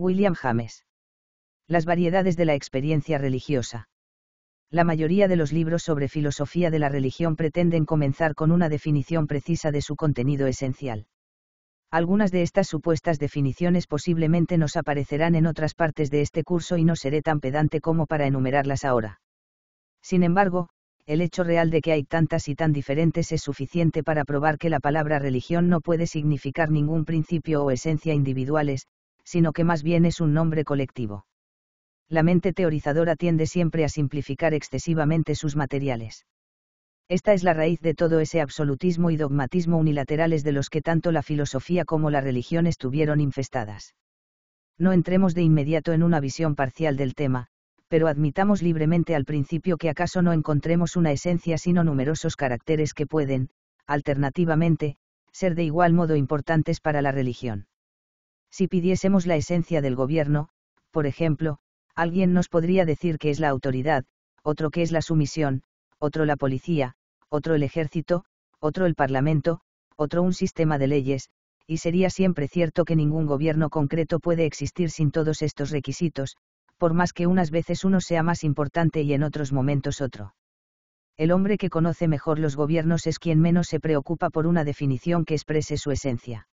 William James. Las variedades de la experiencia religiosa. La mayoría de los libros sobre filosofía de la religión pretenden comenzar con una definición precisa de su contenido esencial. Algunas de estas supuestas definiciones posiblemente nos aparecerán en otras partes de este curso y no seré tan pedante como para enumerarlas ahora. Sin embargo, el hecho real de que hay tantas y tan diferentes es suficiente para probar que la palabra religión no puede significar ningún principio o esencia individuales, sino que más bien es un nombre colectivo. La mente teorizadora tiende siempre a simplificar excesivamente sus materiales. Esta es la raíz de todo ese absolutismo y dogmatismo unilaterales de los que tanto la filosofía como la religión estuvieron infestadas. No entremos de inmediato en una visión parcial del tema, pero admitamos libremente al principio que acaso no encontremos una esencia sino numerosos caracteres que pueden, alternativamente, ser de igual modo importantes para la religión. Si pidiésemos la esencia del gobierno, por ejemplo, alguien nos podría decir que es la autoridad, otro que es la sumisión, otro la policía, otro el ejército, otro el parlamento, otro un sistema de leyes, y sería siempre cierto que ningún gobierno concreto puede existir sin todos estos requisitos, por más que unas veces uno sea más importante y en otros momentos otro. El hombre que conoce mejor los gobiernos es quien menos se preocupa por una definición que exprese su esencia.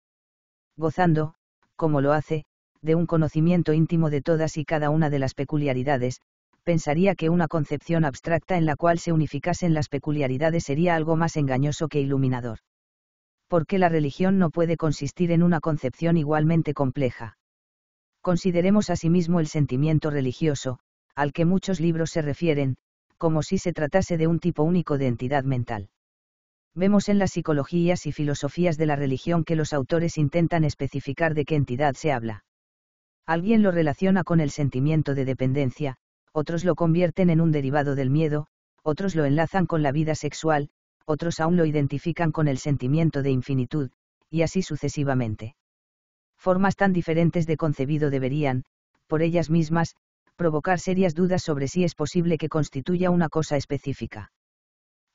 Gozando, como lo hace, de un conocimiento íntimo de todas y cada una de las peculiaridades, pensaría que una concepción abstracta en la cual se unificasen las peculiaridades sería algo más engañoso que iluminador. Porque la religión no puede consistir en una concepción igualmente compleja? Consideremos asimismo el sentimiento religioso, al que muchos libros se refieren, como si se tratase de un tipo único de entidad mental vemos en las psicologías y filosofías de la religión que los autores intentan especificar de qué entidad se habla. Alguien lo relaciona con el sentimiento de dependencia, otros lo convierten en un derivado del miedo, otros lo enlazan con la vida sexual, otros aún lo identifican con el sentimiento de infinitud, y así sucesivamente. Formas tan diferentes de concebido deberían, por ellas mismas, provocar serias dudas sobre si es posible que constituya una cosa específica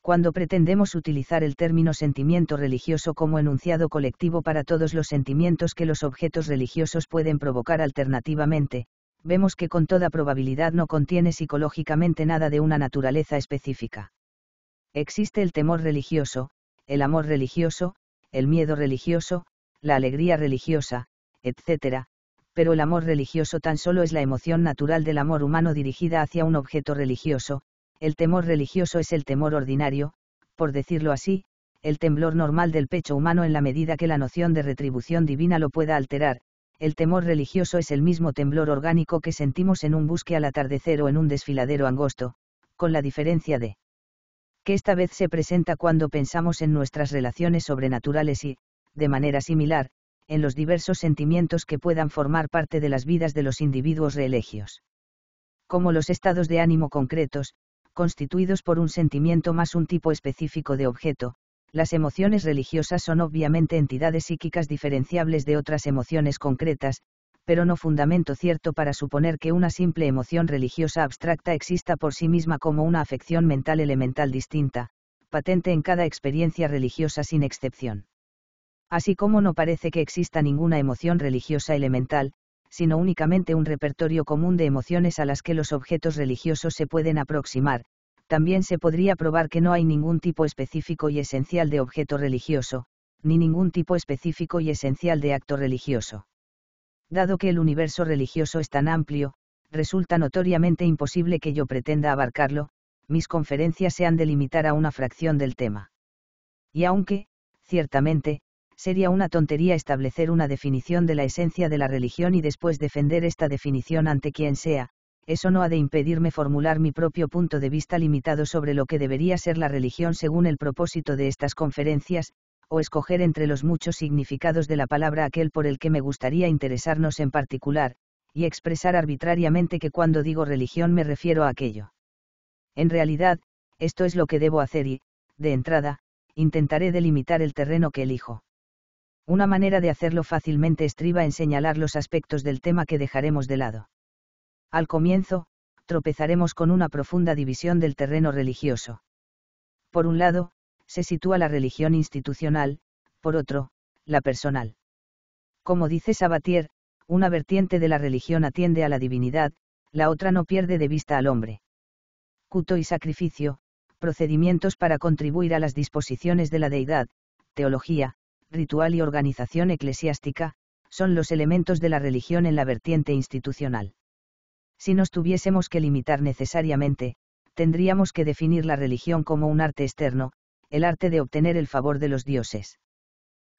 cuando pretendemos utilizar el término sentimiento religioso como enunciado colectivo para todos los sentimientos que los objetos religiosos pueden provocar alternativamente, vemos que con toda probabilidad no contiene psicológicamente nada de una naturaleza específica. Existe el temor religioso, el amor religioso, el miedo religioso, la alegría religiosa, etc., pero el amor religioso tan solo es la emoción natural del amor humano dirigida hacia un objeto religioso, el temor religioso es el temor ordinario, por decirlo así, el temblor normal del pecho humano en la medida que la noción de retribución divina lo pueda alterar, el temor religioso es el mismo temblor orgánico que sentimos en un busque al atardecer o en un desfiladero angosto, con la diferencia de que esta vez se presenta cuando pensamos en nuestras relaciones sobrenaturales y, de manera similar, en los diversos sentimientos que puedan formar parte de las vidas de los individuos reelegios. Como los estados de ánimo concretos, constituidos por un sentimiento más un tipo específico de objeto, las emociones religiosas son obviamente entidades psíquicas diferenciables de otras emociones concretas, pero no fundamento cierto para suponer que una simple emoción religiosa abstracta exista por sí misma como una afección mental elemental distinta, patente en cada experiencia religiosa sin excepción. Así como no parece que exista ninguna emoción religiosa elemental, sino únicamente un repertorio común de emociones a las que los objetos religiosos se pueden aproximar, también se podría probar que no hay ningún tipo específico y esencial de objeto religioso, ni ningún tipo específico y esencial de acto religioso. Dado que el universo religioso es tan amplio, resulta notoriamente imposible que yo pretenda abarcarlo, mis conferencias se han de limitar a una fracción del tema. Y aunque, ciertamente, sería una tontería establecer una definición de la esencia de la religión y después defender esta definición ante quien sea, eso no ha de impedirme formular mi propio punto de vista limitado sobre lo que debería ser la religión según el propósito de estas conferencias, o escoger entre los muchos significados de la palabra aquel por el que me gustaría interesarnos en particular, y expresar arbitrariamente que cuando digo religión me refiero a aquello. En realidad, esto es lo que debo hacer y, de entrada, intentaré delimitar el terreno que elijo. Una manera de hacerlo fácilmente estriba en señalar los aspectos del tema que dejaremos de lado. Al comienzo, tropezaremos con una profunda división del terreno religioso. Por un lado, se sitúa la religión institucional, por otro, la personal. Como dice Sabatier, una vertiente de la religión atiende a la divinidad, la otra no pierde de vista al hombre. Cuto y sacrificio, procedimientos para contribuir a las disposiciones de la deidad, teología, ritual y organización eclesiástica, son los elementos de la religión en la vertiente institucional. Si nos tuviésemos que limitar necesariamente, tendríamos que definir la religión como un arte externo, el arte de obtener el favor de los dioses.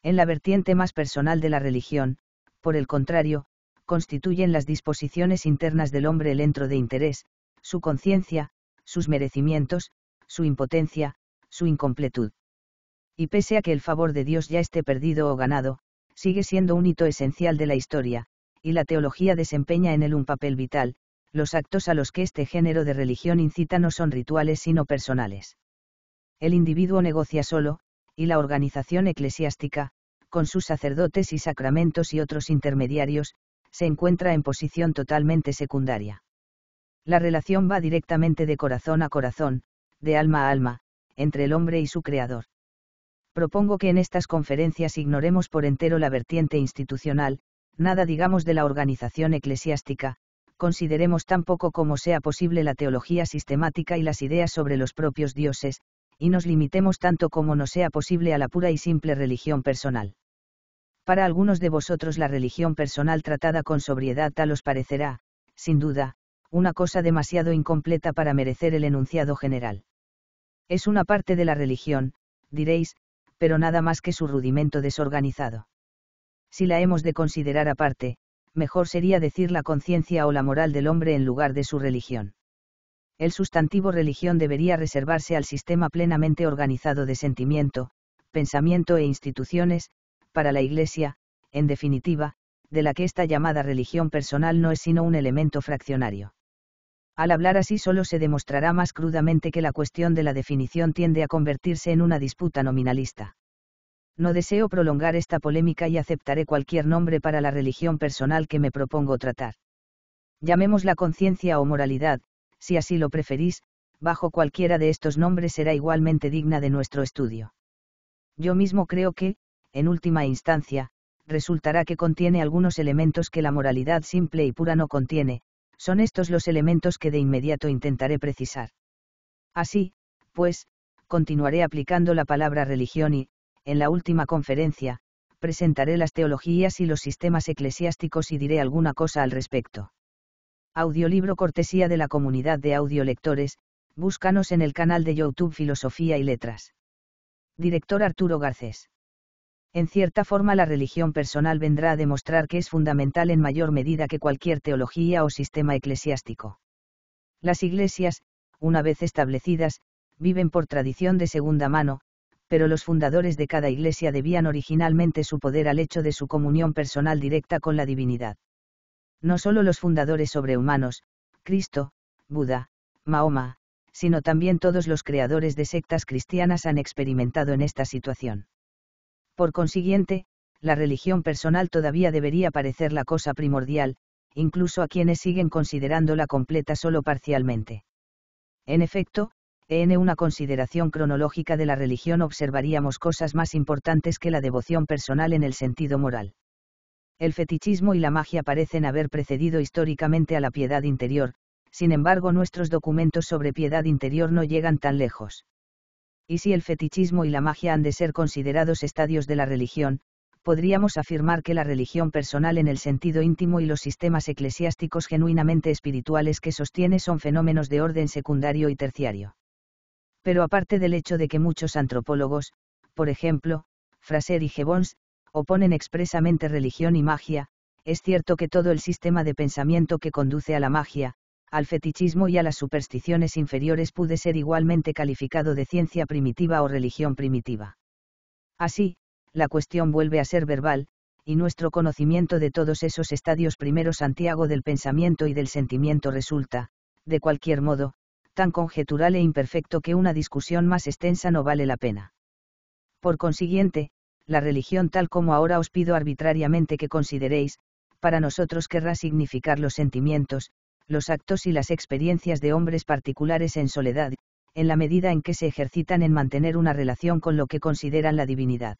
En la vertiente más personal de la religión, por el contrario, constituyen las disposiciones internas del hombre el entro de interés, su conciencia, sus merecimientos, su impotencia, su incompletud y pese a que el favor de Dios ya esté perdido o ganado, sigue siendo un hito esencial de la historia, y la teología desempeña en él un papel vital, los actos a los que este género de religión incita no son rituales sino personales. El individuo negocia solo, y la organización eclesiástica, con sus sacerdotes y sacramentos y otros intermediarios, se encuentra en posición totalmente secundaria. La relación va directamente de corazón a corazón, de alma a alma, entre el hombre y su creador. Propongo que en estas conferencias ignoremos por entero la vertiente institucional, nada digamos de la organización eclesiástica, consideremos tan poco como sea posible la teología sistemática y las ideas sobre los propios dioses, y nos limitemos tanto como no sea posible a la pura y simple religión personal. Para algunos de vosotros la religión personal tratada con sobriedad tal os parecerá, sin duda, una cosa demasiado incompleta para merecer el enunciado general. Es una parte de la religión, diréis, pero nada más que su rudimento desorganizado. Si la hemos de considerar aparte, mejor sería decir la conciencia o la moral del hombre en lugar de su religión. El sustantivo religión debería reservarse al sistema plenamente organizado de sentimiento, pensamiento e instituciones, para la Iglesia, en definitiva, de la que esta llamada religión personal no es sino un elemento fraccionario. Al hablar así solo se demostrará más crudamente que la cuestión de la definición tiende a convertirse en una disputa nominalista. No deseo prolongar esta polémica y aceptaré cualquier nombre para la religión personal que me propongo tratar. Llamemos la conciencia o moralidad, si así lo preferís, bajo cualquiera de estos nombres será igualmente digna de nuestro estudio. Yo mismo creo que, en última instancia, resultará que contiene algunos elementos que la moralidad simple y pura no contiene, son estos los elementos que de inmediato intentaré precisar. Así, pues, continuaré aplicando la palabra religión y, en la última conferencia, presentaré las teologías y los sistemas eclesiásticos y diré alguna cosa al respecto. Audiolibro cortesía de la comunidad de audiolectores, búscanos en el canal de YouTube Filosofía y Letras. Director Arturo Garcés. En cierta forma la religión personal vendrá a demostrar que es fundamental en mayor medida que cualquier teología o sistema eclesiástico. Las iglesias, una vez establecidas, viven por tradición de segunda mano, pero los fundadores de cada iglesia debían originalmente su poder al hecho de su comunión personal directa con la divinidad. No solo los fundadores sobrehumanos, Cristo, Buda, Mahoma, sino también todos los creadores de sectas cristianas han experimentado en esta situación. Por consiguiente, la religión personal todavía debería parecer la cosa primordial, incluso a quienes siguen considerándola completa solo parcialmente. En efecto, en una consideración cronológica de la religión observaríamos cosas más importantes que la devoción personal en el sentido moral. El fetichismo y la magia parecen haber precedido históricamente a la piedad interior, sin embargo nuestros documentos sobre piedad interior no llegan tan lejos. Y si el fetichismo y la magia han de ser considerados estadios de la religión, podríamos afirmar que la religión personal en el sentido íntimo y los sistemas eclesiásticos genuinamente espirituales que sostiene son fenómenos de orden secundario y terciario. Pero aparte del hecho de que muchos antropólogos, por ejemplo, Fraser y Gebons, oponen expresamente religión y magia, es cierto que todo el sistema de pensamiento que conduce a la magia, al fetichismo y a las supersticiones inferiores pude ser igualmente calificado de ciencia primitiva o religión primitiva. Así, la cuestión vuelve a ser verbal, y nuestro conocimiento de todos esos estadios primero Santiago del pensamiento y del sentimiento resulta, de cualquier modo, tan conjetural e imperfecto que una discusión más extensa no vale la pena. Por consiguiente, la religión tal como ahora os pido arbitrariamente que consideréis, para nosotros querrá significar los sentimientos, los actos y las experiencias de hombres particulares en soledad, en la medida en que se ejercitan en mantener una relación con lo que consideran la divinidad.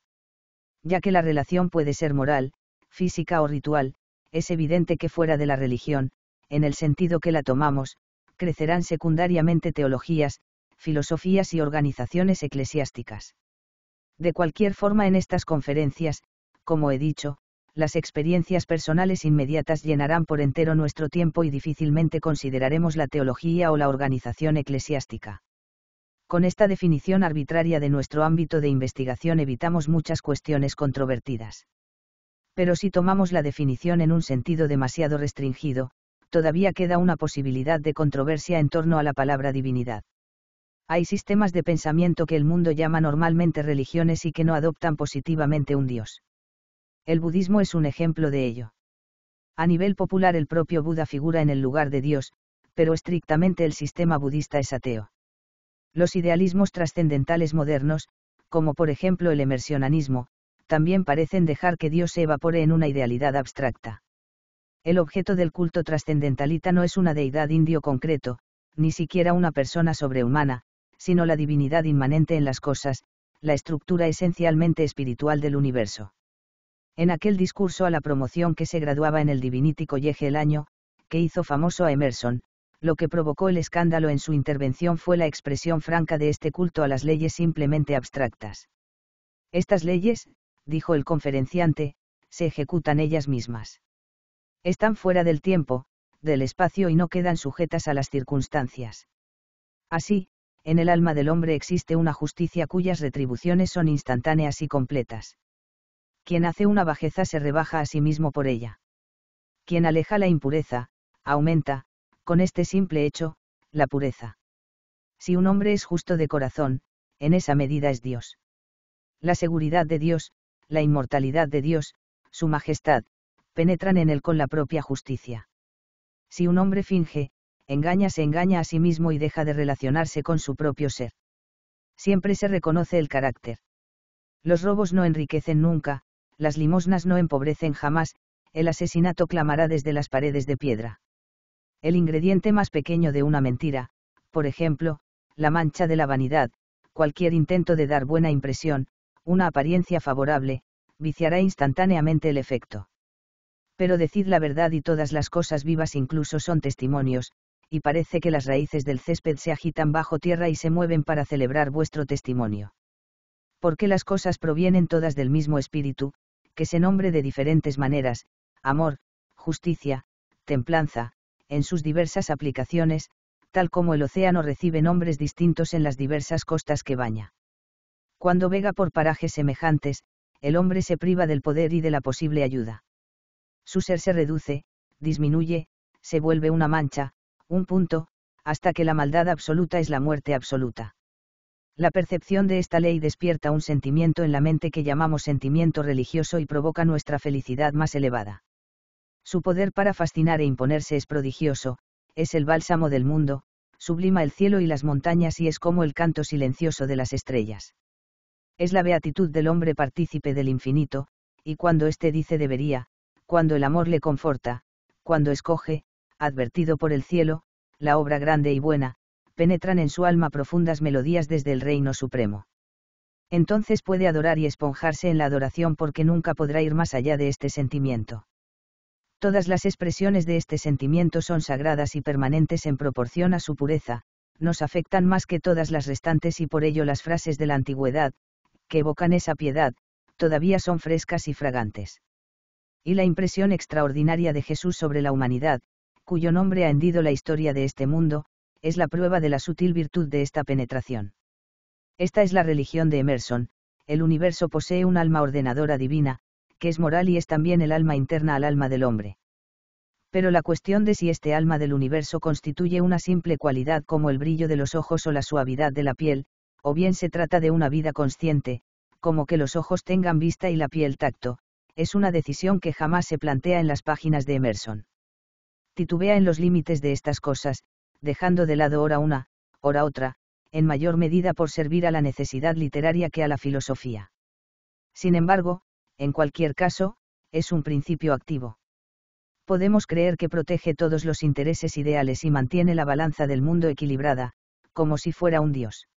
Ya que la relación puede ser moral, física o ritual, es evidente que fuera de la religión, en el sentido que la tomamos, crecerán secundariamente teologías, filosofías y organizaciones eclesiásticas. De cualquier forma en estas conferencias, como he dicho, las experiencias personales inmediatas llenarán por entero nuestro tiempo y difícilmente consideraremos la teología o la organización eclesiástica. Con esta definición arbitraria de nuestro ámbito de investigación evitamos muchas cuestiones controvertidas. Pero si tomamos la definición en un sentido demasiado restringido, todavía queda una posibilidad de controversia en torno a la palabra divinidad. Hay sistemas de pensamiento que el mundo llama normalmente religiones y que no adoptan positivamente un Dios el budismo es un ejemplo de ello. A nivel popular el propio Buda figura en el lugar de Dios, pero estrictamente el sistema budista es ateo. Los idealismos trascendentales modernos, como por ejemplo el emersionanismo, también parecen dejar que Dios se evapore en una idealidad abstracta. El objeto del culto trascendentalita no es una deidad indio concreto, ni siquiera una persona sobrehumana, sino la divinidad inmanente en las cosas, la estructura esencialmente espiritual del universo en aquel discurso a la promoción que se graduaba en el divinítico College el año, que hizo famoso a Emerson, lo que provocó el escándalo en su intervención fue la expresión franca de este culto a las leyes simplemente abstractas. Estas leyes, dijo el conferenciante, se ejecutan ellas mismas. Están fuera del tiempo, del espacio y no quedan sujetas a las circunstancias. Así, en el alma del hombre existe una justicia cuyas retribuciones son instantáneas y completas. Quien hace una bajeza se rebaja a sí mismo por ella. Quien aleja la impureza, aumenta, con este simple hecho, la pureza. Si un hombre es justo de corazón, en esa medida es Dios. La seguridad de Dios, la inmortalidad de Dios, su majestad, penetran en él con la propia justicia. Si un hombre finge, engaña se engaña a sí mismo y deja de relacionarse con su propio ser. Siempre se reconoce el carácter. Los robos no enriquecen nunca, las limosnas no empobrecen jamás, el asesinato clamará desde las paredes de piedra. El ingrediente más pequeño de una mentira, por ejemplo, la mancha de la vanidad, cualquier intento de dar buena impresión, una apariencia favorable, viciará instantáneamente el efecto. Pero decid la verdad y todas las cosas vivas incluso son testimonios, y parece que las raíces del césped se agitan bajo tierra y se mueven para celebrar vuestro testimonio. Porque las cosas provienen todas del mismo espíritu, que se nombre de diferentes maneras, amor, justicia, templanza, en sus diversas aplicaciones, tal como el océano recibe nombres distintos en las diversas costas que baña. Cuando vega por parajes semejantes, el hombre se priva del poder y de la posible ayuda. Su ser se reduce, disminuye, se vuelve una mancha, un punto, hasta que la maldad absoluta es la muerte absoluta. La percepción de esta ley despierta un sentimiento en la mente que llamamos sentimiento religioso y provoca nuestra felicidad más elevada. Su poder para fascinar e imponerse es prodigioso, es el bálsamo del mundo, sublima el cielo y las montañas y es como el canto silencioso de las estrellas. Es la beatitud del hombre partícipe del infinito, y cuando éste dice debería, cuando el amor le conforta, cuando escoge, advertido por el cielo, la obra grande y buena, penetran en su alma profundas melodías desde el reino supremo. Entonces puede adorar y esponjarse en la adoración porque nunca podrá ir más allá de este sentimiento. Todas las expresiones de este sentimiento son sagradas y permanentes en proporción a su pureza, nos afectan más que todas las restantes y por ello las frases de la antigüedad, que evocan esa piedad, todavía son frescas y fragantes. Y la impresión extraordinaria de Jesús sobre la humanidad, cuyo nombre ha hendido la historia de este mundo, es la prueba de la sutil virtud de esta penetración. Esta es la religión de Emerson, el universo posee un alma ordenadora divina, que es moral y es también el alma interna al alma del hombre. Pero la cuestión de si este alma del universo constituye una simple cualidad como el brillo de los ojos o la suavidad de la piel, o bien se trata de una vida consciente, como que los ojos tengan vista y la piel tacto, es una decisión que jamás se plantea en las páginas de Emerson. Titubea en los límites de estas cosas, dejando de lado ora una, ora otra, en mayor medida por servir a la necesidad literaria que a la filosofía. Sin embargo, en cualquier caso, es un principio activo. Podemos creer que protege todos los intereses ideales y mantiene la balanza del mundo equilibrada, como si fuera un dios.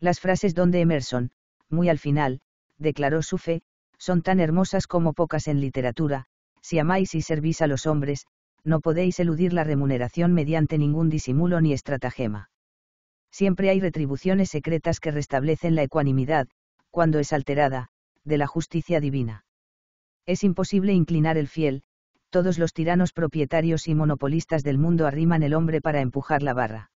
Las frases donde Emerson, muy al final, declaró su fe, son tan hermosas como pocas en literatura, si amáis y servís a los hombres, no podéis eludir la remuneración mediante ningún disimulo ni estratagema. Siempre hay retribuciones secretas que restablecen la ecuanimidad, cuando es alterada, de la justicia divina. Es imposible inclinar el fiel, todos los tiranos propietarios y monopolistas del mundo arriman el hombre para empujar la barra.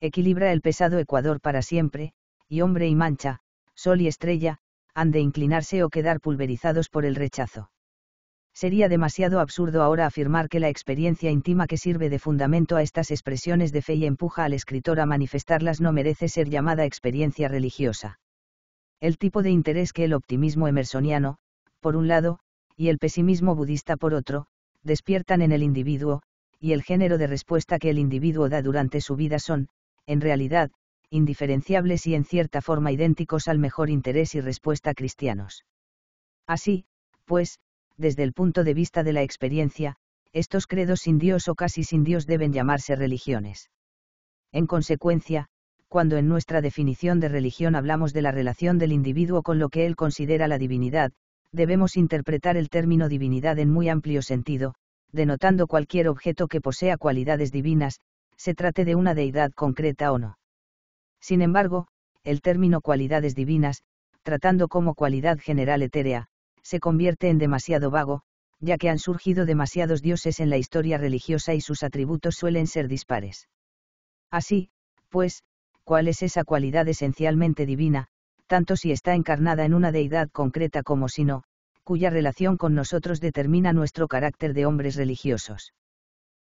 Equilibra el pesado Ecuador para siempre, y hombre y mancha, sol y estrella, han de inclinarse o quedar pulverizados por el rechazo sería demasiado absurdo ahora afirmar que la experiencia íntima que sirve de fundamento a estas expresiones de fe y empuja al escritor a manifestarlas no merece ser llamada experiencia religiosa. El tipo de interés que el optimismo emersoniano, por un lado, y el pesimismo budista por otro, despiertan en el individuo, y el género de respuesta que el individuo da durante su vida son, en realidad, indiferenciables y en cierta forma idénticos al mejor interés y respuesta cristianos. Así, pues, desde el punto de vista de la experiencia, estos credos sin Dios o casi sin Dios deben llamarse religiones. En consecuencia, cuando en nuestra definición de religión hablamos de la relación del individuo con lo que él considera la divinidad, debemos interpretar el término divinidad en muy amplio sentido, denotando cualquier objeto que posea cualidades divinas, se trate de una deidad concreta o no. Sin embargo, el término cualidades divinas, tratando como cualidad general etérea, se convierte en demasiado vago, ya que han surgido demasiados dioses en la historia religiosa y sus atributos suelen ser dispares. Así, pues, ¿cuál es esa cualidad esencialmente divina, tanto si está encarnada en una deidad concreta como si no, cuya relación con nosotros determina nuestro carácter de hombres religiosos?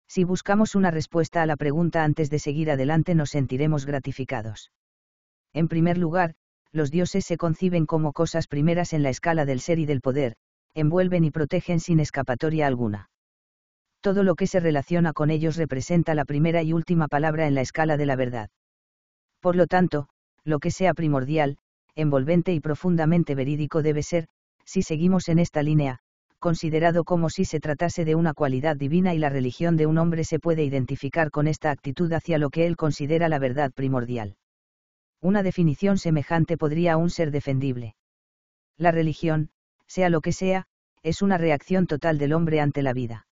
Si buscamos una respuesta a la pregunta antes de seguir adelante nos sentiremos gratificados. En primer lugar, los dioses se conciben como cosas primeras en la escala del ser y del poder, envuelven y protegen sin escapatoria alguna. Todo lo que se relaciona con ellos representa la primera y última palabra en la escala de la verdad. Por lo tanto, lo que sea primordial, envolvente y profundamente verídico debe ser, si seguimos en esta línea, considerado como si se tratase de una cualidad divina y la religión de un hombre se puede identificar con esta actitud hacia lo que él considera la verdad primordial una definición semejante podría aún ser defendible. La religión, sea lo que sea, es una reacción total del hombre ante la vida.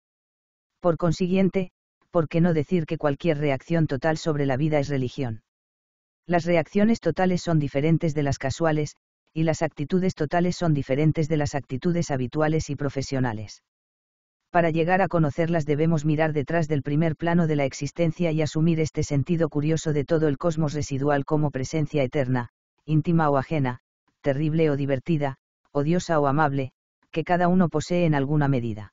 Por consiguiente, ¿por qué no decir que cualquier reacción total sobre la vida es religión? Las reacciones totales son diferentes de las casuales, y las actitudes totales son diferentes de las actitudes habituales y profesionales para llegar a conocerlas debemos mirar detrás del primer plano de la existencia y asumir este sentido curioso de todo el cosmos residual como presencia eterna, íntima o ajena, terrible o divertida, odiosa o amable, que cada uno posee en alguna medida.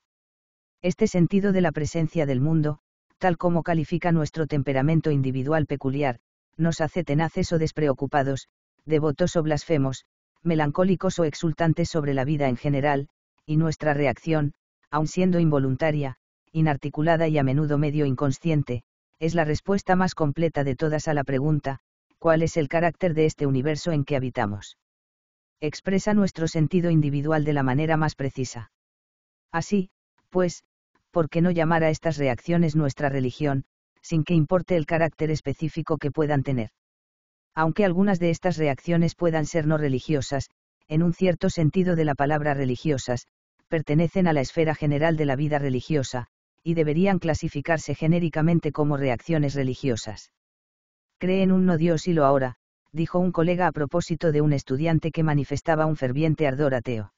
Este sentido de la presencia del mundo, tal como califica nuestro temperamento individual peculiar, nos hace tenaces o despreocupados, devotos o blasfemos, melancólicos o exultantes sobre la vida en general, y nuestra reacción, aun siendo involuntaria, inarticulada y a menudo medio inconsciente, es la respuesta más completa de todas a la pregunta, ¿cuál es el carácter de este universo en que habitamos? Expresa nuestro sentido individual de la manera más precisa. Así, pues, ¿por qué no llamar a estas reacciones nuestra religión, sin que importe el carácter específico que puedan tener? Aunque algunas de estas reacciones puedan ser no religiosas, en un cierto sentido de la palabra religiosas, pertenecen a la esfera general de la vida religiosa, y deberían clasificarse genéricamente como reacciones religiosas. Cree en un no Dios y lo ahora, dijo un colega a propósito de un estudiante que manifestaba un ferviente ardor ateo.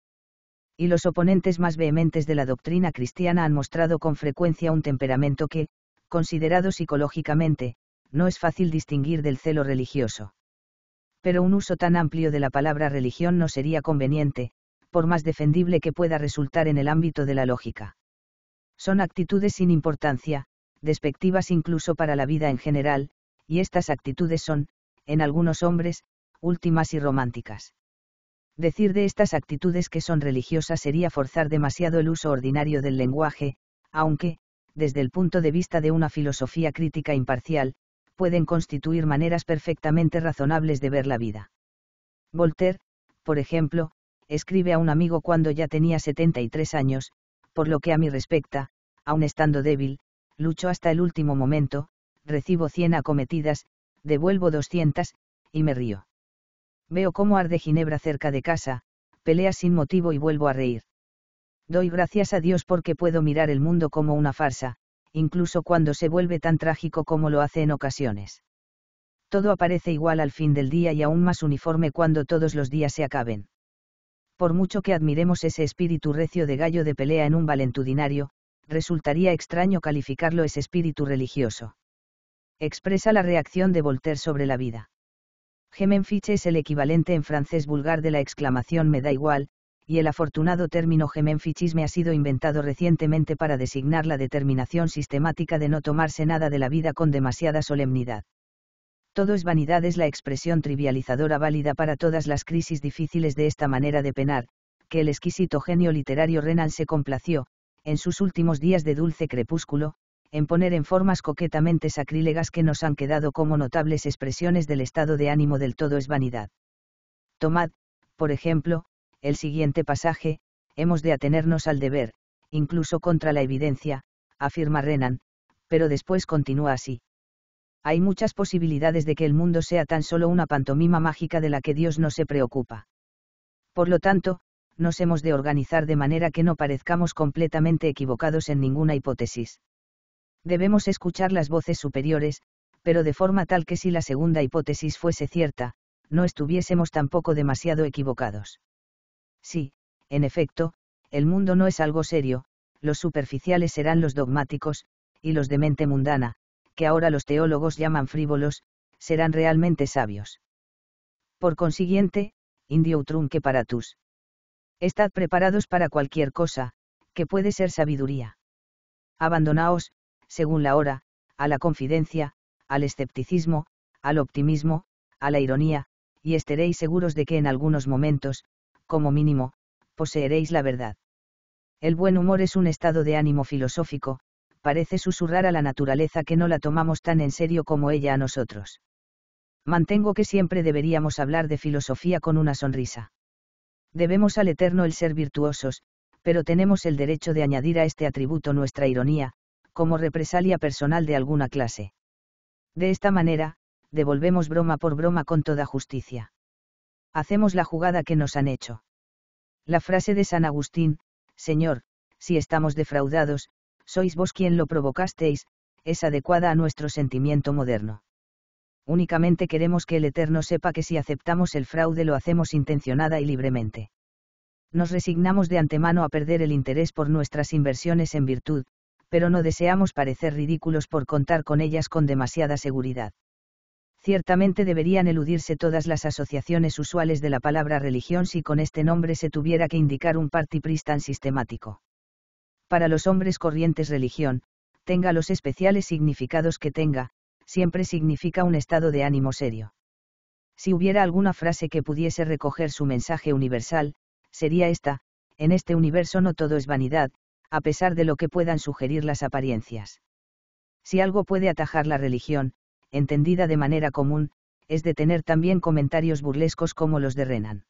Y los oponentes más vehementes de la doctrina cristiana han mostrado con frecuencia un temperamento que, considerado psicológicamente, no es fácil distinguir del celo religioso. Pero un uso tan amplio de la palabra religión no sería conveniente, por más defendible que pueda resultar en el ámbito de la lógica. Son actitudes sin importancia, despectivas incluso para la vida en general, y estas actitudes son, en algunos hombres, últimas y románticas. Decir de estas actitudes que son religiosas sería forzar demasiado el uso ordinario del lenguaje, aunque, desde el punto de vista de una filosofía crítica imparcial, pueden constituir maneras perfectamente razonables de ver la vida. Voltaire, por ejemplo, escribe a un amigo cuando ya tenía 73 años, por lo que a mi respecta, aun estando débil, lucho hasta el último momento, recibo 100 acometidas, devuelvo 200, y me río. Veo cómo arde Ginebra cerca de casa, pelea sin motivo y vuelvo a reír. Doy gracias a Dios porque puedo mirar el mundo como una farsa, incluso cuando se vuelve tan trágico como lo hace en ocasiones. Todo aparece igual al fin del día y aún más uniforme cuando todos los días se acaben por mucho que admiremos ese espíritu recio de gallo de pelea en un valentudinario, resultaría extraño calificarlo ese espíritu religioso. Expresa la reacción de Voltaire sobre la vida. Gemenfiche es el equivalente en francés vulgar de la exclamación me da igual, y el afortunado término gemenfichisme ha sido inventado recientemente para designar la determinación sistemática de no tomarse nada de la vida con demasiada solemnidad. Todo es vanidad es la expresión trivializadora válida para todas las crisis difíciles de esta manera de penar, que el exquisito genio literario Renan se complació, en sus últimos días de dulce crepúsculo, en poner en formas coquetamente sacrílegas que nos han quedado como notables expresiones del estado de ánimo del todo es vanidad. Tomad, por ejemplo, el siguiente pasaje, hemos de atenernos al deber, incluso contra la evidencia, afirma Renan, pero después continúa así hay muchas posibilidades de que el mundo sea tan solo una pantomima mágica de la que Dios no se preocupa. Por lo tanto, nos hemos de organizar de manera que no parezcamos completamente equivocados en ninguna hipótesis. Debemos escuchar las voces superiores, pero de forma tal que si la segunda hipótesis fuese cierta, no estuviésemos tampoco demasiado equivocados. Sí, en efecto, el mundo no es algo serio, los superficiales serán los dogmáticos, y los de mente mundana, que ahora los teólogos llaman frívolos, serán realmente sabios. Por consiguiente, indio trunque para tus. Estad preparados para cualquier cosa, que puede ser sabiduría. Abandonaos, según la hora, a la confidencia, al escepticismo, al optimismo, a la ironía, y estaréis seguros de que en algunos momentos, como mínimo, poseeréis la verdad. El buen humor es un estado de ánimo filosófico, parece susurrar a la naturaleza que no la tomamos tan en serio como ella a nosotros. Mantengo que siempre deberíamos hablar de filosofía con una sonrisa. Debemos al Eterno el ser virtuosos, pero tenemos el derecho de añadir a este atributo nuestra ironía, como represalia personal de alguna clase. De esta manera, devolvemos broma por broma con toda justicia. Hacemos la jugada que nos han hecho. La frase de San Agustín, Señor, si estamos defraudados, sois vos quien lo provocasteis, es adecuada a nuestro sentimiento moderno. Únicamente queremos que el Eterno sepa que si aceptamos el fraude lo hacemos intencionada y libremente. Nos resignamos de antemano a perder el interés por nuestras inversiones en virtud, pero no deseamos parecer ridículos por contar con ellas con demasiada seguridad. Ciertamente deberían eludirse todas las asociaciones usuales de la palabra religión si con este nombre se tuviera que indicar un party tan sistemático para los hombres corrientes religión, tenga los especiales significados que tenga, siempre significa un estado de ánimo serio. Si hubiera alguna frase que pudiese recoger su mensaje universal, sería esta, en este universo no todo es vanidad, a pesar de lo que puedan sugerir las apariencias. Si algo puede atajar la religión, entendida de manera común, es de tener también comentarios burlescos como los de Renan.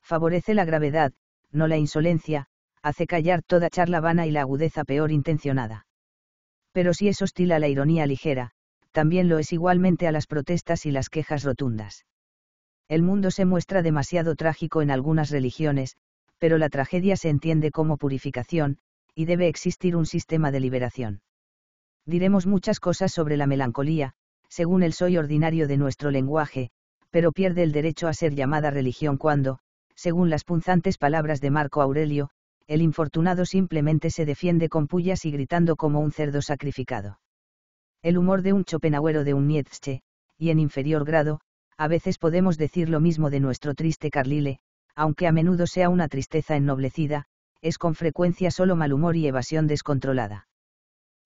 Favorece la gravedad, no la insolencia, hace callar toda charla vana y la agudeza peor intencionada. Pero si es hostil a la ironía ligera, también lo es igualmente a las protestas y las quejas rotundas. El mundo se muestra demasiado trágico en algunas religiones, pero la tragedia se entiende como purificación, y debe existir un sistema de liberación. Diremos muchas cosas sobre la melancolía, según el soy ordinario de nuestro lenguaje, pero pierde el derecho a ser llamada religión cuando, según las punzantes palabras de Marco Aurelio, el infortunado simplemente se defiende con pullas y gritando como un cerdo sacrificado. El humor de un chopenagüero de un Nietzsche, y en inferior grado, a veces podemos decir lo mismo de nuestro triste Carlile, aunque a menudo sea una tristeza ennoblecida, es con frecuencia solo mal humor y evasión descontrolada.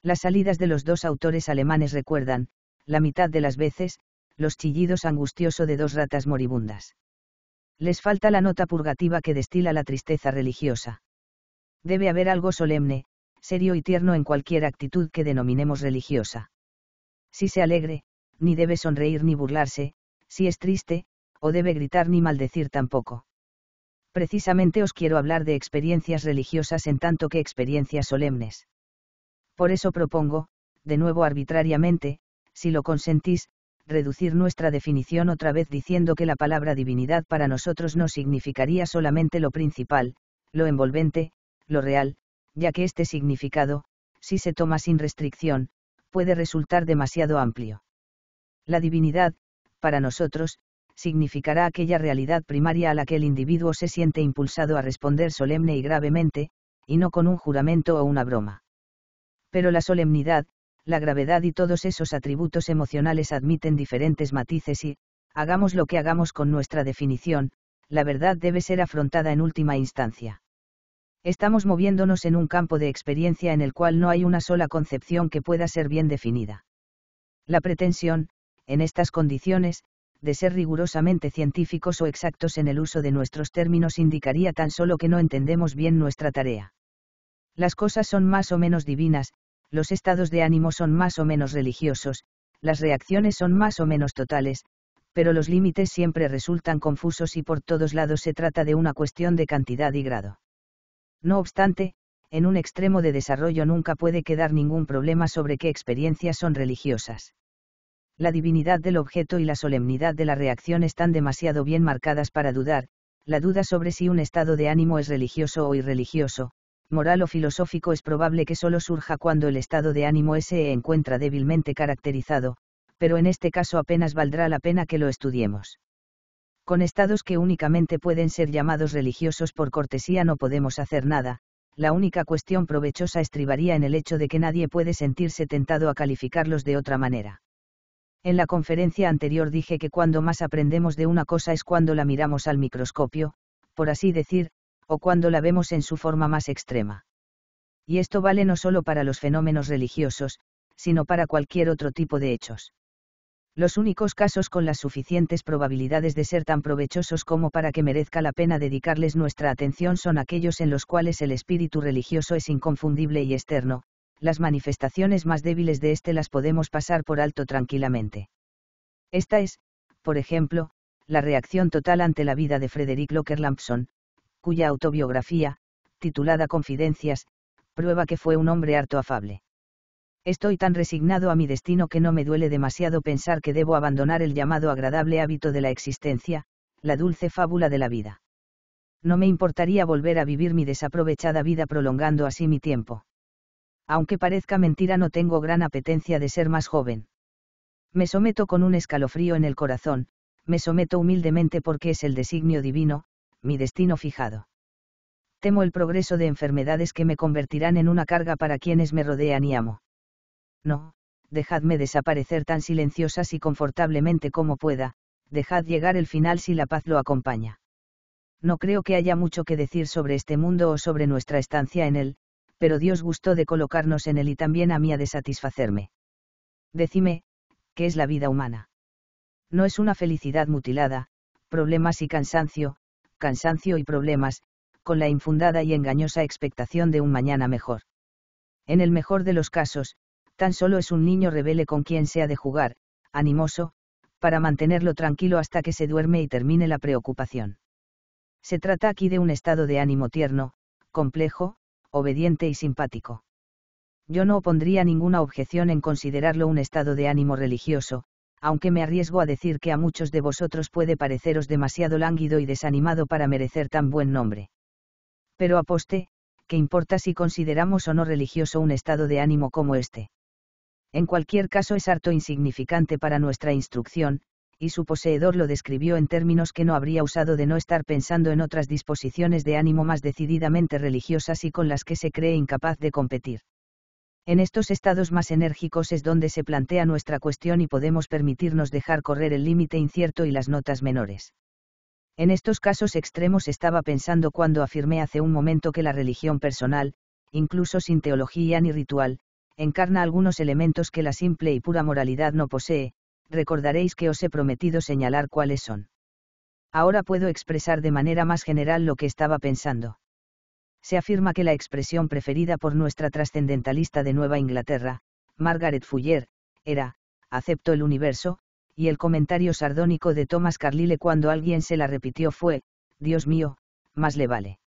Las salidas de los dos autores alemanes recuerdan, la mitad de las veces, los chillidos angustioso de dos ratas moribundas. Les falta la nota purgativa que destila la tristeza religiosa. Debe haber algo solemne, serio y tierno en cualquier actitud que denominemos religiosa. Si se alegre, ni debe sonreír ni burlarse, si es triste, o debe gritar ni maldecir tampoco. Precisamente os quiero hablar de experiencias religiosas en tanto que experiencias solemnes. Por eso propongo, de nuevo arbitrariamente, si lo consentís, reducir nuestra definición otra vez diciendo que la palabra divinidad para nosotros no significaría solamente lo principal, lo envolvente, lo real, ya que este significado, si se toma sin restricción, puede resultar demasiado amplio. La divinidad, para nosotros, significará aquella realidad primaria a la que el individuo se siente impulsado a responder solemne y gravemente, y no con un juramento o una broma. Pero la solemnidad, la gravedad y todos esos atributos emocionales admiten diferentes matices y, hagamos lo que hagamos con nuestra definición, la verdad debe ser afrontada en última instancia estamos moviéndonos en un campo de experiencia en el cual no hay una sola concepción que pueda ser bien definida. La pretensión, en estas condiciones, de ser rigurosamente científicos o exactos en el uso de nuestros términos indicaría tan solo que no entendemos bien nuestra tarea. Las cosas son más o menos divinas, los estados de ánimo son más o menos religiosos, las reacciones son más o menos totales, pero los límites siempre resultan confusos y por todos lados se trata de una cuestión de cantidad y grado. No obstante, en un extremo de desarrollo nunca puede quedar ningún problema sobre qué experiencias son religiosas. La divinidad del objeto y la solemnidad de la reacción están demasiado bien marcadas para dudar, la duda sobre si un estado de ánimo es religioso o irreligioso, moral o filosófico es probable que solo surja cuando el estado de ánimo se encuentra débilmente caracterizado, pero en este caso apenas valdrá la pena que lo estudiemos con estados que únicamente pueden ser llamados religiosos por cortesía no podemos hacer nada, la única cuestión provechosa estribaría en el hecho de que nadie puede sentirse tentado a calificarlos de otra manera. En la conferencia anterior dije que cuando más aprendemos de una cosa es cuando la miramos al microscopio, por así decir, o cuando la vemos en su forma más extrema. Y esto vale no solo para los fenómenos religiosos, sino para cualquier otro tipo de hechos los únicos casos con las suficientes probabilidades de ser tan provechosos como para que merezca la pena dedicarles nuestra atención son aquellos en los cuales el espíritu religioso es inconfundible y externo, las manifestaciones más débiles de éste las podemos pasar por alto tranquilamente. Esta es, por ejemplo, la reacción total ante la vida de Frederick Locker Lampson, cuya autobiografía, titulada Confidencias, prueba que fue un hombre harto afable. Estoy tan resignado a mi destino que no me duele demasiado pensar que debo abandonar el llamado agradable hábito de la existencia, la dulce fábula de la vida. No me importaría volver a vivir mi desaprovechada vida prolongando así mi tiempo. Aunque parezca mentira, no tengo gran apetencia de ser más joven. Me someto con un escalofrío en el corazón, me someto humildemente porque es el designio divino, mi destino fijado. Temo el progreso de enfermedades que me convertirán en una carga para quienes me rodean y amo. No, dejadme desaparecer tan silenciosas y confortablemente como pueda, dejad llegar el final si la paz lo acompaña. No creo que haya mucho que decir sobre este mundo o sobre nuestra estancia en él, pero Dios gustó de colocarnos en él y también a mí ha de satisfacerme. Decime, ¿qué es la vida humana? No es una felicidad mutilada, problemas y cansancio, cansancio y problemas, con la infundada y engañosa expectación de un mañana mejor. En el mejor de los casos, tan solo es un niño rebelde con quien sea de jugar, animoso, para mantenerlo tranquilo hasta que se duerme y termine la preocupación. Se trata aquí de un estado de ánimo tierno, complejo, obediente y simpático. Yo no opondría ninguna objeción en considerarlo un estado de ánimo religioso, aunque me arriesgo a decir que a muchos de vosotros puede pareceros demasiado lánguido y desanimado para merecer tan buen nombre. Pero aposte, ¿qué importa si consideramos o no religioso un estado de ánimo como este? En cualquier caso es harto insignificante para nuestra instrucción, y su poseedor lo describió en términos que no habría usado de no estar pensando en otras disposiciones de ánimo más decididamente religiosas y con las que se cree incapaz de competir. En estos estados más enérgicos es donde se plantea nuestra cuestión y podemos permitirnos dejar correr el límite incierto y las notas menores. En estos casos extremos estaba pensando cuando afirmé hace un momento que la religión personal, incluso sin teología ni ritual, encarna algunos elementos que la simple y pura moralidad no posee, recordaréis que os he prometido señalar cuáles son. Ahora puedo expresar de manera más general lo que estaba pensando. Se afirma que la expresión preferida por nuestra trascendentalista de Nueva Inglaterra, Margaret Fuller, era, acepto el universo, y el comentario sardónico de Thomas Carlyle cuando alguien se la repitió fue, Dios mío, más le vale.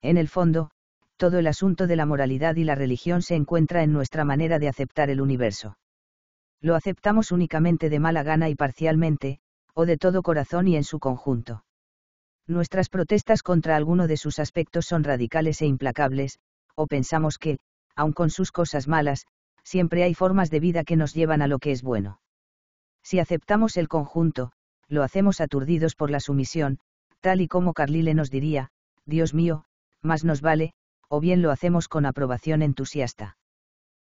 En el fondo, todo el asunto de la moralidad y la religión se encuentra en nuestra manera de aceptar el universo. Lo aceptamos únicamente de mala gana y parcialmente, o de todo corazón y en su conjunto. Nuestras protestas contra alguno de sus aspectos son radicales e implacables, o pensamos que, aun con sus cosas malas, siempre hay formas de vida que nos llevan a lo que es bueno. Si aceptamos el conjunto, lo hacemos aturdidos por la sumisión, tal y como Carlile nos diría, Dios mío, más nos vale, o bien lo hacemos con aprobación entusiasta.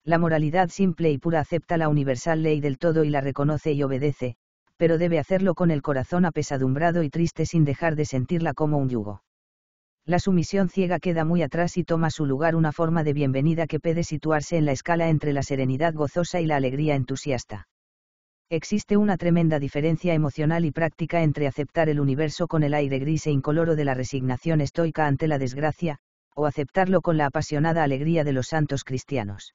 La moralidad simple y pura acepta la universal ley del todo y la reconoce y obedece, pero debe hacerlo con el corazón apesadumbrado y triste sin dejar de sentirla como un yugo. La sumisión ciega queda muy atrás y toma su lugar una forma de bienvenida que puede situarse en la escala entre la serenidad gozosa y la alegría entusiasta. Existe una tremenda diferencia emocional y práctica entre aceptar el universo con el aire gris e incoloro de la resignación estoica ante la desgracia, o aceptarlo con la apasionada alegría de los santos cristianos.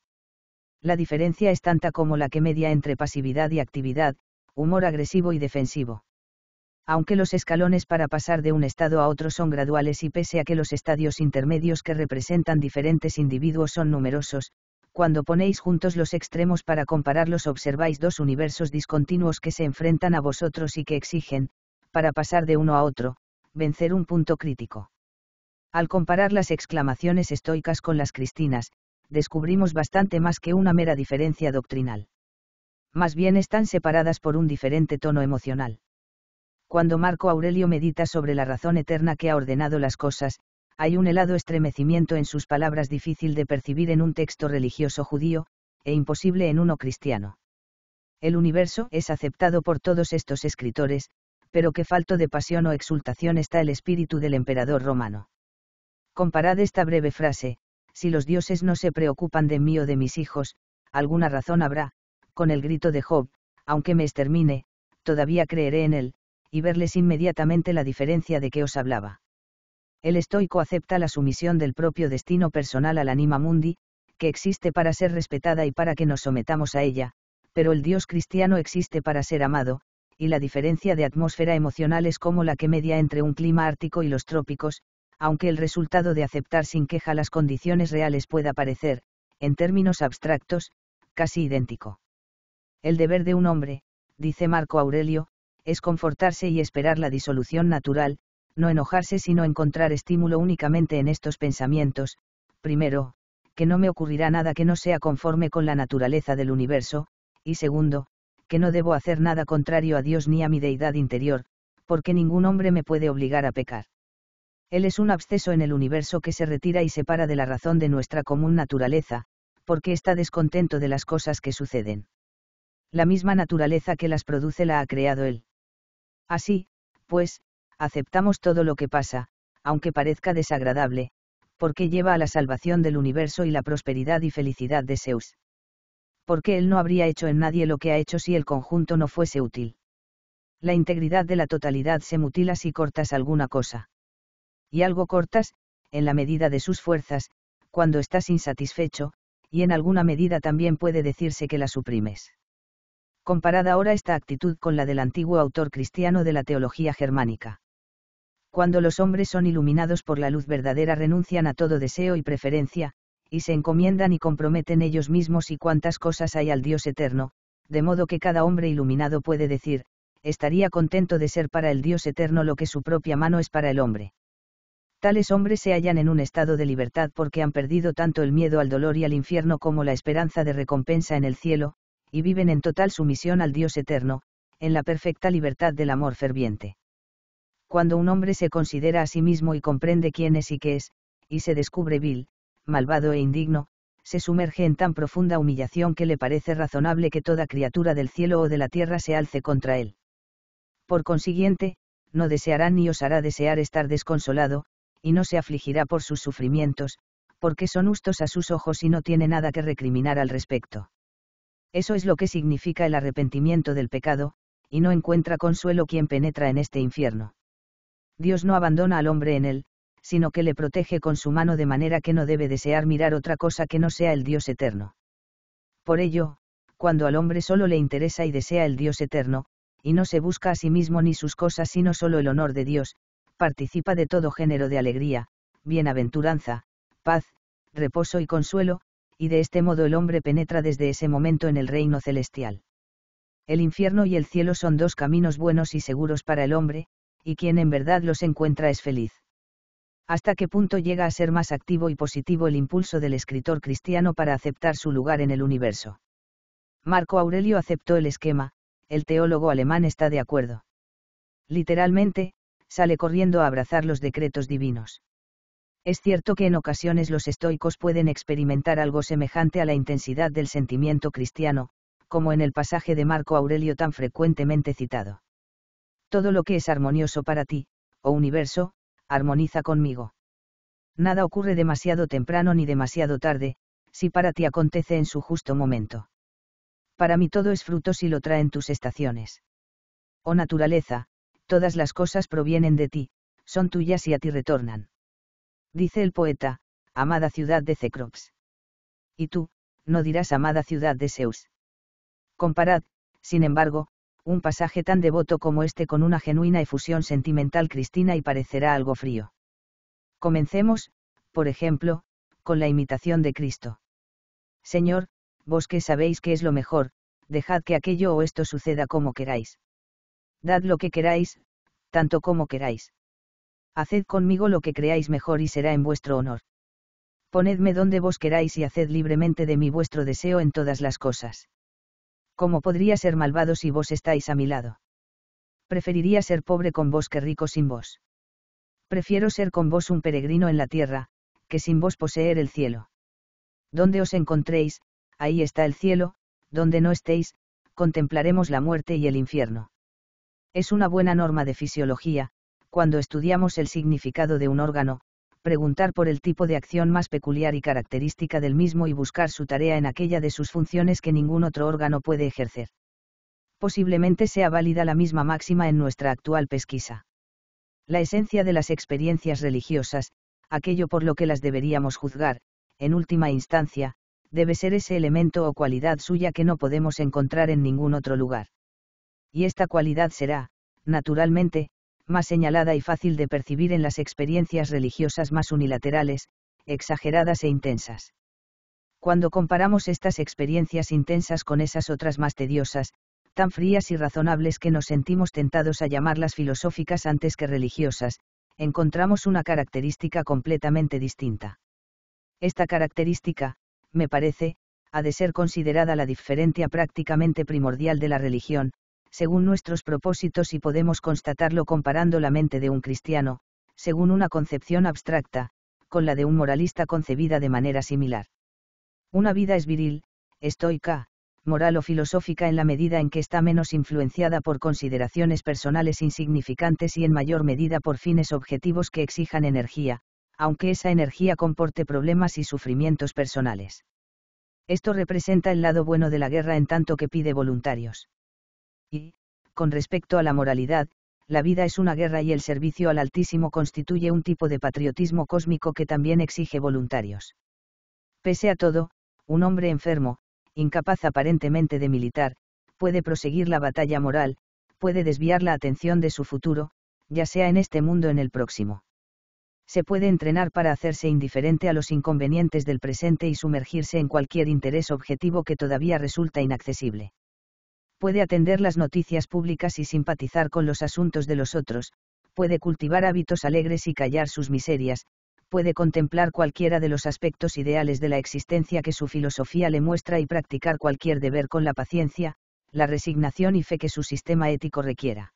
La diferencia es tanta como la que media entre pasividad y actividad, humor agresivo y defensivo. Aunque los escalones para pasar de un estado a otro son graduales y pese a que los estadios intermedios que representan diferentes individuos son numerosos, cuando ponéis juntos los extremos para compararlos observáis dos universos discontinuos que se enfrentan a vosotros y que exigen, para pasar de uno a otro, vencer un punto crítico. Al comparar las exclamaciones estoicas con las cristinas, descubrimos bastante más que una mera diferencia doctrinal. Más bien están separadas por un diferente tono emocional. Cuando Marco Aurelio medita sobre la razón eterna que ha ordenado las cosas, hay un helado estremecimiento en sus palabras difícil de percibir en un texto religioso judío, e imposible en uno cristiano. El universo es aceptado por todos estos escritores, pero qué falto de pasión o exultación está el espíritu del emperador romano. Comparad esta breve frase, si los dioses no se preocupan de mí o de mis hijos, alguna razón habrá, con el grito de Job, aunque me extermine, todavía creeré en él, y verles inmediatamente la diferencia de que os hablaba. El estoico acepta la sumisión del propio destino personal al anima mundi, que existe para ser respetada y para que nos sometamos a ella, pero el Dios cristiano existe para ser amado, y la diferencia de atmósfera emocional es como la que media entre un clima ártico y los trópicos, aunque el resultado de aceptar sin queja las condiciones reales pueda parecer, en términos abstractos, casi idéntico. El deber de un hombre, dice Marco Aurelio, es confortarse y esperar la disolución natural, no enojarse sino encontrar estímulo únicamente en estos pensamientos, primero, que no me ocurrirá nada que no sea conforme con la naturaleza del universo, y segundo, que no debo hacer nada contrario a Dios ni a mi deidad interior, porque ningún hombre me puede obligar a pecar. Él es un absceso en el universo que se retira y separa de la razón de nuestra común naturaleza, porque está descontento de las cosas que suceden. La misma naturaleza que las produce la ha creado Él. Así, pues, aceptamos todo lo que pasa, aunque parezca desagradable, porque lleva a la salvación del universo y la prosperidad y felicidad de Zeus. Porque Él no habría hecho en nadie lo que ha hecho si el conjunto no fuese útil. La integridad de la totalidad se mutila si cortas alguna cosa y algo cortas, en la medida de sus fuerzas, cuando estás insatisfecho, y en alguna medida también puede decirse que la suprimes. Comparada ahora esta actitud con la del antiguo autor cristiano de la teología germánica. Cuando los hombres son iluminados por la luz verdadera renuncian a todo deseo y preferencia, y se encomiendan y comprometen ellos mismos y cuantas cosas hay al Dios eterno, de modo que cada hombre iluminado puede decir, estaría contento de ser para el Dios eterno lo que su propia mano es para el hombre tales hombres se hallan en un estado de libertad porque han perdido tanto el miedo al dolor y al infierno como la esperanza de recompensa en el cielo, y viven en total sumisión al Dios eterno, en la perfecta libertad del amor ferviente. Cuando un hombre se considera a sí mismo y comprende quién es y qué es, y se descubre vil, malvado e indigno, se sumerge en tan profunda humillación que le parece razonable que toda criatura del cielo o de la tierra se alce contra él. Por consiguiente, no deseará ni osará desear estar desconsolado, y no se afligirá por sus sufrimientos, porque son justos a sus ojos y no tiene nada que recriminar al respecto. Eso es lo que significa el arrepentimiento del pecado, y no encuentra consuelo quien penetra en este infierno. Dios no abandona al hombre en él, sino que le protege con su mano de manera que no debe desear mirar otra cosa que no sea el Dios eterno. Por ello, cuando al hombre solo le interesa y desea el Dios eterno, y no se busca a sí mismo ni sus cosas sino solo el honor de Dios, participa de todo género de alegría, bienaventuranza, paz, reposo y consuelo, y de este modo el hombre penetra desde ese momento en el reino celestial. El infierno y el cielo son dos caminos buenos y seguros para el hombre, y quien en verdad los encuentra es feliz. ¿Hasta qué punto llega a ser más activo y positivo el impulso del escritor cristiano para aceptar su lugar en el universo? Marco Aurelio aceptó el esquema, el teólogo alemán está de acuerdo. Literalmente, sale corriendo a abrazar los decretos divinos. Es cierto que en ocasiones los estoicos pueden experimentar algo semejante a la intensidad del sentimiento cristiano, como en el pasaje de Marco Aurelio tan frecuentemente citado. Todo lo que es armonioso para ti, o oh universo, armoniza conmigo. Nada ocurre demasiado temprano ni demasiado tarde, si para ti acontece en su justo momento. Para mí todo es fruto si lo traen tus estaciones. Oh naturaleza, todas las cosas provienen de ti, son tuyas y a ti retornan. Dice el poeta, amada ciudad de Cecrops. Y tú, no dirás amada ciudad de Zeus. Comparad, sin embargo, un pasaje tan devoto como este con una genuina efusión sentimental cristina y parecerá algo frío. Comencemos, por ejemplo, con la imitación de Cristo. Señor, vos que sabéis que es lo mejor, dejad que aquello o esto suceda como queráis. Dad lo que queráis, tanto como queráis. Haced conmigo lo que creáis mejor y será en vuestro honor. Ponedme donde vos queráis y haced libremente de mí vuestro deseo en todas las cosas. ¿Cómo podría ser malvado si vos estáis a mi lado? Preferiría ser pobre con vos que rico sin vos. Prefiero ser con vos un peregrino en la tierra, que sin vos poseer el cielo. Donde os encontréis, ahí está el cielo, donde no estéis, contemplaremos la muerte y el infierno. Es una buena norma de fisiología, cuando estudiamos el significado de un órgano, preguntar por el tipo de acción más peculiar y característica del mismo y buscar su tarea en aquella de sus funciones que ningún otro órgano puede ejercer. Posiblemente sea válida la misma máxima en nuestra actual pesquisa. La esencia de las experiencias religiosas, aquello por lo que las deberíamos juzgar, en última instancia, debe ser ese elemento o cualidad suya que no podemos encontrar en ningún otro lugar y esta cualidad será, naturalmente, más señalada y fácil de percibir en las experiencias religiosas más unilaterales, exageradas e intensas. Cuando comparamos estas experiencias intensas con esas otras más tediosas, tan frías y razonables que nos sentimos tentados a llamarlas filosóficas antes que religiosas, encontramos una característica completamente distinta. Esta característica, me parece, ha de ser considerada la diferencia prácticamente primordial de la religión, según nuestros propósitos y podemos constatarlo comparando la mente de un cristiano, según una concepción abstracta, con la de un moralista concebida de manera similar. Una vida es viril, estoica, moral o filosófica en la medida en que está menos influenciada por consideraciones personales insignificantes y en mayor medida por fines objetivos que exijan energía, aunque esa energía comporte problemas y sufrimientos personales. Esto representa el lado bueno de la guerra en tanto que pide voluntarios. Y, con respecto a la moralidad, la vida es una guerra y el servicio al Altísimo constituye un tipo de patriotismo cósmico que también exige voluntarios. Pese a todo, un hombre enfermo, incapaz aparentemente de militar, puede proseguir la batalla moral, puede desviar la atención de su futuro, ya sea en este mundo o en el próximo. Se puede entrenar para hacerse indiferente a los inconvenientes del presente y sumergirse en cualquier interés objetivo que todavía resulta inaccesible puede atender las noticias públicas y simpatizar con los asuntos de los otros, puede cultivar hábitos alegres y callar sus miserias, puede contemplar cualquiera de los aspectos ideales de la existencia que su filosofía le muestra y practicar cualquier deber con la paciencia, la resignación y fe que su sistema ético requiera.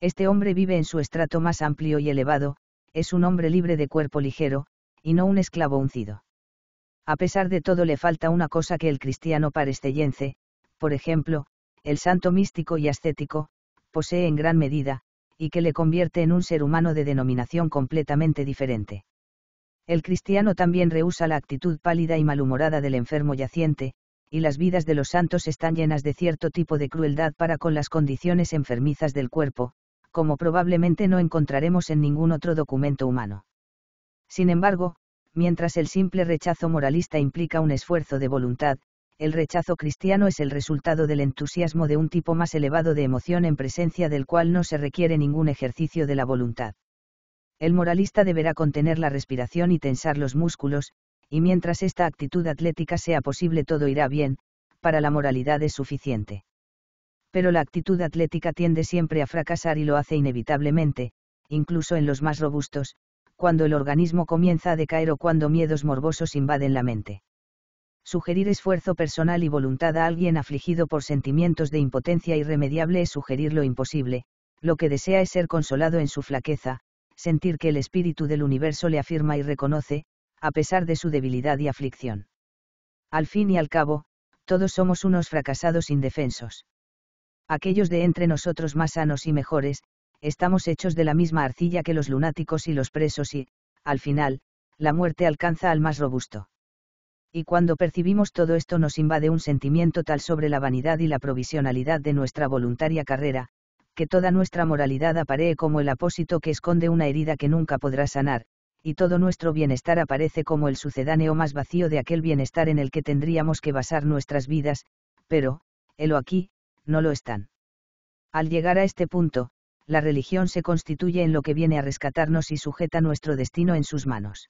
Este hombre vive en su estrato más amplio y elevado, es un hombre libre de cuerpo ligero, y no un esclavo uncido. A pesar de todo le falta una cosa que el cristiano parestellense, por ejemplo, el santo místico y ascético, posee en gran medida, y que le convierte en un ser humano de denominación completamente diferente. El cristiano también rehúsa la actitud pálida y malhumorada del enfermo yaciente, y las vidas de los santos están llenas de cierto tipo de crueldad para con las condiciones enfermizas del cuerpo, como probablemente no encontraremos en ningún otro documento humano. Sin embargo, mientras el simple rechazo moralista implica un esfuerzo de voluntad, el rechazo cristiano es el resultado del entusiasmo de un tipo más elevado de emoción en presencia del cual no se requiere ningún ejercicio de la voluntad. El moralista deberá contener la respiración y tensar los músculos, y mientras esta actitud atlética sea posible todo irá bien, para la moralidad es suficiente. Pero la actitud atlética tiende siempre a fracasar y lo hace inevitablemente, incluso en los más robustos, cuando el organismo comienza a decaer o cuando miedos morbosos invaden la mente. Sugerir esfuerzo personal y voluntad a alguien afligido por sentimientos de impotencia irremediable es sugerir lo imposible, lo que desea es ser consolado en su flaqueza, sentir que el espíritu del universo le afirma y reconoce, a pesar de su debilidad y aflicción. Al fin y al cabo, todos somos unos fracasados indefensos. Aquellos de entre nosotros más sanos y mejores, estamos hechos de la misma arcilla que los lunáticos y los presos y, al final, la muerte alcanza al más robusto y cuando percibimos todo esto nos invade un sentimiento tal sobre la vanidad y la provisionalidad de nuestra voluntaria carrera, que toda nuestra moralidad aparee como el apósito que esconde una herida que nunca podrá sanar, y todo nuestro bienestar aparece como el sucedáneo más vacío de aquel bienestar en el que tendríamos que basar nuestras vidas, pero, helo aquí, no lo están. Al llegar a este punto, la religión se constituye en lo que viene a rescatarnos y sujeta nuestro destino en sus manos.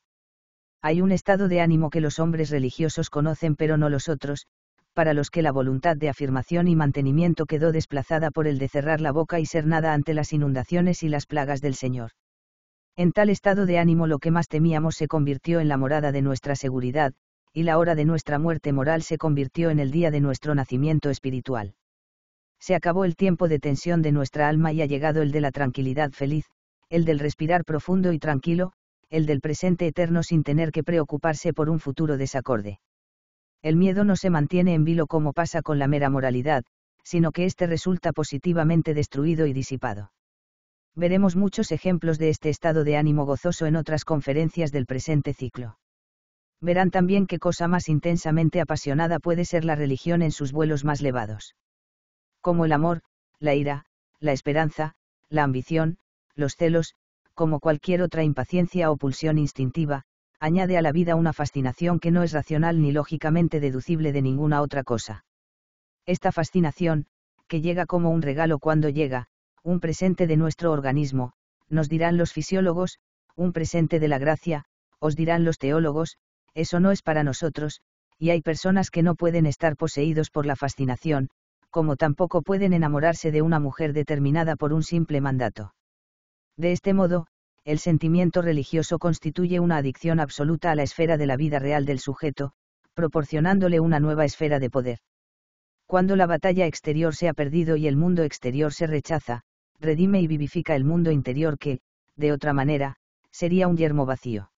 Hay un estado de ánimo que los hombres religiosos conocen pero no los otros, para los que la voluntad de afirmación y mantenimiento quedó desplazada por el de cerrar la boca y ser nada ante las inundaciones y las plagas del Señor. En tal estado de ánimo lo que más temíamos se convirtió en la morada de nuestra seguridad, y la hora de nuestra muerte moral se convirtió en el día de nuestro nacimiento espiritual. Se acabó el tiempo de tensión de nuestra alma y ha llegado el de la tranquilidad feliz, el del respirar profundo y tranquilo, el del presente eterno sin tener que preocuparse por un futuro desacorde. El miedo no se mantiene en vilo como pasa con la mera moralidad, sino que éste resulta positivamente destruido y disipado. Veremos muchos ejemplos de este estado de ánimo gozoso en otras conferencias del presente ciclo. Verán también qué cosa más intensamente apasionada puede ser la religión en sus vuelos más elevados. Como el amor, la ira, la esperanza, la ambición, los celos, como cualquier otra impaciencia o pulsión instintiva, añade a la vida una fascinación que no es racional ni lógicamente deducible de ninguna otra cosa. Esta fascinación, que llega como un regalo cuando llega, un presente de nuestro organismo, nos dirán los fisiólogos, un presente de la gracia, os dirán los teólogos, eso no es para nosotros, y hay personas que no pueden estar poseídos por la fascinación, como tampoco pueden enamorarse de una mujer determinada por un simple mandato. De este modo, el sentimiento religioso constituye una adicción absoluta a la esfera de la vida real del sujeto, proporcionándole una nueva esfera de poder. Cuando la batalla exterior se ha perdido y el mundo exterior se rechaza, redime y vivifica el mundo interior que, de otra manera, sería un yermo vacío.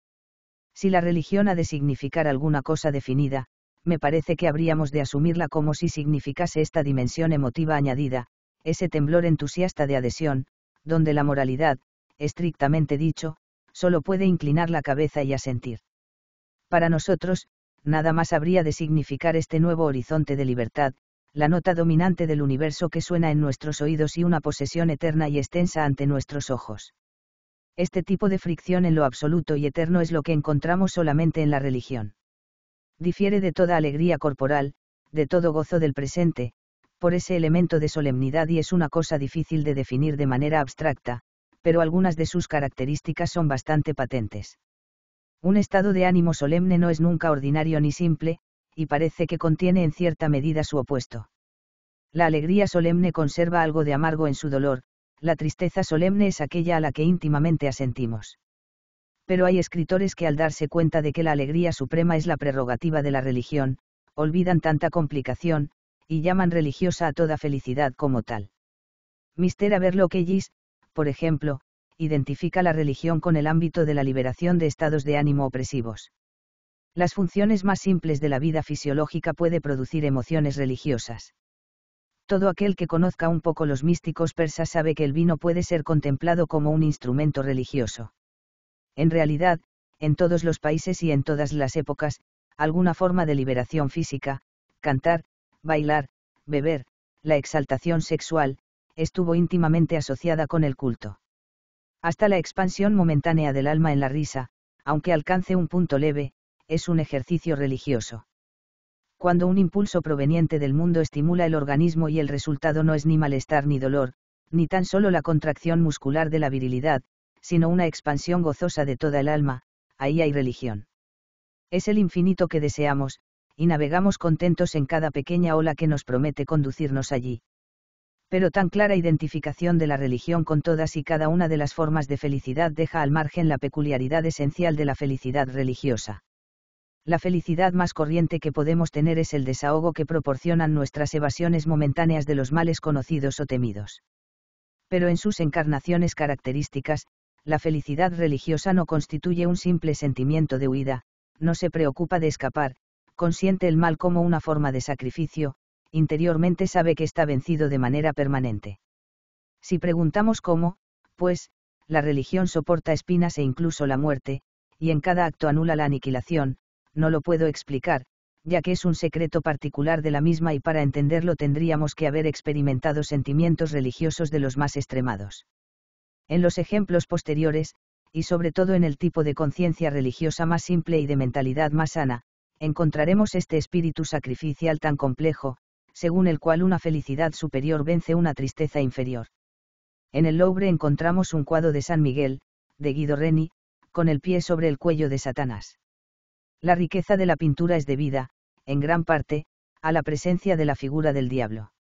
Si la religión ha de significar alguna cosa definida, me parece que habríamos de asumirla como si significase esta dimensión emotiva añadida, ese temblor entusiasta de adhesión, donde la moralidad, estrictamente dicho, solo puede inclinar la cabeza y asentir. Para nosotros, nada más habría de significar este nuevo horizonte de libertad, la nota dominante del universo que suena en nuestros oídos y una posesión eterna y extensa ante nuestros ojos. Este tipo de fricción en lo absoluto y eterno es lo que encontramos solamente en la religión. Difiere de toda alegría corporal, de todo gozo del presente, por ese elemento de solemnidad y es una cosa difícil de definir de manera abstracta, pero algunas de sus características son bastante patentes. Un estado de ánimo solemne no es nunca ordinario ni simple, y parece que contiene en cierta medida su opuesto. La alegría solemne conserva algo de amargo en su dolor, la tristeza solemne es aquella a la que íntimamente asentimos. Pero hay escritores que al darse cuenta de que la alegría suprema es la prerrogativa de la religión, olvidan tanta complicación, y llaman religiosa a toda felicidad como tal. que Averloquellis, por ejemplo, identifica la religión con el ámbito de la liberación de estados de ánimo opresivos. Las funciones más simples de la vida fisiológica puede producir emociones religiosas. Todo aquel que conozca un poco los místicos persas sabe que el vino puede ser contemplado como un instrumento religioso. En realidad, en todos los países y en todas las épocas, alguna forma de liberación física, cantar, bailar, beber, la exaltación sexual, estuvo íntimamente asociada con el culto. Hasta la expansión momentánea del alma en la risa, aunque alcance un punto leve, es un ejercicio religioso. Cuando un impulso proveniente del mundo estimula el organismo y el resultado no es ni malestar ni dolor, ni tan solo la contracción muscular de la virilidad, sino una expansión gozosa de toda el alma, ahí hay religión. Es el infinito que deseamos, y navegamos contentos en cada pequeña ola que nos promete conducirnos allí. Pero tan clara identificación de la religión con todas y cada una de las formas de felicidad deja al margen la peculiaridad esencial de la felicidad religiosa. La felicidad más corriente que podemos tener es el desahogo que proporcionan nuestras evasiones momentáneas de los males conocidos o temidos. Pero en sus encarnaciones características, la felicidad religiosa no constituye un simple sentimiento de huida, no se preocupa de escapar, consiente el mal como una forma de sacrificio, interiormente sabe que está vencido de manera permanente. Si preguntamos cómo, pues, la religión soporta espinas e incluso la muerte, y en cada acto anula la aniquilación, no lo puedo explicar, ya que es un secreto particular de la misma y para entenderlo tendríamos que haber experimentado sentimientos religiosos de los más extremados. En los ejemplos posteriores, y sobre todo en el tipo de conciencia religiosa más simple y de mentalidad más sana, encontraremos este espíritu sacrificial tan complejo, según el cual una felicidad superior vence una tristeza inferior. En el Louvre encontramos un cuadro de San Miguel, de Guido Reni, con el pie sobre el cuello de Satanás. La riqueza de la pintura es debida, en gran parte, a la presencia de la figura del diablo.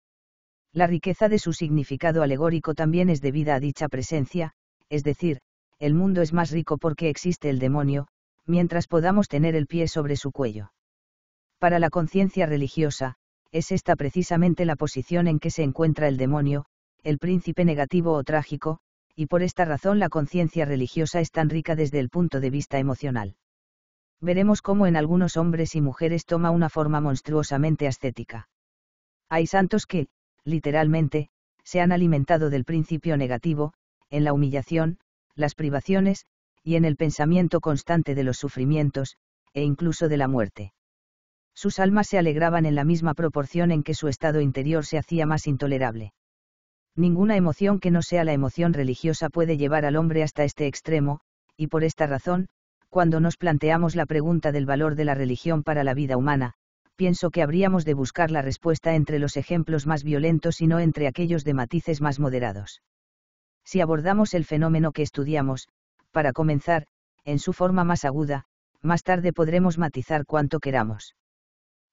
La riqueza de su significado alegórico también es debida a dicha presencia, es decir, el mundo es más rico porque existe el demonio, mientras podamos tener el pie sobre su cuello. Para la conciencia religiosa, es esta precisamente la posición en que se encuentra el demonio, el príncipe negativo o trágico, y por esta razón la conciencia religiosa es tan rica desde el punto de vista emocional. Veremos cómo en algunos hombres y mujeres toma una forma monstruosamente ascética. Hay santos que, literalmente, se han alimentado del principio negativo, en la humillación, las privaciones, y en el pensamiento constante de los sufrimientos, e incluso de la muerte. Sus almas se alegraban en la misma proporción en que su estado interior se hacía más intolerable. Ninguna emoción que no sea la emoción religiosa puede llevar al hombre hasta este extremo, y por esta razón, cuando nos planteamos la pregunta del valor de la religión para la vida humana, pienso que habríamos de buscar la respuesta entre los ejemplos más violentos y no entre aquellos de matices más moderados. Si abordamos el fenómeno que estudiamos, para comenzar, en su forma más aguda, más tarde podremos matizar cuanto queramos.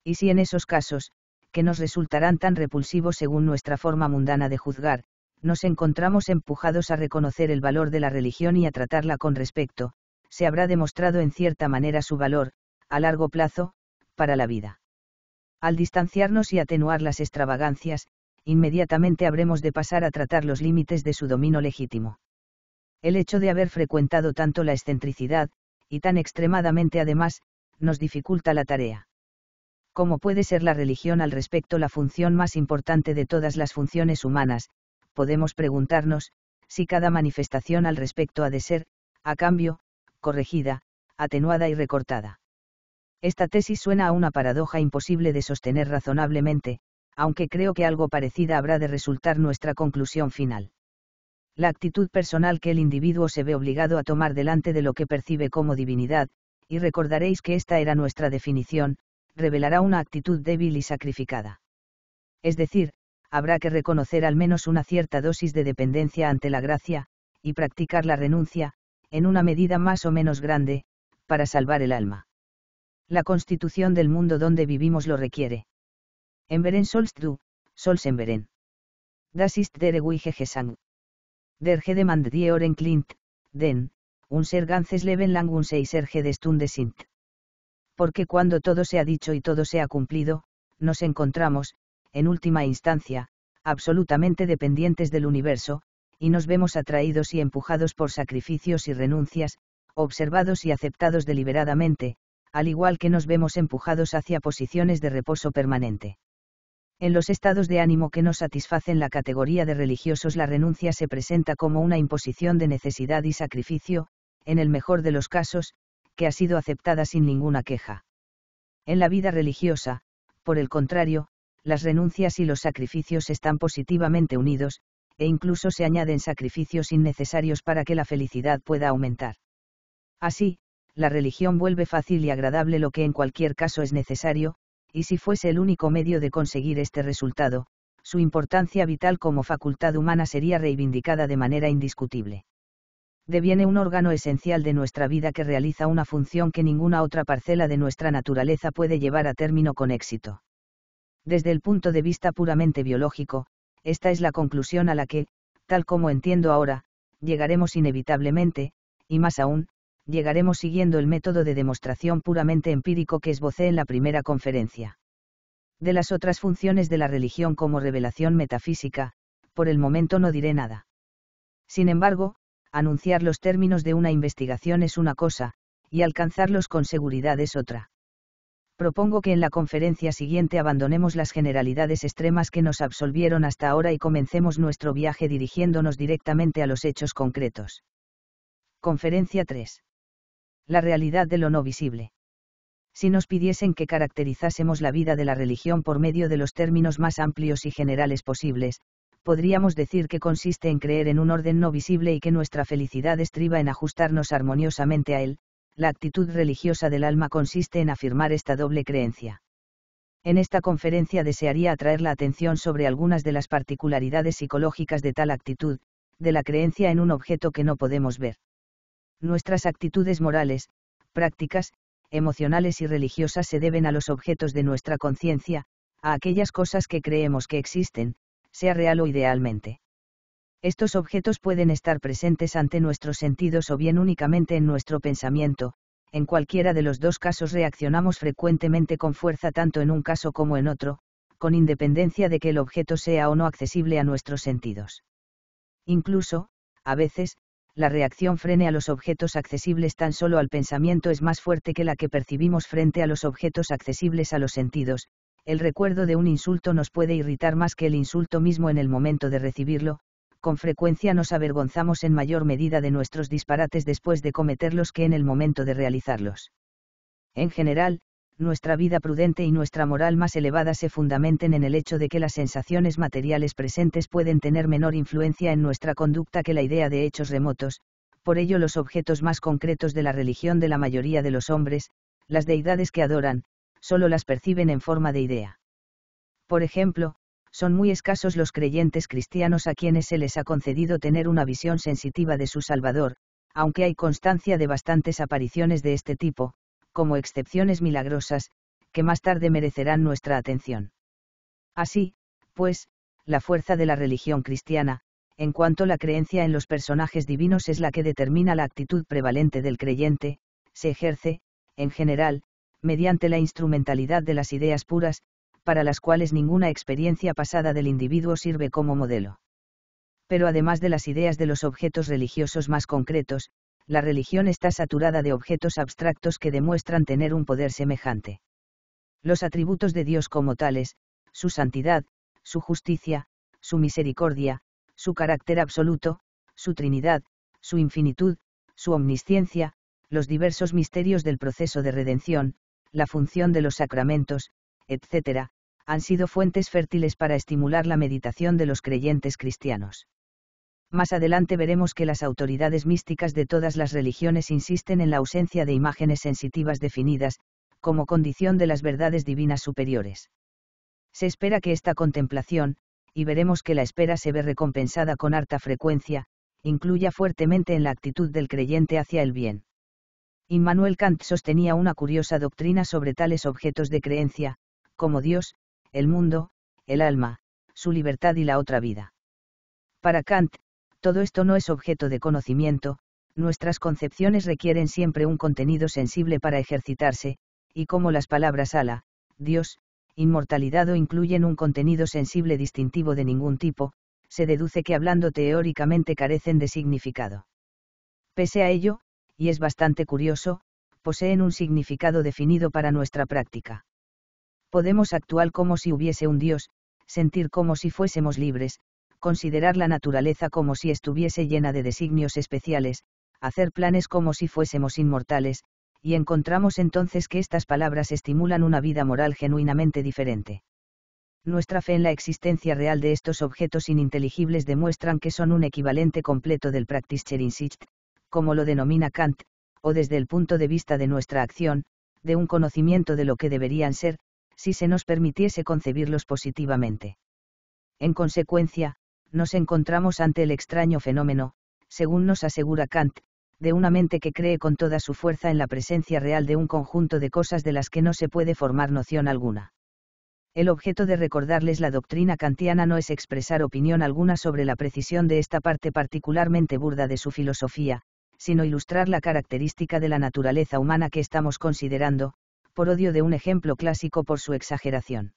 Y si en esos casos, que nos resultarán tan repulsivos según nuestra forma mundana de juzgar, nos encontramos empujados a reconocer el valor de la religión y a tratarla con respecto, se habrá demostrado en cierta manera su valor, a largo plazo, para la vida. Al distanciarnos y atenuar las extravagancias, inmediatamente habremos de pasar a tratar los límites de su dominio legítimo. El hecho de haber frecuentado tanto la excentricidad, y tan extremadamente además, nos dificulta la tarea. Como puede ser la religión al respecto la función más importante de todas las funciones humanas? Podemos preguntarnos, si cada manifestación al respecto ha de ser, a cambio, corregida, atenuada y recortada. Esta tesis suena a una paradoja imposible de sostener razonablemente, aunque creo que algo parecida habrá de resultar nuestra conclusión final la actitud personal que el individuo se ve obligado a tomar delante de lo que percibe como divinidad, y recordaréis que esta era nuestra definición, revelará una actitud débil y sacrificada. Es decir, habrá que reconocer al menos una cierta dosis de dependencia ante la gracia, y practicar la renuncia, en una medida más o menos grande, para salvar el alma. La constitución del mundo donde vivimos lo requiere. En Beren sols du, sols en Beren. Das ist der Gesang. Der Gedemandrie en Klint, den, un ser gances leven lang un stunde sint. Porque cuando todo se ha dicho y todo se ha cumplido, nos encontramos, en última instancia, absolutamente dependientes del universo, y nos vemos atraídos y empujados por sacrificios y renuncias, observados y aceptados deliberadamente, al igual que nos vemos empujados hacia posiciones de reposo permanente. En los estados de ánimo que no satisfacen la categoría de religiosos la renuncia se presenta como una imposición de necesidad y sacrificio, en el mejor de los casos, que ha sido aceptada sin ninguna queja. En la vida religiosa, por el contrario, las renuncias y los sacrificios están positivamente unidos, e incluso se añaden sacrificios innecesarios para que la felicidad pueda aumentar. Así, la religión vuelve fácil y agradable lo que en cualquier caso es necesario, y si fuese el único medio de conseguir este resultado, su importancia vital como facultad humana sería reivindicada de manera indiscutible. Deviene un órgano esencial de nuestra vida que realiza una función que ninguna otra parcela de nuestra naturaleza puede llevar a término con éxito. Desde el punto de vista puramente biológico, esta es la conclusión a la que, tal como entiendo ahora, llegaremos inevitablemente, y más aún, llegaremos siguiendo el método de demostración puramente empírico que esbocé en la primera conferencia. De las otras funciones de la religión como revelación metafísica, por el momento no diré nada. Sin embargo, anunciar los términos de una investigación es una cosa, y alcanzarlos con seguridad es otra. Propongo que en la conferencia siguiente abandonemos las generalidades extremas que nos absolvieron hasta ahora y comencemos nuestro viaje dirigiéndonos directamente a los hechos concretos. Conferencia 3 la realidad de lo no visible. Si nos pidiesen que caracterizásemos la vida de la religión por medio de los términos más amplios y generales posibles, podríamos decir que consiste en creer en un orden no visible y que nuestra felicidad estriba en ajustarnos armoniosamente a él, la actitud religiosa del alma consiste en afirmar esta doble creencia. En esta conferencia desearía atraer la atención sobre algunas de las particularidades psicológicas de tal actitud, de la creencia en un objeto que no podemos ver. Nuestras actitudes morales, prácticas, emocionales y religiosas se deben a los objetos de nuestra conciencia, a aquellas cosas que creemos que existen, sea real o idealmente. Estos objetos pueden estar presentes ante nuestros sentidos o bien únicamente en nuestro pensamiento, en cualquiera de los dos casos reaccionamos frecuentemente con fuerza tanto en un caso como en otro, con independencia de que el objeto sea o no accesible a nuestros sentidos. Incluso, a veces, la reacción frene a los objetos accesibles tan solo al pensamiento es más fuerte que la que percibimos frente a los objetos accesibles a los sentidos, el recuerdo de un insulto nos puede irritar más que el insulto mismo en el momento de recibirlo, con frecuencia nos avergonzamos en mayor medida de nuestros disparates después de cometerlos que en el momento de realizarlos. En general, nuestra vida prudente y nuestra moral más elevada se fundamenten en el hecho de que las sensaciones materiales presentes pueden tener menor influencia en nuestra conducta que la idea de hechos remotos, por ello los objetos más concretos de la religión de la mayoría de los hombres, las deidades que adoran, solo las perciben en forma de idea. Por ejemplo, son muy escasos los creyentes cristianos a quienes se les ha concedido tener una visión sensitiva de su Salvador, aunque hay constancia de bastantes apariciones de este tipo, como excepciones milagrosas, que más tarde merecerán nuestra atención. Así, pues, la fuerza de la religión cristiana, en cuanto la creencia en los personajes divinos es la que determina la actitud prevalente del creyente, se ejerce, en general, mediante la instrumentalidad de las ideas puras, para las cuales ninguna experiencia pasada del individuo sirve como modelo. Pero además de las ideas de los objetos religiosos más concretos, la religión está saturada de objetos abstractos que demuestran tener un poder semejante. Los atributos de Dios como tales, su santidad, su justicia, su misericordia, su carácter absoluto, su Trinidad, su infinitud, su omnisciencia, los diversos misterios del proceso de redención, la función de los sacramentos, etc., han sido fuentes fértiles para estimular la meditación de los creyentes cristianos. Más adelante veremos que las autoridades místicas de todas las religiones insisten en la ausencia de imágenes sensitivas definidas, como condición de las verdades divinas superiores. Se espera que esta contemplación, y veremos que la espera se ve recompensada con harta frecuencia, incluya fuertemente en la actitud del creyente hacia el bien. Immanuel Kant sostenía una curiosa doctrina sobre tales objetos de creencia, como Dios, el mundo, el alma, su libertad y la otra vida. Para Kant, todo esto no es objeto de conocimiento, nuestras concepciones requieren siempre un contenido sensible para ejercitarse, y como las palabras ala, Dios, inmortalidad o incluyen un contenido sensible distintivo de ningún tipo, se deduce que hablando teóricamente carecen de significado. Pese a ello, y es bastante curioso, poseen un significado definido para nuestra práctica. Podemos actuar como si hubiese un Dios, sentir como si fuésemos libres, considerar la naturaleza como si estuviese llena de designios especiales, hacer planes como si fuésemos inmortales, y encontramos entonces que estas palabras estimulan una vida moral genuinamente diferente. Nuestra fe en la existencia real de estos objetos ininteligibles demuestran que son un equivalente completo del Insicht, como lo denomina Kant, o desde el punto de vista de nuestra acción, de un conocimiento de lo que deberían ser, si se nos permitiese concebirlos positivamente. En consecuencia, nos encontramos ante el extraño fenómeno, según nos asegura Kant, de una mente que cree con toda su fuerza en la presencia real de un conjunto de cosas de las que no se puede formar noción alguna. El objeto de recordarles la doctrina kantiana no es expresar opinión alguna sobre la precisión de esta parte particularmente burda de su filosofía, sino ilustrar la característica de la naturaleza humana que estamos considerando, por odio de un ejemplo clásico por su exageración.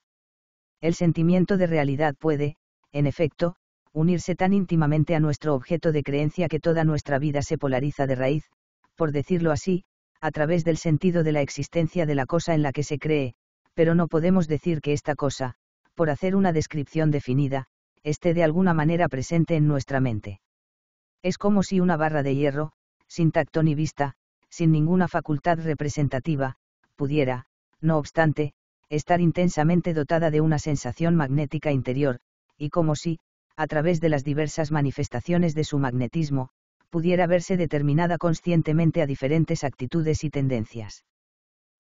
El sentimiento de realidad puede, en efecto, unirse tan íntimamente a nuestro objeto de creencia que toda nuestra vida se polariza de raíz, por decirlo así, a través del sentido de la existencia de la cosa en la que se cree, pero no podemos decir que esta cosa, por hacer una descripción definida, esté de alguna manera presente en nuestra mente. Es como si una barra de hierro, sin tacto ni vista, sin ninguna facultad representativa, pudiera, no obstante, estar intensamente dotada de una sensación magnética interior, y como si, a través de las diversas manifestaciones de su magnetismo, pudiera verse determinada conscientemente a diferentes actitudes y tendencias.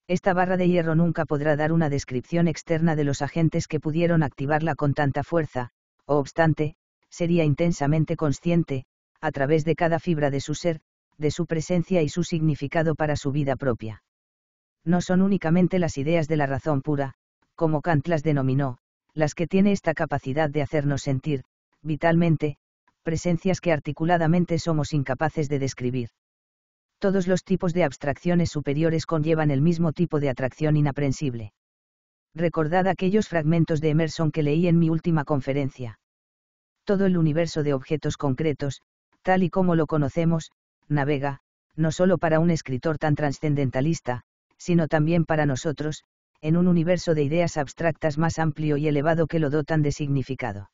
Esta barra de hierro nunca podrá dar una descripción externa de los agentes que pudieron activarla con tanta fuerza, o obstante, sería intensamente consciente, a través de cada fibra de su ser, de su presencia y su significado para su vida propia. No son únicamente las ideas de la razón pura, como Kant las denominó, las que tiene esta capacidad de hacernos sentir, vitalmente, presencias que articuladamente somos incapaces de describir. Todos los tipos de abstracciones superiores conllevan el mismo tipo de atracción inaprensible. Recordad aquellos fragmentos de Emerson que leí en mi última conferencia. Todo el universo de objetos concretos, tal y como lo conocemos, navega, no solo para un escritor tan trascendentalista, sino también para nosotros, en un universo de ideas abstractas más amplio y elevado que lo dotan de significado.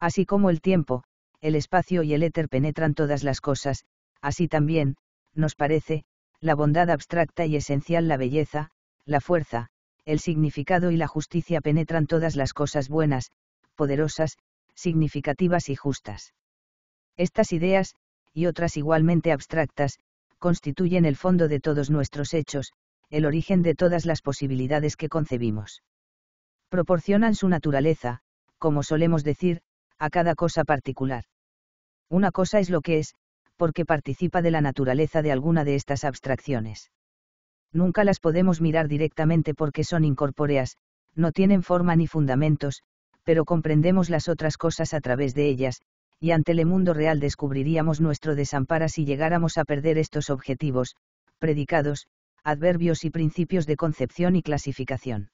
Así como el tiempo, el espacio y el éter penetran todas las cosas, así también, nos parece, la bondad abstracta y esencial, la belleza, la fuerza, el significado y la justicia penetran todas las cosas buenas, poderosas, significativas y justas. Estas ideas, y otras igualmente abstractas, constituyen el fondo de todos nuestros hechos, el origen de todas las posibilidades que concebimos. Proporcionan su naturaleza, como solemos decir, a cada cosa particular. Una cosa es lo que es, porque participa de la naturaleza de alguna de estas abstracciones. Nunca las podemos mirar directamente porque son incorpóreas, no tienen forma ni fundamentos, pero comprendemos las otras cosas a través de ellas, y ante el mundo real descubriríamos nuestro desamparo si llegáramos a perder estos objetivos, predicados, adverbios y principios de concepción y clasificación.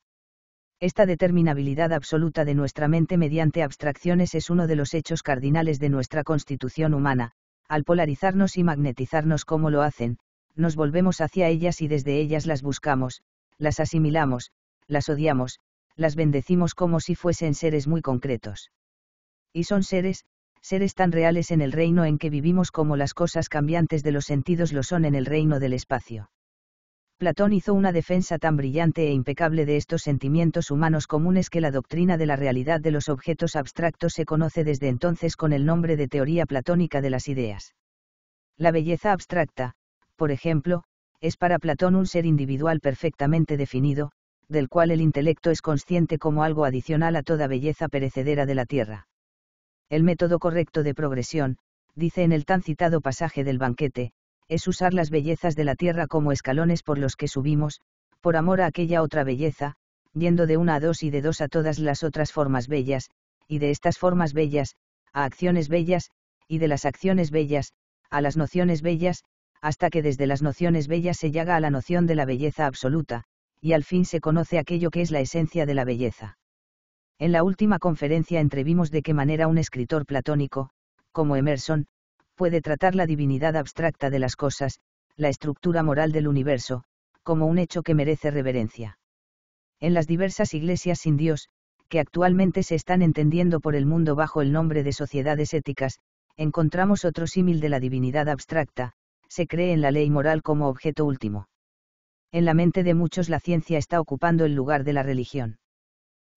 Esta determinabilidad absoluta de nuestra mente mediante abstracciones es uno de los hechos cardinales de nuestra constitución humana, al polarizarnos y magnetizarnos como lo hacen, nos volvemos hacia ellas y desde ellas las buscamos, las asimilamos, las odiamos, las bendecimos como si fuesen seres muy concretos. Y son seres, seres tan reales en el reino en que vivimos como las cosas cambiantes de los sentidos lo son en el reino del espacio. Platón hizo una defensa tan brillante e impecable de estos sentimientos humanos comunes que la doctrina de la realidad de los objetos abstractos se conoce desde entonces con el nombre de teoría platónica de las ideas. La belleza abstracta, por ejemplo, es para Platón un ser individual perfectamente definido, del cual el intelecto es consciente como algo adicional a toda belleza perecedera de la tierra. El método correcto de progresión, dice en el tan citado pasaje del banquete, es usar las bellezas de la tierra como escalones por los que subimos, por amor a aquella otra belleza, yendo de una a dos y de dos a todas las otras formas bellas, y de estas formas bellas, a acciones bellas, y de las acciones bellas, a las nociones bellas, hasta que desde las nociones bellas se llega a la noción de la belleza absoluta, y al fin se conoce aquello que es la esencia de la belleza. En la última conferencia entrevimos de qué manera un escritor platónico, como Emerson, puede tratar la divinidad abstracta de las cosas, la estructura moral del universo, como un hecho que merece reverencia. En las diversas iglesias sin Dios, que actualmente se están entendiendo por el mundo bajo el nombre de sociedades éticas, encontramos otro símil de la divinidad abstracta, se cree en la ley moral como objeto último. En la mente de muchos la ciencia está ocupando el lugar de la religión.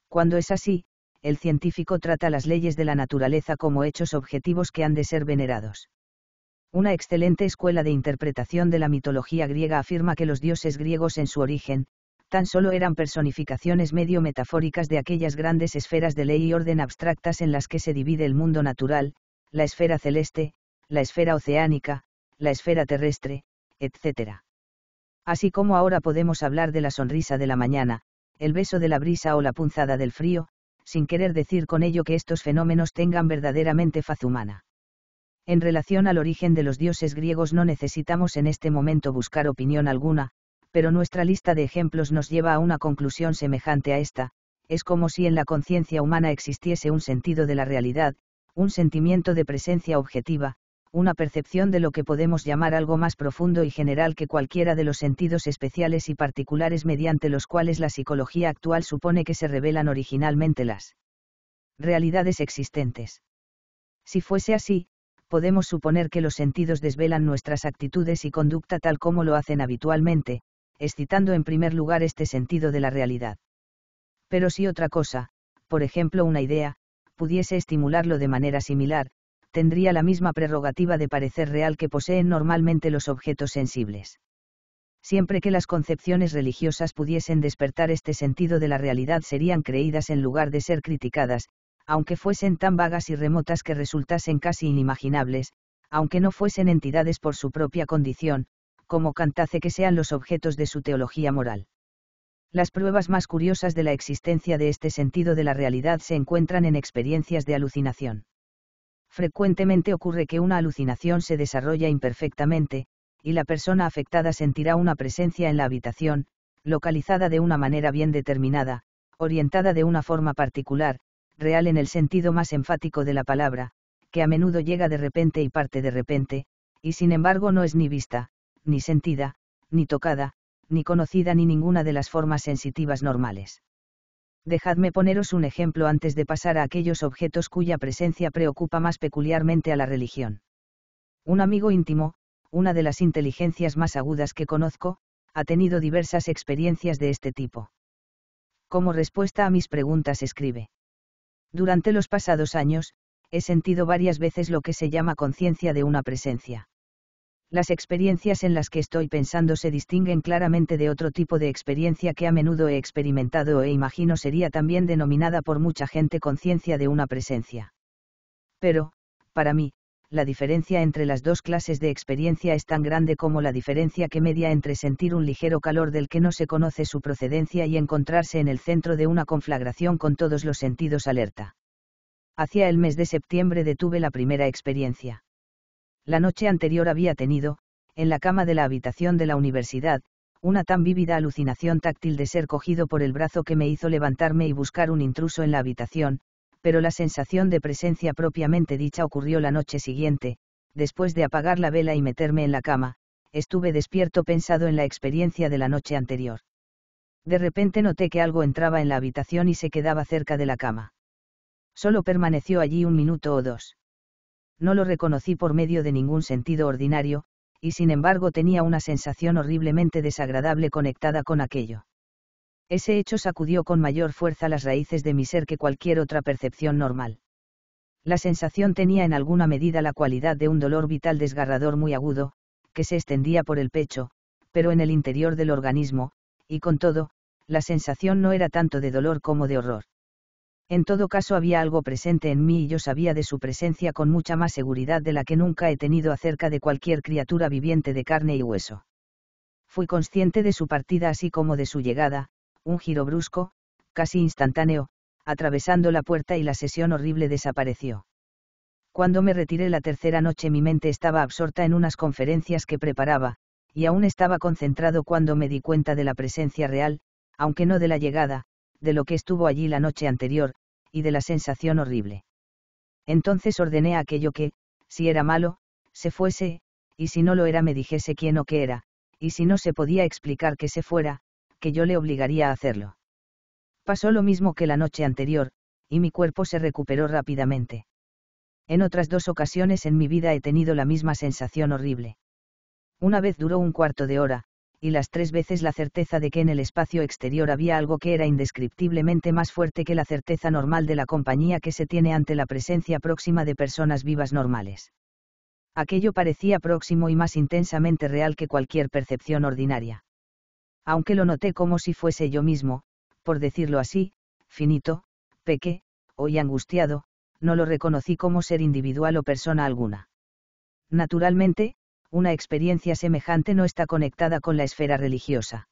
Cuando es así, el científico trata las leyes de la naturaleza como hechos objetivos que han de ser venerados. Una excelente escuela de interpretación de la mitología griega afirma que los dioses griegos en su origen, tan solo eran personificaciones medio metafóricas de aquellas grandes esferas de ley y orden abstractas en las que se divide el mundo natural, la esfera celeste, la esfera oceánica, la esfera terrestre, etc. Así como ahora podemos hablar de la sonrisa de la mañana, el beso de la brisa o la punzada del frío, sin querer decir con ello que estos fenómenos tengan verdaderamente faz humana. En relación al origen de los dioses griegos no necesitamos en este momento buscar opinión alguna, pero nuestra lista de ejemplos nos lleva a una conclusión semejante a esta, es como si en la conciencia humana existiese un sentido de la realidad, un sentimiento de presencia objetiva, una percepción de lo que podemos llamar algo más profundo y general que cualquiera de los sentidos especiales y particulares mediante los cuales la psicología actual supone que se revelan originalmente las realidades existentes. Si fuese así, podemos suponer que los sentidos desvelan nuestras actitudes y conducta tal como lo hacen habitualmente, excitando en primer lugar este sentido de la realidad. Pero si otra cosa, por ejemplo una idea, pudiese estimularlo de manera similar, tendría la misma prerrogativa de parecer real que poseen normalmente los objetos sensibles. Siempre que las concepciones religiosas pudiesen despertar este sentido de la realidad serían creídas en lugar de ser criticadas, aunque fuesen tan vagas y remotas que resultasen casi inimaginables, aunque no fuesen entidades por su propia condición, como cantace que sean los objetos de su teología moral. Las pruebas más curiosas de la existencia de este sentido de la realidad se encuentran en experiencias de alucinación. Frecuentemente ocurre que una alucinación se desarrolla imperfectamente, y la persona afectada sentirá una presencia en la habitación, localizada de una manera bien determinada, orientada de una forma particular, real en el sentido más enfático de la palabra, que a menudo llega de repente y parte de repente, y sin embargo no es ni vista, ni sentida, ni tocada, ni conocida ni ninguna de las formas sensitivas normales dejadme poneros un ejemplo antes de pasar a aquellos objetos cuya presencia preocupa más peculiarmente a la religión. Un amigo íntimo, una de las inteligencias más agudas que conozco, ha tenido diversas experiencias de este tipo. Como respuesta a mis preguntas escribe. Durante los pasados años, he sentido varias veces lo que se llama conciencia de una presencia. Las experiencias en las que estoy pensando se distinguen claramente de otro tipo de experiencia que a menudo he experimentado e imagino sería también denominada por mucha gente conciencia de una presencia. Pero, para mí, la diferencia entre las dos clases de experiencia es tan grande como la diferencia que media entre sentir un ligero calor del que no se conoce su procedencia y encontrarse en el centro de una conflagración con todos los sentidos alerta. Hacia el mes de septiembre detuve la primera experiencia la noche anterior había tenido, en la cama de la habitación de la universidad, una tan vívida alucinación táctil de ser cogido por el brazo que me hizo levantarme y buscar un intruso en la habitación, pero la sensación de presencia propiamente dicha ocurrió la noche siguiente, después de apagar la vela y meterme en la cama, estuve despierto pensado en la experiencia de la noche anterior. De repente noté que algo entraba en la habitación y se quedaba cerca de la cama. Solo permaneció allí un minuto o dos no lo reconocí por medio de ningún sentido ordinario, y sin embargo tenía una sensación horriblemente desagradable conectada con aquello. Ese hecho sacudió con mayor fuerza las raíces de mi ser que cualquier otra percepción normal. La sensación tenía en alguna medida la cualidad de un dolor vital desgarrador muy agudo, que se extendía por el pecho, pero en el interior del organismo, y con todo, la sensación no era tanto de dolor como de horror. En todo caso había algo presente en mí y yo sabía de su presencia con mucha más seguridad de la que nunca he tenido acerca de cualquier criatura viviente de carne y hueso. Fui consciente de su partida así como de su llegada, un giro brusco, casi instantáneo, atravesando la puerta y la sesión horrible desapareció. Cuando me retiré la tercera noche mi mente estaba absorta en unas conferencias que preparaba, y aún estaba concentrado cuando me di cuenta de la presencia real, aunque no de la llegada, de lo que estuvo allí la noche anterior, y de la sensación horrible. Entonces ordené aquello que, si era malo, se fuese, y si no lo era me dijese quién o qué era, y si no se podía explicar que se fuera, que yo le obligaría a hacerlo. Pasó lo mismo que la noche anterior, y mi cuerpo se recuperó rápidamente. En otras dos ocasiones en mi vida he tenido la misma sensación horrible. Una vez duró un cuarto de hora, y las tres veces la certeza de que en el espacio exterior había algo que era indescriptiblemente más fuerte que la certeza normal de la compañía que se tiene ante la presencia próxima de personas vivas normales. Aquello parecía próximo y más intensamente real que cualquier percepción ordinaria. Aunque lo noté como si fuese yo mismo, por decirlo así, finito, peque, hoy angustiado, no lo reconocí como ser individual o persona alguna. Naturalmente, una experiencia semejante no está conectada con la esfera religiosa.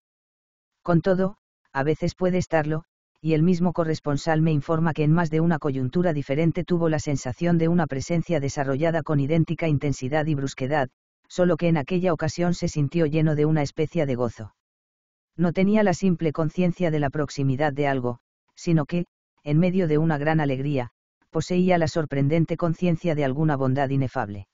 Con todo, a veces puede estarlo, y el mismo corresponsal me informa que en más de una coyuntura diferente tuvo la sensación de una presencia desarrollada con idéntica intensidad y brusquedad, solo que en aquella ocasión se sintió lleno de una especie de gozo. No tenía la simple conciencia de la proximidad de algo, sino que, en medio de una gran alegría, poseía la sorprendente conciencia de alguna bondad inefable.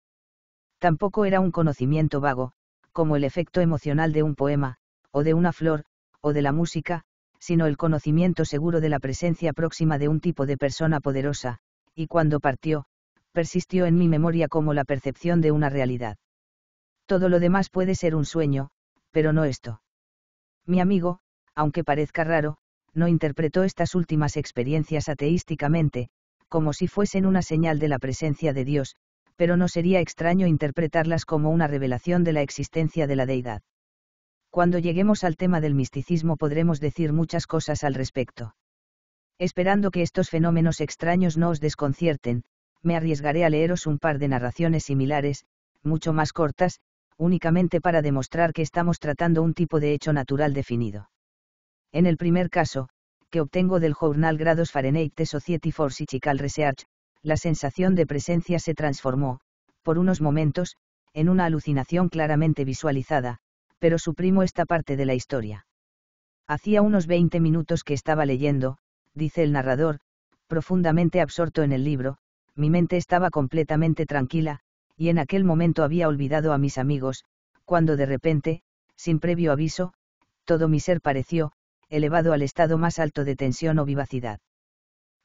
Tampoco era un conocimiento vago, como el efecto emocional de un poema, o de una flor, o de la música, sino el conocimiento seguro de la presencia próxima de un tipo de persona poderosa, y cuando partió, persistió en mi memoria como la percepción de una realidad. Todo lo demás puede ser un sueño, pero no esto. Mi amigo, aunque parezca raro, no interpretó estas últimas experiencias ateísticamente, como si fuesen una señal de la presencia de Dios, pero no sería extraño interpretarlas como una revelación de la existencia de la deidad. Cuando lleguemos al tema del misticismo podremos decir muchas cosas al respecto. Esperando que estos fenómenos extraños no os desconcierten, me arriesgaré a leeros un par de narraciones similares, mucho más cortas, únicamente para demostrar que estamos tratando un tipo de hecho natural definido. En el primer caso, que obtengo del journal Grados Fahrenheit de Society for Psychical Research, la sensación de presencia se transformó, por unos momentos, en una alucinación claramente visualizada, pero suprimo esta parte de la historia. Hacía unos 20 minutos que estaba leyendo, dice el narrador, profundamente absorto en el libro, mi mente estaba completamente tranquila, y en aquel momento había olvidado a mis amigos, cuando de repente, sin previo aviso, todo mi ser pareció, elevado al estado más alto de tensión o vivacidad.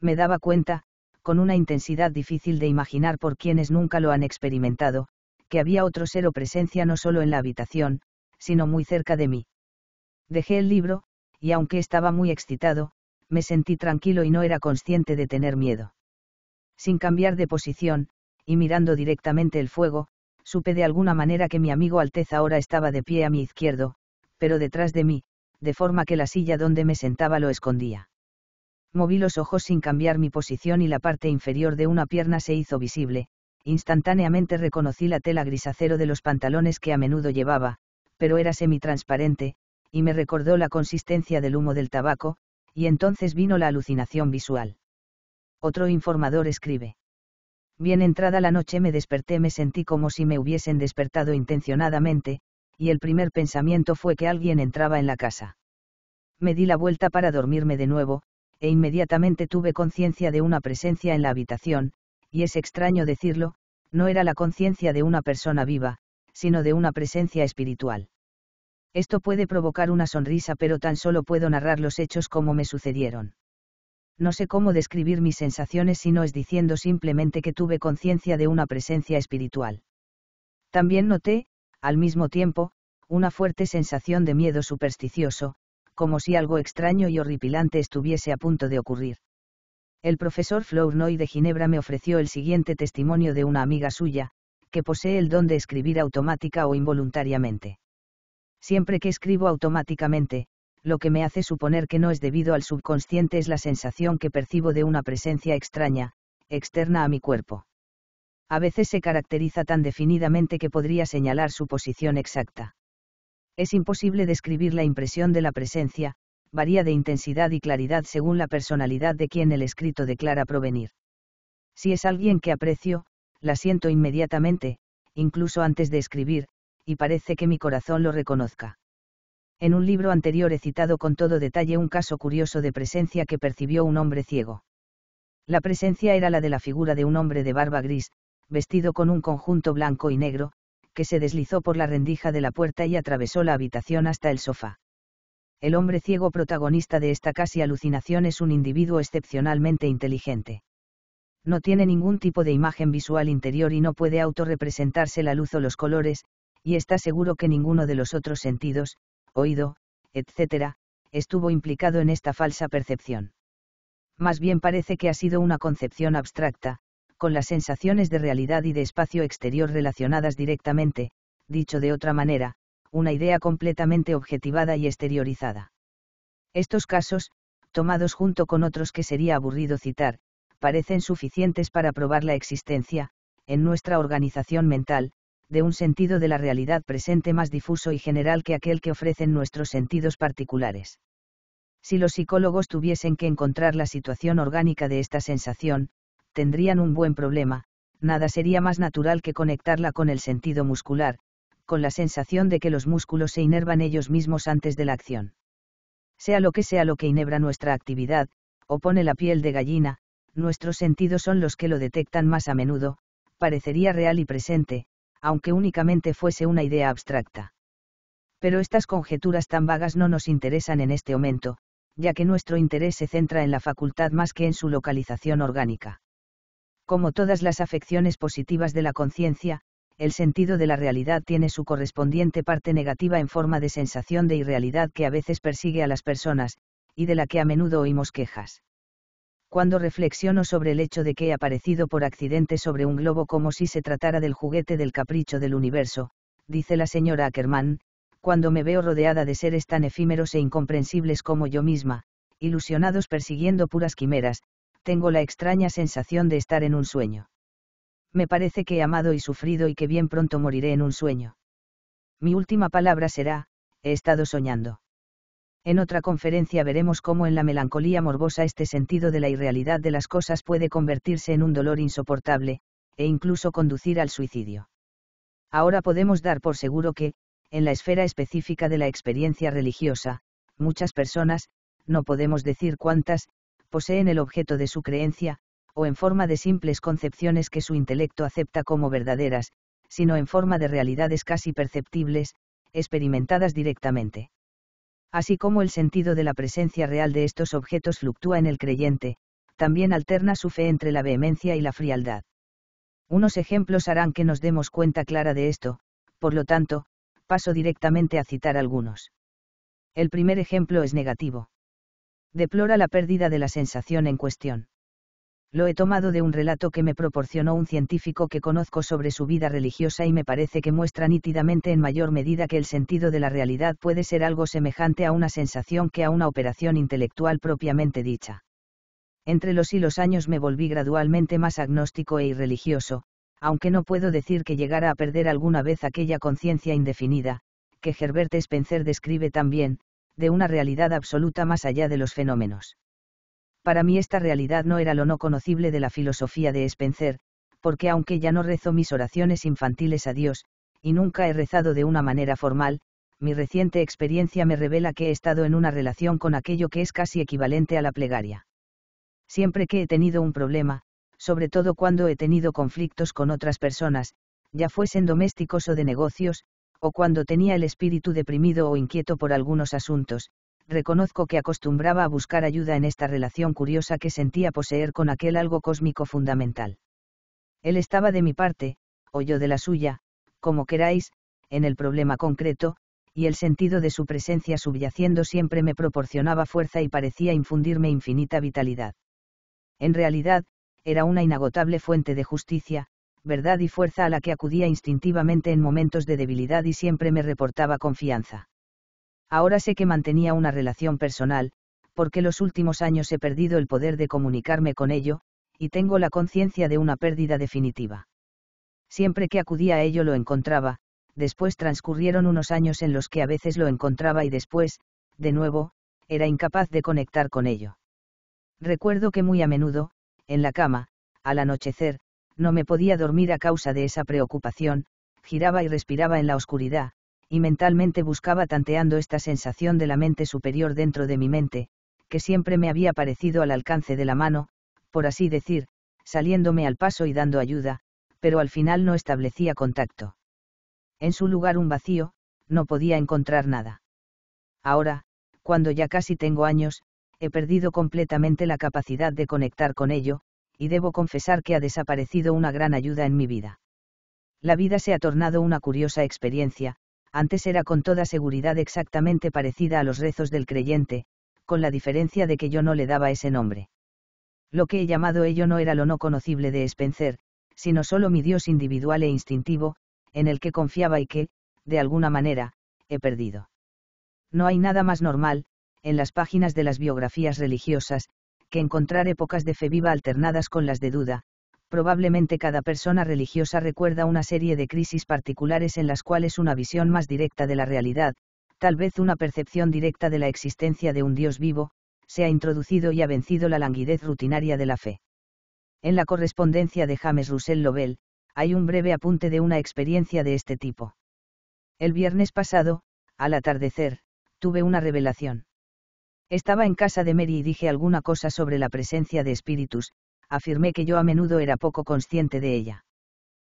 Me daba cuenta, con una intensidad difícil de imaginar por quienes nunca lo han experimentado, que había otro ser o presencia no solo en la habitación, sino muy cerca de mí. Dejé el libro, y aunque estaba muy excitado, me sentí tranquilo y no era consciente de tener miedo. Sin cambiar de posición, y mirando directamente el fuego, supe de alguna manera que mi amigo alteza ahora estaba de pie a mi izquierdo, pero detrás de mí, de forma que la silla donde me sentaba lo escondía moví los ojos sin cambiar mi posición y la parte inferior de una pierna se hizo visible, instantáneamente reconocí la tela grisacero de los pantalones que a menudo llevaba, pero era semitransparente, y me recordó la consistencia del humo del tabaco, y entonces vino la alucinación visual. Otro informador escribe. Bien entrada la noche me desperté, me sentí como si me hubiesen despertado intencionadamente, y el primer pensamiento fue que alguien entraba en la casa. Me di la vuelta para dormirme de nuevo, e inmediatamente tuve conciencia de una presencia en la habitación, y es extraño decirlo, no era la conciencia de una persona viva, sino de una presencia espiritual. Esto puede provocar una sonrisa, pero tan solo puedo narrar los hechos como me sucedieron. No sé cómo describir mis sensaciones si no es diciendo simplemente que tuve conciencia de una presencia espiritual. También noté, al mismo tiempo, una fuerte sensación de miedo supersticioso, como si algo extraño y horripilante estuviese a punto de ocurrir. El profesor Flournoy de Ginebra me ofreció el siguiente testimonio de una amiga suya, que posee el don de escribir automática o involuntariamente. Siempre que escribo automáticamente, lo que me hace suponer que no es debido al subconsciente es la sensación que percibo de una presencia extraña, externa a mi cuerpo. A veces se caracteriza tan definidamente que podría señalar su posición exacta. Es imposible describir la impresión de la presencia, varía de intensidad y claridad según la personalidad de quien el escrito declara provenir. Si es alguien que aprecio, la siento inmediatamente, incluso antes de escribir, y parece que mi corazón lo reconozca. En un libro anterior he citado con todo detalle un caso curioso de presencia que percibió un hombre ciego. La presencia era la de la figura de un hombre de barba gris, vestido con un conjunto blanco y negro, que se deslizó por la rendija de la puerta y atravesó la habitación hasta el sofá. El hombre ciego protagonista de esta casi alucinación es un individuo excepcionalmente inteligente. No tiene ningún tipo de imagen visual interior y no puede autorrepresentarse la luz o los colores, y está seguro que ninguno de los otros sentidos, oído, etc., estuvo implicado en esta falsa percepción. Más bien parece que ha sido una concepción abstracta, con las sensaciones de realidad y de espacio exterior relacionadas directamente, dicho de otra manera, una idea completamente objetivada y exteriorizada. Estos casos, tomados junto con otros que sería aburrido citar, parecen suficientes para probar la existencia, en nuestra organización mental, de un sentido de la realidad presente más difuso y general que aquel que ofrecen nuestros sentidos particulares. Si los psicólogos tuviesen que encontrar la situación orgánica de esta sensación, tendrían un buen problema, nada sería más natural que conectarla con el sentido muscular, con la sensación de que los músculos se inervan ellos mismos antes de la acción. Sea lo que sea lo que inebra nuestra actividad, o pone la piel de gallina, nuestros sentidos son los que lo detectan más a menudo, parecería real y presente, aunque únicamente fuese una idea abstracta. Pero estas conjeturas tan vagas no nos interesan en este momento, ya que nuestro interés se centra en la facultad más que en su localización orgánica. Como todas las afecciones positivas de la conciencia, el sentido de la realidad tiene su correspondiente parte negativa en forma de sensación de irrealidad que a veces persigue a las personas, y de la que a menudo oímos quejas. Cuando reflexiono sobre el hecho de que he aparecido por accidente sobre un globo como si se tratara del juguete del capricho del universo, dice la señora Ackerman, cuando me veo rodeada de seres tan efímeros e incomprensibles como yo misma, ilusionados persiguiendo puras quimeras, tengo la extraña sensación de estar en un sueño. Me parece que he amado y sufrido y que bien pronto moriré en un sueño. Mi última palabra será, he estado soñando. En otra conferencia veremos cómo en la melancolía morbosa este sentido de la irrealidad de las cosas puede convertirse en un dolor insoportable, e incluso conducir al suicidio. Ahora podemos dar por seguro que, en la esfera específica de la experiencia religiosa, muchas personas, no podemos decir cuántas, poseen el objeto de su creencia, o en forma de simples concepciones que su intelecto acepta como verdaderas, sino en forma de realidades casi perceptibles, experimentadas directamente. Así como el sentido de la presencia real de estos objetos fluctúa en el creyente, también alterna su fe entre la vehemencia y la frialdad. Unos ejemplos harán que nos demos cuenta clara de esto, por lo tanto, paso directamente a citar algunos. El primer ejemplo es negativo deplora la pérdida de la sensación en cuestión. Lo he tomado de un relato que me proporcionó un científico que conozco sobre su vida religiosa y me parece que muestra nítidamente en mayor medida que el sentido de la realidad puede ser algo semejante a una sensación que a una operación intelectual propiamente dicha. Entre los y los años me volví gradualmente más agnóstico e irreligioso, aunque no puedo decir que llegara a perder alguna vez aquella conciencia indefinida, que Herbert Spencer describe también, de una realidad absoluta más allá de los fenómenos. Para mí esta realidad no era lo no conocible de la filosofía de Spencer, porque aunque ya no rezo mis oraciones infantiles a Dios, y nunca he rezado de una manera formal, mi reciente experiencia me revela que he estado en una relación con aquello que es casi equivalente a la plegaria. Siempre que he tenido un problema, sobre todo cuando he tenido conflictos con otras personas, ya fuesen domésticos o de negocios, o cuando tenía el espíritu deprimido o inquieto por algunos asuntos, reconozco que acostumbraba a buscar ayuda en esta relación curiosa que sentía poseer con aquel algo cósmico fundamental. Él estaba de mi parte, o yo de la suya, como queráis, en el problema concreto, y el sentido de su presencia subyaciendo siempre me proporcionaba fuerza y parecía infundirme infinita vitalidad. En realidad, era una inagotable fuente de justicia, verdad y fuerza a la que acudía instintivamente en momentos de debilidad y siempre me reportaba confianza. Ahora sé que mantenía una relación personal, porque los últimos años he perdido el poder de comunicarme con ello, y tengo la conciencia de una pérdida definitiva. Siempre que acudía a ello lo encontraba, después transcurrieron unos años en los que a veces lo encontraba y después, de nuevo, era incapaz de conectar con ello. Recuerdo que muy a menudo, en la cama, al anochecer, no me podía dormir a causa de esa preocupación, giraba y respiraba en la oscuridad, y mentalmente buscaba tanteando esta sensación de la mente superior dentro de mi mente, que siempre me había parecido al alcance de la mano, por así decir, saliéndome al paso y dando ayuda, pero al final no establecía contacto. En su lugar un vacío, no podía encontrar nada. Ahora, cuando ya casi tengo años, he perdido completamente la capacidad de conectar con ello, y debo confesar que ha desaparecido una gran ayuda en mi vida. La vida se ha tornado una curiosa experiencia, antes era con toda seguridad exactamente parecida a los rezos del creyente, con la diferencia de que yo no le daba ese nombre. Lo que he llamado ello no era lo no conocible de Spencer, sino solo mi Dios individual e instintivo, en el que confiaba y que, de alguna manera, he perdido. No hay nada más normal, en las páginas de las biografías religiosas, que encontrar épocas de fe viva alternadas con las de duda, probablemente cada persona religiosa recuerda una serie de crisis particulares en las cuales una visión más directa de la realidad, tal vez una percepción directa de la existencia de un Dios vivo, se ha introducido y ha vencido la languidez rutinaria de la fe. En la correspondencia de James Russell Lobel, hay un breve apunte de una experiencia de este tipo. El viernes pasado, al atardecer, tuve una revelación. Estaba en casa de Mary y dije alguna cosa sobre la presencia de espíritus, afirmé que yo a menudo era poco consciente de ella.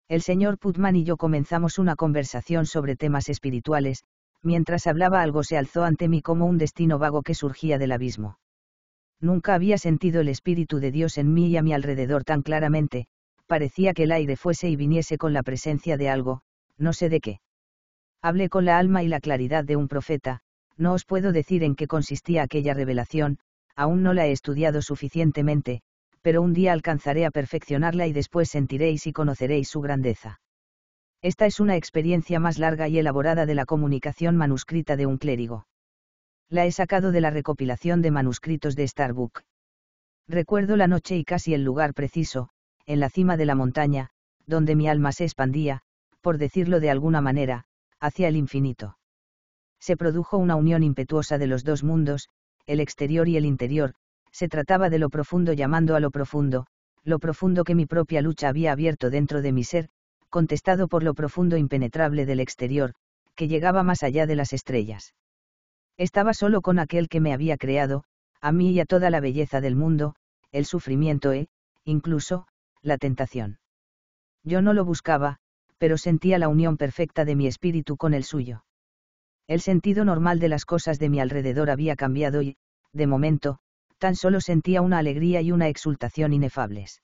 El señor Putman y yo comenzamos una conversación sobre temas espirituales, mientras hablaba algo se alzó ante mí como un destino vago que surgía del abismo. Nunca había sentido el Espíritu de Dios en mí y a mi alrededor tan claramente, parecía que el aire fuese y viniese con la presencia de algo, no sé de qué. Hablé con la alma y la claridad de un profeta, no os puedo decir en qué consistía aquella revelación, aún no la he estudiado suficientemente, pero un día alcanzaré a perfeccionarla y después sentiréis y conoceréis su grandeza. Esta es una experiencia más larga y elaborada de la comunicación manuscrita de un clérigo. La he sacado de la recopilación de manuscritos de Starbuck. Recuerdo la noche y casi el lugar preciso, en la cima de la montaña, donde mi alma se expandía, por decirlo de alguna manera, hacia el infinito se produjo una unión impetuosa de los dos mundos, el exterior y el interior, se trataba de lo profundo llamando a lo profundo, lo profundo que mi propia lucha había abierto dentro de mi ser, contestado por lo profundo impenetrable del exterior, que llegaba más allá de las estrellas. Estaba solo con aquel que me había creado, a mí y a toda la belleza del mundo, el sufrimiento e, incluso, la tentación. Yo no lo buscaba, pero sentía la unión perfecta de mi espíritu con el suyo. El sentido normal de las cosas de mi alrededor había cambiado y, de momento, tan solo sentía una alegría y una exultación inefables.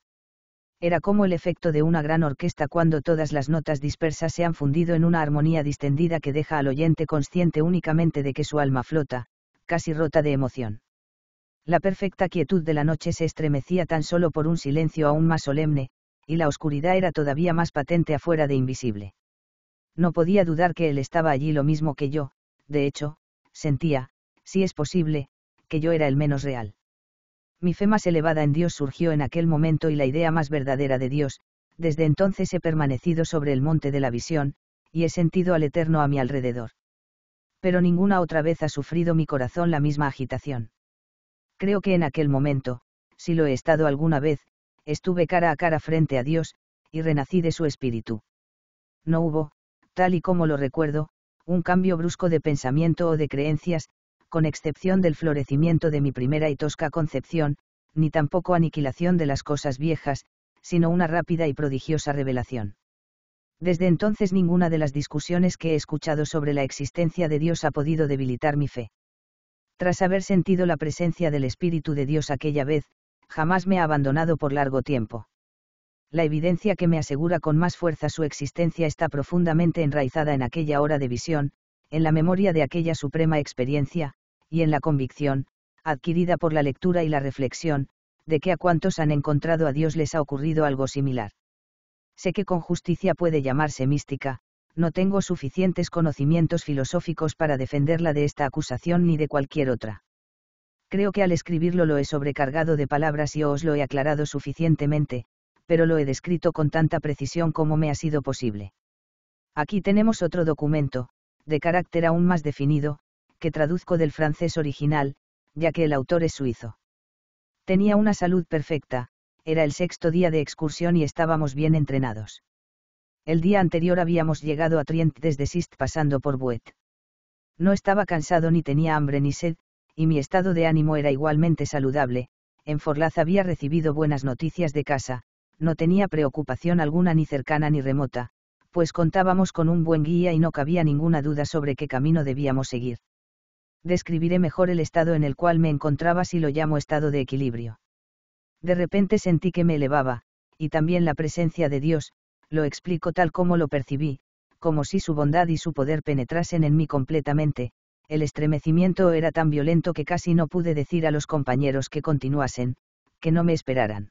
Era como el efecto de una gran orquesta cuando todas las notas dispersas se han fundido en una armonía distendida que deja al oyente consciente únicamente de que su alma flota, casi rota de emoción. La perfecta quietud de la noche se estremecía tan solo por un silencio aún más solemne, y la oscuridad era todavía más patente afuera de invisible. No podía dudar que él estaba allí lo mismo que yo, de hecho, sentía, si es posible, que yo era el menos real. Mi fe más elevada en Dios surgió en aquel momento y la idea más verdadera de Dios, desde entonces he permanecido sobre el monte de la visión, y he sentido al Eterno a mi alrededor. Pero ninguna otra vez ha sufrido mi corazón la misma agitación. Creo que en aquel momento, si lo he estado alguna vez, estuve cara a cara frente a Dios, y renací de su espíritu. No hubo, tal y como lo recuerdo, un cambio brusco de pensamiento o de creencias, con excepción del florecimiento de mi primera y tosca concepción, ni tampoco aniquilación de las cosas viejas, sino una rápida y prodigiosa revelación. Desde entonces ninguna de las discusiones que he escuchado sobre la existencia de Dios ha podido debilitar mi fe. Tras haber sentido la presencia del Espíritu de Dios aquella vez, jamás me ha abandonado por largo tiempo la evidencia que me asegura con más fuerza su existencia está profundamente enraizada en aquella hora de visión, en la memoria de aquella suprema experiencia, y en la convicción, adquirida por la lectura y la reflexión, de que a cuantos han encontrado a Dios les ha ocurrido algo similar. Sé que con justicia puede llamarse mística, no tengo suficientes conocimientos filosóficos para defenderla de esta acusación ni de cualquier otra. Creo que al escribirlo lo he sobrecargado de palabras y os lo he aclarado suficientemente, pero lo he descrito con tanta precisión como me ha sido posible. Aquí tenemos otro documento, de carácter aún más definido, que traduzco del francés original, ya que el autor es suizo. Tenía una salud perfecta, era el sexto día de excursión y estábamos bien entrenados. El día anterior habíamos llegado a Trient desde Sist pasando por Buet. No estaba cansado ni tenía hambre ni sed, y mi estado de ánimo era igualmente saludable, en Forlaz había recibido buenas noticias de casa, no tenía preocupación alguna ni cercana ni remota, pues contábamos con un buen guía y no cabía ninguna duda sobre qué camino debíamos seguir. Describiré mejor el estado en el cual me encontraba si lo llamo estado de equilibrio. De repente sentí que me elevaba, y también la presencia de Dios, lo explico tal como lo percibí, como si su bondad y su poder penetrasen en mí completamente, el estremecimiento era tan violento que casi no pude decir a los compañeros que continuasen, que no me esperaran.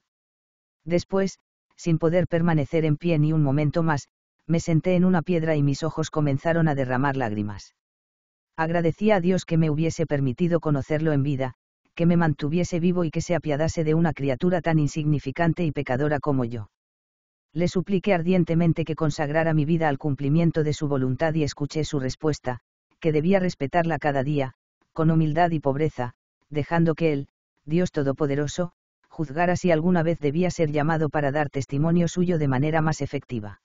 Después, sin poder permanecer en pie ni un momento más, me senté en una piedra y mis ojos comenzaron a derramar lágrimas. Agradecí a Dios que me hubiese permitido conocerlo en vida, que me mantuviese vivo y que se apiadase de una criatura tan insignificante y pecadora como yo. Le supliqué ardientemente que consagrara mi vida al cumplimiento de su voluntad y escuché su respuesta, que debía respetarla cada día, con humildad y pobreza, dejando que Él, Dios Todopoderoso, juzgara si alguna vez debía ser llamado para dar testimonio suyo de manera más efectiva.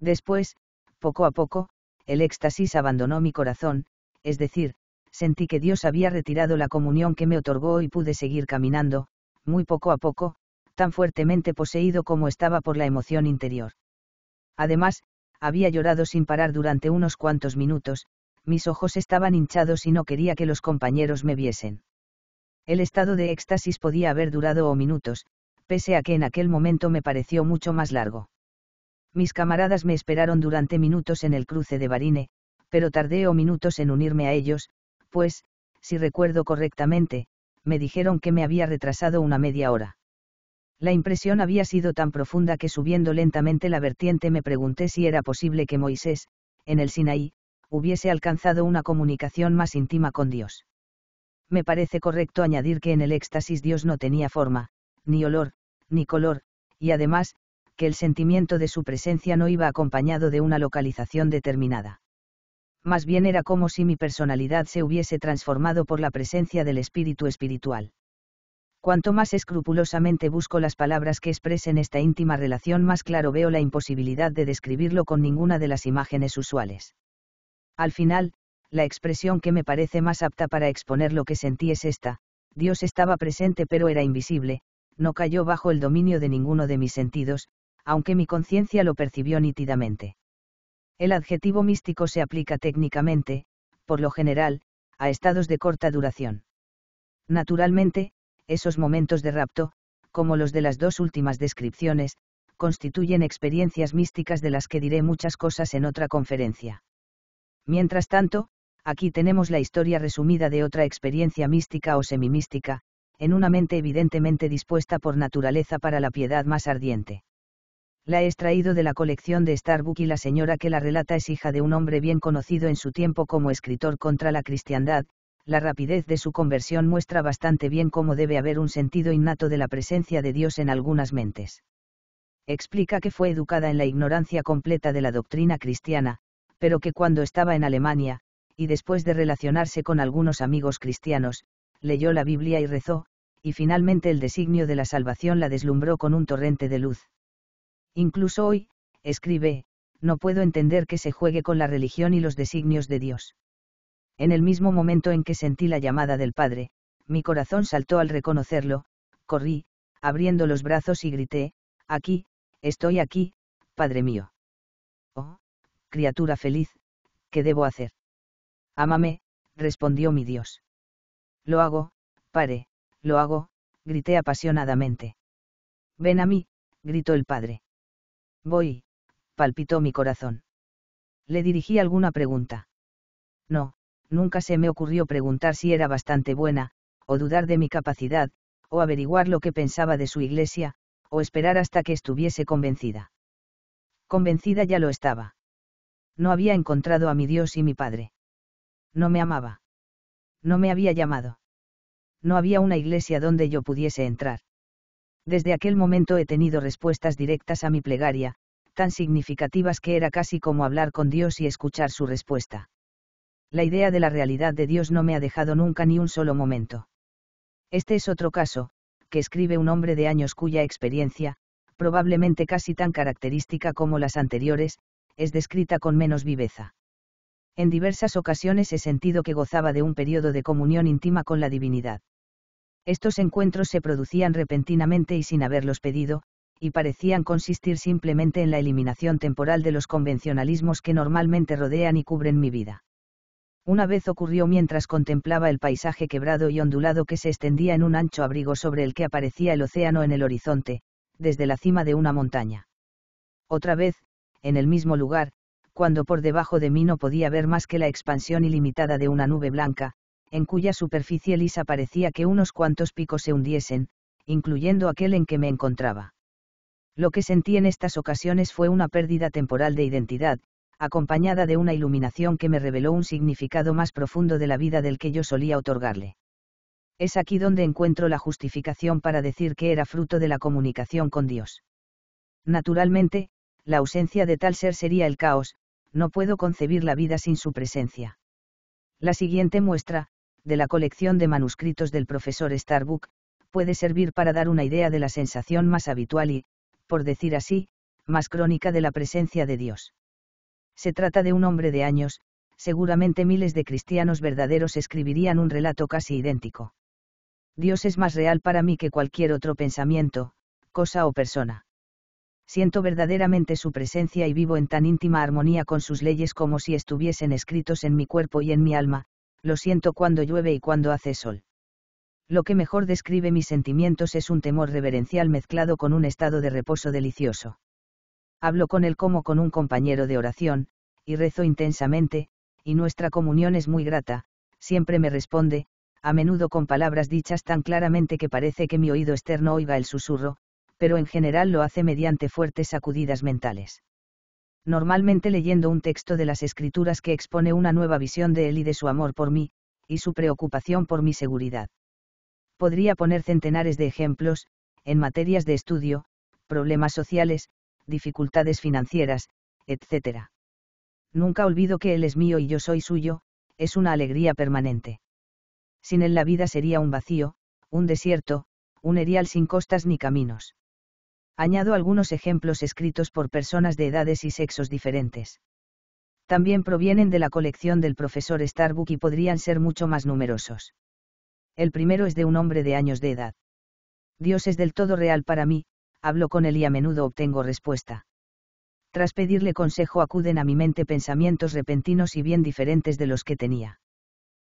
Después, poco a poco, el éxtasis abandonó mi corazón, es decir, sentí que Dios había retirado la comunión que me otorgó y pude seguir caminando, muy poco a poco, tan fuertemente poseído como estaba por la emoción interior. Además, había llorado sin parar durante unos cuantos minutos, mis ojos estaban hinchados y no quería que los compañeros me viesen. El estado de éxtasis podía haber durado o minutos, pese a que en aquel momento me pareció mucho más largo. Mis camaradas me esperaron durante minutos en el cruce de Barine, pero tardé o minutos en unirme a ellos, pues, si recuerdo correctamente, me dijeron que me había retrasado una media hora. La impresión había sido tan profunda que subiendo lentamente la vertiente me pregunté si era posible que Moisés, en el Sinaí, hubiese alcanzado una comunicación más íntima con Dios me parece correcto añadir que en el éxtasis Dios no tenía forma, ni olor, ni color, y además, que el sentimiento de su presencia no iba acompañado de una localización determinada. Más bien era como si mi personalidad se hubiese transformado por la presencia del espíritu espiritual. Cuanto más escrupulosamente busco las palabras que expresen esta íntima relación, más claro veo la imposibilidad de describirlo con ninguna de las imágenes usuales. Al final, la expresión que me parece más apta para exponer lo que sentí es esta, Dios estaba presente pero era invisible, no cayó bajo el dominio de ninguno de mis sentidos, aunque mi conciencia lo percibió nítidamente. El adjetivo místico se aplica técnicamente, por lo general, a estados de corta duración. Naturalmente, esos momentos de rapto, como los de las dos últimas descripciones, constituyen experiencias místicas de las que diré muchas cosas en otra conferencia. Mientras tanto, aquí tenemos la historia resumida de otra experiencia mística o semimística, en una mente evidentemente dispuesta por naturaleza para la piedad más ardiente. La he extraído de la colección de Starbuck y la señora que la relata es hija de un hombre bien conocido en su tiempo como escritor contra la cristiandad, la rapidez de su conversión muestra bastante bien cómo debe haber un sentido innato de la presencia de Dios en algunas mentes. Explica que fue educada en la ignorancia completa de la doctrina cristiana, pero que cuando estaba en Alemania, y después de relacionarse con algunos amigos cristianos, leyó la Biblia y rezó, y finalmente el designio de la salvación la deslumbró con un torrente de luz. Incluso hoy, escribe, no puedo entender que se juegue con la religión y los designios de Dios. En el mismo momento en que sentí la llamada del Padre, mi corazón saltó al reconocerlo, corrí, abriendo los brazos y grité, aquí, estoy aquí, Padre mío. Oh, criatura feliz, ¿qué debo hacer? Ámame, respondió mi Dios. Lo hago, pare, lo hago, grité apasionadamente. Ven a mí, gritó el padre. Voy, palpitó mi corazón. Le dirigí alguna pregunta. No, nunca se me ocurrió preguntar si era bastante buena, o dudar de mi capacidad, o averiguar lo que pensaba de su iglesia, o esperar hasta que estuviese convencida. Convencida ya lo estaba. No había encontrado a mi Dios y mi Padre. No me amaba. No me había llamado. No había una iglesia donde yo pudiese entrar. Desde aquel momento he tenido respuestas directas a mi plegaria, tan significativas que era casi como hablar con Dios y escuchar su respuesta. La idea de la realidad de Dios no me ha dejado nunca ni un solo momento. Este es otro caso, que escribe un hombre de años cuya experiencia, probablemente casi tan característica como las anteriores, es descrita con menos viveza en diversas ocasiones he sentido que gozaba de un periodo de comunión íntima con la divinidad. Estos encuentros se producían repentinamente y sin haberlos pedido, y parecían consistir simplemente en la eliminación temporal de los convencionalismos que normalmente rodean y cubren mi vida. Una vez ocurrió mientras contemplaba el paisaje quebrado y ondulado que se extendía en un ancho abrigo sobre el que aparecía el océano en el horizonte, desde la cima de una montaña. Otra vez, en el mismo lugar, cuando por debajo de mí no podía ver más que la expansión ilimitada de una nube blanca, en cuya superficie lisa parecía que unos cuantos picos se hundiesen, incluyendo aquel en que me encontraba. Lo que sentí en estas ocasiones fue una pérdida temporal de identidad, acompañada de una iluminación que me reveló un significado más profundo de la vida del que yo solía otorgarle. Es aquí donde encuentro la justificación para decir que era fruto de la comunicación con Dios. Naturalmente, la ausencia de tal ser sería el caos, no puedo concebir la vida sin su presencia. La siguiente muestra, de la colección de manuscritos del profesor Starbuck, puede servir para dar una idea de la sensación más habitual y, por decir así, más crónica de la presencia de Dios. Se trata de un hombre de años, seguramente miles de cristianos verdaderos escribirían un relato casi idéntico. Dios es más real para mí que cualquier otro pensamiento, cosa o persona siento verdaderamente su presencia y vivo en tan íntima armonía con sus leyes como si estuviesen escritos en mi cuerpo y en mi alma, lo siento cuando llueve y cuando hace sol. Lo que mejor describe mis sentimientos es un temor reverencial mezclado con un estado de reposo delicioso. Hablo con él como con un compañero de oración, y rezo intensamente, y nuestra comunión es muy grata, siempre me responde, a menudo con palabras dichas tan claramente que parece que mi oído externo oiga el susurro, pero en general lo hace mediante fuertes sacudidas mentales. Normalmente leyendo un texto de las escrituras que expone una nueva visión de él y de su amor por mí, y su preocupación por mi seguridad. Podría poner centenares de ejemplos, en materias de estudio, problemas sociales, dificultades financieras, etc. Nunca olvido que Él es mío y yo soy suyo, es una alegría permanente. Sin Él la vida sería un vacío, un desierto, un erial sin costas ni caminos. Añado algunos ejemplos escritos por personas de edades y sexos diferentes. También provienen de la colección del profesor Starbuck y podrían ser mucho más numerosos. El primero es de un hombre de años de edad. Dios es del todo real para mí, hablo con él y a menudo obtengo respuesta. Tras pedirle consejo acuden a mi mente pensamientos repentinos y bien diferentes de los que tenía.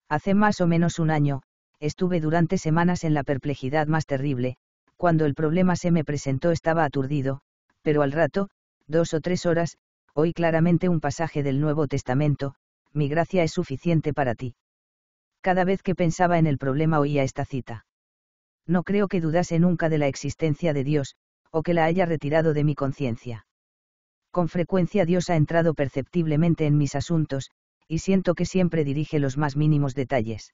Hace más o menos un año, estuve durante semanas en la perplejidad más terrible, cuando el problema se me presentó estaba aturdido, pero al rato, dos o tres horas, oí claramente un pasaje del Nuevo Testamento, mi gracia es suficiente para ti. Cada vez que pensaba en el problema oía esta cita. No creo que dudase nunca de la existencia de Dios, o que la haya retirado de mi conciencia. Con frecuencia Dios ha entrado perceptiblemente en mis asuntos, y siento que siempre dirige los más mínimos detalles.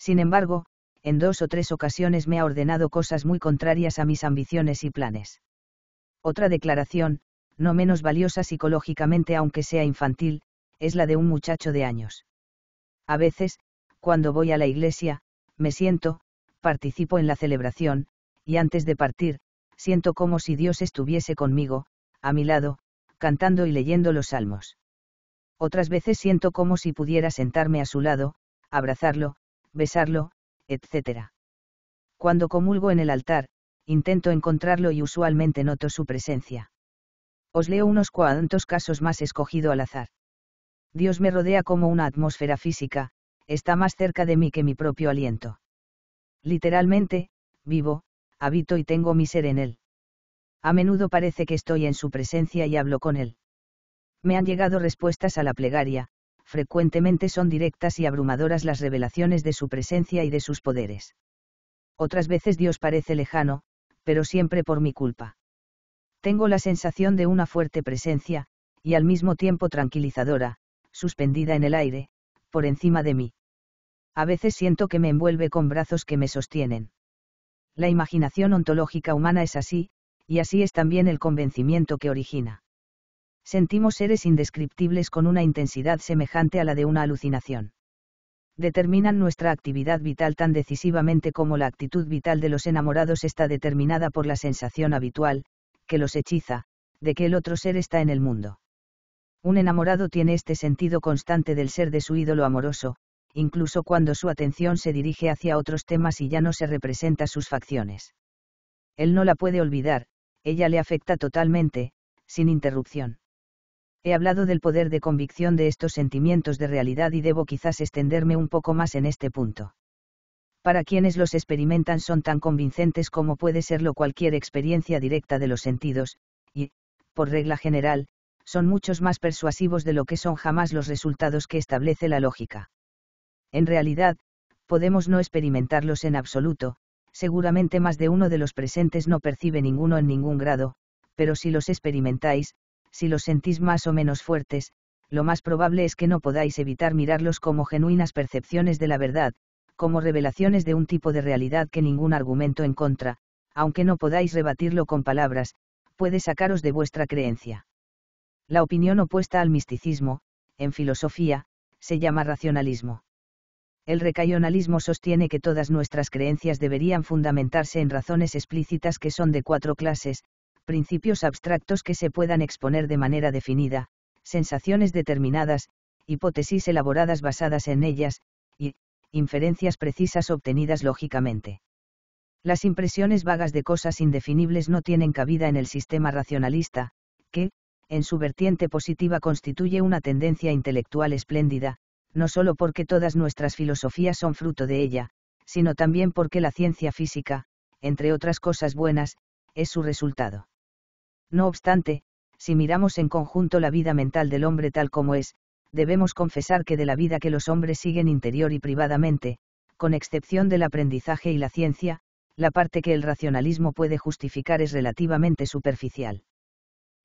Sin embargo, en dos o tres ocasiones me ha ordenado cosas muy contrarias a mis ambiciones y planes. Otra declaración, no menos valiosa psicológicamente aunque sea infantil, es la de un muchacho de años. A veces, cuando voy a la iglesia, me siento, participo en la celebración, y antes de partir, siento como si Dios estuviese conmigo, a mi lado, cantando y leyendo los salmos. Otras veces siento como si pudiera sentarme a su lado, abrazarlo, besarlo, etc. Cuando comulgo en el altar, intento encontrarlo y usualmente noto su presencia. Os leo unos cuantos casos más escogido al azar. Dios me rodea como una atmósfera física, está más cerca de mí que mi propio aliento. Literalmente, vivo, habito y tengo mi ser en él. A menudo parece que estoy en su presencia y hablo con él. Me han llegado respuestas a la plegaria, frecuentemente son directas y abrumadoras las revelaciones de su presencia y de sus poderes. Otras veces Dios parece lejano, pero siempre por mi culpa. Tengo la sensación de una fuerte presencia, y al mismo tiempo tranquilizadora, suspendida en el aire, por encima de mí. A veces siento que me envuelve con brazos que me sostienen. La imaginación ontológica humana es así, y así es también el convencimiento que origina sentimos seres indescriptibles con una intensidad semejante a la de una alucinación. Determinan nuestra actividad vital tan decisivamente como la actitud vital de los enamorados está determinada por la sensación habitual, que los hechiza, de que el otro ser está en el mundo. Un enamorado tiene este sentido constante del ser de su ídolo amoroso, incluso cuando su atención se dirige hacia otros temas y ya no se representa sus facciones. Él no la puede olvidar, ella le afecta totalmente, sin interrupción. He hablado del poder de convicción de estos sentimientos de realidad y debo quizás extenderme un poco más en este punto. Para quienes los experimentan son tan convincentes como puede serlo cualquier experiencia directa de los sentidos, y, por regla general, son muchos más persuasivos de lo que son jamás los resultados que establece la lógica. En realidad, podemos no experimentarlos en absoluto, seguramente más de uno de los presentes no percibe ninguno en ningún grado, pero si los experimentáis, si los sentís más o menos fuertes, lo más probable es que no podáis evitar mirarlos como genuinas percepciones de la verdad, como revelaciones de un tipo de realidad que ningún argumento en contra, aunque no podáis rebatirlo con palabras, puede sacaros de vuestra creencia. La opinión opuesta al misticismo, en filosofía, se llama racionalismo. El recayonalismo sostiene que todas nuestras creencias deberían fundamentarse en razones explícitas que son de cuatro clases, principios abstractos que se puedan exponer de manera definida, sensaciones determinadas, hipótesis elaboradas basadas en ellas, y, inferencias precisas obtenidas lógicamente. Las impresiones vagas de cosas indefinibles no tienen cabida en el sistema racionalista, que, en su vertiente positiva constituye una tendencia intelectual espléndida, no solo porque todas nuestras filosofías son fruto de ella, sino también porque la ciencia física, entre otras cosas buenas, es su resultado. No obstante, si miramos en conjunto la vida mental del hombre tal como es, debemos confesar que de la vida que los hombres siguen interior y privadamente, con excepción del aprendizaje y la ciencia, la parte que el racionalismo puede justificar es relativamente superficial.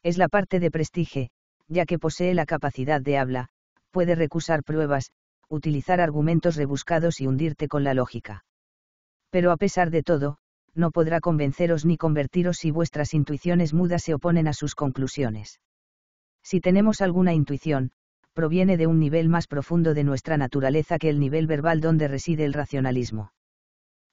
Es la parte de prestigio, ya que posee la capacidad de habla, puede recusar pruebas, utilizar argumentos rebuscados y hundirte con la lógica. Pero a pesar de todo, no podrá convenceros ni convertiros si vuestras intuiciones mudas se oponen a sus conclusiones. Si tenemos alguna intuición, proviene de un nivel más profundo de nuestra naturaleza que el nivel verbal donde reside el racionalismo.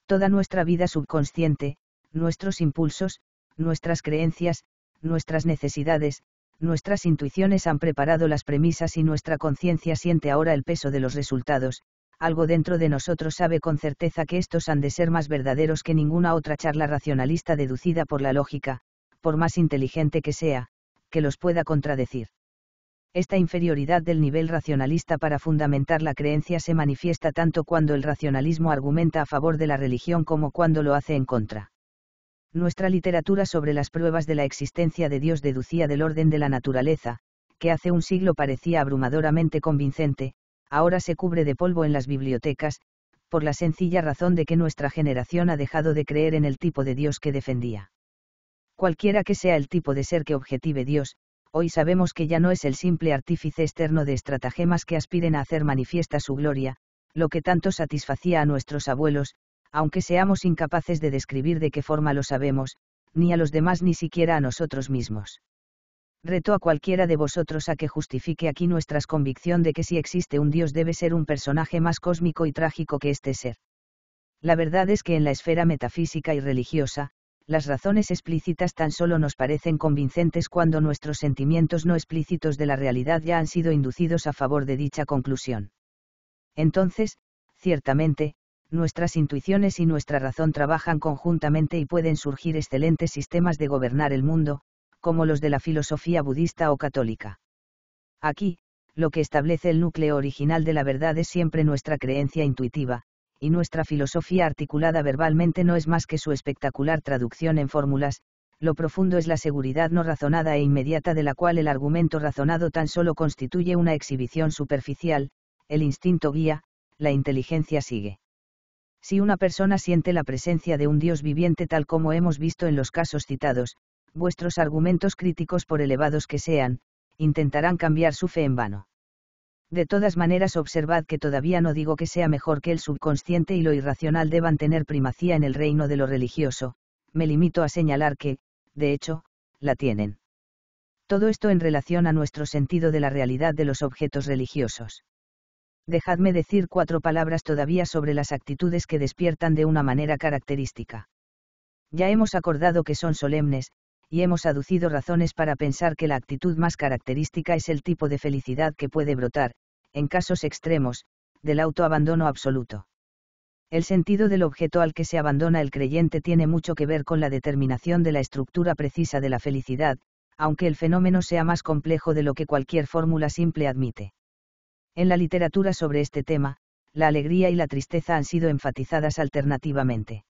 Toda nuestra vida subconsciente, nuestros impulsos, nuestras creencias, nuestras necesidades, nuestras intuiciones han preparado las premisas y nuestra conciencia siente ahora el peso de los resultados, algo dentro de nosotros sabe con certeza que estos han de ser más verdaderos que ninguna otra charla racionalista deducida por la lógica, por más inteligente que sea, que los pueda contradecir. Esta inferioridad del nivel racionalista para fundamentar la creencia se manifiesta tanto cuando el racionalismo argumenta a favor de la religión como cuando lo hace en contra. Nuestra literatura sobre las pruebas de la existencia de Dios deducía del orden de la naturaleza, que hace un siglo parecía abrumadoramente convincente, ahora se cubre de polvo en las bibliotecas, por la sencilla razón de que nuestra generación ha dejado de creer en el tipo de Dios que defendía. Cualquiera que sea el tipo de ser que objetive Dios, hoy sabemos que ya no es el simple artífice externo de estratagemas que aspiren a hacer manifiesta su gloria, lo que tanto satisfacía a nuestros abuelos, aunque seamos incapaces de describir de qué forma lo sabemos, ni a los demás ni siquiera a nosotros mismos reto a cualquiera de vosotros a que justifique aquí nuestras convicción de que si existe un Dios debe ser un personaje más cósmico y trágico que este ser. La verdad es que en la esfera metafísica y religiosa, las razones explícitas tan solo nos parecen convincentes cuando nuestros sentimientos no explícitos de la realidad ya han sido inducidos a favor de dicha conclusión. Entonces, ciertamente, nuestras intuiciones y nuestra razón trabajan conjuntamente y pueden surgir excelentes sistemas de gobernar el mundo, como los de la filosofía budista o católica. Aquí, lo que establece el núcleo original de la verdad es siempre nuestra creencia intuitiva, y nuestra filosofía articulada verbalmente no es más que su espectacular traducción en fórmulas, lo profundo es la seguridad no razonada e inmediata de la cual el argumento razonado tan solo constituye una exhibición superficial, el instinto guía, la inteligencia sigue. Si una persona siente la presencia de un Dios viviente tal como hemos visto en los casos citados, vuestros argumentos críticos por elevados que sean, intentarán cambiar su fe en vano. De todas maneras observad que todavía no digo que sea mejor que el subconsciente y lo irracional deban tener primacía en el reino de lo religioso, me limito a señalar que, de hecho, la tienen. Todo esto en relación a nuestro sentido de la realidad de los objetos religiosos. Dejadme decir cuatro palabras todavía sobre las actitudes que despiertan de una manera característica. Ya hemos acordado que son solemnes, y hemos aducido razones para pensar que la actitud más característica es el tipo de felicidad que puede brotar, en casos extremos, del autoabandono absoluto. El sentido del objeto al que se abandona el creyente tiene mucho que ver con la determinación de la estructura precisa de la felicidad, aunque el fenómeno sea más complejo de lo que cualquier fórmula simple admite. En la literatura sobre este tema, la alegría y la tristeza han sido enfatizadas alternativamente.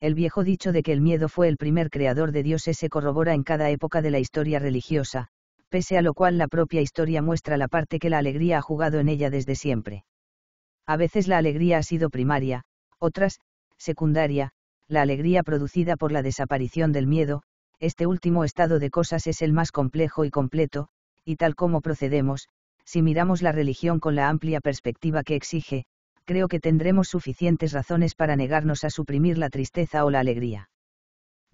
El viejo dicho de que el miedo fue el primer creador de dioses se corrobora en cada época de la historia religiosa, pese a lo cual la propia historia muestra la parte que la alegría ha jugado en ella desde siempre. A veces la alegría ha sido primaria, otras, secundaria, la alegría producida por la desaparición del miedo, este último estado de cosas es el más complejo y completo, y tal como procedemos, si miramos la religión con la amplia perspectiva que exige, creo que tendremos suficientes razones para negarnos a suprimir la tristeza o la alegría.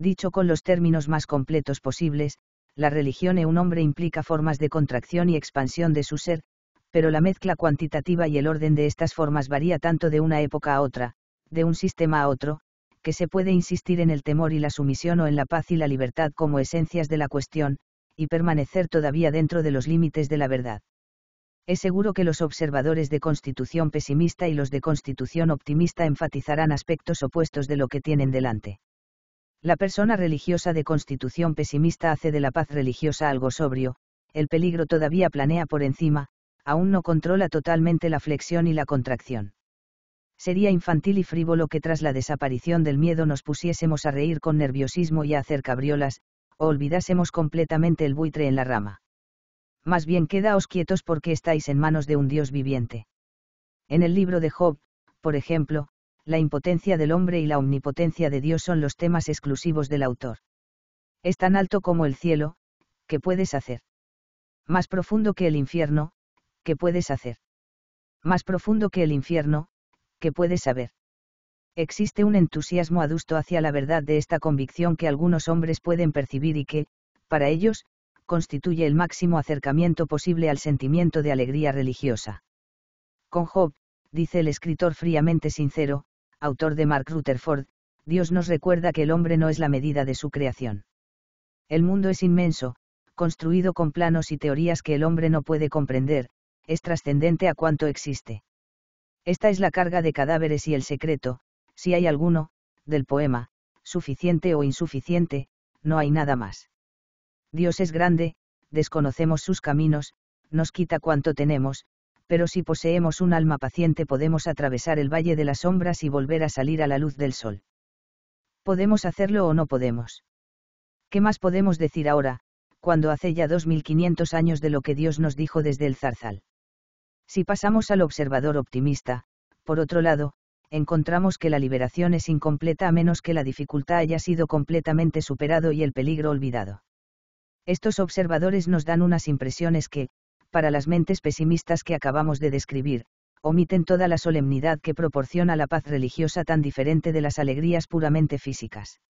Dicho con los términos más completos posibles, la religión en un hombre implica formas de contracción y expansión de su ser, pero la mezcla cuantitativa y el orden de estas formas varía tanto de una época a otra, de un sistema a otro, que se puede insistir en el temor y la sumisión o en la paz y la libertad como esencias de la cuestión, y permanecer todavía dentro de los límites de la verdad es seguro que los observadores de constitución pesimista y los de constitución optimista enfatizarán aspectos opuestos de lo que tienen delante. La persona religiosa de constitución pesimista hace de la paz religiosa algo sobrio, el peligro todavía planea por encima, aún no controla totalmente la flexión y la contracción. Sería infantil y frívolo que tras la desaparición del miedo nos pusiésemos a reír con nerviosismo y a hacer cabriolas, o olvidásemos completamente el buitre en la rama más bien quedaos quietos porque estáis en manos de un Dios viviente. En el libro de Job, por ejemplo, la impotencia del hombre y la omnipotencia de Dios son los temas exclusivos del autor. Es tan alto como el cielo, ¿qué puedes hacer? Más profundo que el infierno, ¿qué puedes hacer? Más profundo que el infierno, ¿qué puedes saber? Existe un entusiasmo adusto hacia la verdad de esta convicción que algunos hombres pueden percibir y que, para ellos, constituye el máximo acercamiento posible al sentimiento de alegría religiosa. Con Job, dice el escritor fríamente sincero, autor de Mark Rutherford, Dios nos recuerda que el hombre no es la medida de su creación. El mundo es inmenso, construido con planos y teorías que el hombre no puede comprender, es trascendente a cuanto existe. Esta es la carga de cadáveres y el secreto, si hay alguno, del poema, suficiente o insuficiente, no hay nada más. Dios es grande, desconocemos sus caminos, nos quita cuanto tenemos, pero si poseemos un alma paciente podemos atravesar el valle de las sombras y volver a salir a la luz del sol. Podemos hacerlo o no podemos. ¿Qué más podemos decir ahora, cuando hace ya 2500 años de lo que Dios nos dijo desde el zarzal? Si pasamos al observador optimista, por otro lado, encontramos que la liberación es incompleta a menos que la dificultad haya sido completamente superado y el peligro olvidado. Estos observadores nos dan unas impresiones que, para las mentes pesimistas que acabamos de describir, omiten toda la solemnidad que proporciona la paz religiosa tan diferente de las alegrías puramente físicas.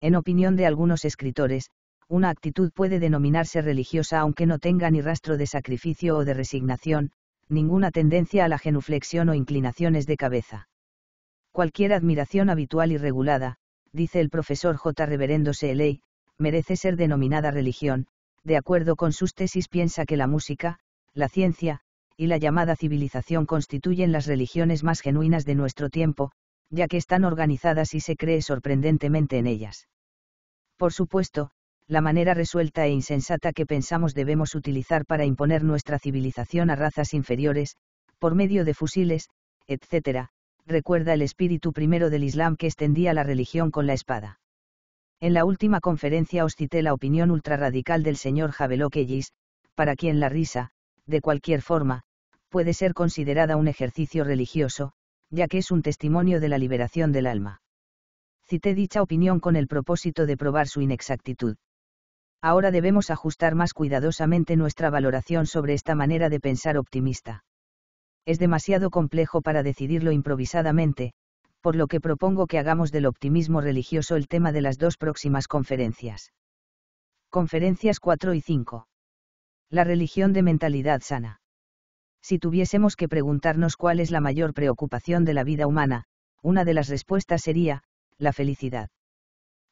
En opinión de algunos escritores, una actitud puede denominarse religiosa aunque no tenga ni rastro de sacrificio o de resignación, ninguna tendencia a la genuflexión o inclinaciones de cabeza. Cualquier admiración habitual y regulada, dice el profesor J. Reverendo Seeley, merece ser denominada religión, de acuerdo con sus tesis piensa que la música, la ciencia, y la llamada civilización constituyen las religiones más genuinas de nuestro tiempo, ya que están organizadas y se cree sorprendentemente en ellas. Por supuesto, la manera resuelta e insensata que pensamos debemos utilizar para imponer nuestra civilización a razas inferiores, por medio de fusiles, etc., recuerda el espíritu primero del Islam que extendía la religión con la espada. En la última conferencia os cité la opinión ultrarradical del señor Javelock para quien la risa, de cualquier forma, puede ser considerada un ejercicio religioso, ya que es un testimonio de la liberación del alma. Cité dicha opinión con el propósito de probar su inexactitud. Ahora debemos ajustar más cuidadosamente nuestra valoración sobre esta manera de pensar optimista. Es demasiado complejo para decidirlo improvisadamente, por lo que propongo que hagamos del optimismo religioso el tema de las dos próximas conferencias. Conferencias 4 y 5. La religión de mentalidad sana. Si tuviésemos que preguntarnos cuál es la mayor preocupación de la vida humana, una de las respuestas sería, la felicidad.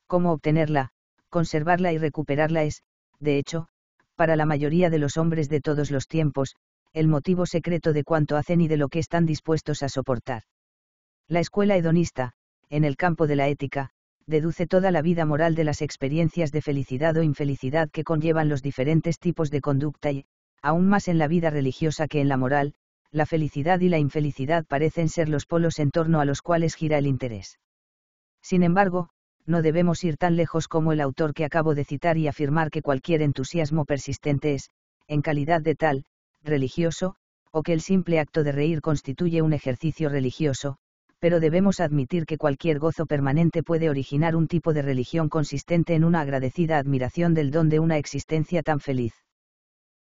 Cómo obtenerla, conservarla y recuperarla es, de hecho, para la mayoría de los hombres de todos los tiempos, el motivo secreto de cuanto hacen y de lo que están dispuestos a soportar. La escuela hedonista, en el campo de la ética, deduce toda la vida moral de las experiencias de felicidad o infelicidad que conllevan los diferentes tipos de conducta y, aún más en la vida religiosa que en la moral, la felicidad y la infelicidad parecen ser los polos en torno a los cuales gira el interés. Sin embargo, no debemos ir tan lejos como el autor que acabo de citar y afirmar que cualquier entusiasmo persistente es, en calidad de tal, religioso, o que el simple acto de reír constituye un ejercicio religioso, pero debemos admitir que cualquier gozo permanente puede originar un tipo de religión consistente en una agradecida admiración del don de una existencia tan feliz.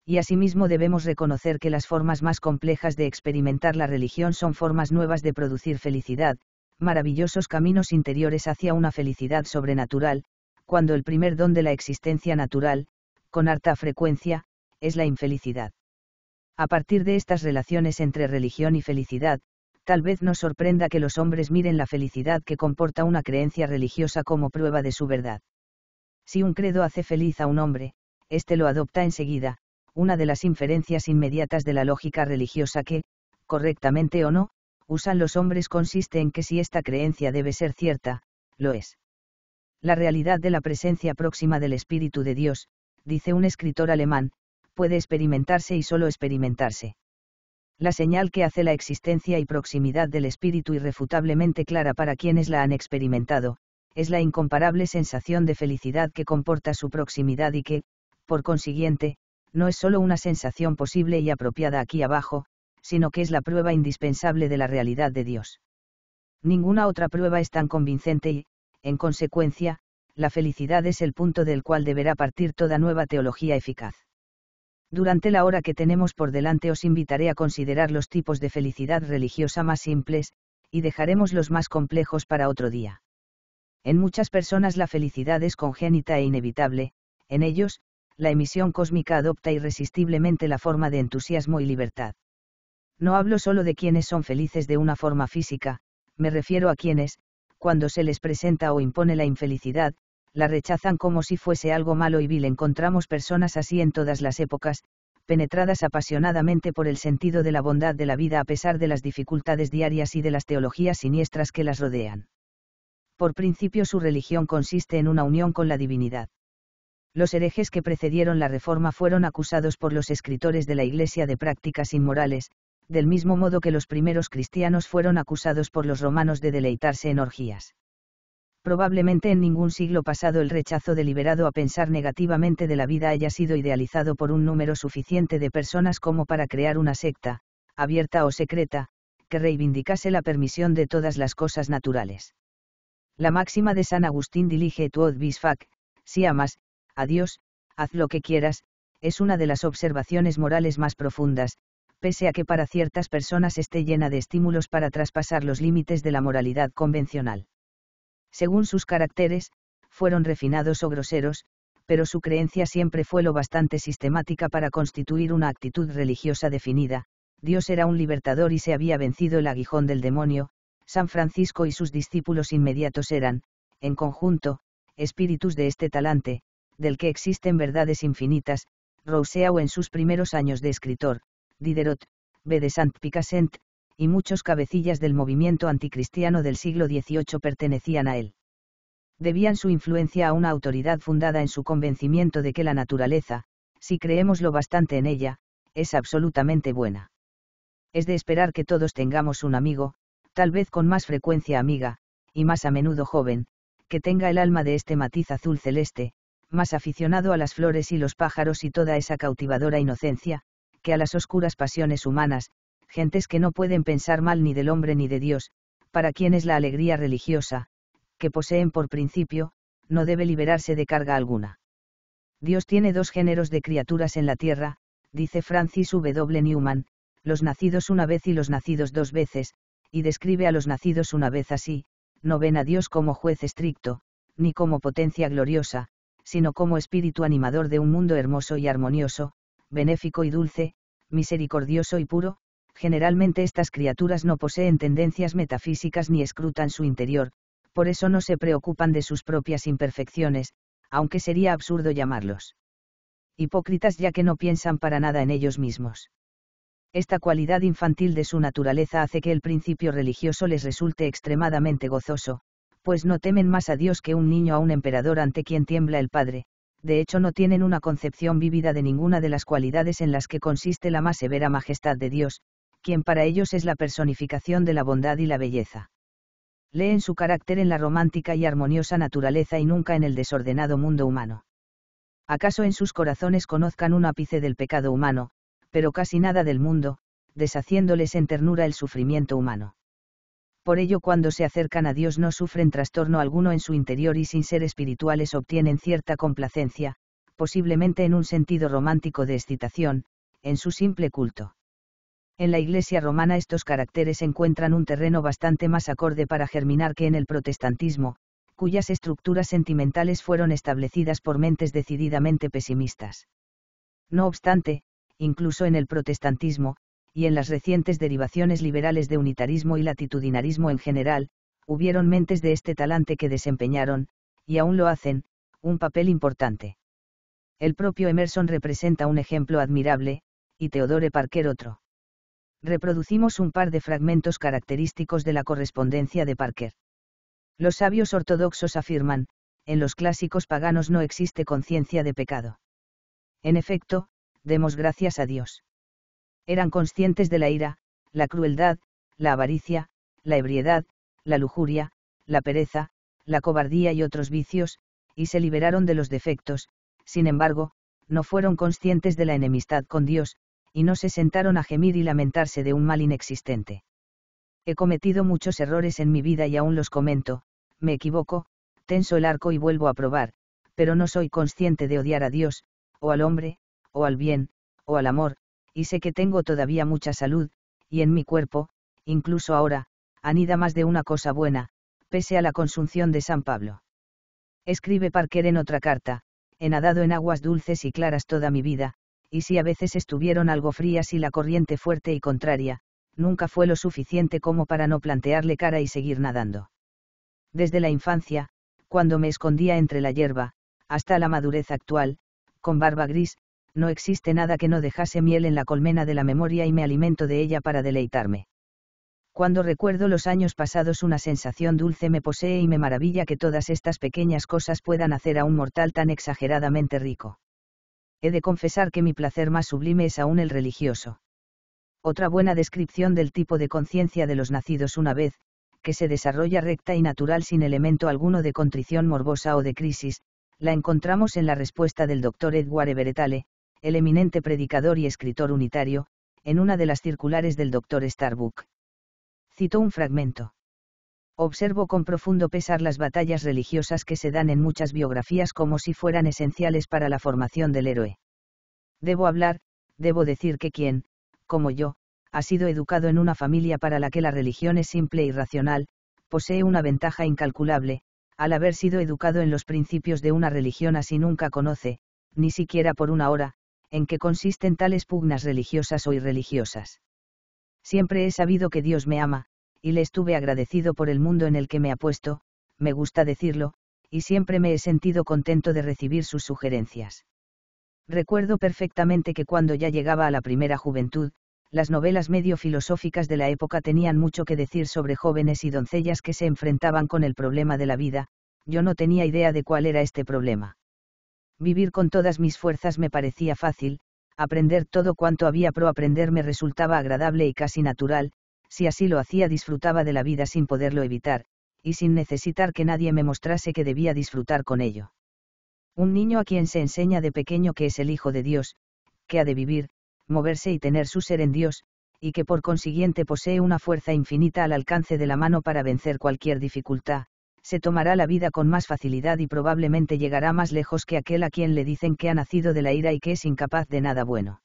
Y asimismo debemos reconocer que las formas más complejas de experimentar la religión son formas nuevas de producir felicidad, maravillosos caminos interiores hacia una felicidad sobrenatural, cuando el primer don de la existencia natural, con harta frecuencia, es la infelicidad. A partir de estas relaciones entre religión y felicidad, tal vez nos sorprenda que los hombres miren la felicidad que comporta una creencia religiosa como prueba de su verdad. Si un credo hace feliz a un hombre, éste lo adopta enseguida, una de las inferencias inmediatas de la lógica religiosa que, correctamente o no, usan los hombres consiste en que si esta creencia debe ser cierta, lo es. La realidad de la presencia próxima del Espíritu de Dios, dice un escritor alemán, puede experimentarse y solo experimentarse la señal que hace la existencia y proximidad del espíritu irrefutablemente clara para quienes la han experimentado, es la incomparable sensación de felicidad que comporta su proximidad y que, por consiguiente, no es sólo una sensación posible y apropiada aquí abajo, sino que es la prueba indispensable de la realidad de Dios. Ninguna otra prueba es tan convincente y, en consecuencia, la felicidad es el punto del cual deberá partir toda nueva teología eficaz. Durante la hora que tenemos por delante os invitaré a considerar los tipos de felicidad religiosa más simples, y dejaremos los más complejos para otro día. En muchas personas la felicidad es congénita e inevitable, en ellos, la emisión cósmica adopta irresistiblemente la forma de entusiasmo y libertad. No hablo solo de quienes son felices de una forma física, me refiero a quienes, cuando se les presenta o impone la infelicidad, la rechazan como si fuese algo malo y vil. Encontramos personas así en todas las épocas, penetradas apasionadamente por el sentido de la bondad de la vida a pesar de las dificultades diarias y de las teologías siniestras que las rodean. Por principio su religión consiste en una unión con la divinidad. Los herejes que precedieron la Reforma fueron acusados por los escritores de la Iglesia de prácticas inmorales, del mismo modo que los primeros cristianos fueron acusados por los romanos de deleitarse en orgías. Probablemente en ningún siglo pasado el rechazo deliberado a pensar negativamente de la vida haya sido idealizado por un número suficiente de personas como para crear una secta, abierta o secreta, que reivindicase la permisión de todas las cosas naturales. La máxima de San Agustín dilige tu od bis fac, si amas, adiós, haz lo que quieras, es una de las observaciones morales más profundas, pese a que para ciertas personas esté llena de estímulos para traspasar los límites de la moralidad convencional según sus caracteres, fueron refinados o groseros, pero su creencia siempre fue lo bastante sistemática para constituir una actitud religiosa definida, Dios era un libertador y se había vencido el aguijón del demonio, San Francisco y sus discípulos inmediatos eran, en conjunto, espíritus de este talante, del que existen verdades infinitas, Rousseau en sus primeros años de escritor, Diderot, B. de Saint-Picassent, y muchos cabecillas del movimiento anticristiano del siglo XVIII pertenecían a él. Debían su influencia a una autoridad fundada en su convencimiento de que la naturaleza, si creemos lo bastante en ella, es absolutamente buena. Es de esperar que todos tengamos un amigo, tal vez con más frecuencia amiga, y más a menudo joven, que tenga el alma de este matiz azul celeste, más aficionado a las flores y los pájaros y toda esa cautivadora inocencia, que a las oscuras pasiones humanas, gentes que no pueden pensar mal ni del hombre ni de Dios, para quienes la alegría religiosa, que poseen por principio, no debe liberarse de carga alguna. Dios tiene dos géneros de criaturas en la tierra, dice Francis W. Newman, los nacidos una vez y los nacidos dos veces, y describe a los nacidos una vez así, no ven a Dios como juez estricto, ni como potencia gloriosa, sino como espíritu animador de un mundo hermoso y armonioso, benéfico y dulce, misericordioso y puro, generalmente estas criaturas no poseen tendencias metafísicas ni escrutan su interior, por eso no se preocupan de sus propias imperfecciones, aunque sería absurdo llamarlos hipócritas ya que no piensan para nada en ellos mismos. Esta cualidad infantil de su naturaleza hace que el principio religioso les resulte extremadamente gozoso, pues no temen más a Dios que un niño a un emperador ante quien tiembla el Padre, de hecho no tienen una concepción vívida de ninguna de las cualidades en las que consiste la más severa majestad de Dios, quien para ellos es la personificación de la bondad y la belleza. Leen su carácter en la romántica y armoniosa naturaleza y nunca en el desordenado mundo humano. Acaso en sus corazones conozcan un ápice del pecado humano, pero casi nada del mundo, deshaciéndoles en ternura el sufrimiento humano. Por ello cuando se acercan a Dios no sufren trastorno alguno en su interior y sin ser espirituales obtienen cierta complacencia, posiblemente en un sentido romántico de excitación, en su simple culto en la Iglesia romana estos caracteres encuentran un terreno bastante más acorde para germinar que en el protestantismo, cuyas estructuras sentimentales fueron establecidas por mentes decididamente pesimistas. No obstante, incluso en el protestantismo, y en las recientes derivaciones liberales de unitarismo y latitudinarismo en general, hubieron mentes de este talante que desempeñaron, y aún lo hacen, un papel importante. El propio Emerson representa un ejemplo admirable, y Teodore Parker otro reproducimos un par de fragmentos característicos de la correspondencia de Parker. Los sabios ortodoxos afirman, en los clásicos paganos no existe conciencia de pecado. En efecto, demos gracias a Dios. Eran conscientes de la ira, la crueldad, la avaricia, la ebriedad, la lujuria, la pereza, la cobardía y otros vicios, y se liberaron de los defectos, sin embargo, no fueron conscientes de la enemistad con Dios, y no se sentaron a gemir y lamentarse de un mal inexistente. He cometido muchos errores en mi vida y aún los comento, me equivoco, tenso el arco y vuelvo a probar, pero no soy consciente de odiar a Dios, o al hombre, o al bien, o al amor, y sé que tengo todavía mucha salud, y en mi cuerpo, incluso ahora, anida más de una cosa buena, pese a la consunción de San Pablo. Escribe Parker en otra carta, he nadado en aguas dulces y claras toda mi vida, y si a veces estuvieron algo frías y la corriente fuerte y contraria, nunca fue lo suficiente como para no plantearle cara y seguir nadando. Desde la infancia, cuando me escondía entre la hierba, hasta la madurez actual, con barba gris, no existe nada que no dejase miel en la colmena de la memoria y me alimento de ella para deleitarme. Cuando recuerdo los años pasados una sensación dulce me posee y me maravilla que todas estas pequeñas cosas puedan hacer a un mortal tan exageradamente rico he de confesar que mi placer más sublime es aún el religioso. Otra buena descripción del tipo de conciencia de los nacidos una vez, que se desarrolla recta y natural sin elemento alguno de contrición morbosa o de crisis, la encontramos en la respuesta del doctor Edward Everettale, el eminente predicador y escritor unitario, en una de las circulares del doctor Starbuck. Citó un fragmento. Observo con profundo pesar las batallas religiosas que se dan en muchas biografías como si fueran esenciales para la formación del héroe. Debo hablar, debo decir que quien, como yo, ha sido educado en una familia para la que la religión es simple y racional, posee una ventaja incalculable, al haber sido educado en los principios de una religión así nunca conoce, ni siquiera por una hora, en qué consisten tales pugnas religiosas o irreligiosas. Siempre he sabido que Dios me ama, y le estuve agradecido por el mundo en el que me ha puesto, me gusta decirlo, y siempre me he sentido contento de recibir sus sugerencias. Recuerdo perfectamente que cuando ya llegaba a la primera juventud, las novelas medio filosóficas de la época tenían mucho que decir sobre jóvenes y doncellas que se enfrentaban con el problema de la vida, yo no tenía idea de cuál era este problema. Vivir con todas mis fuerzas me parecía fácil, aprender todo cuanto había pro aprender me resultaba agradable y casi natural, si así lo hacía disfrutaba de la vida sin poderlo evitar, y sin necesitar que nadie me mostrase que debía disfrutar con ello. Un niño a quien se enseña de pequeño que es el Hijo de Dios, que ha de vivir, moverse y tener su ser en Dios, y que por consiguiente posee una fuerza infinita al alcance de la mano para vencer cualquier dificultad, se tomará la vida con más facilidad y probablemente llegará más lejos que aquel a quien le dicen que ha nacido de la ira y que es incapaz de nada bueno.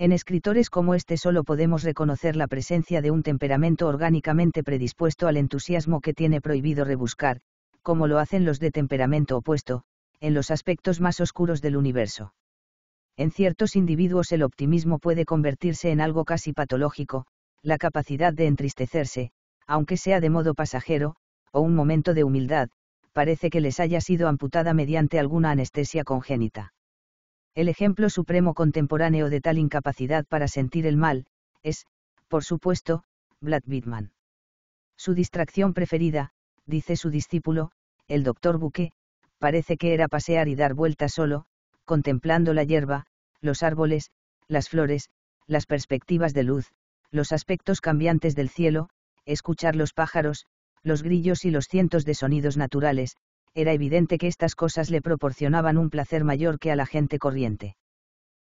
En escritores como este solo podemos reconocer la presencia de un temperamento orgánicamente predispuesto al entusiasmo que tiene prohibido rebuscar, como lo hacen los de temperamento opuesto, en los aspectos más oscuros del universo. En ciertos individuos el optimismo puede convertirse en algo casi patológico, la capacidad de entristecerse, aunque sea de modo pasajero, o un momento de humildad, parece que les haya sido amputada mediante alguna anestesia congénita. El ejemplo supremo contemporáneo de tal incapacidad para sentir el mal, es, por supuesto, Vlad Bittman. Su distracción preferida, dice su discípulo, el doctor Buque, parece que era pasear y dar vueltas solo, contemplando la hierba, los árboles, las flores, las perspectivas de luz, los aspectos cambiantes del cielo, escuchar los pájaros, los grillos y los cientos de sonidos naturales, era evidente que estas cosas le proporcionaban un placer mayor que a la gente corriente.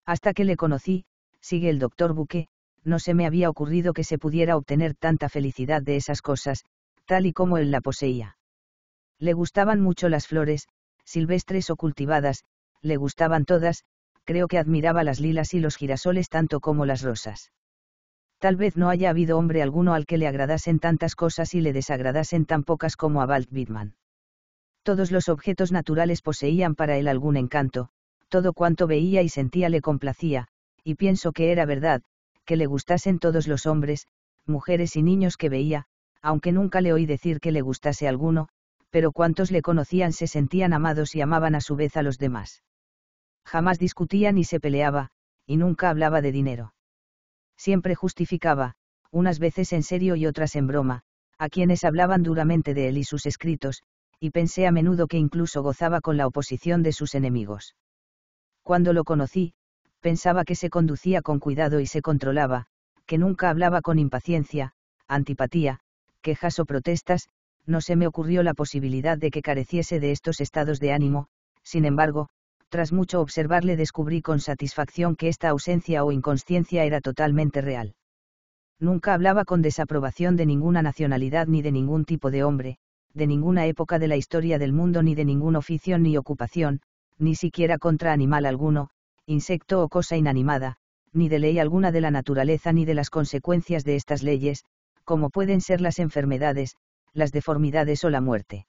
Hasta que le conocí, sigue el doctor Buque, no se me había ocurrido que se pudiera obtener tanta felicidad de esas cosas, tal y como él la poseía. Le gustaban mucho las flores, silvestres o cultivadas, le gustaban todas, creo que admiraba las lilas y los girasoles tanto como las rosas. Tal vez no haya habido hombre alguno al que le agradasen tantas cosas y le desagradasen tan pocas como a Walt Whitman. Todos los objetos naturales poseían para él algún encanto, todo cuanto veía y sentía le complacía, y pienso que era verdad, que le gustasen todos los hombres, mujeres y niños que veía, aunque nunca le oí decir que le gustase alguno, pero cuantos le conocían se sentían amados y amaban a su vez a los demás. Jamás discutía ni se peleaba, y nunca hablaba de dinero. Siempre justificaba, unas veces en serio y otras en broma, a quienes hablaban duramente de él y sus escritos, y pensé a menudo que incluso gozaba con la oposición de sus enemigos. Cuando lo conocí, pensaba que se conducía con cuidado y se controlaba, que nunca hablaba con impaciencia, antipatía, quejas o protestas, no se me ocurrió la posibilidad de que careciese de estos estados de ánimo, sin embargo, tras mucho observarle descubrí con satisfacción que esta ausencia o inconsciencia era totalmente real. Nunca hablaba con desaprobación de ninguna nacionalidad ni de ningún tipo de hombre, de ninguna época de la historia del mundo ni de ningún oficio ni ocupación, ni siquiera contra animal alguno, insecto o cosa inanimada, ni de ley alguna de la naturaleza ni de las consecuencias de estas leyes, como pueden ser las enfermedades, las deformidades o la muerte.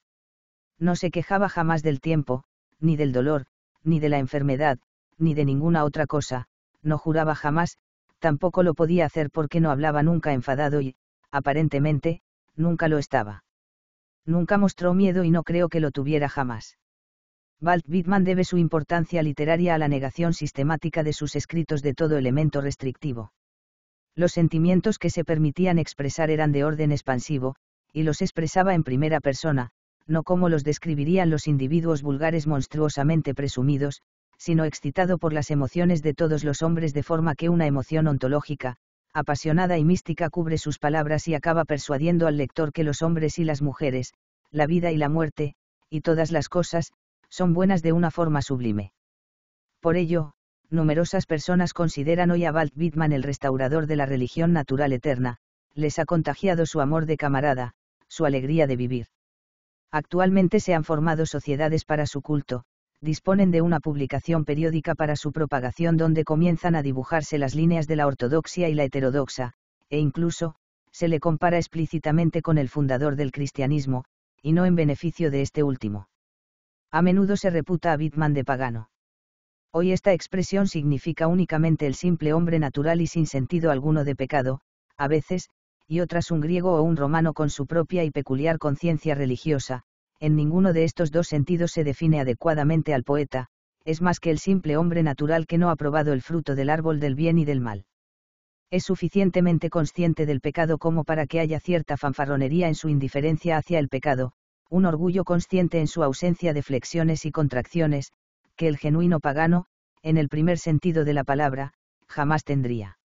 No se quejaba jamás del tiempo, ni del dolor, ni de la enfermedad, ni de ninguna otra cosa, no juraba jamás, tampoco lo podía hacer porque no hablaba nunca enfadado y, aparentemente, nunca lo estaba nunca mostró miedo y no creo que lo tuviera jamás. Walt Whitman debe su importancia literaria a la negación sistemática de sus escritos de todo elemento restrictivo. Los sentimientos que se permitían expresar eran de orden expansivo, y los expresaba en primera persona, no como los describirían los individuos vulgares monstruosamente presumidos, sino excitado por las emociones de todos los hombres de forma que una emoción ontológica, apasionada y mística cubre sus palabras y acaba persuadiendo al lector que los hombres y las mujeres, la vida y la muerte, y todas las cosas, son buenas de una forma sublime. Por ello, numerosas personas consideran hoy a Walt Whitman el restaurador de la religión natural eterna, les ha contagiado su amor de camarada, su alegría de vivir. Actualmente se han formado sociedades para su culto, disponen de una publicación periódica para su propagación donde comienzan a dibujarse las líneas de la ortodoxia y la heterodoxa, e incluso, se le compara explícitamente con el fundador del cristianismo, y no en beneficio de este último. A menudo se reputa a bitman de pagano. Hoy esta expresión significa únicamente el simple hombre natural y sin sentido alguno de pecado, a veces, y otras un griego o un romano con su propia y peculiar conciencia religiosa, en ninguno de estos dos sentidos se define adecuadamente al poeta, es más que el simple hombre natural que no ha probado el fruto del árbol del bien y del mal. Es suficientemente consciente del pecado como para que haya cierta fanfarronería en su indiferencia hacia el pecado, un orgullo consciente en su ausencia de flexiones y contracciones, que el genuino pagano, en el primer sentido de la palabra, jamás tendría.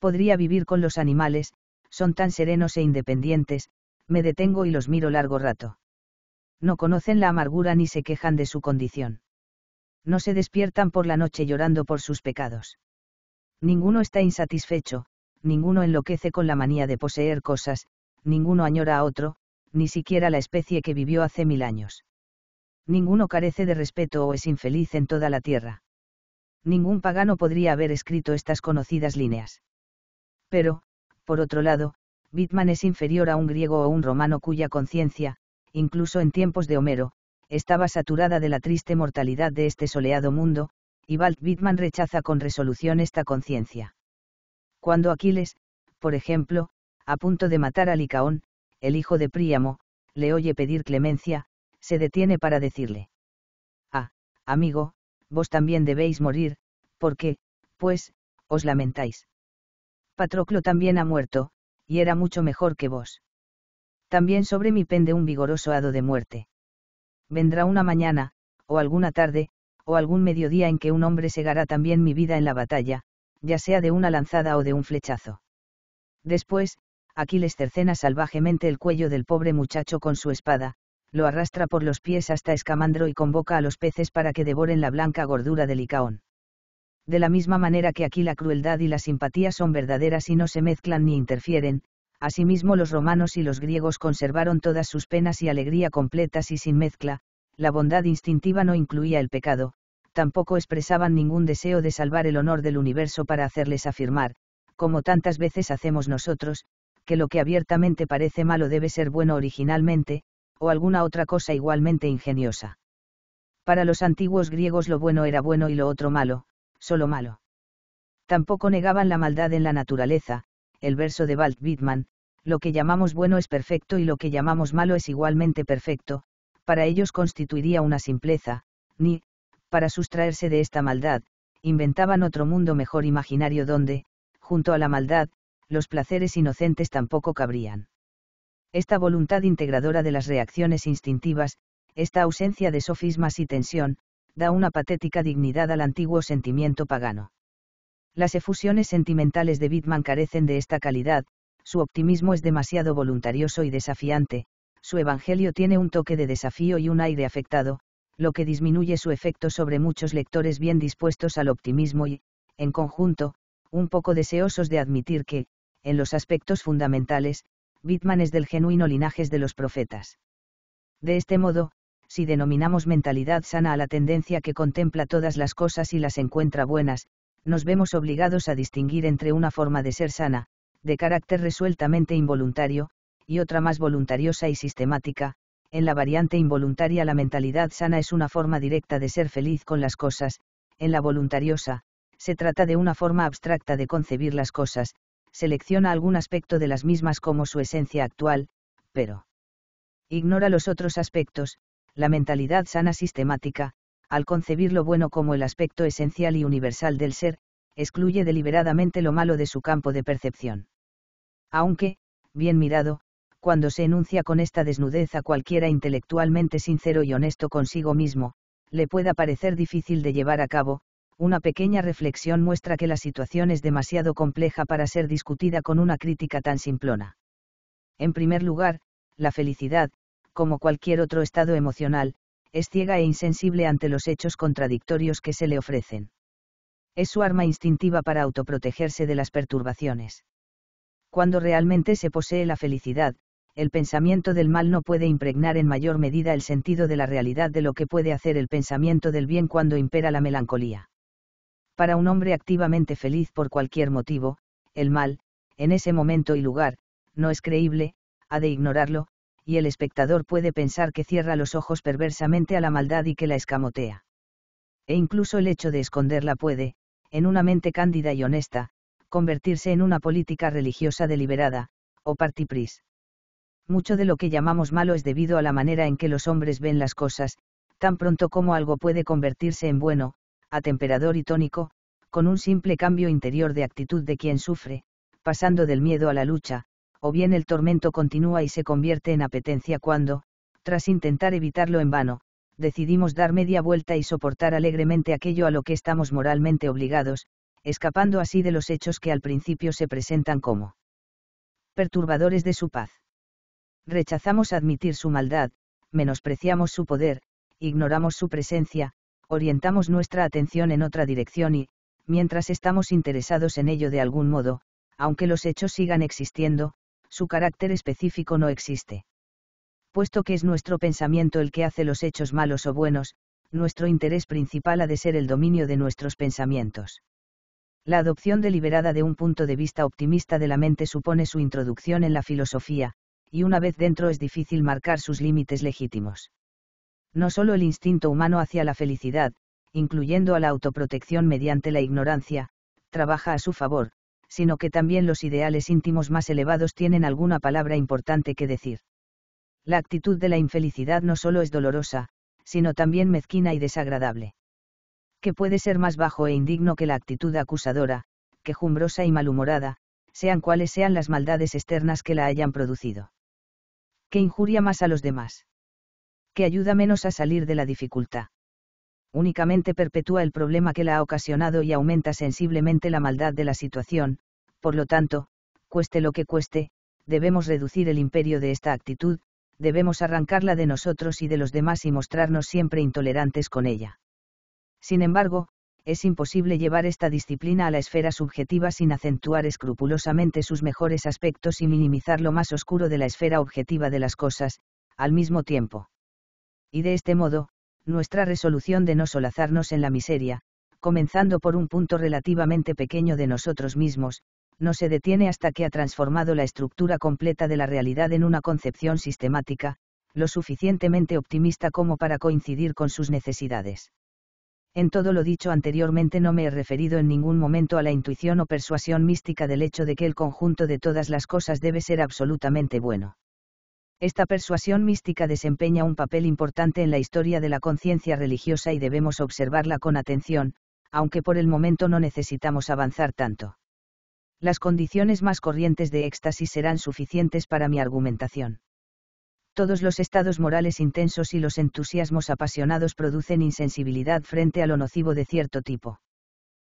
Podría vivir con los animales, son tan serenos e independientes, me detengo y los miro largo rato no conocen la amargura ni se quejan de su condición. No se despiertan por la noche llorando por sus pecados. Ninguno está insatisfecho, ninguno enloquece con la manía de poseer cosas, ninguno añora a otro, ni siquiera la especie que vivió hace mil años. Ninguno carece de respeto o es infeliz en toda la tierra. Ningún pagano podría haber escrito estas conocidas líneas. Pero, por otro lado, Bitman es inferior a un griego o un romano cuya conciencia, incluso en tiempos de Homero, estaba saturada de la triste mortalidad de este soleado mundo, y Walt Whitman rechaza con resolución esta conciencia. Cuando Aquiles, por ejemplo, a punto de matar a Licaón, el hijo de Príamo, le oye pedir clemencia, se detiene para decirle. Ah, amigo, vos también debéis morir, porque, pues, os lamentáis. Patroclo también ha muerto, y era mucho mejor que vos también sobre mí pende un vigoroso hado de muerte. Vendrá una mañana, o alguna tarde, o algún mediodía en que un hombre segará también mi vida en la batalla, ya sea de una lanzada o de un flechazo. Después, Aquiles cercena salvajemente el cuello del pobre muchacho con su espada, lo arrastra por los pies hasta Escamandro y convoca a los peces para que devoren la blanca gordura del licaón De la misma manera que aquí la crueldad y la simpatía son verdaderas y no se mezclan ni interfieren, Asimismo los romanos y los griegos conservaron todas sus penas y alegría completas y sin mezcla, la bondad instintiva no incluía el pecado, tampoco expresaban ningún deseo de salvar el honor del universo para hacerles afirmar, como tantas veces hacemos nosotros, que lo que abiertamente parece malo debe ser bueno originalmente, o alguna otra cosa igualmente ingeniosa. Para los antiguos griegos lo bueno era bueno y lo otro malo, solo malo. Tampoco negaban la maldad en la naturaleza, el verso de Walt Whitman, lo que llamamos bueno es perfecto y lo que llamamos malo es igualmente perfecto, para ellos constituiría una simpleza, ni, para sustraerse de esta maldad, inventaban otro mundo mejor imaginario donde, junto a la maldad, los placeres inocentes tampoco cabrían. Esta voluntad integradora de las reacciones instintivas, esta ausencia de sofismas y tensión, da una patética dignidad al antiguo sentimiento pagano. Las efusiones sentimentales de Bittman carecen de esta calidad, su optimismo es demasiado voluntarioso y desafiante, su evangelio tiene un toque de desafío y un aire afectado, lo que disminuye su efecto sobre muchos lectores bien dispuestos al optimismo y, en conjunto, un poco deseosos de admitir que, en los aspectos fundamentales, Bitman es del genuino linaje de los profetas. De este modo, si denominamos mentalidad sana a la tendencia que contempla todas las cosas y las encuentra buenas, nos vemos obligados a distinguir entre una forma de ser sana, de carácter resueltamente involuntario, y otra más voluntariosa y sistemática, en la variante involuntaria la mentalidad sana es una forma directa de ser feliz con las cosas, en la voluntariosa, se trata de una forma abstracta de concebir las cosas, selecciona algún aspecto de las mismas como su esencia actual, pero ignora los otros aspectos, la mentalidad sana sistemática, al concebir lo bueno como el aspecto esencial y universal del ser, excluye deliberadamente lo malo de su campo de percepción aunque, bien mirado, cuando se enuncia con esta desnudez a cualquiera intelectualmente sincero y honesto consigo mismo, le pueda parecer difícil de llevar a cabo, una pequeña reflexión muestra que la situación es demasiado compleja para ser discutida con una crítica tan simplona. En primer lugar, la felicidad, como cualquier otro estado emocional, es ciega e insensible ante los hechos contradictorios que se le ofrecen. Es su arma instintiva para autoprotegerse de las perturbaciones cuando realmente se posee la felicidad, el pensamiento del mal no puede impregnar en mayor medida el sentido de la realidad de lo que puede hacer el pensamiento del bien cuando impera la melancolía. Para un hombre activamente feliz por cualquier motivo, el mal, en ese momento y lugar, no es creíble, ha de ignorarlo, y el espectador puede pensar que cierra los ojos perversamente a la maldad y que la escamotea. E incluso el hecho de esconderla puede, en una mente cándida y honesta, convertirse en una política religiosa deliberada, o partipris. Mucho de lo que llamamos malo es debido a la manera en que los hombres ven las cosas, tan pronto como algo puede convertirse en bueno, atemperador y tónico, con un simple cambio interior de actitud de quien sufre, pasando del miedo a la lucha, o bien el tormento continúa y se convierte en apetencia cuando, tras intentar evitarlo en vano, decidimos dar media vuelta y soportar alegremente aquello a lo que estamos moralmente obligados, escapando así de los hechos que al principio se presentan como perturbadores de su paz. Rechazamos admitir su maldad, menospreciamos su poder, ignoramos su presencia, orientamos nuestra atención en otra dirección y, mientras estamos interesados en ello de algún modo, aunque los hechos sigan existiendo, su carácter específico no existe. Puesto que es nuestro pensamiento el que hace los hechos malos o buenos, nuestro interés principal ha de ser el dominio de nuestros pensamientos. La adopción deliberada de un punto de vista optimista de la mente supone su introducción en la filosofía, y una vez dentro es difícil marcar sus límites legítimos. No solo el instinto humano hacia la felicidad, incluyendo a la autoprotección mediante la ignorancia, trabaja a su favor, sino que también los ideales íntimos más elevados tienen alguna palabra importante que decir. La actitud de la infelicidad no solo es dolorosa, sino también mezquina y desagradable que puede ser más bajo e indigno que la actitud acusadora, quejumbrosa y malhumorada, sean cuales sean las maldades externas que la hayan producido. Que injuria más a los demás. Que ayuda menos a salir de la dificultad. Únicamente perpetúa el problema que la ha ocasionado y aumenta sensiblemente la maldad de la situación, por lo tanto, cueste lo que cueste, debemos reducir el imperio de esta actitud, debemos arrancarla de nosotros y de los demás y mostrarnos siempre intolerantes con ella. Sin embargo, es imposible llevar esta disciplina a la esfera subjetiva sin acentuar escrupulosamente sus mejores aspectos y minimizar lo más oscuro de la esfera objetiva de las cosas, al mismo tiempo. Y de este modo, nuestra resolución de no solazarnos en la miseria, comenzando por un punto relativamente pequeño de nosotros mismos, no se detiene hasta que ha transformado la estructura completa de la realidad en una concepción sistemática, lo suficientemente optimista como para coincidir con sus necesidades. En todo lo dicho anteriormente no me he referido en ningún momento a la intuición o persuasión mística del hecho de que el conjunto de todas las cosas debe ser absolutamente bueno. Esta persuasión mística desempeña un papel importante en la historia de la conciencia religiosa y debemos observarla con atención, aunque por el momento no necesitamos avanzar tanto. Las condiciones más corrientes de éxtasis serán suficientes para mi argumentación. Todos los estados morales intensos y los entusiasmos apasionados producen insensibilidad frente a lo nocivo de cierto tipo.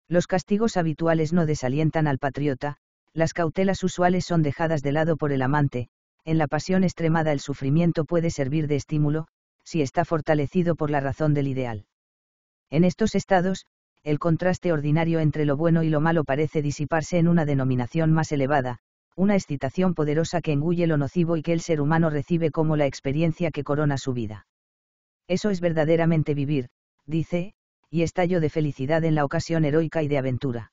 Los castigos habituales no desalientan al patriota, las cautelas usuales son dejadas de lado por el amante, en la pasión extremada el sufrimiento puede servir de estímulo, si está fortalecido por la razón del ideal. En estos estados, el contraste ordinario entre lo bueno y lo malo parece disiparse en una denominación más elevada, una excitación poderosa que engulle lo nocivo y que el ser humano recibe como la experiencia que corona su vida. Eso es verdaderamente vivir, dice, y estallo de felicidad en la ocasión heroica y de aventura.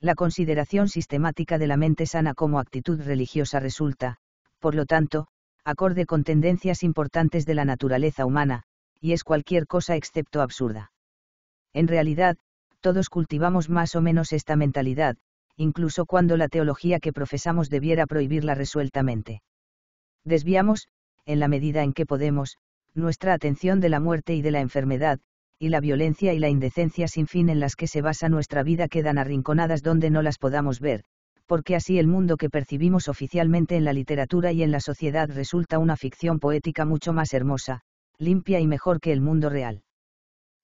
La consideración sistemática de la mente sana como actitud religiosa resulta, por lo tanto, acorde con tendencias importantes de la naturaleza humana, y es cualquier cosa excepto absurda. En realidad, todos cultivamos más o menos esta mentalidad, incluso cuando la teología que profesamos debiera prohibirla resueltamente. Desviamos, en la medida en que podemos, nuestra atención de la muerte y de la enfermedad, y la violencia y la indecencia sin fin en las que se basa nuestra vida quedan arrinconadas donde no las podamos ver, porque así el mundo que percibimos oficialmente en la literatura y en la sociedad resulta una ficción poética mucho más hermosa, limpia y mejor que el mundo real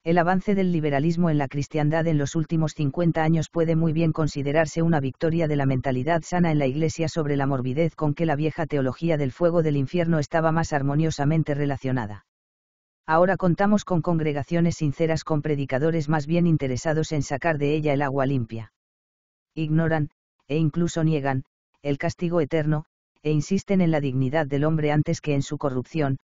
el avance del liberalismo en la cristiandad en los últimos 50 años puede muy bien considerarse una victoria de la mentalidad sana en la Iglesia sobre la morbidez con que la vieja teología del fuego del infierno estaba más armoniosamente relacionada. Ahora contamos con congregaciones sinceras con predicadores más bien interesados en sacar de ella el agua limpia. Ignoran, e incluso niegan, el castigo eterno, e insisten en la dignidad del hombre antes que en su corrupción,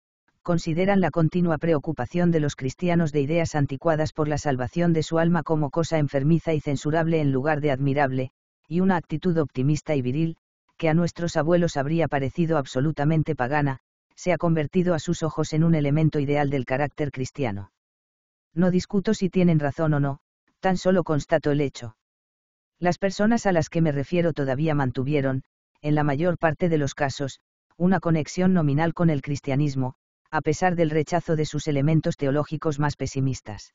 consideran la continua preocupación de los cristianos de ideas anticuadas por la salvación de su alma como cosa enfermiza y censurable en lugar de admirable, y una actitud optimista y viril, que a nuestros abuelos habría parecido absolutamente pagana, se ha convertido a sus ojos en un elemento ideal del carácter cristiano. No discuto si tienen razón o no, tan solo constato el hecho. Las personas a las que me refiero todavía mantuvieron, en la mayor parte de los casos, una conexión nominal con el cristianismo, a pesar del rechazo de sus elementos teológicos más pesimistas.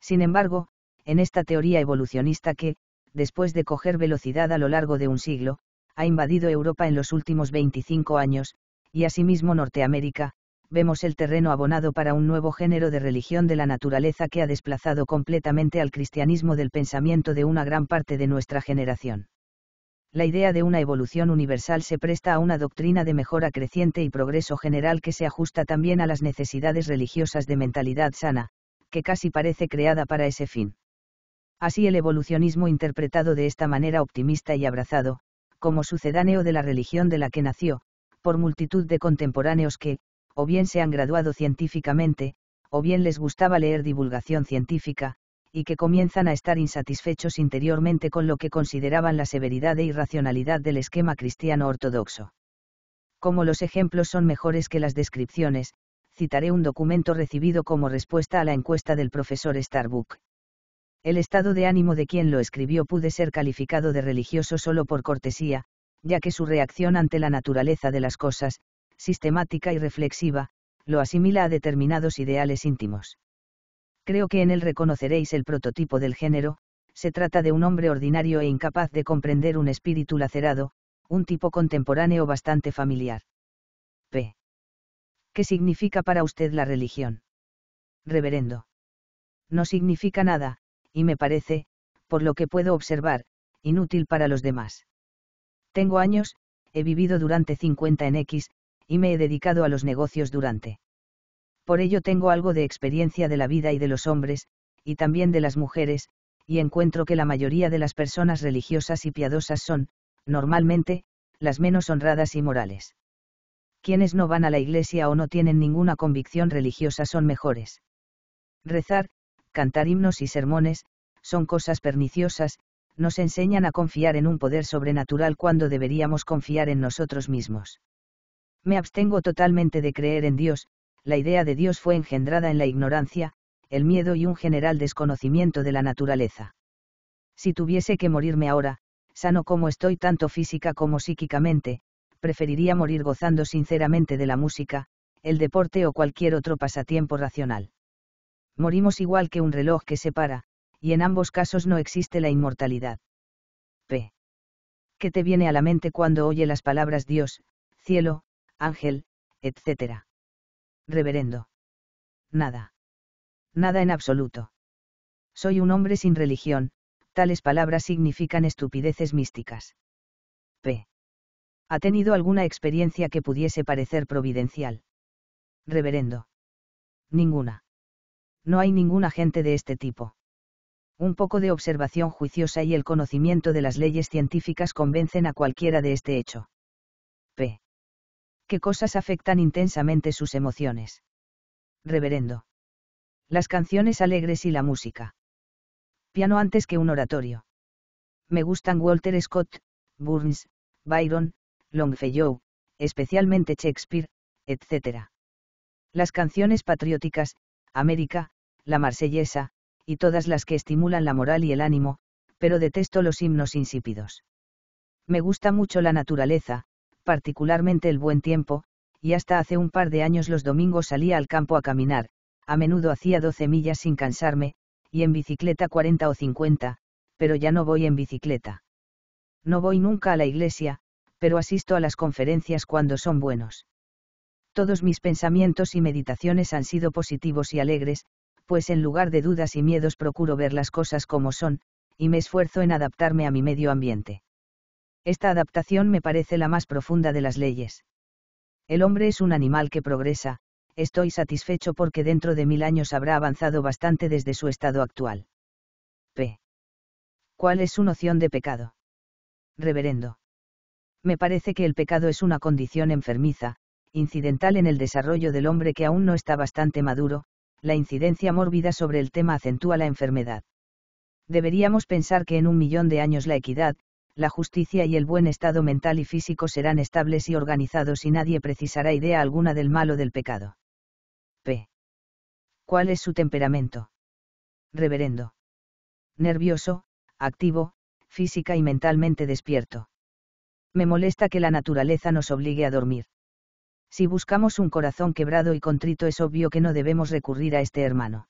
Sin embargo, en esta teoría evolucionista que, después de coger velocidad a lo largo de un siglo, ha invadido Europa en los últimos 25 años, y asimismo Norteamérica, vemos el terreno abonado para un nuevo género de religión de la naturaleza que ha desplazado completamente al cristianismo del pensamiento de una gran parte de nuestra generación la idea de una evolución universal se presta a una doctrina de mejora creciente y progreso general que se ajusta también a las necesidades religiosas de mentalidad sana, que casi parece creada para ese fin. Así el evolucionismo interpretado de esta manera optimista y abrazado, como sucedáneo de la religión de la que nació, por multitud de contemporáneos que, o bien se han graduado científicamente, o bien les gustaba leer divulgación científica, y que comienzan a estar insatisfechos interiormente con lo que consideraban la severidad e irracionalidad del esquema cristiano ortodoxo. Como los ejemplos son mejores que las descripciones, citaré un documento recibido como respuesta a la encuesta del profesor Starbuck. El estado de ánimo de quien lo escribió pude ser calificado de religioso solo por cortesía, ya que su reacción ante la naturaleza de las cosas, sistemática y reflexiva, lo asimila a determinados ideales íntimos creo que en él reconoceréis el prototipo del género, se trata de un hombre ordinario e incapaz de comprender un espíritu lacerado, un tipo contemporáneo bastante familiar. P. ¿Qué significa para usted la religión? Reverendo. No significa nada, y me parece, por lo que puedo observar, inútil para los demás. Tengo años, he vivido durante 50 en X, y me he dedicado a los negocios durante por ello tengo algo de experiencia de la vida y de los hombres, y también de las mujeres, y encuentro que la mayoría de las personas religiosas y piadosas son, normalmente, las menos honradas y morales. Quienes no van a la iglesia o no tienen ninguna convicción religiosa son mejores. Rezar, cantar himnos y sermones, son cosas perniciosas, nos enseñan a confiar en un poder sobrenatural cuando deberíamos confiar en nosotros mismos. Me abstengo totalmente de creer en Dios, la idea de Dios fue engendrada en la ignorancia, el miedo y un general desconocimiento de la naturaleza. Si tuviese que morirme ahora, sano como estoy tanto física como psíquicamente, preferiría morir gozando sinceramente de la música, el deporte o cualquier otro pasatiempo racional. Morimos igual que un reloj que se para, y en ambos casos no existe la inmortalidad. P. ¿Qué te viene a la mente cuando oye las palabras Dios, cielo, ángel, etcétera? Reverendo. Nada. Nada en absoluto. Soy un hombre sin religión, tales palabras significan estupideces místicas. P. ¿Ha tenido alguna experiencia que pudiese parecer providencial? Reverendo. Ninguna. No hay ninguna gente de este tipo. Un poco de observación juiciosa y el conocimiento de las leyes científicas convencen a cualquiera de este hecho. P qué cosas afectan intensamente sus emociones. Reverendo. Las canciones alegres y la música. Piano antes que un oratorio. Me gustan Walter Scott, Burns, Byron, Longfellow, especialmente Shakespeare, etc. Las canciones patrióticas, América, la marsellesa, y todas las que estimulan la moral y el ánimo, pero detesto los himnos insípidos. Me gusta mucho la naturaleza, particularmente el buen tiempo, y hasta hace un par de años los domingos salía al campo a caminar, a menudo hacía 12 millas sin cansarme, y en bicicleta 40 o 50, pero ya no voy en bicicleta. No voy nunca a la iglesia, pero asisto a las conferencias cuando son buenos. Todos mis pensamientos y meditaciones han sido positivos y alegres, pues en lugar de dudas y miedos procuro ver las cosas como son, y me esfuerzo en adaptarme a mi medio ambiente. Esta adaptación me parece la más profunda de las leyes. El hombre es un animal que progresa, estoy satisfecho porque dentro de mil años habrá avanzado bastante desde su estado actual. P. ¿Cuál es su noción de pecado? Reverendo. Me parece que el pecado es una condición enfermiza, incidental en el desarrollo del hombre que aún no está bastante maduro, la incidencia mórbida sobre el tema acentúa la enfermedad. Deberíamos pensar que en un millón de años la equidad, la justicia y el buen estado mental y físico serán estables y organizados y nadie precisará idea alguna del mal o del pecado. P. ¿Cuál es su temperamento? Reverendo. Nervioso, activo, física y mentalmente despierto. Me molesta que la naturaleza nos obligue a dormir. Si buscamos un corazón quebrado y contrito es obvio que no debemos recurrir a este hermano.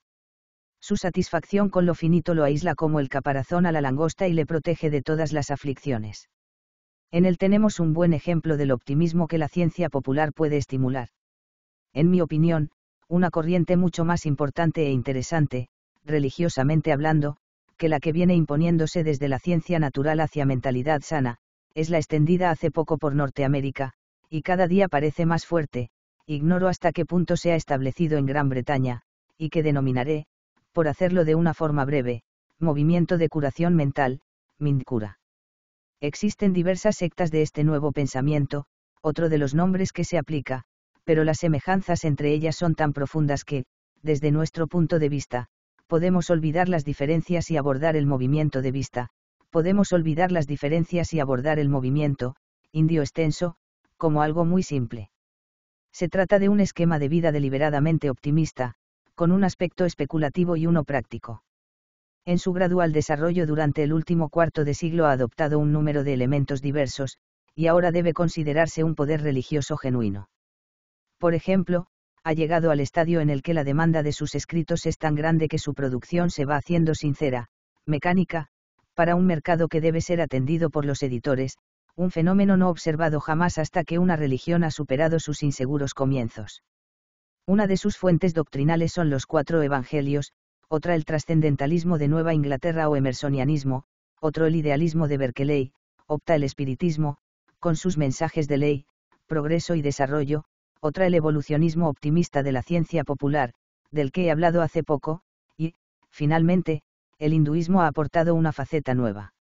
Su satisfacción con lo finito lo aísla como el caparazón a la langosta y le protege de todas las aflicciones. En él tenemos un buen ejemplo del optimismo que la ciencia popular puede estimular. En mi opinión, una corriente mucho más importante e interesante, religiosamente hablando, que la que viene imponiéndose desde la ciencia natural hacia mentalidad sana, es la extendida hace poco por Norteamérica, y cada día parece más fuerte, ignoro hasta qué punto se ha establecido en Gran Bretaña, y que denominaré, por hacerlo de una forma breve, movimiento de curación mental, Mindcura. Existen diversas sectas de este nuevo pensamiento, otro de los nombres que se aplica, pero las semejanzas entre ellas son tan profundas que, desde nuestro punto de vista, podemos olvidar las diferencias y abordar el movimiento de vista, podemos olvidar las diferencias y abordar el movimiento, indio extenso, como algo muy simple. Se trata de un esquema de vida deliberadamente optimista, con un aspecto especulativo y uno práctico. En su gradual desarrollo durante el último cuarto de siglo ha adoptado un número de elementos diversos, y ahora debe considerarse un poder religioso genuino. Por ejemplo, ha llegado al estadio en el que la demanda de sus escritos es tan grande que su producción se va haciendo sincera, mecánica, para un mercado que debe ser atendido por los editores, un fenómeno no observado jamás hasta que una religión ha superado sus inseguros comienzos. Una de sus fuentes doctrinales son los cuatro evangelios, otra el trascendentalismo de Nueva Inglaterra o emersonianismo, otro el idealismo de Berkeley, opta el espiritismo, con sus mensajes de ley, progreso y desarrollo, otra el evolucionismo optimista de la ciencia popular, del que he hablado hace poco, y, finalmente, el hinduismo ha aportado una faceta nueva.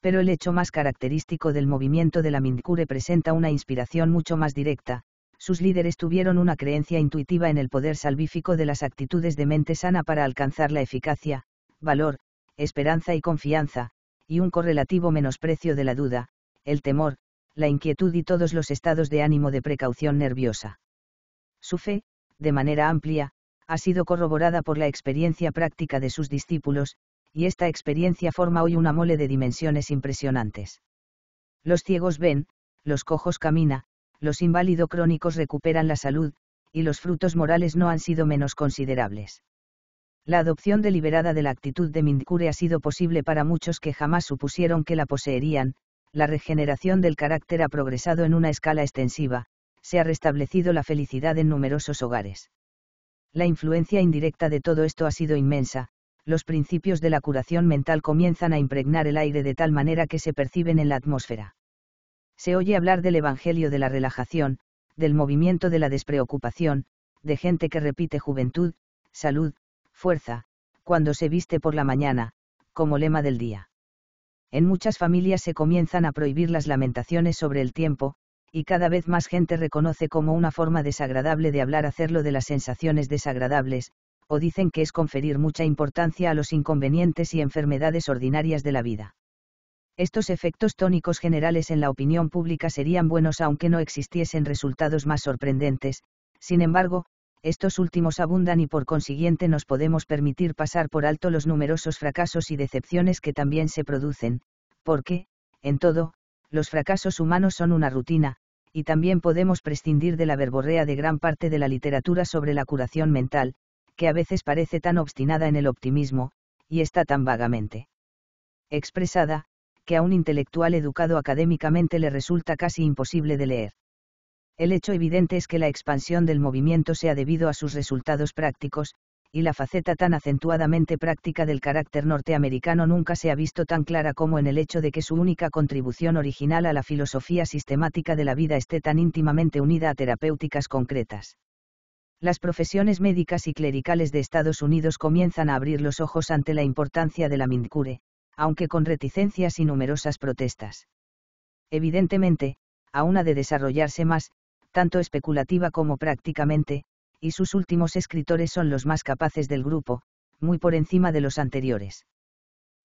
Pero el hecho más característico del movimiento de la Mindkure presenta una inspiración mucho más directa, sus líderes tuvieron una creencia intuitiva en el poder salvífico de las actitudes de mente sana para alcanzar la eficacia, valor, esperanza y confianza, y un correlativo menosprecio de la duda, el temor, la inquietud y todos los estados de ánimo de precaución nerviosa. Su fe, de manera amplia, ha sido corroborada por la experiencia práctica de sus discípulos, y esta experiencia forma hoy una mole de dimensiones impresionantes. Los ciegos ven, los cojos caminan, los inválidos crónicos recuperan la salud, y los frutos morales no han sido menos considerables. La adopción deliberada de la actitud de Mindcure ha sido posible para muchos que jamás supusieron que la poseerían, la regeneración del carácter ha progresado en una escala extensiva, se ha restablecido la felicidad en numerosos hogares. La influencia indirecta de todo esto ha sido inmensa, los principios de la curación mental comienzan a impregnar el aire de tal manera que se perciben en la atmósfera se oye hablar del Evangelio de la relajación, del movimiento de la despreocupación, de gente que repite juventud, salud, fuerza, cuando se viste por la mañana, como lema del día. En muchas familias se comienzan a prohibir las lamentaciones sobre el tiempo, y cada vez más gente reconoce como una forma desagradable de hablar hacerlo de las sensaciones desagradables, o dicen que es conferir mucha importancia a los inconvenientes y enfermedades ordinarias de la vida estos efectos tónicos generales en la opinión pública serían buenos aunque no existiesen resultados más sorprendentes, sin embargo, estos últimos abundan y por consiguiente nos podemos permitir pasar por alto los numerosos fracasos y decepciones que también se producen, porque, en todo, los fracasos humanos son una rutina, y también podemos prescindir de la verborrea de gran parte de la literatura sobre la curación mental, que a veces parece tan obstinada en el optimismo, y está tan vagamente expresada, que a un intelectual educado académicamente le resulta casi imposible de leer. El hecho evidente es que la expansión del movimiento sea debido a sus resultados prácticos, y la faceta tan acentuadamente práctica del carácter norteamericano nunca se ha visto tan clara como en el hecho de que su única contribución original a la filosofía sistemática de la vida esté tan íntimamente unida a terapéuticas concretas. Las profesiones médicas y clericales de Estados Unidos comienzan a abrir los ojos ante la importancia de la mindcure, aunque con reticencias y numerosas protestas. Evidentemente, aún ha de desarrollarse más, tanto especulativa como prácticamente, y sus últimos escritores son los más capaces del grupo, muy por encima de los anteriores.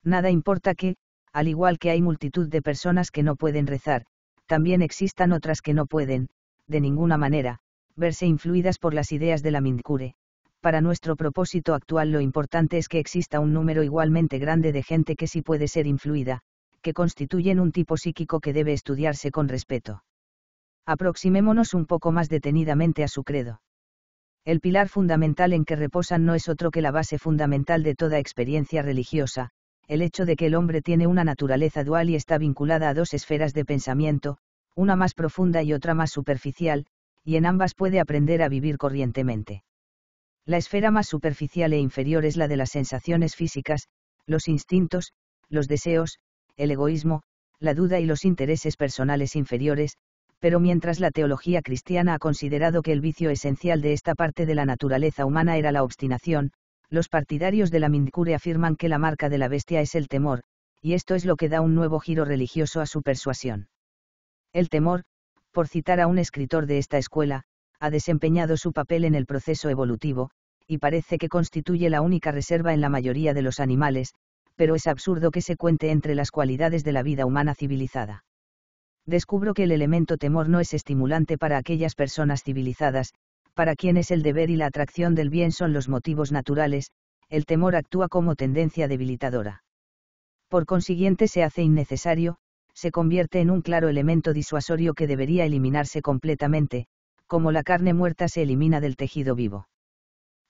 Nada importa que, al igual que hay multitud de personas que no pueden rezar, también existan otras que no pueden, de ninguna manera, verse influidas por las ideas de la Mindcure para nuestro propósito actual lo importante es que exista un número igualmente grande de gente que sí puede ser influida, que constituyen un tipo psíquico que debe estudiarse con respeto. Aproximémonos un poco más detenidamente a su credo. El pilar fundamental en que reposan no es otro que la base fundamental de toda experiencia religiosa, el hecho de que el hombre tiene una naturaleza dual y está vinculada a dos esferas de pensamiento, una más profunda y otra más superficial, y en ambas puede aprender a vivir corrientemente. La esfera más superficial e inferior es la de las sensaciones físicas, los instintos, los deseos, el egoísmo, la duda y los intereses personales inferiores, pero mientras la teología cristiana ha considerado que el vicio esencial de esta parte de la naturaleza humana era la obstinación, los partidarios de la Mindcure afirman que la marca de la bestia es el temor, y esto es lo que da un nuevo giro religioso a su persuasión. El temor, por citar a un escritor de esta escuela, ha desempeñado su papel en el proceso evolutivo, y parece que constituye la única reserva en la mayoría de los animales, pero es absurdo que se cuente entre las cualidades de la vida humana civilizada. Descubro que el elemento temor no es estimulante para aquellas personas civilizadas, para quienes el deber y la atracción del bien son los motivos naturales, el temor actúa como tendencia debilitadora. Por consiguiente se hace innecesario, se convierte en un claro elemento disuasorio que debería eliminarse completamente, como la carne muerta se elimina del tejido vivo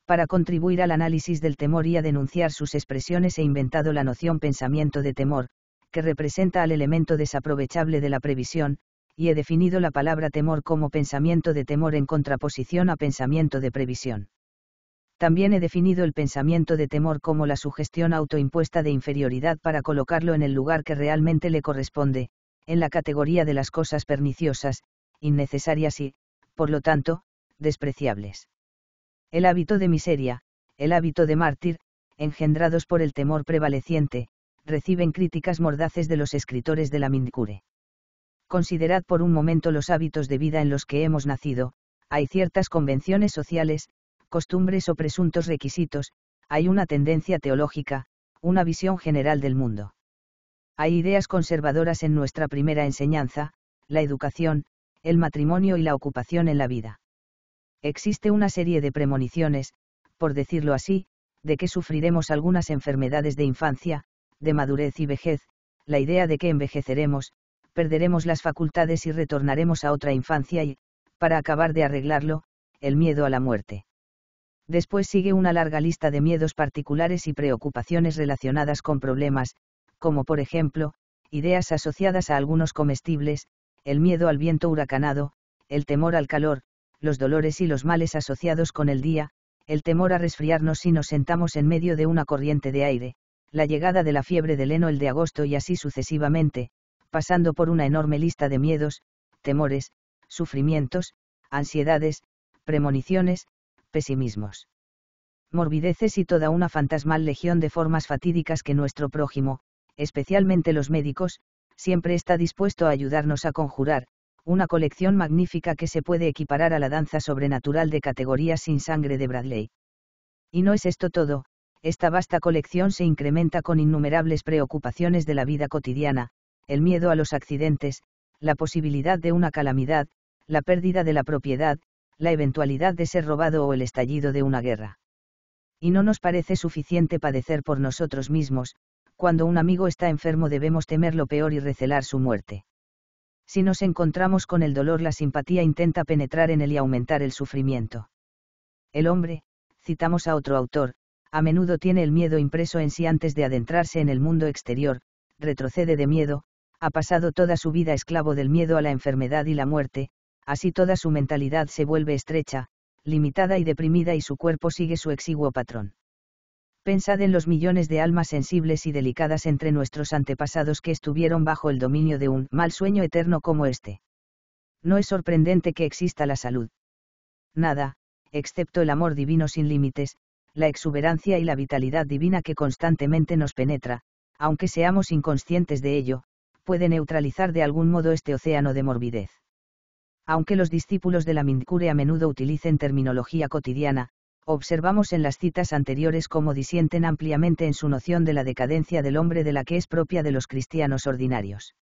para contribuir al análisis del temor y a denunciar sus expresiones he inventado la noción pensamiento de temor, que representa al elemento desaprovechable de la previsión, y he definido la palabra temor como pensamiento de temor en contraposición a pensamiento de previsión. También he definido el pensamiento de temor como la sugestión autoimpuesta de inferioridad para colocarlo en el lugar que realmente le corresponde, en la categoría de las cosas perniciosas, innecesarias y, por lo tanto, despreciables. El hábito de miseria, el hábito de mártir, engendrados por el temor prevaleciente, reciben críticas mordaces de los escritores de la Mindicure. Considerad por un momento los hábitos de vida en los que hemos nacido, hay ciertas convenciones sociales, costumbres o presuntos requisitos, hay una tendencia teológica, una visión general del mundo. Hay ideas conservadoras en nuestra primera enseñanza, la educación, el matrimonio y la ocupación en la vida existe una serie de premoniciones, por decirlo así, de que sufriremos algunas enfermedades de infancia, de madurez y vejez, la idea de que envejeceremos, perderemos las facultades y retornaremos a otra infancia y, para acabar de arreglarlo, el miedo a la muerte. Después sigue una larga lista de miedos particulares y preocupaciones relacionadas con problemas, como por ejemplo, ideas asociadas a algunos comestibles, el miedo al viento huracanado, el temor al calor, los dolores y los males asociados con el día, el temor a resfriarnos si nos sentamos en medio de una corriente de aire, la llegada de la fiebre del heno el de agosto y así sucesivamente, pasando por una enorme lista de miedos, temores, sufrimientos, ansiedades, premoniciones, pesimismos. Morbideces y toda una fantasmal legión de formas fatídicas que nuestro prójimo, especialmente los médicos, siempre está dispuesto a ayudarnos a conjurar, una colección magnífica que se puede equiparar a la danza sobrenatural de categorías sin sangre de Bradley. Y no es esto todo, esta vasta colección se incrementa con innumerables preocupaciones de la vida cotidiana, el miedo a los accidentes, la posibilidad de una calamidad, la pérdida de la propiedad, la eventualidad de ser robado o el estallido de una guerra. Y no nos parece suficiente padecer por nosotros mismos, cuando un amigo está enfermo debemos temer lo peor y recelar su muerte si nos encontramos con el dolor la simpatía intenta penetrar en él y aumentar el sufrimiento. El hombre, citamos a otro autor, a menudo tiene el miedo impreso en sí antes de adentrarse en el mundo exterior, retrocede de miedo, ha pasado toda su vida esclavo del miedo a la enfermedad y la muerte, así toda su mentalidad se vuelve estrecha, limitada y deprimida y su cuerpo sigue su exiguo patrón pensad en los millones de almas sensibles y delicadas entre nuestros antepasados que estuvieron bajo el dominio de un mal sueño eterno como este. No es sorprendente que exista la salud. Nada, excepto el amor divino sin límites, la exuberancia y la vitalidad divina que constantemente nos penetra, aunque seamos inconscientes de ello, puede neutralizar de algún modo este océano de morbidez. Aunque los discípulos de la Mindcure a menudo utilicen terminología cotidiana, observamos en las citas anteriores cómo disienten ampliamente en su noción de la decadencia del hombre de la que es propia de los cristianos ordinarios.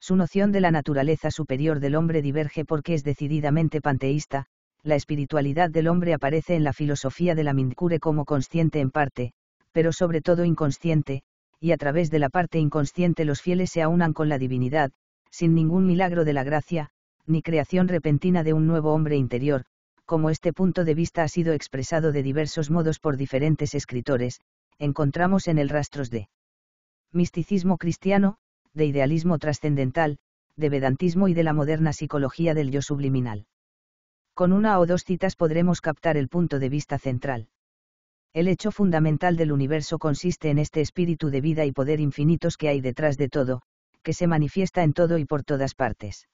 Su noción de la naturaleza superior del hombre diverge porque es decididamente panteísta, la espiritualidad del hombre aparece en la filosofía de la Mindcure como consciente en parte, pero sobre todo inconsciente, y a través de la parte inconsciente los fieles se aunan con la divinidad, sin ningún milagro de la gracia, ni creación repentina de un nuevo hombre interior, como este punto de vista ha sido expresado de diversos modos por diferentes escritores, encontramos en el rastros de misticismo cristiano, de idealismo trascendental, de vedantismo y de la moderna psicología del yo subliminal. Con una o dos citas podremos captar el punto de vista central. El hecho fundamental del universo consiste en este espíritu de vida y poder infinitos que hay detrás de todo, que se manifiesta en todo y por todas partes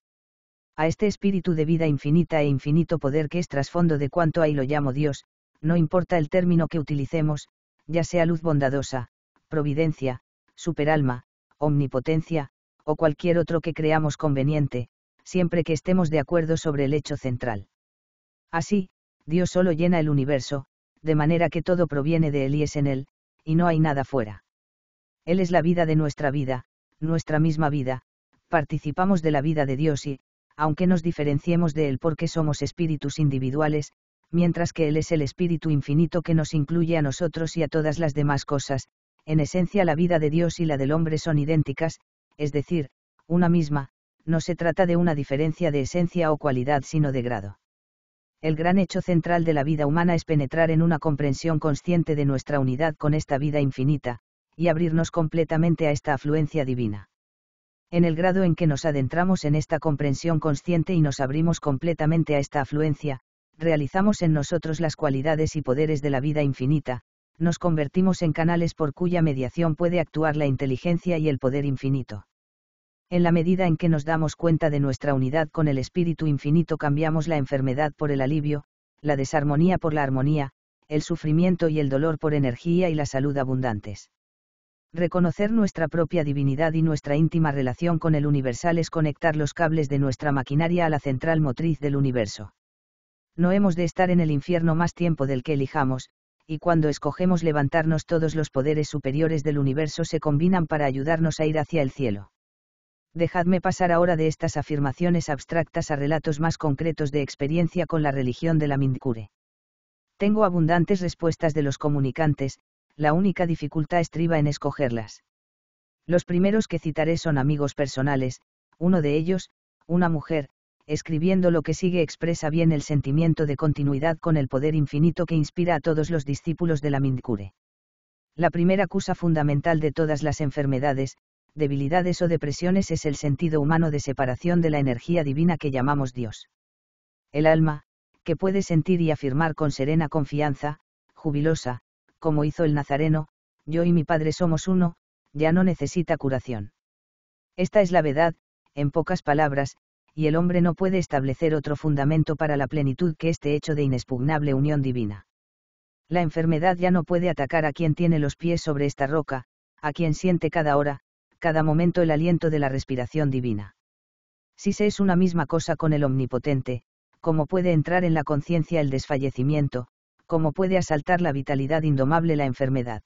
a este espíritu de vida infinita e infinito poder que es trasfondo de cuanto hay lo llamo Dios, no importa el término que utilicemos, ya sea luz bondadosa, providencia, superalma, omnipotencia, o cualquier otro que creamos conveniente, siempre que estemos de acuerdo sobre el hecho central. Así, Dios solo llena el universo, de manera que todo proviene de Él y es en Él, y no hay nada fuera. Él es la vida de nuestra vida, nuestra misma vida, participamos de la vida de Dios y, aunque nos diferenciemos de Él porque somos espíritus individuales, mientras que Él es el espíritu infinito que nos incluye a nosotros y a todas las demás cosas, en esencia la vida de Dios y la del hombre son idénticas, es decir, una misma, no se trata de una diferencia de esencia o cualidad sino de grado. El gran hecho central de la vida humana es penetrar en una comprensión consciente de nuestra unidad con esta vida infinita, y abrirnos completamente a esta afluencia divina en el grado en que nos adentramos en esta comprensión consciente y nos abrimos completamente a esta afluencia, realizamos en nosotros las cualidades y poderes de la vida infinita, nos convertimos en canales por cuya mediación puede actuar la inteligencia y el poder infinito. En la medida en que nos damos cuenta de nuestra unidad con el espíritu infinito cambiamos la enfermedad por el alivio, la desarmonía por la armonía, el sufrimiento y el dolor por energía y la salud abundantes. Reconocer nuestra propia divinidad y nuestra íntima relación con el universal es conectar los cables de nuestra maquinaria a la central motriz del universo. No hemos de estar en el infierno más tiempo del que elijamos, y cuando escogemos levantarnos todos los poderes superiores del universo se combinan para ayudarnos a ir hacia el cielo. Dejadme pasar ahora de estas afirmaciones abstractas a relatos más concretos de experiencia con la religión de la Mindkure. Tengo abundantes respuestas de los comunicantes, la única dificultad estriba en escogerlas. Los primeros que citaré son amigos personales, uno de ellos, una mujer, escribiendo lo que sigue expresa bien el sentimiento de continuidad con el poder infinito que inspira a todos los discípulos de la Mindcure. La primera causa fundamental de todas las enfermedades, debilidades o depresiones es el sentido humano de separación de la energía divina que llamamos Dios. El alma, que puede sentir y afirmar con serena confianza, jubilosa, como hizo el Nazareno, yo y mi Padre somos uno, ya no necesita curación. Esta es la verdad, en pocas palabras, y el hombre no puede establecer otro fundamento para la plenitud que este hecho de inexpugnable unión divina. La enfermedad ya no puede atacar a quien tiene los pies sobre esta roca, a quien siente cada hora, cada momento el aliento de la respiración divina. Si se es una misma cosa con el Omnipotente, ¿cómo puede entrar en la conciencia el desfallecimiento, como puede asaltar la vitalidad indomable la enfermedad.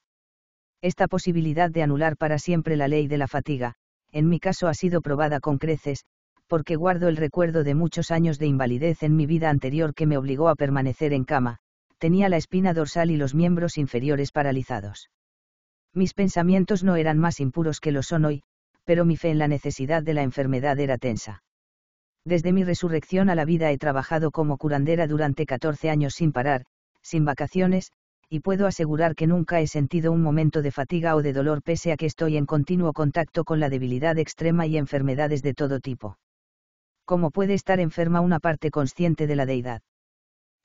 Esta posibilidad de anular para siempre la ley de la fatiga, en mi caso ha sido probada con creces, porque guardo el recuerdo de muchos años de invalidez en mi vida anterior que me obligó a permanecer en cama, tenía la espina dorsal y los miembros inferiores paralizados. Mis pensamientos no eran más impuros que lo son hoy, pero mi fe en la necesidad de la enfermedad era tensa. Desde mi resurrección a la vida he trabajado como curandera durante 14 años sin parar, sin vacaciones, y puedo asegurar que nunca he sentido un momento de fatiga o de dolor pese a que estoy en continuo contacto con la debilidad extrema y enfermedades de todo tipo. ¿Cómo puede estar enferma una parte consciente de la deidad?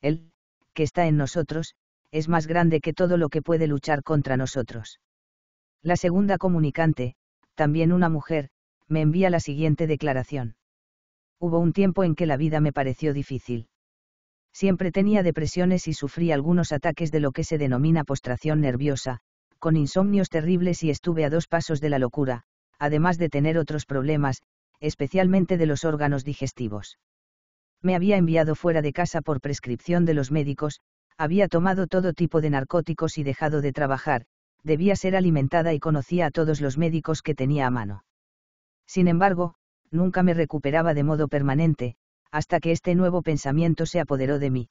Él, que está en nosotros, es más grande que todo lo que puede luchar contra nosotros. La segunda comunicante, también una mujer, me envía la siguiente declaración. Hubo un tiempo en que la vida me pareció difícil. Siempre tenía depresiones y sufrí algunos ataques de lo que se denomina postración nerviosa, con insomnios terribles y estuve a dos pasos de la locura, además de tener otros problemas, especialmente de los órganos digestivos. Me había enviado fuera de casa por prescripción de los médicos, había tomado todo tipo de narcóticos y dejado de trabajar, debía ser alimentada y conocía a todos los médicos que tenía a mano. Sin embargo, nunca me recuperaba de modo permanente, hasta que este nuevo pensamiento se apoderó de mí.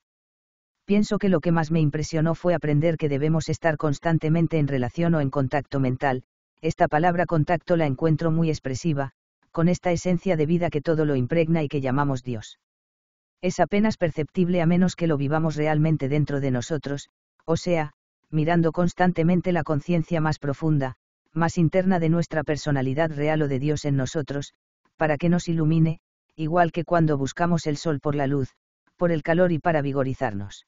Pienso que lo que más me impresionó fue aprender que debemos estar constantemente en relación o en contacto mental, esta palabra contacto la encuentro muy expresiva, con esta esencia de vida que todo lo impregna y que llamamos Dios. Es apenas perceptible a menos que lo vivamos realmente dentro de nosotros, o sea, mirando constantemente la conciencia más profunda, más interna de nuestra personalidad real o de Dios en nosotros, para que nos ilumine, igual que cuando buscamos el sol por la luz, por el calor y para vigorizarnos.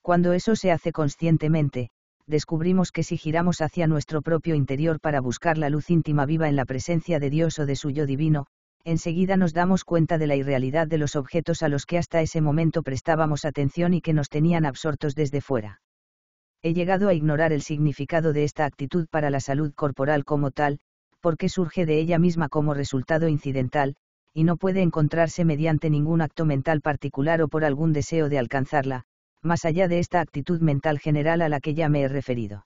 Cuando eso se hace conscientemente, descubrimos que si giramos hacia nuestro propio interior para buscar la luz íntima viva en la presencia de Dios o de su yo divino, enseguida nos damos cuenta de la irrealidad de los objetos a los que hasta ese momento prestábamos atención y que nos tenían absortos desde fuera. He llegado a ignorar el significado de esta actitud para la salud corporal como tal, porque surge de ella misma como resultado incidental, y no puede encontrarse mediante ningún acto mental particular o por algún deseo de alcanzarla, más allá de esta actitud mental general a la que ya me he referido.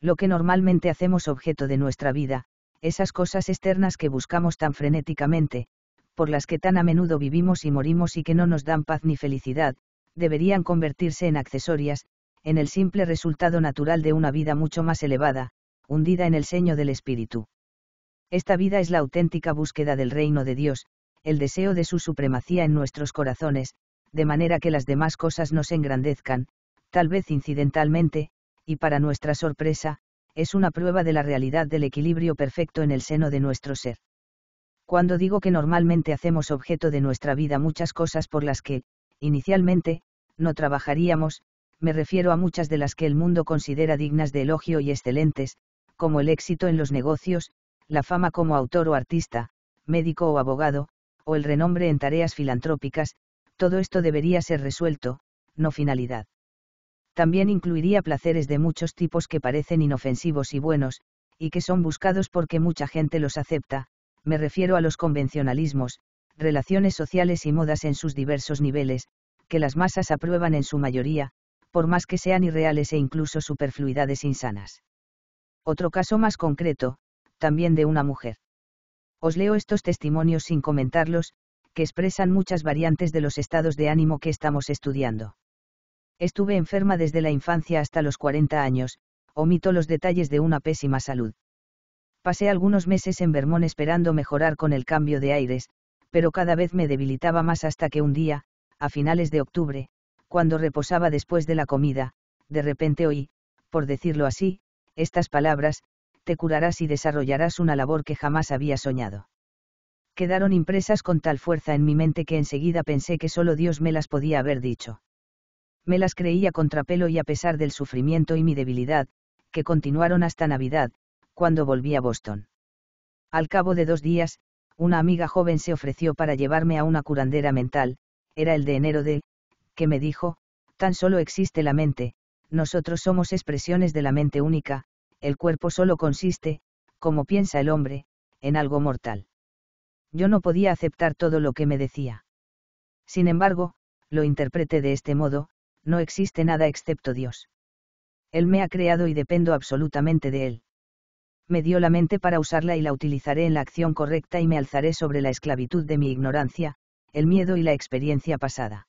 Lo que normalmente hacemos objeto de nuestra vida, esas cosas externas que buscamos tan frenéticamente, por las que tan a menudo vivimos y morimos y que no nos dan paz ni felicidad, deberían convertirse en accesorias, en el simple resultado natural de una vida mucho más elevada, hundida en el seño del espíritu. Esta vida es la auténtica búsqueda del reino de Dios, el deseo de su supremacía en nuestros corazones, de manera que las demás cosas no se engrandezcan, tal vez incidentalmente, y para nuestra sorpresa, es una prueba de la realidad del equilibrio perfecto en el seno de nuestro ser. Cuando digo que normalmente hacemos objeto de nuestra vida muchas cosas por las que, inicialmente, no trabajaríamos, me refiero a muchas de las que el mundo considera dignas de elogio y excelentes, como el éxito en los negocios, la fama como autor o artista, médico o abogado, o el renombre en tareas filantrópicas, todo esto debería ser resuelto, no finalidad. También incluiría placeres de muchos tipos que parecen inofensivos y buenos, y que son buscados porque mucha gente los acepta, me refiero a los convencionalismos, relaciones sociales y modas en sus diversos niveles, que las masas aprueban en su mayoría, por más que sean irreales e incluso superfluidades insanas. Otro caso más concreto, también de una mujer. Os leo estos testimonios sin comentarlos, que expresan muchas variantes de los estados de ánimo que estamos estudiando. Estuve enferma desde la infancia hasta los 40 años, omito los detalles de una pésima salud. Pasé algunos meses en Vermont esperando mejorar con el cambio de aires, pero cada vez me debilitaba más hasta que un día, a finales de octubre, cuando reposaba después de la comida, de repente oí, por decirlo así, estas palabras, te curarás y desarrollarás una labor que jamás había soñado. Quedaron impresas con tal fuerza en mi mente que enseguida pensé que solo Dios me las podía haber dicho. Me las creía contrapelo y a pesar del sufrimiento y mi debilidad, que continuaron hasta Navidad, cuando volví a Boston. Al cabo de dos días, una amiga joven se ofreció para llevarme a una curandera mental, era el de enero de, que me dijo, tan solo existe la mente, nosotros somos expresiones de la mente única, el cuerpo solo consiste, como piensa el hombre, en algo mortal. Yo no podía aceptar todo lo que me decía. Sin embargo, lo interpreté de este modo, no existe nada excepto Dios. Él me ha creado y dependo absolutamente de Él. Me dio la mente para usarla y la utilizaré en la acción correcta y me alzaré sobre la esclavitud de mi ignorancia, el miedo y la experiencia pasada.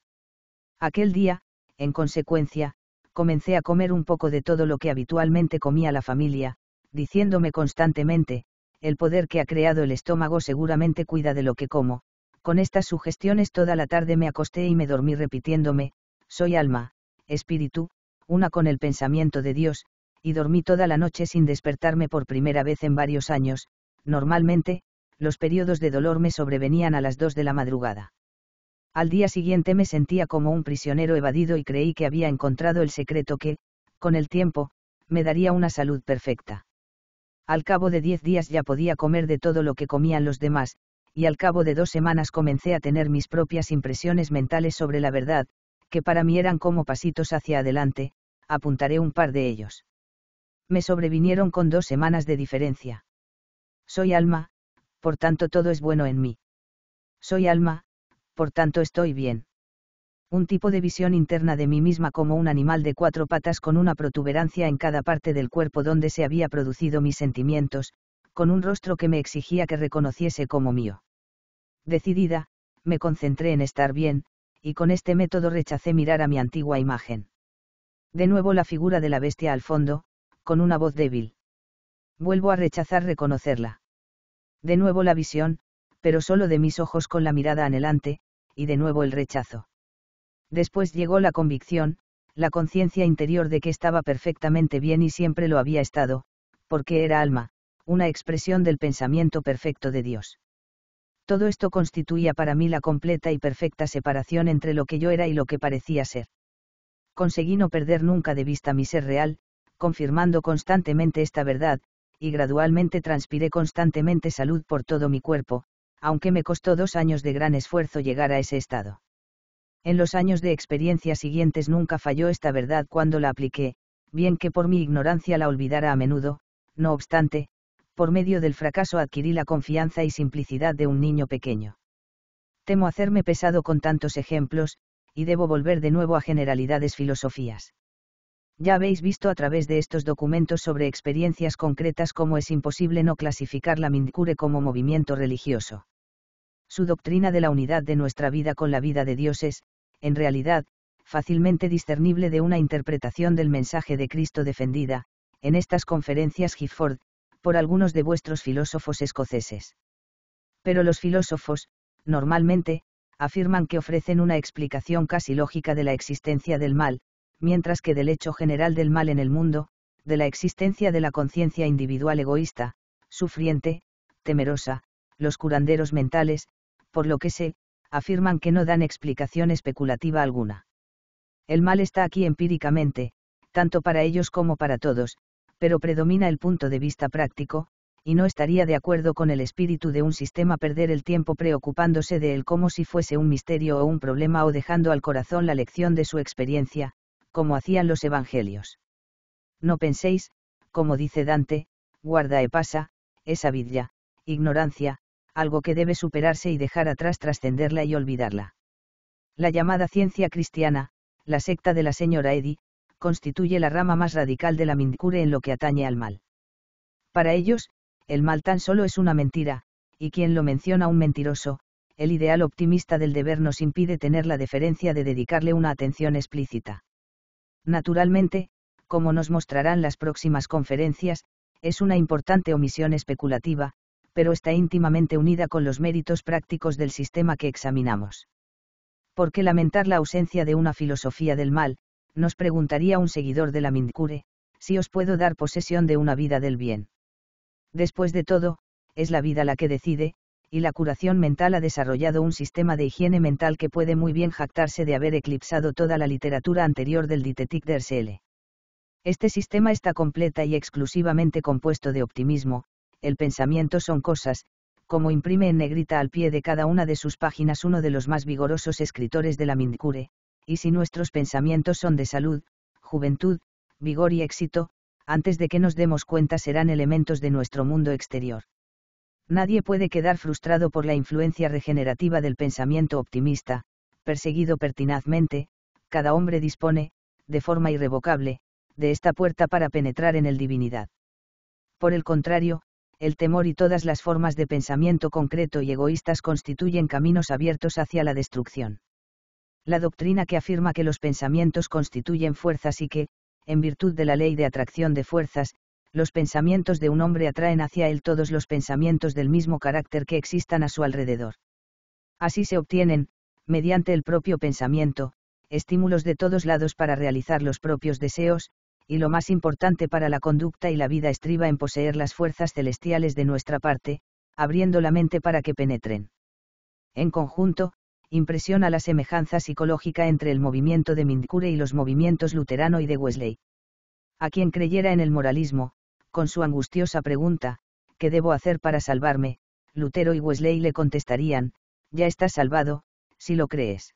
Aquel día, en consecuencia, comencé a comer un poco de todo lo que habitualmente comía la familia, diciéndome constantemente, el poder que ha creado el estómago seguramente cuida de lo que como, con estas sugestiones toda la tarde me acosté y me dormí repitiéndome, soy alma, espíritu, una con el pensamiento de Dios, y dormí toda la noche sin despertarme por primera vez en varios años, normalmente, los periodos de dolor me sobrevenían a las dos de la madrugada. Al día siguiente me sentía como un prisionero evadido y creí que había encontrado el secreto que, con el tiempo, me daría una salud perfecta. Al cabo de diez días ya podía comer de todo lo que comían los demás, y al cabo de dos semanas comencé a tener mis propias impresiones mentales sobre la verdad, que para mí eran como pasitos hacia adelante, apuntaré un par de ellos. Me sobrevinieron con dos semanas de diferencia. Soy alma, por tanto todo es bueno en mí. Soy alma, por tanto estoy bien. Un tipo de visión interna de mí misma como un animal de cuatro patas con una protuberancia en cada parte del cuerpo donde se había producido mis sentimientos, con un rostro que me exigía que reconociese como mío. Decidida, me concentré en estar bien, y con este método rechacé mirar a mi antigua imagen. De nuevo la figura de la bestia al fondo, con una voz débil. Vuelvo a rechazar reconocerla. De nuevo la visión, pero solo de mis ojos con la mirada anhelante, y de nuevo el rechazo. Después llegó la convicción, la conciencia interior de que estaba perfectamente bien y siempre lo había estado, porque era alma, una expresión del pensamiento perfecto de Dios. Todo esto constituía para mí la completa y perfecta separación entre lo que yo era y lo que parecía ser. Conseguí no perder nunca de vista mi ser real, confirmando constantemente esta verdad, y gradualmente transpiré constantemente salud por todo mi cuerpo, aunque me costó dos años de gran esfuerzo llegar a ese estado. En los años de experiencia siguientes nunca falló esta verdad cuando la apliqué, bien que por mi ignorancia la olvidara a menudo, no obstante, por medio del fracaso adquirí la confianza y simplicidad de un niño pequeño. Temo hacerme pesado con tantos ejemplos, y debo volver de nuevo a generalidades filosofías. Ya habéis visto a través de estos documentos sobre experiencias concretas cómo es imposible no clasificar la Mindcure como movimiento religioso. Su doctrina de la unidad de nuestra vida con la vida de Dios es, en realidad, fácilmente discernible de una interpretación del mensaje de Cristo defendida, en estas conferencias Gifford, por algunos de vuestros filósofos escoceses. Pero los filósofos, normalmente, afirman que ofrecen una explicación casi lógica de la existencia del mal, mientras que del hecho general del mal en el mundo, de la existencia de la conciencia individual egoísta, sufriente, temerosa, los curanderos mentales, por lo que sé, afirman que no dan explicación especulativa alguna. El mal está aquí empíricamente, tanto para ellos como para todos, pero predomina el punto de vista práctico, y no estaría de acuerdo con el espíritu de un sistema perder el tiempo preocupándose de él como si fuese un misterio o un problema o dejando al corazón la lección de su experiencia, como hacían los evangelios. No penséis, como dice Dante, guarda e pasa, esa vidya, ignorancia, algo que debe superarse y dejar atrás trascenderla y olvidarla. La llamada ciencia cristiana, la secta de la señora Eddy, constituye la rama más radical de la Mindcure en lo que atañe al mal. Para ellos, el mal tan solo es una mentira, y quien lo menciona un mentiroso, el ideal optimista del deber nos impide tener la deferencia de dedicarle una atención explícita. Naturalmente, como nos mostrarán las próximas conferencias, es una importante omisión especulativa, pero está íntimamente unida con los méritos prácticos del sistema que examinamos. ¿Por qué lamentar la ausencia de una filosofía del mal? nos preguntaría un seguidor de la Mindcure, si os puedo dar posesión de una vida del bien. Después de todo, es la vida la que decide, y la curación mental ha desarrollado un sistema de higiene mental que puede muy bien jactarse de haber eclipsado toda la literatura anterior del Ditetic der Este sistema está completa y exclusivamente compuesto de optimismo, el pensamiento son cosas, como imprime en negrita al pie de cada una de sus páginas uno de los más vigorosos escritores de la Mindcure, y si nuestros pensamientos son de salud, juventud, vigor y éxito, antes de que nos demos cuenta serán elementos de nuestro mundo exterior. Nadie puede quedar frustrado por la influencia regenerativa del pensamiento optimista, perseguido pertinazmente, cada hombre dispone, de forma irrevocable, de esta puerta para penetrar en el divinidad. Por el contrario, el temor y todas las formas de pensamiento concreto y egoístas constituyen caminos abiertos hacia la destrucción. La doctrina que afirma que los pensamientos constituyen fuerzas y que, en virtud de la ley de atracción de fuerzas, los pensamientos de un hombre atraen hacia él todos los pensamientos del mismo carácter que existan a su alrededor. Así se obtienen, mediante el propio pensamiento, estímulos de todos lados para realizar los propios deseos, y lo más importante para la conducta y la vida estriba en poseer las fuerzas celestiales de nuestra parte, abriendo la mente para que penetren. En conjunto, impresiona la semejanza psicológica entre el movimiento de Mindcure y los movimientos luterano y de Wesley. A quien creyera en el moralismo, con su angustiosa pregunta, ¿qué debo hacer para salvarme? Lutero y Wesley le contestarían, ya estás salvado, si lo crees.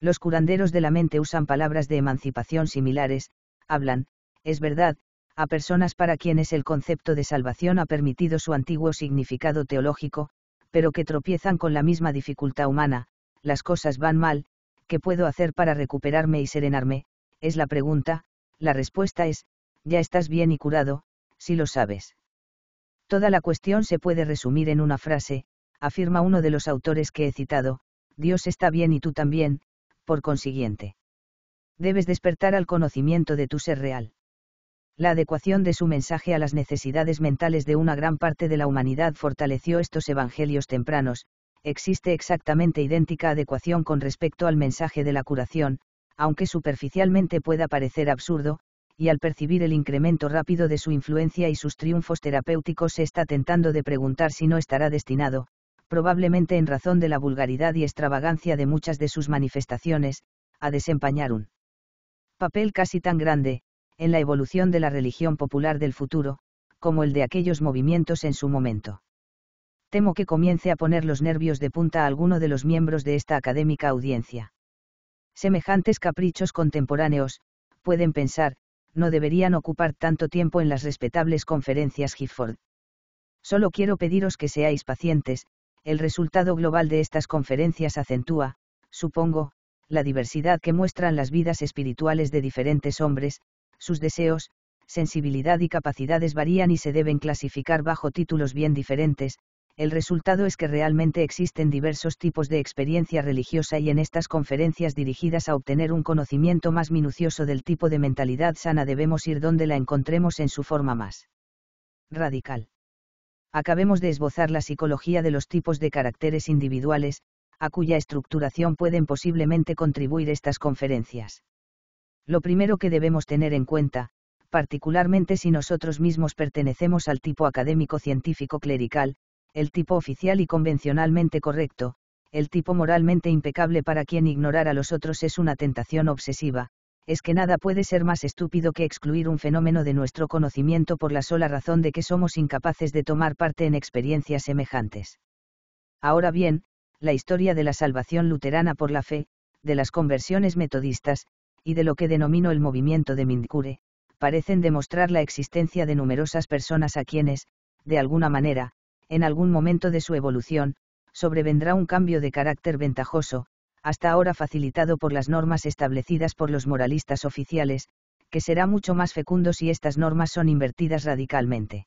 Los curanderos de la mente usan palabras de emancipación similares, hablan, es verdad, a personas para quienes el concepto de salvación ha permitido su antiguo significado teológico, pero que tropiezan con la misma dificultad humana, las cosas van mal, ¿qué puedo hacer para recuperarme y serenarme? Es la pregunta, la respuesta es, ya estás bien y curado, si lo sabes. Toda la cuestión se puede resumir en una frase, afirma uno de los autores que he citado, Dios está bien y tú también, por consiguiente debes despertar al conocimiento de tu ser real. La adecuación de su mensaje a las necesidades mentales de una gran parte de la humanidad fortaleció estos evangelios tempranos, existe exactamente idéntica adecuación con respecto al mensaje de la curación, aunque superficialmente pueda parecer absurdo, y al percibir el incremento rápido de su influencia y sus triunfos terapéuticos se está tentando de preguntar si no estará destinado, probablemente en razón de la vulgaridad y extravagancia de muchas de sus manifestaciones, a desempañar un papel casi tan grande, en la evolución de la religión popular del futuro, como el de aquellos movimientos en su momento. Temo que comience a poner los nervios de punta a alguno de los miembros de esta académica audiencia. Semejantes caprichos contemporáneos, pueden pensar, no deberían ocupar tanto tiempo en las respetables conferencias Gifford. Solo quiero pediros que seáis pacientes, el resultado global de estas conferencias acentúa, supongo, la diversidad que muestran las vidas espirituales de diferentes hombres, sus deseos, sensibilidad y capacidades varían y se deben clasificar bajo títulos bien diferentes, el resultado es que realmente existen diversos tipos de experiencia religiosa y en estas conferencias dirigidas a obtener un conocimiento más minucioso del tipo de mentalidad sana debemos ir donde la encontremos en su forma más radical. Acabemos de esbozar la psicología de los tipos de caracteres individuales, a cuya estructuración pueden posiblemente contribuir estas conferencias. Lo primero que debemos tener en cuenta, particularmente si nosotros mismos pertenecemos al tipo académico científico clerical, el tipo oficial y convencionalmente correcto, el tipo moralmente impecable para quien ignorar a los otros es una tentación obsesiva, es que nada puede ser más estúpido que excluir un fenómeno de nuestro conocimiento por la sola razón de que somos incapaces de tomar parte en experiencias semejantes. Ahora bien, la historia de la salvación luterana por la fe, de las conversiones metodistas, y de lo que denomino el movimiento de Mindcure, parecen demostrar la existencia de numerosas personas a quienes, de alguna manera, en algún momento de su evolución, sobrevendrá un cambio de carácter ventajoso, hasta ahora facilitado por las normas establecidas por los moralistas oficiales, que será mucho más fecundo si estas normas son invertidas radicalmente.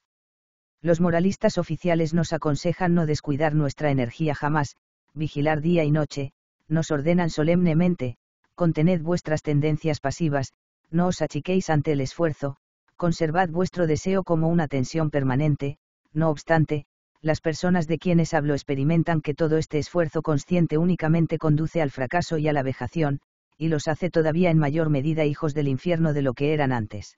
Los moralistas oficiales nos aconsejan no descuidar nuestra energía jamás, vigilar día y noche, nos ordenan solemnemente, contened vuestras tendencias pasivas, no os achiquéis ante el esfuerzo, conservad vuestro deseo como una tensión permanente, no obstante, las personas de quienes hablo experimentan que todo este esfuerzo consciente únicamente conduce al fracaso y a la vejación, y los hace todavía en mayor medida hijos del infierno de lo que eran antes.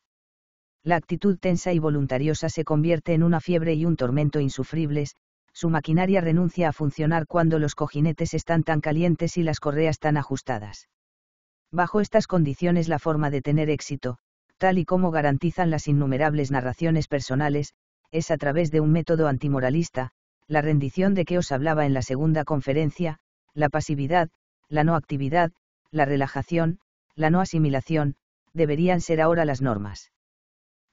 La actitud tensa y voluntariosa se convierte en una fiebre y un tormento insufribles, su maquinaria renuncia a funcionar cuando los cojinetes están tan calientes y las correas tan ajustadas. Bajo estas condiciones la forma de tener éxito, tal y como garantizan las innumerables narraciones personales, es a través de un método antimoralista, la rendición de que os hablaba en la segunda conferencia, la pasividad, la no actividad, la relajación, la no asimilación, deberían ser ahora las normas.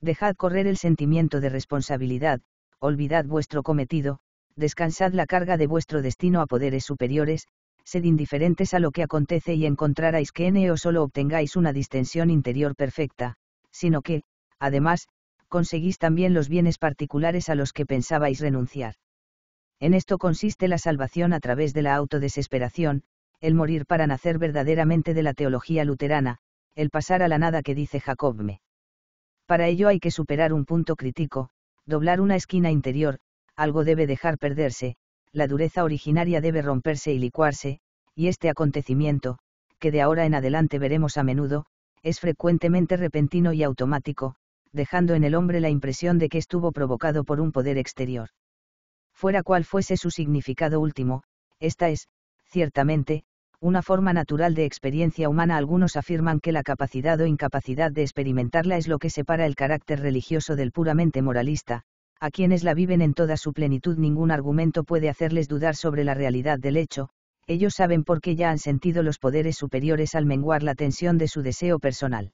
Dejad correr el sentimiento de responsabilidad, olvidad vuestro cometido, descansad la carga de vuestro destino a poderes superiores, sed indiferentes a lo que acontece y encontraráis que o solo obtengáis una distensión interior perfecta, sino que, además, conseguís también los bienes particulares a los que pensabais renunciar. En esto consiste la salvación a través de la autodesesperación, el morir para nacer verdaderamente de la teología luterana, el pasar a la nada que dice Jacobme. Para ello hay que superar un punto crítico, doblar una esquina interior, algo debe dejar perderse, la dureza originaria debe romperse y licuarse, y este acontecimiento, que de ahora en adelante veremos a menudo, es frecuentemente repentino y automático, dejando en el hombre la impresión de que estuvo provocado por un poder exterior. Fuera cual fuese su significado último, esta es, ciertamente, una forma natural de experiencia humana. Algunos afirman que la capacidad o incapacidad de experimentarla es lo que separa el carácter religioso del puramente moralista, a quienes la viven en toda su plenitud ningún argumento puede hacerles dudar sobre la realidad del hecho, ellos saben por qué ya han sentido los poderes superiores al menguar la tensión de su deseo personal.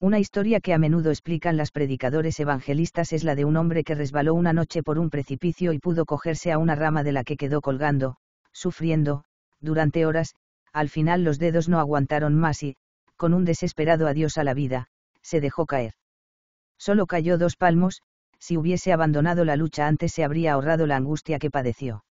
Una historia que a menudo explican las predicadores evangelistas es la de un hombre que resbaló una noche por un precipicio y pudo cogerse a una rama de la que quedó colgando, sufriendo, durante horas, al final los dedos no aguantaron más y, con un desesperado adiós a la vida, se dejó caer. Solo cayó dos palmos, si hubiese abandonado la lucha antes se habría ahorrado la angustia que padeció.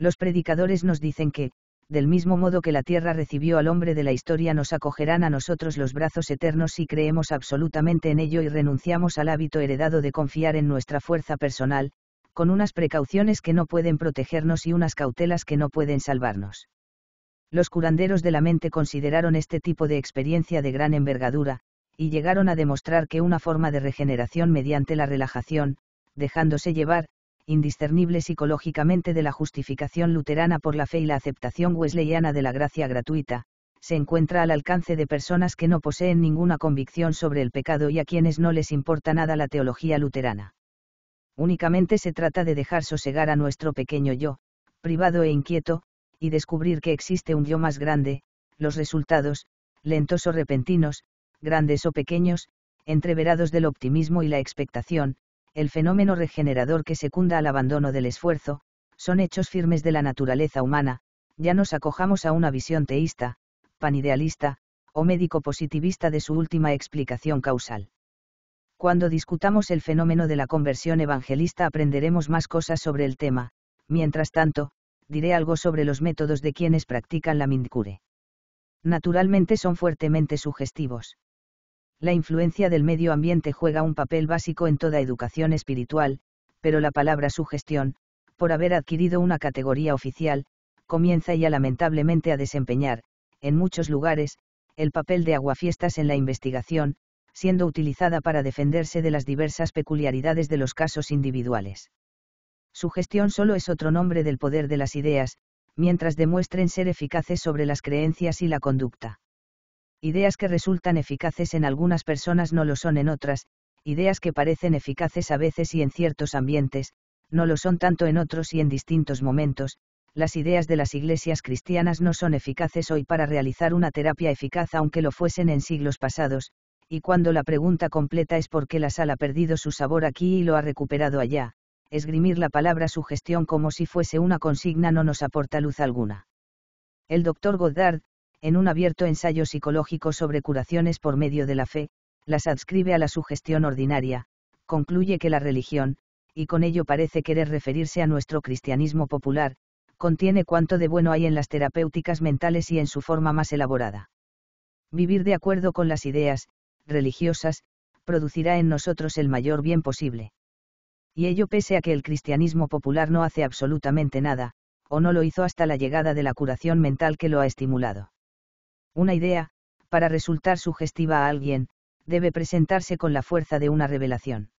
Los predicadores nos dicen que, del mismo modo que la tierra recibió al hombre de la historia, nos acogerán a nosotros los brazos eternos si creemos absolutamente en ello y renunciamos al hábito heredado de confiar en nuestra fuerza personal, con unas precauciones que no pueden protegernos y unas cautelas que no pueden salvarnos. Los curanderos de la mente consideraron este tipo de experiencia de gran envergadura, y llegaron a demostrar que una forma de regeneración mediante la relajación, dejándose llevar, indiscernible psicológicamente de la justificación luterana por la fe y la aceptación wesleyana de la gracia gratuita, se encuentra al alcance de personas que no poseen ninguna convicción sobre el pecado y a quienes no les importa nada la teología luterana. Únicamente se trata de dejar sosegar a nuestro pequeño yo, privado e inquieto, y descubrir que existe un yo más grande, los resultados, lentos o repentinos, grandes o pequeños, entreverados del optimismo y la expectación, el fenómeno regenerador que secunda al abandono del esfuerzo, son hechos firmes de la naturaleza humana, ya nos acojamos a una visión teísta, panidealista, o médico positivista de su última explicación causal. Cuando discutamos el fenómeno de la conversión evangelista aprenderemos más cosas sobre el tema, mientras tanto, diré algo sobre los métodos de quienes practican la mindcure. Naturalmente son fuertemente sugestivos. La influencia del medio ambiente juega un papel básico en toda educación espiritual, pero la palabra sugestión, por haber adquirido una categoría oficial, comienza ya lamentablemente a desempeñar, en muchos lugares, el papel de aguafiestas en la investigación, siendo utilizada para defenderse de las diversas peculiaridades de los casos individuales. Sugestión solo es otro nombre del poder de las ideas, mientras demuestren ser eficaces sobre las creencias y la conducta. Ideas que resultan eficaces en algunas personas no lo son en otras, ideas que parecen eficaces a veces y en ciertos ambientes, no lo son tanto en otros y en distintos momentos, las ideas de las iglesias cristianas no son eficaces hoy para realizar una terapia eficaz aunque lo fuesen en siglos pasados, y cuando la pregunta completa es por qué la sal ha perdido su sabor aquí y lo ha recuperado allá, esgrimir la palabra sugestión como si fuese una consigna no nos aporta luz alguna. El doctor Goddard, en un abierto ensayo psicológico sobre curaciones por medio de la fe, las adscribe a la sugestión ordinaria, concluye que la religión, y con ello parece querer referirse a nuestro cristianismo popular, contiene cuanto de bueno hay en las terapéuticas mentales y en su forma más elaborada. Vivir de acuerdo con las ideas, religiosas, producirá en nosotros el mayor bien posible. Y ello pese a que el cristianismo popular no hace absolutamente nada, o no lo hizo hasta la llegada de la curación mental que lo ha estimulado. Una idea, para resultar sugestiva a alguien, debe presentarse con la fuerza de una revelación.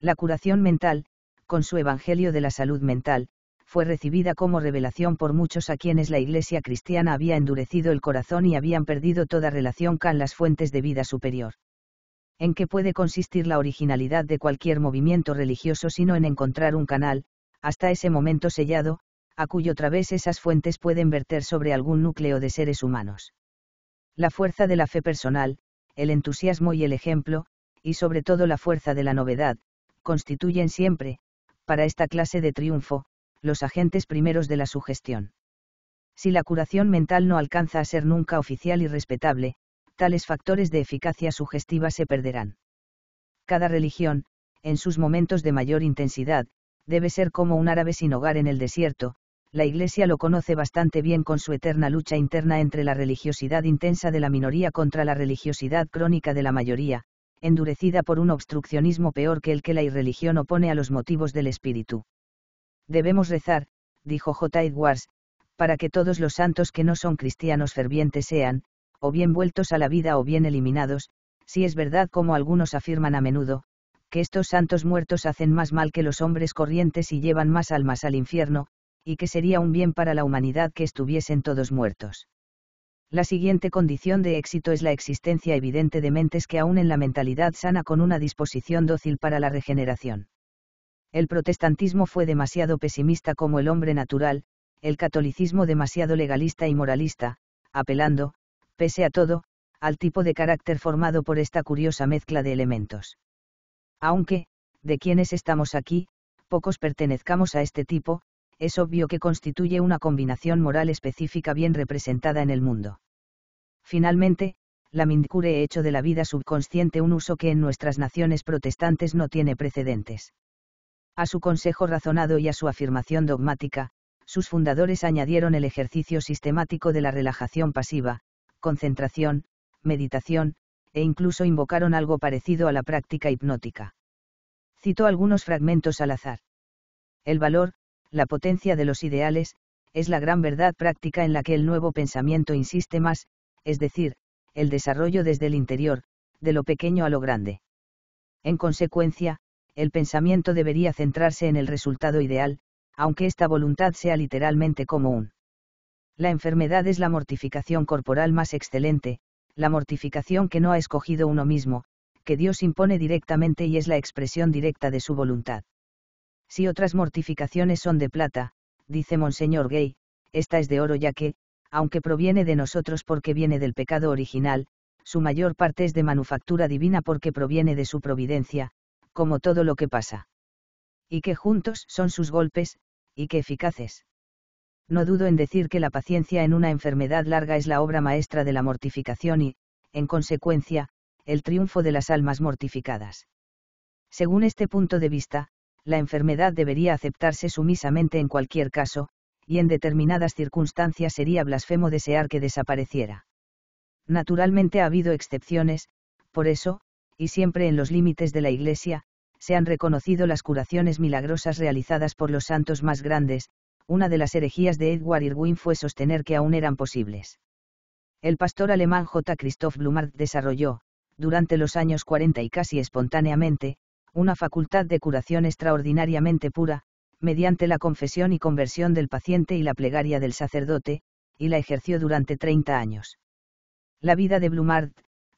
La curación mental, con su Evangelio de la Salud Mental, fue recibida como revelación por muchos a quienes la Iglesia cristiana había endurecido el corazón y habían perdido toda relación con las fuentes de vida superior. ¿En qué puede consistir la originalidad de cualquier movimiento religioso sino en encontrar un canal, hasta ese momento sellado, a cuyo través esas fuentes pueden verter sobre algún núcleo de seres humanos? la fuerza de la fe personal, el entusiasmo y el ejemplo, y sobre todo la fuerza de la novedad, constituyen siempre, para esta clase de triunfo, los agentes primeros de la sugestión. Si la curación mental no alcanza a ser nunca oficial y respetable, tales factores de eficacia sugestiva se perderán. Cada religión, en sus momentos de mayor intensidad, debe ser como un árabe sin hogar en el desierto, la Iglesia lo conoce bastante bien con su eterna lucha interna entre la religiosidad intensa de la minoría contra la religiosidad crónica de la mayoría, endurecida por un obstruccionismo peor que el que la irreligión opone a los motivos del espíritu. Debemos rezar, dijo J. Edwards, para que todos los santos que no son cristianos fervientes sean, o bien vueltos a la vida o bien eliminados, si es verdad como algunos afirman a menudo, que estos santos muertos hacen más mal que los hombres corrientes y llevan más almas al infierno, y que sería un bien para la humanidad que estuviesen todos muertos. La siguiente condición de éxito es la existencia evidente de mentes que aún en la mentalidad sana con una disposición dócil para la regeneración. El protestantismo fue demasiado pesimista como el hombre natural, el catolicismo demasiado legalista y moralista, apelando, pese a todo, al tipo de carácter formado por esta curiosa mezcla de elementos. Aunque, de quienes estamos aquí, pocos pertenezcamos a este tipo, es obvio que constituye una combinación moral específica bien representada en el mundo. Finalmente, la mindcure ha hecho de la vida subconsciente un uso que en nuestras naciones protestantes no tiene precedentes. A su consejo razonado y a su afirmación dogmática, sus fundadores añadieron el ejercicio sistemático de la relajación pasiva, concentración, meditación, e incluso invocaron algo parecido a la práctica hipnótica. Citó algunos fragmentos al azar. El valor, la potencia de los ideales, es la gran verdad práctica en la que el nuevo pensamiento insiste más, es decir, el desarrollo desde el interior, de lo pequeño a lo grande. En consecuencia, el pensamiento debería centrarse en el resultado ideal, aunque esta voluntad sea literalmente común. La enfermedad es la mortificación corporal más excelente, la mortificación que no ha escogido uno mismo, que Dios impone directamente y es la expresión directa de su voluntad. Si otras mortificaciones son de plata, dice Monseñor Gay, esta es de oro ya que, aunque proviene de nosotros porque viene del pecado original, su mayor parte es de manufactura divina porque proviene de su providencia, como todo lo que pasa. Y que juntos son sus golpes, y que eficaces. No dudo en decir que la paciencia en una enfermedad larga es la obra maestra de la mortificación y, en consecuencia, el triunfo de las almas mortificadas. Según este punto de vista, la enfermedad debería aceptarse sumisamente en cualquier caso, y en determinadas circunstancias sería blasfemo desear que desapareciera. Naturalmente ha habido excepciones, por eso, y siempre en los límites de la Iglesia, se han reconocido las curaciones milagrosas realizadas por los santos más grandes, una de las herejías de Edward Irwin fue sostener que aún eran posibles. El pastor alemán J. Christoph Blumhardt desarrolló, durante los años 40 y casi espontáneamente, una facultad de curación extraordinariamente pura, mediante la confesión y conversión del paciente y la plegaria del sacerdote, y la ejerció durante 30 años. La vida de Blumard,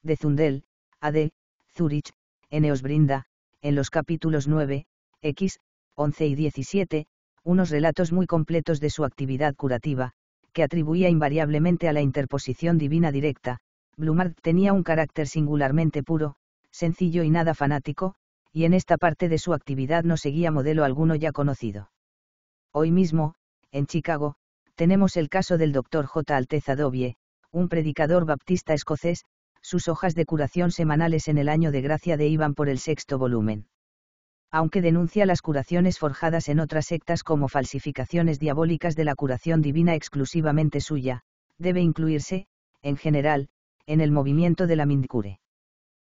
de Zundel, A.D., Zurich, en Eosbrinda, brinda, en los capítulos 9, X, 11 y 17, unos relatos muy completos de su actividad curativa, que atribuía invariablemente a la interposición divina directa, Blumard tenía un carácter singularmente puro, sencillo y nada fanático, y en esta parte de su actividad no seguía modelo alguno ya conocido. Hoy mismo, en Chicago, tenemos el caso del Dr. J. Alteza Dobie, un predicador baptista escocés, sus hojas de curación semanales en el año de gracia de Iván por el sexto volumen. Aunque denuncia las curaciones forjadas en otras sectas como falsificaciones diabólicas de la curación divina exclusivamente suya, debe incluirse, en general, en el movimiento de la mindcure.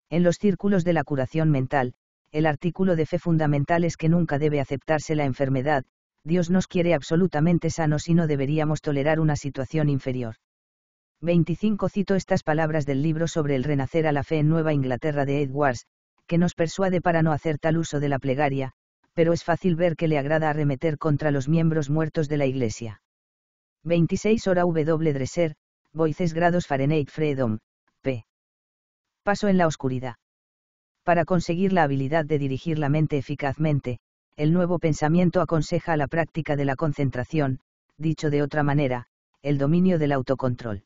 En los círculos de la curación mental, el artículo de fe fundamental es que nunca debe aceptarse la enfermedad, Dios nos quiere absolutamente sanos y no deberíamos tolerar una situación inferior. 25 Cito estas palabras del libro sobre el renacer a la fe en Nueva Inglaterra de Edwards, que nos persuade para no hacer tal uso de la plegaria, pero es fácil ver que le agrada arremeter contra los miembros muertos de la Iglesia. 26 Hora W. Dresser, Voices Grados Fahrenheit Freedom, p. Paso en la oscuridad. Para conseguir la habilidad de dirigir la mente eficazmente, el nuevo pensamiento aconseja la práctica de la concentración, dicho de otra manera, el dominio del autocontrol.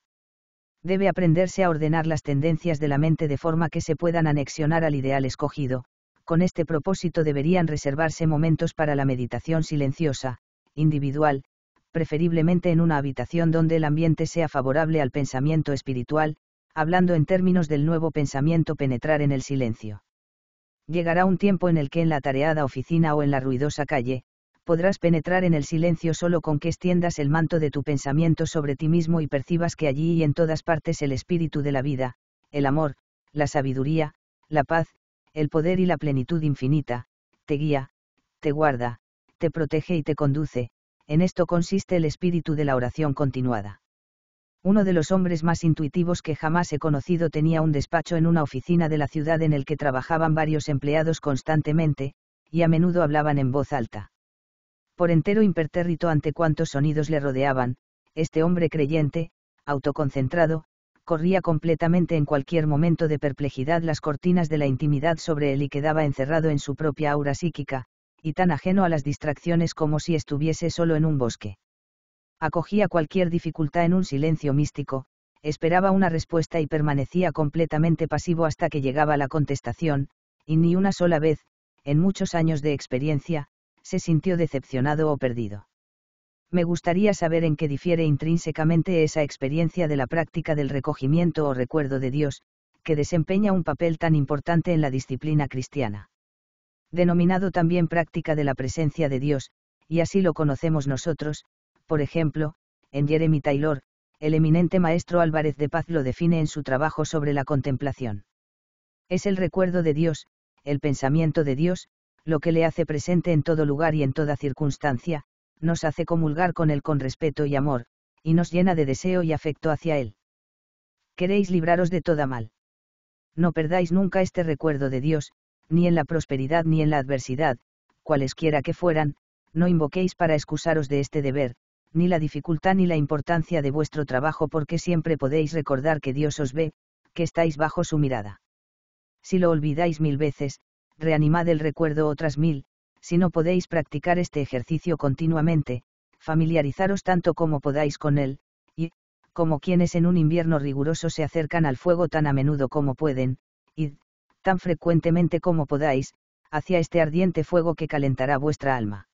Debe aprenderse a ordenar las tendencias de la mente de forma que se puedan anexionar al ideal escogido, con este propósito deberían reservarse momentos para la meditación silenciosa, individual, preferiblemente en una habitación donde el ambiente sea favorable al pensamiento espiritual, hablando en términos del nuevo pensamiento penetrar en el silencio. Llegará un tiempo en el que en la tareada oficina o en la ruidosa calle, podrás penetrar en el silencio solo con que extiendas el manto de tu pensamiento sobre ti mismo y percibas que allí y en todas partes el espíritu de la vida, el amor, la sabiduría, la paz, el poder y la plenitud infinita, te guía, te guarda, te protege y te conduce, en esto consiste el espíritu de la oración continuada uno de los hombres más intuitivos que jamás he conocido tenía un despacho en una oficina de la ciudad en el que trabajaban varios empleados constantemente, y a menudo hablaban en voz alta. Por entero impertérrito ante cuantos sonidos le rodeaban, este hombre creyente, autoconcentrado, corría completamente en cualquier momento de perplejidad las cortinas de la intimidad sobre él y quedaba encerrado en su propia aura psíquica, y tan ajeno a las distracciones como si estuviese solo en un bosque acogía cualquier dificultad en un silencio místico, esperaba una respuesta y permanecía completamente pasivo hasta que llegaba la contestación, y ni una sola vez, en muchos años de experiencia, se sintió decepcionado o perdido. Me gustaría saber en qué difiere intrínsecamente esa experiencia de la práctica del recogimiento o recuerdo de Dios, que desempeña un papel tan importante en la disciplina cristiana. Denominado también práctica de la presencia de Dios, y así lo conocemos nosotros, por ejemplo, en Jeremy Taylor, el eminente maestro Álvarez de Paz lo define en su trabajo sobre la contemplación. Es el recuerdo de Dios, el pensamiento de Dios, lo que le hace presente en todo lugar y en toda circunstancia, nos hace comulgar con Él con respeto y amor, y nos llena de deseo y afecto hacia Él. Queréis libraros de toda mal. No perdáis nunca este recuerdo de Dios, ni en la prosperidad ni en la adversidad, cualesquiera que fueran, no invoquéis para excusaros de este deber, ni la dificultad ni la importancia de vuestro trabajo porque siempre podéis recordar que Dios os ve, que estáis bajo su mirada. Si lo olvidáis mil veces, reanimad el recuerdo otras mil, si no podéis practicar este ejercicio continuamente, familiarizaros tanto como podáis con él, y, como quienes en un invierno riguroso se acercan al fuego tan a menudo como pueden, y tan frecuentemente como podáis, hacia este ardiente fuego que calentará vuestra alma.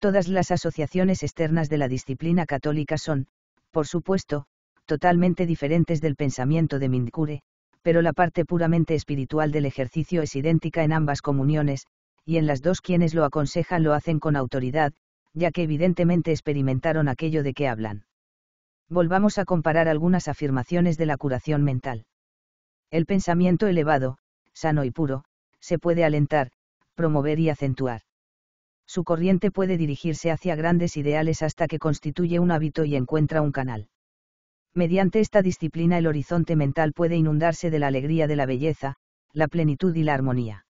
Todas las asociaciones externas de la disciplina católica son, por supuesto, totalmente diferentes del pensamiento de Mindcure, pero la parte puramente espiritual del ejercicio es idéntica en ambas comuniones, y en las dos quienes lo aconsejan lo hacen con autoridad, ya que evidentemente experimentaron aquello de que hablan. Volvamos a comparar algunas afirmaciones de la curación mental. El pensamiento elevado, sano y puro, se puede alentar, promover y acentuar su corriente puede dirigirse hacia grandes ideales hasta que constituye un hábito y encuentra un canal. Mediante esta disciplina el horizonte mental puede inundarse de la alegría de la belleza, la plenitud y la armonía.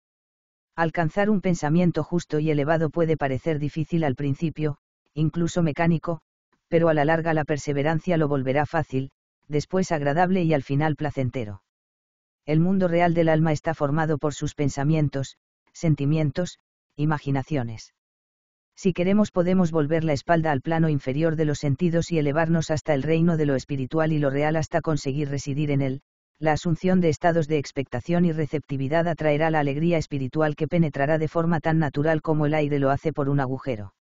Alcanzar un pensamiento justo y elevado puede parecer difícil al principio, incluso mecánico, pero a la larga la perseverancia lo volverá fácil, después agradable y al final placentero. El mundo real del alma está formado por sus pensamientos, sentimientos, imaginaciones si queremos podemos volver la espalda al plano inferior de los sentidos y elevarnos hasta el reino de lo espiritual y lo real hasta conseguir residir en él, la asunción de estados de expectación y receptividad atraerá la alegría espiritual que penetrará de forma tan natural como el aire lo hace por un agujero.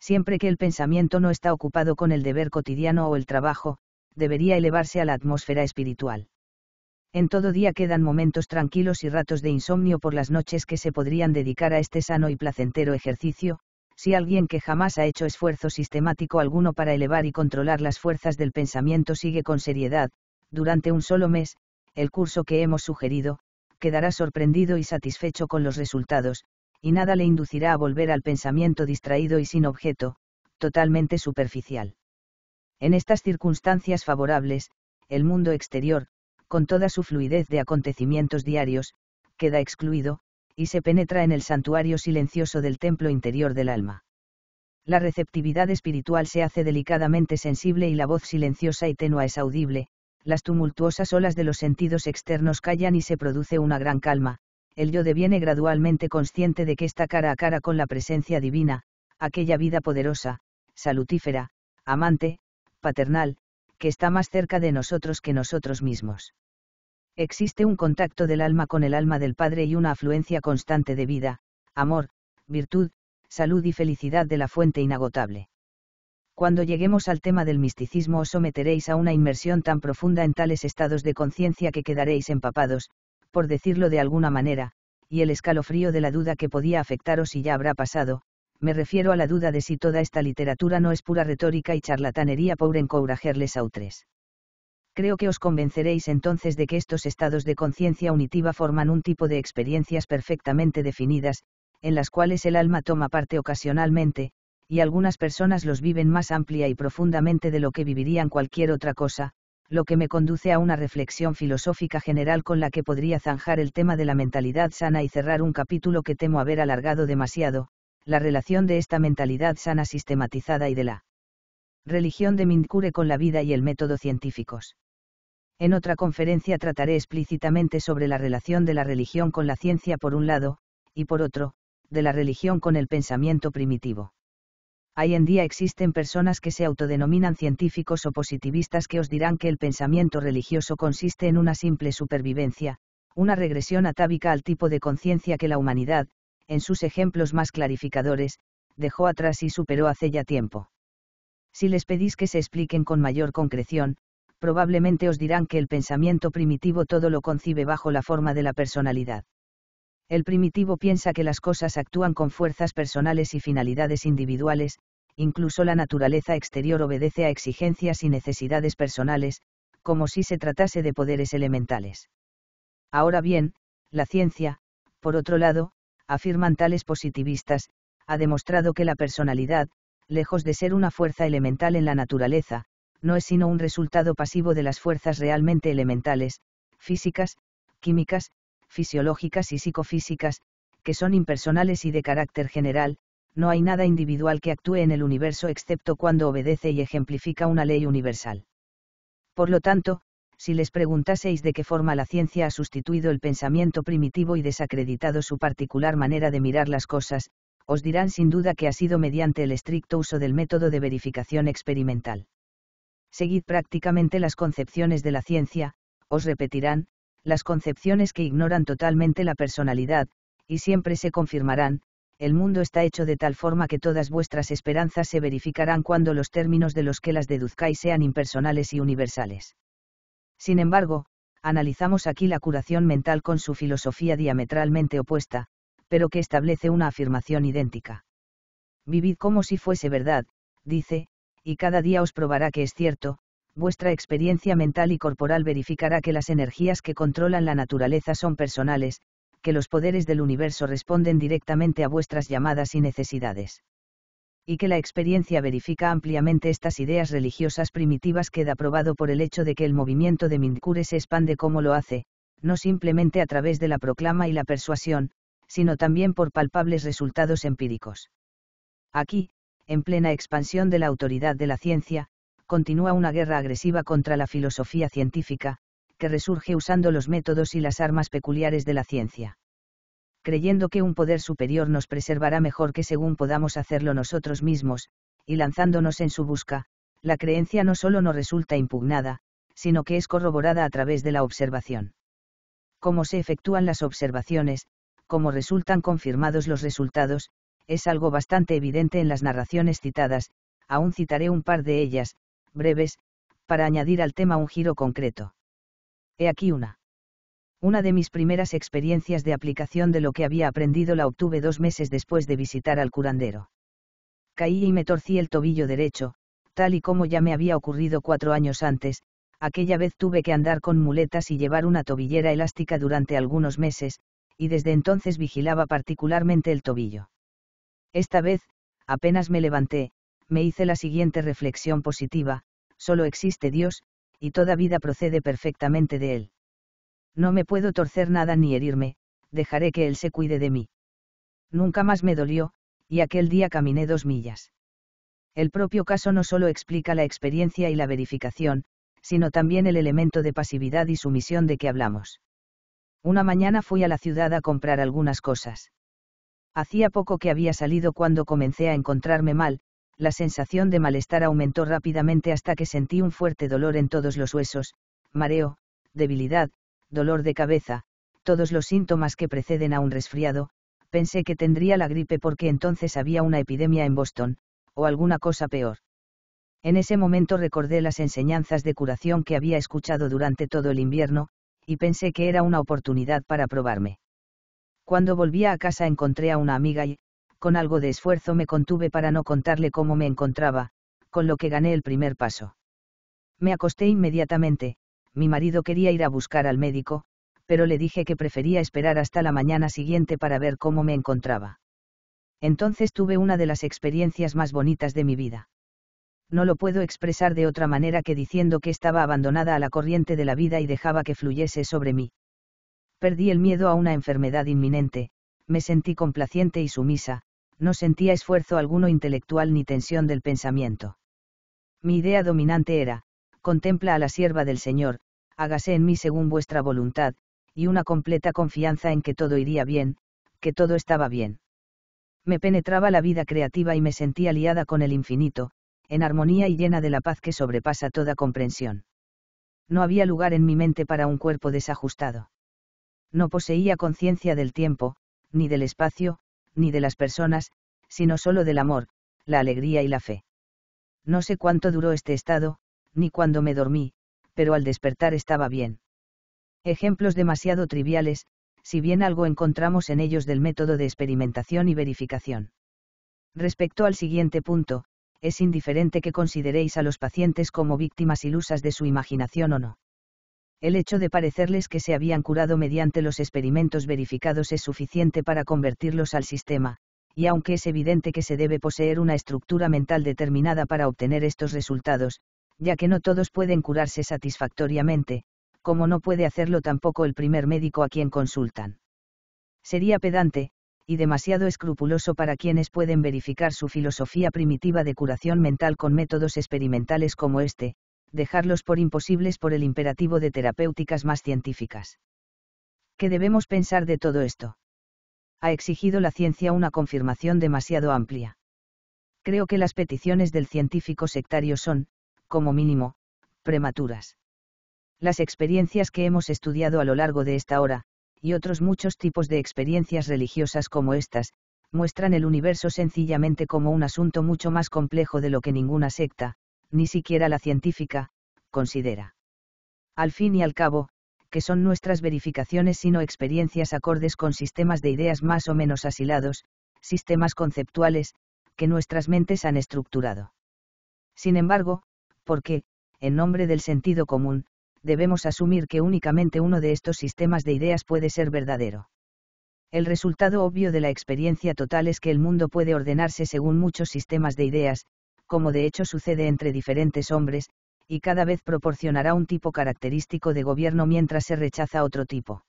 Siempre que el pensamiento no está ocupado con el deber cotidiano o el trabajo, debería elevarse a la atmósfera espiritual. En todo día quedan momentos tranquilos y ratos de insomnio por las noches que se podrían dedicar a este sano y placentero ejercicio, si alguien que jamás ha hecho esfuerzo sistemático alguno para elevar y controlar las fuerzas del pensamiento sigue con seriedad, durante un solo mes, el curso que hemos sugerido, quedará sorprendido y satisfecho con los resultados, y nada le inducirá a volver al pensamiento distraído y sin objeto, totalmente superficial. En estas circunstancias favorables, el mundo exterior, con toda su fluidez de acontecimientos diarios, queda excluido, y se penetra en el santuario silencioso del templo interior del alma. La receptividad espiritual se hace delicadamente sensible y la voz silenciosa y tenua es audible, las tumultuosas olas de los sentidos externos callan y se produce una gran calma, el yo deviene gradualmente consciente de que está cara a cara con la presencia divina, aquella vida poderosa, salutífera, amante, paternal, que está más cerca de nosotros que nosotros mismos. Existe un contacto del alma con el alma del Padre y una afluencia constante de vida, amor, virtud, salud y felicidad de la fuente inagotable. Cuando lleguemos al tema del misticismo os someteréis a una inmersión tan profunda en tales estados de conciencia que quedaréis empapados, por decirlo de alguna manera, y el escalofrío de la duda que podía afectaros y ya habrá pasado, me refiero a la duda de si toda esta literatura no es pura retórica y charlatanería por encouragerles a autres creo que os convenceréis entonces de que estos estados de conciencia unitiva forman un tipo de experiencias perfectamente definidas, en las cuales el alma toma parte ocasionalmente, y algunas personas los viven más amplia y profundamente de lo que vivirían cualquier otra cosa, lo que me conduce a una reflexión filosófica general con la que podría zanjar el tema de la mentalidad sana y cerrar un capítulo que temo haber alargado demasiado, la relación de esta mentalidad sana sistematizada y de la religión de Mindcure con la vida y el método científicos. En otra conferencia trataré explícitamente sobre la relación de la religión con la ciencia por un lado, y por otro, de la religión con el pensamiento primitivo. Hoy en día existen personas que se autodenominan científicos o positivistas que os dirán que el pensamiento religioso consiste en una simple supervivencia, una regresión atávica al tipo de conciencia que la humanidad, en sus ejemplos más clarificadores, dejó atrás y superó hace ya tiempo. Si les pedís que se expliquen con mayor concreción, probablemente os dirán que el pensamiento primitivo todo lo concibe bajo la forma de la personalidad. El primitivo piensa que las cosas actúan con fuerzas personales y finalidades individuales, incluso la naturaleza exterior obedece a exigencias y necesidades personales, como si se tratase de poderes elementales. Ahora bien, la ciencia, por otro lado, afirman tales positivistas, ha demostrado que la personalidad, lejos de ser una fuerza elemental en la naturaleza, no es sino un resultado pasivo de las fuerzas realmente elementales, físicas, químicas, fisiológicas y psicofísicas, que son impersonales y de carácter general, no hay nada individual que actúe en el universo excepto cuando obedece y ejemplifica una ley universal. Por lo tanto, si les preguntaseis de qué forma la ciencia ha sustituido el pensamiento primitivo y desacreditado su particular manera de mirar las cosas, os dirán sin duda que ha sido mediante el estricto uso del método de verificación experimental seguid prácticamente las concepciones de la ciencia, os repetirán, las concepciones que ignoran totalmente la personalidad, y siempre se confirmarán, el mundo está hecho de tal forma que todas vuestras esperanzas se verificarán cuando los términos de los que las deduzcáis sean impersonales y universales. Sin embargo, analizamos aquí la curación mental con su filosofía diametralmente opuesta, pero que establece una afirmación idéntica. Vivid como si fuese verdad, dice, y cada día os probará que es cierto, vuestra experiencia mental y corporal verificará que las energías que controlan la naturaleza son personales, que los poderes del universo responden directamente a vuestras llamadas y necesidades. Y que la experiencia verifica ampliamente estas ideas religiosas primitivas queda probado por el hecho de que el movimiento de Mindkure se expande como lo hace, no simplemente a través de la proclama y la persuasión, sino también por palpables resultados empíricos. Aquí, en plena expansión de la autoridad de la ciencia, continúa una guerra agresiva contra la filosofía científica, que resurge usando los métodos y las armas peculiares de la ciencia. Creyendo que un poder superior nos preservará mejor que según podamos hacerlo nosotros mismos, y lanzándonos en su busca, la creencia no solo no resulta impugnada, sino que es corroborada a través de la observación. Cómo se efectúan las observaciones, cómo resultan confirmados los resultados, es algo bastante evidente en las narraciones citadas, aún citaré un par de ellas, breves, para añadir al tema un giro concreto. He aquí una. Una de mis primeras experiencias de aplicación de lo que había aprendido la obtuve dos meses después de visitar al curandero. Caí y me torcí el tobillo derecho, tal y como ya me había ocurrido cuatro años antes, aquella vez tuve que andar con muletas y llevar una tobillera elástica durante algunos meses, y desde entonces vigilaba particularmente el tobillo. Esta vez, apenas me levanté, me hice la siguiente reflexión positiva, solo existe Dios, y toda vida procede perfectamente de Él. No me puedo torcer nada ni herirme, dejaré que Él se cuide de mí. Nunca más me dolió, y aquel día caminé dos millas. El propio caso no solo explica la experiencia y la verificación, sino también el elemento de pasividad y sumisión de que hablamos. Una mañana fui a la ciudad a comprar algunas cosas. Hacía poco que había salido cuando comencé a encontrarme mal, la sensación de malestar aumentó rápidamente hasta que sentí un fuerte dolor en todos los huesos, mareo, debilidad, dolor de cabeza, todos los síntomas que preceden a un resfriado, pensé que tendría la gripe porque entonces había una epidemia en Boston, o alguna cosa peor. En ese momento recordé las enseñanzas de curación que había escuchado durante todo el invierno, y pensé que era una oportunidad para probarme. Cuando volví a casa encontré a una amiga y, con algo de esfuerzo me contuve para no contarle cómo me encontraba, con lo que gané el primer paso. Me acosté inmediatamente, mi marido quería ir a buscar al médico, pero le dije que prefería esperar hasta la mañana siguiente para ver cómo me encontraba. Entonces tuve una de las experiencias más bonitas de mi vida. No lo puedo expresar de otra manera que diciendo que estaba abandonada a la corriente de la vida y dejaba que fluyese sobre mí. Perdí el miedo a una enfermedad inminente, me sentí complaciente y sumisa, no sentía esfuerzo alguno intelectual ni tensión del pensamiento. Mi idea dominante era, contempla a la sierva del Señor, hágase en mí según vuestra voluntad, y una completa confianza en que todo iría bien, que todo estaba bien. Me penetraba la vida creativa y me sentía aliada con el infinito, en armonía y llena de la paz que sobrepasa toda comprensión. No había lugar en mi mente para un cuerpo desajustado no poseía conciencia del tiempo, ni del espacio, ni de las personas, sino solo del amor, la alegría y la fe. No sé cuánto duró este estado, ni cuándo me dormí, pero al despertar estaba bien. Ejemplos demasiado triviales, si bien algo encontramos en ellos del método de experimentación y verificación. Respecto al siguiente punto, es indiferente que consideréis a los pacientes como víctimas ilusas de su imaginación o no el hecho de parecerles que se habían curado mediante los experimentos verificados es suficiente para convertirlos al sistema, y aunque es evidente que se debe poseer una estructura mental determinada para obtener estos resultados, ya que no todos pueden curarse satisfactoriamente, como no puede hacerlo tampoco el primer médico a quien consultan. Sería pedante, y demasiado escrupuloso para quienes pueden verificar su filosofía primitiva de curación mental con métodos experimentales como este, dejarlos por imposibles por el imperativo de terapéuticas más científicas. ¿Qué debemos pensar de todo esto? Ha exigido la ciencia una confirmación demasiado amplia. Creo que las peticiones del científico sectario son, como mínimo, prematuras. Las experiencias que hemos estudiado a lo largo de esta hora, y otros muchos tipos de experiencias religiosas como estas, muestran el universo sencillamente como un asunto mucho más complejo de lo que ninguna secta, ni siquiera la científica, considera. Al fin y al cabo, que son nuestras verificaciones sino experiencias acordes con sistemas de ideas más o menos asilados, sistemas conceptuales, que nuestras mentes han estructurado. Sin embargo, porque, en nombre del sentido común, debemos asumir que únicamente uno de estos sistemas de ideas puede ser verdadero. El resultado obvio de la experiencia total es que el mundo puede ordenarse según muchos sistemas de ideas, como de hecho sucede entre diferentes hombres, y cada vez proporcionará un tipo característico de gobierno mientras se rechaza otro tipo.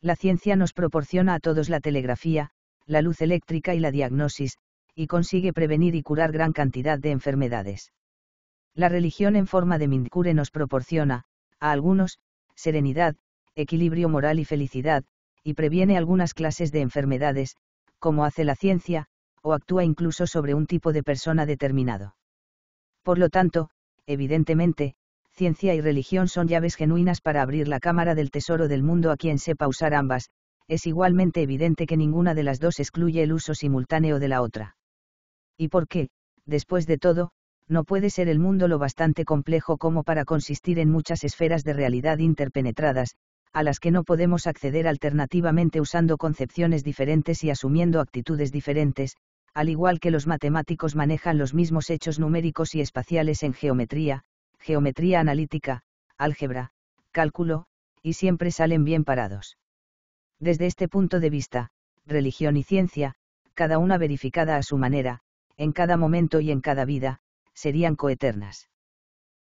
La ciencia nos proporciona a todos la telegrafía, la luz eléctrica y la diagnosis, y consigue prevenir y curar gran cantidad de enfermedades. La religión en forma de Mindcure nos proporciona, a algunos, serenidad, equilibrio moral y felicidad, y previene algunas clases de enfermedades, como hace la ciencia, o actúa incluso sobre un tipo de persona determinado. Por lo tanto, evidentemente, ciencia y religión son llaves genuinas para abrir la cámara del tesoro del mundo a quien sepa usar ambas, es igualmente evidente que ninguna de las dos excluye el uso simultáneo de la otra. ¿Y por qué, después de todo, no puede ser el mundo lo bastante complejo como para consistir en muchas esferas de realidad interpenetradas, a las que no podemos acceder alternativamente usando concepciones diferentes y asumiendo actitudes diferentes, al igual que los matemáticos manejan los mismos hechos numéricos y espaciales en geometría, geometría analítica, álgebra, cálculo, y siempre salen bien parados. Desde este punto de vista, religión y ciencia, cada una verificada a su manera, en cada momento y en cada vida, serían coeternas.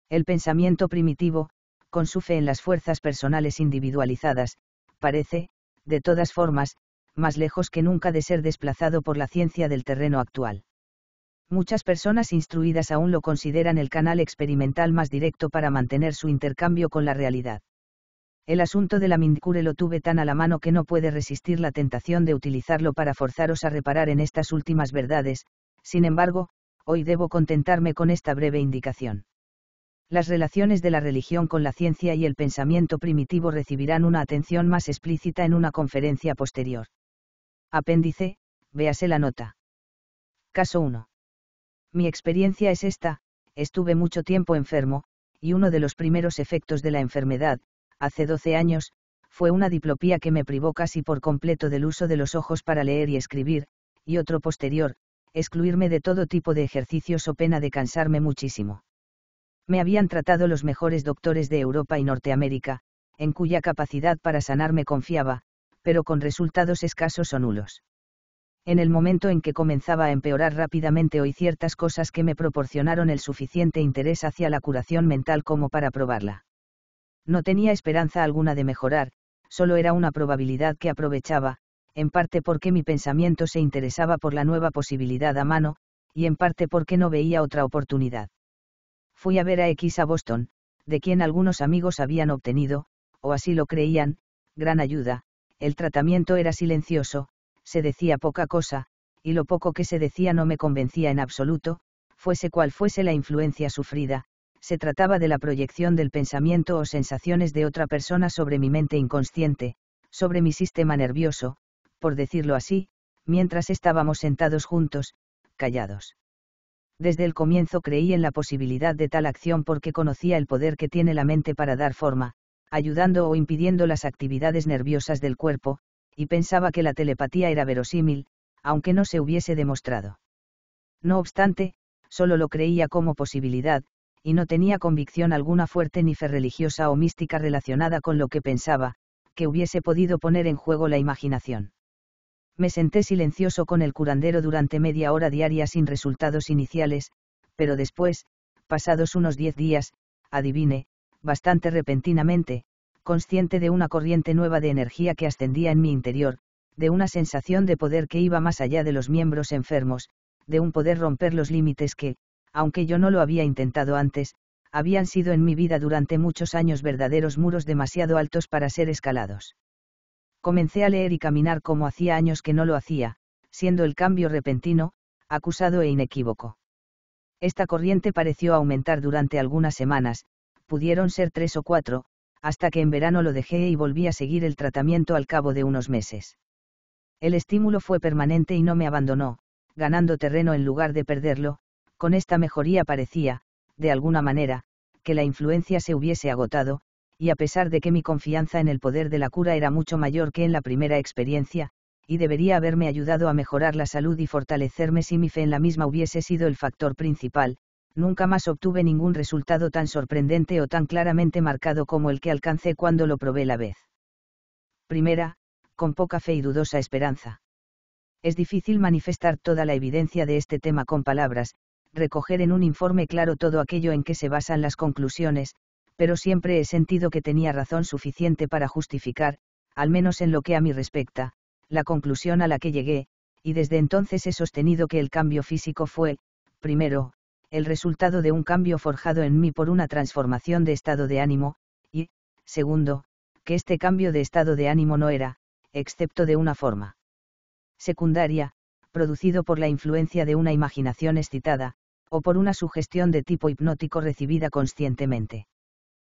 El pensamiento primitivo, con su fe en las fuerzas personales individualizadas, parece, de todas formas, más lejos que nunca de ser desplazado por la ciencia del terreno actual. Muchas personas instruidas aún lo consideran el canal experimental más directo para mantener su intercambio con la realidad. El asunto de la Mindcure lo tuve tan a la mano que no puede resistir la tentación de utilizarlo para forzaros a reparar en estas últimas verdades, sin embargo, hoy debo contentarme con esta breve indicación. Las relaciones de la religión con la ciencia y el pensamiento primitivo recibirán una atención más explícita en una conferencia posterior. Apéndice, véase la nota. Caso 1. Mi experiencia es esta, estuve mucho tiempo enfermo, y uno de los primeros efectos de la enfermedad, hace 12 años, fue una diplopía que me privó casi por completo del uso de los ojos para leer y escribir, y otro posterior, excluirme de todo tipo de ejercicios o pena de cansarme muchísimo. Me habían tratado los mejores doctores de Europa y Norteamérica, en cuya capacidad para sanarme confiaba, pero con resultados escasos o nulos. En el momento en que comenzaba a empeorar rápidamente oí ciertas cosas que me proporcionaron el suficiente interés hacia la curación mental como para probarla. No tenía esperanza alguna de mejorar, solo era una probabilidad que aprovechaba, en parte porque mi pensamiento se interesaba por la nueva posibilidad a mano, y en parte porque no veía otra oportunidad. Fui a ver a X a Boston, de quien algunos amigos habían obtenido, o así lo creían, gran ayuda, el tratamiento era silencioso, se decía poca cosa, y lo poco que se decía no me convencía en absoluto, fuese cual fuese la influencia sufrida, se trataba de la proyección del pensamiento o sensaciones de otra persona sobre mi mente inconsciente, sobre mi sistema nervioso, por decirlo así, mientras estábamos sentados juntos, callados. Desde el comienzo creí en la posibilidad de tal acción porque conocía el poder que tiene la mente para dar forma, ayudando o impidiendo las actividades nerviosas del cuerpo, y pensaba que la telepatía era verosímil, aunque no se hubiese demostrado. No obstante, solo lo creía como posibilidad, y no tenía convicción alguna fuerte ni fe religiosa o mística relacionada con lo que pensaba, que hubiese podido poner en juego la imaginación. Me senté silencioso con el curandero durante media hora diaria sin resultados iniciales, pero después, pasados unos diez días, adiviné, bastante repentinamente, consciente de una corriente nueva de energía que ascendía en mi interior, de una sensación de poder que iba más allá de los miembros enfermos, de un poder romper los límites que, aunque yo no lo había intentado antes, habían sido en mi vida durante muchos años verdaderos muros demasiado altos para ser escalados. Comencé a leer y caminar como hacía años que no lo hacía, siendo el cambio repentino, acusado e inequívoco. Esta corriente pareció aumentar durante algunas semanas, pudieron ser tres o cuatro, hasta que en verano lo dejé y volví a seguir el tratamiento al cabo de unos meses. El estímulo fue permanente y no me abandonó, ganando terreno en lugar de perderlo, con esta mejoría parecía, de alguna manera, que la influencia se hubiese agotado, y a pesar de que mi confianza en el poder de la cura era mucho mayor que en la primera experiencia, y debería haberme ayudado a mejorar la salud y fortalecerme si mi fe en la misma hubiese sido el factor principal, nunca más obtuve ningún resultado tan sorprendente o tan claramente marcado como el que alcancé cuando lo probé la vez. Primera, con poca fe y dudosa esperanza. Es difícil manifestar toda la evidencia de este tema con palabras, recoger en un informe claro todo aquello en que se basan las conclusiones, pero siempre he sentido que tenía razón suficiente para justificar, al menos en lo que a mí respecta, la conclusión a la que llegué, y desde entonces he sostenido que el cambio físico fue, primero, el resultado de un cambio forjado en mí por una transformación de estado de ánimo, y, segundo, que este cambio de estado de ánimo no era, excepto de una forma secundaria, producido por la influencia de una imaginación excitada, o por una sugestión de tipo hipnótico recibida conscientemente.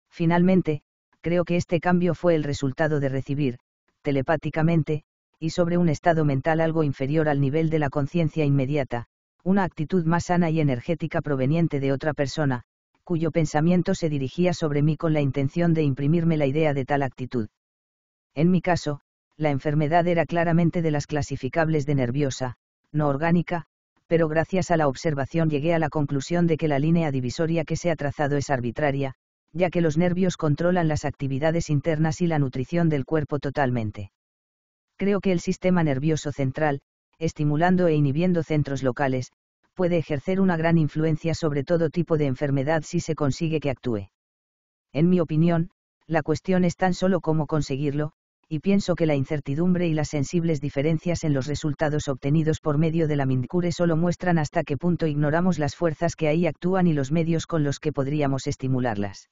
Finalmente, creo que este cambio fue el resultado de recibir, telepáticamente, y sobre un estado mental algo inferior al nivel de la conciencia inmediata, una actitud más sana y energética proveniente de otra persona, cuyo pensamiento se dirigía sobre mí con la intención de imprimirme la idea de tal actitud. En mi caso, la enfermedad era claramente de las clasificables de nerviosa, no orgánica, pero gracias a la observación llegué a la conclusión de que la línea divisoria que se ha trazado es arbitraria, ya que los nervios controlan las actividades internas y la nutrición del cuerpo totalmente. Creo que el sistema nervioso central, estimulando e inhibiendo centros locales, puede ejercer una gran influencia sobre todo tipo de enfermedad si se consigue que actúe. En mi opinión, la cuestión es tan solo cómo conseguirlo, y pienso que la incertidumbre y las sensibles diferencias en los resultados obtenidos por medio de la Mindcure solo muestran hasta qué punto ignoramos las fuerzas que ahí actúan y los medios con los que podríamos estimularlas.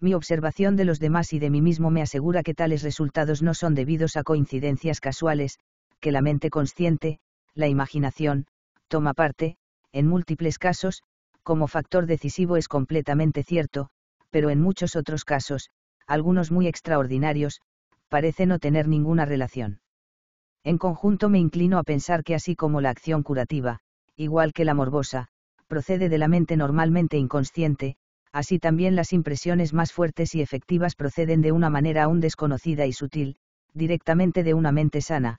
Mi observación de los demás y de mí mismo me asegura que tales resultados no son debidos a coincidencias casuales, que la mente consciente, la imaginación, toma parte, en múltiples casos, como factor decisivo es completamente cierto, pero en muchos otros casos, algunos muy extraordinarios, parece no tener ninguna relación. En conjunto me inclino a pensar que así como la acción curativa, igual que la morbosa, procede de la mente normalmente inconsciente, así también las impresiones más fuertes y efectivas proceden de una manera aún desconocida y sutil, directamente de una mente sana,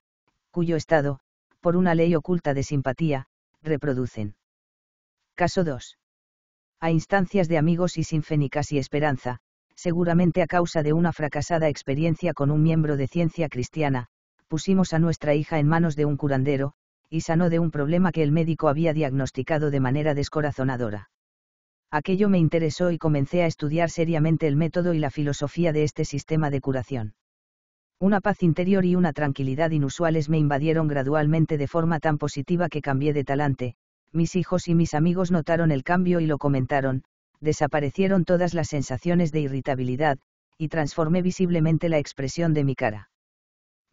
cuyo estado, por una ley oculta de simpatía, reproducen. Caso 2. A instancias de amigos y sin y esperanza, seguramente a causa de una fracasada experiencia con un miembro de ciencia cristiana, pusimos a nuestra hija en manos de un curandero, y sanó de un problema que el médico había diagnosticado de manera descorazonadora. Aquello me interesó y comencé a estudiar seriamente el método y la filosofía de este sistema de curación una paz interior y una tranquilidad inusuales me invadieron gradualmente de forma tan positiva que cambié de talante, mis hijos y mis amigos notaron el cambio y lo comentaron, desaparecieron todas las sensaciones de irritabilidad, y transformé visiblemente la expresión de mi cara.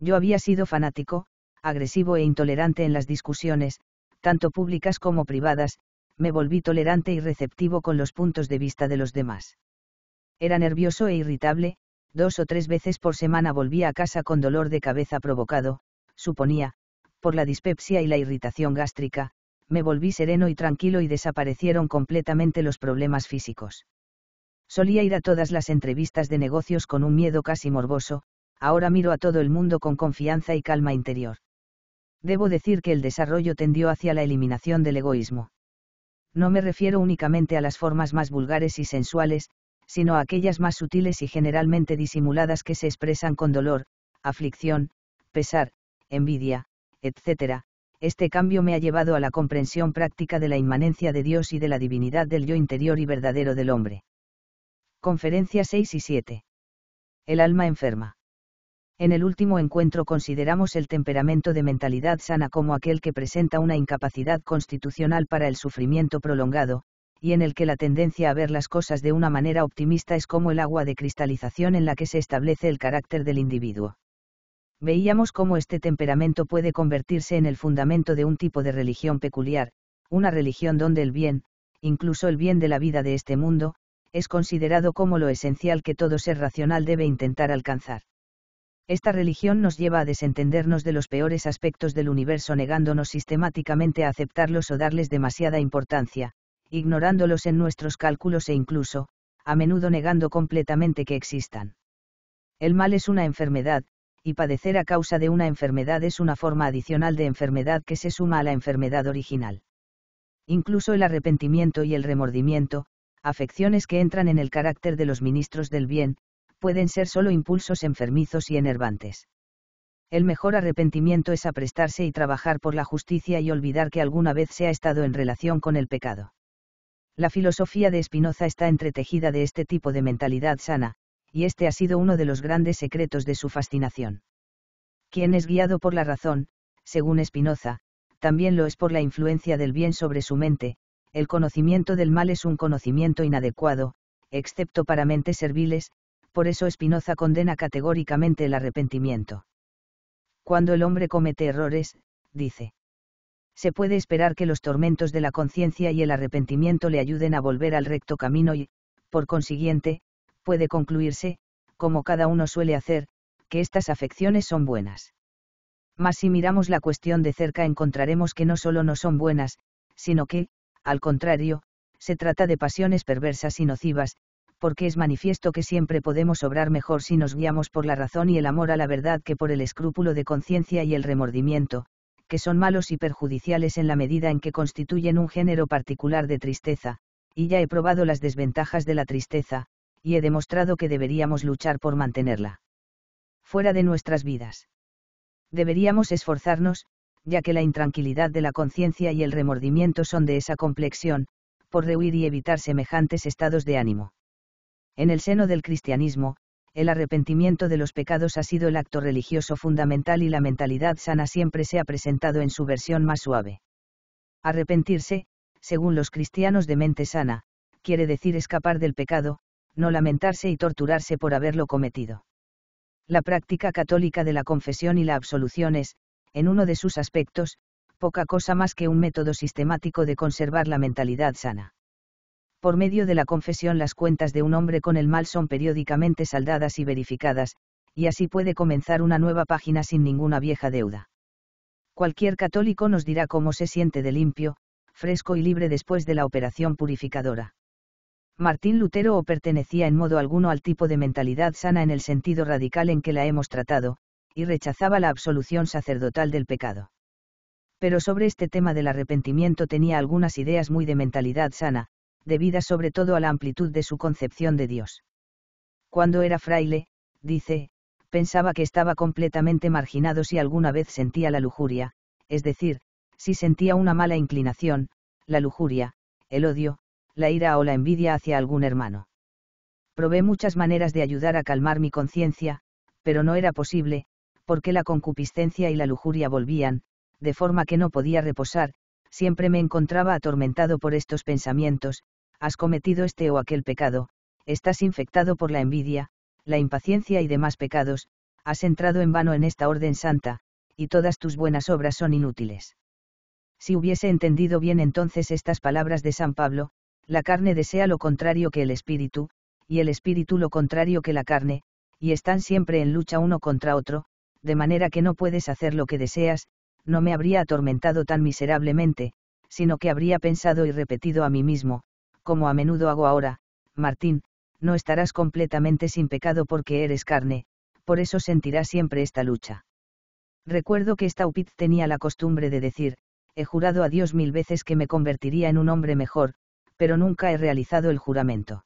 Yo había sido fanático, agresivo e intolerante en las discusiones, tanto públicas como privadas, me volví tolerante y receptivo con los puntos de vista de los demás. Era nervioso e irritable, dos o tres veces por semana volvía a casa con dolor de cabeza provocado, suponía, por la dispepsia y la irritación gástrica, me volví sereno y tranquilo y desaparecieron completamente los problemas físicos. Solía ir a todas las entrevistas de negocios con un miedo casi morboso, ahora miro a todo el mundo con confianza y calma interior. Debo decir que el desarrollo tendió hacia la eliminación del egoísmo. No me refiero únicamente a las formas más vulgares y sensuales, sino aquellas más sutiles y generalmente disimuladas que se expresan con dolor, aflicción, pesar, envidia, etc. Este cambio me ha llevado a la comprensión práctica de la inmanencia de Dios y de la divinidad del yo interior y verdadero del hombre. Conferencia 6 y 7. El alma enferma. En el último encuentro consideramos el temperamento de mentalidad sana como aquel que presenta una incapacidad constitucional para el sufrimiento prolongado, y en el que la tendencia a ver las cosas de una manera optimista es como el agua de cristalización en la que se establece el carácter del individuo. Veíamos cómo este temperamento puede convertirse en el fundamento de un tipo de religión peculiar, una religión donde el bien, incluso el bien de la vida de este mundo, es considerado como lo esencial que todo ser racional debe intentar alcanzar. Esta religión nos lleva a desentendernos de los peores aspectos del universo negándonos sistemáticamente a aceptarlos o darles demasiada importancia, ignorándolos en nuestros cálculos e incluso, a menudo negando completamente que existan. El mal es una enfermedad, y padecer a causa de una enfermedad es una forma adicional de enfermedad que se suma a la enfermedad original. Incluso el arrepentimiento y el remordimiento, afecciones que entran en el carácter de los ministros del bien, pueden ser solo impulsos enfermizos y enervantes. El mejor arrepentimiento es aprestarse y trabajar por la justicia y olvidar que alguna vez se ha estado en relación con el pecado. La filosofía de Spinoza está entretejida de este tipo de mentalidad sana, y este ha sido uno de los grandes secretos de su fascinación. Quien es guiado por la razón, según Spinoza, también lo es por la influencia del bien sobre su mente, el conocimiento del mal es un conocimiento inadecuado, excepto para mentes serviles, por eso Spinoza condena categóricamente el arrepentimiento. Cuando el hombre comete errores, dice, se puede esperar que los tormentos de la conciencia y el arrepentimiento le ayuden a volver al recto camino y, por consiguiente, puede concluirse, como cada uno suele hacer, que estas afecciones son buenas. Mas si miramos la cuestión de cerca encontraremos que no solo no son buenas, sino que, al contrario, se trata de pasiones perversas y nocivas, porque es manifiesto que siempre podemos obrar mejor si nos guiamos por la razón y el amor a la verdad que por el escrúpulo de conciencia y el remordimiento, que son malos y perjudiciales en la medida en que constituyen un género particular de tristeza, y ya he probado las desventajas de la tristeza, y he demostrado que deberíamos luchar por mantenerla fuera de nuestras vidas. Deberíamos esforzarnos, ya que la intranquilidad de la conciencia y el remordimiento son de esa complexión, por rehuir y evitar semejantes estados de ánimo. En el seno del cristianismo, el arrepentimiento de los pecados ha sido el acto religioso fundamental y la mentalidad sana siempre se ha presentado en su versión más suave. Arrepentirse, según los cristianos de mente sana, quiere decir escapar del pecado, no lamentarse y torturarse por haberlo cometido. La práctica católica de la confesión y la absolución es, en uno de sus aspectos, poca cosa más que un método sistemático de conservar la mentalidad sana. Por medio de la confesión las cuentas de un hombre con el mal son periódicamente saldadas y verificadas, y así puede comenzar una nueva página sin ninguna vieja deuda. Cualquier católico nos dirá cómo se siente de limpio, fresco y libre después de la operación purificadora. Martín Lutero o pertenecía en modo alguno al tipo de mentalidad sana en el sentido radical en que la hemos tratado, y rechazaba la absolución sacerdotal del pecado. Pero sobre este tema del arrepentimiento tenía algunas ideas muy de mentalidad sana, debida sobre todo a la amplitud de su concepción de Dios. Cuando era fraile, dice, pensaba que estaba completamente marginado si alguna vez sentía la lujuria, es decir, si sentía una mala inclinación, la lujuria, el odio, la ira o la envidia hacia algún hermano. Probé muchas maneras de ayudar a calmar mi conciencia, pero no era posible, porque la concupiscencia y la lujuria volvían, de forma que no podía reposar, siempre me encontraba atormentado por estos pensamientos, has cometido este o aquel pecado, estás infectado por la envidia, la impaciencia y demás pecados, has entrado en vano en esta orden santa, y todas tus buenas obras son inútiles. Si hubiese entendido bien entonces estas palabras de San Pablo, la carne desea lo contrario que el espíritu, y el espíritu lo contrario que la carne, y están siempre en lucha uno contra otro, de manera que no puedes hacer lo que deseas, no me habría atormentado tan miserablemente, sino que habría pensado y repetido a mí mismo, como a menudo hago ahora, Martín, no estarás completamente sin pecado porque eres carne, por eso sentirás siempre esta lucha. Recuerdo que Staupit tenía la costumbre de decir, he jurado a Dios mil veces que me convertiría en un hombre mejor, pero nunca he realizado el juramento.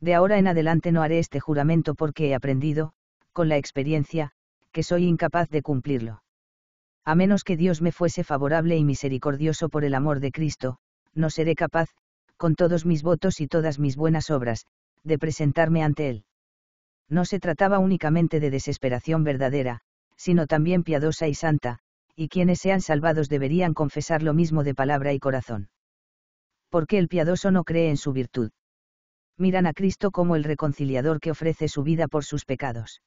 De ahora en adelante no haré este juramento porque he aprendido, con la experiencia, que soy incapaz de cumplirlo a menos que Dios me fuese favorable y misericordioso por el amor de Cristo, no seré capaz, con todos mis votos y todas mis buenas obras, de presentarme ante Él. No se trataba únicamente de desesperación verdadera, sino también piadosa y santa, y quienes sean salvados deberían confesar lo mismo de palabra y corazón. Porque el piadoso no cree en su virtud. Miran a Cristo como el reconciliador que ofrece su vida por sus pecados.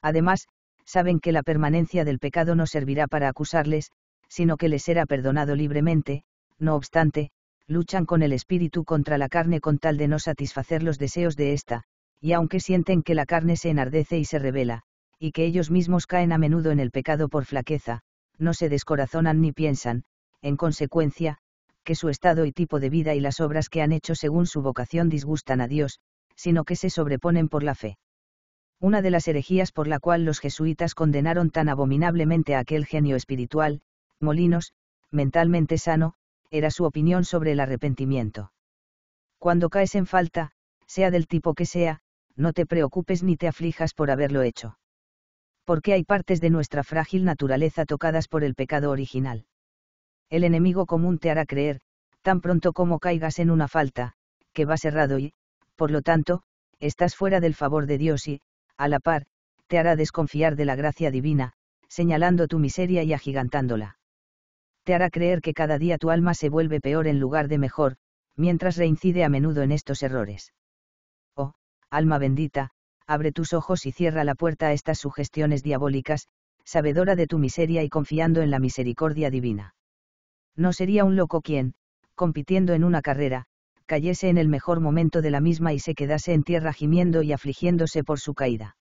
Además, saben que la permanencia del pecado no servirá para acusarles, sino que les será perdonado libremente, no obstante, luchan con el espíritu contra la carne con tal de no satisfacer los deseos de ésta, y aunque sienten que la carne se enardece y se revela, y que ellos mismos caen a menudo en el pecado por flaqueza, no se descorazonan ni piensan, en consecuencia, que su estado y tipo de vida y las obras que han hecho según su vocación disgustan a Dios, sino que se sobreponen por la fe una de las herejías por la cual los jesuitas condenaron tan abominablemente a aquel genio espiritual, Molinos, mentalmente sano, era su opinión sobre el arrepentimiento. Cuando caes en falta, sea del tipo que sea, no te preocupes ni te aflijas por haberlo hecho. Porque hay partes de nuestra frágil naturaleza tocadas por el pecado original. El enemigo común te hará creer, tan pronto como caigas en una falta, que vas errado y, por lo tanto, estás fuera del favor de Dios y, a la par, te hará desconfiar de la gracia divina, señalando tu miseria y agigantándola. Te hará creer que cada día tu alma se vuelve peor en lugar de mejor, mientras reincide a menudo en estos errores. Oh, alma bendita, abre tus ojos y cierra la puerta a estas sugestiones diabólicas, sabedora de tu miseria y confiando en la misericordia divina. No sería un loco quien, compitiendo en una carrera, cayese en el mejor momento de la misma y se quedase en tierra gimiendo y afligiéndose por su caída.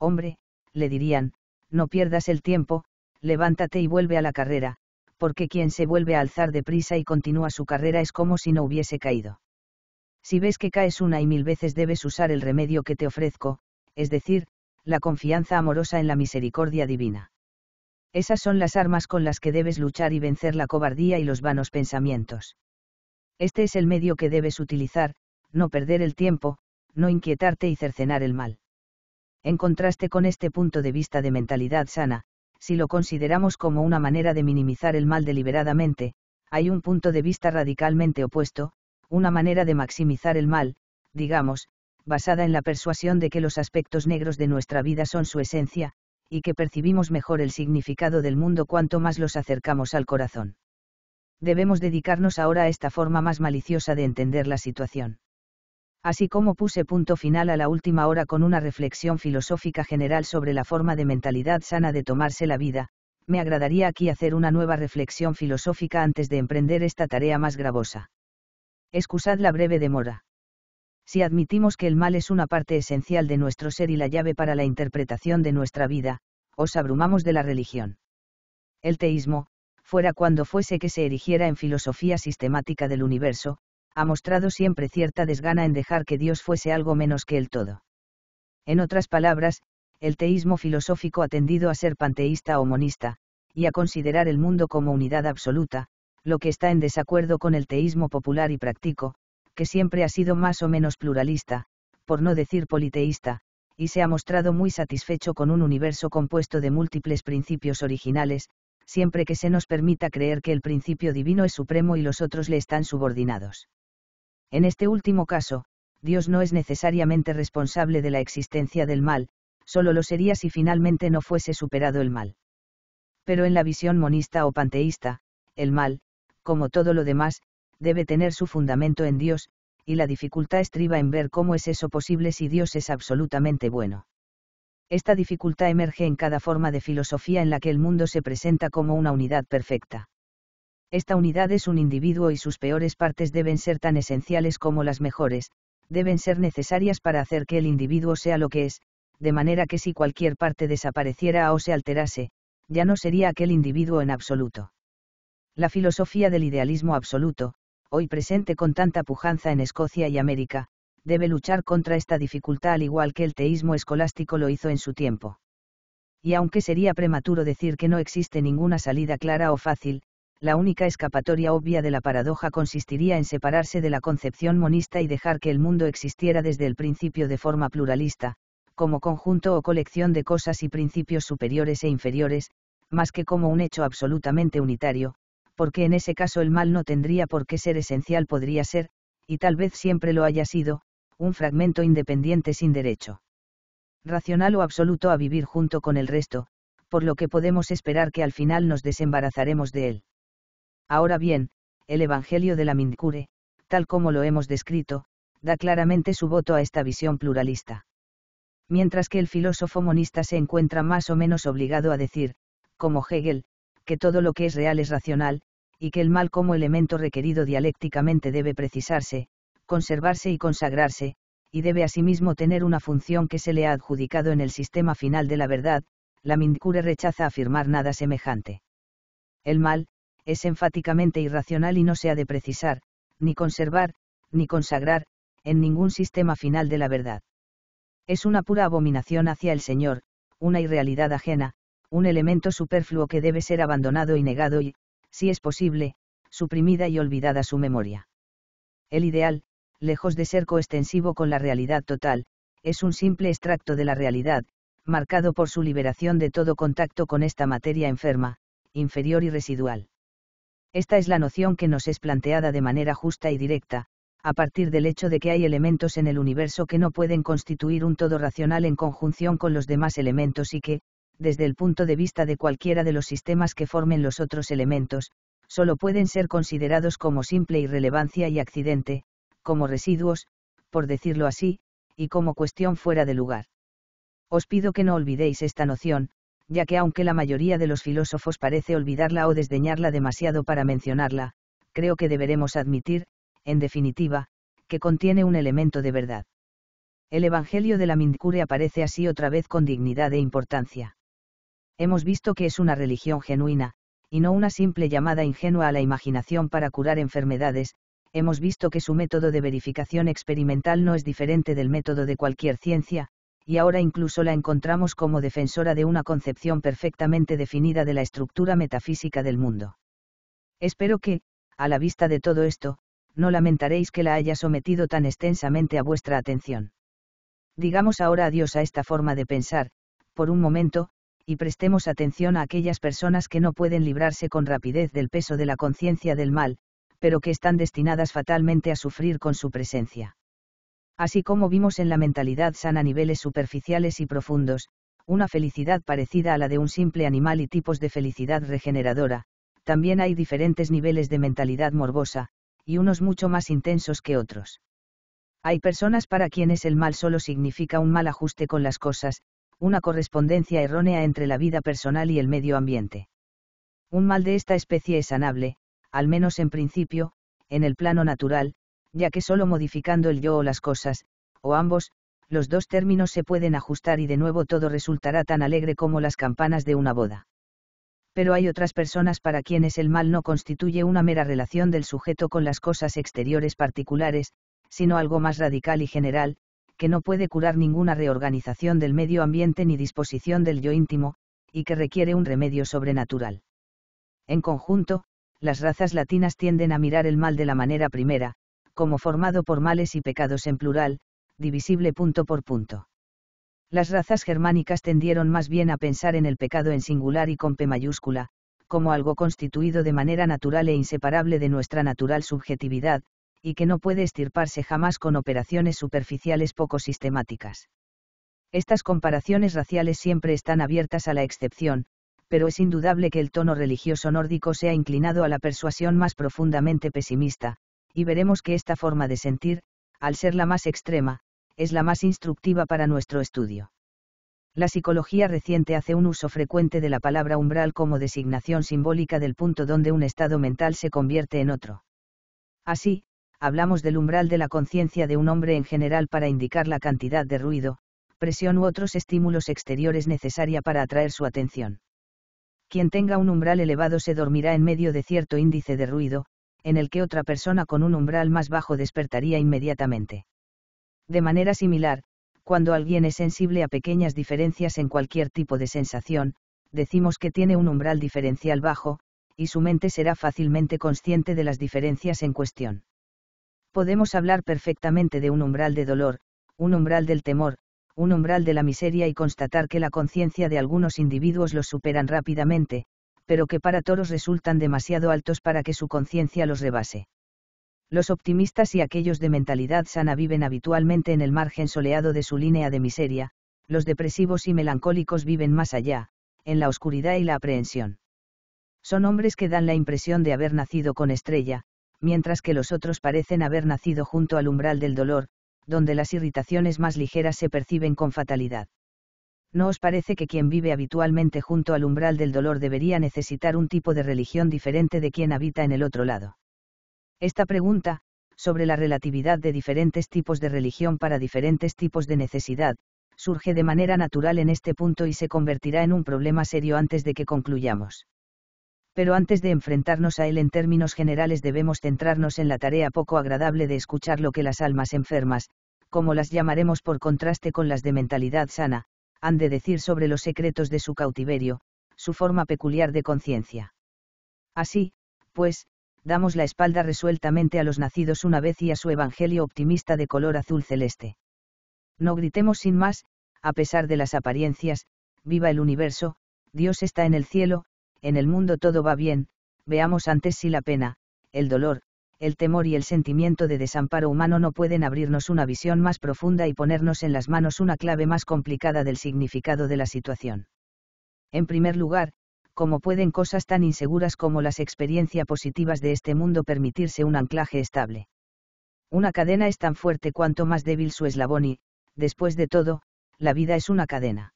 Hombre, le dirían, no pierdas el tiempo, levántate y vuelve a la carrera, porque quien se vuelve a alzar deprisa y continúa su carrera es como si no hubiese caído. Si ves que caes una y mil veces debes usar el remedio que te ofrezco, es decir, la confianza amorosa en la misericordia divina. Esas son las armas con las que debes luchar y vencer la cobardía y los vanos pensamientos. Este es el medio que debes utilizar, no perder el tiempo, no inquietarte y cercenar el mal. En contraste con este punto de vista de mentalidad sana, si lo consideramos como una manera de minimizar el mal deliberadamente, hay un punto de vista radicalmente opuesto, una manera de maximizar el mal, digamos, basada en la persuasión de que los aspectos negros de nuestra vida son su esencia, y que percibimos mejor el significado del mundo cuanto más los acercamos al corazón debemos dedicarnos ahora a esta forma más maliciosa de entender la situación. Así como puse punto final a la última hora con una reflexión filosófica general sobre la forma de mentalidad sana de tomarse la vida, me agradaría aquí hacer una nueva reflexión filosófica antes de emprender esta tarea más gravosa. Excusad la breve demora. Si admitimos que el mal es una parte esencial de nuestro ser y la llave para la interpretación de nuestra vida, os abrumamos de la religión. El teísmo, fuera cuando fuese que se erigiera en filosofía sistemática del universo, ha mostrado siempre cierta desgana en dejar que Dios fuese algo menos que el todo. En otras palabras, el teísmo filosófico ha tendido a ser panteísta o monista, y a considerar el mundo como unidad absoluta, lo que está en desacuerdo con el teísmo popular y práctico, que siempre ha sido más o menos pluralista, por no decir politeísta, y se ha mostrado muy satisfecho con un universo compuesto de múltiples principios originales, siempre que se nos permita creer que el principio divino es supremo y los otros le están subordinados. En este último caso, Dios no es necesariamente responsable de la existencia del mal, solo lo sería si finalmente no fuese superado el mal. Pero en la visión monista o panteísta, el mal, como todo lo demás, debe tener su fundamento en Dios, y la dificultad estriba en ver cómo es eso posible si Dios es absolutamente bueno. Esta dificultad emerge en cada forma de filosofía en la que el mundo se presenta como una unidad perfecta. Esta unidad es un individuo y sus peores partes deben ser tan esenciales como las mejores, deben ser necesarias para hacer que el individuo sea lo que es, de manera que si cualquier parte desapareciera o se alterase, ya no sería aquel individuo en absoluto. La filosofía del idealismo absoluto, hoy presente con tanta pujanza en Escocia y América, debe luchar contra esta dificultad al igual que el teísmo escolástico lo hizo en su tiempo. Y aunque sería prematuro decir que no existe ninguna salida clara o fácil, la única escapatoria obvia de la paradoja consistiría en separarse de la concepción monista y dejar que el mundo existiera desde el principio de forma pluralista, como conjunto o colección de cosas y principios superiores e inferiores, más que como un hecho absolutamente unitario, porque en ese caso el mal no tendría por qué ser esencial podría ser, y tal vez siempre lo haya sido, un fragmento independiente sin derecho. Racional o absoluto a vivir junto con el resto, por lo que podemos esperar que al final nos desembarazaremos de él. Ahora bien, el Evangelio de la Mindcure, tal como lo hemos descrito, da claramente su voto a esta visión pluralista. Mientras que el filósofo monista se encuentra más o menos obligado a decir, como Hegel, que todo lo que es real es racional, y que el mal como elemento requerido dialécticamente debe precisarse, conservarse y consagrarse, y debe asimismo tener una función que se le ha adjudicado en el sistema final de la verdad, la mindicure rechaza afirmar nada semejante. El mal, es enfáticamente irracional y no se ha de precisar, ni conservar, ni consagrar, en ningún sistema final de la verdad. Es una pura abominación hacia el Señor, una irrealidad ajena, un elemento superfluo que debe ser abandonado y negado y, si es posible, suprimida y olvidada su memoria. El ideal, lejos de ser coextensivo con la realidad total, es un simple extracto de la realidad, marcado por su liberación de todo contacto con esta materia enferma, inferior y residual. Esta es la noción que nos es planteada de manera justa y directa, a partir del hecho de que hay elementos en el universo que no pueden constituir un todo racional en conjunción con los demás elementos y que, desde el punto de vista de cualquiera de los sistemas que formen los otros elementos, solo pueden ser considerados como simple irrelevancia y accidente, como residuos, por decirlo así, y como cuestión fuera de lugar. Os pido que no olvidéis esta noción, ya que aunque la mayoría de los filósofos parece olvidarla o desdeñarla demasiado para mencionarla, creo que deberemos admitir, en definitiva, que contiene un elemento de verdad. El Evangelio de la Mindcure aparece así otra vez con dignidad e importancia. Hemos visto que es una religión genuina, y no una simple llamada ingenua a la imaginación para curar enfermedades, hemos visto que su método de verificación experimental no es diferente del método de cualquier ciencia, y ahora incluso la encontramos como defensora de una concepción perfectamente definida de la estructura metafísica del mundo. Espero que, a la vista de todo esto, no lamentaréis que la haya sometido tan extensamente a vuestra atención. Digamos ahora adiós a esta forma de pensar, por un momento, y prestemos atención a aquellas personas que no pueden librarse con rapidez del peso de la conciencia del mal, pero que están destinadas fatalmente a sufrir con su presencia. Así como vimos en la mentalidad sana niveles superficiales y profundos, una felicidad parecida a la de un simple animal y tipos de felicidad regeneradora, también hay diferentes niveles de mentalidad morbosa, y unos mucho más intensos que otros. Hay personas para quienes el mal solo significa un mal ajuste con las cosas, una correspondencia errónea entre la vida personal y el medio ambiente. Un mal de esta especie es sanable, al menos en principio, en el plano natural, ya que solo modificando el yo o las cosas, o ambos, los dos términos se pueden ajustar y de nuevo todo resultará tan alegre como las campanas de una boda. Pero hay otras personas para quienes el mal no constituye una mera relación del sujeto con las cosas exteriores particulares, sino algo más radical y general, que no puede curar ninguna reorganización del medio ambiente ni disposición del yo íntimo, y que requiere un remedio sobrenatural. En conjunto, las razas latinas tienden a mirar el mal de la manera primera, como formado por males y pecados en plural, divisible punto por punto. Las razas germánicas tendieron más bien a pensar en el pecado en singular y con P mayúscula, como algo constituido de manera natural e inseparable de nuestra natural subjetividad, y que no puede estirparse jamás con operaciones superficiales poco sistemáticas. Estas comparaciones raciales siempre están abiertas a la excepción, pero es indudable que el tono religioso nórdico se ha inclinado a la persuasión más profundamente pesimista, y veremos que esta forma de sentir, al ser la más extrema, es la más instructiva para nuestro estudio. La psicología reciente hace un uso frecuente de la palabra umbral como designación simbólica del punto donde un estado mental se convierte en otro. Así, hablamos del umbral de la conciencia de un hombre en general para indicar la cantidad de ruido, presión u otros estímulos exteriores necesaria para atraer su atención quien tenga un umbral elevado se dormirá en medio de cierto índice de ruido, en el que otra persona con un umbral más bajo despertaría inmediatamente. De manera similar, cuando alguien es sensible a pequeñas diferencias en cualquier tipo de sensación, decimos que tiene un umbral diferencial bajo, y su mente será fácilmente consciente de las diferencias en cuestión. Podemos hablar perfectamente de un umbral de dolor, un umbral del temor, un umbral de la miseria y constatar que la conciencia de algunos individuos los superan rápidamente, pero que para toros resultan demasiado altos para que su conciencia los rebase. Los optimistas y aquellos de mentalidad sana viven habitualmente en el margen soleado de su línea de miseria, los depresivos y melancólicos viven más allá, en la oscuridad y la aprehensión. Son hombres que dan la impresión de haber nacido con estrella, mientras que los otros parecen haber nacido junto al umbral del dolor, donde las irritaciones más ligeras se perciben con fatalidad. ¿No os parece que quien vive habitualmente junto al umbral del dolor debería necesitar un tipo de religión diferente de quien habita en el otro lado? Esta pregunta, sobre la relatividad de diferentes tipos de religión para diferentes tipos de necesidad, surge de manera natural en este punto y se convertirá en un problema serio antes de que concluyamos pero antes de enfrentarnos a él en términos generales debemos centrarnos en la tarea poco agradable de escuchar lo que las almas enfermas, como las llamaremos por contraste con las de mentalidad sana, han de decir sobre los secretos de su cautiverio, su forma peculiar de conciencia. Así, pues, damos la espalda resueltamente a los nacidos una vez y a su evangelio optimista de color azul celeste. No gritemos sin más, a pesar de las apariencias, viva el universo, Dios está en el cielo, en el mundo todo va bien, veamos antes si la pena, el dolor, el temor y el sentimiento de desamparo humano no pueden abrirnos una visión más profunda y ponernos en las manos una clave más complicada del significado de la situación. En primer lugar, cómo pueden cosas tan inseguras como las experiencias positivas de este mundo permitirse un anclaje estable. Una cadena es tan fuerte cuanto más débil su eslabón y, después de todo, la vida es una cadena.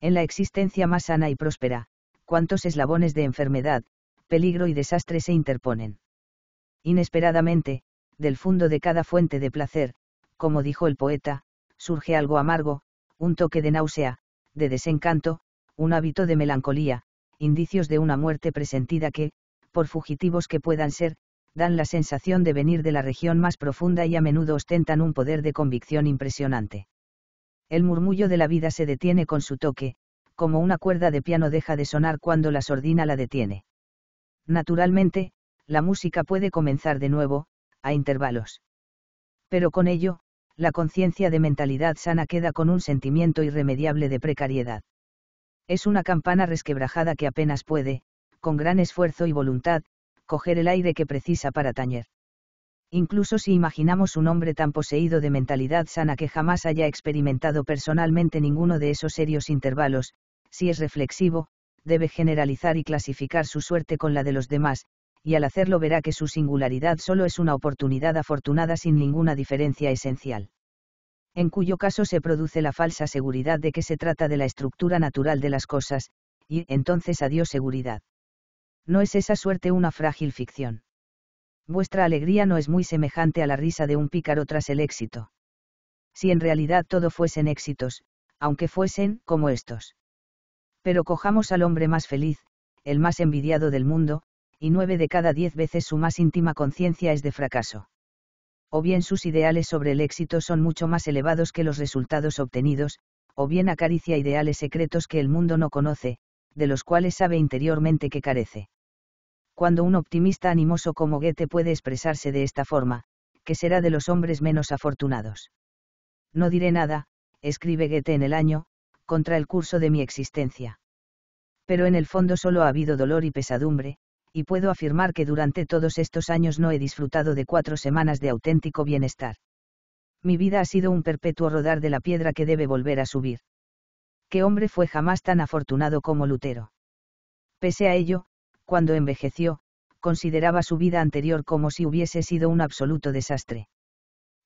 En la existencia más sana y próspera, cuántos eslabones de enfermedad, peligro y desastre se interponen. Inesperadamente, del fondo de cada fuente de placer, como dijo el poeta, surge algo amargo, un toque de náusea, de desencanto, un hábito de melancolía, indicios de una muerte presentida que, por fugitivos que puedan ser, dan la sensación de venir de la región más profunda y a menudo ostentan un poder de convicción impresionante. El murmullo de la vida se detiene con su toque, como una cuerda de piano deja de sonar cuando la sordina la detiene. Naturalmente, la música puede comenzar de nuevo, a intervalos. Pero con ello, la conciencia de mentalidad sana queda con un sentimiento irremediable de precariedad. Es una campana resquebrajada que apenas puede, con gran esfuerzo y voluntad, coger el aire que precisa para tañer. Incluso si imaginamos un hombre tan poseído de mentalidad sana que jamás haya experimentado personalmente ninguno de esos serios intervalos, si es reflexivo, debe generalizar y clasificar su suerte con la de los demás, y al hacerlo verá que su singularidad solo es una oportunidad afortunada sin ninguna diferencia esencial. En cuyo caso se produce la falsa seguridad de que se trata de la estructura natural de las cosas, y entonces adiós seguridad. No es esa suerte una frágil ficción. Vuestra alegría no es muy semejante a la risa de un pícaro tras el éxito. Si en realidad todo fuesen éxitos, aunque fuesen, como estos pero cojamos al hombre más feliz, el más envidiado del mundo, y nueve de cada diez veces su más íntima conciencia es de fracaso. O bien sus ideales sobre el éxito son mucho más elevados que los resultados obtenidos, o bien acaricia ideales secretos que el mundo no conoce, de los cuales sabe interiormente que carece. Cuando un optimista animoso como Goethe puede expresarse de esta forma, que será de los hombres menos afortunados. No diré nada, escribe Goethe en el año contra el curso de mi existencia. Pero en el fondo solo ha habido dolor y pesadumbre, y puedo afirmar que durante todos estos años no he disfrutado de cuatro semanas de auténtico bienestar. Mi vida ha sido un perpetuo rodar de la piedra que debe volver a subir. ¿Qué hombre fue jamás tan afortunado como Lutero? Pese a ello, cuando envejeció, consideraba su vida anterior como si hubiese sido un absoluto desastre.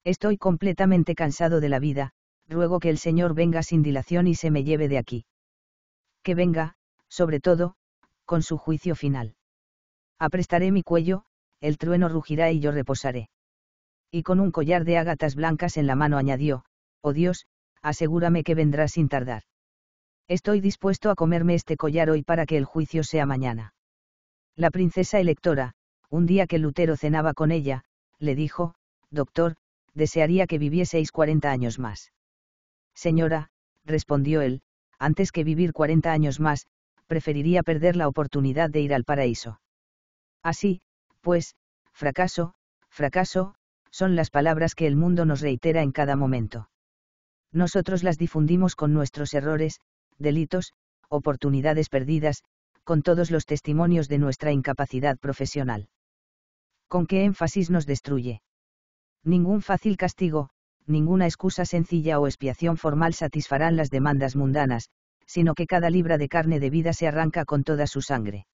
Estoy completamente cansado de la vida, ruego que el Señor venga sin dilación y se me lleve de aquí. Que venga, sobre todo, con su juicio final. Aprestaré mi cuello, el trueno rugirá y yo reposaré. Y con un collar de ágatas blancas en la mano añadió, Oh Dios, asegúrame que vendrá sin tardar. Estoy dispuesto a comerme este collar hoy para que el juicio sea mañana. La princesa electora, un día que Lutero cenaba con ella, le dijo, Doctor, desearía que vivieseis cuarenta años más. Señora, respondió él, antes que vivir 40 años más, preferiría perder la oportunidad de ir al paraíso. Así, pues, fracaso, fracaso, son las palabras que el mundo nos reitera en cada momento. Nosotros las difundimos con nuestros errores, delitos, oportunidades perdidas, con todos los testimonios de nuestra incapacidad profesional. ¿Con qué énfasis nos destruye? Ningún fácil castigo, ninguna excusa sencilla o expiación formal satisfarán las demandas mundanas, sino que cada libra de carne de vida se arranca con toda su sangre.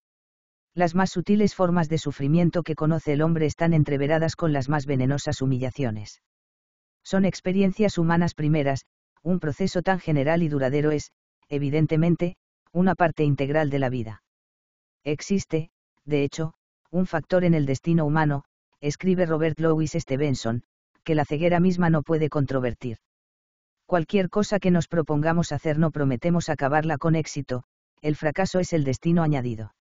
Las más sutiles formas de sufrimiento que conoce el hombre están entreveradas con las más venenosas humillaciones. Son experiencias humanas primeras, un proceso tan general y duradero es, evidentemente, una parte integral de la vida. Existe, de hecho, un factor en el destino humano, escribe Robert Louis Stevenson, que la ceguera misma no puede controvertir. Cualquier cosa que nos propongamos hacer no prometemos acabarla con éxito, el fracaso es el destino añadido.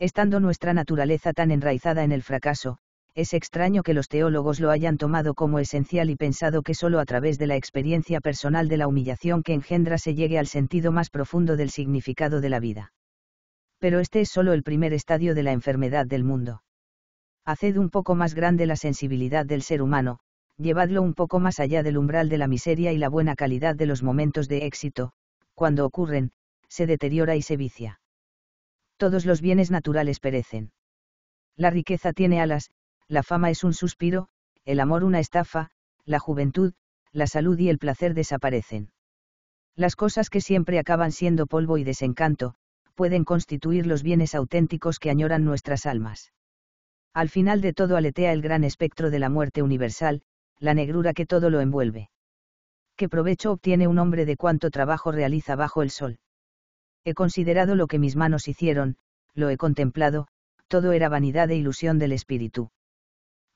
Estando nuestra naturaleza tan enraizada en el fracaso, es extraño que los teólogos lo hayan tomado como esencial y pensado que sólo a través de la experiencia personal de la humillación que engendra se llegue al sentido más profundo del significado de la vida. Pero este es sólo el primer estadio de la enfermedad del mundo. Haced un poco más grande la sensibilidad del ser humano, llevadlo un poco más allá del umbral de la miseria y la buena calidad de los momentos de éxito, cuando ocurren, se deteriora y se vicia. Todos los bienes naturales perecen. La riqueza tiene alas, la fama es un suspiro, el amor una estafa, la juventud, la salud y el placer desaparecen. Las cosas que siempre acaban siendo polvo y desencanto, pueden constituir los bienes auténticos que añoran nuestras almas. Al final de todo aletea el gran espectro de la muerte universal, la negrura que todo lo envuelve. ¿Qué provecho obtiene un hombre de cuánto trabajo realiza bajo el sol? He considerado lo que mis manos hicieron, lo he contemplado, todo era vanidad e ilusión del espíritu.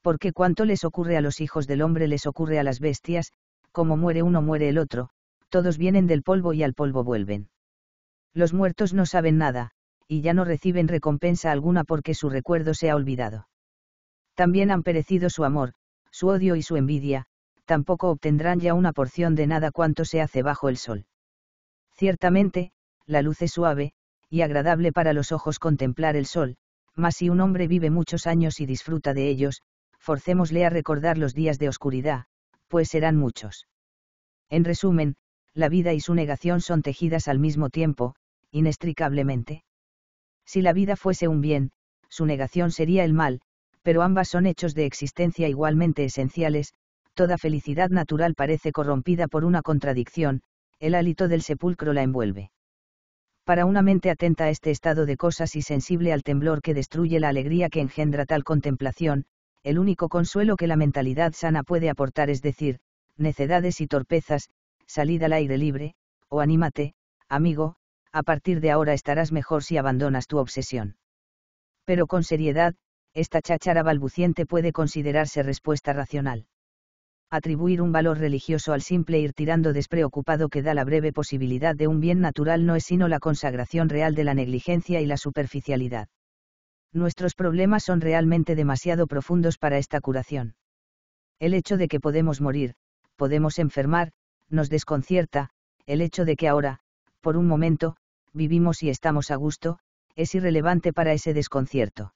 Porque cuanto les ocurre a los hijos del hombre les ocurre a las bestias, como muere uno muere el otro, todos vienen del polvo y al polvo vuelven. Los muertos no saben nada, y ya no reciben recompensa alguna porque su recuerdo se ha olvidado. También han perecido su amor, su odio y su envidia, tampoco obtendrán ya una porción de nada cuanto se hace bajo el sol. Ciertamente, la luz es suave, y agradable para los ojos contemplar el sol, mas si un hombre vive muchos años y disfruta de ellos, forcémosle a recordar los días de oscuridad, pues serán muchos. En resumen, la vida y su negación son tejidas al mismo tiempo, inextricablemente. Si la vida fuese un bien, su negación sería el mal, pero ambas son hechos de existencia igualmente esenciales, toda felicidad natural parece corrompida por una contradicción, el hálito del sepulcro la envuelve. Para una mente atenta a este estado de cosas y sensible al temblor que destruye la alegría que engendra tal contemplación, el único consuelo que la mentalidad sana puede aportar es decir, necedades y torpezas, salid al aire libre, o anímate, amigo, a partir de ahora estarás mejor si abandonas tu obsesión. Pero con seriedad, esta cháchara balbuciente puede considerarse respuesta racional. Atribuir un valor religioso al simple ir tirando despreocupado que da la breve posibilidad de un bien natural no es sino la consagración real de la negligencia y la superficialidad. Nuestros problemas son realmente demasiado profundos para esta curación. El hecho de que podemos morir, podemos enfermar, nos desconcierta, el hecho de que ahora, por un momento, vivimos y estamos a gusto, es irrelevante para ese desconcierto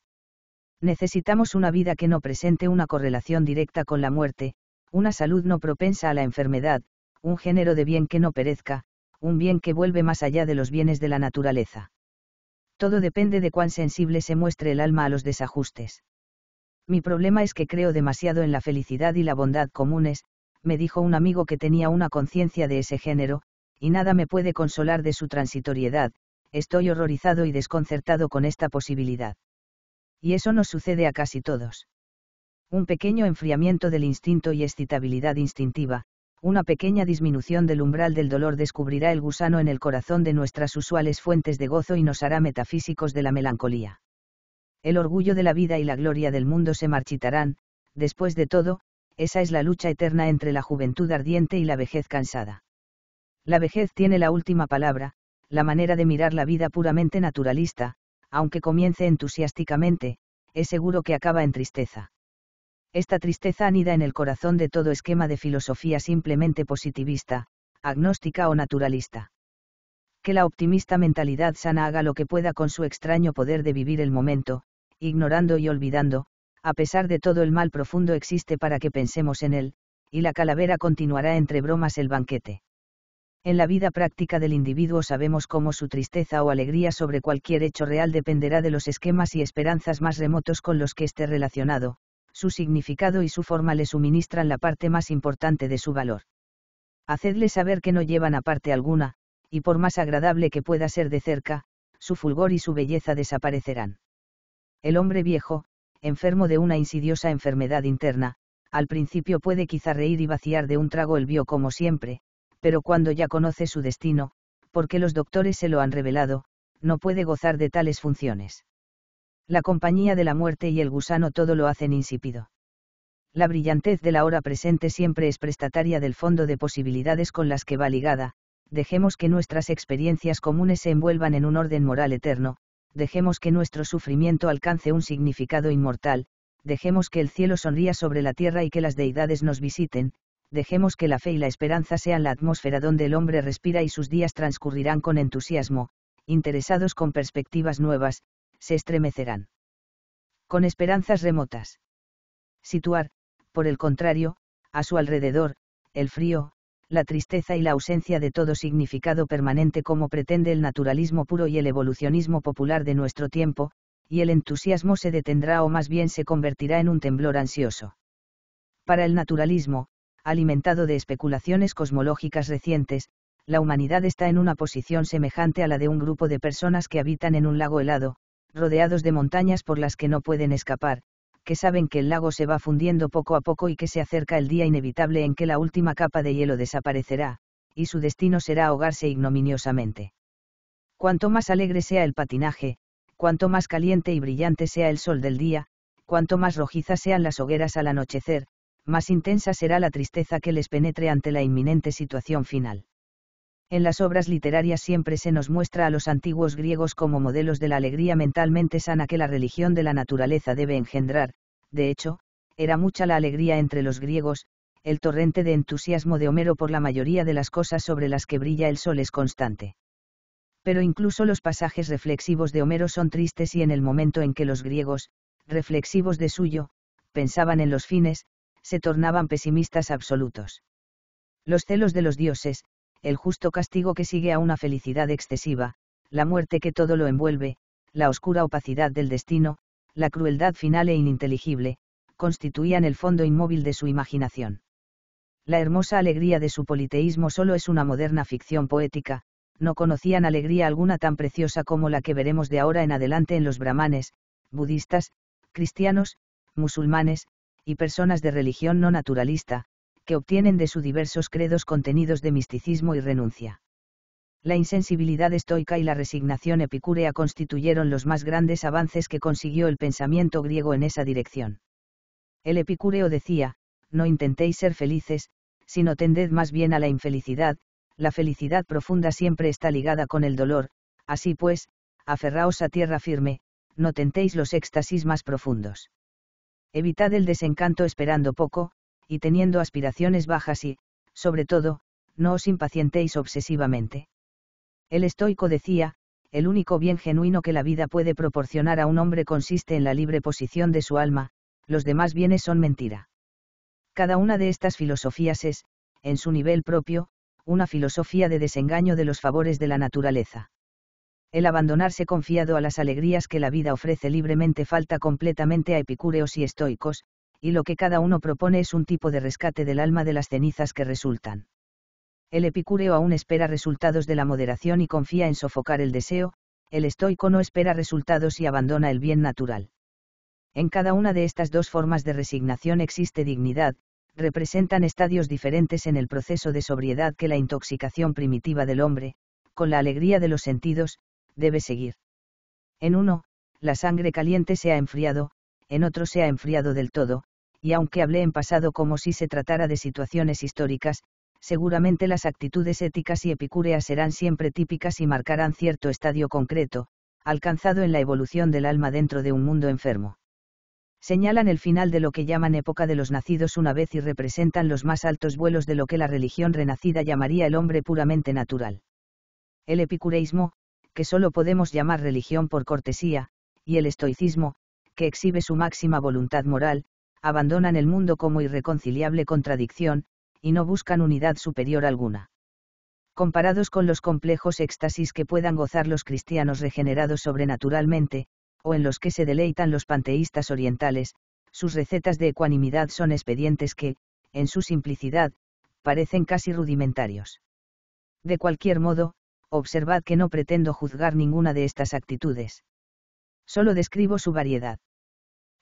necesitamos una vida que no presente una correlación directa con la muerte, una salud no propensa a la enfermedad, un género de bien que no perezca, un bien que vuelve más allá de los bienes de la naturaleza. Todo depende de cuán sensible se muestre el alma a los desajustes. Mi problema es que creo demasiado en la felicidad y la bondad comunes, me dijo un amigo que tenía una conciencia de ese género, y nada me puede consolar de su transitoriedad, estoy horrorizado y desconcertado con esta posibilidad. Y eso nos sucede a casi todos. Un pequeño enfriamiento del instinto y excitabilidad instintiva, una pequeña disminución del umbral del dolor descubrirá el gusano en el corazón de nuestras usuales fuentes de gozo y nos hará metafísicos de la melancolía. El orgullo de la vida y la gloria del mundo se marchitarán, después de todo, esa es la lucha eterna entre la juventud ardiente y la vejez cansada. La vejez tiene la última palabra, la manera de mirar la vida puramente naturalista, aunque comience entusiásticamente, es seguro que acaba en tristeza. Esta tristeza anida en el corazón de todo esquema de filosofía simplemente positivista, agnóstica o naturalista. Que la optimista mentalidad sana haga lo que pueda con su extraño poder de vivir el momento, ignorando y olvidando, a pesar de todo el mal profundo existe para que pensemos en él, y la calavera continuará entre bromas el banquete. En la vida práctica del individuo sabemos cómo su tristeza o alegría sobre cualquier hecho real dependerá de los esquemas y esperanzas más remotos con los que esté relacionado, su significado y su forma le suministran la parte más importante de su valor. Hacedle saber que no llevan a parte alguna, y por más agradable que pueda ser de cerca, su fulgor y su belleza desaparecerán. El hombre viejo, enfermo de una insidiosa enfermedad interna, al principio puede quizá reír y vaciar de un trago el vio como siempre, pero cuando ya conoce su destino, porque los doctores se lo han revelado, no puede gozar de tales funciones. La compañía de la muerte y el gusano todo lo hacen insípido. La brillantez de la hora presente siempre es prestataria del fondo de posibilidades con las que va ligada, dejemos que nuestras experiencias comunes se envuelvan en un orden moral eterno, dejemos que nuestro sufrimiento alcance un significado inmortal, dejemos que el cielo sonría sobre la tierra y que las deidades nos visiten, dejemos que la fe y la esperanza sean la atmósfera donde el hombre respira y sus días transcurrirán con entusiasmo, interesados con perspectivas nuevas, se estremecerán. Con esperanzas remotas. Situar, por el contrario, a su alrededor, el frío, la tristeza y la ausencia de todo significado permanente como pretende el naturalismo puro y el evolucionismo popular de nuestro tiempo, y el entusiasmo se detendrá o más bien se convertirá en un temblor ansioso. Para el naturalismo, alimentado de especulaciones cosmológicas recientes, la humanidad está en una posición semejante a la de un grupo de personas que habitan en un lago helado, rodeados de montañas por las que no pueden escapar, que saben que el lago se va fundiendo poco a poco y que se acerca el día inevitable en que la última capa de hielo desaparecerá, y su destino será ahogarse ignominiosamente. Cuanto más alegre sea el patinaje, cuanto más caliente y brillante sea el sol del día, cuanto más rojizas sean las hogueras al anochecer, más intensa será la tristeza que les penetre ante la inminente situación final. En las obras literarias siempre se nos muestra a los antiguos griegos como modelos de la alegría mentalmente sana que la religión de la naturaleza debe engendrar, de hecho, era mucha la alegría entre los griegos, el torrente de entusiasmo de Homero por la mayoría de las cosas sobre las que brilla el sol es constante. Pero incluso los pasajes reflexivos de Homero son tristes y en el momento en que los griegos, reflexivos de suyo, pensaban en los fines, se tornaban pesimistas absolutos. Los celos de los dioses, el justo castigo que sigue a una felicidad excesiva, la muerte que todo lo envuelve, la oscura opacidad del destino, la crueldad final e ininteligible, constituían el fondo inmóvil de su imaginación. La hermosa alegría de su politeísmo solo es una moderna ficción poética, no conocían alegría alguna tan preciosa como la que veremos de ahora en adelante en los brahmanes, budistas, cristianos, musulmanes, y personas de religión no naturalista, que obtienen de sus diversos credos contenidos de misticismo y renuncia. La insensibilidad estoica y la resignación epicúrea constituyeron los más grandes avances que consiguió el pensamiento griego en esa dirección. El epicúreo decía, no intentéis ser felices, sino tended más bien a la infelicidad, la felicidad profunda siempre está ligada con el dolor, así pues, aferraos a tierra firme, no tentéis los éxtasis más profundos evitad el desencanto esperando poco, y teniendo aspiraciones bajas y, sobre todo, no os impacientéis obsesivamente. El estoico decía, el único bien genuino que la vida puede proporcionar a un hombre consiste en la libre posición de su alma, los demás bienes son mentira. Cada una de estas filosofías es, en su nivel propio, una filosofía de desengaño de los favores de la naturaleza el abandonarse confiado a las alegrías que la vida ofrece libremente falta completamente a epicúreos y estoicos, y lo que cada uno propone es un tipo de rescate del alma de las cenizas que resultan. El epicúreo aún espera resultados de la moderación y confía en sofocar el deseo, el estoico no espera resultados y abandona el bien natural. En cada una de estas dos formas de resignación existe dignidad, representan estadios diferentes en el proceso de sobriedad que la intoxicación primitiva del hombre, con la alegría de los sentidos, debe seguir. En uno, la sangre caliente se ha enfriado, en otro se ha enfriado del todo, y aunque hablé en pasado como si se tratara de situaciones históricas, seguramente las actitudes éticas y epicúreas serán siempre típicas y marcarán cierto estadio concreto, alcanzado en la evolución del alma dentro de un mundo enfermo. Señalan el final de lo que llaman época de los nacidos una vez y representan los más altos vuelos de lo que la religión renacida llamaría el hombre puramente natural. El epicureísmo, que solo podemos llamar religión por cortesía, y el estoicismo, que exhibe su máxima voluntad moral, abandonan el mundo como irreconciliable contradicción, y no buscan unidad superior alguna. Comparados con los complejos éxtasis que puedan gozar los cristianos regenerados sobrenaturalmente, o en los que se deleitan los panteístas orientales, sus recetas de ecuanimidad son expedientes que, en su simplicidad, parecen casi rudimentarios. De cualquier modo, observad que no pretendo juzgar ninguna de estas actitudes. Solo describo su variedad.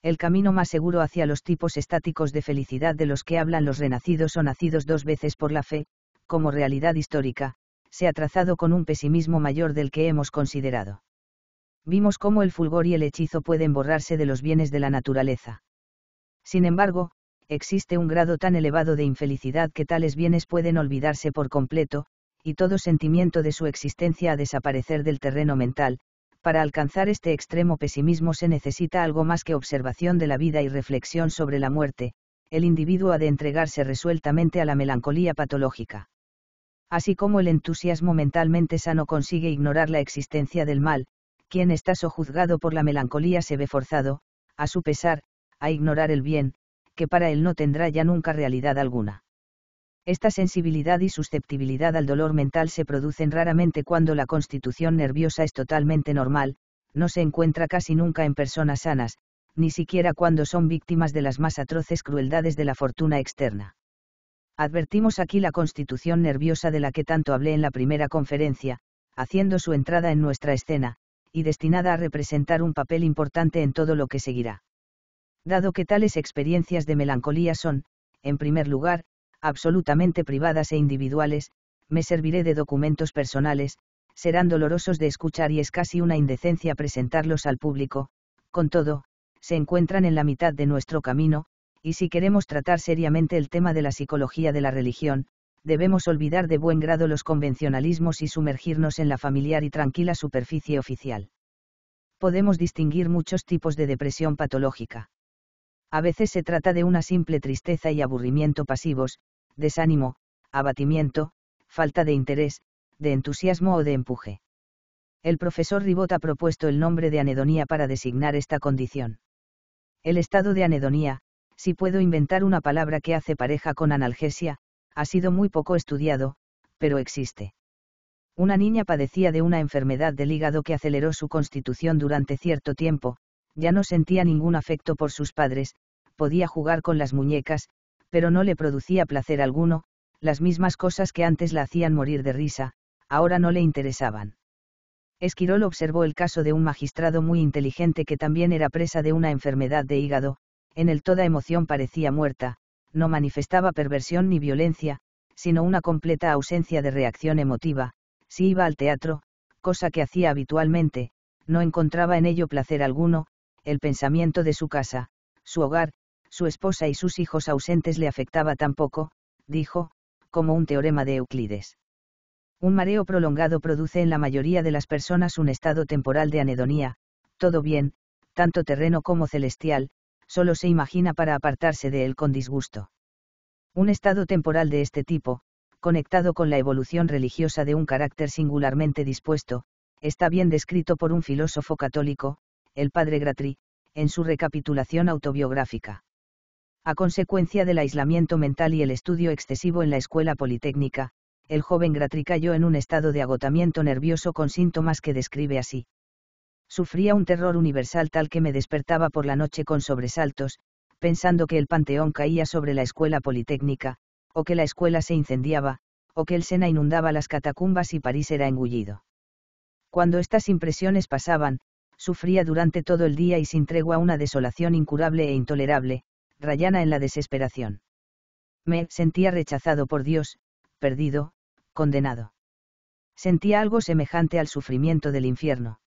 El camino más seguro hacia los tipos estáticos de felicidad de los que hablan los renacidos o nacidos dos veces por la fe, como realidad histórica, se ha trazado con un pesimismo mayor del que hemos considerado. Vimos cómo el fulgor y el hechizo pueden borrarse de los bienes de la naturaleza. Sin embargo, existe un grado tan elevado de infelicidad que tales bienes pueden olvidarse por completo, y todo sentimiento de su existencia a desaparecer del terreno mental, para alcanzar este extremo pesimismo se necesita algo más que observación de la vida y reflexión sobre la muerte, el individuo ha de entregarse resueltamente a la melancolía patológica. Así como el entusiasmo mentalmente sano consigue ignorar la existencia del mal, quien está sojuzgado por la melancolía se ve forzado, a su pesar, a ignorar el bien, que para él no tendrá ya nunca realidad alguna. Esta sensibilidad y susceptibilidad al dolor mental se producen raramente cuando la constitución nerviosa es totalmente normal, no se encuentra casi nunca en personas sanas, ni siquiera cuando son víctimas de las más atroces crueldades de la fortuna externa. Advertimos aquí la constitución nerviosa de la que tanto hablé en la primera conferencia, haciendo su entrada en nuestra escena, y destinada a representar un papel importante en todo lo que seguirá. Dado que tales experiencias de melancolía son, en primer lugar, absolutamente privadas e individuales, me serviré de documentos personales, serán dolorosos de escuchar y es casi una indecencia presentarlos al público, con todo, se encuentran en la mitad de nuestro camino, y si queremos tratar seriamente el tema de la psicología de la religión, debemos olvidar de buen grado los convencionalismos y sumergirnos en la familiar y tranquila superficie oficial. Podemos distinguir muchos tipos de depresión patológica. A veces se trata de una simple tristeza y aburrimiento pasivos, desánimo, abatimiento, falta de interés, de entusiasmo o de empuje. El profesor Ribot ha propuesto el nombre de anedonía para designar esta condición. El estado de anedonía, si puedo inventar una palabra que hace pareja con analgesia, ha sido muy poco estudiado, pero existe. Una niña padecía de una enfermedad del hígado que aceleró su constitución durante cierto tiempo, ya no sentía ningún afecto por sus padres, podía jugar con las muñecas, pero no le producía placer alguno, las mismas cosas que antes la hacían morir de risa, ahora no le interesaban. Esquirol observó el caso de un magistrado muy inteligente que también era presa de una enfermedad de hígado, en él toda emoción parecía muerta, no manifestaba perversión ni violencia, sino una completa ausencia de reacción emotiva, si iba al teatro, cosa que hacía habitualmente, no encontraba en ello placer alguno, el pensamiento de su casa, su hogar, su esposa y sus hijos ausentes le afectaba tan poco, dijo, como un teorema de Euclides. Un mareo prolongado produce en la mayoría de las personas un estado temporal de anedonía, todo bien, tanto terreno como celestial, solo se imagina para apartarse de él con disgusto. Un estado temporal de este tipo, conectado con la evolución religiosa de un carácter singularmente dispuesto, está bien descrito por un filósofo católico, el padre Gratri, en su recapitulación autobiográfica. A consecuencia del aislamiento mental y el estudio excesivo en la escuela politécnica, el joven Gratri cayó en un estado de agotamiento nervioso con síntomas que describe así. Sufría un terror universal tal que me despertaba por la noche con sobresaltos, pensando que el panteón caía sobre la escuela politécnica, o que la escuela se incendiaba, o que el Sena inundaba las catacumbas y París era engullido. Cuando estas impresiones pasaban, sufría durante todo el día y sin tregua una desolación incurable e intolerable, rayana en la desesperación. Me sentía rechazado por Dios, perdido, condenado. Sentía algo semejante al sufrimiento del infierno.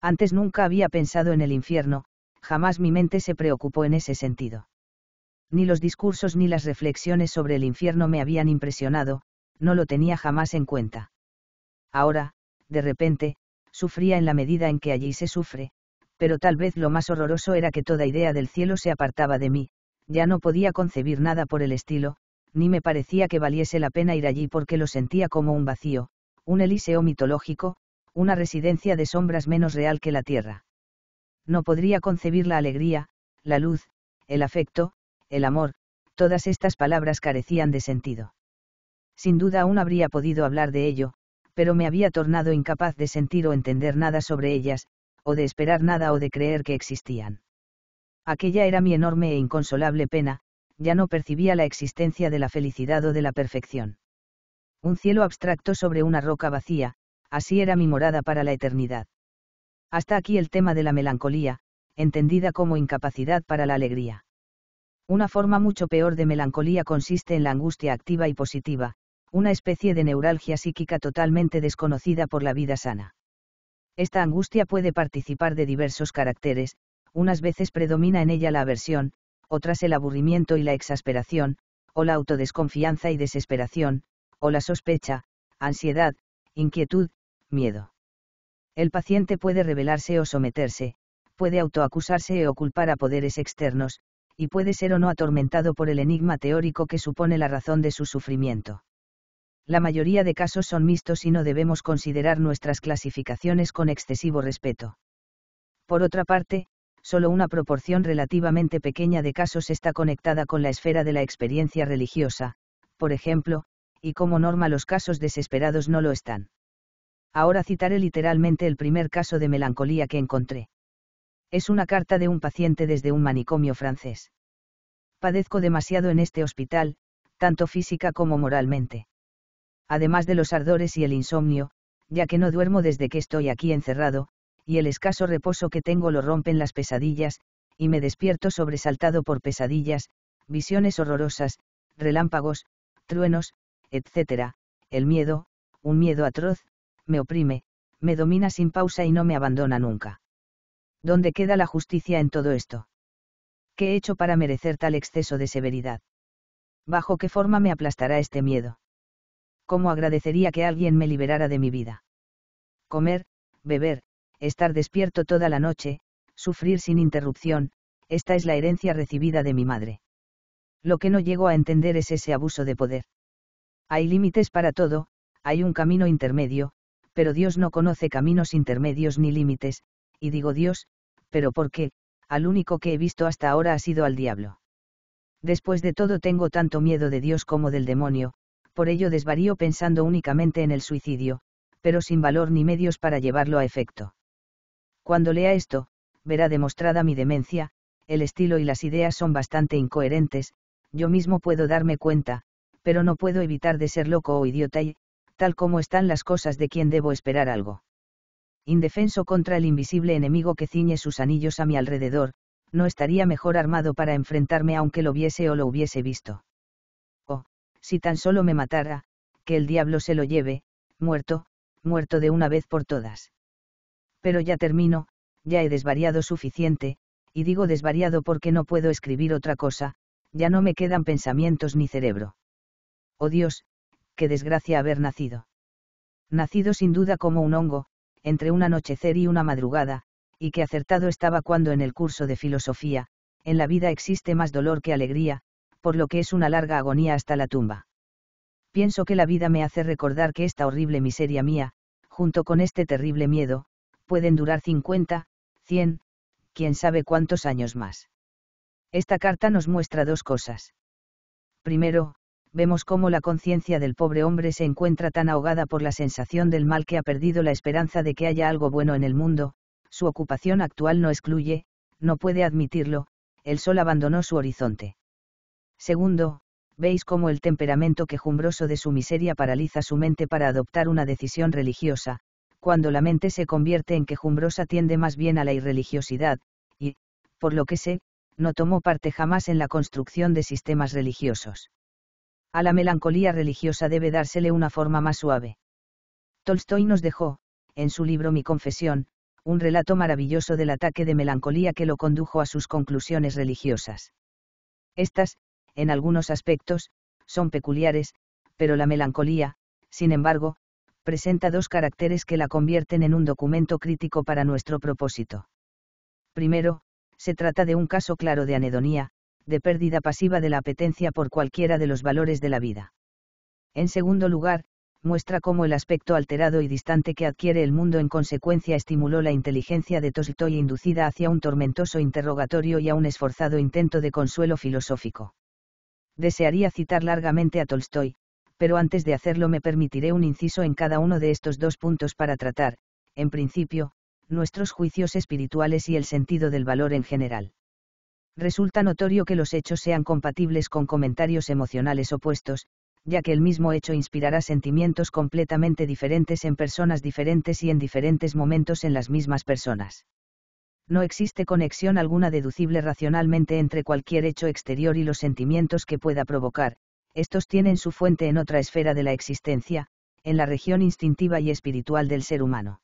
Antes nunca había pensado en el infierno, jamás mi mente se preocupó en ese sentido. Ni los discursos ni las reflexiones sobre el infierno me habían impresionado, no lo tenía jamás en cuenta. Ahora, de repente, sufría en la medida en que allí se sufre, pero tal vez lo más horroroso era que toda idea del cielo se apartaba de mí, ya no podía concebir nada por el estilo, ni me parecía que valiese la pena ir allí porque lo sentía como un vacío, un elíseo mitológico, una residencia de sombras menos real que la tierra. No podría concebir la alegría, la luz, el afecto, el amor, todas estas palabras carecían de sentido. Sin duda aún habría podido hablar de ello, pero me había tornado incapaz de sentir o entender nada sobre ellas, o de esperar nada o de creer que existían. Aquella era mi enorme e inconsolable pena, ya no percibía la existencia de la felicidad o de la perfección. Un cielo abstracto sobre una roca vacía, así era mi morada para la eternidad. Hasta aquí el tema de la melancolía, entendida como incapacidad para la alegría. Una forma mucho peor de melancolía consiste en la angustia activa y positiva, una especie de neuralgia psíquica totalmente desconocida por la vida sana. Esta angustia puede participar de diversos caracteres, unas veces predomina en ella la aversión, otras el aburrimiento y la exasperación, o la autodesconfianza y desesperación, o la sospecha, ansiedad, inquietud, miedo. El paciente puede rebelarse o someterse, puede autoacusarse o culpar a poderes externos, y puede ser o no atormentado por el enigma teórico que supone la razón de su sufrimiento la mayoría de casos son mixtos y no debemos considerar nuestras clasificaciones con excesivo respeto. Por otra parte, solo una proporción relativamente pequeña de casos está conectada con la esfera de la experiencia religiosa, por ejemplo, y como norma los casos desesperados no lo están. Ahora citaré literalmente el primer caso de melancolía que encontré. Es una carta de un paciente desde un manicomio francés. Padezco demasiado en este hospital, tanto física como moralmente además de los ardores y el insomnio, ya que no duermo desde que estoy aquí encerrado, y el escaso reposo que tengo lo rompen las pesadillas, y me despierto sobresaltado por pesadillas, visiones horrorosas, relámpagos, truenos, etc. El miedo, un miedo atroz, me oprime, me domina sin pausa y no me abandona nunca. ¿Dónde queda la justicia en todo esto? ¿Qué he hecho para merecer tal exceso de severidad? ¿Bajo qué forma me aplastará este miedo? cómo agradecería que alguien me liberara de mi vida. Comer, beber, estar despierto toda la noche, sufrir sin interrupción, esta es la herencia recibida de mi madre. Lo que no llego a entender es ese abuso de poder. Hay límites para todo, hay un camino intermedio, pero Dios no conoce caminos intermedios ni límites, y digo Dios, pero ¿por qué? Al único que he visto hasta ahora ha sido al diablo. Después de todo tengo tanto miedo de Dios como del demonio, por ello desvarío pensando únicamente en el suicidio, pero sin valor ni medios para llevarlo a efecto. Cuando lea esto, verá demostrada mi demencia, el estilo y las ideas son bastante incoherentes, yo mismo puedo darme cuenta, pero no puedo evitar de ser loco o idiota y, tal como están las cosas de quien debo esperar algo. Indefenso contra el invisible enemigo que ciñe sus anillos a mi alrededor, no estaría mejor armado para enfrentarme aunque lo viese o lo hubiese visto si tan solo me matara, que el diablo se lo lleve, muerto, muerto de una vez por todas. Pero ya termino, ya he desvariado suficiente, y digo desvariado porque no puedo escribir otra cosa, ya no me quedan pensamientos ni cerebro. Oh Dios, qué desgracia haber nacido. Nacido sin duda como un hongo, entre un anochecer y una madrugada, y que acertado estaba cuando en el curso de filosofía, en la vida existe más dolor que alegría, por lo que es una larga agonía hasta la tumba. Pienso que la vida me hace recordar que esta horrible miseria mía, junto con este terrible miedo, pueden durar 50, 100, quién sabe cuántos años más. Esta carta nos muestra dos cosas. Primero, vemos cómo la conciencia del pobre hombre se encuentra tan ahogada por la sensación del mal que ha perdido la esperanza de que haya algo bueno en el mundo, su ocupación actual no excluye, no puede admitirlo, el sol abandonó su horizonte. Segundo, veis cómo el temperamento quejumbroso de su miseria paraliza su mente para adoptar una decisión religiosa, cuando la mente se convierte en quejumbrosa tiende más bien a la irreligiosidad, y, por lo que sé, no tomó parte jamás en la construcción de sistemas religiosos. A la melancolía religiosa debe dársele una forma más suave. Tolstoy nos dejó, en su libro Mi Confesión, un relato maravilloso del ataque de melancolía que lo condujo a sus conclusiones religiosas. Estas, en algunos aspectos, son peculiares, pero la melancolía, sin embargo, presenta dos caracteres que la convierten en un documento crítico para nuestro propósito. Primero, se trata de un caso claro de anedonía, de pérdida pasiva de la apetencia por cualquiera de los valores de la vida. En segundo lugar, muestra cómo el aspecto alterado y distante que adquiere el mundo en consecuencia estimuló la inteligencia de Tolstoy inducida hacia un tormentoso interrogatorio y a un esforzado intento de consuelo filosófico desearía citar largamente a Tolstoy, pero antes de hacerlo me permitiré un inciso en cada uno de estos dos puntos para tratar, en principio, nuestros juicios espirituales y el sentido del valor en general. Resulta notorio que los hechos sean compatibles con comentarios emocionales opuestos, ya que el mismo hecho inspirará sentimientos completamente diferentes en personas diferentes y en diferentes momentos en las mismas personas no existe conexión alguna deducible racionalmente entre cualquier hecho exterior y los sentimientos que pueda provocar, estos tienen su fuente en otra esfera de la existencia, en la región instintiva y espiritual del ser humano.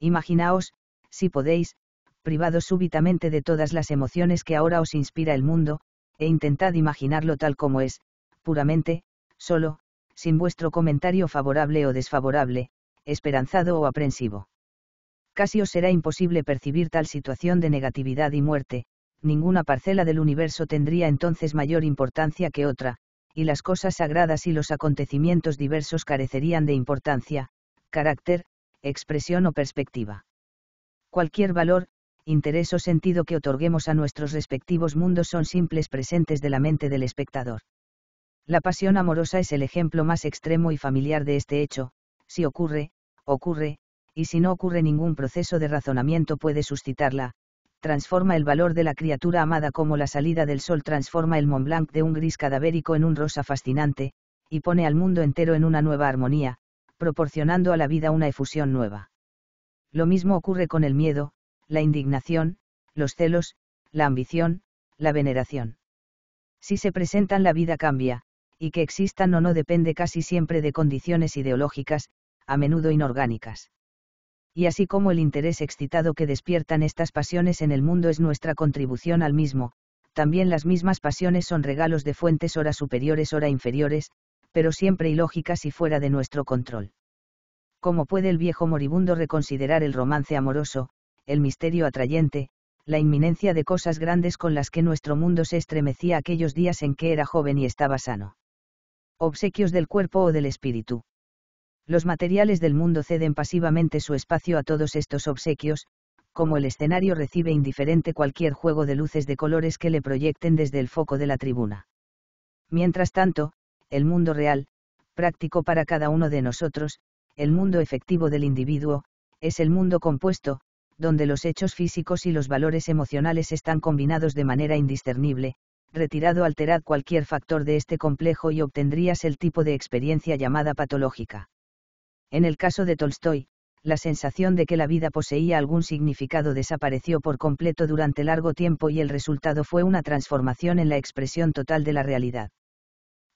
Imaginaos, si podéis, privados súbitamente de todas las emociones que ahora os inspira el mundo, e intentad imaginarlo tal como es, puramente, solo, sin vuestro comentario favorable o desfavorable, esperanzado o aprensivo casi os será imposible percibir tal situación de negatividad y muerte, ninguna parcela del universo tendría entonces mayor importancia que otra, y las cosas sagradas y los acontecimientos diversos carecerían de importancia, carácter, expresión o perspectiva. Cualquier valor, interés o sentido que otorguemos a nuestros respectivos mundos son simples presentes de la mente del espectador. La pasión amorosa es el ejemplo más extremo y familiar de este hecho, si ocurre, ocurre, y si no ocurre ningún proceso de razonamiento puede suscitarla, transforma el valor de la criatura amada como la salida del sol transforma el Mont Blanc de un gris cadavérico en un rosa fascinante, y pone al mundo entero en una nueva armonía, proporcionando a la vida una efusión nueva. Lo mismo ocurre con el miedo, la indignación, los celos, la ambición, la veneración. Si se presentan la vida cambia, y que existan o no depende casi siempre de condiciones ideológicas, a menudo inorgánicas y así como el interés excitado que despiertan estas pasiones en el mundo es nuestra contribución al mismo, también las mismas pasiones son regalos de fuentes hora superiores hora inferiores, pero siempre ilógicas y fuera de nuestro control. ¿Cómo puede el viejo moribundo reconsiderar el romance amoroso, el misterio atrayente, la inminencia de cosas grandes con las que nuestro mundo se estremecía aquellos días en que era joven y estaba sano? Obsequios del cuerpo o del espíritu. Los materiales del mundo ceden pasivamente su espacio a todos estos obsequios, como el escenario recibe indiferente cualquier juego de luces de colores que le proyecten desde el foco de la tribuna. Mientras tanto, el mundo real, práctico para cada uno de nosotros, el mundo efectivo del individuo, es el mundo compuesto, donde los hechos físicos y los valores emocionales están combinados de manera indiscernible, retirado alterad cualquier factor de este complejo y obtendrías el tipo de experiencia llamada patológica. En el caso de Tolstoy, la sensación de que la vida poseía algún significado desapareció por completo durante largo tiempo y el resultado fue una transformación en la expresión total de la realidad.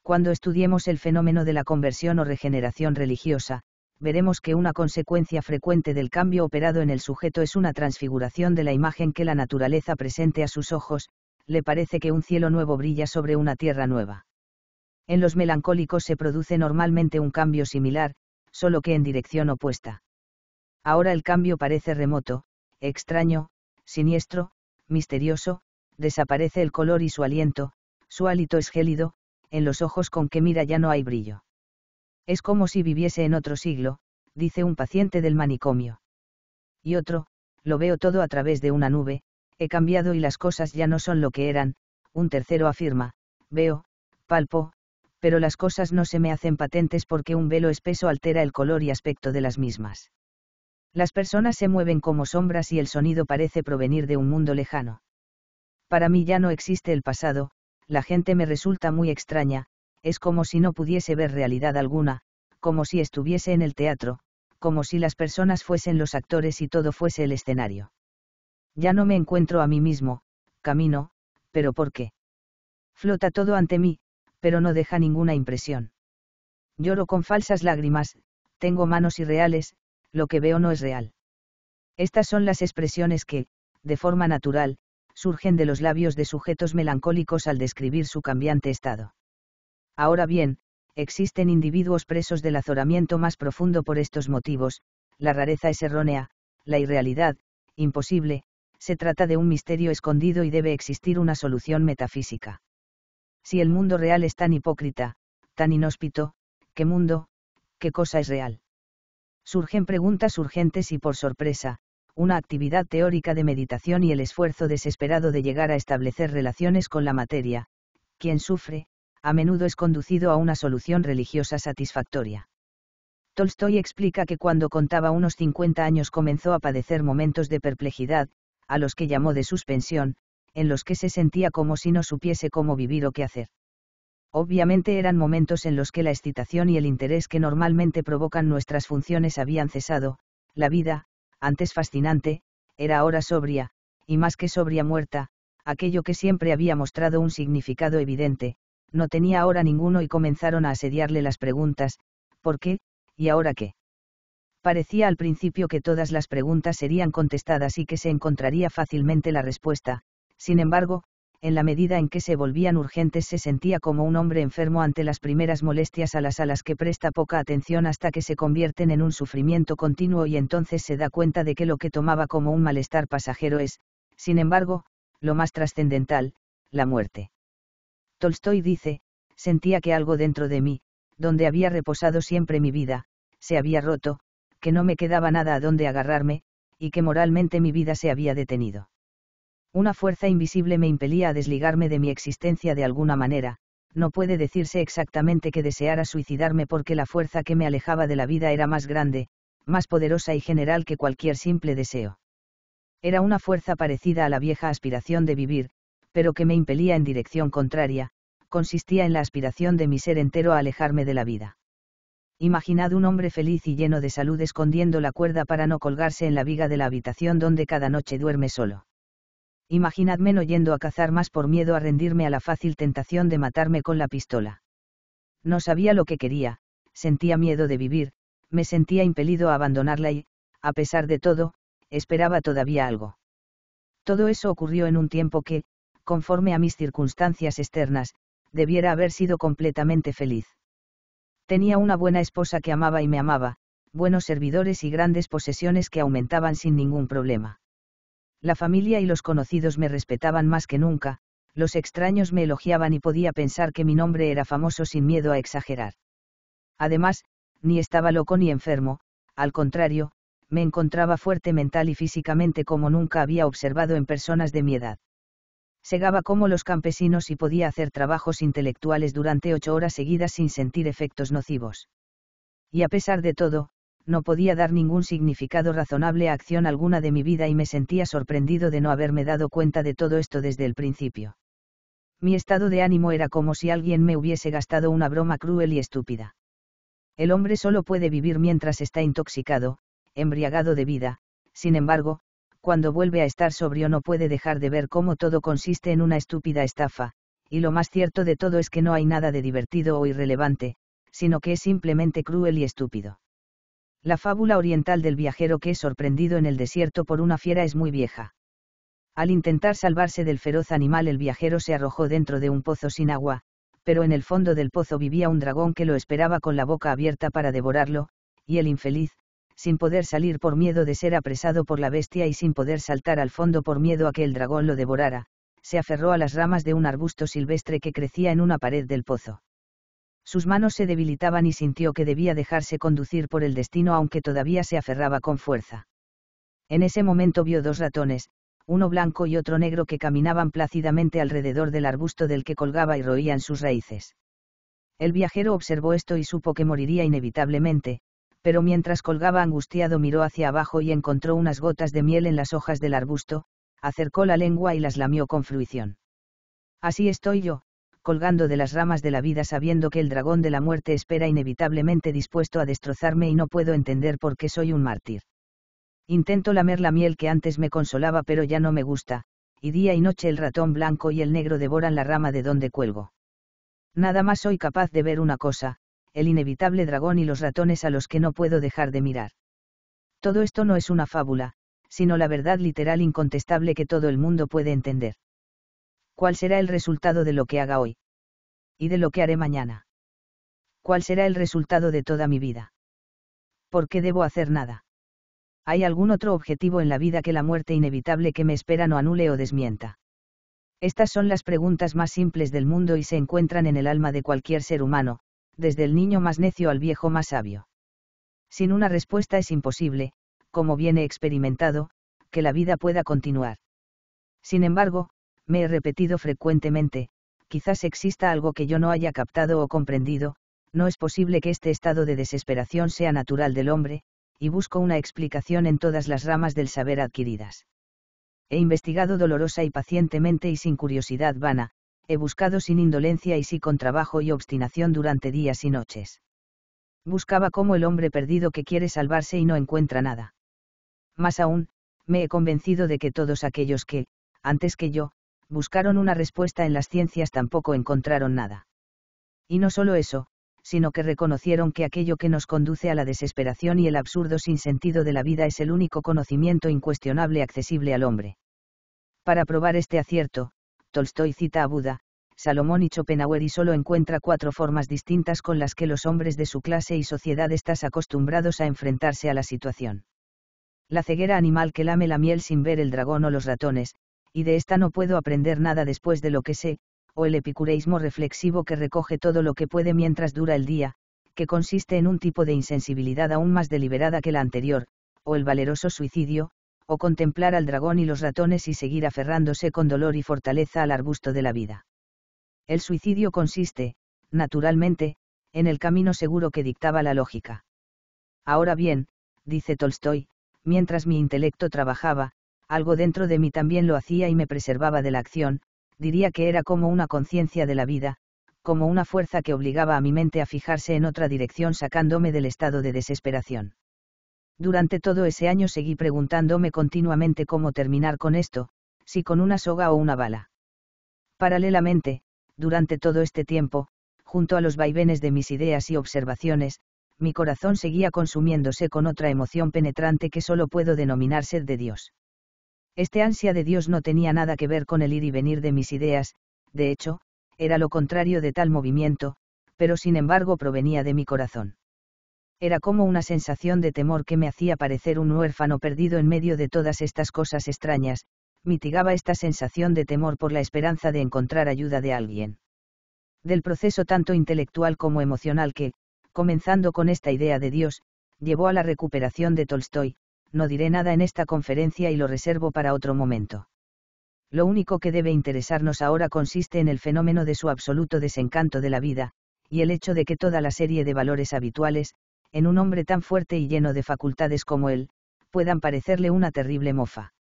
Cuando estudiemos el fenómeno de la conversión o regeneración religiosa, veremos que una consecuencia frecuente del cambio operado en el sujeto es una transfiguración de la imagen que la naturaleza presente a sus ojos, le parece que un cielo nuevo brilla sobre una tierra nueva. En los melancólicos se produce normalmente un cambio similar, solo que en dirección opuesta. Ahora el cambio parece remoto, extraño, siniestro, misterioso, desaparece el color y su aliento, su hálito es gélido, en los ojos con que mira ya no hay brillo. Es como si viviese en otro siglo, dice un paciente del manicomio. Y otro, lo veo todo a través de una nube, he cambiado y las cosas ya no son lo que eran, un tercero afirma, veo, palpo, pero las cosas no se me hacen patentes porque un velo espeso altera el color y aspecto de las mismas. Las personas se mueven como sombras y el sonido parece provenir de un mundo lejano. Para mí ya no existe el pasado, la gente me resulta muy extraña, es como si no pudiese ver realidad alguna, como si estuviese en el teatro, como si las personas fuesen los actores y todo fuese el escenario. Ya no me encuentro a mí mismo, camino, pero ¿por qué? Flota todo ante mí, pero no deja ninguna impresión. Lloro con falsas lágrimas, tengo manos irreales, lo que veo no es real. Estas son las expresiones que, de forma natural, surgen de los labios de sujetos melancólicos al describir su cambiante estado. Ahora bien, existen individuos presos del azoramiento más profundo por estos motivos, la rareza es errónea, la irrealidad, imposible, se trata de un misterio escondido y debe existir una solución metafísica si el mundo real es tan hipócrita, tan inhóspito, ¿qué mundo, qué cosa es real? Surgen preguntas urgentes y por sorpresa, una actividad teórica de meditación y el esfuerzo desesperado de llegar a establecer relaciones con la materia, quien sufre, a menudo es conducido a una solución religiosa satisfactoria. Tolstoy explica que cuando contaba unos 50 años comenzó a padecer momentos de perplejidad, a los que llamó de suspensión, en los que se sentía como si no supiese cómo vivir o qué hacer. Obviamente eran momentos en los que la excitación y el interés que normalmente provocan nuestras funciones habían cesado, la vida, antes fascinante, era ahora sobria, y más que sobria muerta, aquello que siempre había mostrado un significado evidente, no tenía ahora ninguno y comenzaron a asediarle las preguntas, ¿por qué? ¿Y ahora qué? Parecía al principio que todas las preguntas serían contestadas y que se encontraría fácilmente la respuesta, sin embargo, en la medida en que se volvían urgentes se sentía como un hombre enfermo ante las primeras molestias a las a las que presta poca atención hasta que se convierten en un sufrimiento continuo y entonces se da cuenta de que lo que tomaba como un malestar pasajero es, sin embargo, lo más trascendental, la muerte. Tolstoy dice, sentía que algo dentro de mí, donde había reposado siempre mi vida, se había roto, que no me quedaba nada a donde agarrarme, y que moralmente mi vida se había detenido una fuerza invisible me impelía a desligarme de mi existencia de alguna manera, no puede decirse exactamente que deseara suicidarme porque la fuerza que me alejaba de la vida era más grande, más poderosa y general que cualquier simple deseo. Era una fuerza parecida a la vieja aspiración de vivir, pero que me impelía en dirección contraria, consistía en la aspiración de mi ser entero a alejarme de la vida. Imaginad un hombre feliz y lleno de salud escondiendo la cuerda para no colgarse en la viga de la habitación donde cada noche duerme solo imaginadme no yendo a cazar más por miedo a rendirme a la fácil tentación de matarme con la pistola. No sabía lo que quería, sentía miedo de vivir, me sentía impelido a abandonarla y, a pesar de todo, esperaba todavía algo. Todo eso ocurrió en un tiempo que, conforme a mis circunstancias externas, debiera haber sido completamente feliz. Tenía una buena esposa que amaba y me amaba, buenos servidores y grandes posesiones que aumentaban sin ningún problema. La familia y los conocidos me respetaban más que nunca, los extraños me elogiaban y podía pensar que mi nombre era famoso sin miedo a exagerar. Además, ni estaba loco ni enfermo, al contrario, me encontraba fuerte mental y físicamente como nunca había observado en personas de mi edad. Segaba como los campesinos y podía hacer trabajos intelectuales durante ocho horas seguidas sin sentir efectos nocivos. Y a pesar de todo, no podía dar ningún significado razonable a acción alguna de mi vida y me sentía sorprendido de no haberme dado cuenta de todo esto desde el principio. Mi estado de ánimo era como si alguien me hubiese gastado una broma cruel y estúpida. El hombre solo puede vivir mientras está intoxicado, embriagado de vida, sin embargo, cuando vuelve a estar sobrio no puede dejar de ver cómo todo consiste en una estúpida estafa, y lo más cierto de todo es que no hay nada de divertido o irrelevante, sino que es simplemente cruel y estúpido. La fábula oriental del viajero que es sorprendido en el desierto por una fiera es muy vieja. Al intentar salvarse del feroz animal el viajero se arrojó dentro de un pozo sin agua, pero en el fondo del pozo vivía un dragón que lo esperaba con la boca abierta para devorarlo, y el infeliz, sin poder salir por miedo de ser apresado por la bestia y sin poder saltar al fondo por miedo a que el dragón lo devorara, se aferró a las ramas de un arbusto silvestre que crecía en una pared del pozo. Sus manos se debilitaban y sintió que debía dejarse conducir por el destino aunque todavía se aferraba con fuerza. En ese momento vio dos ratones, uno blanco y otro negro que caminaban plácidamente alrededor del arbusto del que colgaba y roían sus raíces. El viajero observó esto y supo que moriría inevitablemente, pero mientras colgaba angustiado miró hacia abajo y encontró unas gotas de miel en las hojas del arbusto, acercó la lengua y las lamió con fruición. Así estoy yo, colgando de las ramas de la vida sabiendo que el dragón de la muerte espera inevitablemente dispuesto a destrozarme y no puedo entender por qué soy un mártir. Intento lamer la miel que antes me consolaba pero ya no me gusta, y día y noche el ratón blanco y el negro devoran la rama de donde cuelgo. Nada más soy capaz de ver una cosa, el inevitable dragón y los ratones a los que no puedo dejar de mirar. Todo esto no es una fábula, sino la verdad literal incontestable que todo el mundo puede entender. ¿Cuál será el resultado de lo que haga hoy? ¿Y de lo que haré mañana? ¿Cuál será el resultado de toda mi vida? ¿Por qué debo hacer nada? ¿Hay algún otro objetivo en la vida que la muerte inevitable que me espera no anule o desmienta? Estas son las preguntas más simples del mundo y se encuentran en el alma de cualquier ser humano, desde el niño más necio al viejo más sabio. Sin una respuesta es imposible, como viene experimentado, que la vida pueda continuar. Sin embargo, me he repetido frecuentemente, quizás exista algo que yo no haya captado o comprendido, no es posible que este estado de desesperación sea natural del hombre, y busco una explicación en todas las ramas del saber adquiridas. He investigado dolorosa y pacientemente y sin curiosidad vana, he buscado sin indolencia y sí con trabajo y obstinación durante días y noches. Buscaba como el hombre perdido que quiere salvarse y no encuentra nada. Más aún, me he convencido de que todos aquellos que, antes que yo, buscaron una respuesta en las ciencias tampoco encontraron nada. Y no solo eso, sino que reconocieron que aquello que nos conduce a la desesperación y el absurdo sinsentido de la vida es el único conocimiento incuestionable accesible al hombre. Para probar este acierto, Tolstoy cita a Buda, Salomón y Schopenhauer y solo encuentra cuatro formas distintas con las que los hombres de su clase y sociedad estás acostumbrados a enfrentarse a la situación. La ceguera animal que lame la miel sin ver el dragón o los ratones, y de esta no puedo aprender nada después de lo que sé, o el epicureísmo reflexivo que recoge todo lo que puede mientras dura el día, que consiste en un tipo de insensibilidad aún más deliberada que la anterior, o el valeroso suicidio, o contemplar al dragón y los ratones y seguir aferrándose con dolor y fortaleza al arbusto de la vida. El suicidio consiste, naturalmente, en el camino seguro que dictaba la lógica. Ahora bien, dice Tolstoy, mientras mi intelecto trabajaba, algo dentro de mí también lo hacía y me preservaba de la acción, diría que era como una conciencia de la vida, como una fuerza que obligaba a mi mente a fijarse en otra dirección sacándome del estado de desesperación. Durante todo ese año seguí preguntándome continuamente cómo terminar con esto, si con una soga o una bala. Paralelamente, durante todo este tiempo, junto a los vaivenes de mis ideas y observaciones, mi corazón seguía consumiéndose con otra emoción penetrante que solo puedo denominar sed de Dios. Este ansia de Dios no tenía nada que ver con el ir y venir de mis ideas, de hecho, era lo contrario de tal movimiento, pero sin embargo provenía de mi corazón. Era como una sensación de temor que me hacía parecer un huérfano perdido en medio de todas estas cosas extrañas, mitigaba esta sensación de temor por la esperanza de encontrar ayuda de alguien. Del proceso tanto intelectual como emocional que, comenzando con esta idea de Dios, llevó a la recuperación de Tolstoy, no diré nada en esta conferencia y lo reservo para otro momento. Lo único que debe interesarnos ahora consiste en el fenómeno de su absoluto desencanto de la vida, y el hecho de que toda la serie de valores habituales, en un hombre tan fuerte y lleno de facultades como él, puedan parecerle una terrible mofa.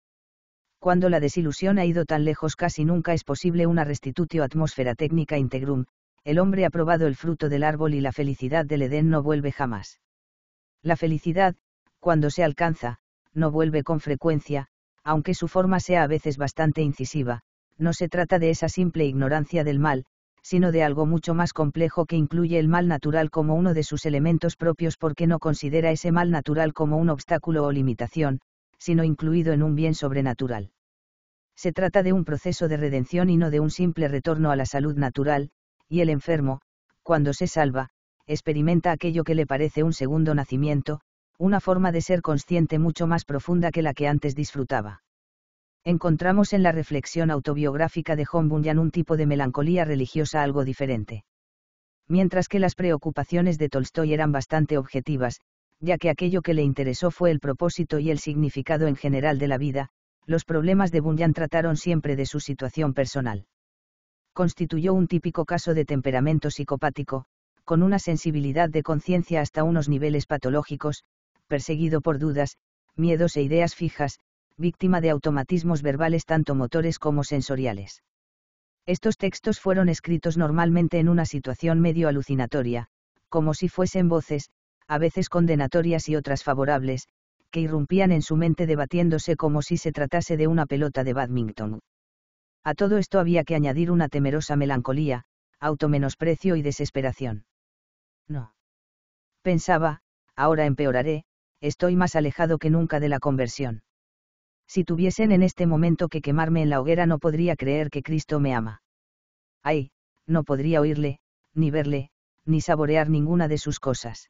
Cuando la desilusión ha ido tan lejos casi nunca es posible una restitutio atmósfera técnica integrum, el hombre ha probado el fruto del árbol y la felicidad del Edén no vuelve jamás. La felicidad, cuando se alcanza, no vuelve con frecuencia, aunque su forma sea a veces bastante incisiva, no se trata de esa simple ignorancia del mal, sino de algo mucho más complejo que incluye el mal natural como uno de sus elementos propios porque no considera ese mal natural como un obstáculo o limitación, sino incluido en un bien sobrenatural. Se trata de un proceso de redención y no de un simple retorno a la salud natural, y el enfermo, cuando se salva, experimenta aquello que le parece un segundo nacimiento, una forma de ser consciente mucho más profunda que la que antes disfrutaba. Encontramos en la reflexión autobiográfica de Hong Bunyan un tipo de melancolía religiosa algo diferente. Mientras que las preocupaciones de Tolstoy eran bastante objetivas, ya que aquello que le interesó fue el propósito y el significado en general de la vida, los problemas de Bunyan trataron siempre de su situación personal. Constituyó un típico caso de temperamento psicopático, con una sensibilidad de conciencia hasta unos niveles patológicos, perseguido por dudas, miedos e ideas fijas, víctima de automatismos verbales tanto motores como sensoriales. Estos textos fueron escritos normalmente en una situación medio alucinatoria, como si fuesen voces, a veces condenatorias y otras favorables, que irrumpían en su mente debatiéndose como si se tratase de una pelota de badminton. A todo esto había que añadir una temerosa melancolía, automenosprecio y desesperación. No. Pensaba, ahora empeoraré, estoy más alejado que nunca de la conversión. Si tuviesen en este momento que quemarme en la hoguera no podría creer que Cristo me ama. Ay, no podría oírle, ni verle, ni saborear ninguna de sus cosas.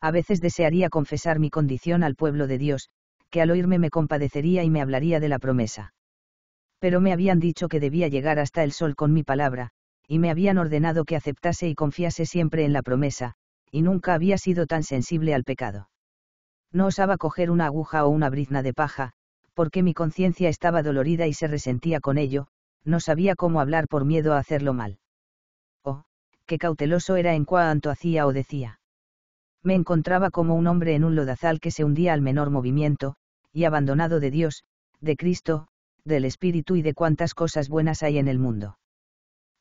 A veces desearía confesar mi condición al pueblo de Dios, que al oírme me compadecería y me hablaría de la promesa. Pero me habían dicho que debía llegar hasta el sol con mi palabra, y me habían ordenado que aceptase y confiase siempre en la promesa, y nunca había sido tan sensible al pecado. No osaba coger una aguja o una brizna de paja, porque mi conciencia estaba dolorida y se resentía con ello, no sabía cómo hablar por miedo a hacerlo mal. Oh, qué cauteloso era en cuanto hacía o decía. Me encontraba como un hombre en un lodazal que se hundía al menor movimiento, y abandonado de Dios, de Cristo, del Espíritu y de cuantas cosas buenas hay en el mundo.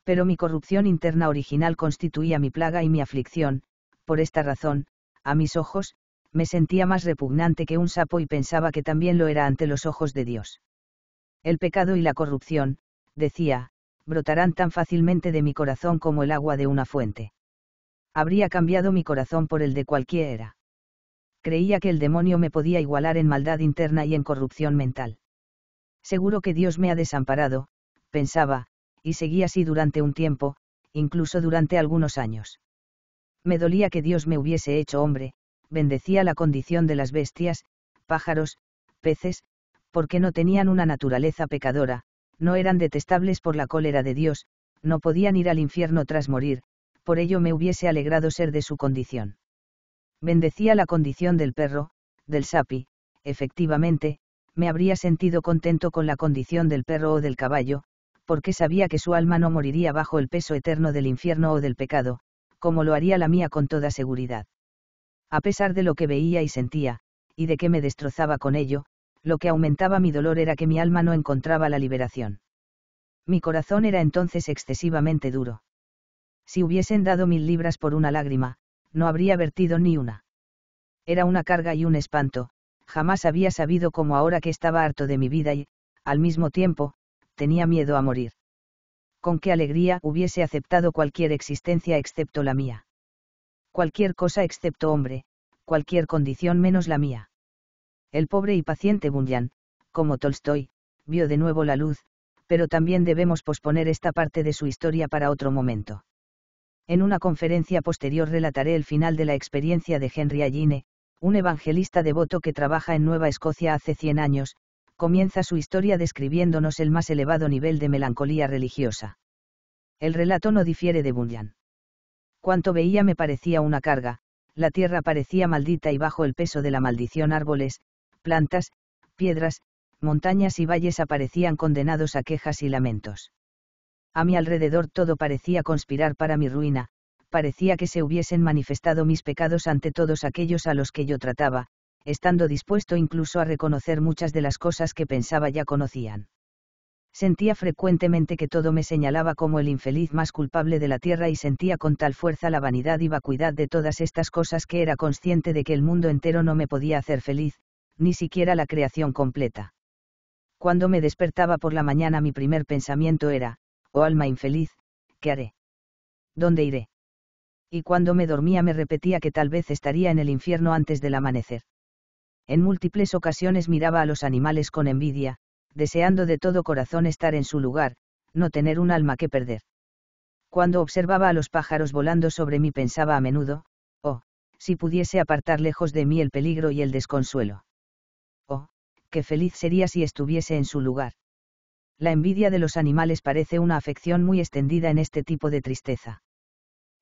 Pero mi corrupción interna original constituía mi plaga y mi aflicción, por esta razón, a mis ojos, me sentía más repugnante que un sapo y pensaba que también lo era ante los ojos de Dios. El pecado y la corrupción, decía, brotarán tan fácilmente de mi corazón como el agua de una fuente. Habría cambiado mi corazón por el de cualquiera. Creía que el demonio me podía igualar en maldad interna y en corrupción mental. Seguro que Dios me ha desamparado, pensaba, y seguí así durante un tiempo, incluso durante algunos años. Me dolía que Dios me hubiese hecho hombre, bendecía la condición de las bestias, pájaros, peces, porque no tenían una naturaleza pecadora, no eran detestables por la cólera de Dios, no podían ir al infierno tras morir, por ello me hubiese alegrado ser de su condición. Bendecía la condición del perro, del sapi, efectivamente, me habría sentido contento con la condición del perro o del caballo, porque sabía que su alma no moriría bajo el peso eterno del infierno o del pecado, como lo haría la mía con toda seguridad a pesar de lo que veía y sentía, y de que me destrozaba con ello, lo que aumentaba mi dolor era que mi alma no encontraba la liberación. Mi corazón era entonces excesivamente duro. Si hubiesen dado mil libras por una lágrima, no habría vertido ni una. Era una carga y un espanto, jamás había sabido como ahora que estaba harto de mi vida y, al mismo tiempo, tenía miedo a morir. Con qué alegría hubiese aceptado cualquier existencia excepto la mía cualquier cosa excepto hombre, cualquier condición menos la mía. El pobre y paciente Bunyan, como Tolstoy, vio de nuevo la luz, pero también debemos posponer esta parte de su historia para otro momento. En una conferencia posterior relataré el final de la experiencia de Henry Alline, un evangelista devoto que trabaja en Nueva Escocia hace 100 años, comienza su historia describiéndonos el más elevado nivel de melancolía religiosa. El relato no difiere de Bunyan. Cuanto veía me parecía una carga, la tierra parecía maldita y bajo el peso de la maldición árboles, plantas, piedras, montañas y valles aparecían condenados a quejas y lamentos. A mi alrededor todo parecía conspirar para mi ruina, parecía que se hubiesen manifestado mis pecados ante todos aquellos a los que yo trataba, estando dispuesto incluso a reconocer muchas de las cosas que pensaba ya conocían. Sentía frecuentemente que todo me señalaba como el infeliz más culpable de la tierra y sentía con tal fuerza la vanidad y vacuidad de todas estas cosas que era consciente de que el mundo entero no me podía hacer feliz, ni siquiera la creación completa. Cuando me despertaba por la mañana mi primer pensamiento era, oh alma infeliz, ¿qué haré? ¿Dónde iré? Y cuando me dormía me repetía que tal vez estaría en el infierno antes del amanecer. En múltiples ocasiones miraba a los animales con envidia, deseando de todo corazón estar en su lugar, no tener un alma que perder. Cuando observaba a los pájaros volando sobre mí pensaba a menudo, oh, si pudiese apartar lejos de mí el peligro y el desconsuelo. Oh, qué feliz sería si estuviese en su lugar. La envidia de los animales parece una afección muy extendida en este tipo de tristeza.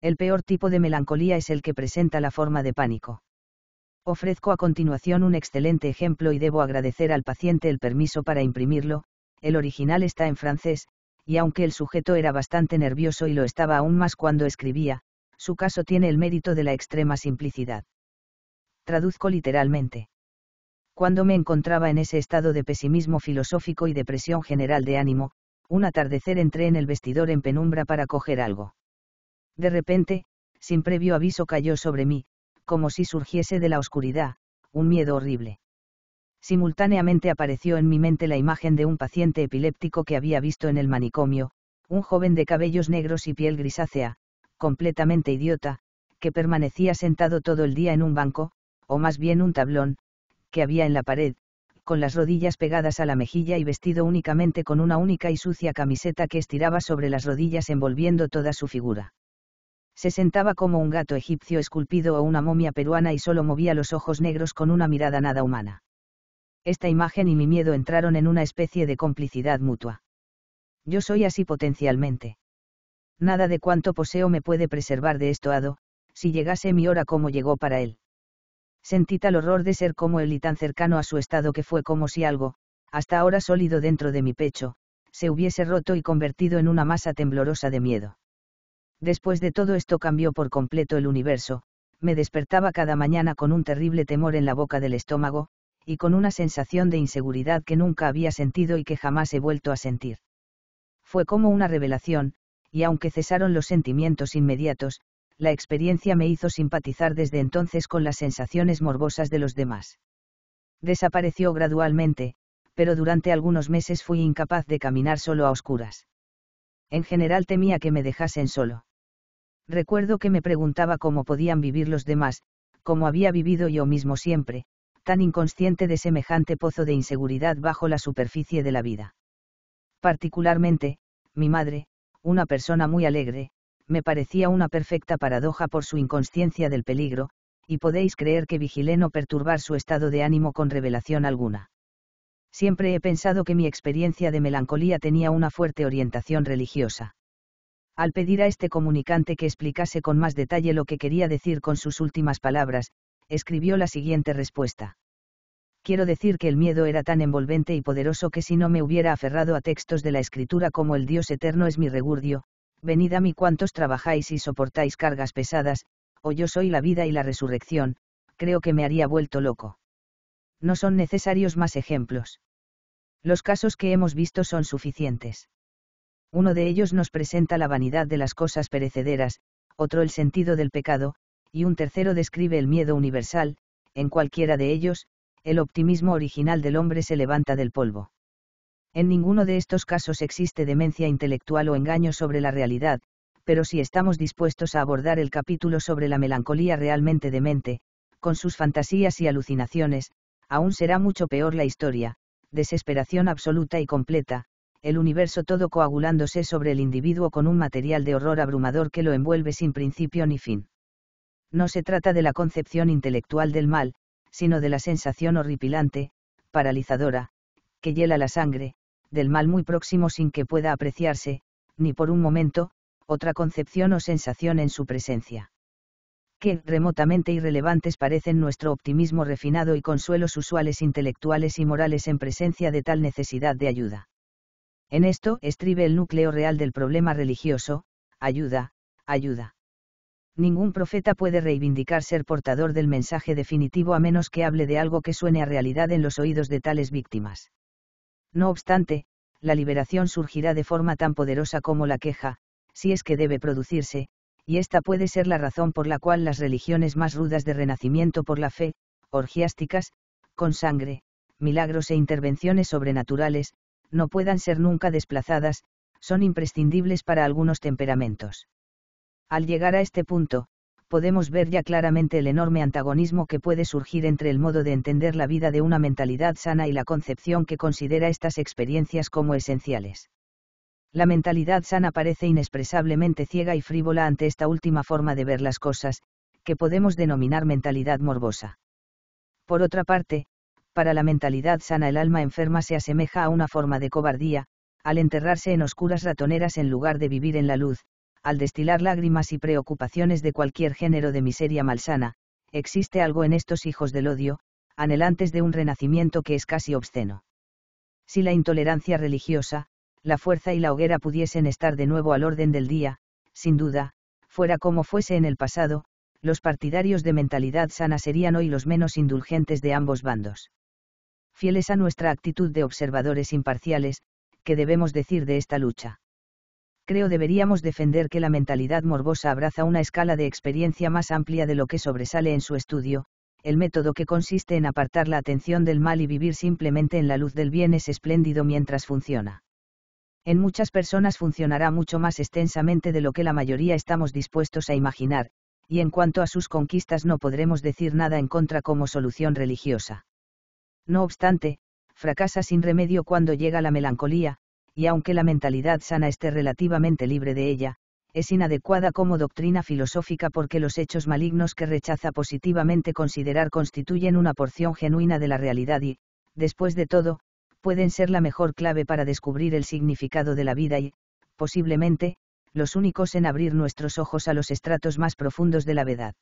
El peor tipo de melancolía es el que presenta la forma de pánico. Ofrezco a continuación un excelente ejemplo y debo agradecer al paciente el permiso para imprimirlo, el original está en francés, y aunque el sujeto era bastante nervioso y lo estaba aún más cuando escribía, su caso tiene el mérito de la extrema simplicidad. Traduzco literalmente. Cuando me encontraba en ese estado de pesimismo filosófico y depresión general de ánimo, un atardecer entré en el vestidor en penumbra para coger algo. De repente, sin previo aviso cayó sobre mí, como si surgiese de la oscuridad, un miedo horrible. Simultáneamente apareció en mi mente la imagen de un paciente epiléptico que había visto en el manicomio, un joven de cabellos negros y piel grisácea, completamente idiota, que permanecía sentado todo el día en un banco, o más bien un tablón, que había en la pared, con las rodillas pegadas a la mejilla y vestido únicamente con una única y sucia camiseta que estiraba sobre las rodillas envolviendo toda su figura se sentaba como un gato egipcio esculpido o una momia peruana y solo movía los ojos negros con una mirada nada humana. Esta imagen y mi miedo entraron en una especie de complicidad mutua. Yo soy así potencialmente. Nada de cuanto poseo me puede preservar de esto hado, si llegase mi hora como llegó para él. Sentí tal horror de ser como él y tan cercano a su estado que fue como si algo, hasta ahora sólido dentro de mi pecho, se hubiese roto y convertido en una masa temblorosa de miedo. Después de todo esto cambió por completo el universo, me despertaba cada mañana con un terrible temor en la boca del estómago, y con una sensación de inseguridad que nunca había sentido y que jamás he vuelto a sentir. Fue como una revelación, y aunque cesaron los sentimientos inmediatos, la experiencia me hizo simpatizar desde entonces con las sensaciones morbosas de los demás. Desapareció gradualmente, pero durante algunos meses fui incapaz de caminar solo a oscuras. En general temía que me dejasen solo. Recuerdo que me preguntaba cómo podían vivir los demás, como había vivido yo mismo siempre, tan inconsciente de semejante pozo de inseguridad bajo la superficie de la vida. Particularmente, mi madre, una persona muy alegre, me parecía una perfecta paradoja por su inconsciencia del peligro, y podéis creer que vigilé no perturbar su estado de ánimo con revelación alguna. Siempre he pensado que mi experiencia de melancolía tenía una fuerte orientación religiosa al pedir a este comunicante que explicase con más detalle lo que quería decir con sus últimas palabras, escribió la siguiente respuesta. Quiero decir que el miedo era tan envolvente y poderoso que si no me hubiera aferrado a textos de la escritura como el Dios eterno es mi regurdio, venid a mí cuantos trabajáis y soportáis cargas pesadas, o yo soy la vida y la resurrección, creo que me haría vuelto loco. No son necesarios más ejemplos. Los casos que hemos visto son suficientes uno de ellos nos presenta la vanidad de las cosas perecederas, otro el sentido del pecado, y un tercero describe el miedo universal, en cualquiera de ellos, el optimismo original del hombre se levanta del polvo. En ninguno de estos casos existe demencia intelectual o engaño sobre la realidad, pero si estamos dispuestos a abordar el capítulo sobre la melancolía realmente demente, con sus fantasías y alucinaciones, aún será mucho peor la historia, desesperación absoluta y completa, el universo todo coagulándose sobre el individuo con un material de horror abrumador que lo envuelve sin principio ni fin. No se trata de la concepción intelectual del mal, sino de la sensación horripilante, paralizadora, que hiela la sangre, del mal muy próximo sin que pueda apreciarse, ni por un momento, otra concepción o sensación en su presencia. ¿Qué, remotamente irrelevantes parecen nuestro optimismo refinado y consuelos usuales intelectuales y morales en presencia de tal necesidad de ayuda. En esto estribe el núcleo real del problema religioso, ayuda, ayuda. Ningún profeta puede reivindicar ser portador del mensaje definitivo a menos que hable de algo que suene a realidad en los oídos de tales víctimas. No obstante, la liberación surgirá de forma tan poderosa como la queja, si es que debe producirse, y esta puede ser la razón por la cual las religiones más rudas de renacimiento por la fe, orgiásticas, con sangre, milagros e intervenciones sobrenaturales, no puedan ser nunca desplazadas, son imprescindibles para algunos temperamentos. Al llegar a este punto, podemos ver ya claramente el enorme antagonismo que puede surgir entre el modo de entender la vida de una mentalidad sana y la concepción que considera estas experiencias como esenciales. La mentalidad sana parece inexpresablemente ciega y frívola ante esta última forma de ver las cosas, que podemos denominar mentalidad morbosa. Por otra parte, para la mentalidad sana el alma enferma se asemeja a una forma de cobardía, al enterrarse en oscuras ratoneras en lugar de vivir en la luz, al destilar lágrimas y preocupaciones de cualquier género de miseria malsana, existe algo en estos hijos del odio, anhelantes de un renacimiento que es casi obsceno. Si la intolerancia religiosa, la fuerza y la hoguera pudiesen estar de nuevo al orden del día, sin duda, fuera como fuese en el pasado, los partidarios de mentalidad sana serían hoy los menos indulgentes de ambos bandos fieles a nuestra actitud de observadores imparciales, ¿qué debemos decir de esta lucha? Creo deberíamos defender que la mentalidad morbosa abraza una escala de experiencia más amplia de lo que sobresale en su estudio, el método que consiste en apartar la atención del mal y vivir simplemente en la luz del bien es espléndido mientras funciona. En muchas personas funcionará mucho más extensamente de lo que la mayoría estamos dispuestos a imaginar, y en cuanto a sus conquistas no podremos decir nada en contra como solución religiosa. No obstante, fracasa sin remedio cuando llega la melancolía, y aunque la mentalidad sana esté relativamente libre de ella, es inadecuada como doctrina filosófica porque los hechos malignos que rechaza positivamente considerar constituyen una porción genuina de la realidad y, después de todo, pueden ser la mejor clave para descubrir el significado de la vida y, posiblemente, los únicos en abrir nuestros ojos a los estratos más profundos de la verdad.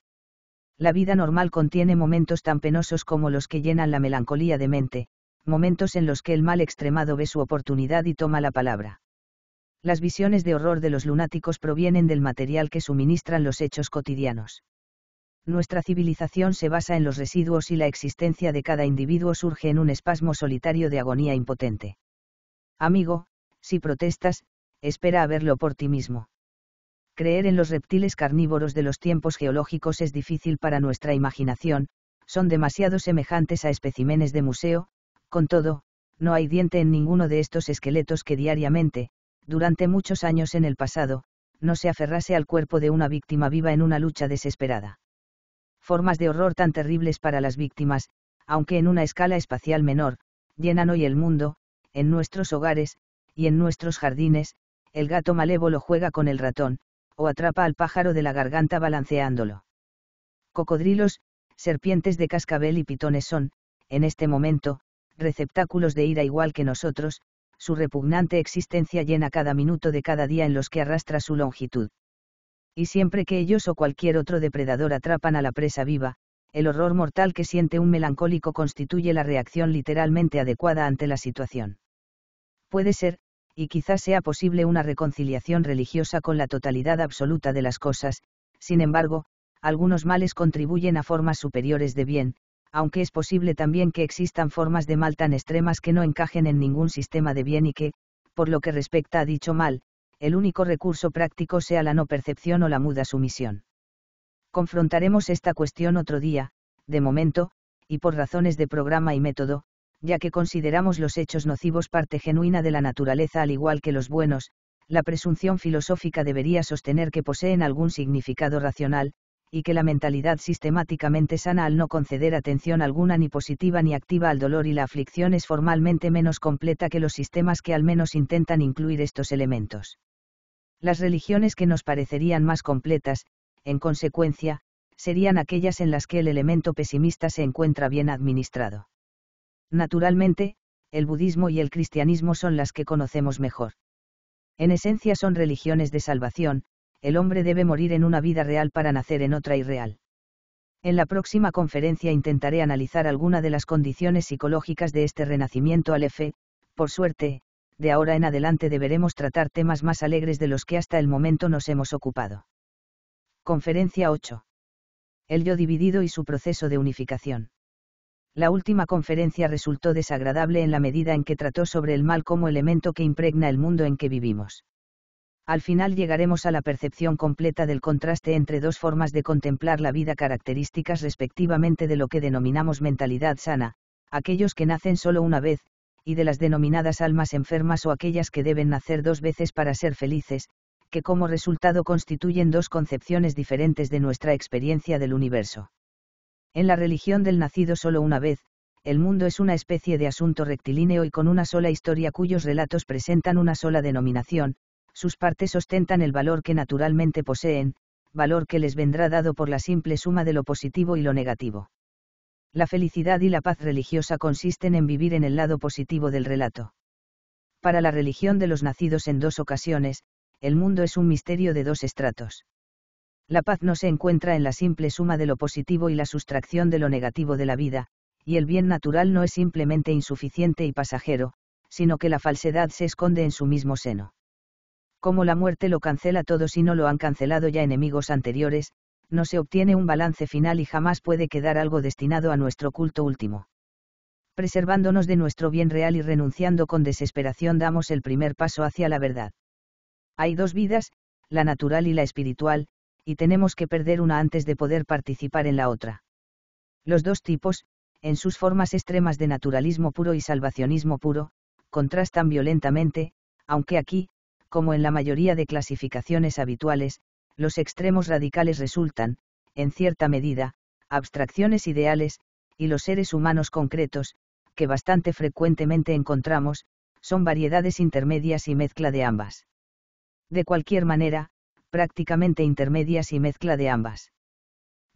La vida normal contiene momentos tan penosos como los que llenan la melancolía de mente, momentos en los que el mal extremado ve su oportunidad y toma la palabra. Las visiones de horror de los lunáticos provienen del material que suministran los hechos cotidianos. Nuestra civilización se basa en los residuos y la existencia de cada individuo surge en un espasmo solitario de agonía impotente. Amigo, si protestas, espera a verlo por ti mismo. Creer en los reptiles carnívoros de los tiempos geológicos es difícil para nuestra imaginación, son demasiado semejantes a especímenes de museo, con todo, no hay diente en ninguno de estos esqueletos que diariamente, durante muchos años en el pasado, no se aferrase al cuerpo de una víctima viva en una lucha desesperada. Formas de horror tan terribles para las víctimas, aunque en una escala espacial menor, llenan hoy el mundo, en nuestros hogares, y en nuestros jardines, el gato malévolo juega con el ratón, o atrapa al pájaro de la garganta balanceándolo. Cocodrilos, serpientes de cascabel y pitones son, en este momento, receptáculos de ira igual que nosotros, su repugnante existencia llena cada minuto de cada día en los que arrastra su longitud. Y siempre que ellos o cualquier otro depredador atrapan a la presa viva, el horror mortal que siente un melancólico constituye la reacción literalmente adecuada ante la situación. Puede ser, y quizás sea posible una reconciliación religiosa con la totalidad absoluta de las cosas, sin embargo, algunos males contribuyen a formas superiores de bien, aunque es posible también que existan formas de mal tan extremas que no encajen en ningún sistema de bien y que, por lo que respecta a dicho mal, el único recurso práctico sea la no percepción o la muda sumisión. Confrontaremos esta cuestión otro día, de momento, y por razones de programa y método, ya que consideramos los hechos nocivos parte genuina de la naturaleza al igual que los buenos, la presunción filosófica debería sostener que poseen algún significado racional, y que la mentalidad sistemáticamente sana al no conceder atención alguna ni positiva ni activa al dolor y la aflicción es formalmente menos completa que los sistemas que al menos intentan incluir estos elementos. Las religiones que nos parecerían más completas, en consecuencia, serían aquellas en las que el elemento pesimista se encuentra bien administrado. Naturalmente, el budismo y el cristianismo son las que conocemos mejor. En esencia son religiones de salvación, el hombre debe morir en una vida real para nacer en otra irreal. En la próxima conferencia intentaré analizar alguna de las condiciones psicológicas de este renacimiento al EFE, por suerte, de ahora en adelante deberemos tratar temas más alegres de los que hasta el momento nos hemos ocupado. Conferencia 8. El yo dividido y su proceso de unificación. La última conferencia resultó desagradable en la medida en que trató sobre el mal como elemento que impregna el mundo en que vivimos. Al final llegaremos a la percepción completa del contraste entre dos formas de contemplar la vida características respectivamente de lo que denominamos mentalidad sana, aquellos que nacen solo una vez, y de las denominadas almas enfermas o aquellas que deben nacer dos veces para ser felices, que como resultado constituyen dos concepciones diferentes de nuestra experiencia del universo. En la religión del nacido solo una vez, el mundo es una especie de asunto rectilíneo y con una sola historia cuyos relatos presentan una sola denominación, sus partes ostentan el valor que naturalmente poseen, valor que les vendrá dado por la simple suma de lo positivo y lo negativo. La felicidad y la paz religiosa consisten en vivir en el lado positivo del relato. Para la religión de los nacidos en dos ocasiones, el mundo es un misterio de dos estratos. La paz no se encuentra en la simple suma de lo positivo y la sustracción de lo negativo de la vida, y el bien natural no es simplemente insuficiente y pasajero, sino que la falsedad se esconde en su mismo seno. Como la muerte lo cancela todo si no lo han cancelado ya enemigos anteriores, no se obtiene un balance final y jamás puede quedar algo destinado a nuestro culto último. Preservándonos de nuestro bien real y renunciando con desesperación damos el primer paso hacia la verdad. Hay dos vidas, la natural y la espiritual, y tenemos que perder una antes de poder participar en la otra. Los dos tipos, en sus formas extremas de naturalismo puro y salvacionismo puro, contrastan violentamente, aunque aquí, como en la mayoría de clasificaciones habituales, los extremos radicales resultan, en cierta medida, abstracciones ideales, y los seres humanos concretos, que bastante frecuentemente encontramos, son variedades intermedias y mezcla de ambas. De cualquier manera, prácticamente intermedias y mezcla de ambas.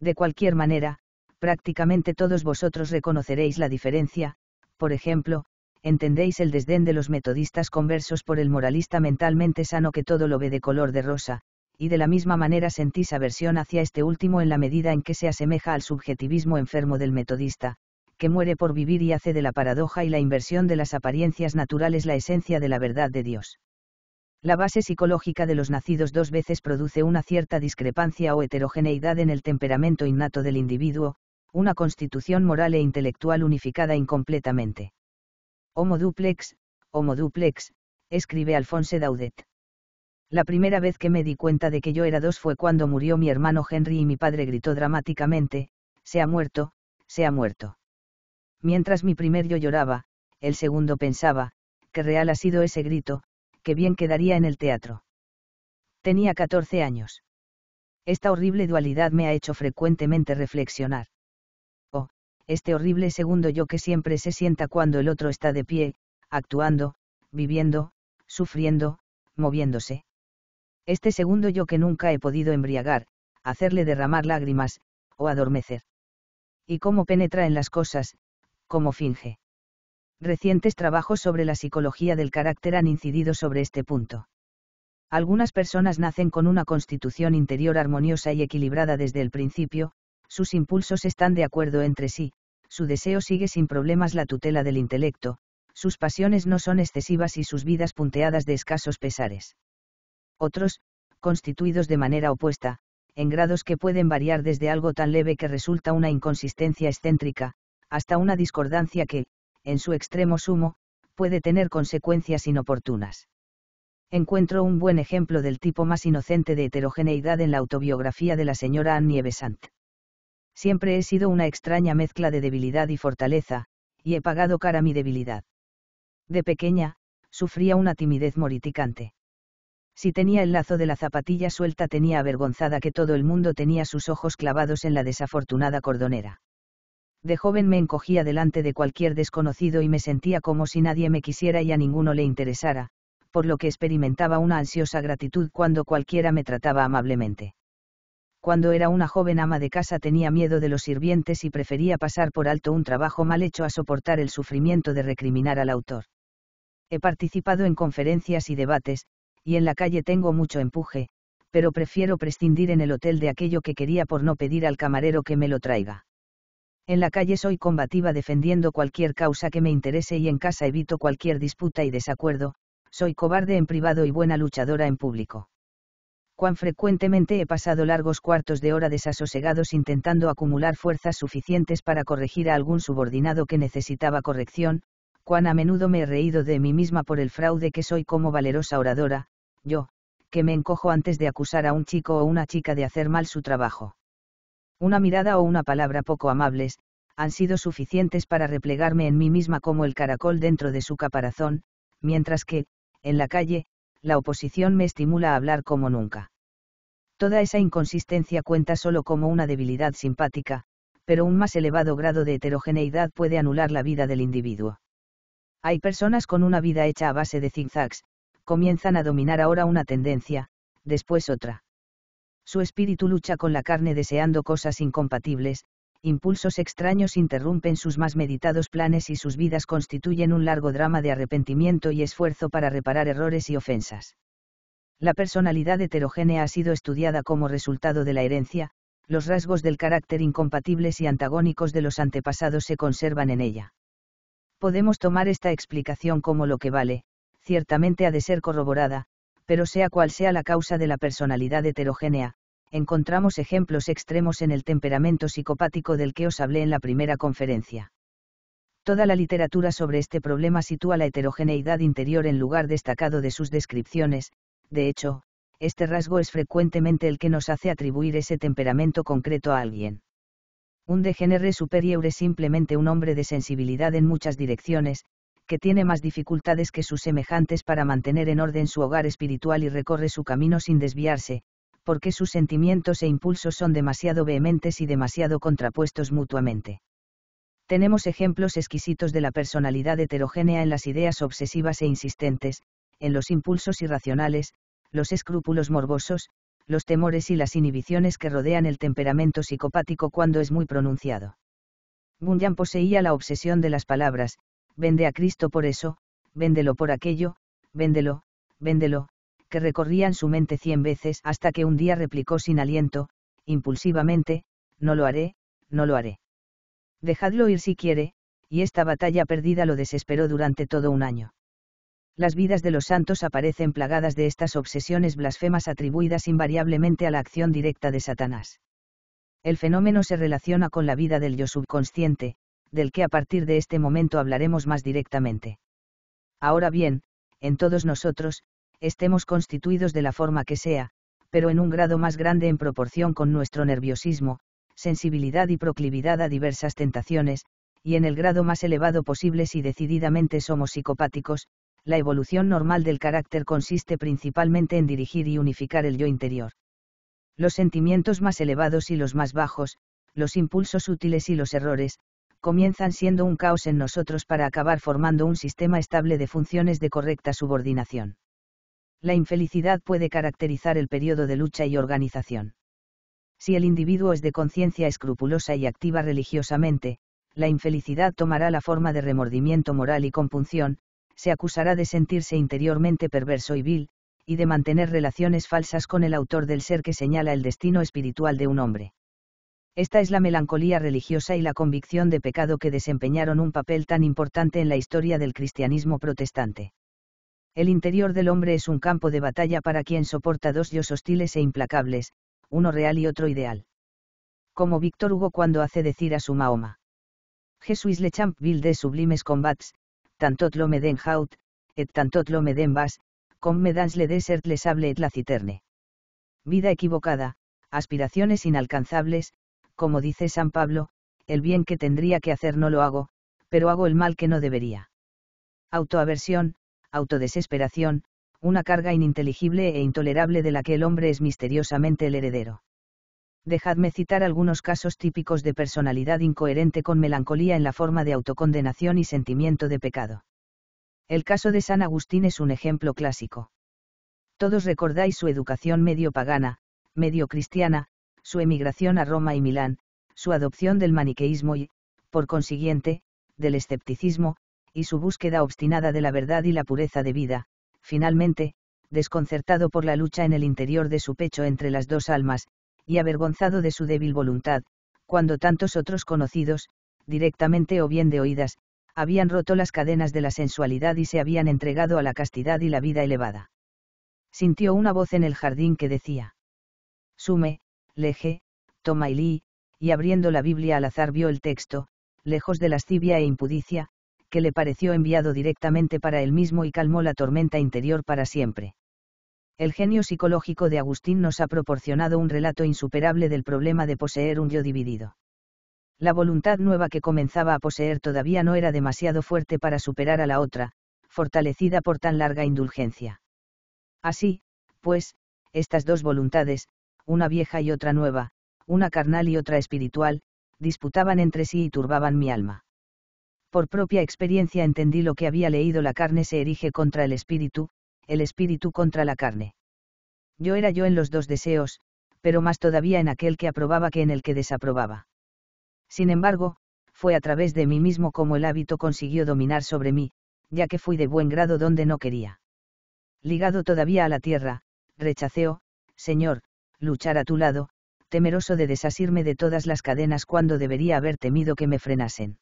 De cualquier manera, prácticamente todos vosotros reconoceréis la diferencia, por ejemplo, entendéis el desdén de los metodistas conversos por el moralista mentalmente sano que todo lo ve de color de rosa, y de la misma manera sentís aversión hacia este último en la medida en que se asemeja al subjetivismo enfermo del metodista, que muere por vivir y hace de la paradoja y la inversión de las apariencias naturales la esencia de la verdad de Dios la base psicológica de los nacidos dos veces produce una cierta discrepancia o heterogeneidad en el temperamento innato del individuo, una constitución moral e intelectual unificada incompletamente. Homo duplex, homo duplex, escribe Alphonse Daudet. La primera vez que me di cuenta de que yo era dos fue cuando murió mi hermano Henry y mi padre gritó dramáticamente, se ha muerto, se ha muerto. Mientras mi primer yo lloraba, el segundo pensaba, «¡Qué real ha sido ese grito, que bien quedaría en el teatro. Tenía 14 años. Esta horrible dualidad me ha hecho frecuentemente reflexionar. Oh, este horrible segundo yo que siempre se sienta cuando el otro está de pie, actuando, viviendo, sufriendo, moviéndose. Este segundo yo que nunca he podido embriagar, hacerle derramar lágrimas, o adormecer. Y cómo penetra en las cosas, cómo finge. Recientes trabajos sobre la psicología del carácter han incidido sobre este punto. Algunas personas nacen con una constitución interior armoniosa y equilibrada desde el principio, sus impulsos están de acuerdo entre sí, su deseo sigue sin problemas la tutela del intelecto, sus pasiones no son excesivas y sus vidas punteadas de escasos pesares. Otros, constituidos de manera opuesta, en grados que pueden variar desde algo tan leve que resulta una inconsistencia excéntrica, hasta una discordancia que, en su extremo sumo, puede tener consecuencias inoportunas. Encuentro un buen ejemplo del tipo más inocente de heterogeneidad en la autobiografía de la señora Anne Nievesant. Siempre he sido una extraña mezcla de debilidad y fortaleza, y he pagado cara mi debilidad. De pequeña, sufría una timidez moriticante. Si tenía el lazo de la zapatilla suelta tenía avergonzada que todo el mundo tenía sus ojos clavados en la desafortunada cordonera. De joven me encogía delante de cualquier desconocido y me sentía como si nadie me quisiera y a ninguno le interesara, por lo que experimentaba una ansiosa gratitud cuando cualquiera me trataba amablemente. Cuando era una joven ama de casa tenía miedo de los sirvientes y prefería pasar por alto un trabajo mal hecho a soportar el sufrimiento de recriminar al autor. He participado en conferencias y debates, y en la calle tengo mucho empuje, pero prefiero prescindir en el hotel de aquello que quería por no pedir al camarero que me lo traiga. En la calle soy combativa defendiendo cualquier causa que me interese y en casa evito cualquier disputa y desacuerdo, soy cobarde en privado y buena luchadora en público. Cuán frecuentemente he pasado largos cuartos de hora desasosegados intentando acumular fuerzas suficientes para corregir a algún subordinado que necesitaba corrección, cuán a menudo me he reído de mí misma por el fraude que soy como valerosa oradora, yo, que me encojo antes de acusar a un chico o una chica de hacer mal su trabajo. Una mirada o una palabra poco amables, han sido suficientes para replegarme en mí misma como el caracol dentro de su caparazón, mientras que, en la calle, la oposición me estimula a hablar como nunca. Toda esa inconsistencia cuenta solo como una debilidad simpática, pero un más elevado grado de heterogeneidad puede anular la vida del individuo. Hay personas con una vida hecha a base de zigzags, comienzan a dominar ahora una tendencia, después otra. Su espíritu lucha con la carne deseando cosas incompatibles, impulsos extraños interrumpen sus más meditados planes y sus vidas constituyen un largo drama de arrepentimiento y esfuerzo para reparar errores y ofensas. La personalidad heterogénea ha sido estudiada como resultado de la herencia, los rasgos del carácter incompatibles y antagónicos de los antepasados se conservan en ella. Podemos tomar esta explicación como lo que vale, ciertamente ha de ser corroborada, pero sea cual sea la causa de la personalidad heterogénea, encontramos ejemplos extremos en el temperamento psicopático del que os hablé en la primera conferencia. Toda la literatura sobre este problema sitúa la heterogeneidad interior en lugar destacado de sus descripciones, de hecho, este rasgo es frecuentemente el que nos hace atribuir ese temperamento concreto a alguien. Un degeneré superior es simplemente un hombre de sensibilidad en muchas direcciones, que tiene más dificultades que sus semejantes para mantener en orden su hogar espiritual y recorre su camino sin desviarse, porque sus sentimientos e impulsos son demasiado vehementes y demasiado contrapuestos mutuamente. Tenemos ejemplos exquisitos de la personalidad heterogénea en las ideas obsesivas e insistentes, en los impulsos irracionales, los escrúpulos morbosos, los temores y las inhibiciones que rodean el temperamento psicopático cuando es muy pronunciado. Bunyan poseía la obsesión de las palabras, vende a Cristo por eso, véndelo por aquello, véndelo, véndelo, que recorrían su mente cien veces hasta que un día replicó sin aliento, impulsivamente, no lo haré, no lo haré. Dejadlo ir si quiere, y esta batalla perdida lo desesperó durante todo un año. Las vidas de los santos aparecen plagadas de estas obsesiones blasfemas atribuidas invariablemente a la acción directa de Satanás. El fenómeno se relaciona con la vida del yo subconsciente, del que a partir de este momento hablaremos más directamente. Ahora bien, en todos nosotros, estemos constituidos de la forma que sea, pero en un grado más grande en proporción con nuestro nerviosismo, sensibilidad y proclividad a diversas tentaciones, y en el grado más elevado posible si decididamente somos psicopáticos, la evolución normal del carácter consiste principalmente en dirigir y unificar el yo interior. Los sentimientos más elevados y los más bajos, los impulsos útiles y los errores, comienzan siendo un caos en nosotros para acabar formando un sistema estable de funciones de correcta subordinación. La infelicidad puede caracterizar el periodo de lucha y organización. Si el individuo es de conciencia escrupulosa y activa religiosamente, la infelicidad tomará la forma de remordimiento moral y compunción, se acusará de sentirse interiormente perverso y vil, y de mantener relaciones falsas con el autor del ser que señala el destino espiritual de un hombre. Esta es la melancolía religiosa y la convicción de pecado que desempeñaron un papel tan importante en la historia del cristianismo protestante. El interior del hombre es un campo de batalla para quien soporta dos dioses hostiles e implacables, uno real y otro ideal. Como Víctor Hugo cuando hace decir a su Mahoma. Jesuis le champ sublimes combats, tantot lo me den haut, et tantot lo me den vas, com me le desert les et la citerne. Vida equivocada, aspiraciones inalcanzables, como dice San Pablo, el bien que tendría que hacer no lo hago, pero hago el mal que no debería. Autoaversión, autodesesperación, una carga ininteligible e intolerable de la que el hombre es misteriosamente el heredero. Dejadme citar algunos casos típicos de personalidad incoherente con melancolía en la forma de autocondenación y sentimiento de pecado. El caso de San Agustín es un ejemplo clásico. Todos recordáis su educación medio pagana, medio cristiana, su emigración a Roma y Milán, su adopción del maniqueísmo y, por consiguiente, del escepticismo, y su búsqueda obstinada de la verdad y la pureza de vida, finalmente, desconcertado por la lucha en el interior de su pecho entre las dos almas, y avergonzado de su débil voluntad, cuando tantos otros conocidos, directamente o bien de oídas, habían roto las cadenas de la sensualidad y se habían entregado a la castidad y la vida elevada. Sintió una voz en el jardín que decía, Sume, Leje, toma y Lee, y abriendo la Biblia al azar vio el texto, lejos de lascivia e impudicia, que le pareció enviado directamente para él mismo y calmó la tormenta interior para siempre. El genio psicológico de Agustín nos ha proporcionado un relato insuperable del problema de poseer un yo dividido. La voluntad nueva que comenzaba a poseer todavía no era demasiado fuerte para superar a la otra, fortalecida por tan larga indulgencia. Así, pues, estas dos voluntades, una vieja y otra nueva, una carnal y otra espiritual, disputaban entre sí y turbaban mi alma. Por propia experiencia entendí lo que había leído la carne se erige contra el espíritu, el espíritu contra la carne. Yo era yo en los dos deseos, pero más todavía en aquel que aprobaba que en el que desaprobaba. Sin embargo, fue a través de mí mismo como el hábito consiguió dominar sobre mí, ya que fui de buen grado donde no quería. Ligado todavía a la tierra, rechaceo, Señor, luchar a tu lado, temeroso de desasirme de todas las cadenas cuando debería haber temido que me frenasen.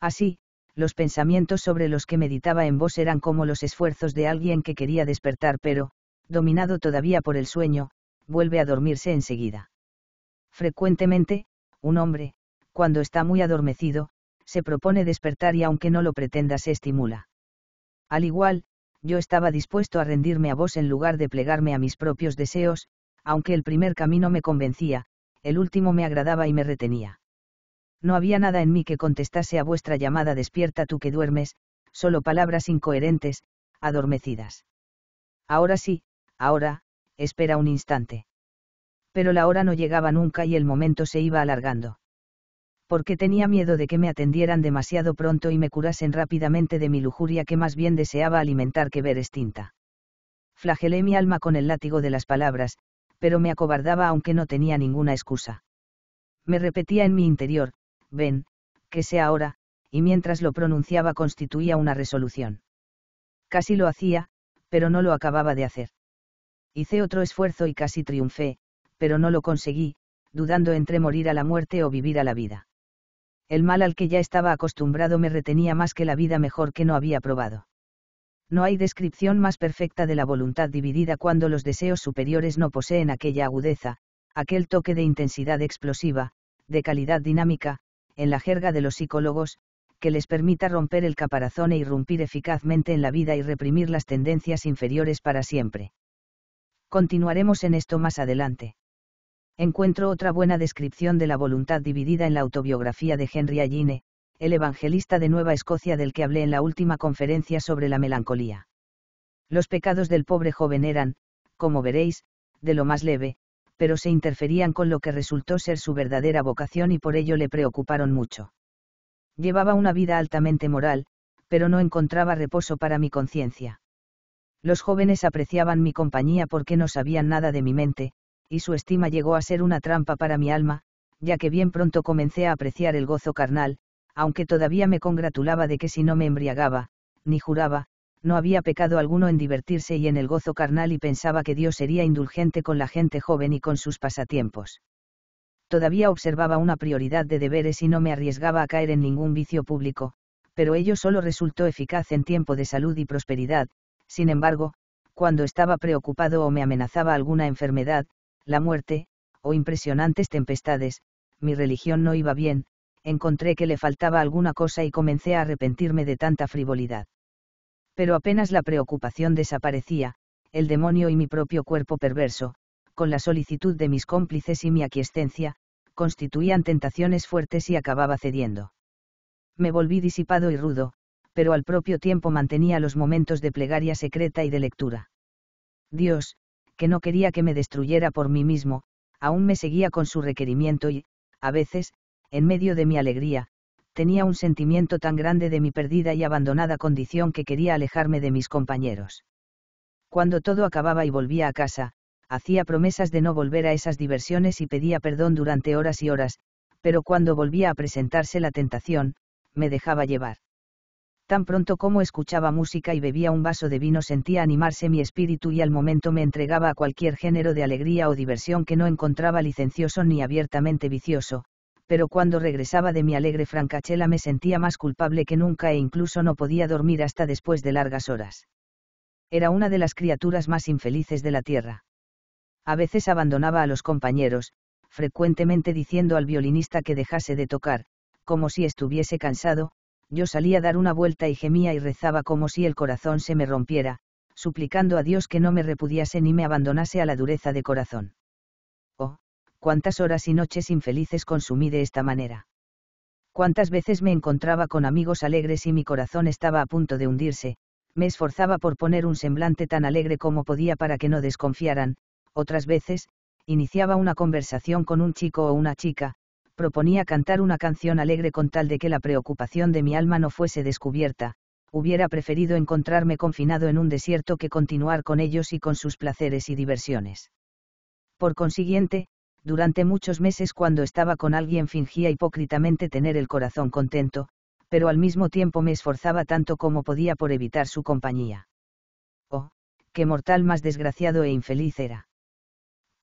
Así, los pensamientos sobre los que meditaba en vos eran como los esfuerzos de alguien que quería despertar pero, dominado todavía por el sueño, vuelve a dormirse enseguida. Frecuentemente, un hombre, cuando está muy adormecido, se propone despertar y aunque no lo pretenda se estimula. Al igual, yo estaba dispuesto a rendirme a vos en lugar de plegarme a mis propios deseos, aunque el primer camino me convencía, el último me agradaba y me retenía. No había nada en mí que contestase a vuestra llamada despierta tú que duermes, solo palabras incoherentes, adormecidas. Ahora sí, ahora, espera un instante. Pero la hora no llegaba nunca y el momento se iba alargando. Porque tenía miedo de que me atendieran demasiado pronto y me curasen rápidamente de mi lujuria que más bien deseaba alimentar que ver extinta. Flagelé mi alma con el látigo de las palabras, pero me acobardaba aunque no tenía ninguna excusa. Me repetía en mi interior, ven, que sea ahora, y mientras lo pronunciaba constituía una resolución. Casi lo hacía, pero no lo acababa de hacer. Hice otro esfuerzo y casi triunfé, pero no lo conseguí, dudando entre morir a la muerte o vivir a la vida. El mal al que ya estaba acostumbrado me retenía más que la vida mejor que no había probado no hay descripción más perfecta de la voluntad dividida cuando los deseos superiores no poseen aquella agudeza, aquel toque de intensidad explosiva, de calidad dinámica, en la jerga de los psicólogos, que les permita romper el caparazón e irrumpir eficazmente en la vida y reprimir las tendencias inferiores para siempre. Continuaremos en esto más adelante. Encuentro otra buena descripción de la voluntad dividida en la autobiografía de Henry Alline, el evangelista de Nueva Escocia del que hablé en la última conferencia sobre la melancolía. Los pecados del pobre joven eran, como veréis, de lo más leve, pero se interferían con lo que resultó ser su verdadera vocación y por ello le preocuparon mucho. Llevaba una vida altamente moral, pero no encontraba reposo para mi conciencia. Los jóvenes apreciaban mi compañía porque no sabían nada de mi mente, y su estima llegó a ser una trampa para mi alma, ya que bien pronto comencé a apreciar el gozo carnal, aunque todavía me congratulaba de que si no me embriagaba, ni juraba, no había pecado alguno en divertirse y en el gozo carnal y pensaba que Dios sería indulgente con la gente joven y con sus pasatiempos. Todavía observaba una prioridad de deberes y no me arriesgaba a caer en ningún vicio público, pero ello solo resultó eficaz en tiempo de salud y prosperidad, sin embargo, cuando estaba preocupado o me amenazaba alguna enfermedad, la muerte, o impresionantes tempestades, mi religión no iba bien, encontré que le faltaba alguna cosa y comencé a arrepentirme de tanta frivolidad. Pero apenas la preocupación desaparecía, el demonio y mi propio cuerpo perverso, con la solicitud de mis cómplices y mi aquiescencia, constituían tentaciones fuertes y acababa cediendo. Me volví disipado y rudo, pero al propio tiempo mantenía los momentos de plegaria secreta y de lectura. Dios, que no quería que me destruyera por mí mismo, aún me seguía con su requerimiento y, a veces, en medio de mi alegría, tenía un sentimiento tan grande de mi perdida y abandonada condición que quería alejarme de mis compañeros. Cuando todo acababa y volvía a casa, hacía promesas de no volver a esas diversiones y pedía perdón durante horas y horas, pero cuando volvía a presentarse la tentación, me dejaba llevar. Tan pronto como escuchaba música y bebía un vaso de vino sentía animarse mi espíritu y al momento me entregaba a cualquier género de alegría o diversión que no encontraba licencioso ni abiertamente vicioso, pero cuando regresaba de mi alegre francachela me sentía más culpable que nunca e incluso no podía dormir hasta después de largas horas. Era una de las criaturas más infelices de la tierra. A veces abandonaba a los compañeros, frecuentemente diciendo al violinista que dejase de tocar, como si estuviese cansado, yo salía a dar una vuelta y gemía y rezaba como si el corazón se me rompiera, suplicando a Dios que no me repudiase ni me abandonase a la dureza de corazón cuántas horas y noches infelices consumí de esta manera. Cuántas veces me encontraba con amigos alegres y mi corazón estaba a punto de hundirse, me esforzaba por poner un semblante tan alegre como podía para que no desconfiaran, otras veces, iniciaba una conversación con un chico o una chica, proponía cantar una canción alegre con tal de que la preocupación de mi alma no fuese descubierta, hubiera preferido encontrarme confinado en un desierto que continuar con ellos y con sus placeres y diversiones. Por consiguiente, durante muchos meses cuando estaba con alguien fingía hipócritamente tener el corazón contento, pero al mismo tiempo me esforzaba tanto como podía por evitar su compañía. Oh, qué mortal más desgraciado e infeliz era.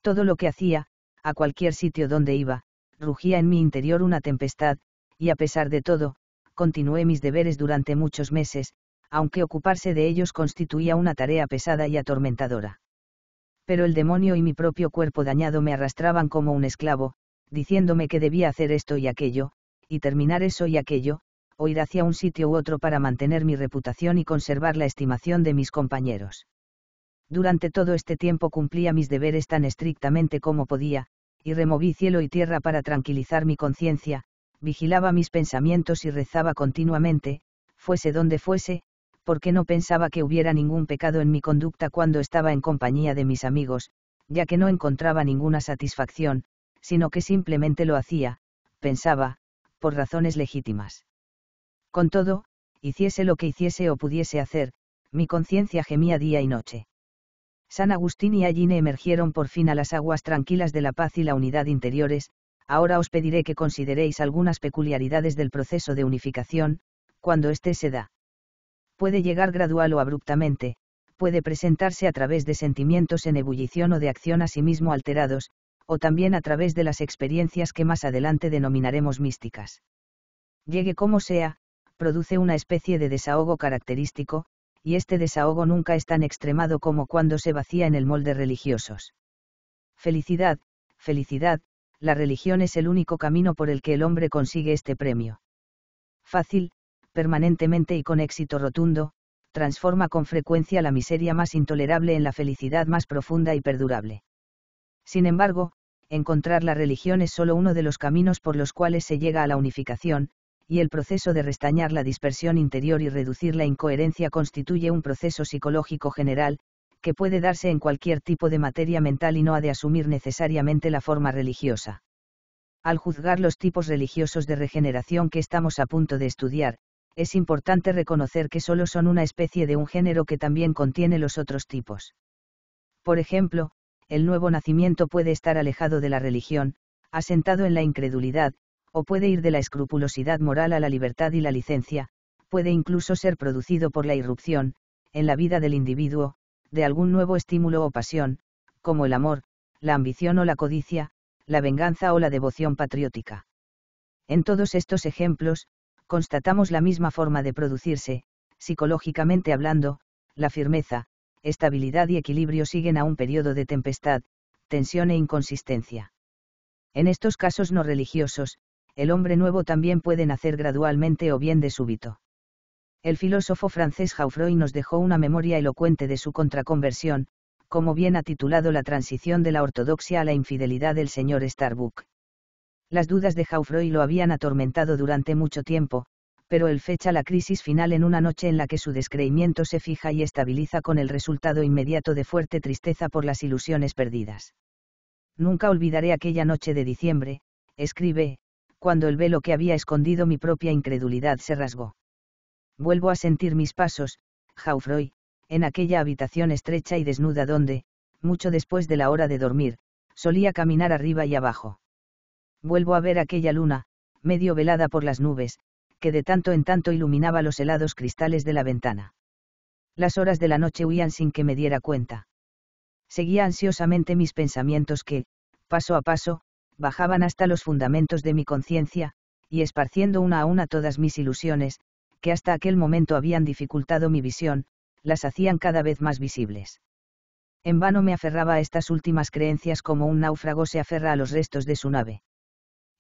Todo lo que hacía, a cualquier sitio donde iba, rugía en mi interior una tempestad, y a pesar de todo, continué mis deberes durante muchos meses, aunque ocuparse de ellos constituía una tarea pesada y atormentadora pero el demonio y mi propio cuerpo dañado me arrastraban como un esclavo, diciéndome que debía hacer esto y aquello, y terminar eso y aquello, o ir hacia un sitio u otro para mantener mi reputación y conservar la estimación de mis compañeros. Durante todo este tiempo cumplía mis deberes tan estrictamente como podía, y removí cielo y tierra para tranquilizar mi conciencia, vigilaba mis pensamientos y rezaba continuamente, fuese donde fuese, porque no pensaba que hubiera ningún pecado en mi conducta cuando estaba en compañía de mis amigos, ya que no encontraba ninguna satisfacción, sino que simplemente lo hacía, pensaba, por razones legítimas. Con todo, hiciese lo que hiciese o pudiese hacer, mi conciencia gemía día y noche. San Agustín y Alline emergieron por fin a las aguas tranquilas de la paz y la unidad interiores, ahora os pediré que consideréis algunas peculiaridades del proceso de unificación, cuando éste se da puede llegar gradual o abruptamente, puede presentarse a través de sentimientos en ebullición o de acción a sí mismo alterados, o también a través de las experiencias que más adelante denominaremos místicas. Llegue como sea, produce una especie de desahogo característico, y este desahogo nunca es tan extremado como cuando se vacía en el molde religiosos. Felicidad, felicidad, la religión es el único camino por el que el hombre consigue este premio. Fácil, permanentemente y con éxito rotundo, transforma con frecuencia la miseria más intolerable en la felicidad más profunda y perdurable. Sin embargo, encontrar la religión es solo uno de los caminos por los cuales se llega a la unificación, y el proceso de restañar la dispersión interior y reducir la incoherencia constituye un proceso psicológico general, que puede darse en cualquier tipo de materia mental y no ha de asumir necesariamente la forma religiosa. Al juzgar los tipos religiosos de regeneración que estamos a punto de estudiar, es importante reconocer que solo son una especie de un género que también contiene los otros tipos. Por ejemplo, el nuevo nacimiento puede estar alejado de la religión, asentado en la incredulidad, o puede ir de la escrupulosidad moral a la libertad y la licencia, puede incluso ser producido por la irrupción, en la vida del individuo, de algún nuevo estímulo o pasión, como el amor, la ambición o la codicia, la venganza o la devoción patriótica. En todos estos ejemplos, constatamos la misma forma de producirse, psicológicamente hablando, la firmeza, estabilidad y equilibrio siguen a un periodo de tempestad, tensión e inconsistencia. En estos casos no religiosos, el hombre nuevo también puede nacer gradualmente o bien de súbito. El filósofo francés Jaufroy nos dejó una memoria elocuente de su contraconversión, como bien ha titulado la transición de la ortodoxia a la infidelidad del señor Starbuck. Las dudas de Jaufroy lo habían atormentado durante mucho tiempo, pero él fecha la crisis final en una noche en la que su descreimiento se fija y estabiliza con el resultado inmediato de fuerte tristeza por las ilusiones perdidas. Nunca olvidaré aquella noche de diciembre, escribe, cuando el velo que había escondido mi propia incredulidad se rasgó. Vuelvo a sentir mis pasos, Jaufroy, en aquella habitación estrecha y desnuda donde, mucho después de la hora de dormir, solía caminar arriba y abajo vuelvo a ver aquella luna, medio velada por las nubes, que de tanto en tanto iluminaba los helados cristales de la ventana. Las horas de la noche huían sin que me diera cuenta. Seguía ansiosamente mis pensamientos que, paso a paso, bajaban hasta los fundamentos de mi conciencia, y esparciendo una a una todas mis ilusiones, que hasta aquel momento habían dificultado mi visión, las hacían cada vez más visibles. En vano me aferraba a estas últimas creencias como un náufrago se aferra a los restos de su nave.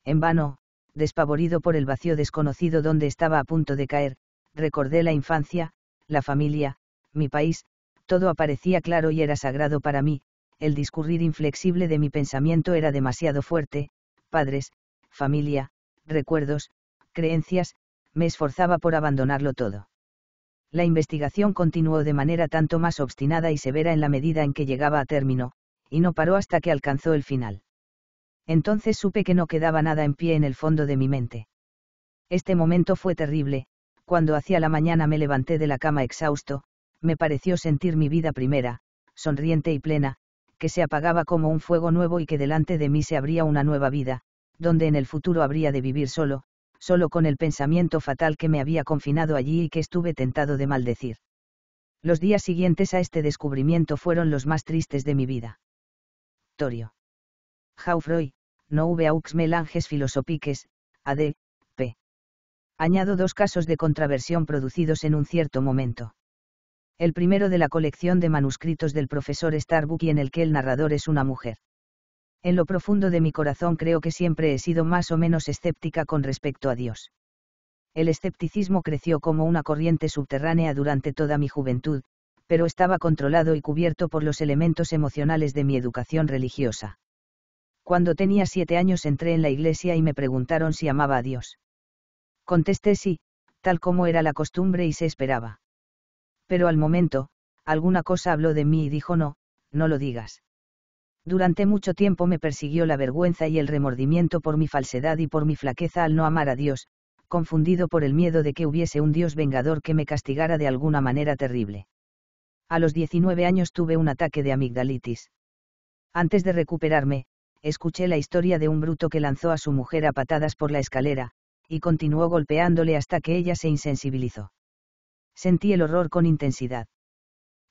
En vano, despavorido por el vacío desconocido donde estaba a punto de caer, recordé la infancia, la familia, mi país, todo aparecía claro y era sagrado para mí, el discurrir inflexible de mi pensamiento era demasiado fuerte, padres, familia, recuerdos, creencias, me esforzaba por abandonarlo todo. La investigación continuó de manera tanto más obstinada y severa en la medida en que llegaba a término, y no paró hasta que alcanzó el final entonces supe que no quedaba nada en pie en el fondo de mi mente. Este momento fue terrible, cuando hacia la mañana me levanté de la cama exhausto, me pareció sentir mi vida primera, sonriente y plena, que se apagaba como un fuego nuevo y que delante de mí se abría una nueva vida, donde en el futuro habría de vivir solo, solo con el pensamiento fatal que me había confinado allí y que estuve tentado de maldecir. Los días siguientes a este descubrimiento fueron los más tristes de mi vida. Torio. Jaufroy, no hubo aux melanges philosophiques, AD, p. Añado dos casos de contraversión producidos en un cierto momento. El primero de la colección de manuscritos del profesor Starbuck y en el que el narrador es una mujer. En lo profundo de mi corazón creo que siempre he sido más o menos escéptica con respecto a Dios. El escepticismo creció como una corriente subterránea durante toda mi juventud, pero estaba controlado y cubierto por los elementos emocionales de mi educación religiosa. Cuando tenía siete años entré en la iglesia y me preguntaron si amaba a Dios. Contesté sí, tal como era la costumbre y se esperaba. Pero al momento, alguna cosa habló de mí y dijo no, no lo digas. Durante mucho tiempo me persiguió la vergüenza y el remordimiento por mi falsedad y por mi flaqueza al no amar a Dios, confundido por el miedo de que hubiese un Dios vengador que me castigara de alguna manera terrible. A los 19 años tuve un ataque de amigdalitis. Antes de recuperarme, escuché la historia de un bruto que lanzó a su mujer a patadas por la escalera, y continuó golpeándole hasta que ella se insensibilizó. Sentí el horror con intensidad.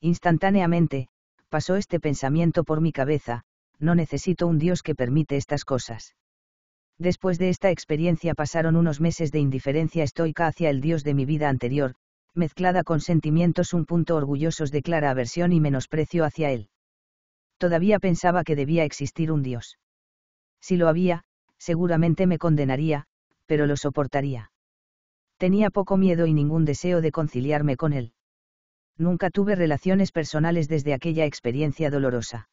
Instantáneamente, pasó este pensamiento por mi cabeza, no necesito un Dios que permite estas cosas. Después de esta experiencia pasaron unos meses de indiferencia estoica hacia el Dios de mi vida anterior, mezclada con sentimientos un punto orgullosos de clara aversión y menosprecio hacia él. Todavía pensaba que debía existir un Dios. Si lo había, seguramente me condenaría, pero lo soportaría. Tenía poco miedo y ningún deseo de conciliarme con él. Nunca tuve relaciones personales desde aquella experiencia dolorosa.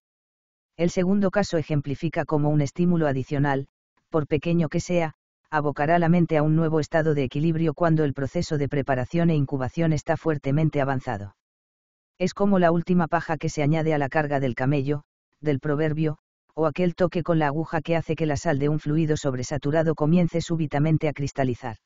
El segundo caso ejemplifica cómo un estímulo adicional, por pequeño que sea, abocará la mente a un nuevo estado de equilibrio cuando el proceso de preparación e incubación está fuertemente avanzado. Es como la última paja que se añade a la carga del camello, del proverbio, aquel toque con la aguja que hace que la sal de un fluido sobresaturado comience súbitamente a cristalizar.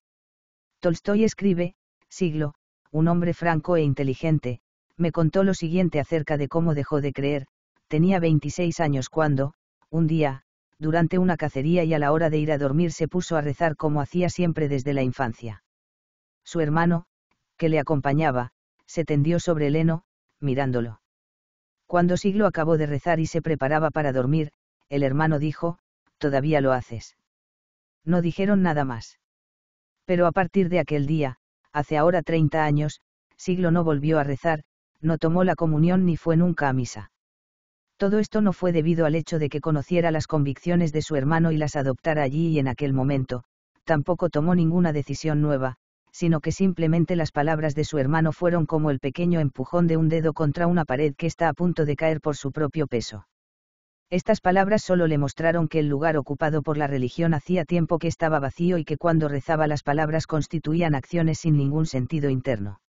Tolstoy escribe, siglo, un hombre franco e inteligente, me contó lo siguiente acerca de cómo dejó de creer, tenía 26 años cuando, un día, durante una cacería y a la hora de ir a dormir se puso a rezar como hacía siempre desde la infancia. Su hermano, que le acompañaba, se tendió sobre el heno, mirándolo. Cuando Siglo acabó de rezar y se preparaba para dormir, el hermano dijo, todavía lo haces. No dijeron nada más. Pero a partir de aquel día, hace ahora 30 años, Siglo no volvió a rezar, no tomó la comunión ni fue nunca a misa. Todo esto no fue debido al hecho de que conociera las convicciones de su hermano y las adoptara allí y en aquel momento, tampoco tomó ninguna decisión nueva, sino que simplemente las palabras de su hermano fueron como el pequeño empujón de un dedo contra una pared que está a punto de caer por su propio peso. Estas palabras solo le mostraron que el lugar ocupado por la religión hacía tiempo que estaba vacío y que cuando rezaba las palabras constituían acciones sin ningún sentido interno.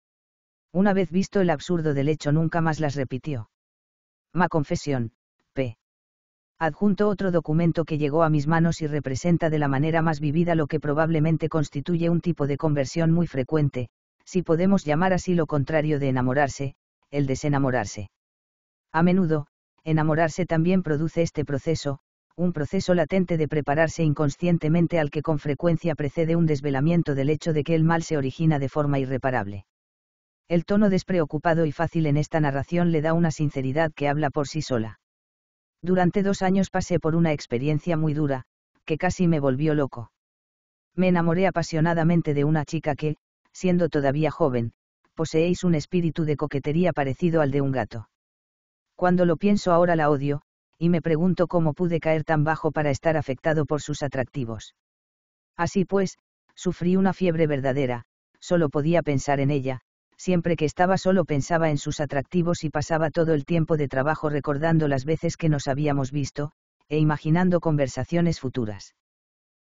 Una vez visto el absurdo del hecho nunca más las repitió. Ma confesión, p. Adjunto otro documento que llegó a mis manos y representa de la manera más vivida lo que probablemente constituye un tipo de conversión muy frecuente, si podemos llamar así lo contrario de enamorarse, el desenamorarse. A menudo, enamorarse también produce este proceso, un proceso latente de prepararse inconscientemente al que con frecuencia precede un desvelamiento del hecho de que el mal se origina de forma irreparable. El tono despreocupado y fácil en esta narración le da una sinceridad que habla por sí sola. Durante dos años pasé por una experiencia muy dura, que casi me volvió loco. Me enamoré apasionadamente de una chica que, siendo todavía joven, poseéis un espíritu de coquetería parecido al de un gato. Cuando lo pienso ahora la odio, y me pregunto cómo pude caer tan bajo para estar afectado por sus atractivos. Así pues, sufrí una fiebre verdadera, solo podía pensar en ella, siempre que estaba solo pensaba en sus atractivos y pasaba todo el tiempo de trabajo recordando las veces que nos habíamos visto, e imaginando conversaciones futuras.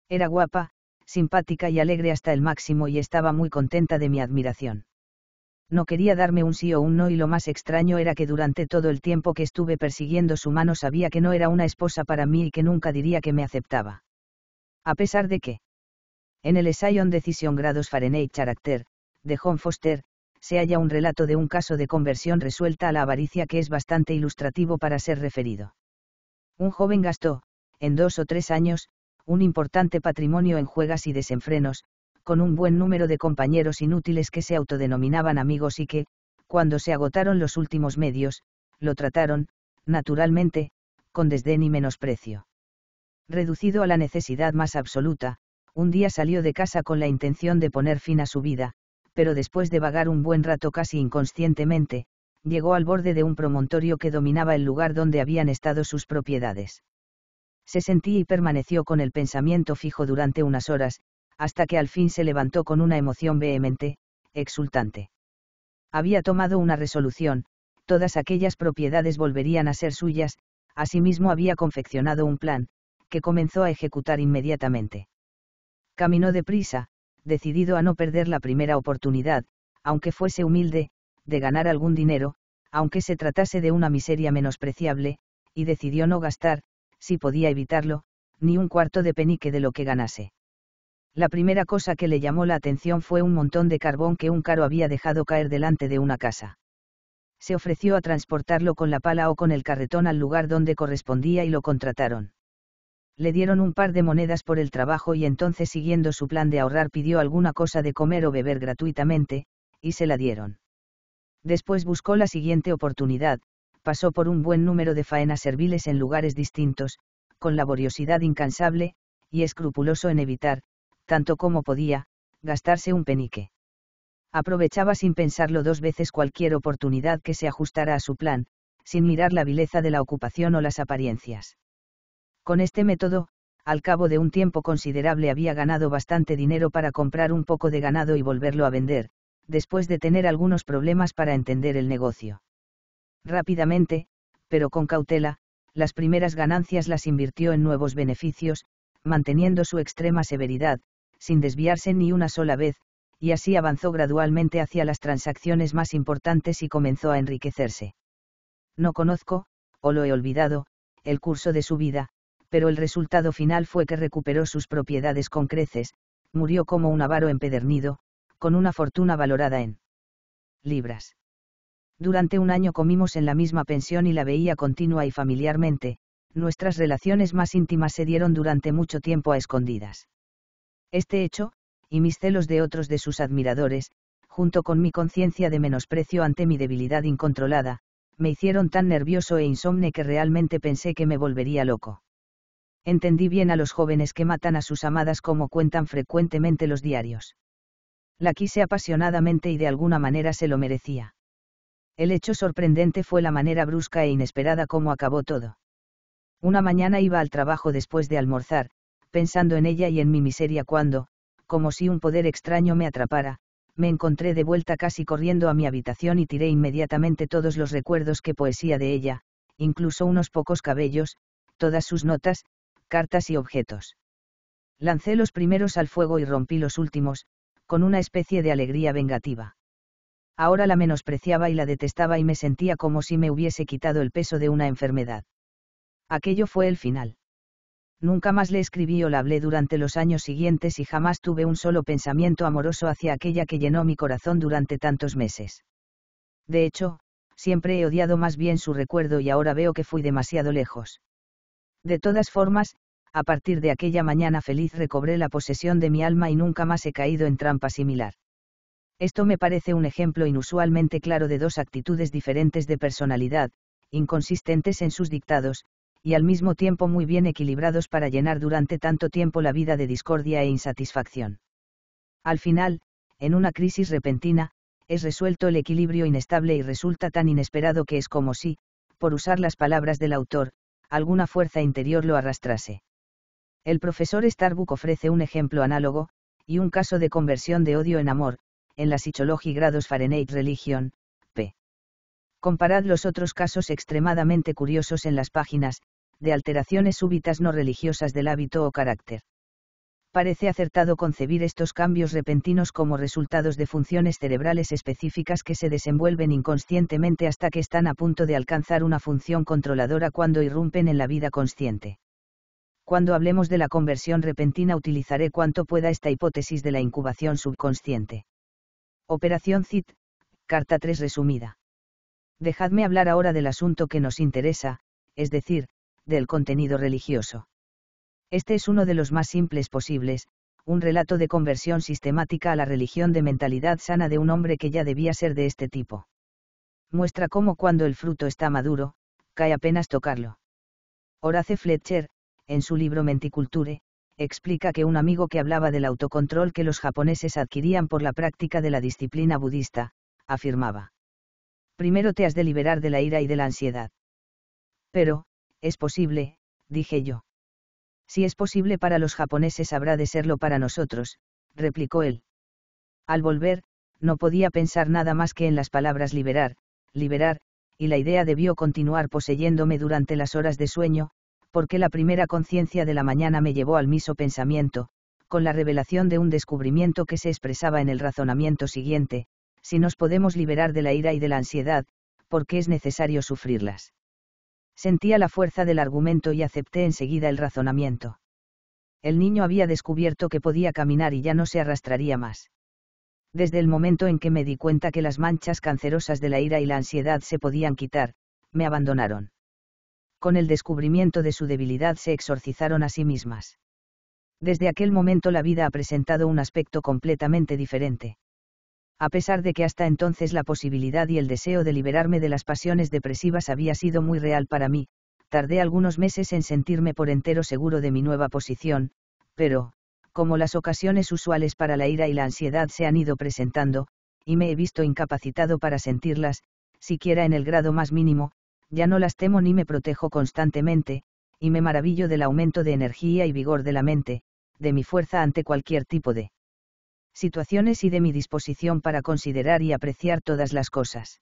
Era guapa, simpática y alegre hasta el máximo y estaba muy contenta de mi admiración no quería darme un sí o un no y lo más extraño era que durante todo el tiempo que estuve persiguiendo su mano sabía que no era una esposa para mí y que nunca diría que me aceptaba. A pesar de que, en el ensayo on decision Grados Fahrenheit Character, de John Foster, se halla un relato de un caso de conversión resuelta a la avaricia que es bastante ilustrativo para ser referido. Un joven gastó, en dos o tres años, un importante patrimonio en juegas y desenfrenos, con un buen número de compañeros inútiles que se autodenominaban amigos y que, cuando se agotaron los últimos medios, lo trataron, naturalmente, con desdén y menosprecio. Reducido a la necesidad más absoluta, un día salió de casa con la intención de poner fin a su vida, pero después de vagar un buen rato casi inconscientemente, llegó al borde de un promontorio que dominaba el lugar donde habían estado sus propiedades. Se sentía y permaneció con el pensamiento fijo durante unas horas, hasta que al fin se levantó con una emoción vehemente, exultante. Había tomado una resolución, todas aquellas propiedades volverían a ser suyas, asimismo había confeccionado un plan, que comenzó a ejecutar inmediatamente. Caminó deprisa, decidido a no perder la primera oportunidad, aunque fuese humilde, de ganar algún dinero, aunque se tratase de una miseria menospreciable, y decidió no gastar, si podía evitarlo, ni un cuarto de penique de lo que ganase. La primera cosa que le llamó la atención fue un montón de carbón que un caro había dejado caer delante de una casa. Se ofreció a transportarlo con la pala o con el carretón al lugar donde correspondía y lo contrataron. Le dieron un par de monedas por el trabajo y entonces siguiendo su plan de ahorrar pidió alguna cosa de comer o beber gratuitamente, y se la dieron. Después buscó la siguiente oportunidad, pasó por un buen número de faenas serviles en lugares distintos, con laboriosidad incansable, y escrupuloso en evitar, tanto como podía, gastarse un penique. Aprovechaba sin pensarlo dos veces cualquier oportunidad que se ajustara a su plan, sin mirar la vileza de la ocupación o las apariencias. Con este método, al cabo de un tiempo considerable había ganado bastante dinero para comprar un poco de ganado y volverlo a vender, después de tener algunos problemas para entender el negocio. Rápidamente, pero con cautela, las primeras ganancias las invirtió en nuevos beneficios, manteniendo su extrema severidad, sin desviarse ni una sola vez, y así avanzó gradualmente hacia las transacciones más importantes y comenzó a enriquecerse. No conozco, o lo he olvidado, el curso de su vida, pero el resultado final fue que recuperó sus propiedades con creces, murió como un avaro empedernido, con una fortuna valorada en libras. Durante un año comimos en la misma pensión y la veía continua y familiarmente, nuestras relaciones más íntimas se dieron durante mucho tiempo a escondidas. Este hecho, y mis celos de otros de sus admiradores, junto con mi conciencia de menosprecio ante mi debilidad incontrolada, me hicieron tan nervioso e insomne que realmente pensé que me volvería loco. Entendí bien a los jóvenes que matan a sus amadas como cuentan frecuentemente los diarios. La quise apasionadamente y de alguna manera se lo merecía. El hecho sorprendente fue la manera brusca e inesperada como acabó todo. Una mañana iba al trabajo después de almorzar, pensando en ella y en mi miseria cuando, como si un poder extraño me atrapara, me encontré de vuelta casi corriendo a mi habitación y tiré inmediatamente todos los recuerdos que poesía de ella, incluso unos pocos cabellos, todas sus notas, cartas y objetos. Lancé los primeros al fuego y rompí los últimos, con una especie de alegría vengativa. Ahora la menospreciaba y la detestaba y me sentía como si me hubiese quitado el peso de una enfermedad. Aquello fue el final nunca más le escribí o la hablé durante los años siguientes y jamás tuve un solo pensamiento amoroso hacia aquella que llenó mi corazón durante tantos meses. De hecho, siempre he odiado más bien su recuerdo y ahora veo que fui demasiado lejos. De todas formas, a partir de aquella mañana feliz recobré la posesión de mi alma y nunca más he caído en trampa similar. Esto me parece un ejemplo inusualmente claro de dos actitudes diferentes de personalidad, inconsistentes en sus dictados, y al mismo tiempo muy bien equilibrados para llenar durante tanto tiempo la vida de discordia e insatisfacción. Al final, en una crisis repentina, es resuelto el equilibrio inestable y resulta tan inesperado que es como si, por usar las palabras del autor, alguna fuerza interior lo arrastrase. El profesor Starbuck ofrece un ejemplo análogo, y un caso de conversión de odio en amor, en la Psychology Grados Fahrenheit Religion, p. Comparad los otros casos extremadamente curiosos en las páginas de alteraciones súbitas no religiosas del hábito o carácter. Parece acertado concebir estos cambios repentinos como resultados de funciones cerebrales específicas que se desenvuelven inconscientemente hasta que están a punto de alcanzar una función controladora cuando irrumpen en la vida consciente. Cuando hablemos de la conversión repentina utilizaré cuanto pueda esta hipótesis de la incubación subconsciente. Operación CIT, carta 3 resumida. Dejadme hablar ahora del asunto que nos interesa, es decir, del contenido religioso. Este es uno de los más simples posibles, un relato de conversión sistemática a la religión de mentalidad sana de un hombre que ya debía ser de este tipo. Muestra cómo cuando el fruto está maduro, cae apenas tocarlo. Horace Fletcher, en su libro Menticulture, explica que un amigo que hablaba del autocontrol que los japoneses adquirían por la práctica de la disciplina budista, afirmaba. Primero te has de liberar de la ira y de la ansiedad. Pero, es posible, dije yo. Si es posible para los japoneses habrá de serlo para nosotros, replicó él. Al volver, no podía pensar nada más que en las palabras liberar, liberar, y la idea debió continuar poseyéndome durante las horas de sueño, porque la primera conciencia de la mañana me llevó al miso pensamiento, con la revelación de un descubrimiento que se expresaba en el razonamiento siguiente, si nos podemos liberar de la ira y de la ansiedad, porque es necesario sufrirlas. Sentía la fuerza del argumento y acepté enseguida el razonamiento. El niño había descubierto que podía caminar y ya no se arrastraría más. Desde el momento en que me di cuenta que las manchas cancerosas de la ira y la ansiedad se podían quitar, me abandonaron. Con el descubrimiento de su debilidad se exorcizaron a sí mismas. Desde aquel momento la vida ha presentado un aspecto completamente diferente a pesar de que hasta entonces la posibilidad y el deseo de liberarme de las pasiones depresivas había sido muy real para mí, tardé algunos meses en sentirme por entero seguro de mi nueva posición, pero, como las ocasiones usuales para la ira y la ansiedad se han ido presentando, y me he visto incapacitado para sentirlas, siquiera en el grado más mínimo, ya no las temo ni me protejo constantemente, y me maravillo del aumento de energía y vigor de la mente, de mi fuerza ante cualquier tipo de situaciones y de mi disposición para considerar y apreciar todas las cosas.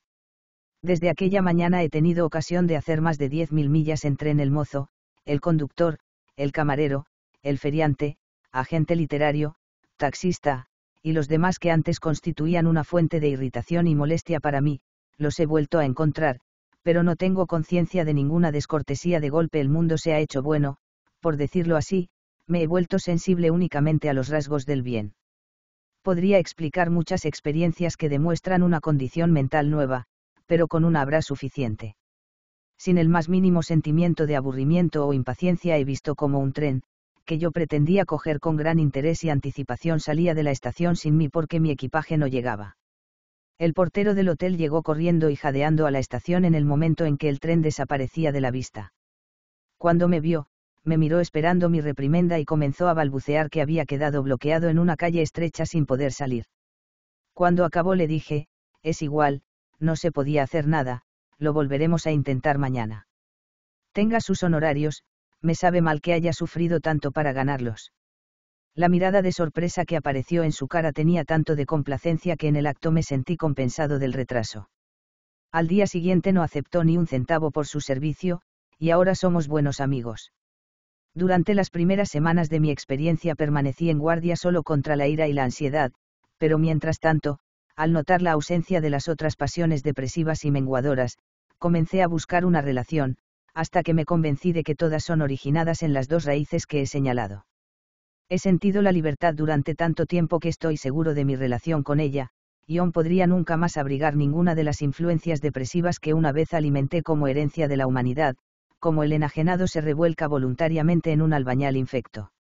Desde aquella mañana he tenido ocasión de hacer más de 10.000 mil millas en el mozo, el conductor, el camarero, el feriante, agente literario, taxista, y los demás que antes constituían una fuente de irritación y molestia para mí, los he vuelto a encontrar, pero no tengo conciencia de ninguna descortesía de golpe el mundo se ha hecho bueno, por decirlo así, me he vuelto sensible únicamente a los rasgos del bien podría explicar muchas experiencias que demuestran una condición mental nueva, pero con una habrá suficiente. Sin el más mínimo sentimiento de aburrimiento o impaciencia he visto como un tren, que yo pretendía coger con gran interés y anticipación salía de la estación sin mí porque mi equipaje no llegaba. El portero del hotel llegó corriendo y jadeando a la estación en el momento en que el tren desaparecía de la vista. Cuando me vio, me miró esperando mi reprimenda y comenzó a balbucear que había quedado bloqueado en una calle estrecha sin poder salir. Cuando acabó le dije, es igual, no se podía hacer nada, lo volveremos a intentar mañana. Tenga sus honorarios, me sabe mal que haya sufrido tanto para ganarlos. La mirada de sorpresa que apareció en su cara tenía tanto de complacencia que en el acto me sentí compensado del retraso. Al día siguiente no aceptó ni un centavo por su servicio, y ahora somos buenos amigos. Durante las primeras semanas de mi experiencia permanecí en guardia solo contra la ira y la ansiedad, pero mientras tanto, al notar la ausencia de las otras pasiones depresivas y menguadoras, comencé a buscar una relación, hasta que me convencí de que todas son originadas en las dos raíces que he señalado. He sentido la libertad durante tanto tiempo que estoy seguro de mi relación con ella, y aún podría nunca más abrigar ninguna de las influencias depresivas que una vez alimenté como herencia de la humanidad, como el enajenado se revuelca voluntariamente en un albañal infecto.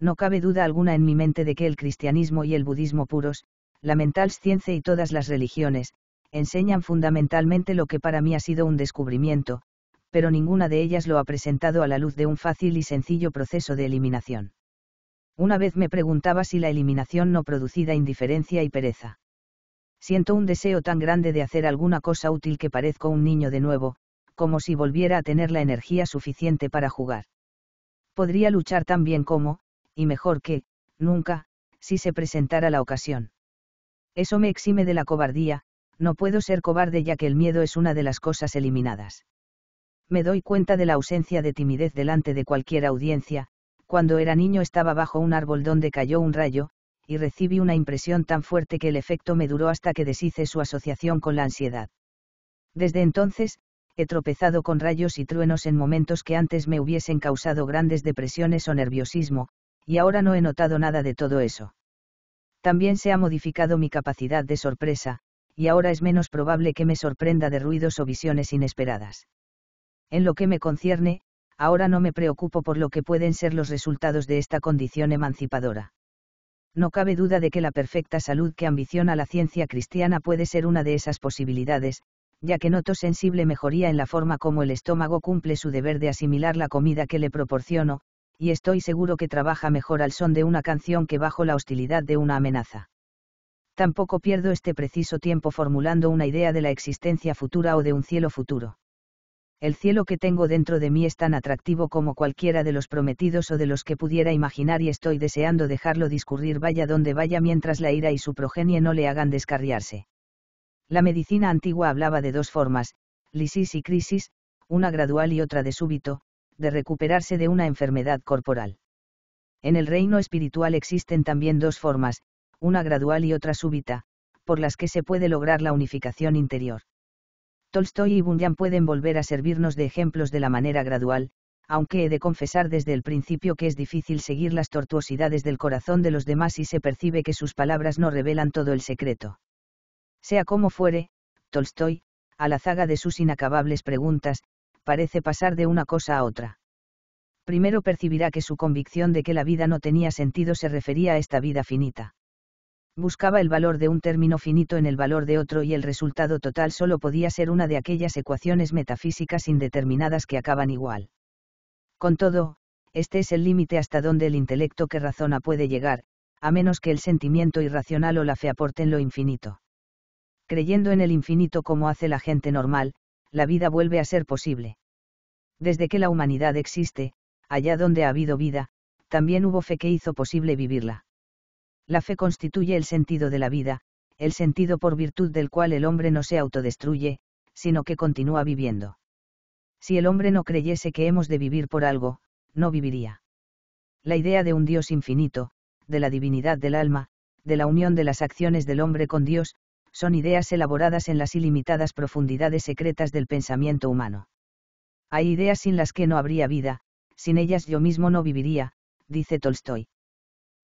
No cabe duda alguna en mi mente de que el cristianismo y el budismo puros, la mental ciencia y todas las religiones, enseñan fundamentalmente lo que para mí ha sido un descubrimiento, pero ninguna de ellas lo ha presentado a la luz de un fácil y sencillo proceso de eliminación. Una vez me preguntaba si la eliminación no producida indiferencia y pereza. Siento un deseo tan grande de hacer alguna cosa útil que parezco un niño de nuevo, como si volviera a tener la energía suficiente para jugar. Podría luchar tan bien como, y mejor que, nunca, si se presentara la ocasión. Eso me exime de la cobardía, no puedo ser cobarde ya que el miedo es una de las cosas eliminadas. Me doy cuenta de la ausencia de timidez delante de cualquier audiencia, cuando era niño estaba bajo un árbol donde cayó un rayo, y recibí una impresión tan fuerte que el efecto me duró hasta que deshice su asociación con la ansiedad. Desde entonces, he tropezado con rayos y truenos en momentos que antes me hubiesen causado grandes depresiones o nerviosismo, y ahora no he notado nada de todo eso. También se ha modificado mi capacidad de sorpresa, y ahora es menos probable que me sorprenda de ruidos o visiones inesperadas. En lo que me concierne, ahora no me preocupo por lo que pueden ser los resultados de esta condición emancipadora. No cabe duda de que la perfecta salud que ambiciona la ciencia cristiana puede ser una de esas posibilidades, ya que noto sensible mejoría en la forma como el estómago cumple su deber de asimilar la comida que le proporciono, y estoy seguro que trabaja mejor al son de una canción que bajo la hostilidad de una amenaza. Tampoco pierdo este preciso tiempo formulando una idea de la existencia futura o de un cielo futuro. El cielo que tengo dentro de mí es tan atractivo como cualquiera de los prometidos o de los que pudiera imaginar y estoy deseando dejarlo discurrir vaya donde vaya mientras la ira y su progenie no le hagan descarriarse. La medicina antigua hablaba de dos formas, lisis y crisis, una gradual y otra de súbito, de recuperarse de una enfermedad corporal. En el reino espiritual existen también dos formas, una gradual y otra súbita, por las que se puede lograr la unificación interior. Tolstoy y Bunyan pueden volver a servirnos de ejemplos de la manera gradual, aunque he de confesar desde el principio que es difícil seguir las tortuosidades del corazón de los demás y se percibe que sus palabras no revelan todo el secreto. Sea como fuere, Tolstoy, a la zaga de sus inacabables preguntas, parece pasar de una cosa a otra. Primero percibirá que su convicción de que la vida no tenía sentido se refería a esta vida finita. Buscaba el valor de un término finito en el valor de otro y el resultado total solo podía ser una de aquellas ecuaciones metafísicas indeterminadas que acaban igual. Con todo, este es el límite hasta donde el intelecto que razona puede llegar, a menos que el sentimiento irracional o la fe aporten lo infinito creyendo en el infinito como hace la gente normal, la vida vuelve a ser posible. Desde que la humanidad existe, allá donde ha habido vida, también hubo fe que hizo posible vivirla. La fe constituye el sentido de la vida, el sentido por virtud del cual el hombre no se autodestruye, sino que continúa viviendo. Si el hombre no creyese que hemos de vivir por algo, no viviría. La idea de un Dios infinito, de la divinidad del alma, de la unión de las acciones del hombre con Dios, son ideas elaboradas en las ilimitadas profundidades secretas del pensamiento humano. Hay ideas sin las que no habría vida, sin ellas yo mismo no viviría, dice Tolstoy.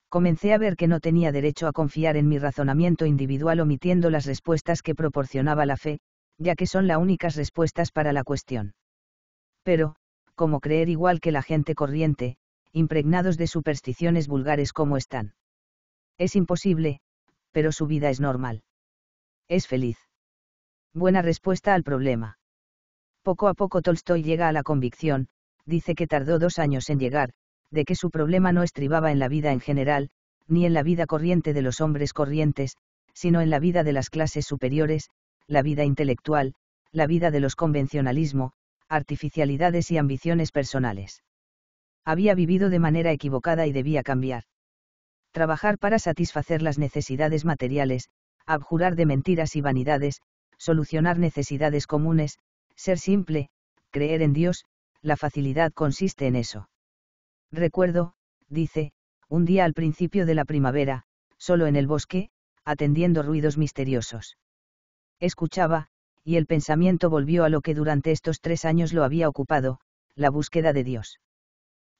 Comencé a ver que no tenía derecho a confiar en mi razonamiento individual omitiendo las respuestas que proporcionaba la fe, ya que son las únicas respuestas para la cuestión. Pero, ¿cómo creer igual que la gente corriente, impregnados de supersticiones vulgares como están. Es imposible, pero su vida es normal. Es feliz. Buena respuesta al problema. Poco a poco Tolstoy llega a la convicción, dice que tardó dos años en llegar, de que su problema no estribaba en la vida en general, ni en la vida corriente de los hombres corrientes, sino en la vida de las clases superiores, la vida intelectual, la vida de los convencionalismo, artificialidades y ambiciones personales. Había vivido de manera equivocada y debía cambiar. Trabajar para satisfacer las necesidades materiales, abjurar de mentiras y vanidades, solucionar necesidades comunes, ser simple, creer en Dios, la facilidad consiste en eso. Recuerdo, dice, un día al principio de la primavera, solo en el bosque, atendiendo ruidos misteriosos. Escuchaba, y el pensamiento volvió a lo que durante estos tres años lo había ocupado, la búsqueda de Dios.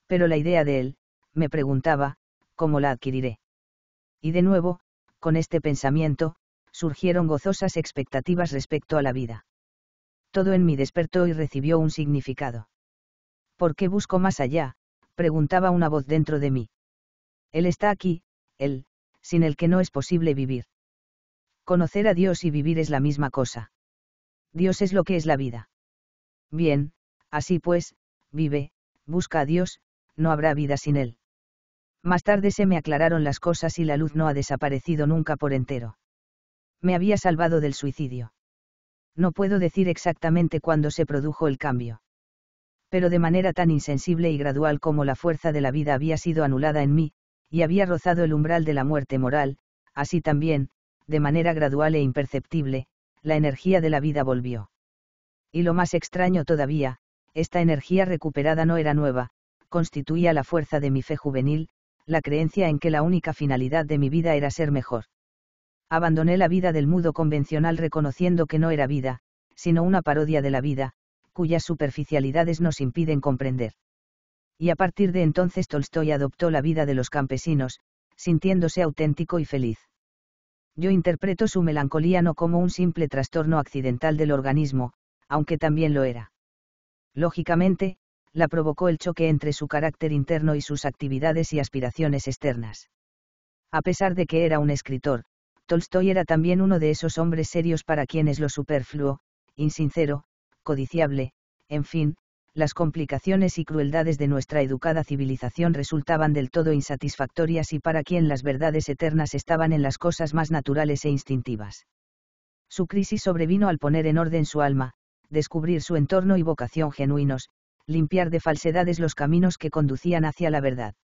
Pero la idea de él, me preguntaba, ¿cómo la adquiriré? Y de nuevo, con este pensamiento, surgieron gozosas expectativas respecto a la vida. Todo en mí despertó y recibió un significado. ¿Por qué busco más allá? preguntaba una voz dentro de mí. Él está aquí, Él, sin el que no es posible vivir. Conocer a Dios y vivir es la misma cosa. Dios es lo que es la vida. Bien, así pues, vive, busca a Dios, no habrá vida sin Él. Más tarde se me aclararon las cosas y la luz no ha desaparecido nunca por entero. Me había salvado del suicidio. No puedo decir exactamente cuándo se produjo el cambio. Pero de manera tan insensible y gradual como la fuerza de la vida había sido anulada en mí, y había rozado el umbral de la muerte moral, así también, de manera gradual e imperceptible, la energía de la vida volvió. Y lo más extraño todavía, esta energía recuperada no era nueva, constituía la fuerza de mi fe juvenil, la creencia en que la única finalidad de mi vida era ser mejor. Abandoné la vida del mudo convencional reconociendo que no era vida, sino una parodia de la vida, cuyas superficialidades nos impiden comprender. Y a partir de entonces Tolstoy adoptó la vida de los campesinos, sintiéndose auténtico y feliz. Yo interpreto su melancolía no como un simple trastorno accidental del organismo, aunque también lo era. Lógicamente, la provocó el choque entre su carácter interno y sus actividades y aspiraciones externas. A pesar de que era un escritor, Tolstoy era también uno de esos hombres serios para quienes lo superfluo, insincero, codiciable, en fin, las complicaciones y crueldades de nuestra educada civilización resultaban del todo insatisfactorias y para quien las verdades eternas estaban en las cosas más naturales e instintivas. Su crisis sobrevino al poner en orden su alma, descubrir su entorno y vocación genuinos, limpiar de falsedades los caminos que conducían hacia la verdad.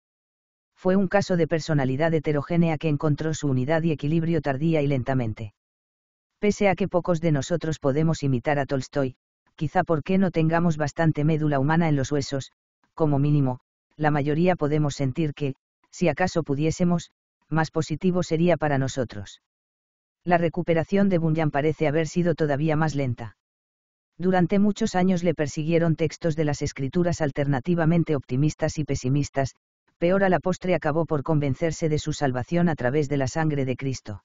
Fue un caso de personalidad heterogénea que encontró su unidad y equilibrio tardía y lentamente. Pese a que pocos de nosotros podemos imitar a Tolstoy, quizá porque no tengamos bastante médula humana en los huesos, como mínimo, la mayoría podemos sentir que, si acaso pudiésemos, más positivo sería para nosotros. La recuperación de Bunyan parece haber sido todavía más lenta. Durante muchos años le persiguieron textos de las escrituras alternativamente optimistas y pesimistas, peor a la postre acabó por convencerse de su salvación a través de la sangre de Cristo.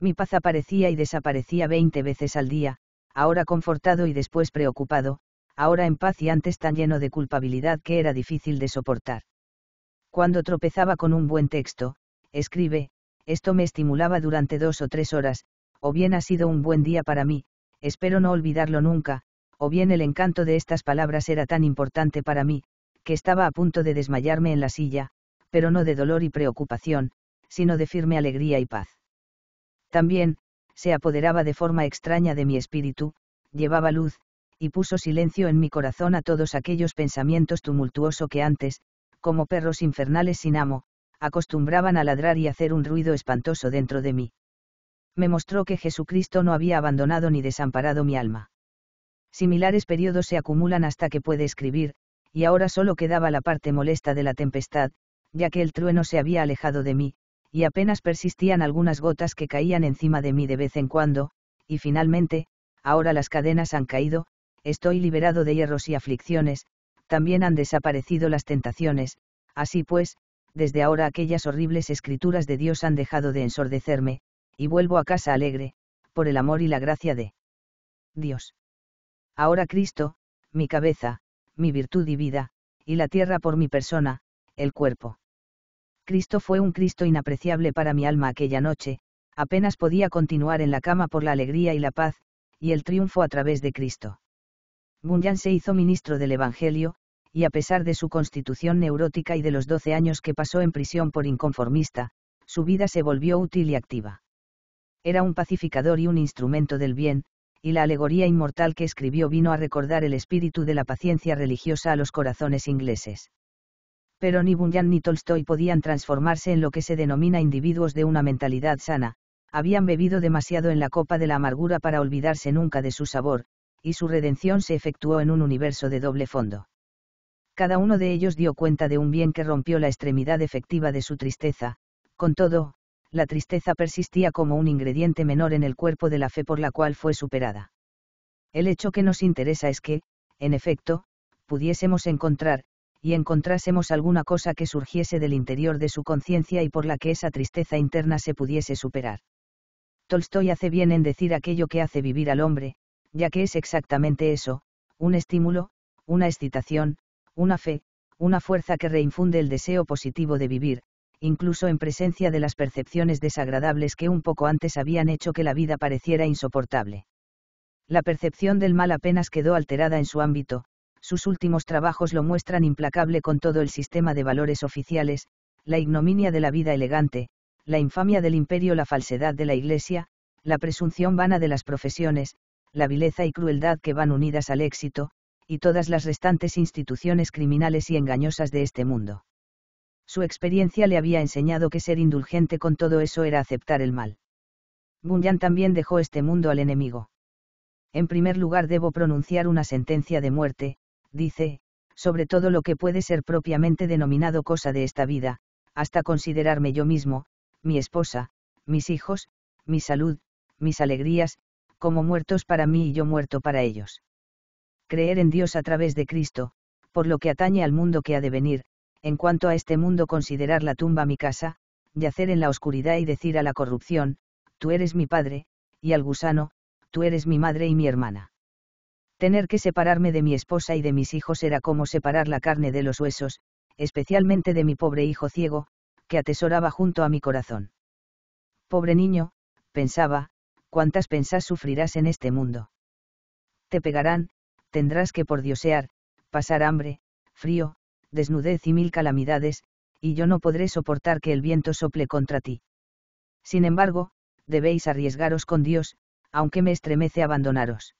Mi paz aparecía y desaparecía veinte veces al día, ahora confortado y después preocupado, ahora en paz y antes tan lleno de culpabilidad que era difícil de soportar. Cuando tropezaba con un buen texto, escribe, esto me estimulaba durante dos o tres horas, o bien ha sido un buen día para mí, espero no olvidarlo nunca, o bien el encanto de estas palabras era tan importante para mí, que estaba a punto de desmayarme en la silla, pero no de dolor y preocupación, sino de firme alegría y paz. También, se apoderaba de forma extraña de mi espíritu, llevaba luz, y puso silencio en mi corazón a todos aquellos pensamientos tumultuosos que antes, como perros infernales sin amo, acostumbraban a ladrar y hacer un ruido espantoso dentro de mí me mostró que Jesucristo no había abandonado ni desamparado mi alma. Similares periodos se acumulan hasta que puede escribir, y ahora solo quedaba la parte molesta de la tempestad, ya que el trueno se había alejado de mí, y apenas persistían algunas gotas que caían encima de mí de vez en cuando, y finalmente, ahora las cadenas han caído, estoy liberado de hierros y aflicciones, también han desaparecido las tentaciones, así pues, desde ahora aquellas horribles escrituras de Dios han dejado de ensordecerme, y vuelvo a casa alegre, por el amor y la gracia de Dios. Ahora Cristo, mi cabeza, mi virtud y vida, y la tierra por mi persona, el cuerpo. Cristo fue un Cristo inapreciable para mi alma aquella noche, apenas podía continuar en la cama por la alegría y la paz, y el triunfo a través de Cristo. Bunyan se hizo ministro del Evangelio, y a pesar de su constitución neurótica y de los doce años que pasó en prisión por inconformista, su vida se volvió útil y activa era un pacificador y un instrumento del bien, y la alegoría inmortal que escribió vino a recordar el espíritu de la paciencia religiosa a los corazones ingleses. Pero ni Bunyan ni Tolstoy podían transformarse en lo que se denomina individuos de una mentalidad sana, habían bebido demasiado en la copa de la amargura para olvidarse nunca de su sabor, y su redención se efectuó en un universo de doble fondo. Cada uno de ellos dio cuenta de un bien que rompió la extremidad efectiva de su tristeza, con todo, la tristeza persistía como un ingrediente menor en el cuerpo de la fe por la cual fue superada. El hecho que nos interesa es que, en efecto, pudiésemos encontrar, y encontrásemos alguna cosa que surgiese del interior de su conciencia y por la que esa tristeza interna se pudiese superar. Tolstoy hace bien en decir aquello que hace vivir al hombre, ya que es exactamente eso, un estímulo, una excitación, una fe, una fuerza que reinfunde el deseo positivo de vivir, incluso en presencia de las percepciones desagradables que un poco antes habían hecho que la vida pareciera insoportable. La percepción del mal apenas quedó alterada en su ámbito, sus últimos trabajos lo muestran implacable con todo el sistema de valores oficiales, la ignominia de la vida elegante, la infamia del imperio, la falsedad de la iglesia, la presunción vana de las profesiones, la vileza y crueldad que van unidas al éxito, y todas las restantes instituciones criminales y engañosas de este mundo. Su experiencia le había enseñado que ser indulgente con todo eso era aceptar el mal. Bunyan también dejó este mundo al enemigo. En primer lugar debo pronunciar una sentencia de muerte, dice, sobre todo lo que puede ser propiamente denominado cosa de esta vida, hasta considerarme yo mismo, mi esposa, mis hijos, mi salud, mis alegrías, como muertos para mí y yo muerto para ellos. Creer en Dios a través de Cristo, por lo que atañe al mundo que ha de venir, en cuanto a este mundo considerar la tumba mi casa, yacer en la oscuridad y decir a la corrupción, tú eres mi padre, y al gusano, tú eres mi madre y mi hermana. Tener que separarme de mi esposa y de mis hijos era como separar la carne de los huesos, especialmente de mi pobre hijo ciego, que atesoraba junto a mi corazón. Pobre niño, pensaba, cuántas pensás sufrirás en este mundo. Te pegarán, tendrás que por diosear, pasar hambre, frío, desnudez y mil calamidades, y yo no podré soportar que el viento sople contra ti. Sin embargo, debéis arriesgaros con Dios, aunque me estremece abandonaros.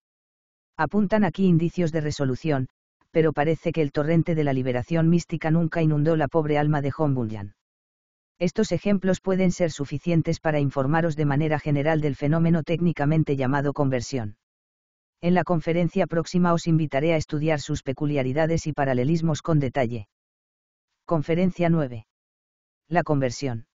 Apuntan aquí indicios de resolución, pero parece que el torrente de la liberación mística nunca inundó la pobre alma de John Estos ejemplos pueden ser suficientes para informaros de manera general del fenómeno técnicamente llamado conversión. En la conferencia próxima os invitaré a estudiar sus peculiaridades y paralelismos con detalle. Conferencia 9. La conversión.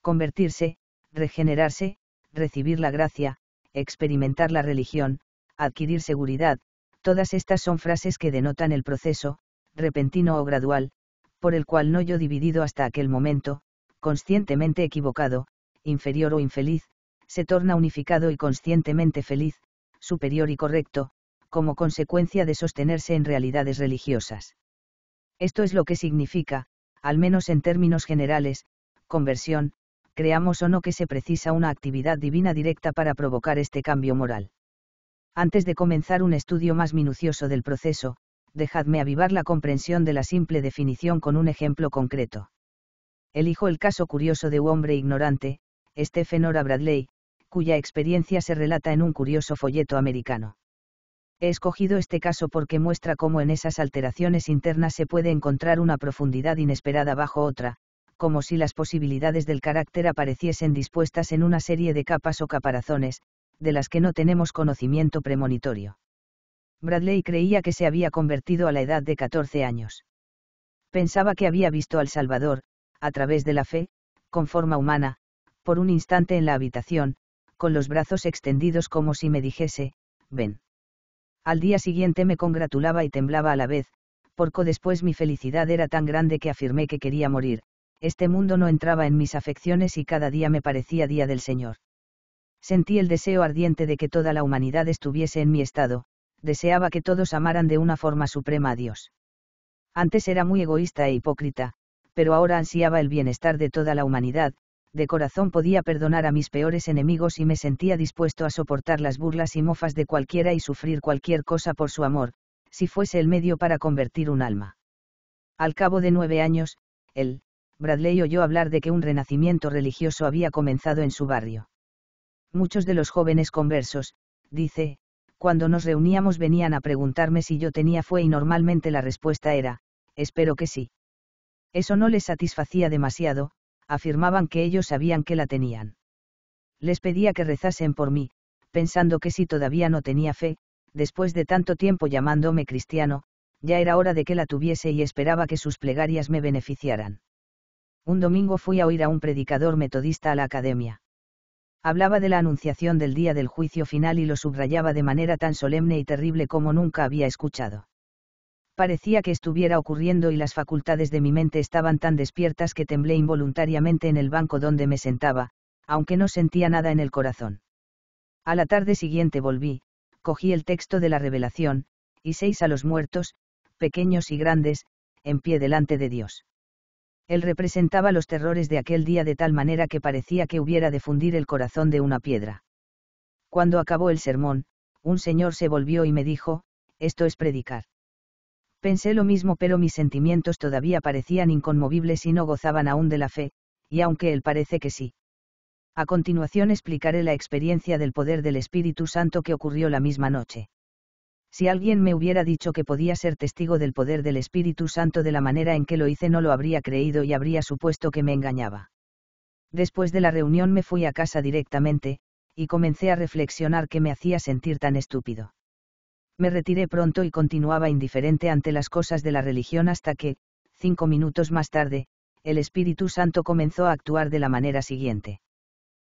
Convertirse, regenerarse, recibir la gracia, experimentar la religión, adquirir seguridad, todas estas son frases que denotan el proceso, repentino o gradual, por el cual no yo dividido hasta aquel momento, conscientemente equivocado, inferior o infeliz, se torna unificado y conscientemente feliz, superior y correcto, como consecuencia de sostenerse en realidades religiosas. Esto es lo que significa, al menos en términos generales, conversión, creamos o no que se precisa una actividad divina directa para provocar este cambio moral. Antes de comenzar un estudio más minucioso del proceso, dejadme avivar la comprensión de la simple definición con un ejemplo concreto. Elijo el caso curioso de un hombre ignorante, Stephen Ora Bradley, cuya experiencia se relata en un curioso folleto americano. He escogido este caso porque muestra cómo en esas alteraciones internas se puede encontrar una profundidad inesperada bajo otra, como si las posibilidades del carácter apareciesen dispuestas en una serie de capas o caparazones, de las que no tenemos conocimiento premonitorio. Bradley creía que se había convertido a la edad de 14 años. Pensaba que había visto al Salvador, a través de la fe, con forma humana, por un instante en la habitación, con los brazos extendidos como si me dijese, ven. Al día siguiente me congratulaba y temblaba a la vez, porque después mi felicidad era tan grande que afirmé que quería morir, este mundo no entraba en mis afecciones y cada día me parecía día del Señor. Sentí el deseo ardiente de que toda la humanidad estuviese en mi estado, deseaba que todos amaran de una forma suprema a Dios. Antes era muy egoísta e hipócrita, pero ahora ansiaba el bienestar de toda la humanidad, de corazón podía perdonar a mis peores enemigos y me sentía dispuesto a soportar las burlas y mofas de cualquiera y sufrir cualquier cosa por su amor, si fuese el medio para convertir un alma. Al cabo de nueve años, él, Bradley oyó hablar de que un renacimiento religioso había comenzado en su barrio. Muchos de los jóvenes conversos, dice, cuando nos reuníamos venían a preguntarme si yo tenía fue y normalmente la respuesta era, espero que sí. Eso no les satisfacía demasiado, afirmaban que ellos sabían que la tenían. Les pedía que rezasen por mí, pensando que si todavía no tenía fe, después de tanto tiempo llamándome cristiano, ya era hora de que la tuviese y esperaba que sus plegarias me beneficiaran. Un domingo fui a oír a un predicador metodista a la academia. Hablaba de la anunciación del día del juicio final y lo subrayaba de manera tan solemne y terrible como nunca había escuchado. Parecía que estuviera ocurriendo y las facultades de mi mente estaban tan despiertas que temblé involuntariamente en el banco donde me sentaba, aunque no sentía nada en el corazón. A la tarde siguiente volví, cogí el texto de la revelación, y seis a los muertos, pequeños y grandes, en pie delante de Dios. Él representaba los terrores de aquel día de tal manera que parecía que hubiera de fundir el corazón de una piedra. Cuando acabó el sermón, un señor se volvió y me dijo, esto es predicar. Pensé lo mismo pero mis sentimientos todavía parecían inconmovibles y no gozaban aún de la fe, y aunque él parece que sí. A continuación explicaré la experiencia del poder del Espíritu Santo que ocurrió la misma noche. Si alguien me hubiera dicho que podía ser testigo del poder del Espíritu Santo de la manera en que lo hice no lo habría creído y habría supuesto que me engañaba. Después de la reunión me fui a casa directamente, y comencé a reflexionar qué me hacía sentir tan estúpido me retiré pronto y continuaba indiferente ante las cosas de la religión hasta que, cinco minutos más tarde, el Espíritu Santo comenzó a actuar de la manera siguiente.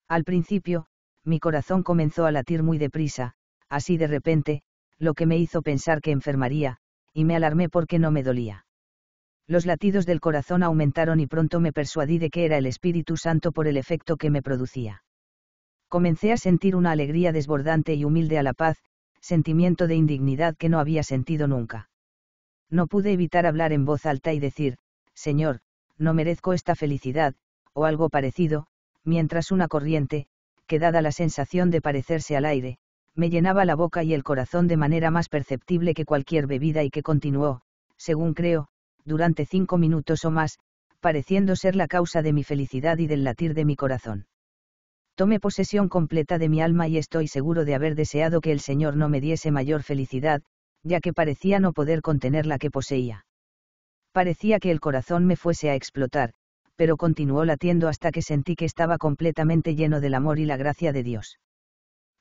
Al principio, mi corazón comenzó a latir muy deprisa, así de repente, lo que me hizo pensar que enfermaría, y me alarmé porque no me dolía. Los latidos del corazón aumentaron y pronto me persuadí de que era el Espíritu Santo por el efecto que me producía. Comencé a sentir una alegría desbordante y humilde a la paz, sentimiento de indignidad que no había sentido nunca. No pude evitar hablar en voz alta y decir, Señor, no merezco esta felicidad, o algo parecido, mientras una corriente, que dada la sensación de parecerse al aire, me llenaba la boca y el corazón de manera más perceptible que cualquier bebida y que continuó, según creo, durante cinco minutos o más, pareciendo ser la causa de mi felicidad y del latir de mi corazón tomé posesión completa de mi alma y estoy seguro de haber deseado que el Señor no me diese mayor felicidad, ya que parecía no poder contener la que poseía. Parecía que el corazón me fuese a explotar, pero continuó latiendo hasta que sentí que estaba completamente lleno del amor y la gracia de Dios.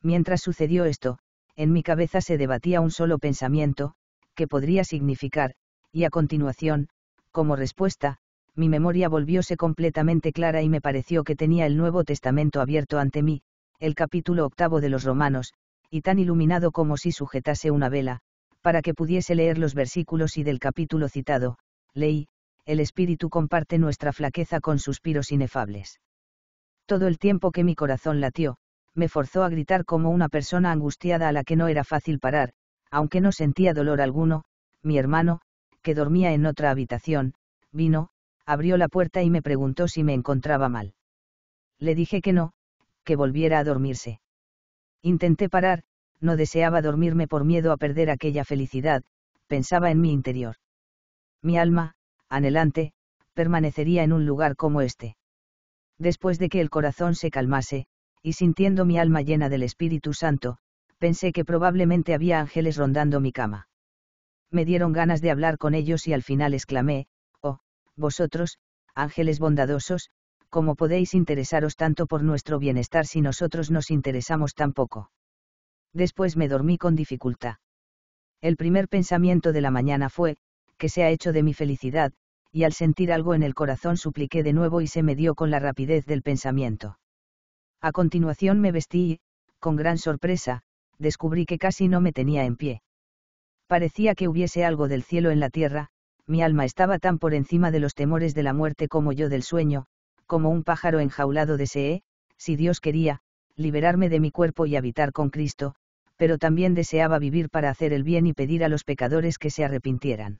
Mientras sucedió esto, en mi cabeza se debatía un solo pensamiento, que podría significar, y a continuación, como respuesta, mi memoria volvióse completamente clara y me pareció que tenía el Nuevo Testamento abierto ante mí, el capítulo octavo de los Romanos, y tan iluminado como si sujetase una vela, para que pudiese leer los versículos y del capítulo citado, leí, el Espíritu comparte nuestra flaqueza con suspiros inefables. Todo el tiempo que mi corazón latió, me forzó a gritar como una persona angustiada a la que no era fácil parar, aunque no sentía dolor alguno, mi hermano, que dormía en otra habitación, vino, abrió la puerta y me preguntó si me encontraba mal. Le dije que no, que volviera a dormirse. Intenté parar, no deseaba dormirme por miedo a perder aquella felicidad, pensaba en mi interior. Mi alma, anhelante, permanecería en un lugar como este. Después de que el corazón se calmase, y sintiendo mi alma llena del Espíritu Santo, pensé que probablemente había ángeles rondando mi cama. Me dieron ganas de hablar con ellos y al final exclamé, vosotros, ángeles bondadosos, ¿cómo podéis interesaros tanto por nuestro bienestar si nosotros nos interesamos tan poco? Después me dormí con dificultad. El primer pensamiento de la mañana fue, que se ha hecho de mi felicidad, y al sentir algo en el corazón supliqué de nuevo y se me dio con la rapidez del pensamiento. A continuación me vestí y, con gran sorpresa, descubrí que casi no me tenía en pie. Parecía que hubiese algo del cielo en la tierra, mi alma estaba tan por encima de los temores de la muerte como yo del sueño, como un pájaro enjaulado deseé, si Dios quería, liberarme de mi cuerpo y habitar con Cristo, pero también deseaba vivir para hacer el bien y pedir a los pecadores que se arrepintieran.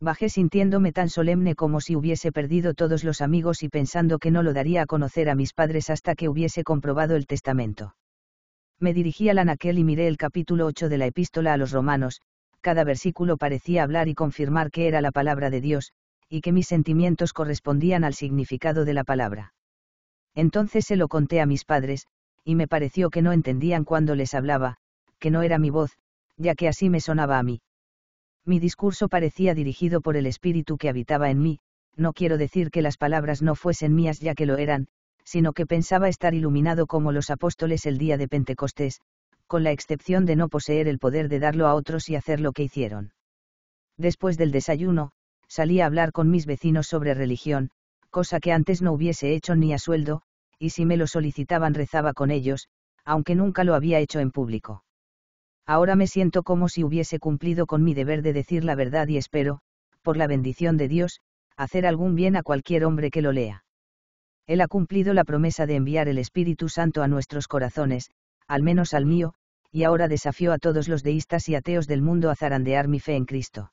Bajé sintiéndome tan solemne como si hubiese perdido todos los amigos y pensando que no lo daría a conocer a mis padres hasta que hubiese comprobado el testamento. Me dirigí al anaquel y miré el capítulo 8 de la epístola a los romanos, cada versículo parecía hablar y confirmar que era la palabra de Dios, y que mis sentimientos correspondían al significado de la palabra. Entonces se lo conté a mis padres, y me pareció que no entendían cuando les hablaba, que no era mi voz, ya que así me sonaba a mí. Mi discurso parecía dirigido por el espíritu que habitaba en mí, no quiero decir que las palabras no fuesen mías ya que lo eran, sino que pensaba estar iluminado como los apóstoles el día de Pentecostés, con la excepción de no poseer el poder de darlo a otros y hacer lo que hicieron. Después del desayuno, salí a hablar con mis vecinos sobre religión, cosa que antes no hubiese hecho ni a sueldo, y si me lo solicitaban rezaba con ellos, aunque nunca lo había hecho en público. Ahora me siento como si hubiese cumplido con mi deber de decir la verdad y espero, por la bendición de Dios, hacer algún bien a cualquier hombre que lo lea. Él ha cumplido la promesa de enviar el Espíritu Santo a nuestros corazones, al menos al mío, y ahora desafío a todos los deístas y ateos del mundo a zarandear mi fe en Cristo.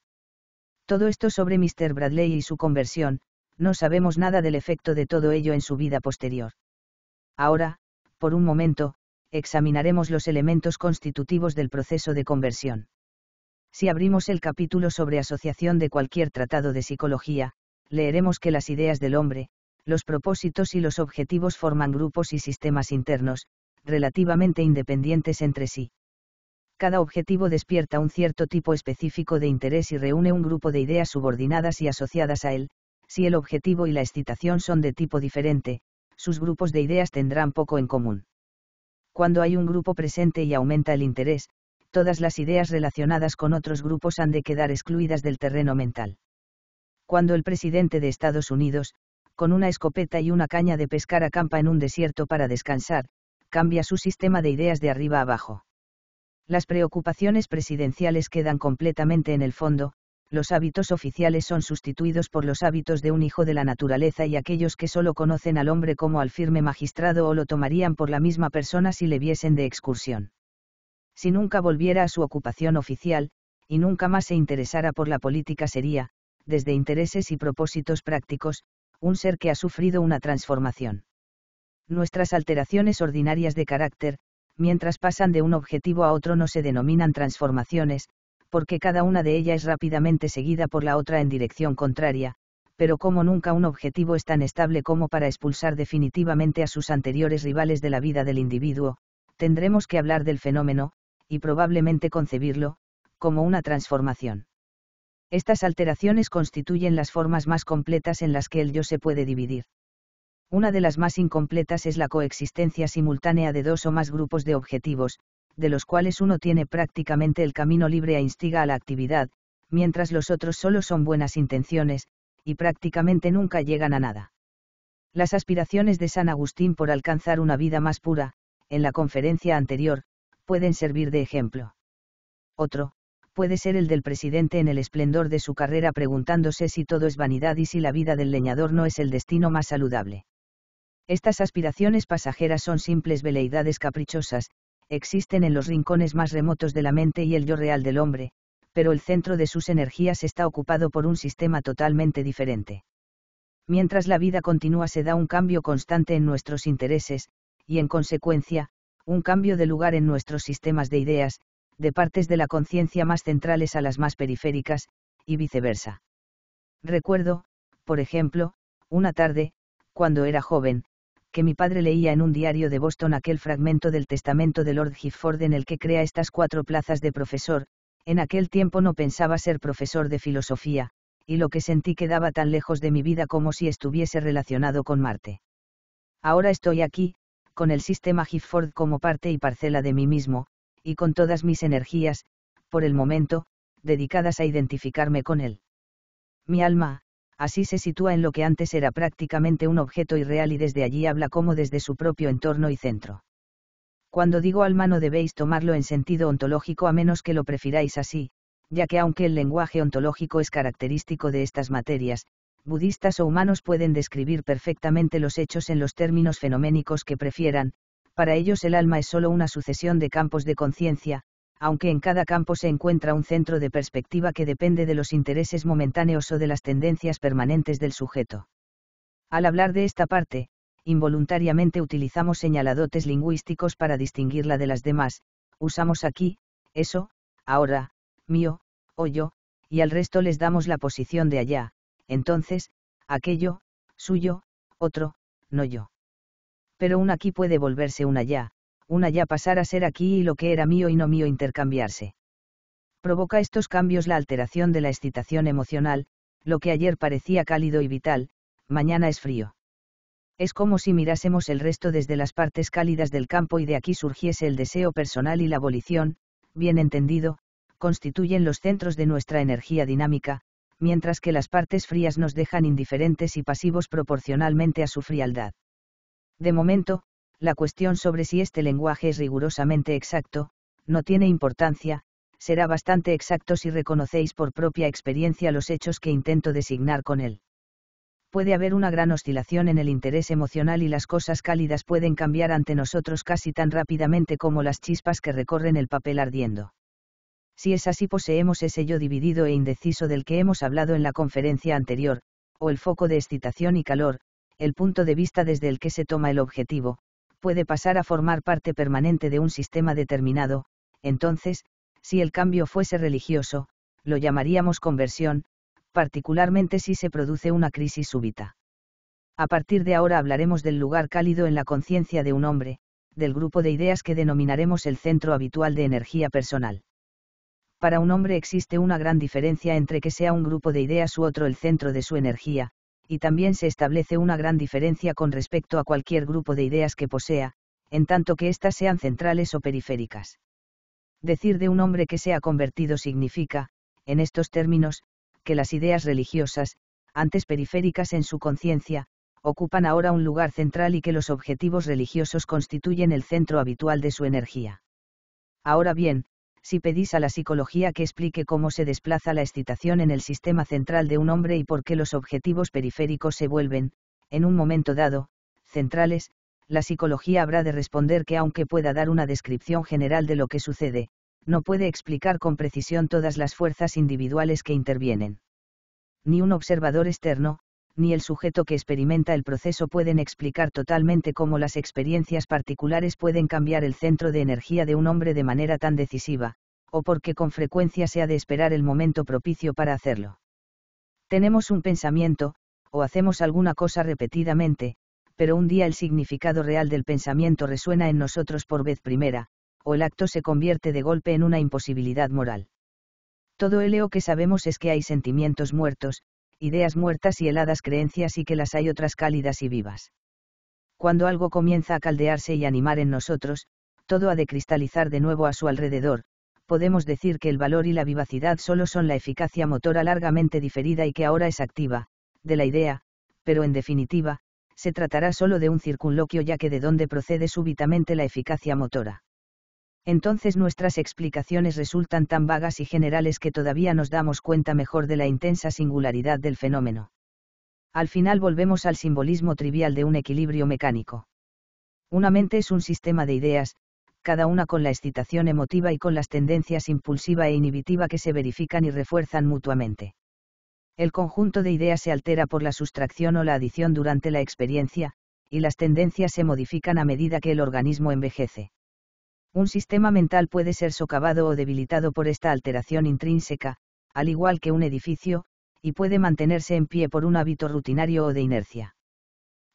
Todo esto sobre Mr. Bradley y su conversión, no sabemos nada del efecto de todo ello en su vida posterior. Ahora, por un momento, examinaremos los elementos constitutivos del proceso de conversión. Si abrimos el capítulo sobre asociación de cualquier tratado de psicología, leeremos que las ideas del hombre, los propósitos y los objetivos forman grupos y sistemas internos, relativamente independientes entre sí. Cada objetivo despierta un cierto tipo específico de interés y reúne un grupo de ideas subordinadas y asociadas a él, si el objetivo y la excitación son de tipo diferente, sus grupos de ideas tendrán poco en común. Cuando hay un grupo presente y aumenta el interés, todas las ideas relacionadas con otros grupos han de quedar excluidas del terreno mental. Cuando el presidente de Estados Unidos, con una escopeta y una caña de pescar acampa en un desierto para descansar, cambia su sistema de ideas de arriba abajo. Las preocupaciones presidenciales quedan completamente en el fondo, los hábitos oficiales son sustituidos por los hábitos de un hijo de la naturaleza y aquellos que solo conocen al hombre como al firme magistrado o lo tomarían por la misma persona si le viesen de excursión. Si nunca volviera a su ocupación oficial, y nunca más se interesara por la política sería, desde intereses y propósitos prácticos, un ser que ha sufrido una transformación nuestras alteraciones ordinarias de carácter, mientras pasan de un objetivo a otro no se denominan transformaciones, porque cada una de ellas es rápidamente seguida por la otra en dirección contraria, pero como nunca un objetivo es tan estable como para expulsar definitivamente a sus anteriores rivales de la vida del individuo, tendremos que hablar del fenómeno, y probablemente concebirlo, como una transformación. Estas alteraciones constituyen las formas más completas en las que el yo se puede dividir. Una de las más incompletas es la coexistencia simultánea de dos o más grupos de objetivos, de los cuales uno tiene prácticamente el camino libre e instiga a la actividad, mientras los otros solo son buenas intenciones, y prácticamente nunca llegan a nada. Las aspiraciones de San Agustín por alcanzar una vida más pura, en la conferencia anterior, pueden servir de ejemplo. Otro, puede ser el del presidente en el esplendor de su carrera preguntándose si todo es vanidad y si la vida del leñador no es el destino más saludable. Estas aspiraciones pasajeras son simples veleidades caprichosas, existen en los rincones más remotos de la mente y el yo real del hombre, pero el centro de sus energías está ocupado por un sistema totalmente diferente. Mientras la vida continúa se da un cambio constante en nuestros intereses, y en consecuencia, un cambio de lugar en nuestros sistemas de ideas, de partes de la conciencia más centrales a las más periféricas, y viceversa. Recuerdo, por ejemplo, una tarde, cuando era joven, que mi padre leía en un diario de Boston aquel fragmento del testamento de Lord Gifford en el que crea estas cuatro plazas de profesor, en aquel tiempo no pensaba ser profesor de filosofía, y lo que sentí quedaba tan lejos de mi vida como si estuviese relacionado con Marte. Ahora estoy aquí, con el sistema Gifford como parte y parcela de mí mismo, y con todas mis energías, por el momento, dedicadas a identificarme con él. Mi alma, así se sitúa en lo que antes era prácticamente un objeto irreal y desde allí habla como desde su propio entorno y centro. Cuando digo alma no debéis tomarlo en sentido ontológico a menos que lo prefiráis así, ya que aunque el lenguaje ontológico es característico de estas materias, budistas o humanos pueden describir perfectamente los hechos en los términos fenoménicos que prefieran, para ellos el alma es solo una sucesión de campos de conciencia, aunque en cada campo se encuentra un centro de perspectiva que depende de los intereses momentáneos o de las tendencias permanentes del sujeto. Al hablar de esta parte, involuntariamente utilizamos señaladotes lingüísticos para distinguirla de las demás, usamos aquí, eso, ahora, mío, o yo, y al resto les damos la posición de allá, entonces, aquello, suyo, otro, no yo. Pero un aquí puede volverse un allá, una ya pasara a ser aquí y lo que era mío y no mío intercambiarse. Provoca estos cambios la alteración de la excitación emocional, lo que ayer parecía cálido y vital, mañana es frío. Es como si mirásemos el resto desde las partes cálidas del campo y de aquí surgiese el deseo personal y la abolición, bien entendido, constituyen los centros de nuestra energía dinámica, mientras que las partes frías nos dejan indiferentes y pasivos proporcionalmente a su frialdad. De momento, la cuestión sobre si este lenguaje es rigurosamente exacto, no tiene importancia, será bastante exacto si reconocéis por propia experiencia los hechos que intento designar con él. Puede haber una gran oscilación en el interés emocional y las cosas cálidas pueden cambiar ante nosotros casi tan rápidamente como las chispas que recorren el papel ardiendo. Si es así poseemos ese yo dividido e indeciso del que hemos hablado en la conferencia anterior, o el foco de excitación y calor, el punto de vista desde el que se toma el objetivo, puede pasar a formar parte permanente de un sistema determinado, entonces, si el cambio fuese religioso, lo llamaríamos conversión, particularmente si se produce una crisis súbita. A partir de ahora hablaremos del lugar cálido en la conciencia de un hombre, del grupo de ideas que denominaremos el centro habitual de energía personal. Para un hombre existe una gran diferencia entre que sea un grupo de ideas u otro el centro de su energía, y también se establece una gran diferencia con respecto a cualquier grupo de ideas que posea, en tanto que éstas sean centrales o periféricas. Decir de un hombre que se ha convertido significa, en estos términos, que las ideas religiosas, antes periféricas en su conciencia, ocupan ahora un lugar central y que los objetivos religiosos constituyen el centro habitual de su energía. Ahora bien, si pedís a la psicología que explique cómo se desplaza la excitación en el sistema central de un hombre y por qué los objetivos periféricos se vuelven, en un momento dado, centrales, la psicología habrá de responder que aunque pueda dar una descripción general de lo que sucede, no puede explicar con precisión todas las fuerzas individuales que intervienen. Ni un observador externo, ni el sujeto que experimenta el proceso pueden explicar totalmente cómo las experiencias particulares pueden cambiar el centro de energía de un hombre de manera tan decisiva, o porque con frecuencia se ha de esperar el momento propicio para hacerlo. Tenemos un pensamiento, o hacemos alguna cosa repetidamente, pero un día el significado real del pensamiento resuena en nosotros por vez primera, o el acto se convierte de golpe en una imposibilidad moral. Todo el leo que sabemos es que hay sentimientos muertos, ideas muertas y heladas creencias y que las hay otras cálidas y vivas. Cuando algo comienza a caldearse y animar en nosotros, todo ha de cristalizar de nuevo a su alrededor, podemos decir que el valor y la vivacidad solo son la eficacia motora largamente diferida y que ahora es activa, de la idea, pero en definitiva, se tratará solo de un circunloquio ya que de dónde procede súbitamente la eficacia motora entonces nuestras explicaciones resultan tan vagas y generales que todavía nos damos cuenta mejor de la intensa singularidad del fenómeno. Al final volvemos al simbolismo trivial de un equilibrio mecánico. Una mente es un sistema de ideas, cada una con la excitación emotiva y con las tendencias impulsiva e inhibitiva que se verifican y refuerzan mutuamente. El conjunto de ideas se altera por la sustracción o la adición durante la experiencia, y las tendencias se modifican a medida que el organismo envejece. Un sistema mental puede ser socavado o debilitado por esta alteración intrínseca, al igual que un edificio, y puede mantenerse en pie por un hábito rutinario o de inercia.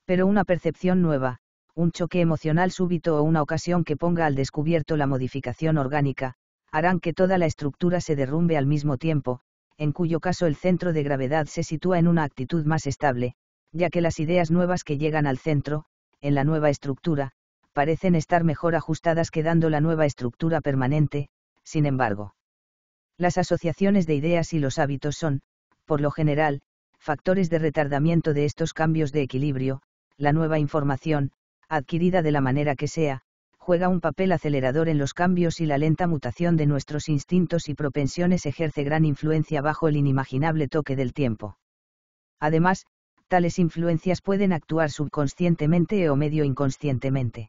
Pero una percepción nueva, un choque emocional súbito o una ocasión que ponga al descubierto la modificación orgánica, harán que toda la estructura se derrumbe al mismo tiempo, en cuyo caso el centro de gravedad se sitúa en una actitud más estable, ya que las ideas nuevas que llegan al centro, en la nueva estructura, parecen estar mejor ajustadas que dando la nueva estructura permanente, sin embargo. Las asociaciones de ideas y los hábitos son, por lo general, factores de retardamiento de estos cambios de equilibrio, la nueva información, adquirida de la manera que sea, juega un papel acelerador en los cambios y la lenta mutación de nuestros instintos y propensiones ejerce gran influencia bajo el inimaginable toque del tiempo. Además, tales influencias pueden actuar subconscientemente o medio inconscientemente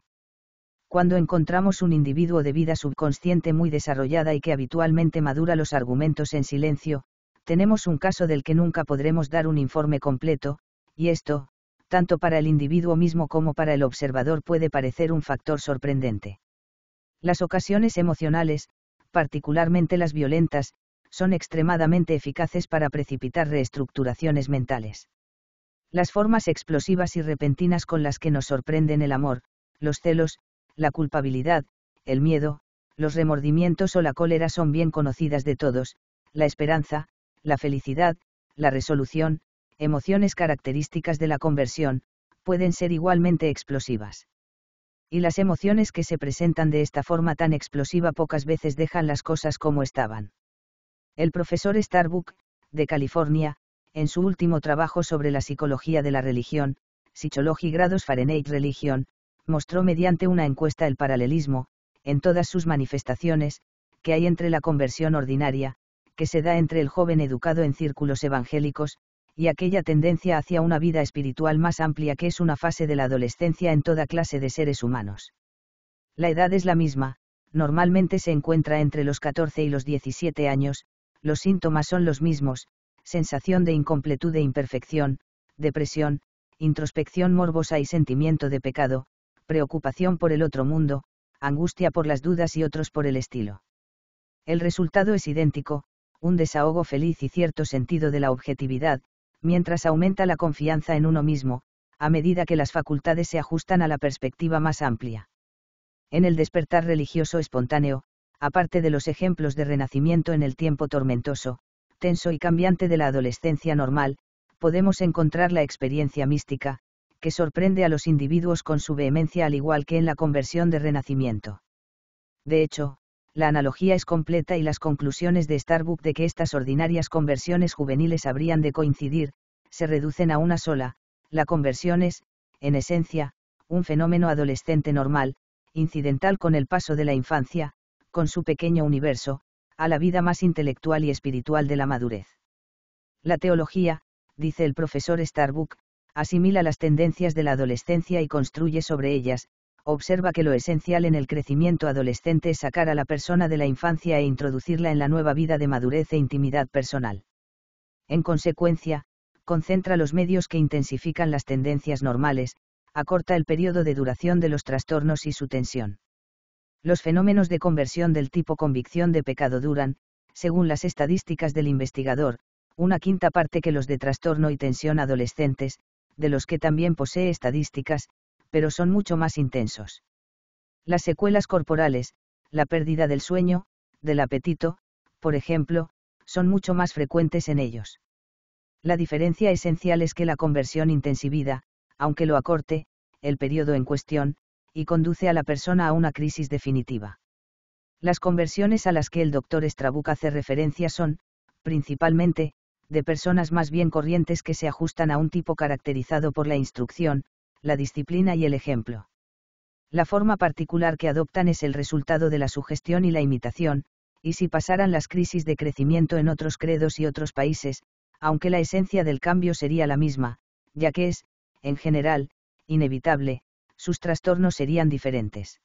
cuando encontramos un individuo de vida subconsciente muy desarrollada y que habitualmente madura los argumentos en silencio, tenemos un caso del que nunca podremos dar un informe completo, y esto, tanto para el individuo mismo como para el observador puede parecer un factor sorprendente. Las ocasiones emocionales, particularmente las violentas, son extremadamente eficaces para precipitar reestructuraciones mentales. Las formas explosivas y repentinas con las que nos sorprenden el amor, los celos, la culpabilidad, el miedo, los remordimientos o la cólera son bien conocidas de todos, la esperanza, la felicidad, la resolución, emociones características de la conversión, pueden ser igualmente explosivas. Y las emociones que se presentan de esta forma tan explosiva pocas veces dejan las cosas como estaban. El profesor Starbuck, de California, en su último trabajo sobre la psicología de la religión, Psychology Grados Fahrenheit Religion, mostró mediante una encuesta el paralelismo, en todas sus manifestaciones, que hay entre la conversión ordinaria, que se da entre el joven educado en círculos evangélicos, y aquella tendencia hacia una vida espiritual más amplia que es una fase de la adolescencia en toda clase de seres humanos. La edad es la misma, normalmente se encuentra entre los 14 y los 17 años, los síntomas son los mismos, sensación de incompletud e imperfección, depresión, introspección morbosa y sentimiento de pecado, preocupación por el otro mundo, angustia por las dudas y otros por el estilo. El resultado es idéntico, un desahogo feliz y cierto sentido de la objetividad, mientras aumenta la confianza en uno mismo, a medida que las facultades se ajustan a la perspectiva más amplia. En el despertar religioso espontáneo, aparte de los ejemplos de renacimiento en el tiempo tormentoso, tenso y cambiante de la adolescencia normal, podemos encontrar la experiencia mística, que sorprende a los individuos con su vehemencia al igual que en la conversión de renacimiento. De hecho, la analogía es completa y las conclusiones de Starbuck de que estas ordinarias conversiones juveniles habrían de coincidir, se reducen a una sola, la conversión es, en esencia, un fenómeno adolescente normal, incidental con el paso de la infancia, con su pequeño universo, a la vida más intelectual y espiritual de la madurez. La teología, dice el profesor Starbuck, asimila las tendencias de la adolescencia y construye sobre ellas, observa que lo esencial en el crecimiento adolescente es sacar a la persona de la infancia e introducirla en la nueva vida de madurez e intimidad personal. En consecuencia, concentra los medios que intensifican las tendencias normales, acorta el periodo de duración de los trastornos y su tensión. Los fenómenos de conversión del tipo convicción de pecado duran, según las estadísticas del investigador, una quinta parte que los de trastorno y tensión adolescentes, de los que también posee estadísticas, pero son mucho más intensos. Las secuelas corporales, la pérdida del sueño, del apetito, por ejemplo, son mucho más frecuentes en ellos. La diferencia esencial es que la conversión intensivida, aunque lo acorte, el periodo en cuestión, y conduce a la persona a una crisis definitiva. Las conversiones a las que el doctor Strabuck hace referencia son, principalmente, de personas más bien corrientes que se ajustan a un tipo caracterizado por la instrucción, la disciplina y el ejemplo. La forma particular que adoptan es el resultado de la sugestión y la imitación, y si pasaran las crisis de crecimiento en otros credos y otros países, aunque la esencia del cambio sería la misma, ya que es, en general, inevitable, sus trastornos serían diferentes.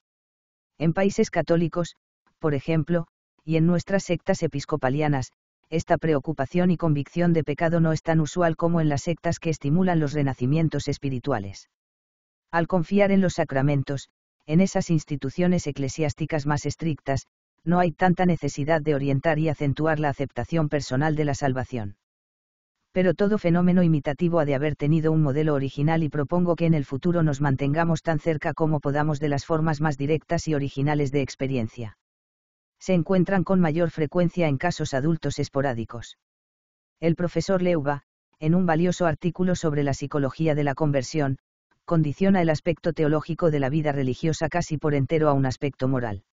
En países católicos, por ejemplo, y en nuestras sectas episcopalianas, esta preocupación y convicción de pecado no es tan usual como en las sectas que estimulan los renacimientos espirituales. Al confiar en los sacramentos, en esas instituciones eclesiásticas más estrictas, no hay tanta necesidad de orientar y acentuar la aceptación personal de la salvación. Pero todo fenómeno imitativo ha de haber tenido un modelo original y propongo que en el futuro nos mantengamos tan cerca como podamos de las formas más directas y originales de experiencia se encuentran con mayor frecuencia en casos adultos esporádicos. El profesor Leuba, en un valioso artículo sobre la psicología de la conversión, condiciona el aspecto teológico de la vida religiosa casi por entero a un aspecto moral.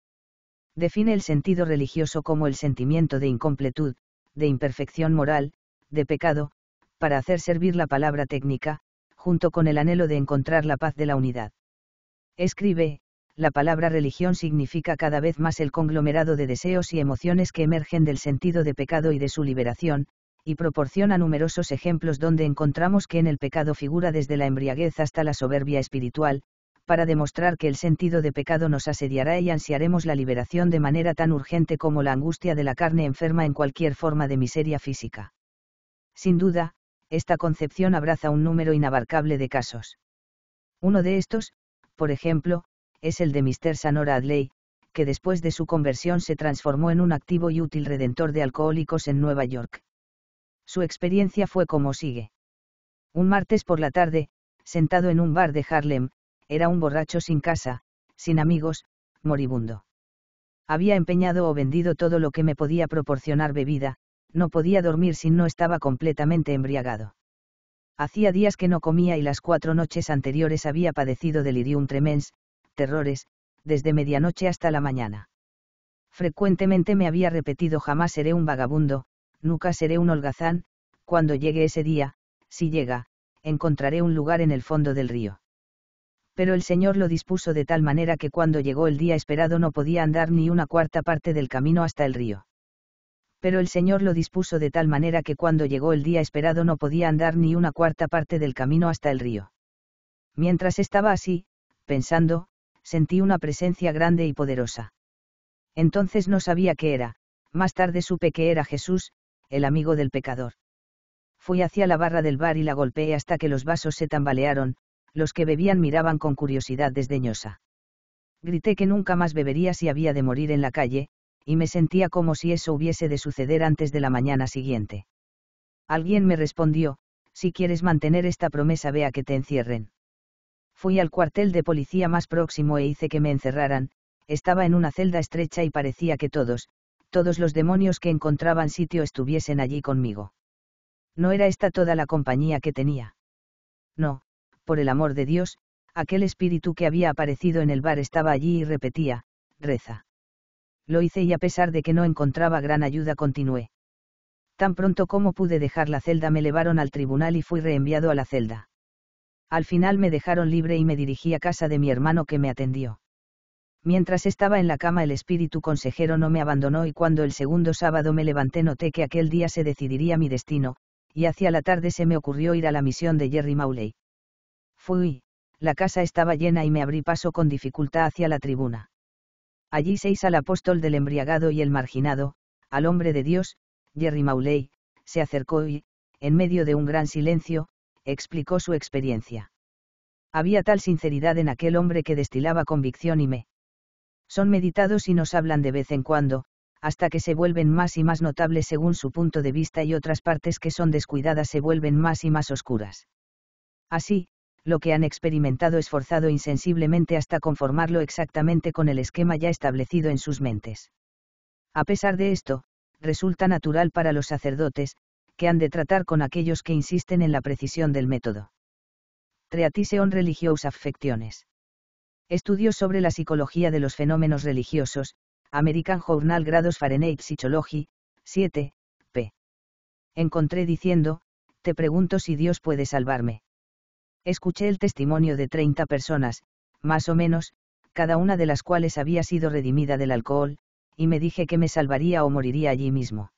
Define el sentido religioso como el sentimiento de incompletud, de imperfección moral, de pecado, para hacer servir la palabra técnica, junto con el anhelo de encontrar la paz de la unidad. Escribe, la palabra religión significa cada vez más el conglomerado de deseos y emociones que emergen del sentido de pecado y de su liberación, y proporciona numerosos ejemplos donde encontramos que en el pecado figura desde la embriaguez hasta la soberbia espiritual, para demostrar que el sentido de pecado nos asediará y ansiaremos la liberación de manera tan urgente como la angustia de la carne enferma en cualquier forma de miseria física. Sin duda, esta concepción abraza un número inabarcable de casos. Uno de estos, por ejemplo, es el de Mr. Sanora Adley, que después de su conversión se transformó en un activo y útil redentor de alcohólicos en Nueva York. Su experiencia fue como sigue. Un martes por la tarde, sentado en un bar de Harlem, era un borracho sin casa, sin amigos, moribundo. Había empeñado o vendido todo lo que me podía proporcionar bebida, no podía dormir si no estaba completamente embriagado. Hacía días que no comía y las cuatro noches anteriores había padecido delirium tremens, terrores, desde medianoche hasta la mañana. Frecuentemente me había repetido jamás seré un vagabundo, nunca seré un holgazán, cuando llegue ese día, si llega, encontraré un lugar en el fondo del río. Pero el Señor lo dispuso de tal manera que cuando llegó el día esperado no podía andar ni una cuarta parte del camino hasta el río. Pero el Señor lo dispuso de tal manera que cuando llegó el día esperado no podía andar ni una cuarta parte del camino hasta el río. Mientras estaba así, pensando, sentí una presencia grande y poderosa. Entonces no sabía qué era, más tarde supe que era Jesús, el amigo del pecador. Fui hacia la barra del bar y la golpeé hasta que los vasos se tambalearon, los que bebían miraban con curiosidad desdeñosa. Grité que nunca más bebería si había de morir en la calle, y me sentía como si eso hubiese de suceder antes de la mañana siguiente. Alguien me respondió, si quieres mantener esta promesa ve a que te encierren. Fui al cuartel de policía más próximo e hice que me encerraran, estaba en una celda estrecha y parecía que todos, todos los demonios que encontraban sitio estuviesen allí conmigo. No era esta toda la compañía que tenía. No, por el amor de Dios, aquel espíritu que había aparecido en el bar estaba allí y repetía, reza. Lo hice y a pesar de que no encontraba gran ayuda continué. Tan pronto como pude dejar la celda me elevaron al tribunal y fui reenviado a la celda al final me dejaron libre y me dirigí a casa de mi hermano que me atendió. Mientras estaba en la cama el espíritu consejero no me abandonó y cuando el segundo sábado me levanté noté que aquel día se decidiría mi destino, y hacia la tarde se me ocurrió ir a la misión de Jerry Mauley. Fui, la casa estaba llena y me abrí paso con dificultad hacia la tribuna. Allí seis al apóstol del embriagado y el marginado, al hombre de Dios, Jerry Mauley, se acercó y, en medio de un gran silencio, explicó su experiencia. Había tal sinceridad en aquel hombre que destilaba convicción y me. Son meditados y nos hablan de vez en cuando, hasta que se vuelven más y más notables según su punto de vista y otras partes que son descuidadas se vuelven más y más oscuras. Así, lo que han experimentado es forzado insensiblemente hasta conformarlo exactamente con el esquema ya establecido en sus mentes. A pesar de esto, resulta natural para los sacerdotes, que han de tratar con aquellos que insisten en la precisión del método. TREATISEON on religious affectiones. Estudios sobre la psicología de los fenómenos religiosos, American Journal Grados Fahrenheit Psychology, 7, p. Encontré diciendo, te pregunto si Dios puede salvarme. Escuché el testimonio de 30 personas, más o menos, cada una de las cuales había sido redimida del alcohol, y me dije que me salvaría o moriría allí mismo.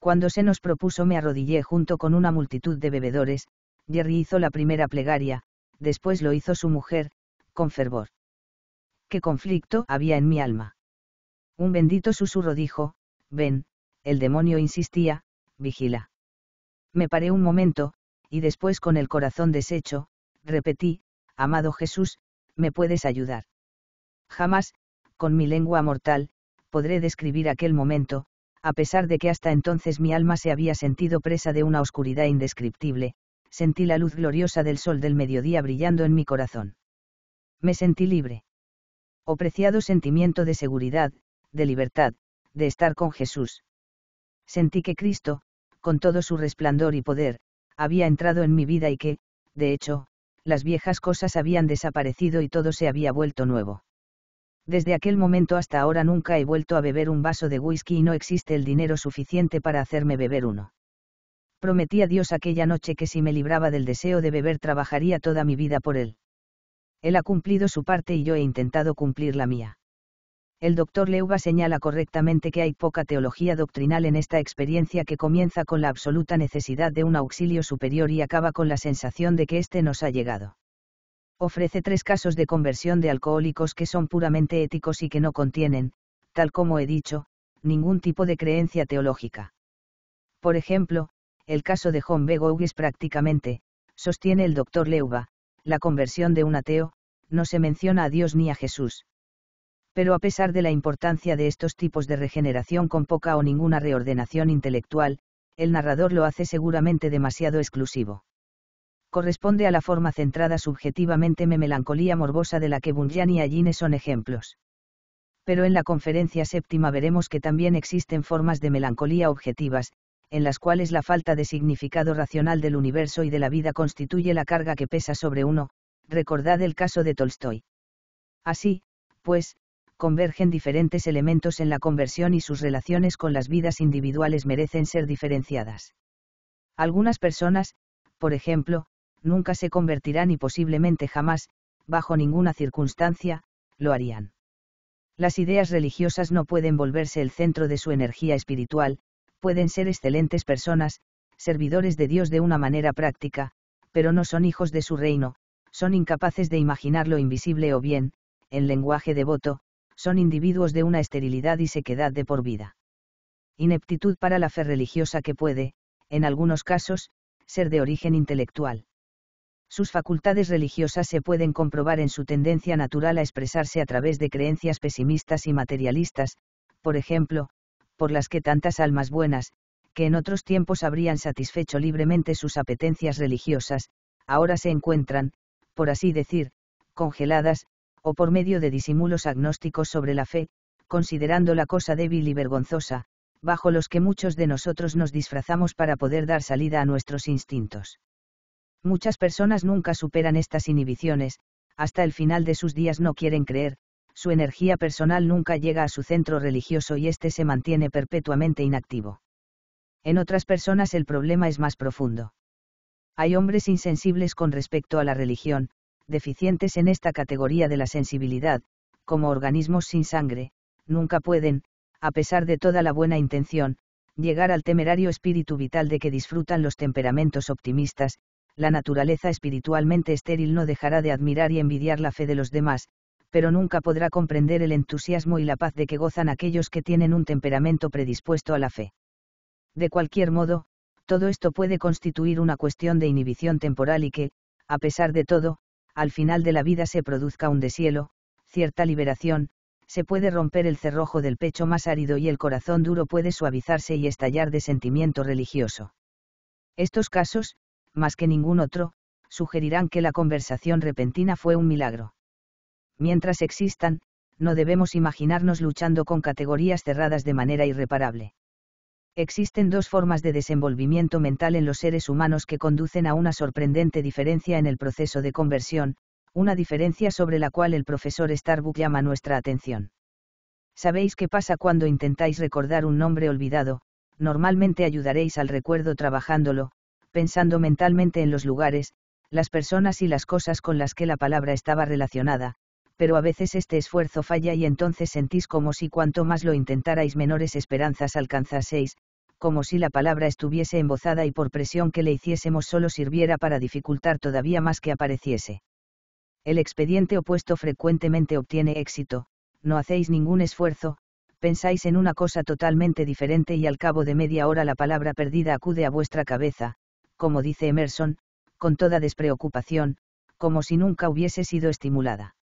Cuando se nos propuso me arrodillé junto con una multitud de bebedores, Jerry hizo la primera plegaria, después lo hizo su mujer, con fervor. ¿Qué conflicto había en mi alma? Un bendito susurro dijo, ven, el demonio insistía, vigila. Me paré un momento, y después con el corazón deshecho, repetí, amado Jesús, me puedes ayudar. Jamás, con mi lengua mortal, podré describir aquel momento, a pesar de que hasta entonces mi alma se había sentido presa de una oscuridad indescriptible, sentí la luz gloriosa del sol del mediodía brillando en mi corazón. Me sentí libre. Oh preciado sentimiento de seguridad, de libertad, de estar con Jesús. Sentí que Cristo, con todo su resplandor y poder, había entrado en mi vida y que, de hecho, las viejas cosas habían desaparecido y todo se había vuelto nuevo. Desde aquel momento hasta ahora nunca he vuelto a beber un vaso de whisky y no existe el dinero suficiente para hacerme beber uno. Prometí a Dios aquella noche que si me libraba del deseo de beber trabajaría toda mi vida por él. Él ha cumplido su parte y yo he intentado cumplir la mía. El doctor Leuba señala correctamente que hay poca teología doctrinal en esta experiencia que comienza con la absoluta necesidad de un auxilio superior y acaba con la sensación de que éste nos ha llegado ofrece tres casos de conversión de alcohólicos que son puramente éticos y que no contienen, tal como he dicho, ningún tipo de creencia teológica. Por ejemplo, el caso de John B. prácticamente, sostiene el doctor Leuba, la conversión de un ateo, no se menciona a Dios ni a Jesús. Pero a pesar de la importancia de estos tipos de regeneración con poca o ninguna reordenación intelectual, el narrador lo hace seguramente demasiado exclusivo corresponde a la forma centrada subjetivamente me melancolía morbosa de la que Bunyan y Alline son ejemplos. Pero en la conferencia séptima veremos que también existen formas de melancolía objetivas, en las cuales la falta de significado racional del universo y de la vida constituye la carga que pesa sobre uno, recordad el caso de Tolstoy. Así, pues, convergen diferentes elementos en la conversión y sus relaciones con las vidas individuales merecen ser diferenciadas. Algunas personas, por ejemplo, nunca se convertirán y posiblemente jamás, bajo ninguna circunstancia, lo harían. Las ideas religiosas no pueden volverse el centro de su energía espiritual, pueden ser excelentes personas, servidores de Dios de una manera práctica, pero no son hijos de su reino, son incapaces de imaginar lo invisible o bien, en lenguaje devoto, son individuos de una esterilidad y sequedad de por vida. Ineptitud para la fe religiosa que puede, en algunos casos, ser de origen intelectual. Sus facultades religiosas se pueden comprobar en su tendencia natural a expresarse a través de creencias pesimistas y materialistas, por ejemplo, por las que tantas almas buenas, que en otros tiempos habrían satisfecho libremente sus apetencias religiosas, ahora se encuentran, por así decir, congeladas, o por medio de disimulos agnósticos sobre la fe, considerando la cosa débil y vergonzosa, bajo los que muchos de nosotros nos disfrazamos para poder dar salida a nuestros instintos. Muchas personas nunca superan estas inhibiciones, hasta el final de sus días no quieren creer, su energía personal nunca llega a su centro religioso y éste se mantiene perpetuamente inactivo. En otras personas el problema es más profundo. Hay hombres insensibles con respecto a la religión, deficientes en esta categoría de la sensibilidad, como organismos sin sangre, nunca pueden, a pesar de toda la buena intención, llegar al temerario espíritu vital de que disfrutan los temperamentos optimistas, la naturaleza espiritualmente estéril no dejará de admirar y envidiar la fe de los demás, pero nunca podrá comprender el entusiasmo y la paz de que gozan aquellos que tienen un temperamento predispuesto a la fe. De cualquier modo, todo esto puede constituir una cuestión de inhibición temporal y que, a pesar de todo, al final de la vida se produzca un deshielo, cierta liberación, se puede romper el cerrojo del pecho más árido y el corazón duro puede suavizarse y estallar de sentimiento religioso. Estos casos, más que ningún otro, sugerirán que la conversación repentina fue un milagro. Mientras existan, no debemos imaginarnos luchando con categorías cerradas de manera irreparable. Existen dos formas de desenvolvimiento mental en los seres humanos que conducen a una sorprendente diferencia en el proceso de conversión, una diferencia sobre la cual el profesor Starbuck llama nuestra atención. Sabéis qué pasa cuando intentáis recordar un nombre olvidado, normalmente ayudaréis al recuerdo trabajándolo, pensando mentalmente en los lugares, las personas y las cosas con las que la palabra estaba relacionada, pero a veces este esfuerzo falla y entonces sentís como si cuanto más lo intentarais menores esperanzas alcanzaseis, como si la palabra estuviese embozada y por presión que le hiciésemos solo sirviera para dificultar todavía más que apareciese. El expediente opuesto frecuentemente obtiene éxito, no hacéis ningún esfuerzo, pensáis en una cosa totalmente diferente y al cabo de media hora la palabra perdida acude a vuestra cabeza, como dice Emerson, con toda despreocupación, como si nunca hubiese sido estimulada.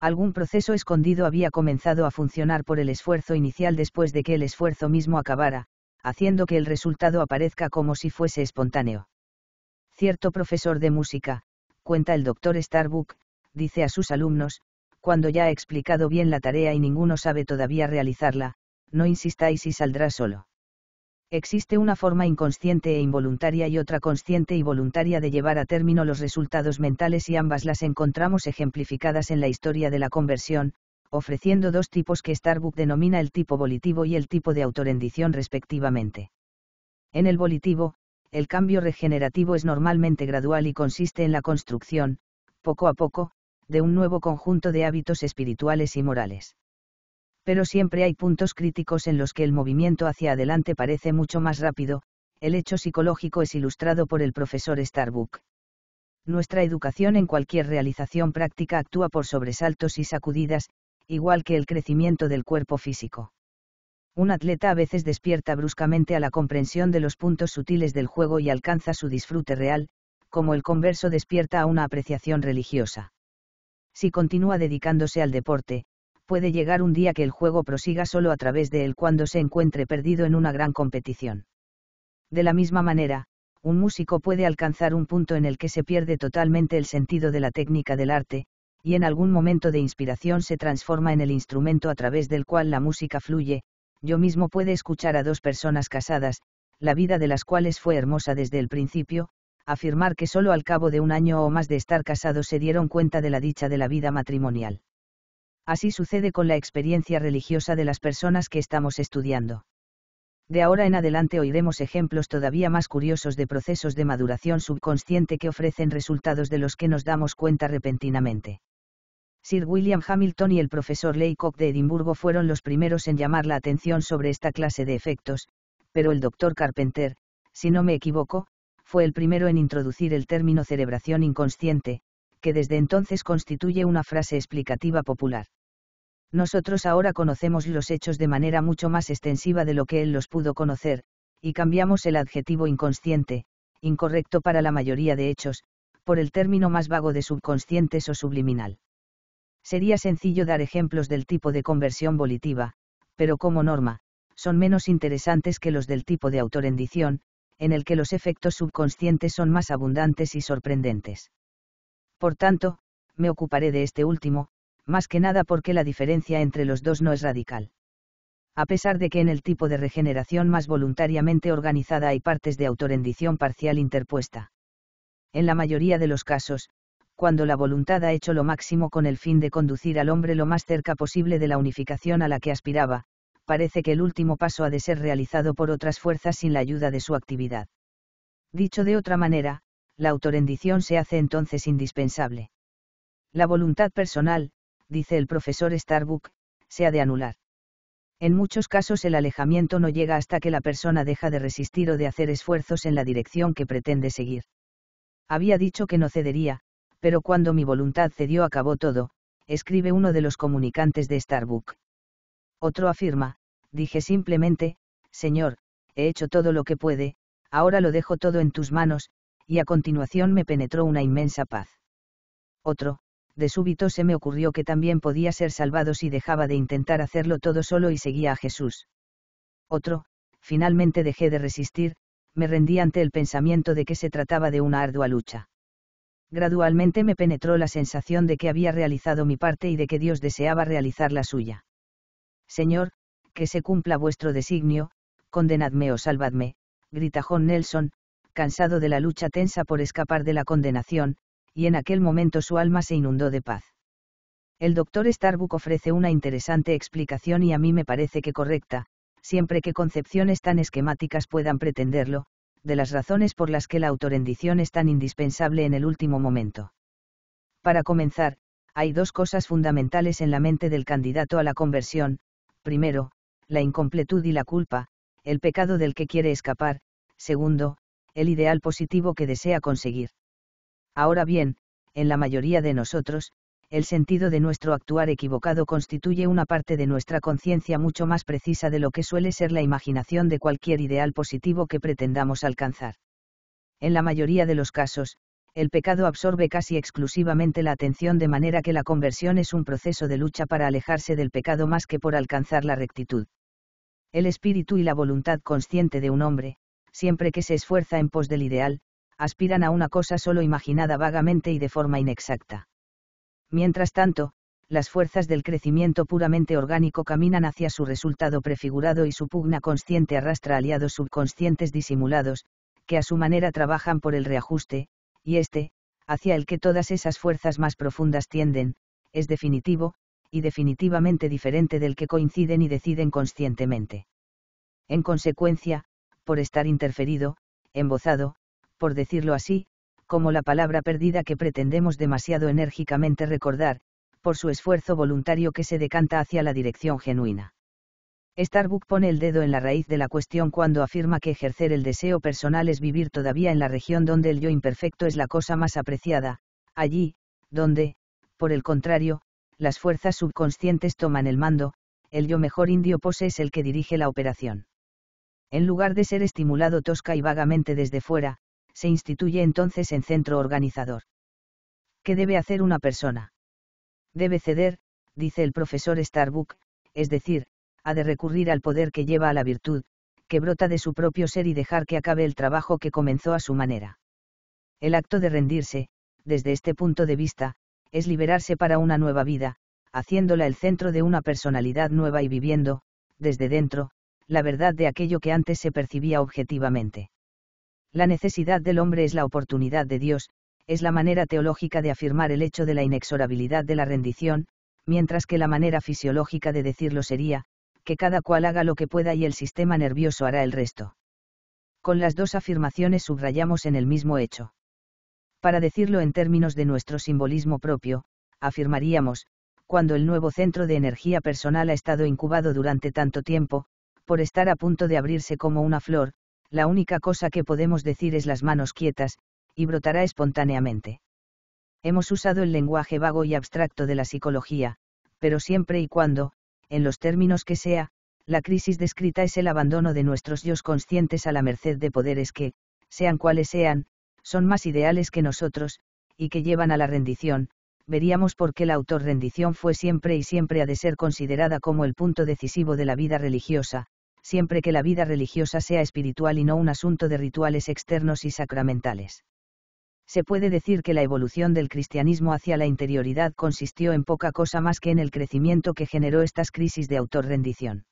Algún proceso escondido había comenzado a funcionar por el esfuerzo inicial después de que el esfuerzo mismo acabara, haciendo que el resultado aparezca como si fuese espontáneo. Cierto profesor de música, cuenta el doctor Starbuck, dice a sus alumnos, cuando ya ha explicado bien la tarea y ninguno sabe todavía realizarla, no insistáis y saldrá solo. Existe una forma inconsciente e involuntaria y otra consciente y voluntaria de llevar a término los resultados mentales y ambas las encontramos ejemplificadas en la historia de la conversión, ofreciendo dos tipos que Starbuck denomina el tipo volitivo y el tipo de autorendición respectivamente. En el volitivo, el cambio regenerativo es normalmente gradual y consiste en la construcción, poco a poco, de un nuevo conjunto de hábitos espirituales y morales pero siempre hay puntos críticos en los que el movimiento hacia adelante parece mucho más rápido, el hecho psicológico es ilustrado por el profesor Starbuck. Nuestra educación en cualquier realización práctica actúa por sobresaltos y sacudidas, igual que el crecimiento del cuerpo físico. Un atleta a veces despierta bruscamente a la comprensión de los puntos sutiles del juego y alcanza su disfrute real, como el converso despierta a una apreciación religiosa. Si continúa dedicándose al deporte, puede llegar un día que el juego prosiga solo a través de él cuando se encuentre perdido en una gran competición. De la misma manera, un músico puede alcanzar un punto en el que se pierde totalmente el sentido de la técnica del arte, y en algún momento de inspiración se transforma en el instrumento a través del cual la música fluye, yo mismo puede escuchar a dos personas casadas, la vida de las cuales fue hermosa desde el principio, afirmar que solo al cabo de un año o más de estar casados se dieron cuenta de la dicha de la vida matrimonial. Así sucede con la experiencia religiosa de las personas que estamos estudiando. De ahora en adelante oiremos ejemplos todavía más curiosos de procesos de maduración subconsciente que ofrecen resultados de los que nos damos cuenta repentinamente. Sir William Hamilton y el profesor Laycock de Edimburgo fueron los primeros en llamar la atención sobre esta clase de efectos, pero el doctor Carpenter, si no me equivoco, fue el primero en introducir el término cerebración inconsciente, que desde entonces constituye una frase explicativa popular. Nosotros ahora conocemos los hechos de manera mucho más extensiva de lo que él los pudo conocer, y cambiamos el adjetivo inconsciente, incorrecto para la mayoría de hechos, por el término más vago de subconscientes o subliminal. Sería sencillo dar ejemplos del tipo de conversión volitiva, pero como norma, son menos interesantes que los del tipo de autorendición, en el que los efectos subconscientes son más abundantes y sorprendentes. Por tanto, me ocuparé de este último, más que nada porque la diferencia entre los dos no es radical. A pesar de que en el tipo de regeneración más voluntariamente organizada hay partes de autorendición parcial interpuesta. En la mayoría de los casos, cuando la voluntad ha hecho lo máximo con el fin de conducir al hombre lo más cerca posible de la unificación a la que aspiraba, parece que el último paso ha de ser realizado por otras fuerzas sin la ayuda de su actividad. Dicho de otra manera, la autorendición se hace entonces indispensable. La voluntad personal, dice el profesor Starbuck, se ha de anular. En muchos casos el alejamiento no llega hasta que la persona deja de resistir o de hacer esfuerzos en la dirección que pretende seguir. Había dicho que no cedería, pero cuando mi voluntad cedió acabó todo, escribe uno de los comunicantes de Starbuck. Otro afirma, dije simplemente, Señor, he hecho todo lo que puede, ahora lo dejo todo en tus manos, y a continuación me penetró una inmensa paz. Otro, de súbito se me ocurrió que también podía ser salvado si dejaba de intentar hacerlo todo solo y seguía a Jesús. Otro, finalmente dejé de resistir, me rendí ante el pensamiento de que se trataba de una ardua lucha. Gradualmente me penetró la sensación de que había realizado mi parte y de que Dios deseaba realizar la suya. Señor, que se cumpla vuestro designio, condenadme o salvadme, grita John Nelson, cansado de la lucha tensa por escapar de la condenación, y en aquel momento su alma se inundó de paz. El doctor Starbuck ofrece una interesante explicación y a mí me parece que correcta, siempre que concepciones tan esquemáticas puedan pretenderlo, de las razones por las que la autorendición es tan indispensable en el último momento. Para comenzar, hay dos cosas fundamentales en la mente del candidato a la conversión, primero, la incompletud y la culpa, el pecado del que quiere escapar, segundo, el ideal positivo que desea conseguir. Ahora bien, en la mayoría de nosotros, el sentido de nuestro actuar equivocado constituye una parte de nuestra conciencia mucho más precisa de lo que suele ser la imaginación de cualquier ideal positivo que pretendamos alcanzar. En la mayoría de los casos, el pecado absorbe casi exclusivamente la atención de manera que la conversión es un proceso de lucha para alejarse del pecado más que por alcanzar la rectitud. El espíritu y la voluntad consciente de un hombre, siempre que se esfuerza en pos del ideal, aspiran a una cosa solo imaginada vagamente y de forma inexacta. Mientras tanto, las fuerzas del crecimiento puramente orgánico caminan hacia su resultado prefigurado y su pugna consciente arrastra aliados subconscientes disimulados, que a su manera trabajan por el reajuste, y este, hacia el que todas esas fuerzas más profundas tienden, es definitivo, y definitivamente diferente del que coinciden y deciden conscientemente. En consecuencia, por estar interferido, embozado, por decirlo así, como la palabra perdida que pretendemos demasiado enérgicamente recordar, por su esfuerzo voluntario que se decanta hacia la dirección genuina. Starbuck pone el dedo en la raíz de la cuestión cuando afirma que ejercer el deseo personal es vivir todavía en la región donde el yo imperfecto es la cosa más apreciada, allí, donde, por el contrario, las fuerzas subconscientes toman el mando, el yo mejor indio pose es el que dirige la operación en lugar de ser estimulado tosca y vagamente desde fuera, se instituye entonces en centro organizador. ¿Qué debe hacer una persona? Debe ceder, dice el profesor Starbuck, es decir, ha de recurrir al poder que lleva a la virtud, que brota de su propio ser y dejar que acabe el trabajo que comenzó a su manera. El acto de rendirse, desde este punto de vista, es liberarse para una nueva vida, haciéndola el centro de una personalidad nueva y viviendo, desde dentro, la verdad de aquello que antes se percibía objetivamente. La necesidad del hombre es la oportunidad de Dios, es la manera teológica de afirmar el hecho de la inexorabilidad de la rendición, mientras que la manera fisiológica de decirlo sería, que cada cual haga lo que pueda y el sistema nervioso hará el resto. Con las dos afirmaciones subrayamos en el mismo hecho. Para decirlo en términos de nuestro simbolismo propio, afirmaríamos, cuando el nuevo centro de energía personal ha estado incubado durante tanto tiempo, por estar a punto de abrirse como una flor, la única cosa que podemos decir es las manos quietas, y brotará espontáneamente. Hemos usado el lenguaje vago y abstracto de la psicología, pero siempre y cuando, en los términos que sea, la crisis descrita es el abandono de nuestros dios conscientes a la merced de poderes que, sean cuales sean, son más ideales que nosotros, y que llevan a la rendición, veríamos por qué la autorrendición fue siempre y siempre ha de ser considerada como el punto decisivo de la vida religiosa, siempre que la vida religiosa sea espiritual y no un asunto de rituales externos y sacramentales. Se puede decir que la evolución del cristianismo hacia la interioridad consistió en poca cosa más que en el crecimiento que generó estas crisis de autorrendición.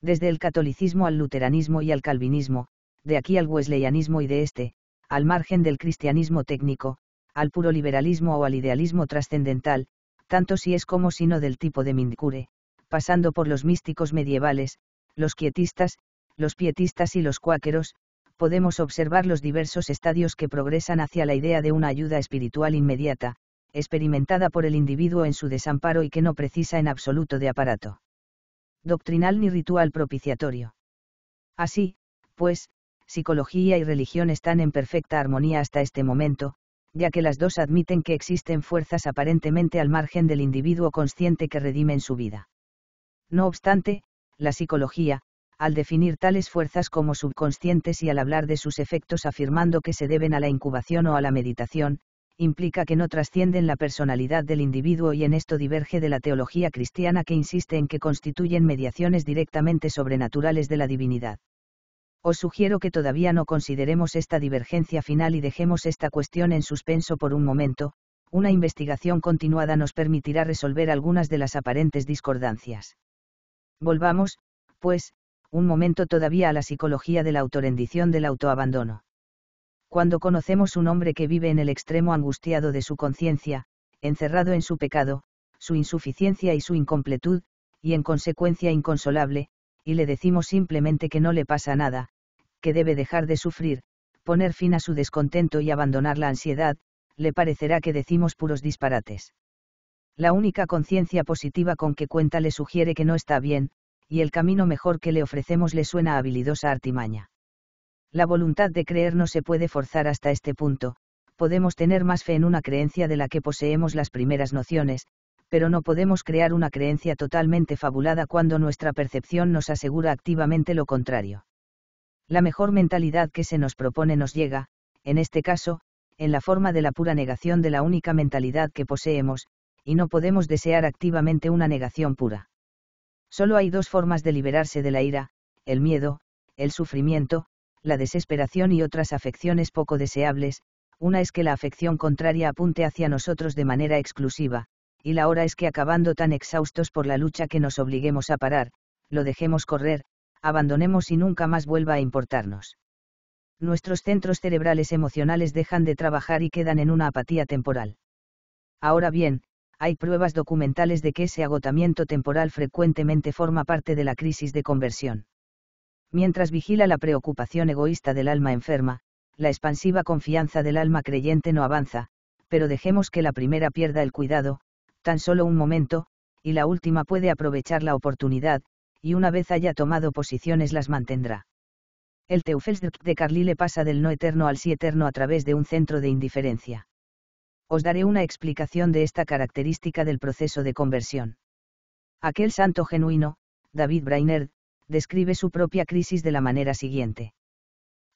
Desde el catolicismo al luteranismo y al calvinismo, de aquí al wesleyanismo y de este, al margen del cristianismo técnico, al puro liberalismo o al idealismo trascendental, tanto si es como si no del tipo de Mindcure, pasando por los místicos medievales, los quietistas, los pietistas y los cuáqueros, podemos observar los diversos estadios que progresan hacia la idea de una ayuda espiritual inmediata, experimentada por el individuo en su desamparo y que no precisa en absoluto de aparato doctrinal ni ritual propiciatorio. Así, pues, psicología y religión están en perfecta armonía hasta este momento, ya que las dos admiten que existen fuerzas aparentemente al margen del individuo consciente que redimen su vida. No obstante, la psicología, al definir tales fuerzas como subconscientes y al hablar de sus efectos afirmando que se deben a la incubación o a la meditación, implica que no trascienden la personalidad del individuo y en esto diverge de la teología cristiana que insiste en que constituyen mediaciones directamente sobrenaturales de la divinidad os sugiero que todavía no consideremos esta divergencia final y dejemos esta cuestión en suspenso por un momento, una investigación continuada nos permitirá resolver algunas de las aparentes discordancias. Volvamos, pues, un momento todavía a la psicología de la autorendición del autoabandono. Cuando conocemos un hombre que vive en el extremo angustiado de su conciencia, encerrado en su pecado, su insuficiencia y su incompletud, y en consecuencia inconsolable, y le decimos simplemente que no le pasa nada, que debe dejar de sufrir, poner fin a su descontento y abandonar la ansiedad, le parecerá que decimos puros disparates. La única conciencia positiva con que cuenta le sugiere que no está bien, y el camino mejor que le ofrecemos le suena a habilidosa artimaña. La voluntad de creer no se puede forzar hasta este punto, podemos tener más fe en una creencia de la que poseemos las primeras nociones, pero no podemos crear una creencia totalmente fabulada cuando nuestra percepción nos asegura activamente lo contrario la mejor mentalidad que se nos propone nos llega, en este caso, en la forma de la pura negación de la única mentalidad que poseemos, y no podemos desear activamente una negación pura. Solo hay dos formas de liberarse de la ira, el miedo, el sufrimiento, la desesperación y otras afecciones poco deseables, una es que la afección contraria apunte hacia nosotros de manera exclusiva, y la otra es que acabando tan exhaustos por la lucha que nos obliguemos a parar, lo dejemos correr, abandonemos y nunca más vuelva a importarnos. Nuestros centros cerebrales emocionales dejan de trabajar y quedan en una apatía temporal. Ahora bien, hay pruebas documentales de que ese agotamiento temporal frecuentemente forma parte de la crisis de conversión. Mientras vigila la preocupación egoísta del alma enferma, la expansiva confianza del alma creyente no avanza, pero dejemos que la primera pierda el cuidado, tan solo un momento, y la última puede aprovechar la oportunidad, y una vez haya tomado posiciones las mantendrá. El Teufelsdruck de Carlile pasa del no eterno al sí eterno a través de un centro de indiferencia. Os daré una explicación de esta característica del proceso de conversión. Aquel santo genuino, David Brainerd, describe su propia crisis de la manera siguiente.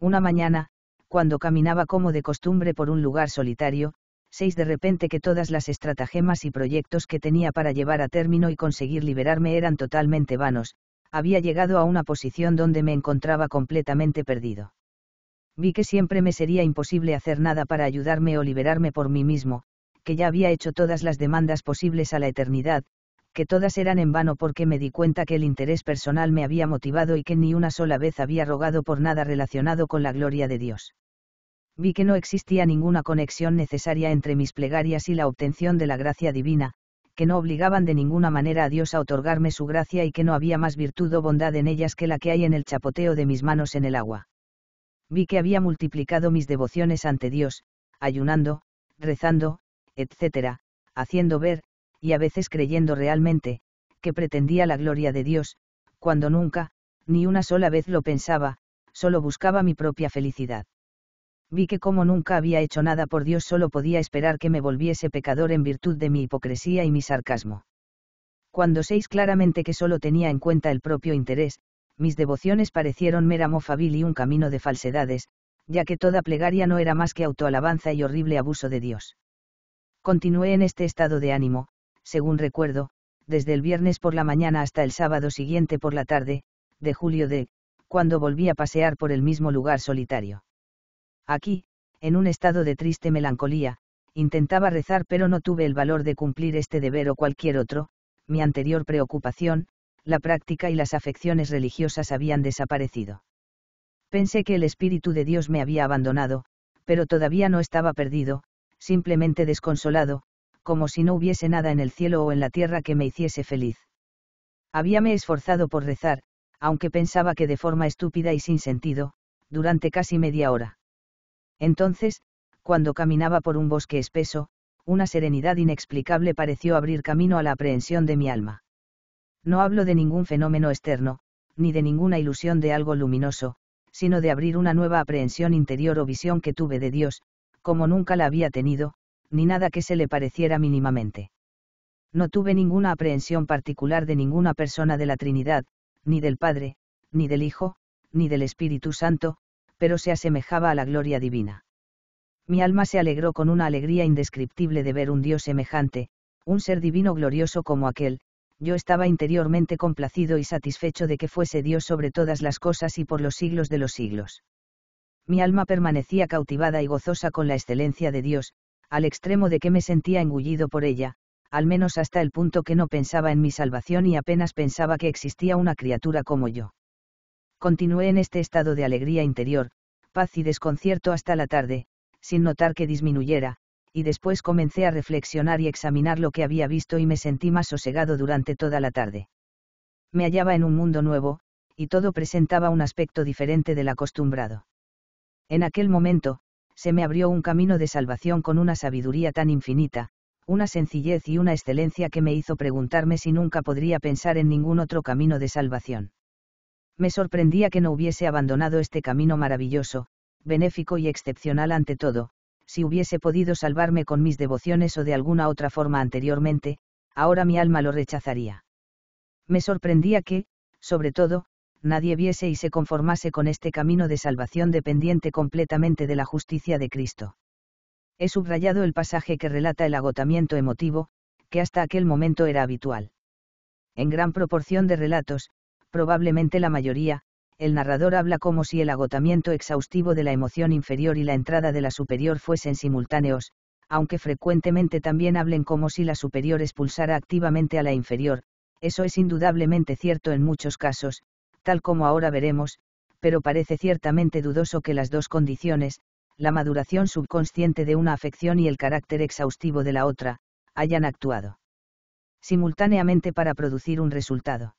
Una mañana, cuando caminaba como de costumbre por un lugar solitario, 6. De repente que todas las estratagemas y proyectos que tenía para llevar a término y conseguir liberarme eran totalmente vanos, había llegado a una posición donde me encontraba completamente perdido. Vi que siempre me sería imposible hacer nada para ayudarme o liberarme por mí mismo, que ya había hecho todas las demandas posibles a la eternidad, que todas eran en vano porque me di cuenta que el interés personal me había motivado y que ni una sola vez había rogado por nada relacionado con la gloria de Dios vi que no existía ninguna conexión necesaria entre mis plegarias y la obtención de la gracia divina, que no obligaban de ninguna manera a Dios a otorgarme su gracia y que no había más virtud o bondad en ellas que la que hay en el chapoteo de mis manos en el agua. Vi que había multiplicado mis devociones ante Dios, ayunando, rezando, etc., haciendo ver, y a veces creyendo realmente, que pretendía la gloria de Dios, cuando nunca, ni una sola vez lo pensaba, solo buscaba mi propia felicidad. Vi que como nunca había hecho nada por Dios solo podía esperar que me volviese pecador en virtud de mi hipocresía y mi sarcasmo. Cuando seis claramente que solo tenía en cuenta el propio interés, mis devociones parecieron mera mofabil y un camino de falsedades, ya que toda plegaria no era más que autoalabanza y horrible abuso de Dios. Continué en este estado de ánimo, según recuerdo, desde el viernes por la mañana hasta el sábado siguiente por la tarde, de julio de, cuando volví a pasear por el mismo lugar solitario. Aquí, en un estado de triste melancolía, intentaba rezar pero no tuve el valor de cumplir este deber o cualquier otro, mi anterior preocupación, la práctica y las afecciones religiosas habían desaparecido. Pensé que el Espíritu de Dios me había abandonado, pero todavía no estaba perdido, simplemente desconsolado, como si no hubiese nada en el cielo o en la tierra que me hiciese feliz. Habíame esforzado por rezar, aunque pensaba que de forma estúpida y sin sentido, durante casi media hora. Entonces, cuando caminaba por un bosque espeso, una serenidad inexplicable pareció abrir camino a la aprehensión de mi alma. No hablo de ningún fenómeno externo, ni de ninguna ilusión de algo luminoso, sino de abrir una nueva aprehensión interior o visión que tuve de Dios, como nunca la había tenido, ni nada que se le pareciera mínimamente. No tuve ninguna aprehensión particular de ninguna persona de la Trinidad, ni del Padre, ni del Hijo, ni del Espíritu Santo, pero se asemejaba a la gloria divina. Mi alma se alegró con una alegría indescriptible de ver un Dios semejante, un ser divino glorioso como aquel, yo estaba interiormente complacido y satisfecho de que fuese Dios sobre todas las cosas y por los siglos de los siglos. Mi alma permanecía cautivada y gozosa con la excelencia de Dios, al extremo de que me sentía engullido por ella, al menos hasta el punto que no pensaba en mi salvación y apenas pensaba que existía una criatura como yo. Continué en este estado de alegría interior, paz y desconcierto hasta la tarde, sin notar que disminuyera, y después comencé a reflexionar y examinar lo que había visto y me sentí más sosegado durante toda la tarde. Me hallaba en un mundo nuevo, y todo presentaba un aspecto diferente del acostumbrado. En aquel momento, se me abrió un camino de salvación con una sabiduría tan infinita, una sencillez y una excelencia que me hizo preguntarme si nunca podría pensar en ningún otro camino de salvación. Me sorprendía que no hubiese abandonado este camino maravilloso, benéfico y excepcional ante todo, si hubiese podido salvarme con mis devociones o de alguna otra forma anteriormente, ahora mi alma lo rechazaría. Me sorprendía que, sobre todo, nadie viese y se conformase con este camino de salvación dependiente completamente de la justicia de Cristo. He subrayado el pasaje que relata el agotamiento emotivo, que hasta aquel momento era habitual. En gran proporción de relatos, probablemente la mayoría, el narrador habla como si el agotamiento exhaustivo de la emoción inferior y la entrada de la superior fuesen simultáneos, aunque frecuentemente también hablen como si la superior expulsara activamente a la inferior, eso es indudablemente cierto en muchos casos, tal como ahora veremos, pero parece ciertamente dudoso que las dos condiciones, la maduración subconsciente de una afección y el carácter exhaustivo de la otra, hayan actuado simultáneamente para producir un resultado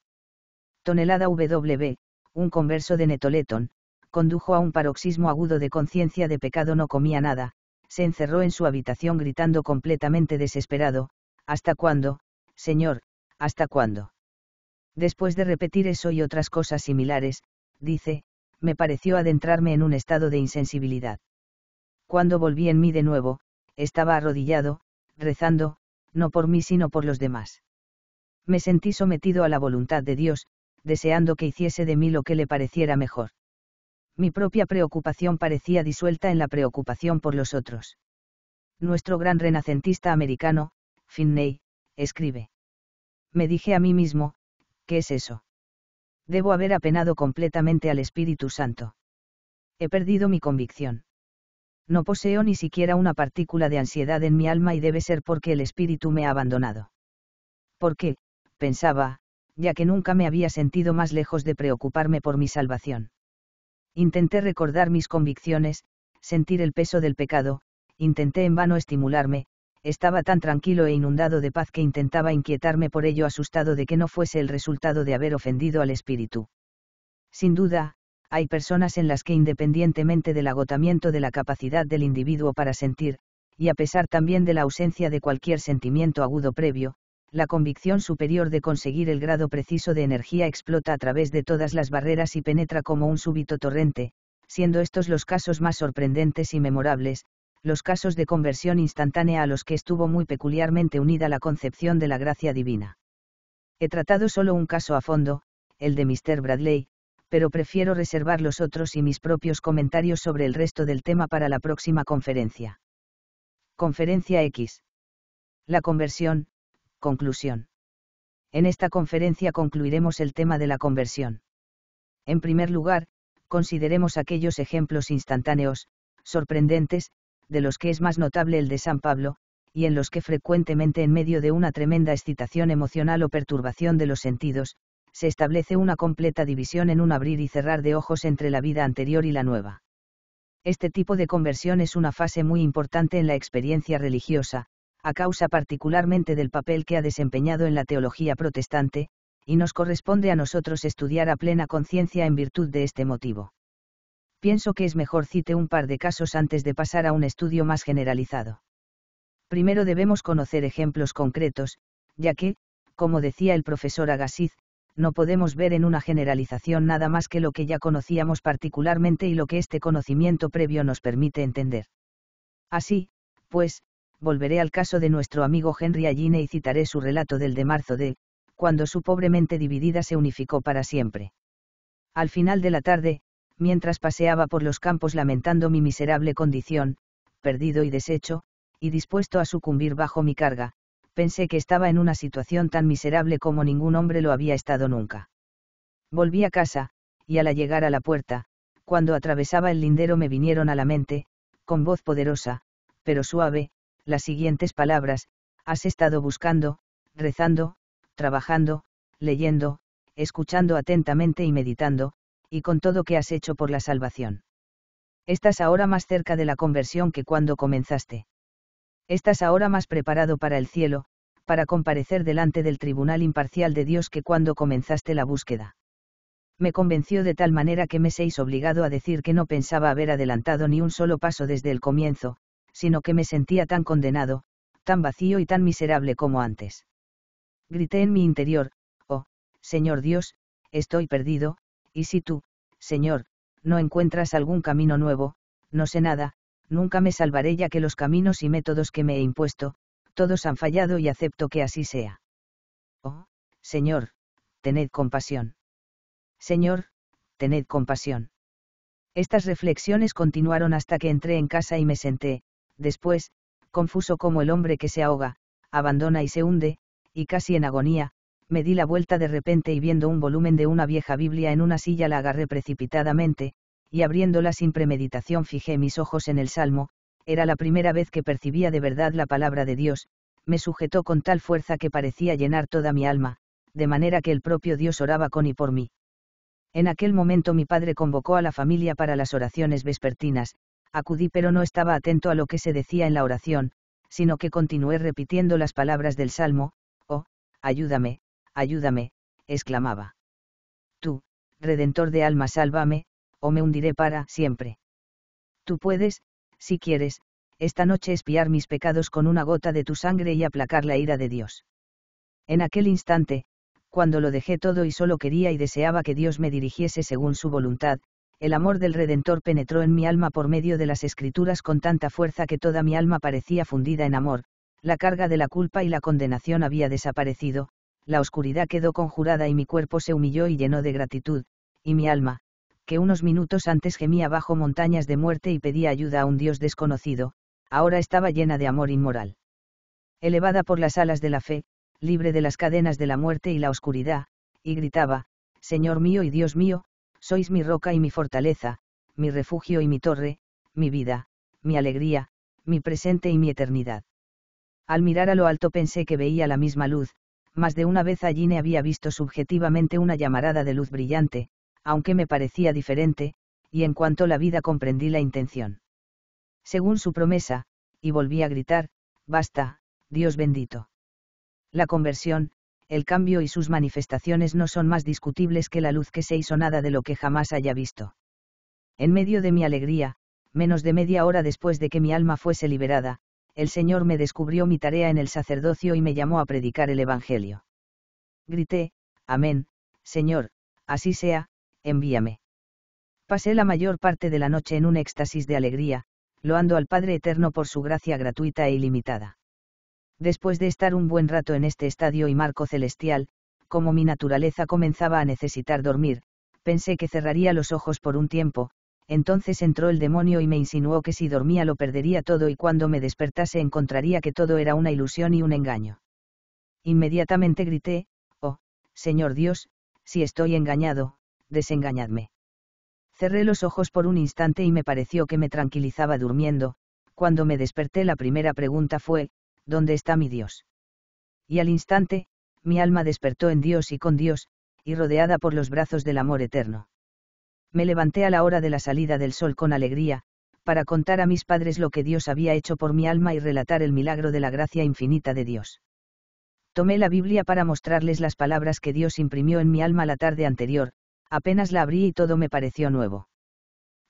tonelada W, un converso de Netoleton, condujo a un paroxismo agudo de conciencia de pecado no comía nada, se encerró en su habitación gritando completamente desesperado, ¿hasta cuándo, señor, hasta cuándo? Después de repetir eso y otras cosas similares, dice, me pareció adentrarme en un estado de insensibilidad. Cuando volví en mí de nuevo, estaba arrodillado, rezando, no por mí sino por los demás. Me sentí sometido a la voluntad de Dios, deseando que hiciese de mí lo que le pareciera mejor. Mi propia preocupación parecía disuelta en la preocupación por los otros. Nuestro gran renacentista americano, Finney, escribe. Me dije a mí mismo, ¿qué es eso? Debo haber apenado completamente al Espíritu Santo. He perdido mi convicción. No poseo ni siquiera una partícula de ansiedad en mi alma y debe ser porque el Espíritu me ha abandonado. ¿Por qué?, pensaba, ya que nunca me había sentido más lejos de preocuparme por mi salvación. Intenté recordar mis convicciones, sentir el peso del pecado, intenté en vano estimularme, estaba tan tranquilo e inundado de paz que intentaba inquietarme por ello asustado de que no fuese el resultado de haber ofendido al espíritu. Sin duda, hay personas en las que independientemente del agotamiento de la capacidad del individuo para sentir, y a pesar también de la ausencia de cualquier sentimiento agudo previo, la convicción superior de conseguir el grado preciso de energía explota a través de todas las barreras y penetra como un súbito torrente, siendo estos los casos más sorprendentes y memorables, los casos de conversión instantánea a los que estuvo muy peculiarmente unida la concepción de la gracia divina. He tratado solo un caso a fondo, el de Mr. Bradley, pero prefiero reservar los otros y mis propios comentarios sobre el resto del tema para la próxima conferencia. Conferencia X. La conversión, Conclusión. En esta conferencia concluiremos el tema de la conversión. En primer lugar, consideremos aquellos ejemplos instantáneos, sorprendentes, de los que es más notable el de San Pablo, y en los que frecuentemente en medio de una tremenda excitación emocional o perturbación de los sentidos, se establece una completa división en un abrir y cerrar de ojos entre la vida anterior y la nueva. Este tipo de conversión es una fase muy importante en la experiencia religiosa, a causa particularmente del papel que ha desempeñado en la teología protestante, y nos corresponde a nosotros estudiar a plena conciencia en virtud de este motivo. Pienso que es mejor cite un par de casos antes de pasar a un estudio más generalizado. Primero debemos conocer ejemplos concretos, ya que, como decía el profesor Agassiz, no podemos ver en una generalización nada más que lo que ya conocíamos particularmente y lo que este conocimiento previo nos permite entender. Así, pues, volveré al caso de nuestro amigo Henry Alline y citaré su relato del de marzo de, cuando su pobre mente dividida se unificó para siempre. Al final de la tarde, mientras paseaba por los campos lamentando mi miserable condición, perdido y deshecho, y dispuesto a sucumbir bajo mi carga, pensé que estaba en una situación tan miserable como ningún hombre lo había estado nunca. Volví a casa, y al llegar a la puerta, cuando atravesaba el lindero me vinieron a la mente, con voz poderosa, pero suave, las siguientes palabras, has estado buscando, rezando, trabajando, leyendo, escuchando atentamente y meditando, y con todo que has hecho por la salvación. Estás ahora más cerca de la conversión que cuando comenzaste. Estás ahora más preparado para el cielo, para comparecer delante del tribunal imparcial de Dios que cuando comenzaste la búsqueda. Me convenció de tal manera que me seis obligado a decir que no pensaba haber adelantado ni un solo paso desde el comienzo, sino que me sentía tan condenado, tan vacío y tan miserable como antes. Grité en mi interior, oh, Señor Dios, estoy perdido, y si tú, Señor, no encuentras algún camino nuevo, no sé nada, nunca me salvaré ya que los caminos y métodos que me he impuesto, todos han fallado y acepto que así sea. Oh, Señor, tened compasión. Señor, tened compasión. Estas reflexiones continuaron hasta que entré en casa y me senté, Después, confuso como el hombre que se ahoga, abandona y se hunde, y casi en agonía, me di la vuelta de repente y viendo un volumen de una vieja Biblia en una silla la agarré precipitadamente, y abriéndola sin premeditación fijé mis ojos en el Salmo, era la primera vez que percibía de verdad la palabra de Dios, me sujetó con tal fuerza que parecía llenar toda mi alma, de manera que el propio Dios oraba con y por mí. En aquel momento mi padre convocó a la familia para las oraciones vespertinas, acudí pero no estaba atento a lo que se decía en la oración, sino que continué repitiendo las palabras del Salmo, oh, ayúdame, ayúdame, exclamaba. Tú, Redentor de alma sálvame, o me hundiré para siempre. Tú puedes, si quieres, esta noche espiar mis pecados con una gota de tu sangre y aplacar la ira de Dios. En aquel instante, cuando lo dejé todo y solo quería y deseaba que Dios me dirigiese según su voluntad, el amor del Redentor penetró en mi alma por medio de las escrituras con tanta fuerza que toda mi alma parecía fundida en amor, la carga de la culpa y la condenación había desaparecido, la oscuridad quedó conjurada y mi cuerpo se humilló y llenó de gratitud, y mi alma, que unos minutos antes gemía bajo montañas de muerte y pedía ayuda a un Dios desconocido, ahora estaba llena de amor inmoral. Elevada por las alas de la fe, libre de las cadenas de la muerte y la oscuridad, y gritaba, Señor mío y Dios mío, sois mi roca y mi fortaleza, mi refugio y mi torre, mi vida, mi alegría, mi presente y mi eternidad. Al mirar a lo alto pensé que veía la misma luz, más de una vez allí me había visto subjetivamente una llamarada de luz brillante, aunque me parecía diferente, y en cuanto la vida comprendí la intención. Según su promesa, y volví a gritar, basta, Dios bendito. La conversión, el cambio y sus manifestaciones no son más discutibles que la luz que se hizo nada de lo que jamás haya visto. En medio de mi alegría, menos de media hora después de que mi alma fuese liberada, el Señor me descubrió mi tarea en el sacerdocio y me llamó a predicar el Evangelio. Grité, Amén, Señor, así sea, envíame. Pasé la mayor parte de la noche en un éxtasis de alegría, loando al Padre Eterno por su gracia gratuita e ilimitada. Después de estar un buen rato en este estadio y marco celestial, como mi naturaleza comenzaba a necesitar dormir, pensé que cerraría los ojos por un tiempo, entonces entró el demonio y me insinuó que si dormía lo perdería todo y cuando me despertase encontraría que todo era una ilusión y un engaño. Inmediatamente grité, Oh, Señor Dios, si estoy engañado, desengañadme. Cerré los ojos por un instante y me pareció que me tranquilizaba durmiendo, cuando me desperté la primera pregunta fue, ¿dónde está mi Dios? Y al instante, mi alma despertó en Dios y con Dios, y rodeada por los brazos del amor eterno. Me levanté a la hora de la salida del sol con alegría, para contar a mis padres lo que Dios había hecho por mi alma y relatar el milagro de la gracia infinita de Dios. Tomé la Biblia para mostrarles las palabras que Dios imprimió en mi alma la tarde anterior, apenas la abrí y todo me pareció nuevo.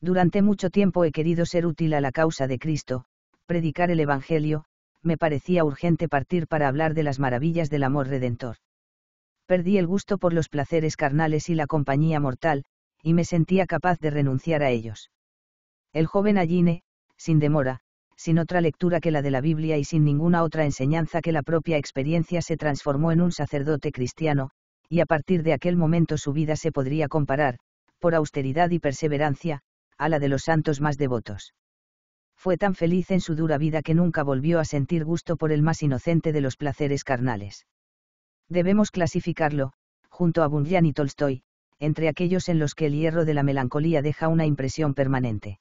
Durante mucho tiempo he querido ser útil a la causa de Cristo, predicar el Evangelio, me parecía urgente partir para hablar de las maravillas del amor redentor. Perdí el gusto por los placeres carnales y la compañía mortal, y me sentía capaz de renunciar a ellos. El joven Alline, sin demora, sin otra lectura que la de la Biblia y sin ninguna otra enseñanza que la propia experiencia se transformó en un sacerdote cristiano, y a partir de aquel momento su vida se podría comparar, por austeridad y perseverancia, a la de los santos más devotos fue tan feliz en su dura vida que nunca volvió a sentir gusto por el más inocente de los placeres carnales. Debemos clasificarlo, junto a Bunyan y Tolstoy, entre aquellos en los que el hierro de la melancolía deja una impresión permanente.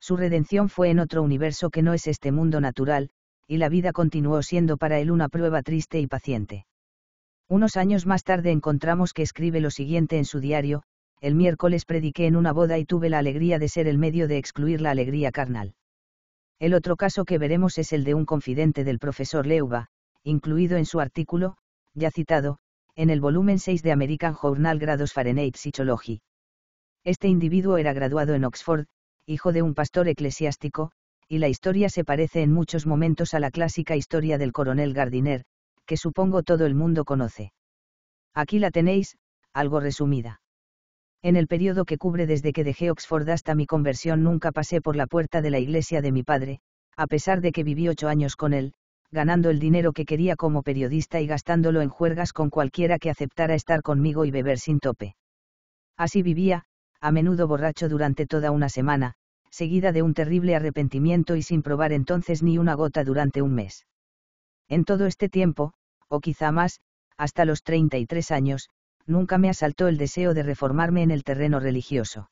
Su redención fue en otro universo que no es este mundo natural, y la vida continuó siendo para él una prueba triste y paciente. Unos años más tarde encontramos que escribe lo siguiente en su diario, el miércoles prediqué en una boda y tuve la alegría de ser el medio de excluir la alegría carnal el otro caso que veremos es el de un confidente del profesor Leuba, incluido en su artículo, ya citado, en el volumen 6 de American Journal Grados Fahrenheit Psychology. Este individuo era graduado en Oxford, hijo de un pastor eclesiástico, y la historia se parece en muchos momentos a la clásica historia del coronel Gardiner, que supongo todo el mundo conoce. Aquí la tenéis, algo resumida. En el periodo que cubre desde que dejé Oxford hasta mi conversión nunca pasé por la puerta de la iglesia de mi padre, a pesar de que viví ocho años con él, ganando el dinero que quería como periodista y gastándolo en juergas con cualquiera que aceptara estar conmigo y beber sin tope. Así vivía, a menudo borracho durante toda una semana, seguida de un terrible arrepentimiento y sin probar entonces ni una gota durante un mes. En todo este tiempo, o quizá más, hasta los 33 años, nunca me asaltó el deseo de reformarme en el terreno religioso.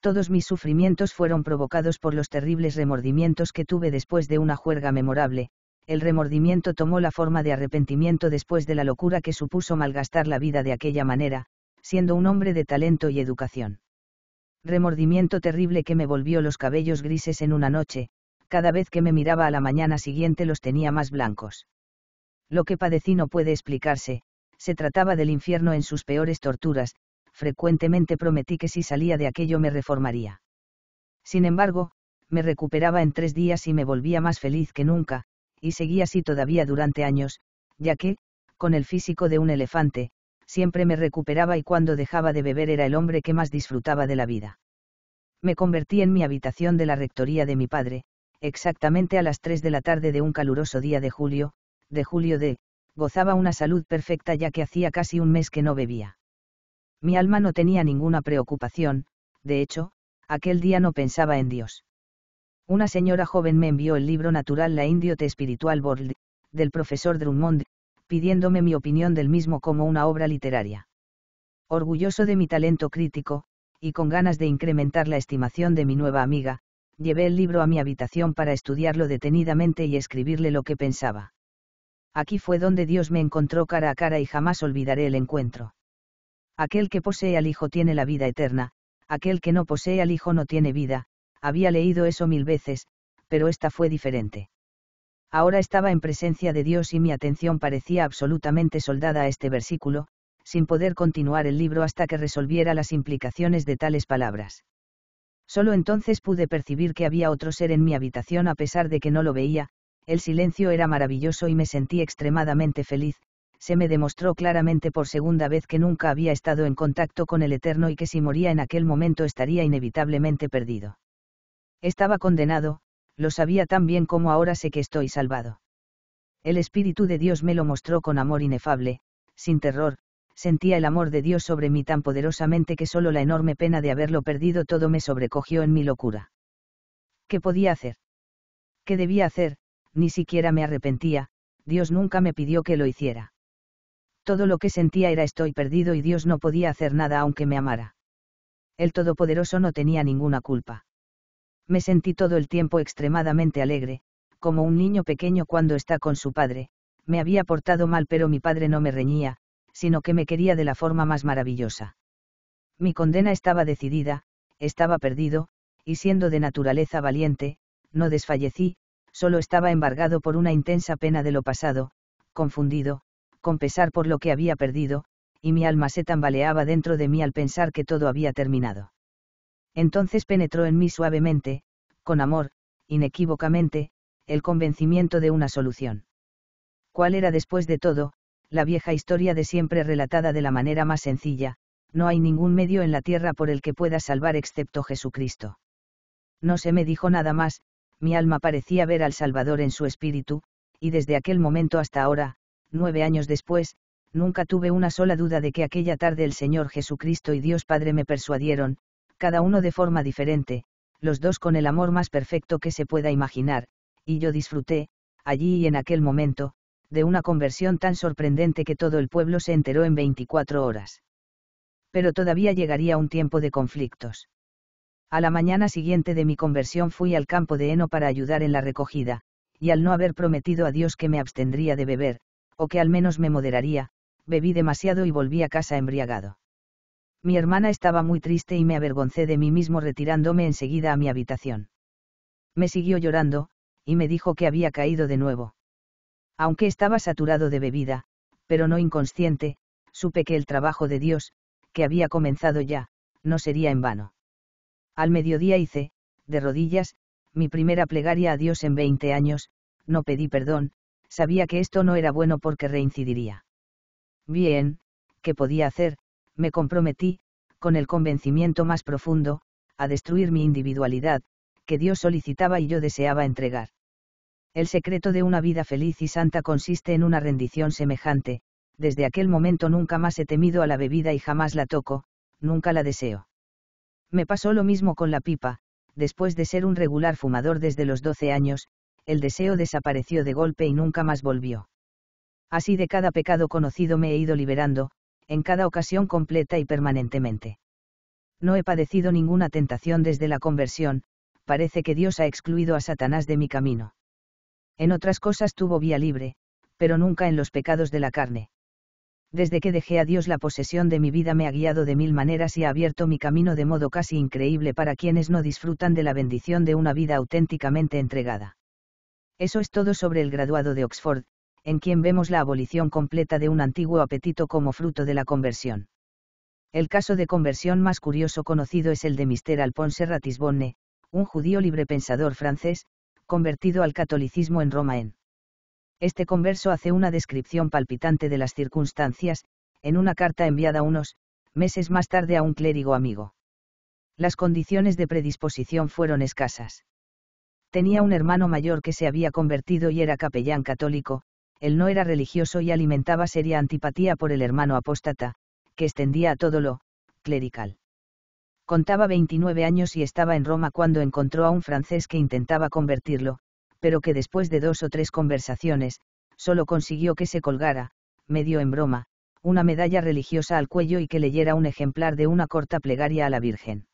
Todos mis sufrimientos fueron provocados por los terribles remordimientos que tuve después de una juerga memorable, el remordimiento tomó la forma de arrepentimiento después de la locura que supuso malgastar la vida de aquella manera, siendo un hombre de talento y educación. Remordimiento terrible que me volvió los cabellos grises en una noche, cada vez que me miraba a la mañana siguiente los tenía más blancos. Lo que padecí no puede explicarse, se trataba del infierno en sus peores torturas, frecuentemente prometí que si salía de aquello me reformaría. Sin embargo, me recuperaba en tres días y me volvía más feliz que nunca, y seguía así todavía durante años, ya que, con el físico de un elefante, siempre me recuperaba y cuando dejaba de beber era el hombre que más disfrutaba de la vida. Me convertí en mi habitación de la rectoría de mi padre, exactamente a las 3 de la tarde de un caluroso día de julio, de julio de gozaba una salud perfecta ya que hacía casi un mes que no bebía. Mi alma no tenía ninguna preocupación, de hecho, aquel día no pensaba en Dios. Una señora joven me envió el libro natural La Indiote espiritual World, del profesor Drummond, pidiéndome mi opinión del mismo como una obra literaria. Orgulloso de mi talento crítico, y con ganas de incrementar la estimación de mi nueva amiga, llevé el libro a mi habitación para estudiarlo detenidamente y escribirle lo que pensaba. Aquí fue donde Dios me encontró cara a cara y jamás olvidaré el encuentro. Aquel que posee al Hijo tiene la vida eterna, aquel que no posee al Hijo no tiene vida, había leído eso mil veces, pero esta fue diferente. Ahora estaba en presencia de Dios y mi atención parecía absolutamente soldada a este versículo, sin poder continuar el libro hasta que resolviera las implicaciones de tales palabras. Solo entonces pude percibir que había otro ser en mi habitación a pesar de que no lo veía, el silencio era maravilloso y me sentí extremadamente feliz, se me demostró claramente por segunda vez que nunca había estado en contacto con el Eterno y que si moría en aquel momento estaría inevitablemente perdido. Estaba condenado, lo sabía tan bien como ahora sé que estoy salvado. El Espíritu de Dios me lo mostró con amor inefable, sin terror, sentía el amor de Dios sobre mí tan poderosamente que solo la enorme pena de haberlo perdido todo me sobrecogió en mi locura. ¿Qué podía hacer? ¿Qué debía hacer? ni siquiera me arrepentía, Dios nunca me pidió que lo hiciera. Todo lo que sentía era estoy perdido y Dios no podía hacer nada aunque me amara. El Todopoderoso no tenía ninguna culpa. Me sentí todo el tiempo extremadamente alegre, como un niño pequeño cuando está con su padre, me había portado mal pero mi padre no me reñía, sino que me quería de la forma más maravillosa. Mi condena estaba decidida, estaba perdido, y siendo de naturaleza valiente, no desfallecí, solo estaba embargado por una intensa pena de lo pasado, confundido, con pesar por lo que había perdido, y mi alma se tambaleaba dentro de mí al pensar que todo había terminado. Entonces penetró en mí suavemente, con amor, inequívocamente, el convencimiento de una solución. ¿Cuál era después de todo, la vieja historia de siempre relatada de la manera más sencilla, no hay ningún medio en la tierra por el que pueda salvar excepto Jesucristo. No se me dijo nada más, mi alma parecía ver al Salvador en su espíritu, y desde aquel momento hasta ahora, nueve años después, nunca tuve una sola duda de que aquella tarde el Señor Jesucristo y Dios Padre me persuadieron, cada uno de forma diferente, los dos con el amor más perfecto que se pueda imaginar, y yo disfruté, allí y en aquel momento, de una conversión tan sorprendente que todo el pueblo se enteró en 24 horas. Pero todavía llegaría un tiempo de conflictos. A la mañana siguiente de mi conversión fui al campo de heno para ayudar en la recogida, y al no haber prometido a Dios que me abstendría de beber, o que al menos me moderaría, bebí demasiado y volví a casa embriagado. Mi hermana estaba muy triste y me avergoncé de mí mismo retirándome enseguida a mi habitación. Me siguió llorando, y me dijo que había caído de nuevo. Aunque estaba saturado de bebida, pero no inconsciente, supe que el trabajo de Dios, que había comenzado ya, no sería en vano. Al mediodía hice, de rodillas, mi primera plegaria a Dios en 20 años, no pedí perdón, sabía que esto no era bueno porque reincidiría. Bien, ¿qué podía hacer? Me comprometí, con el convencimiento más profundo, a destruir mi individualidad, que Dios solicitaba y yo deseaba entregar. El secreto de una vida feliz y santa consiste en una rendición semejante, desde aquel momento nunca más he temido a la bebida y jamás la toco, nunca la deseo. Me pasó lo mismo con la pipa, después de ser un regular fumador desde los 12 años, el deseo desapareció de golpe y nunca más volvió. Así de cada pecado conocido me he ido liberando, en cada ocasión completa y permanentemente. No he padecido ninguna tentación desde la conversión, parece que Dios ha excluido a Satanás de mi camino. En otras cosas tuvo vía libre, pero nunca en los pecados de la carne desde que dejé a Dios la posesión de mi vida me ha guiado de mil maneras y ha abierto mi camino de modo casi increíble para quienes no disfrutan de la bendición de una vida auténticamente entregada. Eso es todo sobre el graduado de Oxford, en quien vemos la abolición completa de un antiguo apetito como fruto de la conversión. El caso de conversión más curioso conocido es el de Mister Alphonse Ratisbonne, un judío librepensador francés, convertido al catolicismo en Roma en este converso hace una descripción palpitante de las circunstancias, en una carta enviada unos meses más tarde a un clérigo amigo. Las condiciones de predisposición fueron escasas. Tenía un hermano mayor que se había convertido y era capellán católico, él no era religioso y alimentaba seria antipatía por el hermano apóstata, que extendía a todo lo clerical. Contaba 29 años y estaba en Roma cuando encontró a un francés que intentaba convertirlo, pero que después de dos o tres conversaciones, solo consiguió que se colgara, medio en broma, una medalla religiosa al cuello y que leyera un ejemplar de una corta plegaria a la Virgen.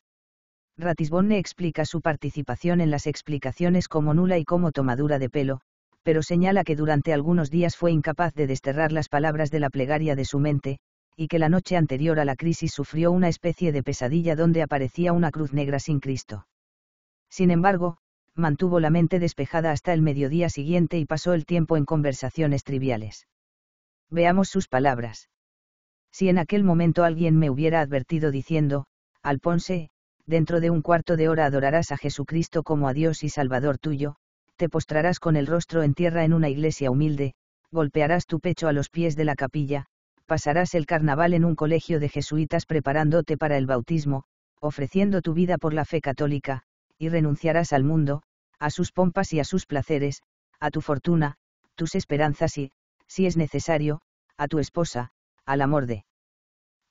Ratisbonne explica su participación en las explicaciones como nula y como tomadura de pelo, pero señala que durante algunos días fue incapaz de desterrar las palabras de la plegaria de su mente, y que la noche anterior a la crisis sufrió una especie de pesadilla donde aparecía una cruz negra sin Cristo. Sin embargo, mantuvo la mente despejada hasta el mediodía siguiente y pasó el tiempo en conversaciones triviales. Veamos sus palabras. Si en aquel momento alguien me hubiera advertido diciendo, Alponse, dentro de un cuarto de hora adorarás a Jesucristo como a Dios y Salvador tuyo, te postrarás con el rostro en tierra en una iglesia humilde, golpearás tu pecho a los pies de la capilla, pasarás el carnaval en un colegio de jesuitas preparándote para el bautismo, ofreciendo tu vida por la fe católica, y renunciarás al mundo, a sus pompas y a sus placeres, a tu fortuna, tus esperanzas y, si es necesario, a tu esposa, al amor de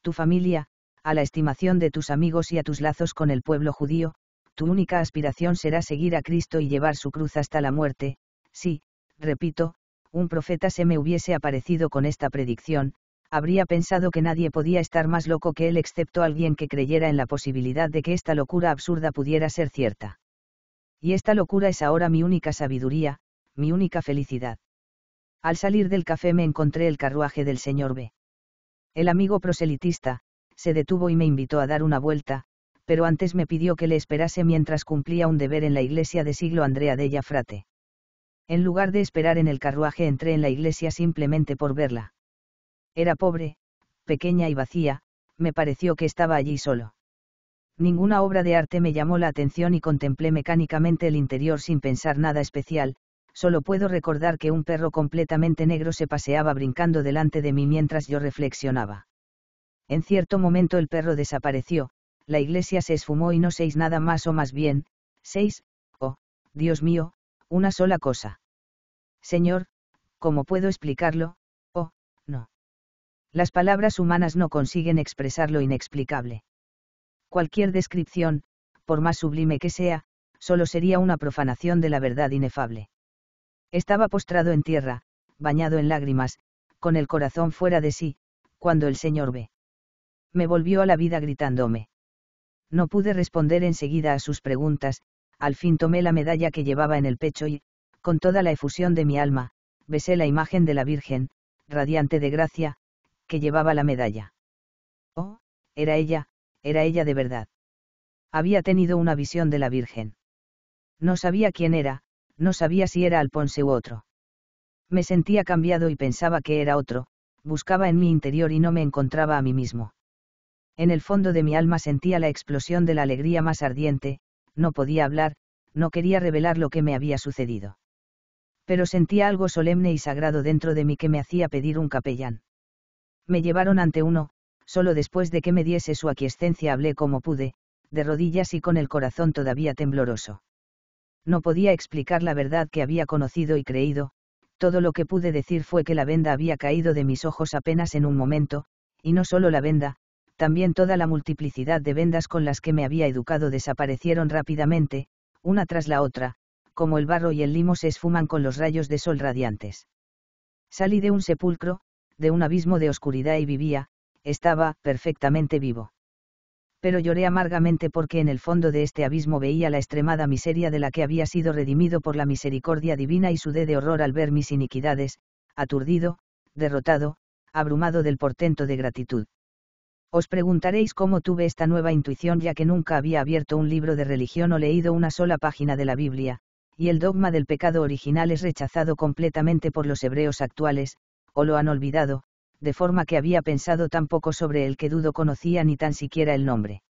tu familia, a la estimación de tus amigos y a tus lazos con el pueblo judío, tu única aspiración será seguir a Cristo y llevar su cruz hasta la muerte, si, repito, un profeta se me hubiese aparecido con esta predicción, habría pensado que nadie podía estar más loco que él excepto alguien que creyera en la posibilidad de que esta locura absurda pudiera ser cierta. Y esta locura es ahora mi única sabiduría, mi única felicidad. Al salir del café me encontré el carruaje del señor B. El amigo proselitista, se detuvo y me invitó a dar una vuelta, pero antes me pidió que le esperase mientras cumplía un deber en la iglesia de siglo Andrea de Frate. En lugar de esperar en el carruaje entré en la iglesia simplemente por verla. Era pobre, pequeña y vacía, me pareció que estaba allí solo. Ninguna obra de arte me llamó la atención y contemplé mecánicamente el interior sin pensar nada especial, solo puedo recordar que un perro completamente negro se paseaba brincando delante de mí mientras yo reflexionaba. En cierto momento el perro desapareció, la iglesia se esfumó y no seis nada más o más bien, seis, oh, Dios mío, una sola cosa. Señor, ¿cómo puedo explicarlo? Las palabras humanas no consiguen expresar lo inexplicable. Cualquier descripción, por más sublime que sea, solo sería una profanación de la verdad inefable. Estaba postrado en tierra, bañado en lágrimas, con el corazón fuera de sí, cuando el Señor ve. Me volvió a la vida gritándome. No pude responder enseguida a sus preguntas, al fin tomé la medalla que llevaba en el pecho y, con toda la efusión de mi alma, besé la imagen de la Virgen, radiante de gracia, que llevaba la medalla. Oh, era ella, era ella de verdad. Había tenido una visión de la Virgen. No sabía quién era, no sabía si era Alponse u otro. Me sentía cambiado y pensaba que era otro, buscaba en mi interior y no me encontraba a mí mismo. En el fondo de mi alma sentía la explosión de la alegría más ardiente, no podía hablar, no quería revelar lo que me había sucedido. Pero sentía algo solemne y sagrado dentro de mí que me hacía pedir un capellán. Me llevaron ante uno, solo después de que me diese su aquiescencia hablé como pude, de rodillas y con el corazón todavía tembloroso. No podía explicar la verdad que había conocido y creído, todo lo que pude decir fue que la venda había caído de mis ojos apenas en un momento, y no solo la venda, también toda la multiplicidad de vendas con las que me había educado desaparecieron rápidamente, una tras la otra, como el barro y el limo se esfuman con los rayos de sol radiantes. Salí de un sepulcro, de un abismo de oscuridad y vivía, estaba, perfectamente vivo. Pero lloré amargamente porque en el fondo de este abismo veía la extremada miseria de la que había sido redimido por la misericordia divina y sudé de horror al ver mis iniquidades, aturdido, derrotado, abrumado del portento de gratitud. Os preguntaréis cómo tuve esta nueva intuición ya que nunca había abierto un libro de religión o leído una sola página de la Biblia, y el dogma del pecado original es rechazado completamente por los hebreos actuales, o lo han olvidado, de forma que había pensado tan poco sobre el que dudo conocía ni tan siquiera el nombre.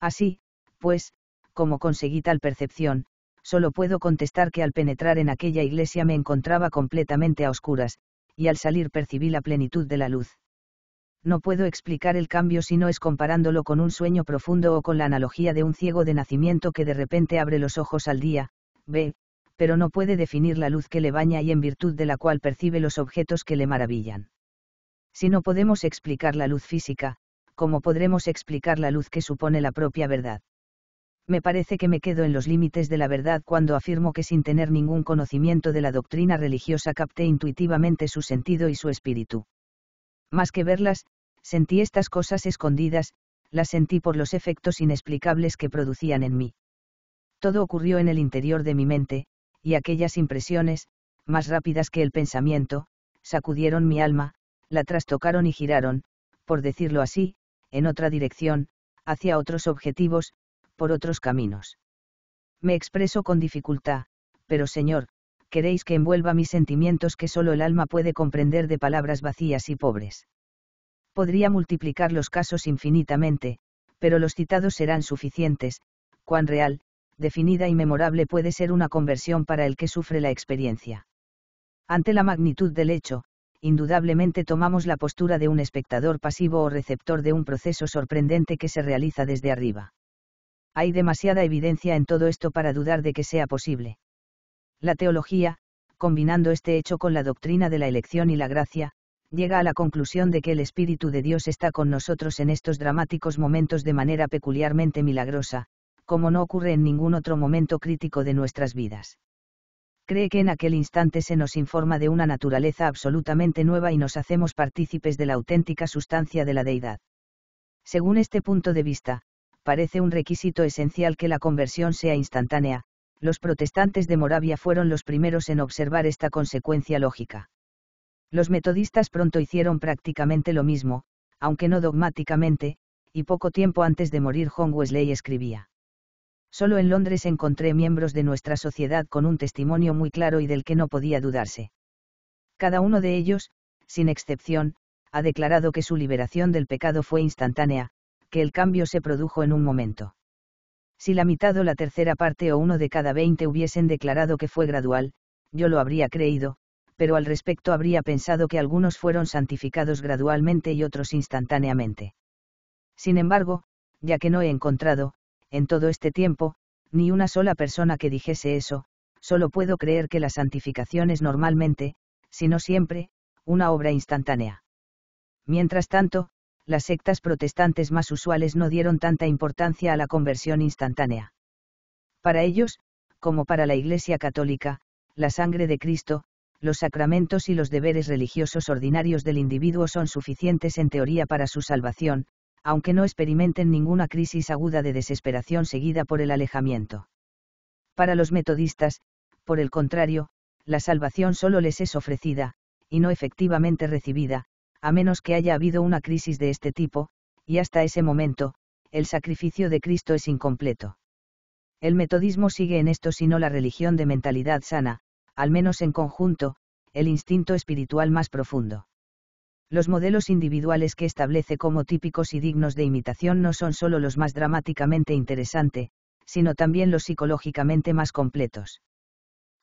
Así, pues, como conseguí tal percepción, solo puedo contestar que al penetrar en aquella iglesia me encontraba completamente a oscuras, y al salir percibí la plenitud de la luz. No puedo explicar el cambio si no es comparándolo con un sueño profundo o con la analogía de un ciego de nacimiento que de repente abre los ojos al día, ve, pero no puede definir la luz que le baña y en virtud de la cual percibe los objetos que le maravillan. Si no podemos explicar la luz física, ¿cómo podremos explicar la luz que supone la propia verdad? Me parece que me quedo en los límites de la verdad cuando afirmo que sin tener ningún conocimiento de la doctrina religiosa capté intuitivamente su sentido y su espíritu. Más que verlas, sentí estas cosas escondidas, las sentí por los efectos inexplicables que producían en mí. Todo ocurrió en el interior de mi mente, y aquellas impresiones, más rápidas que el pensamiento, sacudieron mi alma, la trastocaron y giraron, por decirlo así, en otra dirección, hacia otros objetivos, por otros caminos. Me expreso con dificultad, pero Señor, queréis que envuelva mis sentimientos que solo el alma puede comprender de palabras vacías y pobres. Podría multiplicar los casos infinitamente, pero los citados serán suficientes, cuán real, definida y memorable puede ser una conversión para el que sufre la experiencia. Ante la magnitud del hecho, indudablemente tomamos la postura de un espectador pasivo o receptor de un proceso sorprendente que se realiza desde arriba. Hay demasiada evidencia en todo esto para dudar de que sea posible. La teología, combinando este hecho con la doctrina de la elección y la gracia, llega a la conclusión de que el Espíritu de Dios está con nosotros en estos dramáticos momentos de manera peculiarmente milagrosa, como no ocurre en ningún otro momento crítico de nuestras vidas. Cree que en aquel instante se nos informa de una naturaleza absolutamente nueva y nos hacemos partícipes de la auténtica sustancia de la deidad. Según este punto de vista, parece un requisito esencial que la conversión sea instantánea, los protestantes de Moravia fueron los primeros en observar esta consecuencia lógica. Los metodistas pronto hicieron prácticamente lo mismo, aunque no dogmáticamente, y poco tiempo antes de morir John Wesley escribía. Solo en Londres encontré miembros de nuestra sociedad con un testimonio muy claro y del que no podía dudarse. Cada uno de ellos, sin excepción, ha declarado que su liberación del pecado fue instantánea, que el cambio se produjo en un momento. Si la mitad o la tercera parte o uno de cada veinte hubiesen declarado que fue gradual, yo lo habría creído, pero al respecto habría pensado que algunos fueron santificados gradualmente y otros instantáneamente. Sin embargo, ya que no he encontrado, en todo este tiempo, ni una sola persona que dijese eso, solo puedo creer que la santificación es normalmente, si no siempre, una obra instantánea. Mientras tanto, las sectas protestantes más usuales no dieron tanta importancia a la conversión instantánea. Para ellos, como para la Iglesia católica, la sangre de Cristo, los sacramentos y los deberes religiosos ordinarios del individuo son suficientes en teoría para su salvación, aunque no experimenten ninguna crisis aguda de desesperación seguida por el alejamiento. Para los metodistas, por el contrario, la salvación solo les es ofrecida, y no efectivamente recibida, a menos que haya habido una crisis de este tipo, y hasta ese momento, el sacrificio de Cristo es incompleto. El metodismo sigue en esto sino la religión de mentalidad sana, al menos en conjunto, el instinto espiritual más profundo. Los modelos individuales que establece como típicos y dignos de imitación no son solo los más dramáticamente interesantes, sino también los psicológicamente más completos.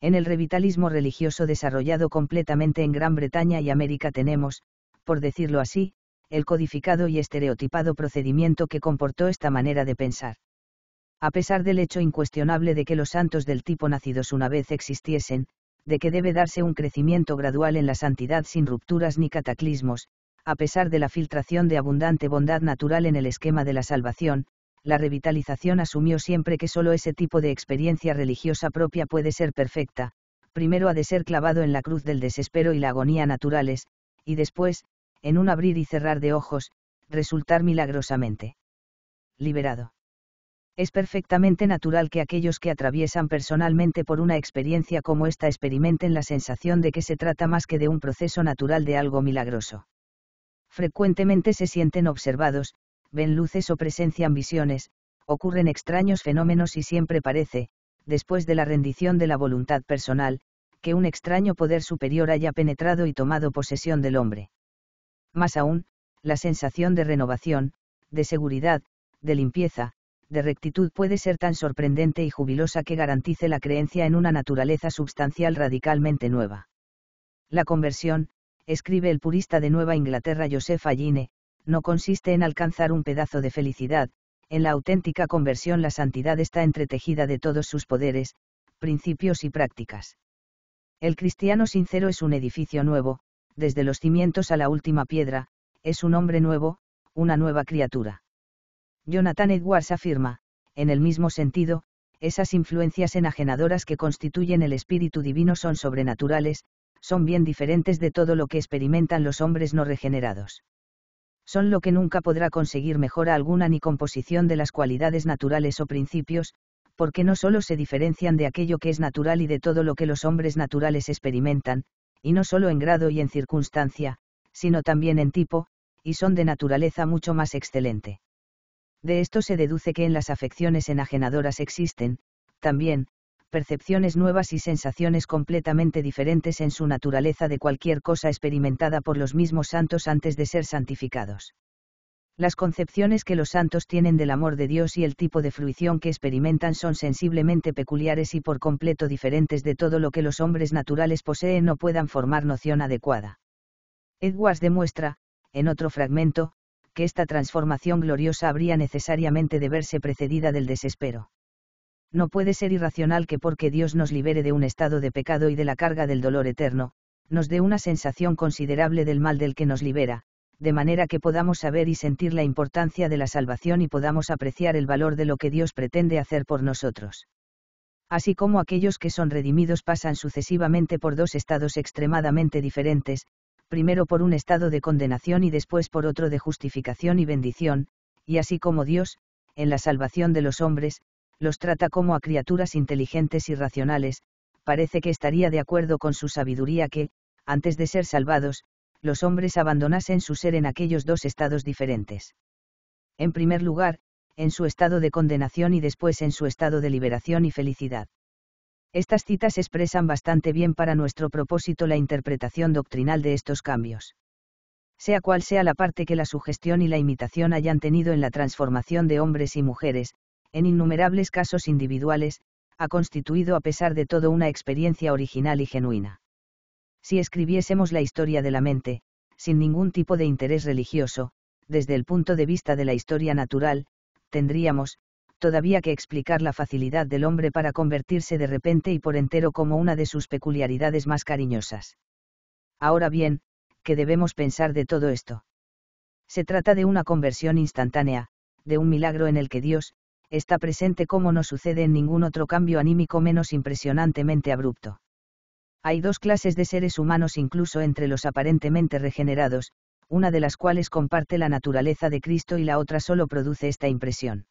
En el revitalismo religioso desarrollado completamente en Gran Bretaña y América tenemos, por decirlo así, el codificado y estereotipado procedimiento que comportó esta manera de pensar. A pesar del hecho incuestionable de que los santos del tipo nacidos una vez existiesen, de que debe darse un crecimiento gradual en la santidad sin rupturas ni cataclismos, a pesar de la filtración de abundante bondad natural en el esquema de la salvación, la revitalización asumió siempre que solo ese tipo de experiencia religiosa propia puede ser perfecta, primero ha de ser clavado en la cruz del desespero y la agonía naturales, y después, en un abrir y cerrar de ojos, resultar milagrosamente liberado. Es perfectamente natural que aquellos que atraviesan personalmente por una experiencia como esta experimenten la sensación de que se trata más que de un proceso natural de algo milagroso. Frecuentemente se sienten observados, ven luces o presencian visiones, ocurren extraños fenómenos y siempre parece, después de la rendición de la voluntad personal, que un extraño poder superior haya penetrado y tomado posesión del hombre. Más aún, la sensación de renovación, de seguridad, de limpieza, de rectitud puede ser tan sorprendente y jubilosa que garantice la creencia en una naturaleza substancial radicalmente nueva. La conversión, escribe el purista de Nueva Inglaterra Joseph Alline, no consiste en alcanzar un pedazo de felicidad, en la auténtica conversión la santidad está entretejida de todos sus poderes, principios y prácticas. El cristiano sincero es un edificio nuevo, desde los cimientos a la última piedra, es un hombre nuevo, una nueva criatura. Jonathan Edwards afirma, en el mismo sentido, esas influencias enajenadoras que constituyen el espíritu divino son sobrenaturales, son bien diferentes de todo lo que experimentan los hombres no regenerados. Son lo que nunca podrá conseguir mejora alguna ni composición de las cualidades naturales o principios, porque no solo se diferencian de aquello que es natural y de todo lo que los hombres naturales experimentan, y no solo en grado y en circunstancia, sino también en tipo, y son de naturaleza mucho más excelente. De esto se deduce que en las afecciones enajenadoras existen, también, percepciones nuevas y sensaciones completamente diferentes en su naturaleza de cualquier cosa experimentada por los mismos santos antes de ser santificados. Las concepciones que los santos tienen del amor de Dios y el tipo de fruición que experimentan son sensiblemente peculiares y por completo diferentes de todo lo que los hombres naturales poseen o puedan formar noción adecuada. Edwards demuestra, en otro fragmento, que esta transformación gloriosa habría necesariamente de verse precedida del desespero. No puede ser irracional que porque Dios nos libere de un estado de pecado y de la carga del dolor eterno, nos dé una sensación considerable del mal del que nos libera, de manera que podamos saber y sentir la importancia de la salvación y podamos apreciar el valor de lo que Dios pretende hacer por nosotros. Así como aquellos que son redimidos pasan sucesivamente por dos estados extremadamente diferentes, primero por un estado de condenación y después por otro de justificación y bendición, y así como Dios, en la salvación de los hombres, los trata como a criaturas inteligentes y racionales, parece que estaría de acuerdo con su sabiduría que, antes de ser salvados, los hombres abandonasen su ser en aquellos dos estados diferentes. En primer lugar, en su estado de condenación y después en su estado de liberación y felicidad. Estas citas expresan bastante bien para nuestro propósito la interpretación doctrinal de estos cambios. Sea cual sea la parte que la sugestión y la imitación hayan tenido en la transformación de hombres y mujeres, en innumerables casos individuales, ha constituido a pesar de todo una experiencia original y genuina. Si escribiésemos la historia de la mente, sin ningún tipo de interés religioso, desde el punto de vista de la historia natural, tendríamos, todavía que explicar la facilidad del hombre para convertirse de repente y por entero como una de sus peculiaridades más cariñosas. Ahora bien, ¿qué debemos pensar de todo esto? Se trata de una conversión instantánea, de un milagro en el que Dios, está presente como no sucede en ningún otro cambio anímico menos impresionantemente abrupto. Hay dos clases de seres humanos incluso entre los aparentemente regenerados, una de las cuales comparte la naturaleza de Cristo y la otra solo produce esta impresión.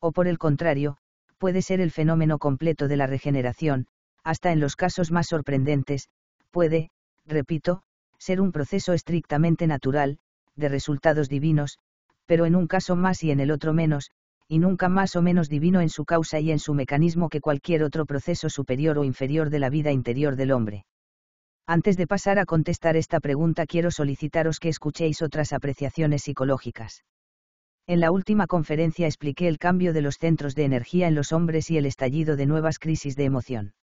O por el contrario, puede ser el fenómeno completo de la regeneración, hasta en los casos más sorprendentes, puede, repito, ser un proceso estrictamente natural, de resultados divinos, pero en un caso más y en el otro menos, y nunca más o menos divino en su causa y en su mecanismo que cualquier otro proceso superior o inferior de la vida interior del hombre. Antes de pasar a contestar esta pregunta quiero solicitaros que escuchéis otras apreciaciones psicológicas. En la última conferencia expliqué el cambio de los centros de energía en los hombres y el estallido de nuevas crisis de emoción.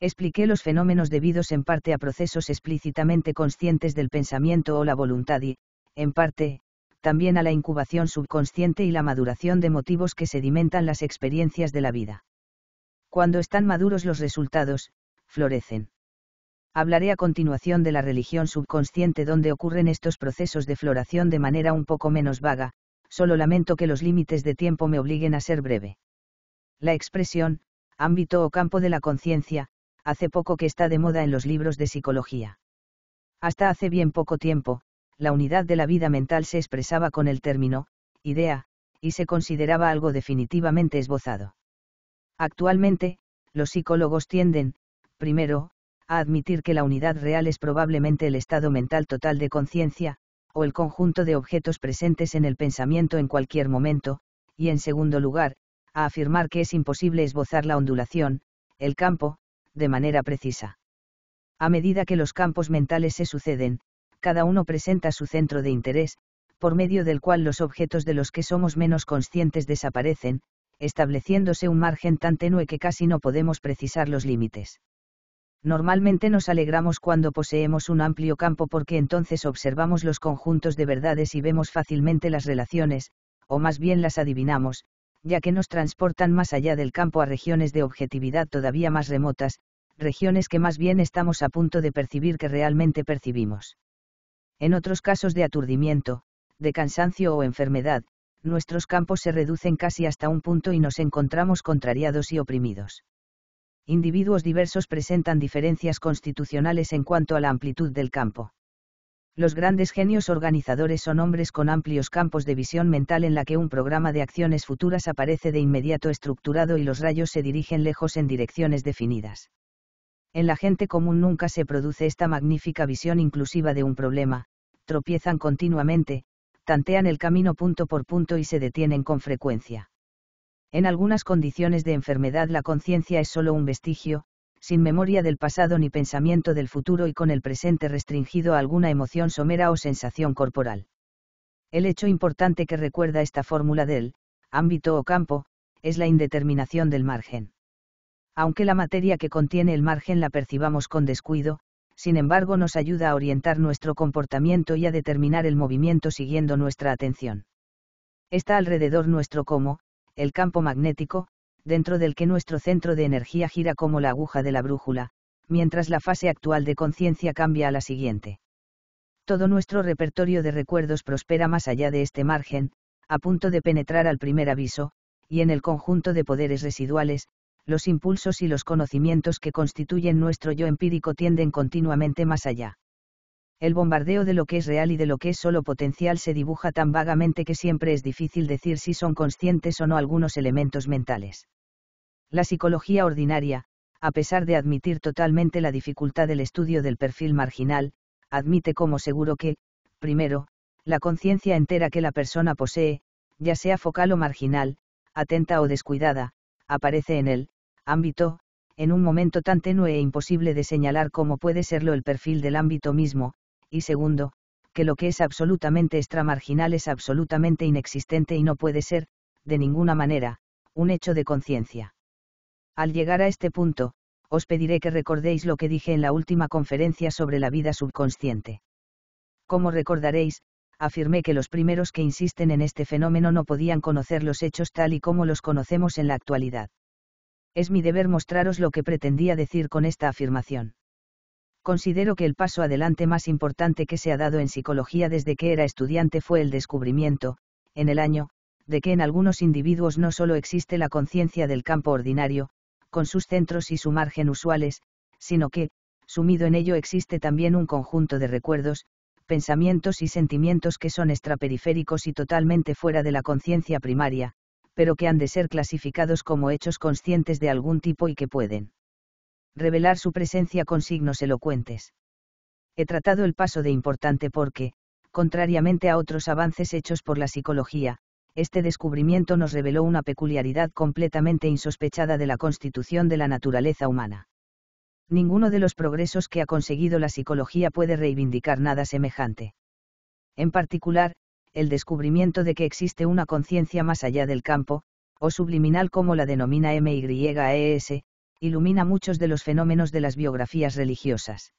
Expliqué los fenómenos debidos en parte a procesos explícitamente conscientes del pensamiento o la voluntad y, en parte, también a la incubación subconsciente y la maduración de motivos que sedimentan las experiencias de la vida. Cuando están maduros los resultados, florecen. Hablaré a continuación de la religión subconsciente donde ocurren estos procesos de floración de manera un poco menos vaga, solo lamento que los límites de tiempo me obliguen a ser breve. La expresión, ámbito o campo de la conciencia, hace poco que está de moda en los libros de psicología. Hasta hace bien poco tiempo, la unidad de la vida mental se expresaba con el término, idea, y se consideraba algo definitivamente esbozado. Actualmente, los psicólogos tienden, primero, a admitir que la unidad real es probablemente el estado mental total de conciencia, el conjunto de objetos presentes en el pensamiento en cualquier momento, y en segundo lugar, a afirmar que es imposible esbozar la ondulación, el campo, de manera precisa. A medida que los campos mentales se suceden, cada uno presenta su centro de interés, por medio del cual los objetos de los que somos menos conscientes desaparecen, estableciéndose un margen tan tenue que casi no podemos precisar los límites. Normalmente nos alegramos cuando poseemos un amplio campo porque entonces observamos los conjuntos de verdades y vemos fácilmente las relaciones, o más bien las adivinamos, ya que nos transportan más allá del campo a regiones de objetividad todavía más remotas, regiones que más bien estamos a punto de percibir que realmente percibimos. En otros casos de aturdimiento, de cansancio o enfermedad, nuestros campos se reducen casi hasta un punto y nos encontramos contrariados y oprimidos individuos diversos presentan diferencias constitucionales en cuanto a la amplitud del campo. Los grandes genios organizadores son hombres con amplios campos de visión mental en la que un programa de acciones futuras aparece de inmediato estructurado y los rayos se dirigen lejos en direcciones definidas. En la gente común nunca se produce esta magnífica visión inclusiva de un problema, tropiezan continuamente, tantean el camino punto por punto y se detienen con frecuencia en algunas condiciones de enfermedad la conciencia es solo un vestigio, sin memoria del pasado ni pensamiento del futuro y con el presente restringido a alguna emoción somera o sensación corporal. El hecho importante que recuerda esta fórmula del ámbito o campo, es la indeterminación del margen. Aunque la materia que contiene el margen la percibamos con descuido, sin embargo nos ayuda a orientar nuestro comportamiento y a determinar el movimiento siguiendo nuestra atención. Está alrededor nuestro cómo, el campo magnético, dentro del que nuestro centro de energía gira como la aguja de la brújula, mientras la fase actual de conciencia cambia a la siguiente. Todo nuestro repertorio de recuerdos prospera más allá de este margen, a punto de penetrar al primer aviso, y en el conjunto de poderes residuales, los impulsos y los conocimientos que constituyen nuestro yo empírico tienden continuamente más allá el bombardeo de lo que es real y de lo que es solo potencial se dibuja tan vagamente que siempre es difícil decir si son conscientes o no algunos elementos mentales. La psicología ordinaria, a pesar de admitir totalmente la dificultad del estudio del perfil marginal, admite como seguro que, primero, la conciencia entera que la persona posee, ya sea focal o marginal, atenta o descuidada, aparece en el ámbito, en un momento tan tenue e imposible de señalar como puede serlo el perfil del ámbito mismo, y segundo, que lo que es absolutamente extramarginal es absolutamente inexistente y no puede ser, de ninguna manera, un hecho de conciencia. Al llegar a este punto, os pediré que recordéis lo que dije en la última conferencia sobre la vida subconsciente. Como recordaréis, afirmé que los primeros que insisten en este fenómeno no podían conocer los hechos tal y como los conocemos en la actualidad. Es mi deber mostraros lo que pretendía decir con esta afirmación. Considero que el paso adelante más importante que se ha dado en psicología desde que era estudiante fue el descubrimiento, en el año, de que en algunos individuos no solo existe la conciencia del campo ordinario, con sus centros y su margen usuales, sino que, sumido en ello existe también un conjunto de recuerdos, pensamientos y sentimientos que son extraperiféricos y totalmente fuera de la conciencia primaria, pero que han de ser clasificados como hechos conscientes de algún tipo y que pueden revelar su presencia con signos elocuentes. He tratado el paso de importante porque, contrariamente a otros avances hechos por la psicología, este descubrimiento nos reveló una peculiaridad completamente insospechada de la constitución de la naturaleza humana. Ninguno de los progresos que ha conseguido la psicología puede reivindicar nada semejante. En particular, el descubrimiento de que existe una conciencia más allá del campo, o subliminal como la denomina MYES, ilumina muchos de los fenómenos de las biografías religiosas.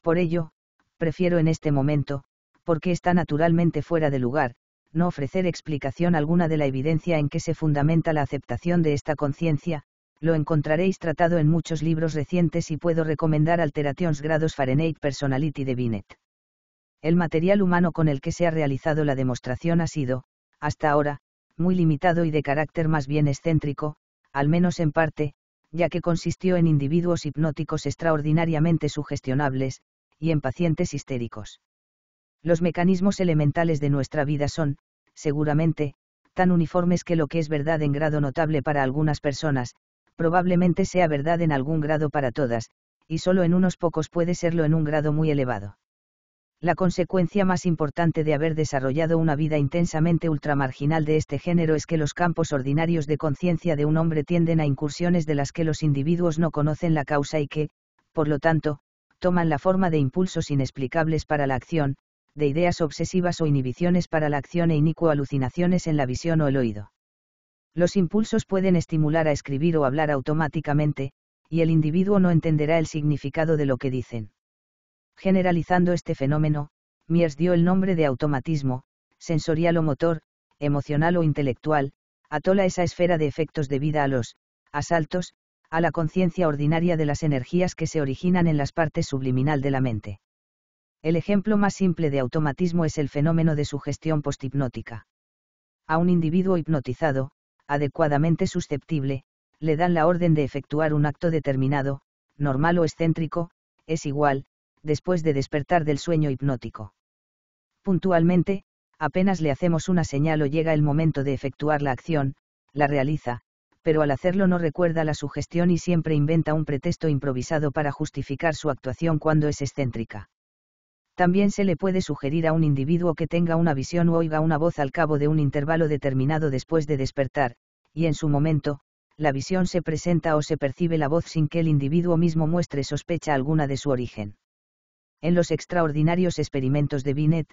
Por ello, prefiero en este momento, porque está naturalmente fuera de lugar, no ofrecer explicación alguna de la evidencia en que se fundamenta la aceptación de esta conciencia, lo encontraréis tratado en muchos libros recientes y puedo recomendar Alterations Grados Fahrenheit Personality de Binet. El material humano con el que se ha realizado la demostración ha sido, hasta ahora, muy limitado y de carácter más bien excéntrico, al menos en parte, ya que consistió en individuos hipnóticos extraordinariamente sugestionables, y en pacientes histéricos. Los mecanismos elementales de nuestra vida son, seguramente, tan uniformes que lo que es verdad en grado notable para algunas personas, probablemente sea verdad en algún grado para todas, y solo en unos pocos puede serlo en un grado muy elevado la consecuencia más importante de haber desarrollado una vida intensamente ultramarginal de este género es que los campos ordinarios de conciencia de un hombre tienden a incursiones de las que los individuos no conocen la causa y que, por lo tanto, toman la forma de impulsos inexplicables para la acción, de ideas obsesivas o inhibiciones para la acción e inicuo alucinaciones en la visión o el oído. Los impulsos pueden estimular a escribir o hablar automáticamente, y el individuo no entenderá el significado de lo que dicen Generalizando este fenómeno, Miers dio el nombre de automatismo, sensorial o motor, emocional o intelectual, atola esa esfera de efectos debida a los asaltos, a la conciencia ordinaria de las energías que se originan en las partes subliminal de la mente. El ejemplo más simple de automatismo es el fenómeno de sugestión posthipnótica. A un individuo hipnotizado, adecuadamente susceptible, le dan la orden de efectuar un acto determinado, normal o excéntrico, es igual, después de despertar del sueño hipnótico. Puntualmente, apenas le hacemos una señal o llega el momento de efectuar la acción, la realiza, pero al hacerlo no recuerda la sugestión y siempre inventa un pretexto improvisado para justificar su actuación cuando es excéntrica. También se le puede sugerir a un individuo que tenga una visión o oiga una voz al cabo de un intervalo determinado después de despertar, y en su momento, la visión se presenta o se percibe la voz sin que el individuo mismo muestre sospecha alguna de su origen. En los extraordinarios experimentos de Binet,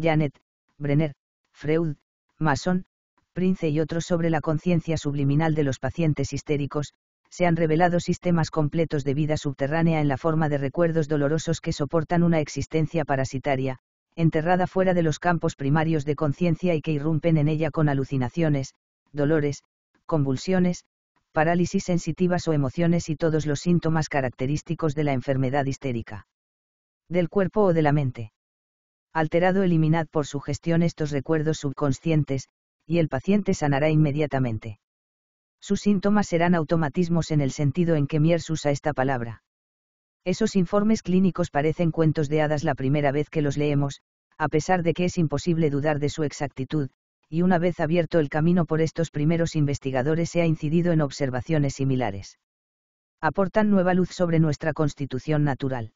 Janet, Brenner, Freud, Mason, Prince y otros sobre la conciencia subliminal de los pacientes histéricos, se han revelado sistemas completos de vida subterránea en la forma de recuerdos dolorosos que soportan una existencia parasitaria, enterrada fuera de los campos primarios de conciencia y que irrumpen en ella con alucinaciones, dolores, convulsiones, parálisis sensitivas o emociones y todos los síntomas característicos de la enfermedad histérica del cuerpo o de la mente. Alterado eliminad por su gestión estos recuerdos subconscientes, y el paciente sanará inmediatamente. Sus síntomas serán automatismos en el sentido en que Miers usa esta palabra. Esos informes clínicos parecen cuentos de hadas la primera vez que los leemos, a pesar de que es imposible dudar de su exactitud, y una vez abierto el camino por estos primeros investigadores se ha incidido en observaciones similares. Aportan nueva luz sobre nuestra constitución natural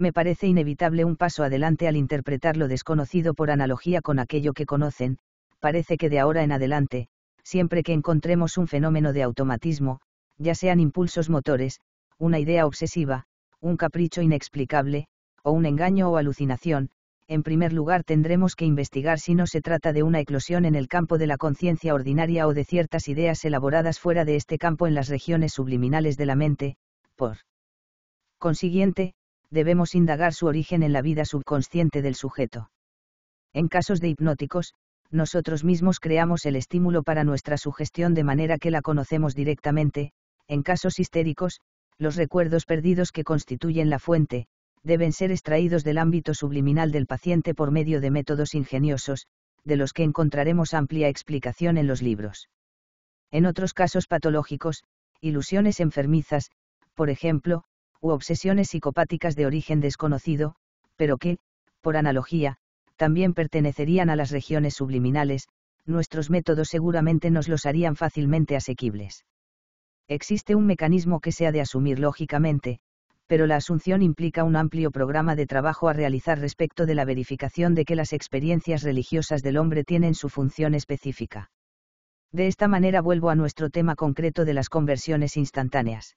me parece inevitable un paso adelante al interpretar lo desconocido por analogía con aquello que conocen, parece que de ahora en adelante, siempre que encontremos un fenómeno de automatismo, ya sean impulsos motores, una idea obsesiva, un capricho inexplicable, o un engaño o alucinación, en primer lugar tendremos que investigar si no se trata de una eclosión en el campo de la conciencia ordinaria o de ciertas ideas elaboradas fuera de este campo en las regiones subliminales de la mente, por consiguiente, debemos indagar su origen en la vida subconsciente del sujeto. En casos de hipnóticos, nosotros mismos creamos el estímulo para nuestra sugestión de manera que la conocemos directamente, en casos histéricos, los recuerdos perdidos que constituyen la fuente, deben ser extraídos del ámbito subliminal del paciente por medio de métodos ingeniosos, de los que encontraremos amplia explicación en los libros. En otros casos patológicos, ilusiones enfermizas, por ejemplo, u obsesiones psicopáticas de origen desconocido, pero que, por analogía, también pertenecerían a las regiones subliminales, nuestros métodos seguramente nos los harían fácilmente asequibles. Existe un mecanismo que se ha de asumir lógicamente, pero la asunción implica un amplio programa de trabajo a realizar respecto de la verificación de que las experiencias religiosas del hombre tienen su función específica. De esta manera vuelvo a nuestro tema concreto de las conversiones instantáneas.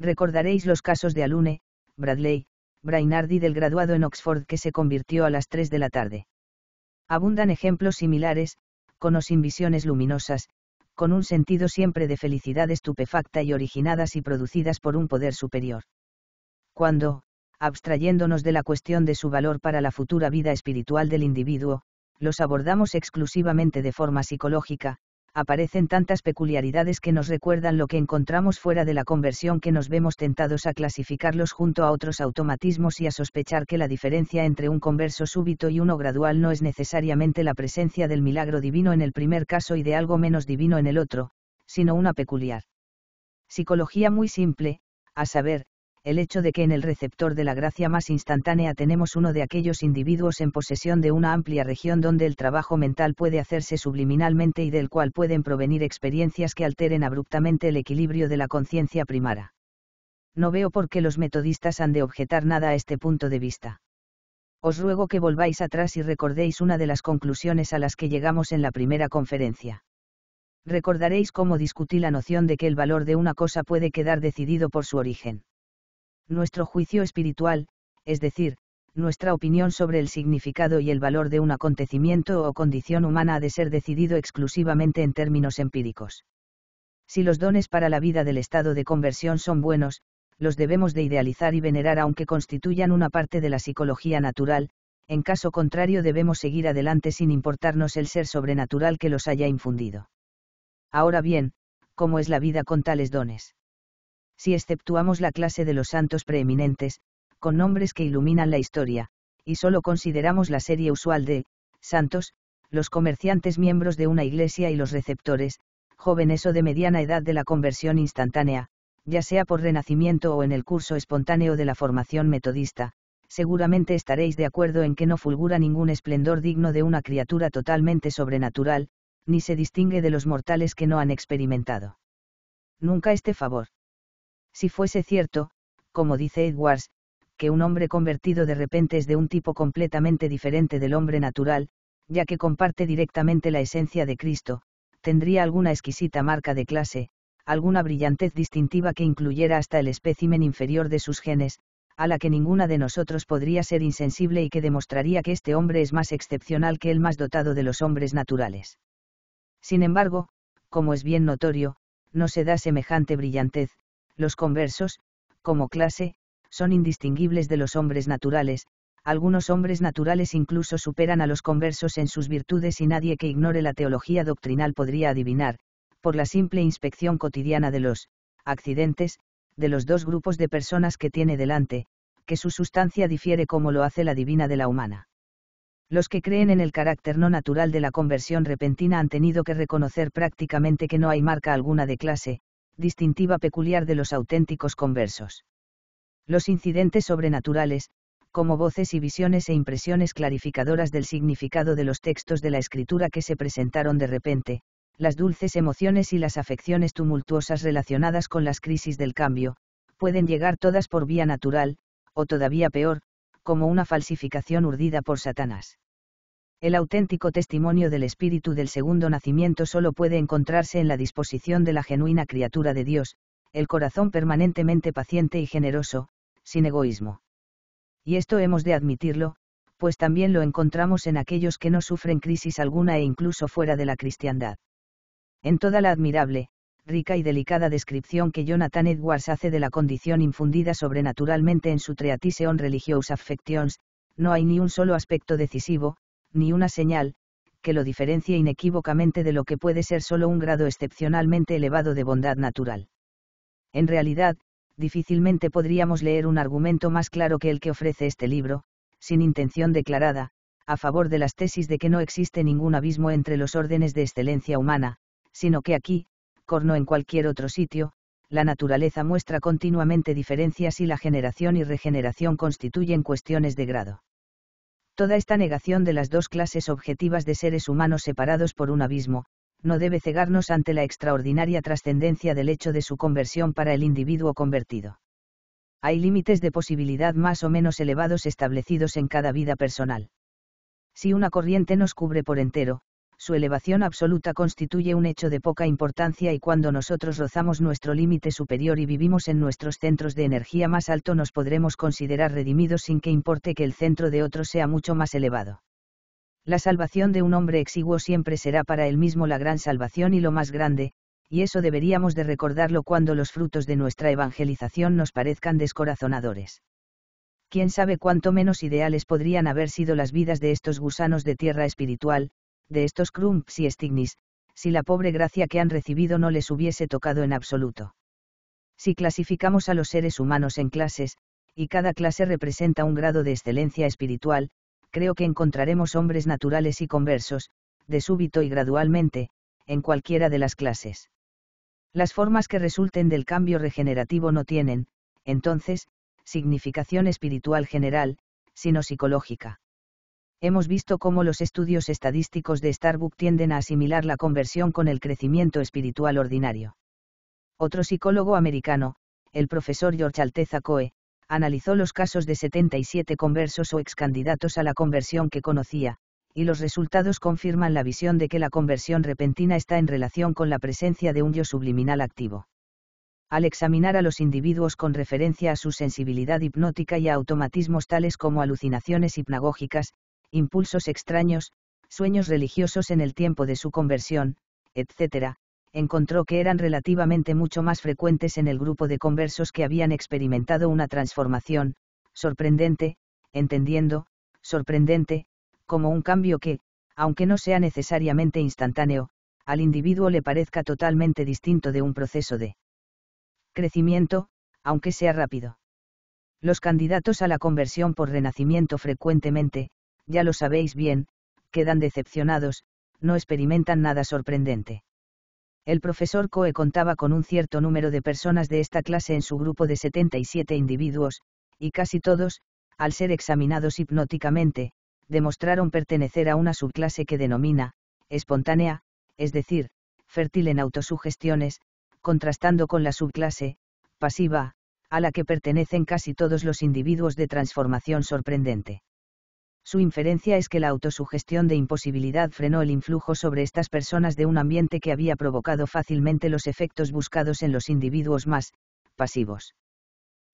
Recordaréis los casos de Alune, Bradley, Brainard y del graduado en Oxford que se convirtió a las 3 de la tarde. Abundan ejemplos similares, con o sin visiones luminosas, con un sentido siempre de felicidad estupefacta y originadas y producidas por un poder superior. Cuando, abstrayéndonos de la cuestión de su valor para la futura vida espiritual del individuo, los abordamos exclusivamente de forma psicológica, aparecen tantas peculiaridades que nos recuerdan lo que encontramos fuera de la conversión que nos vemos tentados a clasificarlos junto a otros automatismos y a sospechar que la diferencia entre un converso súbito y uno gradual no es necesariamente la presencia del milagro divino en el primer caso y de algo menos divino en el otro, sino una peculiar psicología muy simple, a saber, el hecho de que en el receptor de la gracia más instantánea tenemos uno de aquellos individuos en posesión de una amplia región donde el trabajo mental puede hacerse subliminalmente y del cual pueden provenir experiencias que alteren abruptamente el equilibrio de la conciencia primaria. No veo por qué los metodistas han de objetar nada a este punto de vista. Os ruego que volváis atrás y recordéis una de las conclusiones a las que llegamos en la primera conferencia recordaréis cómo discutí la noción de que el valor de una cosa puede quedar decidido por su origen. Nuestro juicio espiritual, es decir, nuestra opinión sobre el significado y el valor de un acontecimiento o condición humana ha de ser decidido exclusivamente en términos empíricos. Si los dones para la vida del estado de conversión son buenos, los debemos de idealizar y venerar aunque constituyan una parte de la psicología natural, en caso contrario debemos seguir adelante sin importarnos el ser sobrenatural que los haya infundido. Ahora bien, ¿cómo es la vida con tales dones? si exceptuamos la clase de los santos preeminentes, con nombres que iluminan la historia, y solo consideramos la serie usual de, santos, los comerciantes miembros de una iglesia y los receptores, jóvenes o de mediana edad de la conversión instantánea, ya sea por renacimiento o en el curso espontáneo de la formación metodista, seguramente estaréis de acuerdo en que no fulgura ningún esplendor digno de una criatura totalmente sobrenatural, ni se distingue de los mortales que no han experimentado. Nunca este favor. Si fuese cierto, como dice Edwards, que un hombre convertido de repente es de un tipo completamente diferente del hombre natural, ya que comparte directamente la esencia de Cristo, tendría alguna exquisita marca de clase, alguna brillantez distintiva que incluyera hasta el espécimen inferior de sus genes, a la que ninguna de nosotros podría ser insensible y que demostraría que este hombre es más excepcional que el más dotado de los hombres naturales. Sin embargo, como es bien notorio, no se da semejante brillantez, los conversos, como clase, son indistinguibles de los hombres naturales, algunos hombres naturales incluso superan a los conversos en sus virtudes y nadie que ignore la teología doctrinal podría adivinar, por la simple inspección cotidiana de los accidentes, de los dos grupos de personas que tiene delante, que su sustancia difiere como lo hace la divina de la humana. Los que creen en el carácter no natural de la conversión repentina han tenido que reconocer prácticamente que no hay marca alguna de clase, distintiva peculiar de los auténticos conversos. Los incidentes sobrenaturales, como voces y visiones e impresiones clarificadoras del significado de los textos de la escritura que se presentaron de repente, las dulces emociones y las afecciones tumultuosas relacionadas con las crisis del cambio, pueden llegar todas por vía natural, o todavía peor, como una falsificación urdida por Satanás. El auténtico testimonio del espíritu del segundo nacimiento solo puede encontrarse en la disposición de la genuina criatura de Dios, el corazón permanentemente paciente y generoso, sin egoísmo. Y esto hemos de admitirlo, pues también lo encontramos en aquellos que no sufren crisis alguna e incluso fuera de la cristiandad. En toda la admirable, rica y delicada descripción que Jonathan Edwards hace de la condición infundida sobrenaturalmente en su Treatise on Religious Affections, no hay ni un solo aspecto decisivo, ni una señal, que lo diferencie inequívocamente de lo que puede ser solo un grado excepcionalmente elevado de bondad natural. En realidad, difícilmente podríamos leer un argumento más claro que el que ofrece este libro, sin intención declarada, a favor de las tesis de que no existe ningún abismo entre los órdenes de excelencia humana, sino que aquí, corno en cualquier otro sitio, la naturaleza muestra continuamente diferencias y la generación y regeneración constituyen cuestiones de grado. Toda esta negación de las dos clases objetivas de seres humanos separados por un abismo, no debe cegarnos ante la extraordinaria trascendencia del hecho de su conversión para el individuo convertido. Hay límites de posibilidad más o menos elevados establecidos en cada vida personal. Si una corriente nos cubre por entero, su elevación absoluta constituye un hecho de poca importancia y cuando nosotros rozamos nuestro límite superior y vivimos en nuestros centros de energía más alto nos podremos considerar redimidos sin que importe que el centro de otro sea mucho más elevado. La salvación de un hombre exiguo siempre será para él mismo la gran salvación y lo más grande, y eso deberíamos de recordarlo cuando los frutos de nuestra evangelización nos parezcan descorazonadores. Quién sabe cuánto menos ideales podrían haber sido las vidas de estos gusanos de tierra espiritual, de estos krumps y stignis, si la pobre gracia que han recibido no les hubiese tocado en absoluto. Si clasificamos a los seres humanos en clases, y cada clase representa un grado de excelencia espiritual, creo que encontraremos hombres naturales y conversos, de súbito y gradualmente, en cualquiera de las clases. Las formas que resulten del cambio regenerativo no tienen, entonces, significación espiritual general, sino psicológica hemos visto cómo los estudios estadísticos de Starbuck tienden a asimilar la conversión con el crecimiento espiritual ordinario. Otro psicólogo americano, el profesor George Alteza Coe, analizó los casos de 77 conversos o excandidatos a la conversión que conocía, y los resultados confirman la visión de que la conversión repentina está en relación con la presencia de un yo subliminal activo. Al examinar a los individuos con referencia a su sensibilidad hipnótica y a automatismos tales como alucinaciones hipnagógicas, impulsos extraños, sueños religiosos en el tiempo de su conversión, etc., encontró que eran relativamente mucho más frecuentes en el grupo de conversos que habían experimentado una transformación, sorprendente, entendiendo, sorprendente, como un cambio que, aunque no sea necesariamente instantáneo, al individuo le parezca totalmente distinto de un proceso de crecimiento, aunque sea rápido. Los candidatos a la conversión por renacimiento frecuentemente, ya lo sabéis bien, quedan decepcionados, no experimentan nada sorprendente. El profesor Coe contaba con un cierto número de personas de esta clase en su grupo de 77 individuos, y casi todos, al ser examinados hipnóticamente, demostraron pertenecer a una subclase que denomina, espontánea, es decir, fértil en autosugestiones, contrastando con la subclase, pasiva, a la que pertenecen casi todos los individuos de transformación sorprendente. Su inferencia es que la autosugestión de imposibilidad frenó el influjo sobre estas personas de un ambiente que había provocado fácilmente los efectos buscados en los individuos más pasivos.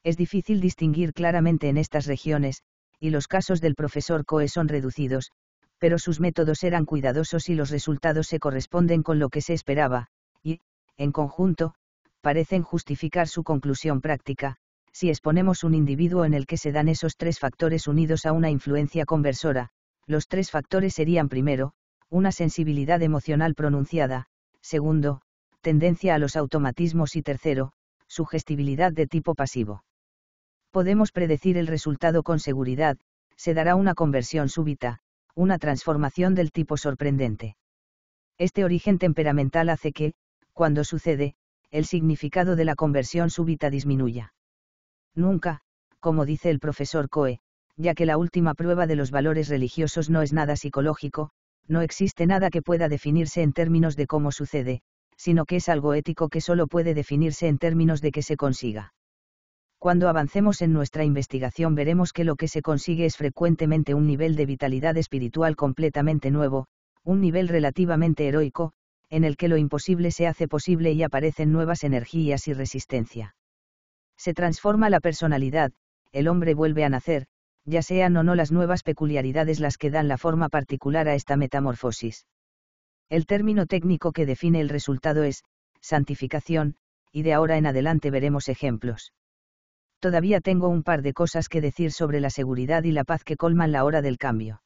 Es difícil distinguir claramente en estas regiones, y los casos del profesor Coe son reducidos, pero sus métodos eran cuidadosos y los resultados se corresponden con lo que se esperaba, y, en conjunto, parecen justificar su conclusión práctica, si exponemos un individuo en el que se dan esos tres factores unidos a una influencia conversora, los tres factores serían primero, una sensibilidad emocional pronunciada, segundo, tendencia a los automatismos y tercero, sugestibilidad de tipo pasivo. Podemos predecir el resultado con seguridad, se dará una conversión súbita, una transformación del tipo sorprendente. Este origen temperamental hace que, cuando sucede, el significado de la conversión súbita disminuya nunca, como dice el profesor Coe, ya que la última prueba de los valores religiosos no es nada psicológico, no existe nada que pueda definirse en términos de cómo sucede, sino que es algo ético que solo puede definirse en términos de que se consiga. Cuando avancemos en nuestra investigación veremos que lo que se consigue es frecuentemente un nivel de vitalidad espiritual completamente nuevo, un nivel relativamente heroico, en el que lo imposible se hace posible y aparecen nuevas energías y resistencia. Se transforma la personalidad, el hombre vuelve a nacer, ya sean o no las nuevas peculiaridades las que dan la forma particular a esta metamorfosis. El término técnico que define el resultado es, santificación, y de ahora en adelante veremos ejemplos. Todavía tengo un par de cosas que decir sobre la seguridad y la paz que colman la hora del cambio.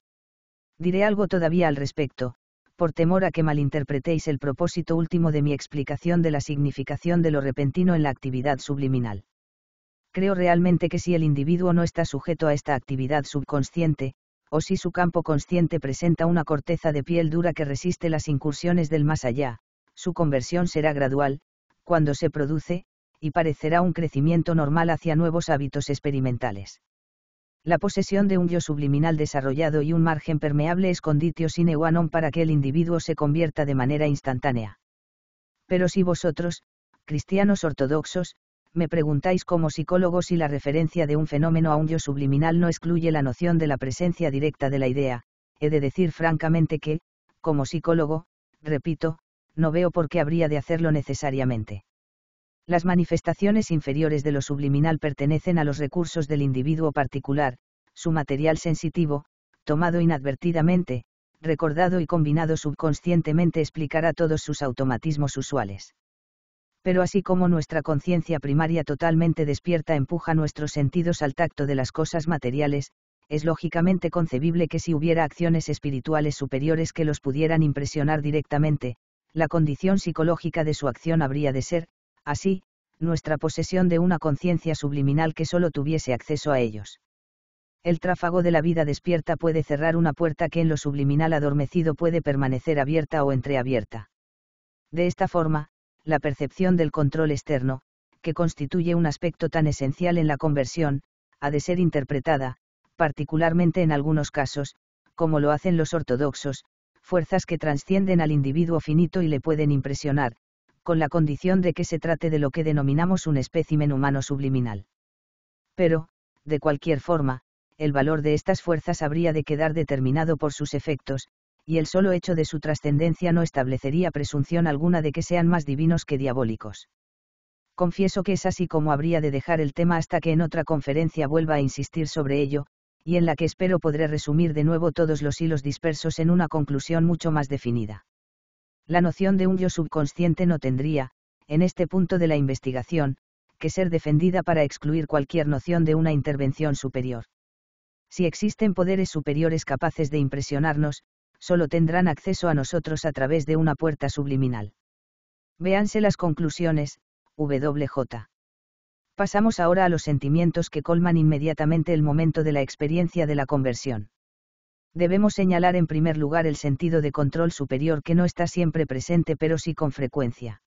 Diré algo todavía al respecto, por temor a que malinterpretéis el propósito último de mi explicación de la significación de lo repentino en la actividad subliminal creo realmente que si el individuo no está sujeto a esta actividad subconsciente, o si su campo consciente presenta una corteza de piel dura que resiste las incursiones del más allá, su conversión será gradual, cuando se produce, y parecerá un crecimiento normal hacia nuevos hábitos experimentales. La posesión de un yo subliminal desarrollado y un margen permeable es conditio sine qua non para que el individuo se convierta de manera instantánea. Pero si vosotros, cristianos ortodoxos, me preguntáis como psicólogo si la referencia de un fenómeno a un yo subliminal no excluye la noción de la presencia directa de la idea, he de decir francamente que, como psicólogo, repito, no veo por qué habría de hacerlo necesariamente. Las manifestaciones inferiores de lo subliminal pertenecen a los recursos del individuo particular, su material sensitivo, tomado inadvertidamente, recordado y combinado subconscientemente explicará todos sus automatismos usuales pero así como nuestra conciencia primaria totalmente despierta empuja nuestros sentidos al tacto de las cosas materiales, es lógicamente concebible que si hubiera acciones espirituales superiores que los pudieran impresionar directamente, la condición psicológica de su acción habría de ser, así, nuestra posesión de una conciencia subliminal que solo tuviese acceso a ellos. El tráfago de la vida despierta puede cerrar una puerta que en lo subliminal adormecido puede permanecer abierta o entreabierta. De esta forma, la percepción del control externo, que constituye un aspecto tan esencial en la conversión, ha de ser interpretada, particularmente en algunos casos, como lo hacen los ortodoxos, fuerzas que trascienden al individuo finito y le pueden impresionar, con la condición de que se trate de lo que denominamos un espécimen humano subliminal. Pero, de cualquier forma, el valor de estas fuerzas habría de quedar determinado por sus efectos, y el solo hecho de su trascendencia no establecería presunción alguna de que sean más divinos que diabólicos. Confieso que es así como habría de dejar el tema hasta que en otra conferencia vuelva a insistir sobre ello, y en la que espero podré resumir de nuevo todos los hilos dispersos en una conclusión mucho más definida. La noción de un yo subconsciente no tendría, en este punto de la investigación, que ser defendida para excluir cualquier noción de una intervención superior. Si existen poderes superiores capaces de impresionarnos, solo tendrán acceso a nosotros a través de una puerta subliminal. Véanse las conclusiones, WJ. Pasamos ahora a los sentimientos que colman inmediatamente el momento de la experiencia de la conversión. Debemos señalar en primer lugar el sentido de control superior que no está siempre presente pero sí con frecuencia.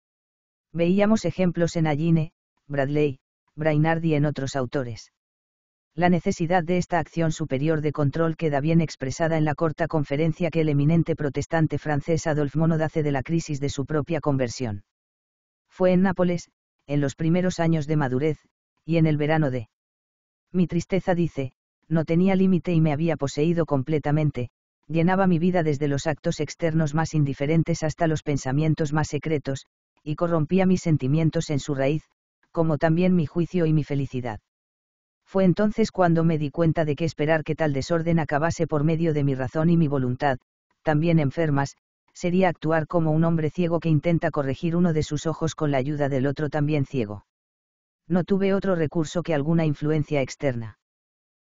Veíamos ejemplos en Alline, Bradley, Brainard y en otros autores la necesidad de esta acción superior de control queda bien expresada en la corta conferencia que el eminente protestante francés Adolphe Monod hace de la crisis de su propia conversión. Fue en Nápoles, en los primeros años de madurez, y en el verano de. Mi tristeza dice, no tenía límite y me había poseído completamente, llenaba mi vida desde los actos externos más indiferentes hasta los pensamientos más secretos, y corrompía mis sentimientos en su raíz, como también mi juicio y mi felicidad. Fue entonces cuando me di cuenta de que esperar que tal desorden acabase por medio de mi razón y mi voluntad, también enfermas, sería actuar como un hombre ciego que intenta corregir uno de sus ojos con la ayuda del otro también ciego. No tuve otro recurso que alguna influencia externa.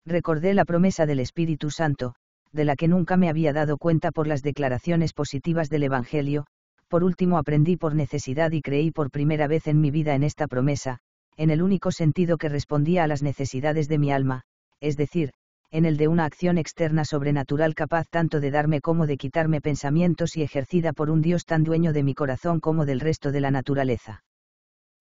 Recordé la promesa del Espíritu Santo, de la que nunca me había dado cuenta por las declaraciones positivas del Evangelio, por último aprendí por necesidad y creí por primera vez en mi vida en esta promesa, en el único sentido que respondía a las necesidades de mi alma, es decir, en el de una acción externa sobrenatural capaz tanto de darme como de quitarme pensamientos y ejercida por un Dios tan dueño de mi corazón como del resto de la naturaleza.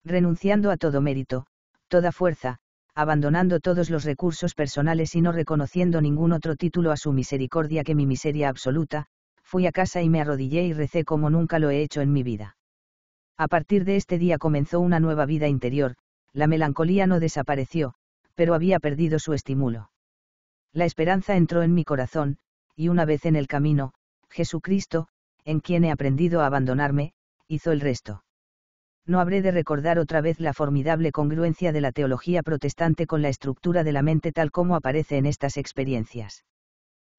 Renunciando a todo mérito, toda fuerza, abandonando todos los recursos personales y no reconociendo ningún otro título a su misericordia que mi miseria absoluta, fui a casa y me arrodillé y recé como nunca lo he hecho en mi vida. A partir de este día comenzó una nueva vida interior, la melancolía no desapareció, pero había perdido su estímulo. La esperanza entró en mi corazón, y una vez en el camino, Jesucristo, en quien he aprendido a abandonarme, hizo el resto. No habré de recordar otra vez la formidable congruencia de la teología protestante con la estructura de la mente tal como aparece en estas experiencias.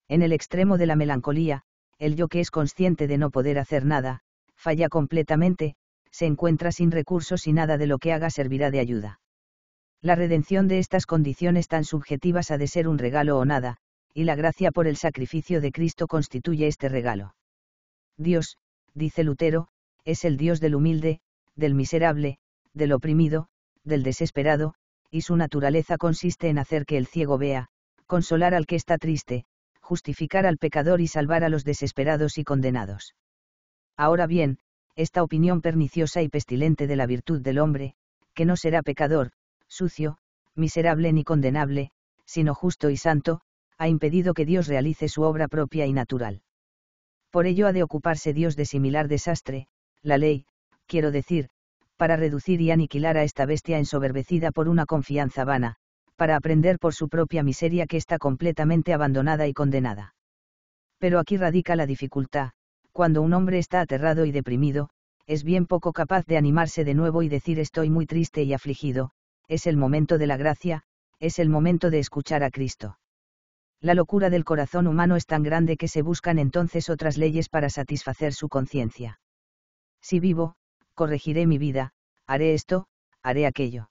En el extremo de la melancolía, el yo que es consciente de no poder hacer nada, falla completamente, se encuentra sin recursos y nada de lo que haga servirá de ayuda. La redención de estas condiciones tan subjetivas ha de ser un regalo o nada, y la gracia por el sacrificio de Cristo constituye este regalo. Dios, dice Lutero, es el Dios del humilde, del miserable, del oprimido, del desesperado, y su naturaleza consiste en hacer que el ciego vea, consolar al que está triste, justificar al pecador y salvar a los desesperados y condenados. Ahora bien, esta opinión perniciosa y pestilente de la virtud del hombre, que no será pecador, sucio, miserable ni condenable, sino justo y santo, ha impedido que Dios realice su obra propia y natural. Por ello ha de ocuparse Dios de similar desastre, la ley, quiero decir, para reducir y aniquilar a esta bestia ensoberbecida por una confianza vana, para aprender por su propia miseria que está completamente abandonada y condenada. Pero aquí radica la dificultad, cuando un hombre está aterrado y deprimido, es bien poco capaz de animarse de nuevo y decir estoy muy triste y afligido, es el momento de la gracia, es el momento de escuchar a Cristo. La locura del corazón humano es tan grande que se buscan entonces otras leyes para satisfacer su conciencia. Si vivo, corregiré mi vida, haré esto, haré aquello.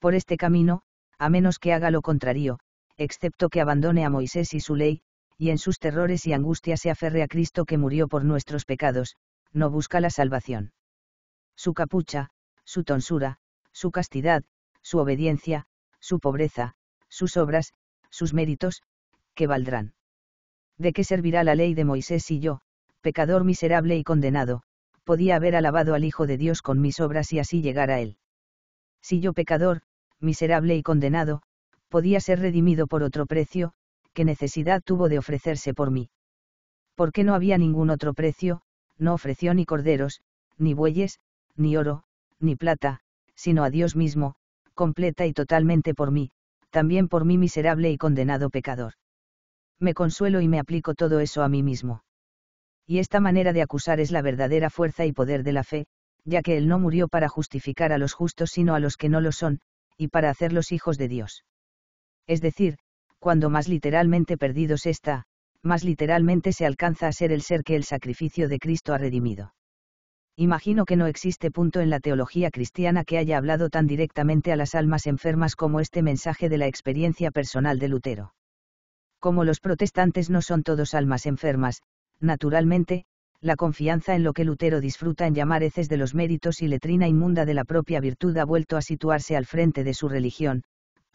Por este camino, a menos que haga lo contrario, excepto que abandone a Moisés y su ley, y en sus terrores y angustias se aferre a Cristo que murió por nuestros pecados, no busca la salvación. Su capucha, su tonsura, su castidad, su obediencia, su pobreza, sus obras, sus méritos, ¿qué valdrán. ¿De qué servirá la ley de Moisés si yo, pecador miserable y condenado, podía haber alabado al Hijo de Dios con mis obras y así llegar a Él? Si yo pecador, miserable y condenado, podía ser redimido por otro precio, qué necesidad tuvo de ofrecerse por mí. Porque no había ningún otro precio, no ofreció ni corderos, ni bueyes, ni oro, ni plata, sino a Dios mismo, completa y totalmente por mí, también por mí miserable y condenado pecador. Me consuelo y me aplico todo eso a mí mismo. Y esta manera de acusar es la verdadera fuerza y poder de la fe, ya que Él no murió para justificar a los justos sino a los que no lo son, y para hacerlos hijos de Dios. Es decir, cuando más literalmente perdidos está, más literalmente se alcanza a ser el ser que el sacrificio de Cristo ha redimido. Imagino que no existe punto en la teología cristiana que haya hablado tan directamente a las almas enfermas como este mensaje de la experiencia personal de Lutero. Como los protestantes no son todos almas enfermas, naturalmente, la confianza en lo que Lutero disfruta en llamar heces de los méritos y letrina inmunda de la propia virtud ha vuelto a situarse al frente de su religión,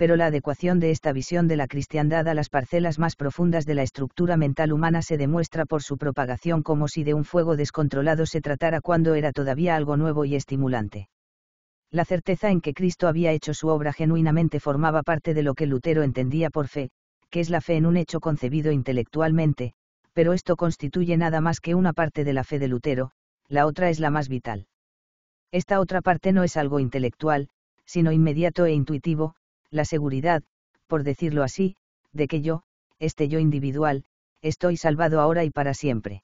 pero la adecuación de esta visión de la cristiandad a las parcelas más profundas de la estructura mental humana se demuestra por su propagación como si de un fuego descontrolado se tratara cuando era todavía algo nuevo y estimulante. La certeza en que Cristo había hecho su obra genuinamente formaba parte de lo que Lutero entendía por fe, que es la fe en un hecho concebido intelectualmente, pero esto constituye nada más que una parte de la fe de Lutero, la otra es la más vital. Esta otra parte no es algo intelectual, sino inmediato e intuitivo, la seguridad, por decirlo así, de que yo, este yo individual, estoy salvado ahora y para siempre.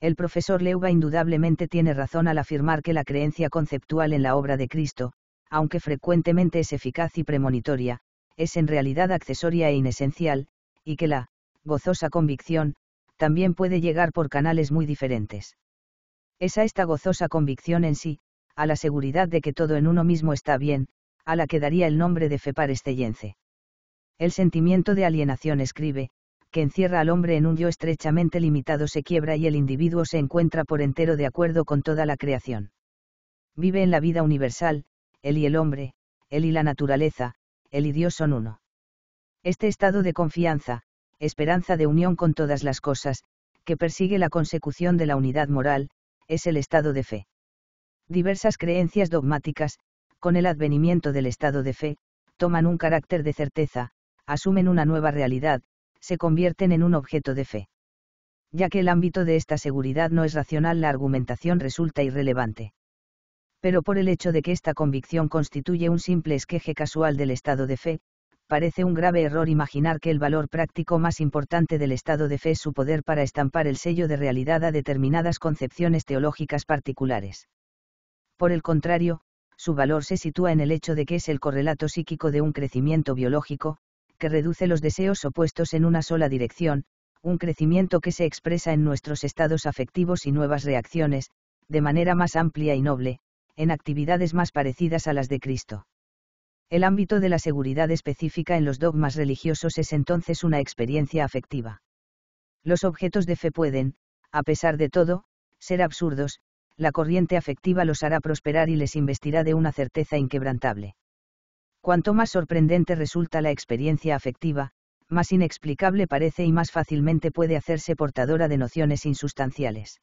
El profesor Leuba indudablemente tiene razón al afirmar que la creencia conceptual en la obra de Cristo, aunque frecuentemente es eficaz y premonitoria, es en realidad accesoria e inesencial, y que la, gozosa convicción, también puede llegar por canales muy diferentes. Es a esta gozosa convicción en sí, a la seguridad de que todo en uno mismo está bien, a la que daría el nombre de Fepar Estellense. El sentimiento de alienación escribe, que encierra al hombre en un yo estrechamente limitado se quiebra y el individuo se encuentra por entero de acuerdo con toda la creación. Vive en la vida universal, él y el hombre, él y la naturaleza, él y Dios son uno. Este estado de confianza, esperanza de unión con todas las cosas, que persigue la consecución de la unidad moral, es el estado de fe. Diversas creencias dogmáticas, con el advenimiento del estado de fe, toman un carácter de certeza, asumen una nueva realidad, se convierten en un objeto de fe. Ya que el ámbito de esta seguridad no es racional, la argumentación resulta irrelevante. Pero por el hecho de que esta convicción constituye un simple esqueje casual del estado de fe, parece un grave error imaginar que el valor práctico más importante del estado de fe es su poder para estampar el sello de realidad a determinadas concepciones teológicas particulares. Por el contrario, su valor se sitúa en el hecho de que es el correlato psíquico de un crecimiento biológico, que reduce los deseos opuestos en una sola dirección, un crecimiento que se expresa en nuestros estados afectivos y nuevas reacciones, de manera más amplia y noble, en actividades más parecidas a las de Cristo. El ámbito de la seguridad específica en los dogmas religiosos es entonces una experiencia afectiva. Los objetos de fe pueden, a pesar de todo, ser absurdos, la corriente afectiva los hará prosperar y les investirá de una certeza inquebrantable. Cuanto más sorprendente resulta la experiencia afectiva, más inexplicable parece y más fácilmente puede hacerse portadora de nociones insustanciales.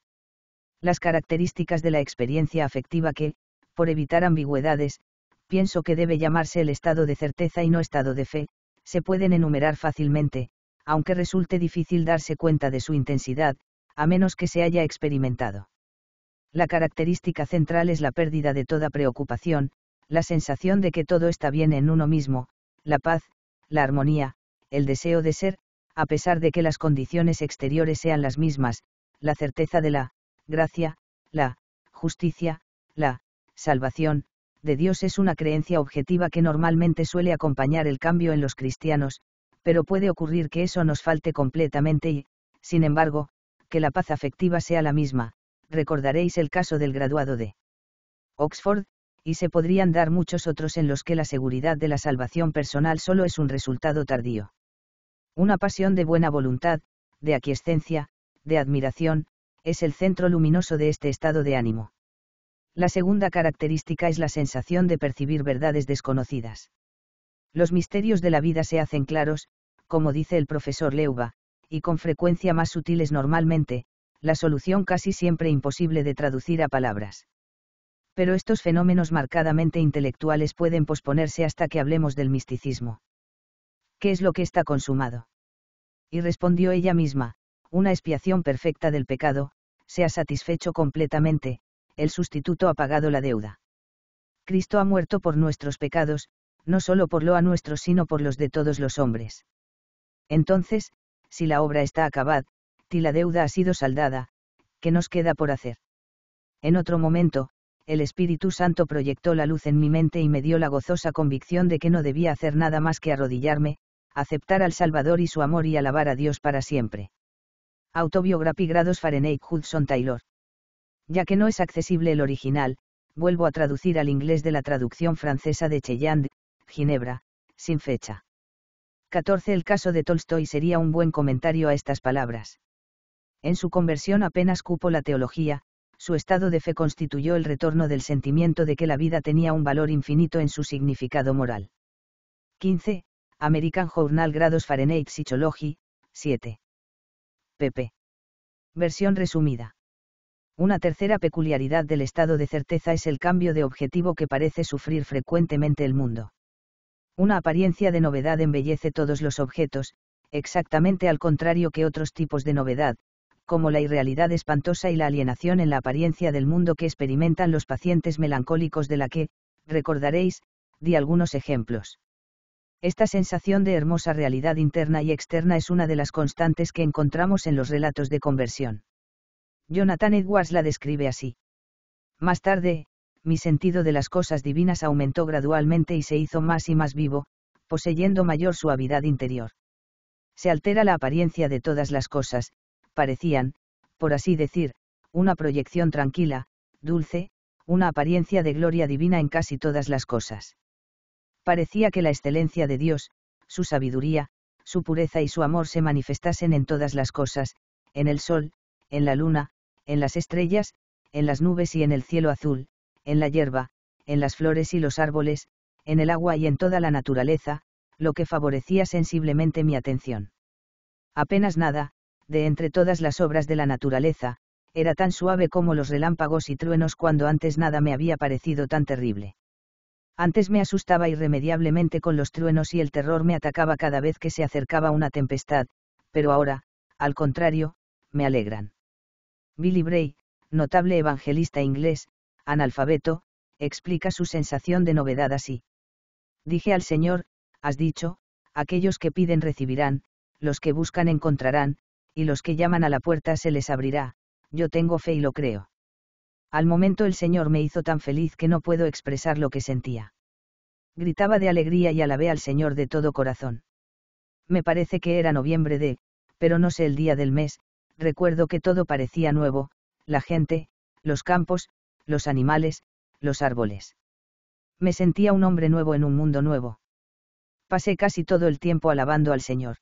Las características de la experiencia afectiva que, por evitar ambigüedades, pienso que debe llamarse el estado de certeza y no estado de fe, se pueden enumerar fácilmente, aunque resulte difícil darse cuenta de su intensidad, a menos que se haya experimentado. La característica central es la pérdida de toda preocupación, la sensación de que todo está bien en uno mismo, la paz, la armonía, el deseo de ser, a pesar de que las condiciones exteriores sean las mismas, la certeza de la gracia, la justicia, la salvación de Dios es una creencia objetiva que normalmente suele acompañar el cambio en los cristianos, pero puede ocurrir que eso nos falte completamente y, sin embargo, que la paz afectiva sea la misma, recordaréis el caso del graduado de Oxford, y se podrían dar muchos otros en los que la seguridad de la salvación personal solo es un resultado tardío. Una pasión de buena voluntad, de aquiescencia, de admiración, es el centro luminoso de este estado de ánimo. La segunda característica es la sensación de percibir verdades desconocidas. Los misterios de la vida se hacen claros, como dice el profesor Leuba, y con frecuencia más sutiles normalmente, la solución casi siempre imposible de traducir a palabras. Pero estos fenómenos marcadamente intelectuales pueden posponerse hasta que hablemos del misticismo. ¿Qué es lo que está consumado? Y respondió ella misma, una expiación perfecta del pecado, se ha satisfecho completamente, el sustituto ha pagado la deuda. Cristo ha muerto por nuestros pecados, no solo por lo a nuestros, sino por los de todos los hombres. Entonces, si la obra está acabada, y la deuda ha sido saldada, ¿qué nos queda por hacer? En otro momento, el Espíritu Santo proyectó la luz en mi mente y me dio la gozosa convicción de que no debía hacer nada más que arrodillarme, aceptar al Salvador y su amor y alabar a Dios para siempre. Autobiography grados Fahrenheit Hudson Taylor. Ya que no es accesible el original, vuelvo a traducir al inglés de la traducción francesa de Cheyenne, Ginebra, sin fecha. 14. El caso de Tolstoy sería un buen comentario a estas palabras. En su conversión apenas cupo la teología, su estado de fe constituyó el retorno del sentimiento de que la vida tenía un valor infinito en su significado moral. 15. American Journal Grados Fahrenheit Psychology, 7. pp. Versión resumida. Una tercera peculiaridad del estado de certeza es el cambio de objetivo que parece sufrir frecuentemente el mundo. Una apariencia de novedad embellece todos los objetos, exactamente al contrario que otros tipos de novedad, como la irrealidad espantosa y la alienación en la apariencia del mundo que experimentan los pacientes melancólicos de la que, recordaréis, di algunos ejemplos. Esta sensación de hermosa realidad interna y externa es una de las constantes que encontramos en los relatos de conversión. Jonathan Edwards la describe así. Más tarde, mi sentido de las cosas divinas aumentó gradualmente y se hizo más y más vivo, poseyendo mayor suavidad interior. Se altera la apariencia de todas las cosas, parecían, por así decir, una proyección tranquila, dulce, una apariencia de gloria divina en casi todas las cosas. Parecía que la excelencia de Dios, su sabiduría, su pureza y su amor se manifestasen en todas las cosas, en el sol, en la luna, en las estrellas, en las nubes y en el cielo azul, en la hierba, en las flores y los árboles, en el agua y en toda la naturaleza, lo que favorecía sensiblemente mi atención. Apenas nada, de entre todas las obras de la naturaleza, era tan suave como los relámpagos y truenos cuando antes nada me había parecido tan terrible. Antes me asustaba irremediablemente con los truenos y el terror me atacaba cada vez que se acercaba una tempestad, pero ahora, al contrario, me alegran. Billy Bray, notable evangelista inglés, analfabeto, explica su sensación de novedad así. Dije al Señor, has dicho, aquellos que piden recibirán, los que buscan encontrarán, y los que llaman a la puerta se les abrirá, yo tengo fe y lo creo. Al momento el Señor me hizo tan feliz que no puedo expresar lo que sentía. Gritaba de alegría y alabé al Señor de todo corazón. Me parece que era noviembre de, pero no sé el día del mes, recuerdo que todo parecía nuevo, la gente, los campos, los animales, los árboles. Me sentía un hombre nuevo en un mundo nuevo. Pasé casi todo el tiempo alabando al Señor.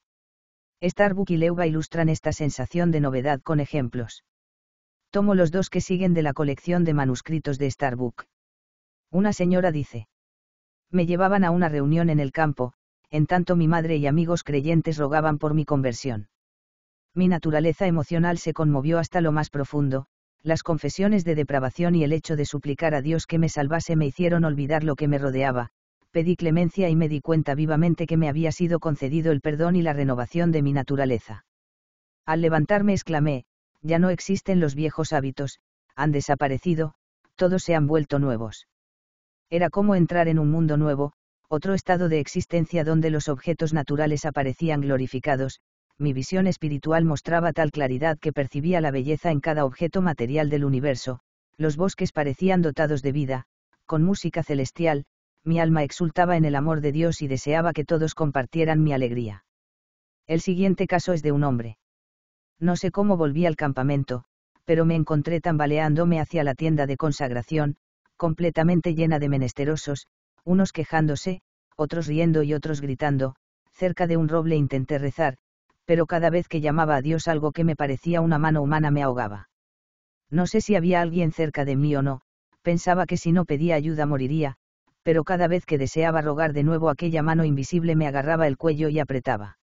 Starbuck y Leuba ilustran esta sensación de novedad con ejemplos. Tomo los dos que siguen de la colección de manuscritos de Starbuck. Una señora dice. Me llevaban a una reunión en el campo, en tanto mi madre y amigos creyentes rogaban por mi conversión. Mi naturaleza emocional se conmovió hasta lo más profundo, las confesiones de depravación y el hecho de suplicar a Dios que me salvase me hicieron olvidar lo que me rodeaba, pedí clemencia y me di cuenta vivamente que me había sido concedido el perdón y la renovación de mi naturaleza. Al levantarme exclamé, ya no existen los viejos hábitos, han desaparecido, todos se han vuelto nuevos. Era como entrar en un mundo nuevo, otro estado de existencia donde los objetos naturales aparecían glorificados, mi visión espiritual mostraba tal claridad que percibía la belleza en cada objeto material del universo, los bosques parecían dotados de vida, con música celestial, mi alma exultaba en el amor de Dios y deseaba que todos compartieran mi alegría. El siguiente caso es de un hombre. No sé cómo volví al campamento, pero me encontré tambaleándome hacia la tienda de consagración, completamente llena de menesterosos, unos quejándose, otros riendo y otros gritando, cerca de un roble intenté rezar, pero cada vez que llamaba a Dios algo que me parecía una mano humana me ahogaba. No sé si había alguien cerca de mí o no, pensaba que si no pedía ayuda moriría, pero cada vez que deseaba rogar de nuevo aquella mano invisible me agarraba el cuello y apretaba.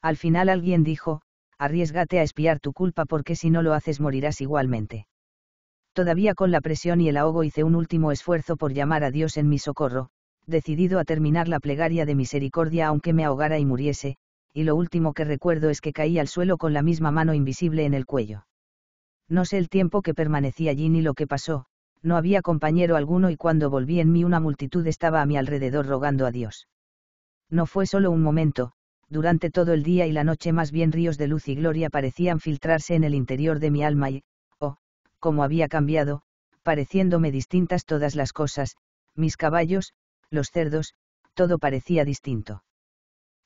Al final alguien dijo, arriesgate a espiar tu culpa porque si no lo haces morirás igualmente. Todavía con la presión y el ahogo hice un último esfuerzo por llamar a Dios en mi socorro, decidido a terminar la plegaria de misericordia aunque me ahogara y muriese, y lo último que recuerdo es que caí al suelo con la misma mano invisible en el cuello. No sé el tiempo que permanecí allí ni lo que pasó, no había compañero alguno y cuando volví en mí una multitud estaba a mi alrededor rogando a Dios. No fue solo un momento, durante todo el día y la noche más bien ríos de luz y gloria parecían filtrarse en el interior de mi alma y, oh, cómo había cambiado, pareciéndome distintas todas las cosas, mis caballos, los cerdos, todo parecía distinto.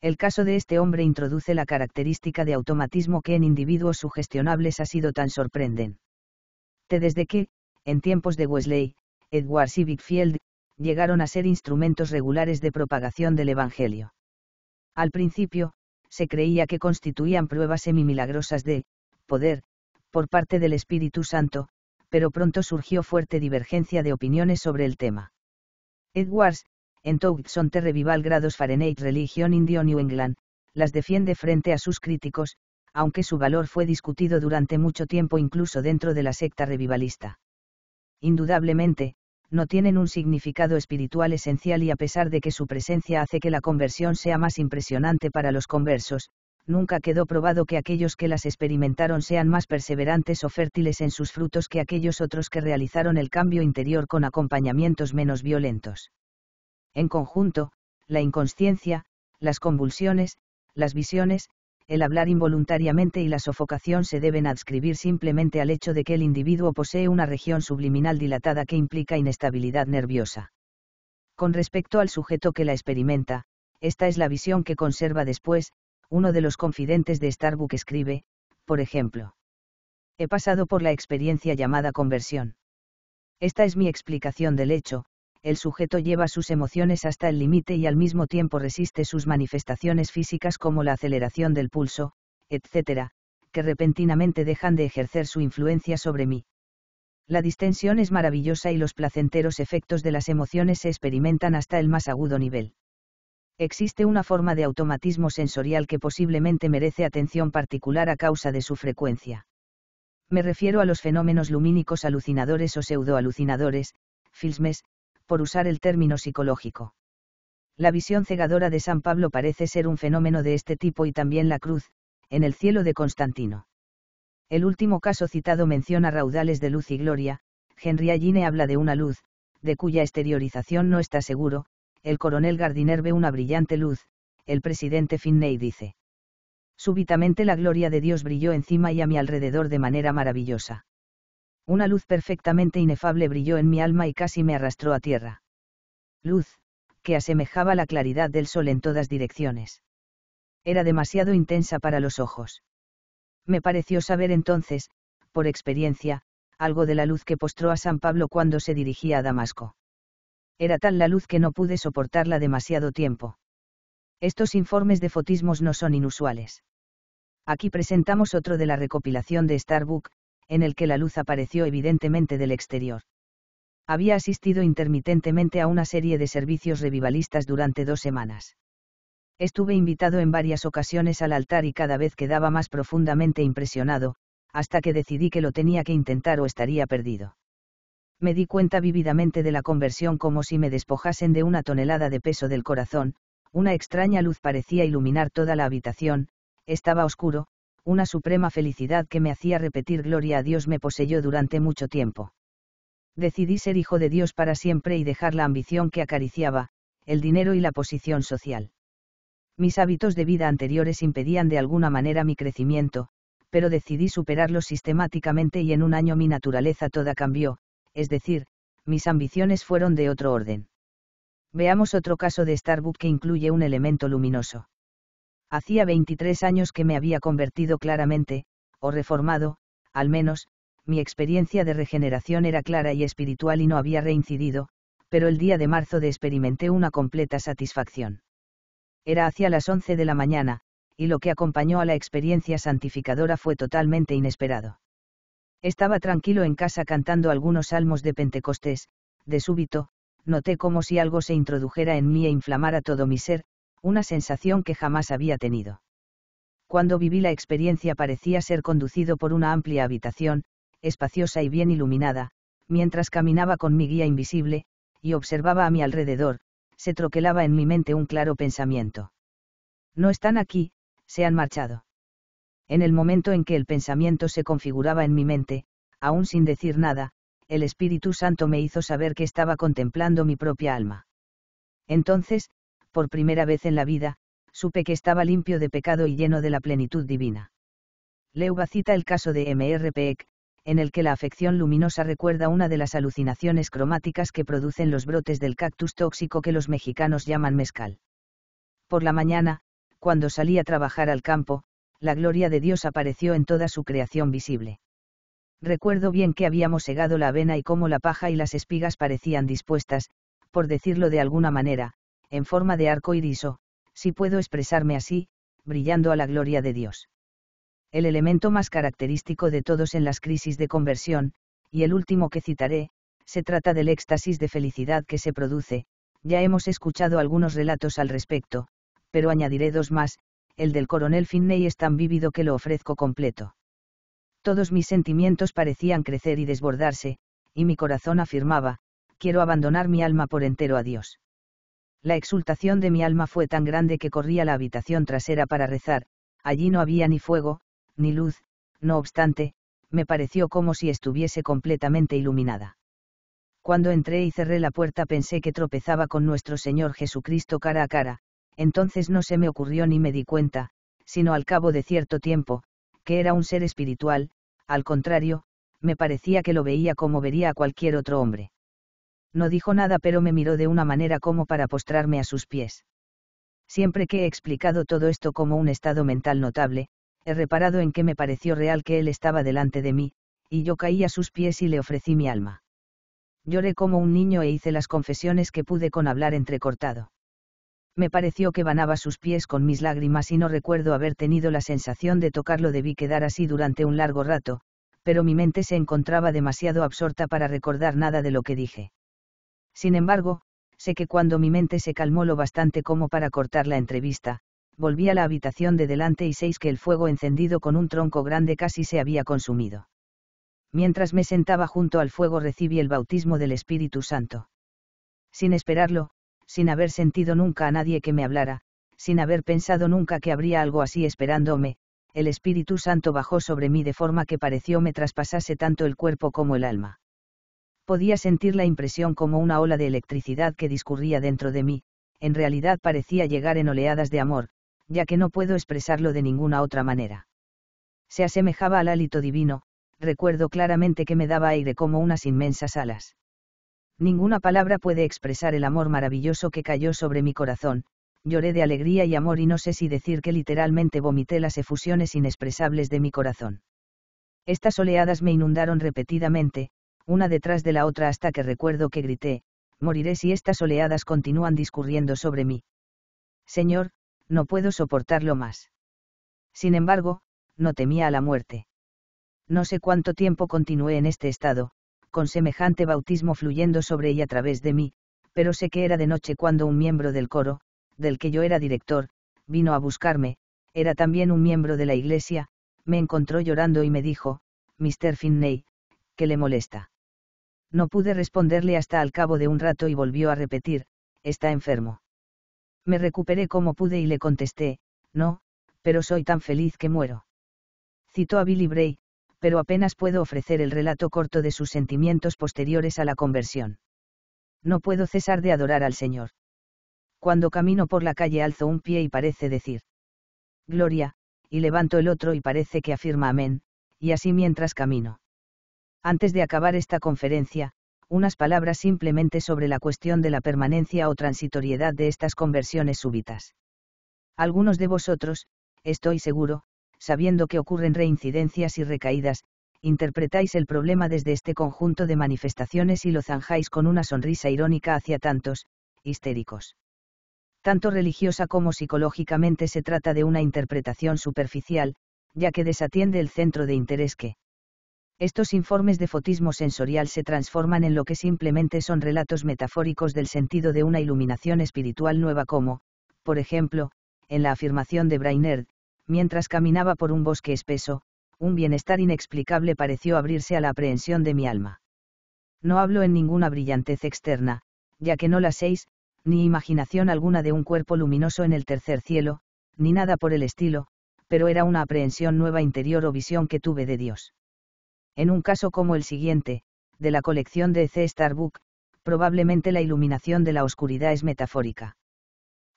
El caso de este hombre introduce la característica de automatismo que en individuos sugestionables ha sido tan sorprendente. Desde que, en tiempos de Wesley, Edwards y Bigfield, llegaron a ser instrumentos regulares de propagación del Evangelio. Al principio, se creía que constituían pruebas semimilagrosas de poder, por parte del Espíritu Santo, pero pronto surgió fuerte divergencia de opiniones sobre el tema. Edwards, en Towson, Revival Grados Fahrenheit Religion Indio New England, las defiende frente a sus críticos, aunque su valor fue discutido durante mucho tiempo incluso dentro de la secta revivalista indudablemente, no tienen un significado espiritual esencial y a pesar de que su presencia hace que la conversión sea más impresionante para los conversos, nunca quedó probado que aquellos que las experimentaron sean más perseverantes o fértiles en sus frutos que aquellos otros que realizaron el cambio interior con acompañamientos menos violentos. En conjunto, la inconsciencia, las convulsiones, las visiones, el hablar involuntariamente y la sofocación se deben adscribir simplemente al hecho de que el individuo posee una región subliminal dilatada que implica inestabilidad nerviosa. Con respecto al sujeto que la experimenta, esta es la visión que conserva después, uno de los confidentes de Starbuck escribe, por ejemplo. He pasado por la experiencia llamada conversión. Esta es mi explicación del hecho, el sujeto lleva sus emociones hasta el límite y al mismo tiempo resiste sus manifestaciones físicas como la aceleración del pulso, etc., que repentinamente dejan de ejercer su influencia sobre mí. La distensión es maravillosa y los placenteros efectos de las emociones se experimentan hasta el más agudo nivel. Existe una forma de automatismo sensorial que posiblemente merece atención particular a causa de su frecuencia. Me refiero a los fenómenos lumínicos alucinadores o pseudoalucinadores, filmes, por usar el término psicológico. La visión cegadora de San Pablo parece ser un fenómeno de este tipo y también la cruz, en el cielo de Constantino. El último caso citado menciona raudales de luz y gloria, Henry Alline habla de una luz, de cuya exteriorización no está seguro, el coronel Gardiner ve una brillante luz, el presidente Finney dice. Súbitamente la gloria de Dios brilló encima y a mi alrededor de manera maravillosa. Una luz perfectamente inefable brilló en mi alma y casi me arrastró a tierra. Luz, que asemejaba la claridad del sol en todas direcciones. Era demasiado intensa para los ojos. Me pareció saber entonces, por experiencia, algo de la luz que postró a San Pablo cuando se dirigía a Damasco. Era tal la luz que no pude soportarla demasiado tiempo. Estos informes de fotismos no son inusuales. Aquí presentamos otro de la recopilación de Starbuck, en el que la luz apareció evidentemente del exterior. Había asistido intermitentemente a una serie de servicios revivalistas durante dos semanas. Estuve invitado en varias ocasiones al altar y cada vez quedaba más profundamente impresionado, hasta que decidí que lo tenía que intentar o estaría perdido. Me di cuenta vívidamente de la conversión como si me despojasen de una tonelada de peso del corazón, una extraña luz parecía iluminar toda la habitación, estaba oscuro, una suprema felicidad que me hacía repetir gloria a Dios me poseyó durante mucho tiempo. Decidí ser hijo de Dios para siempre y dejar la ambición que acariciaba, el dinero y la posición social. Mis hábitos de vida anteriores impedían de alguna manera mi crecimiento, pero decidí superarlos sistemáticamente y en un año mi naturaleza toda cambió, es decir, mis ambiciones fueron de otro orden. Veamos otro caso de Starbucks que incluye un elemento luminoso. Hacía 23 años que me había convertido claramente, o reformado, al menos, mi experiencia de regeneración era clara y espiritual y no había reincidido, pero el día de marzo de experimenté una completa satisfacción. Era hacia las 11 de la mañana, y lo que acompañó a la experiencia santificadora fue totalmente inesperado. Estaba tranquilo en casa cantando algunos salmos de Pentecostés, de súbito, noté como si algo se introdujera en mí e inflamara todo mi ser, una sensación que jamás había tenido. Cuando viví la experiencia parecía ser conducido por una amplia habitación, espaciosa y bien iluminada, mientras caminaba con mi guía invisible, y observaba a mi alrededor, se troquelaba en mi mente un claro pensamiento. No están aquí, se han marchado. En el momento en que el pensamiento se configuraba en mi mente, aún sin decir nada, el Espíritu Santo me hizo saber que estaba contemplando mi propia alma. Entonces, por primera vez en la vida, supe que estaba limpio de pecado y lleno de la plenitud divina. Leuba cita el caso de M.R. Peck, en el que la afección luminosa recuerda una de las alucinaciones cromáticas que producen los brotes del cactus tóxico que los mexicanos llaman mezcal. Por la mañana, cuando salí a trabajar al campo, la gloria de Dios apareció en toda su creación visible. Recuerdo bien que habíamos segado la avena y cómo la paja y las espigas parecían dispuestas, por decirlo de alguna manera, en forma de arco iriso, si puedo expresarme así, brillando a la gloria de Dios. El elemento más característico de todos en las crisis de conversión, y el último que citaré, se trata del éxtasis de felicidad que se produce, ya hemos escuchado algunos relatos al respecto, pero añadiré dos más, el del coronel Finney es tan vívido que lo ofrezco completo. Todos mis sentimientos parecían crecer y desbordarse, y mi corazón afirmaba, quiero abandonar mi alma por entero a Dios. La exultación de mi alma fue tan grande que corrí a la habitación trasera para rezar, allí no había ni fuego, ni luz, no obstante, me pareció como si estuviese completamente iluminada. Cuando entré y cerré la puerta pensé que tropezaba con nuestro Señor Jesucristo cara a cara, entonces no se me ocurrió ni me di cuenta, sino al cabo de cierto tiempo, que era un ser espiritual, al contrario, me parecía que lo veía como vería a cualquier otro hombre no dijo nada pero me miró de una manera como para postrarme a sus pies. Siempre que he explicado todo esto como un estado mental notable, he reparado en que me pareció real que él estaba delante de mí, y yo caí a sus pies y le ofrecí mi alma. Lloré como un niño e hice las confesiones que pude con hablar entrecortado. Me pareció que banaba sus pies con mis lágrimas y no recuerdo haber tenido la sensación de tocarlo. Debí quedar así durante un largo rato, pero mi mente se encontraba demasiado absorta para recordar nada de lo que dije. Sin embargo, sé que cuando mi mente se calmó lo bastante como para cortar la entrevista, volví a la habitación de delante y seis que el fuego encendido con un tronco grande casi se había consumido. Mientras me sentaba junto al fuego recibí el bautismo del Espíritu Santo. Sin esperarlo, sin haber sentido nunca a nadie que me hablara, sin haber pensado nunca que habría algo así esperándome, el Espíritu Santo bajó sobre mí de forma que pareció me traspasase tanto el cuerpo como el alma podía sentir la impresión como una ola de electricidad que discurría dentro de mí, en realidad parecía llegar en oleadas de amor, ya que no puedo expresarlo de ninguna otra manera. Se asemejaba al hálito divino, recuerdo claramente que me daba aire como unas inmensas alas. Ninguna palabra puede expresar el amor maravilloso que cayó sobre mi corazón, lloré de alegría y amor y no sé si decir que literalmente vomité las efusiones inexpresables de mi corazón. Estas oleadas me inundaron repetidamente, una detrás de la otra hasta que recuerdo que grité, moriré si estas oleadas continúan discurriendo sobre mí. Señor, no puedo soportarlo más. Sin embargo, no temía a la muerte. No sé cuánto tiempo continué en este estado, con semejante bautismo fluyendo sobre y a través de mí, pero sé que era de noche cuando un miembro del coro, del que yo era director, vino a buscarme, era también un miembro de la iglesia, me encontró llorando y me dijo, Mr. Finney, que le molesta? No pude responderle hasta al cabo de un rato y volvió a repetir, está enfermo. Me recuperé como pude y le contesté, no, pero soy tan feliz que muero. Citó a Billy Bray, pero apenas puedo ofrecer el relato corto de sus sentimientos posteriores a la conversión. No puedo cesar de adorar al Señor. Cuando camino por la calle alzo un pie y parece decir, Gloria, y levanto el otro y parece que afirma amén, y así mientras camino. Antes de acabar esta conferencia, unas palabras simplemente sobre la cuestión de la permanencia o transitoriedad de estas conversiones súbitas. Algunos de vosotros, estoy seguro, sabiendo que ocurren reincidencias y recaídas, interpretáis el problema desde este conjunto de manifestaciones y lo zanjáis con una sonrisa irónica hacia tantos, histéricos. Tanto religiosa como psicológicamente se trata de una interpretación superficial, ya que desatiende el centro de interés que estos informes de fotismo sensorial se transforman en lo que simplemente son relatos metafóricos del sentido de una iluminación espiritual nueva como, por ejemplo, en la afirmación de Brainerd, mientras caminaba por un bosque espeso, un bienestar inexplicable pareció abrirse a la aprehensión de mi alma. No hablo en ninguna brillantez externa, ya que no la séis, ni imaginación alguna de un cuerpo luminoso en el tercer cielo, ni nada por el estilo, pero era una aprehensión nueva interior o visión que tuve de Dios. En un caso como el siguiente, de la colección de e C. Starbuck, probablemente la iluminación de la oscuridad es metafórica.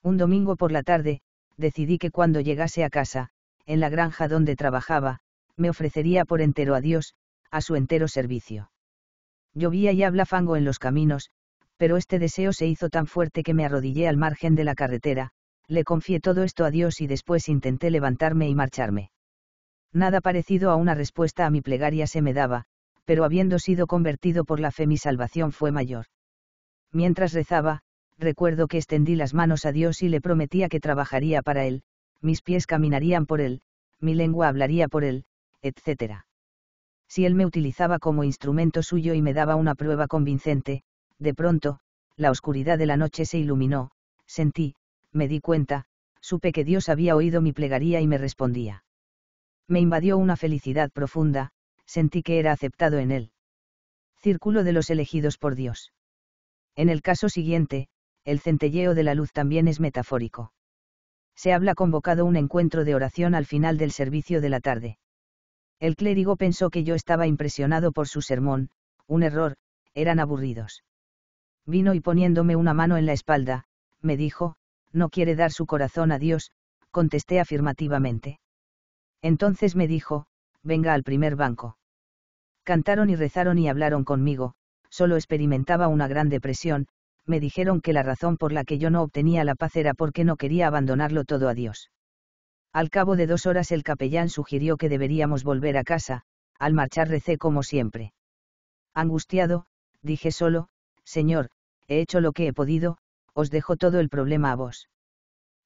Un domingo por la tarde, decidí que cuando llegase a casa, en la granja donde trabajaba, me ofrecería por entero a Dios, a su entero servicio. Llovía y habla fango en los caminos, pero este deseo se hizo tan fuerte que me arrodillé al margen de la carretera, le confié todo esto a Dios y después intenté levantarme y marcharme. Nada parecido a una respuesta a mi plegaria se me daba, pero habiendo sido convertido por la fe mi salvación fue mayor. Mientras rezaba, recuerdo que extendí las manos a Dios y le prometía que trabajaría para Él, mis pies caminarían por Él, mi lengua hablaría por Él, etc. Si Él me utilizaba como instrumento suyo y me daba una prueba convincente, de pronto, la oscuridad de la noche se iluminó, sentí, me di cuenta, supe que Dios había oído mi plegaría y me respondía. Me invadió una felicidad profunda, sentí que era aceptado en él. Círculo de los elegidos por Dios. En el caso siguiente, el centelleo de la luz también es metafórico. Se habla convocado un encuentro de oración al final del servicio de la tarde. El clérigo pensó que yo estaba impresionado por su sermón, un error, eran aburridos. Vino y poniéndome una mano en la espalda, me dijo, no quiere dar su corazón a Dios, contesté afirmativamente. Entonces me dijo, venga al primer banco. Cantaron y rezaron y hablaron conmigo, solo experimentaba una gran depresión, me dijeron que la razón por la que yo no obtenía la paz era porque no quería abandonarlo todo a Dios. Al cabo de dos horas el capellán sugirió que deberíamos volver a casa, al marchar recé como siempre. Angustiado, dije solo, Señor, he hecho lo que he podido, os dejo todo el problema a vos.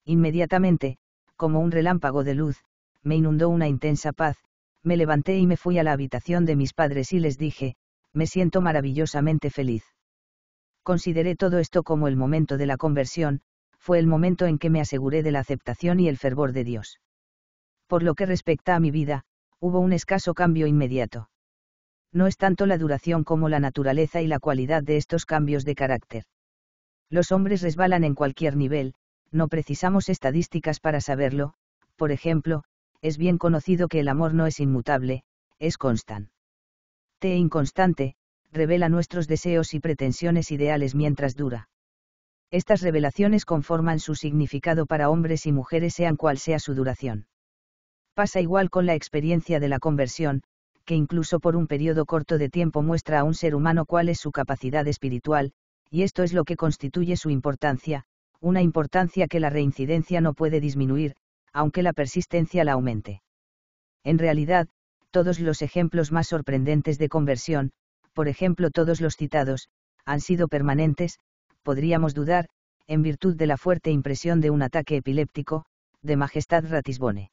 Inmediatamente, como un relámpago de luz, me inundó una intensa paz, me levanté y me fui a la habitación de mis padres y les dije, me siento maravillosamente feliz. Consideré todo esto como el momento de la conversión, fue el momento en que me aseguré de la aceptación y el fervor de Dios. Por lo que respecta a mi vida, hubo un escaso cambio inmediato. No es tanto la duración como la naturaleza y la cualidad de estos cambios de carácter. Los hombres resbalan en cualquier nivel, no precisamos estadísticas para saberlo, por ejemplo, es bien conocido que el amor no es inmutable, es constante Te inconstante, revela nuestros deseos y pretensiones ideales mientras dura. Estas revelaciones conforman su significado para hombres y mujeres sean cual sea su duración. Pasa igual con la experiencia de la conversión, que incluso por un periodo corto de tiempo muestra a un ser humano cuál es su capacidad espiritual, y esto es lo que constituye su importancia, una importancia que la reincidencia no puede disminuir, aunque la persistencia la aumente. En realidad, todos los ejemplos más sorprendentes de conversión, por ejemplo todos los citados, han sido permanentes, podríamos dudar, en virtud de la fuerte impresión de un ataque epiléptico, de Majestad Ratisbone.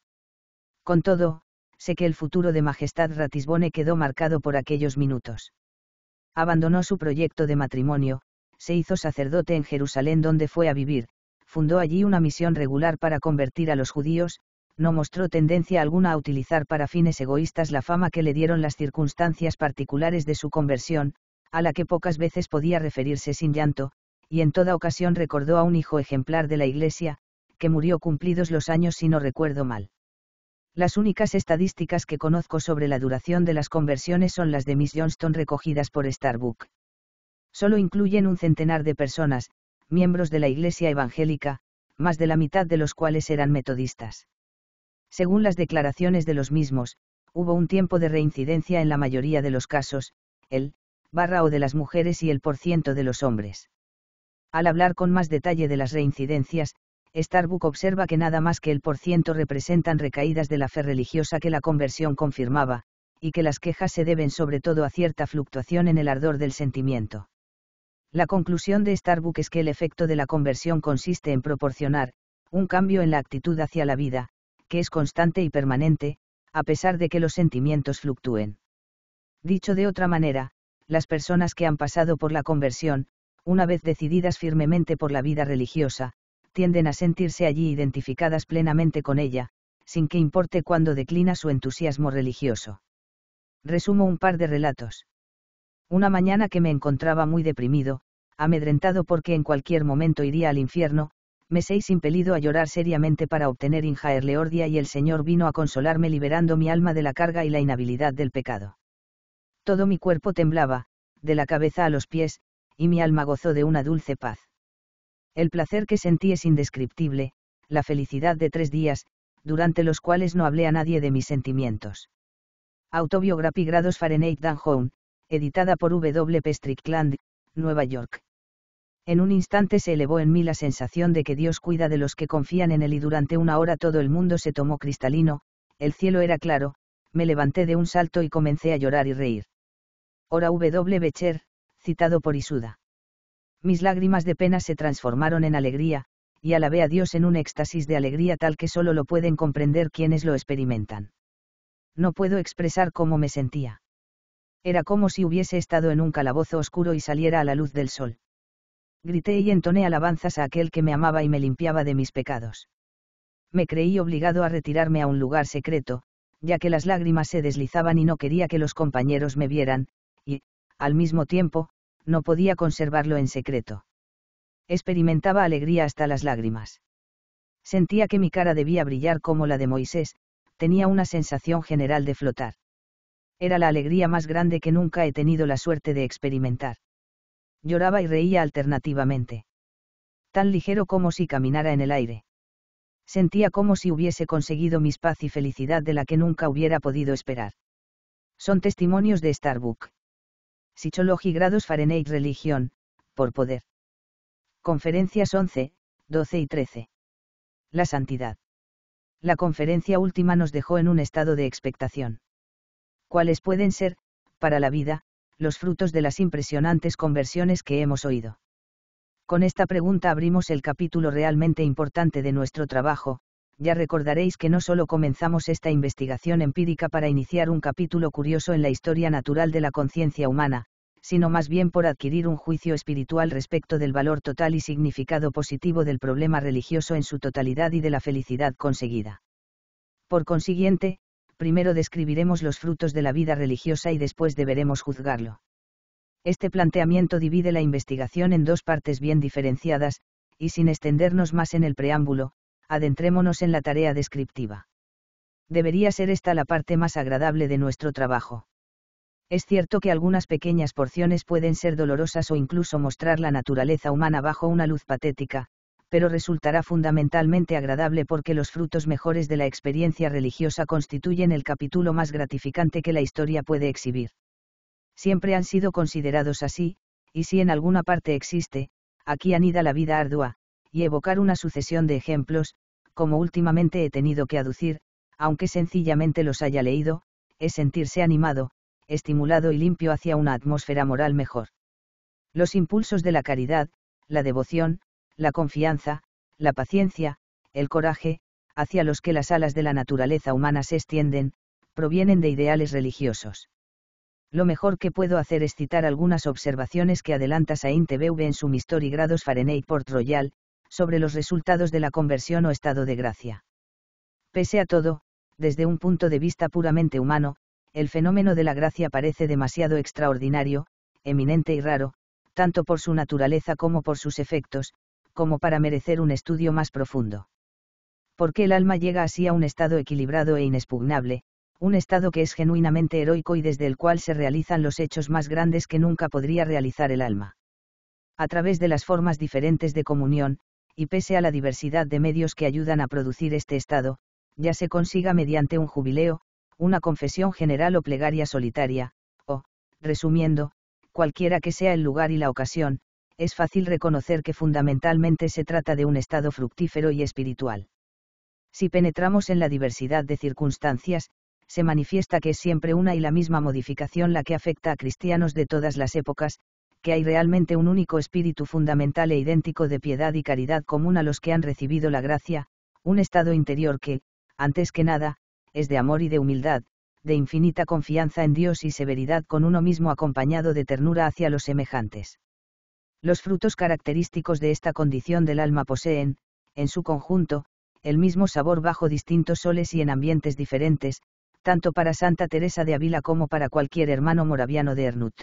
Con todo, sé que el futuro de Majestad Ratisbone quedó marcado por aquellos minutos. Abandonó su proyecto de matrimonio, se hizo sacerdote en Jerusalén donde fue a vivir, fundó allí una misión regular para convertir a los judíos, no mostró tendencia alguna a utilizar para fines egoístas la fama que le dieron las circunstancias particulares de su conversión, a la que pocas veces podía referirse sin llanto, y en toda ocasión recordó a un hijo ejemplar de la Iglesia, que murió cumplidos los años si no recuerdo mal. Las únicas estadísticas que conozco sobre la duración de las conversiones son las de Miss Johnston recogidas por Starbuck. Solo incluyen un centenar de personas, miembros de la Iglesia evangélica, más de la mitad de los cuales eran metodistas. Según las declaraciones de los mismos, hubo un tiempo de reincidencia en la mayoría de los casos, el barra o de las mujeres y el por ciento de los hombres. Al hablar con más detalle de las reincidencias, Starbuck observa que nada más que el por ciento representan recaídas de la fe religiosa que la conversión confirmaba, y que las quejas se deben sobre todo a cierta fluctuación en el ardor del sentimiento. La conclusión de Starbuck es que el efecto de la conversión consiste en proporcionar, un cambio en la actitud hacia la vida, que es constante y permanente, a pesar de que los sentimientos fluctúen. Dicho de otra manera, las personas que han pasado por la conversión, una vez decididas firmemente por la vida religiosa, tienden a sentirse allí identificadas plenamente con ella, sin que importe cuándo declina su entusiasmo religioso. Resumo un par de relatos una mañana que me encontraba muy deprimido, amedrentado porque en cualquier momento iría al infierno, me seis impelido a llorar seriamente para obtener injaerleordia y el Señor vino a consolarme liberando mi alma de la carga y la inhabilidad del pecado. Todo mi cuerpo temblaba, de la cabeza a los pies, y mi alma gozó de una dulce paz. El placer que sentí es indescriptible, la felicidad de tres días, durante los cuales no hablé a nadie de mis sentimientos. Autobiografía grados Fahrenheit Dan editada por W. P. Strickland, Nueva York. En un instante se elevó en mí la sensación de que Dios cuida de los que confían en Él y durante una hora todo el mundo se tomó cristalino, el cielo era claro, me levanté de un salto y comencé a llorar y reír. Ora W. Becher, citado por Isuda. Mis lágrimas de pena se transformaron en alegría, y alabé a Dios en un éxtasis de alegría tal que solo lo pueden comprender quienes lo experimentan. No puedo expresar cómo me sentía. Era como si hubiese estado en un calabozo oscuro y saliera a la luz del sol. Grité y entoné alabanzas a aquel que me amaba y me limpiaba de mis pecados. Me creí obligado a retirarme a un lugar secreto, ya que las lágrimas se deslizaban y no quería que los compañeros me vieran, y, al mismo tiempo, no podía conservarlo en secreto. Experimentaba alegría hasta las lágrimas. Sentía que mi cara debía brillar como la de Moisés, tenía una sensación general de flotar. Era la alegría más grande que nunca he tenido la suerte de experimentar. Lloraba y reía alternativamente. Tan ligero como si caminara en el aire. Sentía como si hubiese conseguido mis paz y felicidad de la que nunca hubiera podido esperar. Son testimonios de Starbuck. Sichology grados Fahrenheit Religión, por poder. Conferencias 11, 12 y 13. La santidad. La conferencia última nos dejó en un estado de expectación cuáles pueden ser, para la vida, los frutos de las impresionantes conversiones que hemos oído. Con esta pregunta abrimos el capítulo realmente importante de nuestro trabajo, ya recordaréis que no solo comenzamos esta investigación empírica para iniciar un capítulo curioso en la historia natural de la conciencia humana, sino más bien por adquirir un juicio espiritual respecto del valor total y significado positivo del problema religioso en su totalidad y de la felicidad conseguida. Por consiguiente, primero describiremos los frutos de la vida religiosa y después deberemos juzgarlo. Este planteamiento divide la investigación en dos partes bien diferenciadas, y sin extendernos más en el preámbulo, adentrémonos en la tarea descriptiva. Debería ser esta la parte más agradable de nuestro trabajo. Es cierto que algunas pequeñas porciones pueden ser dolorosas o incluso mostrar la naturaleza humana bajo una luz patética, pero resultará fundamentalmente agradable porque los frutos mejores de la experiencia religiosa constituyen el capítulo más gratificante que la historia puede exhibir. Siempre han sido considerados así, y si en alguna parte existe, aquí anida la vida ardua, y evocar una sucesión de ejemplos, como últimamente he tenido que aducir, aunque sencillamente los haya leído, es sentirse animado, estimulado y limpio hacia una atmósfera moral mejor. Los impulsos de la caridad, la devoción, la confianza, la paciencia, el coraje, hacia los que las alas de la naturaleza humana se extienden, provienen de ideales religiosos. Lo mejor que puedo hacer es citar algunas observaciones que adelanta Saint beuve en su Mistori Grados Fahrenheit Port Royal, sobre los resultados de la conversión o estado de gracia. Pese a todo, desde un punto de vista puramente humano, el fenómeno de la gracia parece demasiado extraordinario, eminente y raro, tanto por su naturaleza como por sus efectos, como para merecer un estudio más profundo. Porque el alma llega así a un estado equilibrado e inexpugnable, un estado que es genuinamente heroico y desde el cual se realizan los hechos más grandes que nunca podría realizar el alma. A través de las formas diferentes de comunión, y pese a la diversidad de medios que ayudan a producir este estado, ya se consiga mediante un jubileo, una confesión general o plegaria solitaria, o, resumiendo, cualquiera que sea el lugar y la ocasión, es fácil reconocer que fundamentalmente se trata de un estado fructífero y espiritual. Si penetramos en la diversidad de circunstancias, se manifiesta que es siempre una y la misma modificación la que afecta a cristianos de todas las épocas, que hay realmente un único espíritu fundamental e idéntico de piedad y caridad común a los que han recibido la gracia, un estado interior que, antes que nada, es de amor y de humildad, de infinita confianza en Dios y severidad con uno mismo acompañado de ternura hacia los semejantes. Los frutos característicos de esta condición del alma poseen, en su conjunto, el mismo sabor bajo distintos soles y en ambientes diferentes, tanto para Santa Teresa de Ávila como para cualquier hermano moraviano de Ernut.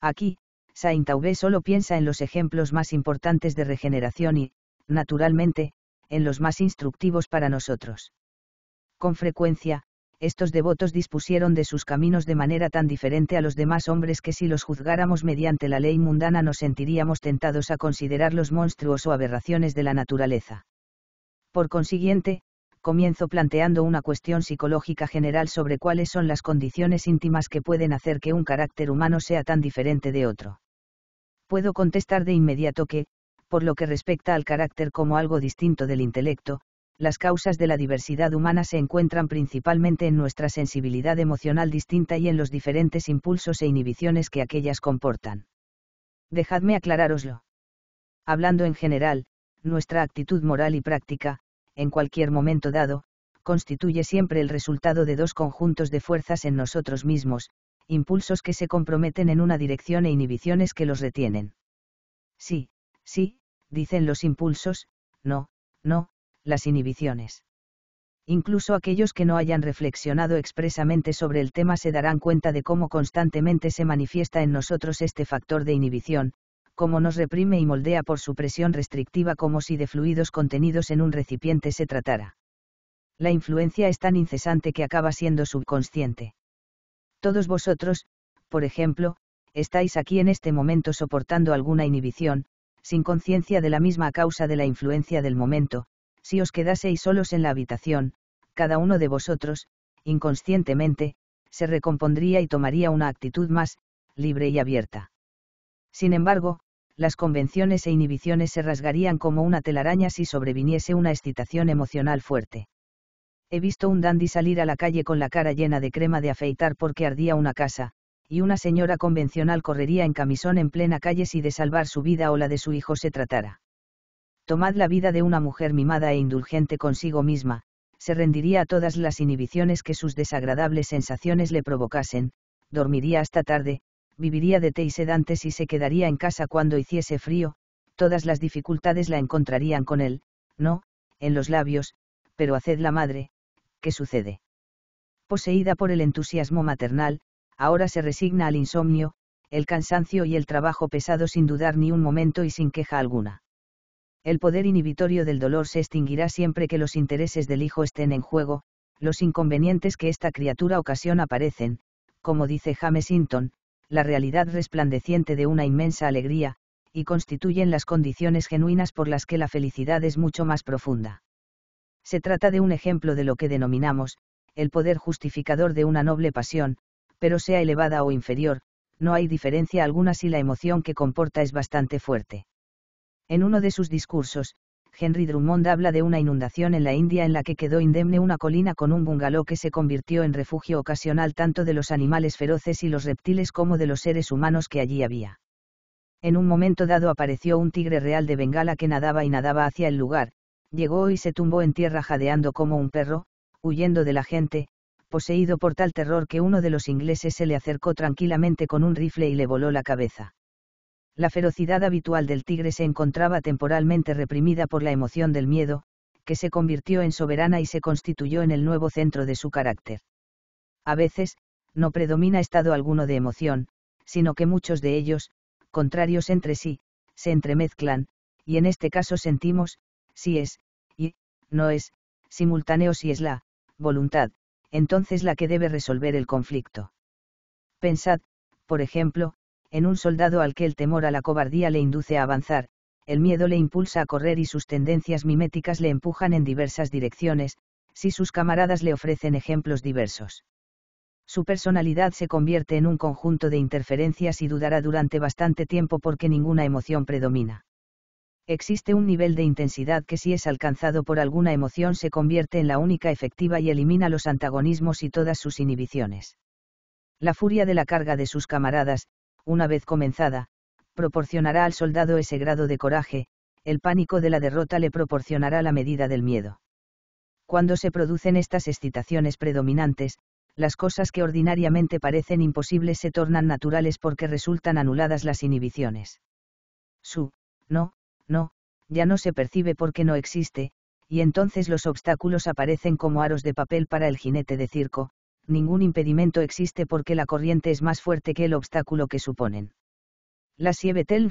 Aquí, Saint-Aubé solo piensa en los ejemplos más importantes de regeneración y, naturalmente, en los más instructivos para nosotros. Con frecuencia, estos devotos dispusieron de sus caminos de manera tan diferente a los demás hombres que si los juzgáramos mediante la ley mundana nos sentiríamos tentados a considerarlos monstruos o aberraciones de la naturaleza. Por consiguiente, comienzo planteando una cuestión psicológica general sobre cuáles son las condiciones íntimas que pueden hacer que un carácter humano sea tan diferente de otro. Puedo contestar de inmediato que, por lo que respecta al carácter como algo distinto del intelecto, las causas de la diversidad humana se encuentran principalmente en nuestra sensibilidad emocional distinta y en los diferentes impulsos e inhibiciones que aquellas comportan. Dejadme aclararoslo. Hablando en general, nuestra actitud moral y práctica, en cualquier momento dado, constituye siempre el resultado de dos conjuntos de fuerzas en nosotros mismos, impulsos que se comprometen en una dirección e inhibiciones que los retienen. Sí, sí, dicen los impulsos, no, no, las inhibiciones. Incluso aquellos que no hayan reflexionado expresamente sobre el tema se darán cuenta de cómo constantemente se manifiesta en nosotros este factor de inhibición, cómo nos reprime y moldea por su presión restrictiva como si de fluidos contenidos en un recipiente se tratara. La influencia es tan incesante que acaba siendo subconsciente. Todos vosotros, por ejemplo, estáis aquí en este momento soportando alguna inhibición, sin conciencia de la misma causa de la influencia del momento, si os quedaseis solos en la habitación, cada uno de vosotros, inconscientemente, se recompondría y tomaría una actitud más, libre y abierta. Sin embargo, las convenciones e inhibiciones se rasgarían como una telaraña si sobreviniese una excitación emocional fuerte. He visto un dandy salir a la calle con la cara llena de crema de afeitar porque ardía una casa, y una señora convencional correría en camisón en plena calle si de salvar su vida o la de su hijo se tratara tomad la vida de una mujer mimada e indulgente consigo misma, se rendiría a todas las inhibiciones que sus desagradables sensaciones le provocasen, dormiría hasta tarde, viviría de té y sedantes y se quedaría en casa cuando hiciese frío, todas las dificultades la encontrarían con él, no, en los labios, pero haced la madre, ¿qué sucede? Poseída por el entusiasmo maternal, ahora se resigna al insomnio, el cansancio y el trabajo pesado sin dudar ni un momento y sin queja alguna el poder inhibitorio del dolor se extinguirá siempre que los intereses del hijo estén en juego, los inconvenientes que esta criatura ocasiona aparecen, como dice James Hinton, la realidad resplandeciente de una inmensa alegría, y constituyen las condiciones genuinas por las que la felicidad es mucho más profunda. Se trata de un ejemplo de lo que denominamos, el poder justificador de una noble pasión, pero sea elevada o inferior, no hay diferencia alguna si la emoción que comporta es bastante fuerte. En uno de sus discursos, Henry Drummond habla de una inundación en la India en la que quedó indemne una colina con un bungalow que se convirtió en refugio ocasional tanto de los animales feroces y los reptiles como de los seres humanos que allí había. En un momento dado apareció un tigre real de Bengala que nadaba y nadaba hacia el lugar, llegó y se tumbó en tierra jadeando como un perro, huyendo de la gente, poseído por tal terror que uno de los ingleses se le acercó tranquilamente con un rifle y le voló la cabeza. La ferocidad habitual del tigre se encontraba temporalmente reprimida por la emoción del miedo, que se convirtió en soberana y se constituyó en el nuevo centro de su carácter. A veces, no predomina estado alguno de emoción, sino que muchos de ellos, contrarios entre sí, se entremezclan, y en este caso sentimos, si es, y, no es, simultáneo si es la, voluntad, entonces la que debe resolver el conflicto. Pensad, por ejemplo, en un soldado al que el temor a la cobardía le induce a avanzar, el miedo le impulsa a correr y sus tendencias miméticas le empujan en diversas direcciones, si sus camaradas le ofrecen ejemplos diversos. Su personalidad se convierte en un conjunto de interferencias y dudará durante bastante tiempo porque ninguna emoción predomina. Existe un nivel de intensidad que si es alcanzado por alguna emoción se convierte en la única efectiva y elimina los antagonismos y todas sus inhibiciones. La furia de la carga de sus camaradas, una vez comenzada, proporcionará al soldado ese grado de coraje, el pánico de la derrota le proporcionará la medida del miedo. Cuando se producen estas excitaciones predominantes, las cosas que ordinariamente parecen imposibles se tornan naturales porque resultan anuladas las inhibiciones. Su, no, no, ya no se percibe porque no existe, y entonces los obstáculos aparecen como aros de papel para el jinete de circo, ningún impedimento existe porque la corriente es más fuerte que el obstáculo que suponen. La Siebetel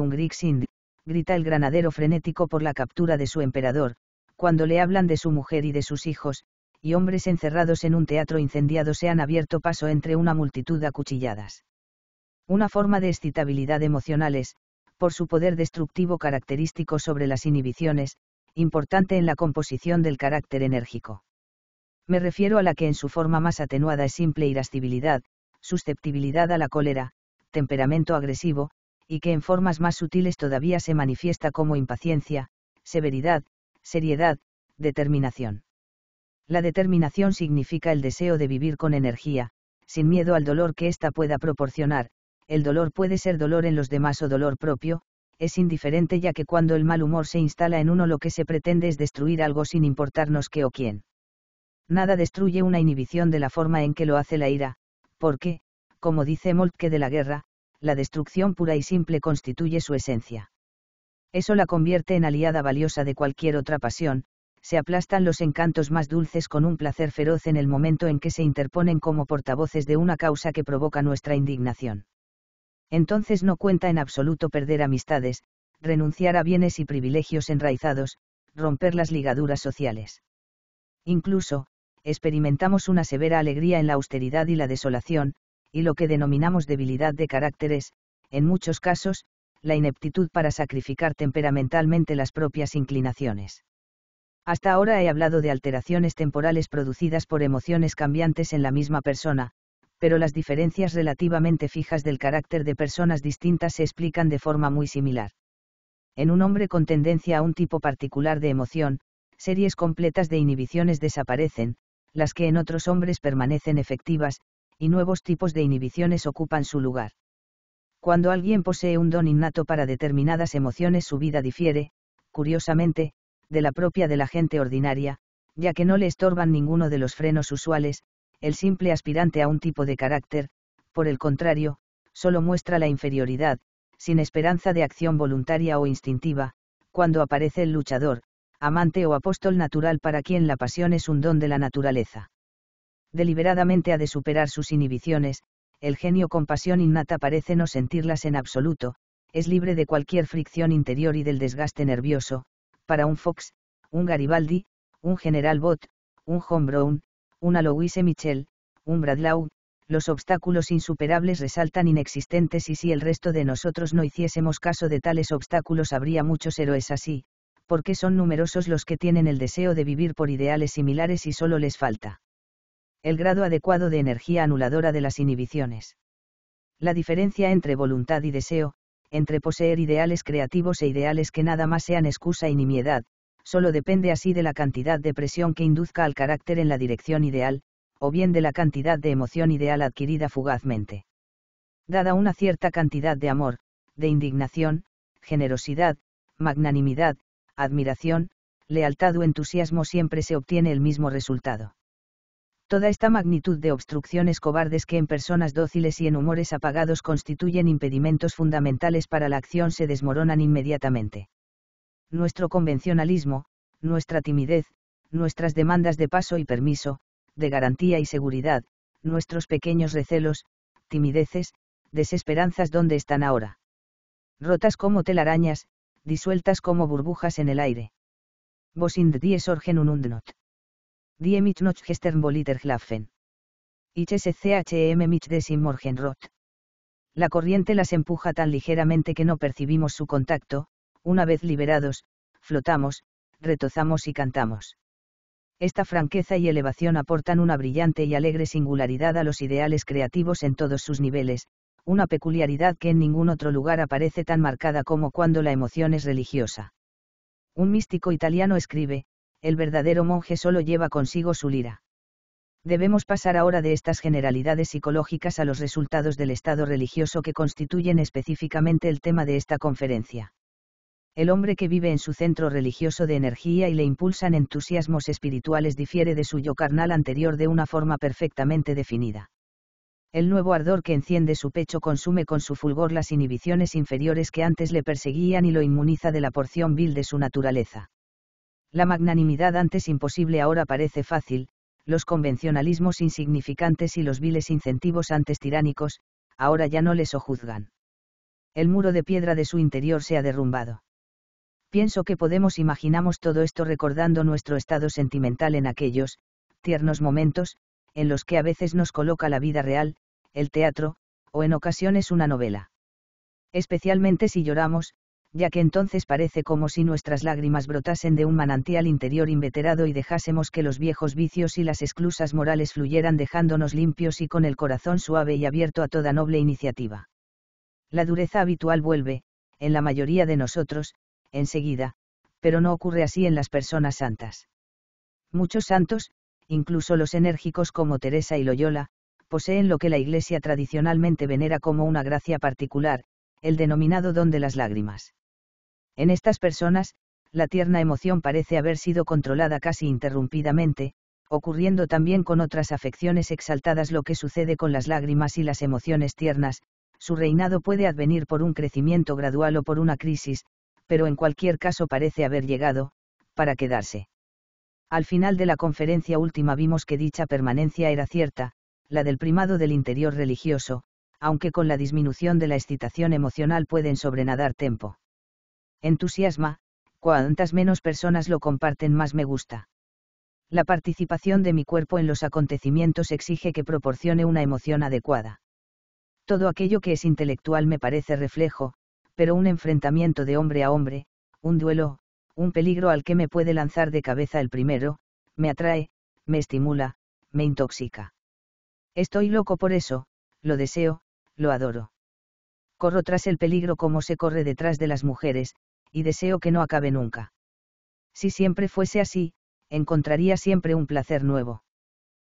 un grixind, grita el granadero frenético por la captura de su emperador, cuando le hablan de su mujer y de sus hijos, y hombres encerrados en un teatro incendiado se han abierto paso entre una multitud de acuchilladas. Una forma de excitabilidad emocional es, por su poder destructivo característico sobre las inhibiciones, importante en la composición del carácter enérgico. Me refiero a la que en su forma más atenuada es simple irascibilidad, susceptibilidad a la cólera, temperamento agresivo, y que en formas más sutiles todavía se manifiesta como impaciencia, severidad, seriedad, determinación. La determinación significa el deseo de vivir con energía, sin miedo al dolor que ésta pueda proporcionar, el dolor puede ser dolor en los demás o dolor propio, es indiferente ya que cuando el mal humor se instala en uno lo que se pretende es destruir algo sin importarnos qué o quién nada destruye una inhibición de la forma en que lo hace la ira, porque, como dice Moltke de la guerra, la destrucción pura y simple constituye su esencia. Eso la convierte en aliada valiosa de cualquier otra pasión, se aplastan los encantos más dulces con un placer feroz en el momento en que se interponen como portavoces de una causa que provoca nuestra indignación. Entonces no cuenta en absoluto perder amistades, renunciar a bienes y privilegios enraizados, romper las ligaduras sociales. Incluso, experimentamos una severa alegría en la austeridad y la desolación, y lo que denominamos debilidad de carácter es, en muchos casos, la ineptitud para sacrificar temperamentalmente las propias inclinaciones. Hasta ahora he hablado de alteraciones temporales producidas por emociones cambiantes en la misma persona, pero las diferencias relativamente fijas del carácter de personas distintas se explican de forma muy similar. En un hombre con tendencia a un tipo particular de emoción, series completas de inhibiciones desaparecen, las que en otros hombres permanecen efectivas, y nuevos tipos de inhibiciones ocupan su lugar. Cuando alguien posee un don innato para determinadas emociones su vida difiere, curiosamente, de la propia de la gente ordinaria, ya que no le estorban ninguno de los frenos usuales, el simple aspirante a un tipo de carácter, por el contrario, solo muestra la inferioridad, sin esperanza de acción voluntaria o instintiva, cuando aparece el luchador, amante o apóstol natural para quien la pasión es un don de la naturaleza. Deliberadamente ha de superar sus inhibiciones, el genio con pasión innata parece no sentirlas en absoluto, es libre de cualquier fricción interior y del desgaste nervioso, para un Fox, un Garibaldi, un General Bott, un John Brown, un Aloise Michel, un Bradlaugh, los obstáculos insuperables resaltan inexistentes y si el resto de nosotros no hiciésemos caso de tales obstáculos habría muchos héroes así, porque son numerosos los que tienen el deseo de vivir por ideales similares y solo les falta el grado adecuado de energía anuladora de las inhibiciones. La diferencia entre voluntad y deseo, entre poseer ideales creativos e ideales que nada más sean excusa y nimiedad, solo depende así de la cantidad de presión que induzca al carácter en la dirección ideal, o bien de la cantidad de emoción ideal adquirida fugazmente. Dada una cierta cantidad de amor, de indignación, generosidad, magnanimidad, admiración, lealtad o entusiasmo siempre se obtiene el mismo resultado. Toda esta magnitud de obstrucciones cobardes que en personas dóciles y en humores apagados constituyen impedimentos fundamentales para la acción se desmoronan inmediatamente. Nuestro convencionalismo, nuestra timidez, nuestras demandas de paso y permiso, de garantía y seguridad, nuestros pequeños recelos, timideces, desesperanzas donde están ahora. Rotas como telarañas, disueltas como burbujas en el aire. Vos die sorgen un undnot. Die gestern Ich e La corriente las empuja tan ligeramente que no percibimos su contacto, una vez liberados, flotamos, retozamos y cantamos. Esta franqueza y elevación aportan una brillante y alegre singularidad a los ideales creativos en todos sus niveles, una peculiaridad que en ningún otro lugar aparece tan marcada como cuando la emoción es religiosa. Un místico italiano escribe, el verdadero monje solo lleva consigo su lira. Debemos pasar ahora de estas generalidades psicológicas a los resultados del estado religioso que constituyen específicamente el tema de esta conferencia. El hombre que vive en su centro religioso de energía y le impulsan entusiasmos espirituales difiere de su yo carnal anterior de una forma perfectamente definida el nuevo ardor que enciende su pecho consume con su fulgor las inhibiciones inferiores que antes le perseguían y lo inmuniza de la porción vil de su naturaleza. La magnanimidad antes imposible ahora parece fácil, los convencionalismos insignificantes y los viles incentivos antes tiránicos, ahora ya no les ojuzgan. El muro de piedra de su interior se ha derrumbado. Pienso que podemos imaginamos todo esto recordando nuestro estado sentimental en aquellos, tiernos momentos, en los que a veces nos coloca la vida real, el teatro, o en ocasiones una novela. Especialmente si lloramos, ya que entonces parece como si nuestras lágrimas brotasen de un manantial interior inveterado y dejásemos que los viejos vicios y las esclusas morales fluyeran dejándonos limpios y con el corazón suave y abierto a toda noble iniciativa. La dureza habitual vuelve, en la mayoría de nosotros, enseguida, pero no ocurre así en las personas santas. Muchos santos, incluso los enérgicos como Teresa y Loyola, poseen lo que la Iglesia tradicionalmente venera como una gracia particular, el denominado don de las lágrimas. En estas personas, la tierna emoción parece haber sido controlada casi interrumpidamente, ocurriendo también con otras afecciones exaltadas lo que sucede con las lágrimas y las emociones tiernas, su reinado puede advenir por un crecimiento gradual o por una crisis, pero en cualquier caso parece haber llegado, para quedarse. Al final de la conferencia última vimos que dicha permanencia era cierta, la del primado del interior religioso, aunque con la disminución de la excitación emocional pueden sobrenadar tempo. Entusiasma, cuantas menos personas lo comparten más me gusta. La participación de mi cuerpo en los acontecimientos exige que proporcione una emoción adecuada. Todo aquello que es intelectual me parece reflejo, pero un enfrentamiento de hombre a hombre, un duelo, un peligro al que me puede lanzar de cabeza el primero, me atrae, me estimula, me intoxica. Estoy loco por eso, lo deseo, lo adoro. Corro tras el peligro como se corre detrás de las mujeres, y deseo que no acabe nunca. Si siempre fuese así, encontraría siempre un placer nuevo.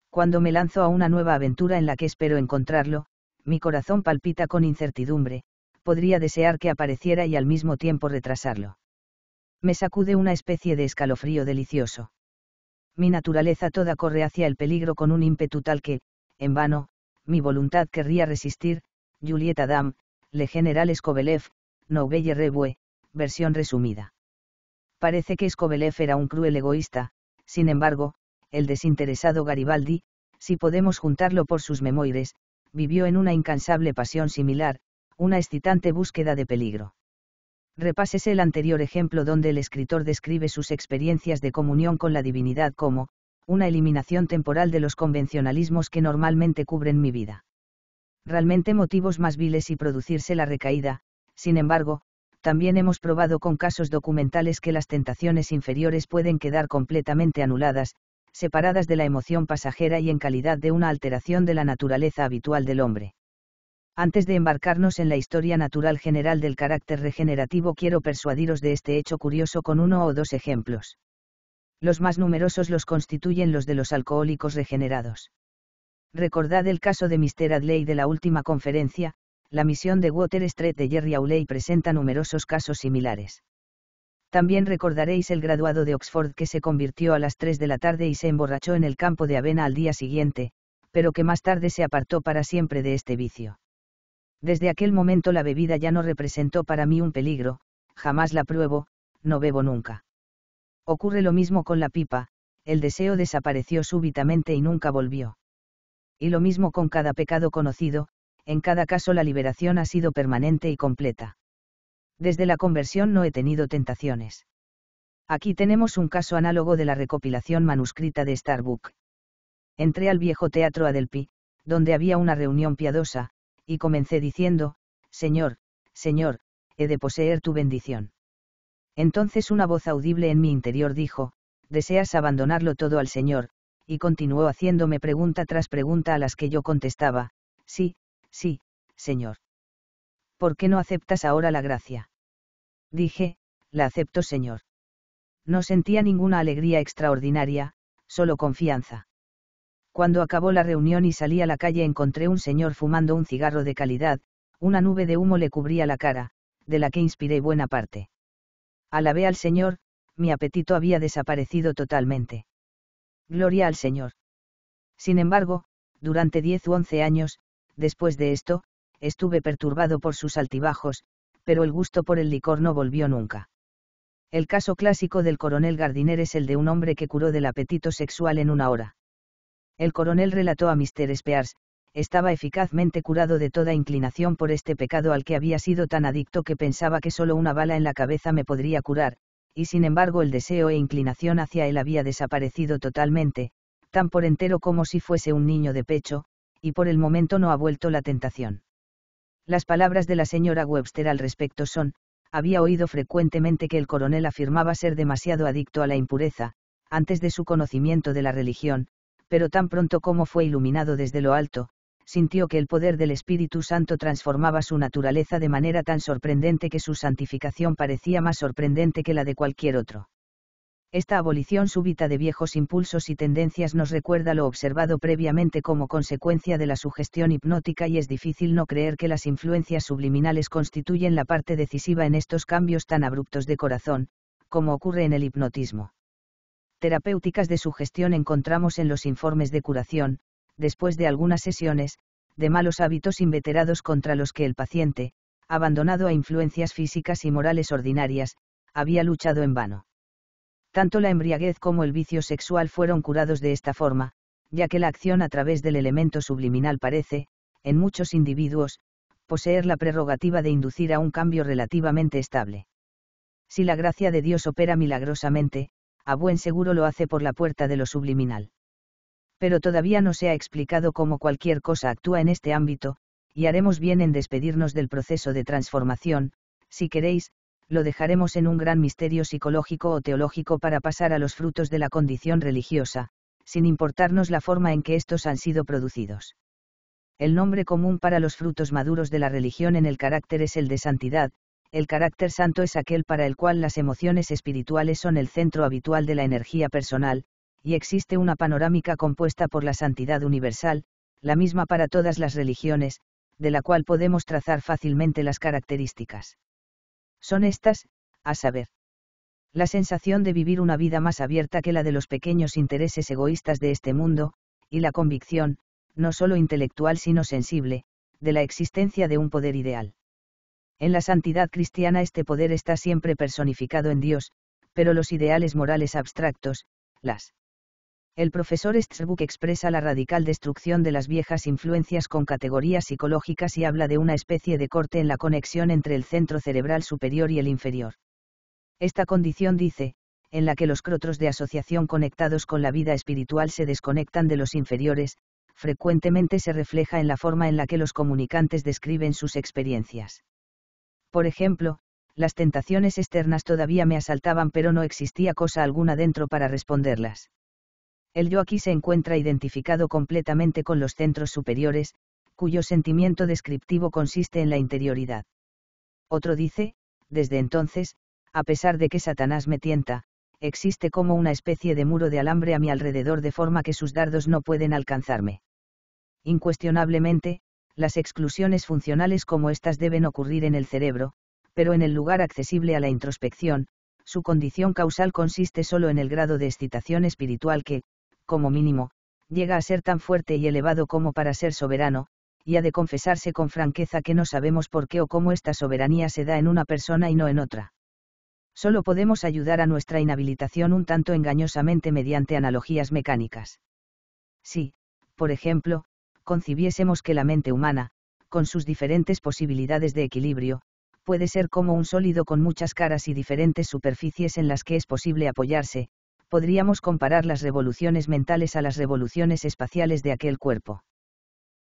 Cuando me lanzo a una nueva aventura en la que espero encontrarlo, mi corazón palpita con incertidumbre, podría desear que apareciera y al mismo tiempo retrasarlo. Me sacude una especie de escalofrío delicioso. Mi naturaleza toda corre hacia el peligro con un ímpetu tal que, en vano, mi voluntad querría resistir, Julieta Dam, Le General Escobeleff, Nouvelle Revue, versión resumida. Parece que Escobelev era un cruel egoísta, sin embargo, el desinteresado Garibaldi, si podemos juntarlo por sus memoires, vivió en una incansable pasión similar, una excitante búsqueda de peligro. Repásese el anterior ejemplo donde el escritor describe sus experiencias de comunión con la divinidad como, una eliminación temporal de los convencionalismos que normalmente cubren mi vida. Realmente motivos más viles y producirse la recaída, sin embargo, también hemos probado con casos documentales que las tentaciones inferiores pueden quedar completamente anuladas, separadas de la emoción pasajera y en calidad de una alteración de la naturaleza habitual del hombre. Antes de embarcarnos en la historia natural general del carácter regenerativo quiero persuadiros de este hecho curioso con uno o dos ejemplos. Los más numerosos los constituyen los de los alcohólicos regenerados. Recordad el caso de Mr. Adley de la última conferencia, la misión de Water Street de Jerry Auley presenta numerosos casos similares. También recordaréis el graduado de Oxford que se convirtió a las 3 de la tarde y se emborrachó en el campo de avena al día siguiente, pero que más tarde se apartó para siempre de este vicio. Desde aquel momento la bebida ya no representó para mí un peligro, jamás la pruebo, no bebo nunca. Ocurre lo mismo con la pipa, el deseo desapareció súbitamente y nunca volvió. Y lo mismo con cada pecado conocido, en cada caso la liberación ha sido permanente y completa. Desde la conversión no he tenido tentaciones. Aquí tenemos un caso análogo de la recopilación manuscrita de Starbuck. Entré al viejo teatro Adelpi, donde había una reunión piadosa, y comencé diciendo, Señor, Señor, he de poseer tu bendición. Entonces una voz audible en mi interior dijo, deseas abandonarlo todo al Señor, y continuó haciéndome pregunta tras pregunta a las que yo contestaba, sí, sí, Señor. ¿Por qué no aceptas ahora la gracia? Dije, la acepto, Señor. No sentía ninguna alegría extraordinaria, solo confianza. Cuando acabó la reunión y salí a la calle encontré un señor fumando un cigarro de calidad, una nube de humo le cubría la cara, de la que inspiré buena parte. Alabé al Señor, mi apetito había desaparecido totalmente. Gloria al Señor. Sin embargo, durante diez u once años, después de esto, estuve perturbado por sus altibajos, pero el gusto por el licor no volvió nunca. El caso clásico del coronel Gardiner es el de un hombre que curó del apetito sexual en una hora. El coronel relató a Mr. Spears, estaba eficazmente curado de toda inclinación por este pecado al que había sido tan adicto que pensaba que solo una bala en la cabeza me podría curar, y sin embargo el deseo e inclinación hacia él había desaparecido totalmente, tan por entero como si fuese un niño de pecho, y por el momento no ha vuelto la tentación. Las palabras de la señora Webster al respecto son, había oído frecuentemente que el coronel afirmaba ser demasiado adicto a la impureza, antes de su conocimiento de la religión, pero tan pronto como fue iluminado desde lo alto, sintió que el poder del Espíritu Santo transformaba su naturaleza de manera tan sorprendente que su santificación parecía más sorprendente que la de cualquier otro. Esta abolición súbita de viejos impulsos y tendencias nos recuerda lo observado previamente como consecuencia de la sugestión hipnótica y es difícil no creer que las influencias subliminales constituyen la parte decisiva en estos cambios tan abruptos de corazón, como ocurre en el hipnotismo. Terapéuticas de sugestión encontramos en los informes de curación, después de algunas sesiones, de malos hábitos inveterados contra los que el paciente, abandonado a influencias físicas y morales ordinarias, había luchado en vano. Tanto la embriaguez como el vicio sexual fueron curados de esta forma, ya que la acción a través del elemento subliminal parece, en muchos individuos, poseer la prerrogativa de inducir a un cambio relativamente estable. Si la gracia de Dios opera milagrosamente, a buen seguro lo hace por la puerta de lo subliminal pero todavía no se ha explicado cómo cualquier cosa actúa en este ámbito, y haremos bien en despedirnos del proceso de transformación, si queréis, lo dejaremos en un gran misterio psicológico o teológico para pasar a los frutos de la condición religiosa, sin importarnos la forma en que estos han sido producidos. El nombre común para los frutos maduros de la religión en el carácter es el de santidad, el carácter santo es aquel para el cual las emociones espirituales son el centro habitual de la energía personal, y existe una panorámica compuesta por la santidad universal, la misma para todas las religiones, de la cual podemos trazar fácilmente las características. Son estas, a saber, la sensación de vivir una vida más abierta que la de los pequeños intereses egoístas de este mundo, y la convicción, no solo intelectual sino sensible, de la existencia de un poder ideal. En la santidad cristiana este poder está siempre personificado en Dios, pero los ideales morales abstractos, las el profesor Strbuck expresa la radical destrucción de las viejas influencias con categorías psicológicas y habla de una especie de corte en la conexión entre el centro cerebral superior y el inferior. Esta condición dice, en la que los crotros de asociación conectados con la vida espiritual se desconectan de los inferiores, frecuentemente se refleja en la forma en la que los comunicantes describen sus experiencias. Por ejemplo, las tentaciones externas todavía me asaltaban pero no existía cosa alguna dentro para responderlas el yo aquí se encuentra identificado completamente con los centros superiores, cuyo sentimiento descriptivo consiste en la interioridad. Otro dice, desde entonces, a pesar de que Satanás me tienta, existe como una especie de muro de alambre a mi alrededor de forma que sus dardos no pueden alcanzarme. Incuestionablemente, las exclusiones funcionales como estas deben ocurrir en el cerebro, pero en el lugar accesible a la introspección, su condición causal consiste solo en el grado de excitación espiritual que, como mínimo, llega a ser tan fuerte y elevado como para ser soberano, y ha de confesarse con franqueza que no sabemos por qué o cómo esta soberanía se da en una persona y no en otra. Solo podemos ayudar a nuestra inhabilitación un tanto engañosamente mediante analogías mecánicas. Si, por ejemplo, concibiésemos que la mente humana, con sus diferentes posibilidades de equilibrio, puede ser como un sólido con muchas caras y diferentes superficies en las que es posible apoyarse, podríamos comparar las revoluciones mentales a las revoluciones espaciales de aquel cuerpo.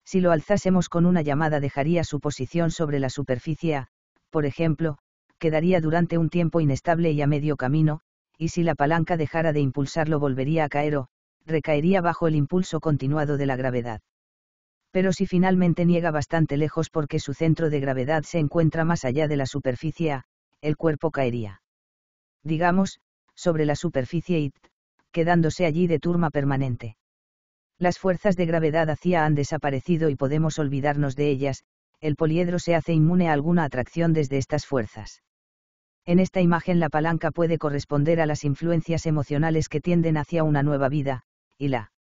Si lo alzásemos con una llamada dejaría su posición sobre la superficie por ejemplo, quedaría durante un tiempo inestable y a medio camino, y si la palanca dejara de impulsarlo volvería a caer o, recaería bajo el impulso continuado de la gravedad. Pero si finalmente niega bastante lejos porque su centro de gravedad se encuentra más allá de la superficie el cuerpo caería. Digamos, sobre la superficie y quedándose allí de turma permanente. Las fuerzas de gravedad hacia han desaparecido y podemos olvidarnos de ellas, el poliedro se hace inmune a alguna atracción desde estas fuerzas. En esta imagen la palanca puede corresponder a las influencias emocionales que tienden hacia una nueva vida, y la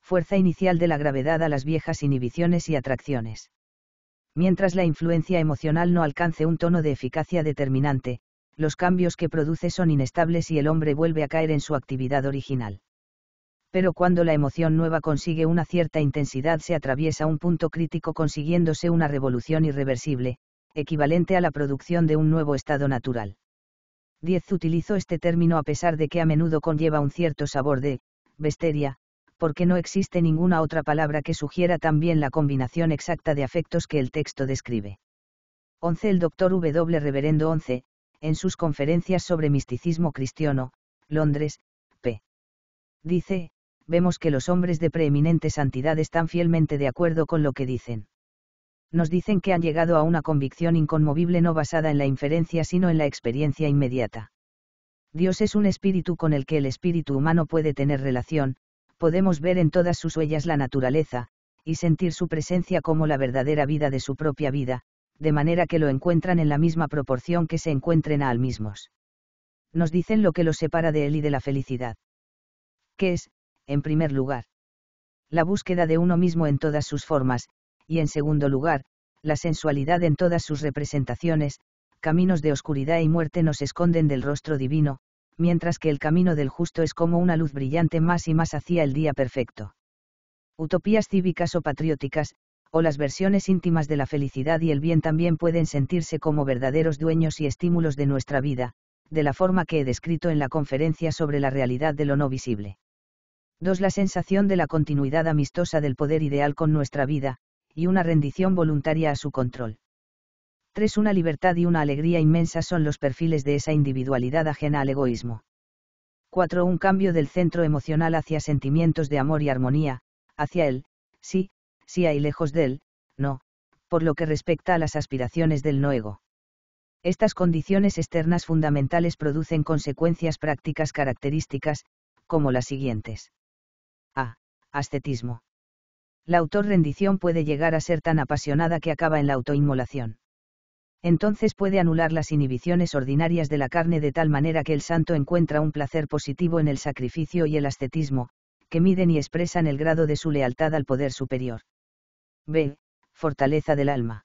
fuerza inicial de la gravedad a las viejas inhibiciones y atracciones. Mientras la influencia emocional no alcance un tono de eficacia determinante, los cambios que produce son inestables y el hombre vuelve a caer en su actividad original. Pero cuando la emoción nueva consigue una cierta intensidad se atraviesa un punto crítico consiguiéndose una revolución irreversible, equivalente a la producción de un nuevo estado natural. Diez utilizó este término a pesar de que a menudo conlleva un cierto sabor de besteria, porque no existe ninguna otra palabra que sugiera tan bien la combinación exacta de afectos que el texto describe. 11. El doctor W. Reverendo 11, en sus conferencias sobre misticismo cristiano, Londres, p. Dice, vemos que los hombres de preeminente santidad están fielmente de acuerdo con lo que dicen. Nos dicen que han llegado a una convicción inconmovible no basada en la inferencia sino en la experiencia inmediata. Dios es un espíritu con el que el espíritu humano puede tener relación, podemos ver en todas sus huellas la naturaleza, y sentir su presencia como la verdadera vida de su propia vida, de manera que lo encuentran en la misma proporción que se encuentren a al mismos. Nos dicen lo que los separa de él y de la felicidad. Que es, en primer lugar, la búsqueda de uno mismo en todas sus formas, y en segundo lugar, la sensualidad en todas sus representaciones, caminos de oscuridad y muerte nos esconden del rostro divino, mientras que el camino del justo es como una luz brillante más y más hacia el día perfecto. Utopías cívicas o patrióticas, o las versiones íntimas de la felicidad y el bien también pueden sentirse como verdaderos dueños y estímulos de nuestra vida, de la forma que he descrito en la conferencia sobre la realidad de lo no visible. 2. La sensación de la continuidad amistosa del poder ideal con nuestra vida, y una rendición voluntaria a su control. 3. Una libertad y una alegría inmensa son los perfiles de esa individualidad ajena al egoísmo. 4. Un cambio del centro emocional hacia sentimientos de amor y armonía, hacia él, sí, si hay lejos del, no, por lo que respecta a las aspiraciones del no ego. Estas condiciones externas fundamentales producen consecuencias prácticas características, como las siguientes. A. Ascetismo. La autorrendición puede llegar a ser tan apasionada que acaba en la autoinmolación. Entonces puede anular las inhibiciones ordinarias de la carne de tal manera que el santo encuentra un placer positivo en el sacrificio y el ascetismo, que miden y expresan el grado de su lealtad al poder superior. B. Fortaleza del alma.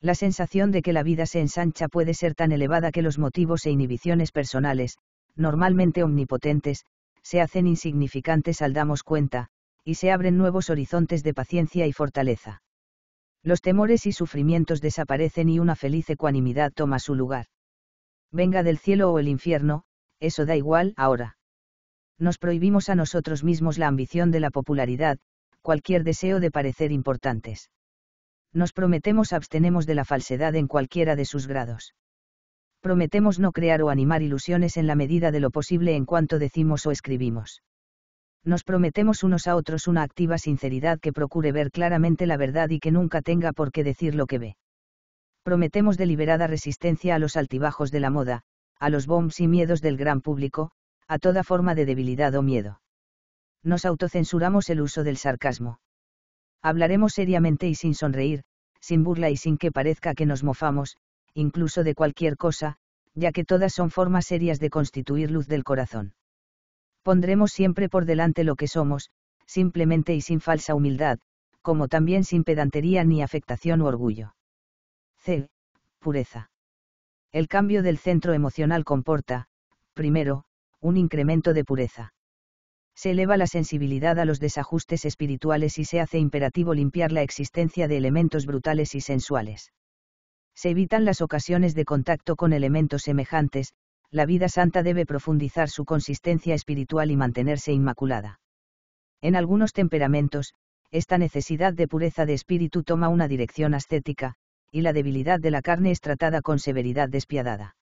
La sensación de que la vida se ensancha puede ser tan elevada que los motivos e inhibiciones personales, normalmente omnipotentes, se hacen insignificantes al damos cuenta, y se abren nuevos horizontes de paciencia y fortaleza. Los temores y sufrimientos desaparecen y una feliz ecuanimidad toma su lugar. Venga del cielo o el infierno, eso da igual ahora. Nos prohibimos a nosotros mismos la ambición de la popularidad, cualquier deseo de parecer importantes. Nos prometemos abstenemos de la falsedad en cualquiera de sus grados. Prometemos no crear o animar ilusiones en la medida de lo posible en cuanto decimos o escribimos. Nos prometemos unos a otros una activa sinceridad que procure ver claramente la verdad y que nunca tenga por qué decir lo que ve. Prometemos deliberada resistencia a los altibajos de la moda, a los bombs y miedos del gran público, a toda forma de debilidad o miedo nos autocensuramos el uso del sarcasmo. Hablaremos seriamente y sin sonreír, sin burla y sin que parezca que nos mofamos, incluso de cualquier cosa, ya que todas son formas serias de constituir luz del corazón. Pondremos siempre por delante lo que somos, simplemente y sin falsa humildad, como también sin pedantería ni afectación u orgullo. C. Pureza. El cambio del centro emocional comporta, primero, un incremento de pureza se eleva la sensibilidad a los desajustes espirituales y se hace imperativo limpiar la existencia de elementos brutales y sensuales. Se evitan las ocasiones de contacto con elementos semejantes, la vida santa debe profundizar su consistencia espiritual y mantenerse inmaculada. En algunos temperamentos, esta necesidad de pureza de espíritu toma una dirección ascética, y la debilidad de la carne es tratada con severidad despiadada.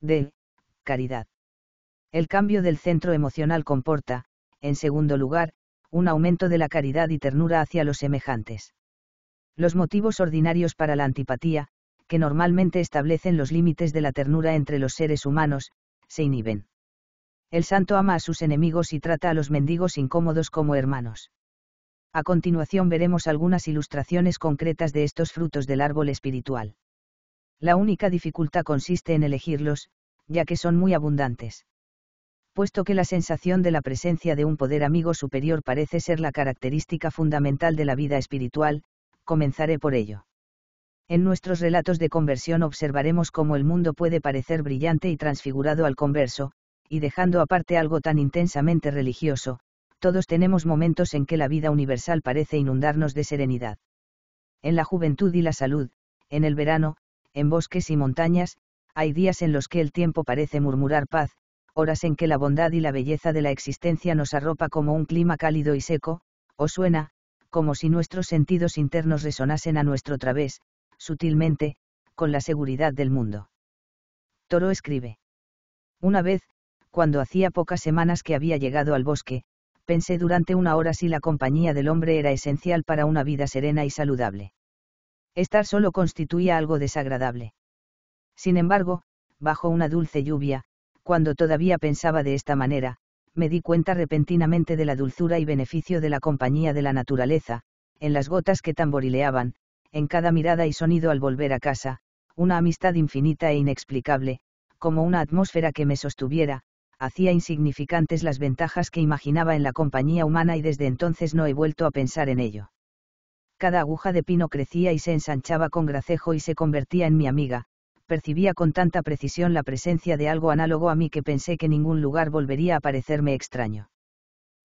D. Caridad. El cambio del centro emocional comporta, en segundo lugar, un aumento de la caridad y ternura hacia los semejantes. Los motivos ordinarios para la antipatía, que normalmente establecen los límites de la ternura entre los seres humanos, se inhiben. El santo ama a sus enemigos y trata a los mendigos incómodos como hermanos. A continuación veremos algunas ilustraciones concretas de estos frutos del árbol espiritual. La única dificultad consiste en elegirlos, ya que son muy abundantes puesto que la sensación de la presencia de un poder amigo superior parece ser la característica fundamental de la vida espiritual, comenzaré por ello. En nuestros relatos de conversión observaremos cómo el mundo puede parecer brillante y transfigurado al converso, y dejando aparte algo tan intensamente religioso, todos tenemos momentos en que la vida universal parece inundarnos de serenidad. En la juventud y la salud, en el verano, en bosques y montañas, hay días en los que el tiempo parece murmurar paz, horas en que la bondad y la belleza de la existencia nos arropa como un clima cálido y seco, o suena, como si nuestros sentidos internos resonasen a nuestro través, sutilmente, con la seguridad del mundo. Toro escribe. Una vez, cuando hacía pocas semanas que había llegado al bosque, pensé durante una hora si la compañía del hombre era esencial para una vida serena y saludable. Estar solo constituía algo desagradable. Sin embargo, bajo una dulce lluvia, cuando todavía pensaba de esta manera, me di cuenta repentinamente de la dulzura y beneficio de la compañía de la naturaleza, en las gotas que tamborileaban, en cada mirada y sonido al volver a casa, una amistad infinita e inexplicable, como una atmósfera que me sostuviera, hacía insignificantes las ventajas que imaginaba en la compañía humana y desde entonces no he vuelto a pensar en ello. Cada aguja de pino crecía y se ensanchaba con gracejo y se convertía en mi amiga, percibía con tanta precisión la presencia de algo análogo a mí que pensé que ningún lugar volvería a parecerme extraño.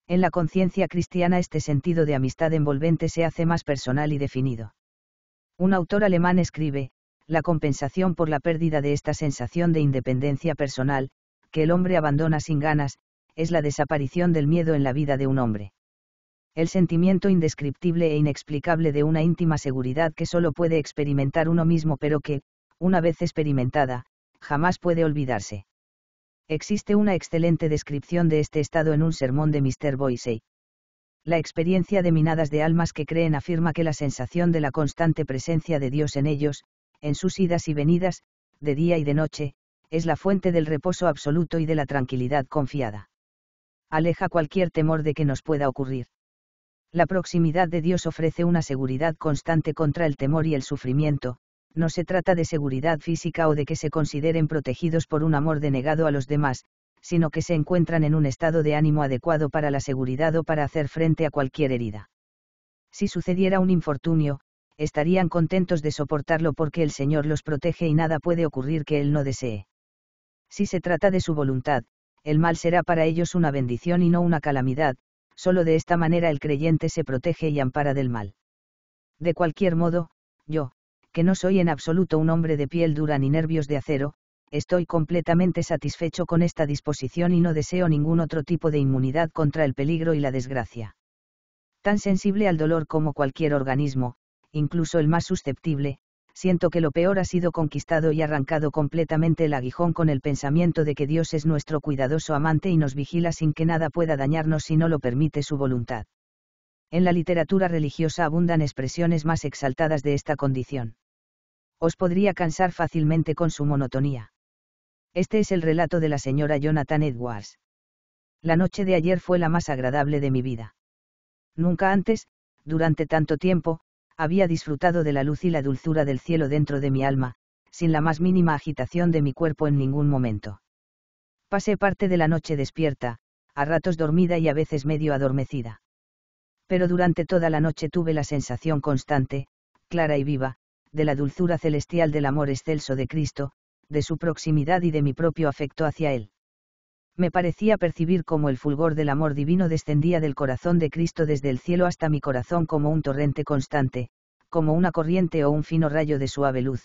En la conciencia cristiana este sentido de amistad envolvente se hace más personal y definido. Un autor alemán escribe, la compensación por la pérdida de esta sensación de independencia personal, que el hombre abandona sin ganas, es la desaparición del miedo en la vida de un hombre. El sentimiento indescriptible e inexplicable de una íntima seguridad que solo puede experimentar uno mismo pero que, una vez experimentada, jamás puede olvidarse. Existe una excelente descripción de este estado en un sermón de Mr. Boise. La experiencia de minadas de almas que creen afirma que la sensación de la constante presencia de Dios en ellos, en sus idas y venidas, de día y de noche, es la fuente del reposo absoluto y de la tranquilidad confiada. Aleja cualquier temor de que nos pueda ocurrir. La proximidad de Dios ofrece una seguridad constante contra el temor y el sufrimiento, no se trata de seguridad física o de que se consideren protegidos por un amor denegado a los demás, sino que se encuentran en un estado de ánimo adecuado para la seguridad o para hacer frente a cualquier herida. Si sucediera un infortunio, estarían contentos de soportarlo porque el Señor los protege y nada puede ocurrir que Él no desee. Si se trata de su voluntad, el mal será para ellos una bendición y no una calamidad, solo de esta manera el creyente se protege y ampara del mal. De cualquier modo, yo, que no soy en absoluto un hombre de piel dura ni nervios de acero, estoy completamente satisfecho con esta disposición y no deseo ningún otro tipo de inmunidad contra el peligro y la desgracia. Tan sensible al dolor como cualquier organismo, incluso el más susceptible, siento que lo peor ha sido conquistado y arrancado completamente el aguijón con el pensamiento de que Dios es nuestro cuidadoso amante y nos vigila sin que nada pueda dañarnos si no lo permite su voluntad. En la literatura religiosa abundan expresiones más exaltadas de esta condición os podría cansar fácilmente con su monotonía. Este es el relato de la señora Jonathan Edwards. La noche de ayer fue la más agradable de mi vida. Nunca antes, durante tanto tiempo, había disfrutado de la luz y la dulzura del cielo dentro de mi alma, sin la más mínima agitación de mi cuerpo en ningún momento. Pasé parte de la noche despierta, a ratos dormida y a veces medio adormecida. Pero durante toda la noche tuve la sensación constante, clara y viva, de la dulzura celestial del amor excelso de Cristo, de su proximidad y de mi propio afecto hacia Él. Me parecía percibir como el fulgor del amor divino descendía del corazón de Cristo desde el cielo hasta mi corazón como un torrente constante, como una corriente o un fino rayo de suave luz.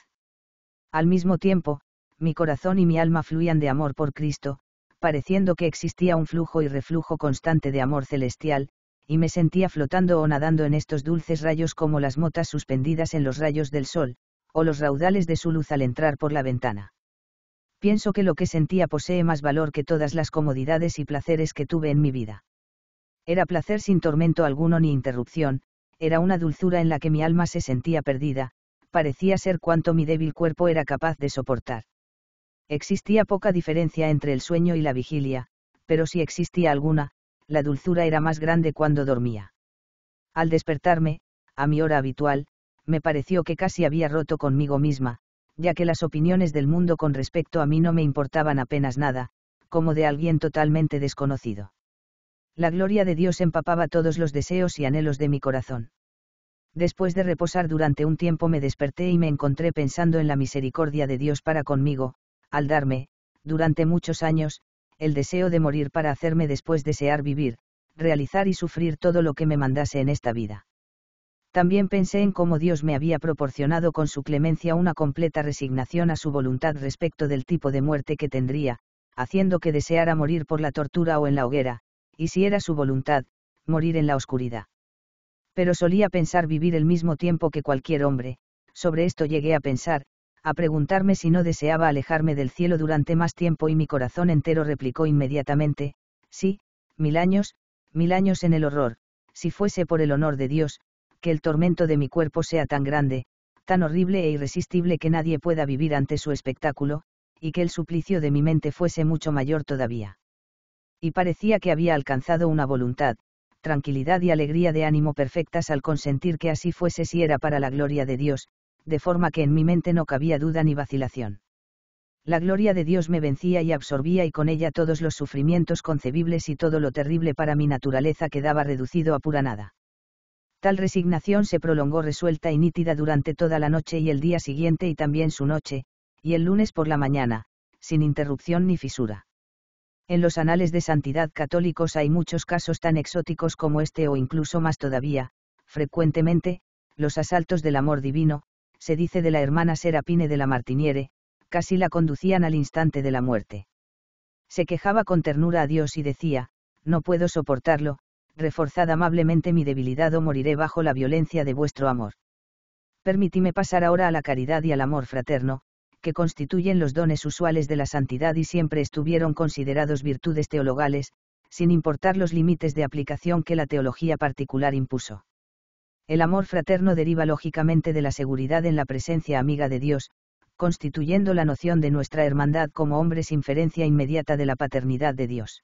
Al mismo tiempo, mi corazón y mi alma fluían de amor por Cristo, pareciendo que existía un flujo y reflujo constante de amor celestial, y me sentía flotando o nadando en estos dulces rayos como las motas suspendidas en los rayos del sol, o los raudales de su luz al entrar por la ventana. Pienso que lo que sentía posee más valor que todas las comodidades y placeres que tuve en mi vida. Era placer sin tormento alguno ni interrupción, era una dulzura en la que mi alma se sentía perdida, parecía ser cuanto mi débil cuerpo era capaz de soportar. Existía poca diferencia entre el sueño y la vigilia, pero si existía alguna, la dulzura era más grande cuando dormía. Al despertarme, a mi hora habitual, me pareció que casi había roto conmigo misma, ya que las opiniones del mundo con respecto a mí no me importaban apenas nada, como de alguien totalmente desconocido. La gloria de Dios empapaba todos los deseos y anhelos de mi corazón. Después de reposar durante un tiempo me desperté y me encontré pensando en la misericordia de Dios para conmigo, al darme, durante muchos años, el deseo de morir para hacerme después desear vivir, realizar y sufrir todo lo que me mandase en esta vida. También pensé en cómo Dios me había proporcionado con su clemencia una completa resignación a su voluntad respecto del tipo de muerte que tendría, haciendo que deseara morir por la tortura o en la hoguera, y si era su voluntad, morir en la oscuridad. Pero solía pensar vivir el mismo tiempo que cualquier hombre, sobre esto llegué a pensar, a preguntarme si no deseaba alejarme del cielo durante más tiempo y mi corazón entero replicó inmediatamente, sí, mil años, mil años en el horror, si fuese por el honor de Dios, que el tormento de mi cuerpo sea tan grande, tan horrible e irresistible que nadie pueda vivir ante su espectáculo, y que el suplicio de mi mente fuese mucho mayor todavía. Y parecía que había alcanzado una voluntad, tranquilidad y alegría de ánimo perfectas al consentir que así fuese si era para la gloria de Dios, de forma que en mi mente no cabía duda ni vacilación. La gloria de Dios me vencía y absorbía y con ella todos los sufrimientos concebibles y todo lo terrible para mi naturaleza quedaba reducido a pura nada. Tal resignación se prolongó resuelta y nítida durante toda la noche y el día siguiente y también su noche, y el lunes por la mañana, sin interrupción ni fisura. En los anales de santidad católicos hay muchos casos tan exóticos como este o incluso más todavía, frecuentemente, los asaltos del amor divino, se dice de la hermana Serapine de la Martiniere, casi la conducían al instante de la muerte. Se quejaba con ternura a Dios y decía, no puedo soportarlo, reforzad amablemente mi debilidad o moriré bajo la violencia de vuestro amor. Permitime pasar ahora a la caridad y al amor fraterno, que constituyen los dones usuales de la santidad y siempre estuvieron considerados virtudes teologales, sin importar los límites de aplicación que la teología particular impuso. El amor fraterno deriva lógicamente de la seguridad en la presencia amiga de Dios, constituyendo la noción de nuestra hermandad como hombres inferencia inmediata de la paternidad de Dios.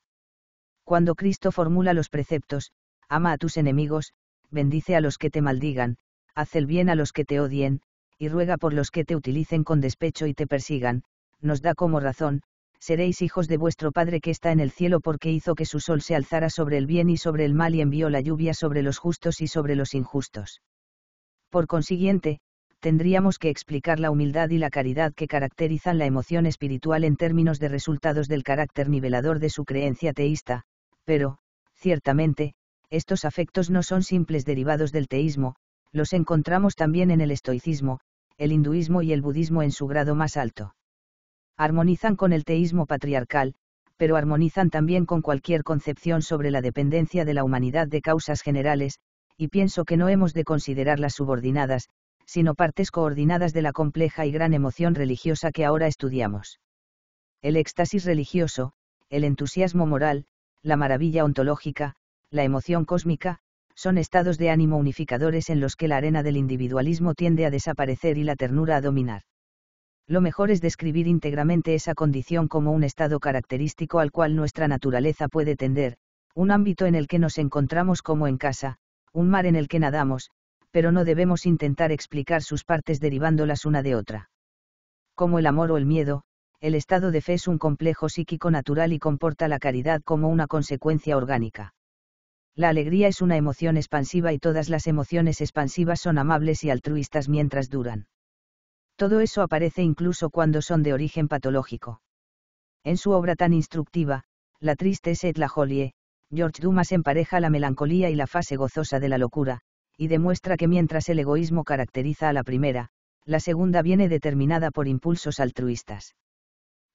Cuando Cristo formula los preceptos, ama a tus enemigos, bendice a los que te maldigan, haz el bien a los que te odien, y ruega por los que te utilicen con despecho y te persigan, nos da como razón, seréis hijos de vuestro Padre que está en el cielo porque hizo que su sol se alzara sobre el bien y sobre el mal y envió la lluvia sobre los justos y sobre los injustos. Por consiguiente, tendríamos que explicar la humildad y la caridad que caracterizan la emoción espiritual en términos de resultados del carácter nivelador de su creencia teísta, pero, ciertamente, estos afectos no son simples derivados del teísmo, los encontramos también en el estoicismo, el hinduismo y el budismo en su grado más alto armonizan con el teísmo patriarcal, pero armonizan también con cualquier concepción sobre la dependencia de la humanidad de causas generales, y pienso que no hemos de considerarlas subordinadas, sino partes coordinadas de la compleja y gran emoción religiosa que ahora estudiamos. El éxtasis religioso, el entusiasmo moral, la maravilla ontológica, la emoción cósmica, son estados de ánimo unificadores en los que la arena del individualismo tiende a desaparecer y la ternura a dominar. Lo mejor es describir íntegramente esa condición como un estado característico al cual nuestra naturaleza puede tender, un ámbito en el que nos encontramos como en casa, un mar en el que nadamos, pero no debemos intentar explicar sus partes derivándolas una de otra. Como el amor o el miedo, el estado de fe es un complejo psíquico natural y comporta la caridad como una consecuencia orgánica. La alegría es una emoción expansiva y todas las emociones expansivas son amables y altruistas mientras duran. Todo eso aparece incluso cuando son de origen patológico. En su obra tan instructiva, La triste et la jolie, George Dumas empareja la melancolía y la fase gozosa de la locura, y demuestra que mientras el egoísmo caracteriza a la primera, la segunda viene determinada por impulsos altruistas.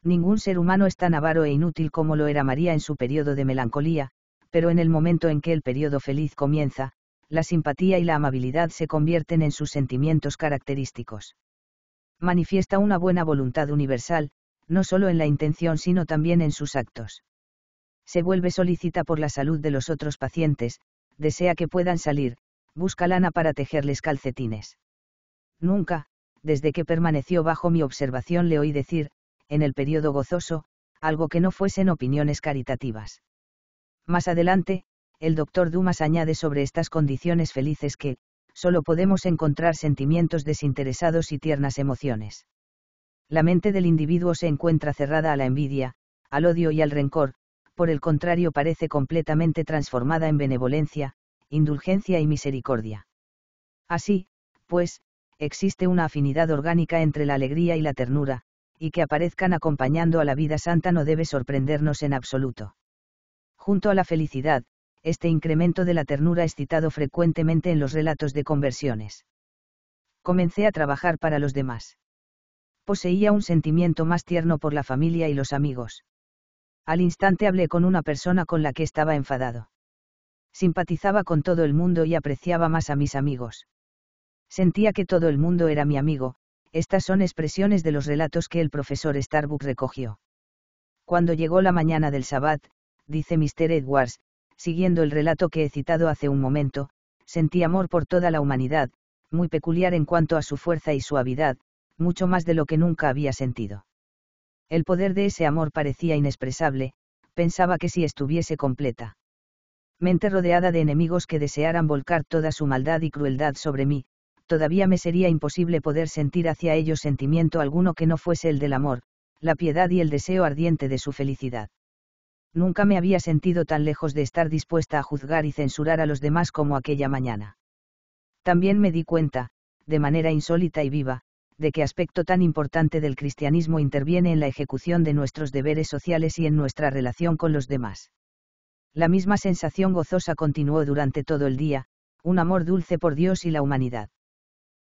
Ningún ser humano es tan avaro e inútil como lo era María en su periodo de melancolía, pero en el momento en que el periodo feliz comienza, la simpatía y la amabilidad se convierten en sus sentimientos característicos manifiesta una buena voluntad universal, no solo en la intención sino también en sus actos. Se vuelve solícita por la salud de los otros pacientes, desea que puedan salir, busca lana para tejerles calcetines. Nunca, desde que permaneció bajo mi observación le oí decir, en el periodo gozoso, algo que no fuesen opiniones caritativas. Más adelante, el doctor Dumas añade sobre estas condiciones felices que, solo podemos encontrar sentimientos desinteresados y tiernas emociones. La mente del individuo se encuentra cerrada a la envidia, al odio y al rencor, por el contrario parece completamente transformada en benevolencia, indulgencia y misericordia. Así, pues, existe una afinidad orgánica entre la alegría y la ternura, y que aparezcan acompañando a la vida santa no debe sorprendernos en absoluto. Junto a la felicidad, este incremento de la ternura es citado frecuentemente en los relatos de conversiones. Comencé a trabajar para los demás. Poseía un sentimiento más tierno por la familia y los amigos. Al instante hablé con una persona con la que estaba enfadado. Simpatizaba con todo el mundo y apreciaba más a mis amigos. Sentía que todo el mundo era mi amigo, estas son expresiones de los relatos que el profesor Starbuck recogió. Cuando llegó la mañana del Sabbat, dice Mr. Edwards, siguiendo el relato que he citado hace un momento, sentí amor por toda la humanidad, muy peculiar en cuanto a su fuerza y suavidad, mucho más de lo que nunca había sentido. El poder de ese amor parecía inexpresable, pensaba que si estuviese completa. Mente rodeada de enemigos que desearan volcar toda su maldad y crueldad sobre mí, todavía me sería imposible poder sentir hacia ellos sentimiento alguno que no fuese el del amor, la piedad y el deseo ardiente de su felicidad nunca me había sentido tan lejos de estar dispuesta a juzgar y censurar a los demás como aquella mañana. También me di cuenta, de manera insólita y viva, de que aspecto tan importante del cristianismo interviene en la ejecución de nuestros deberes sociales y en nuestra relación con los demás. La misma sensación gozosa continuó durante todo el día, un amor dulce por Dios y la humanidad.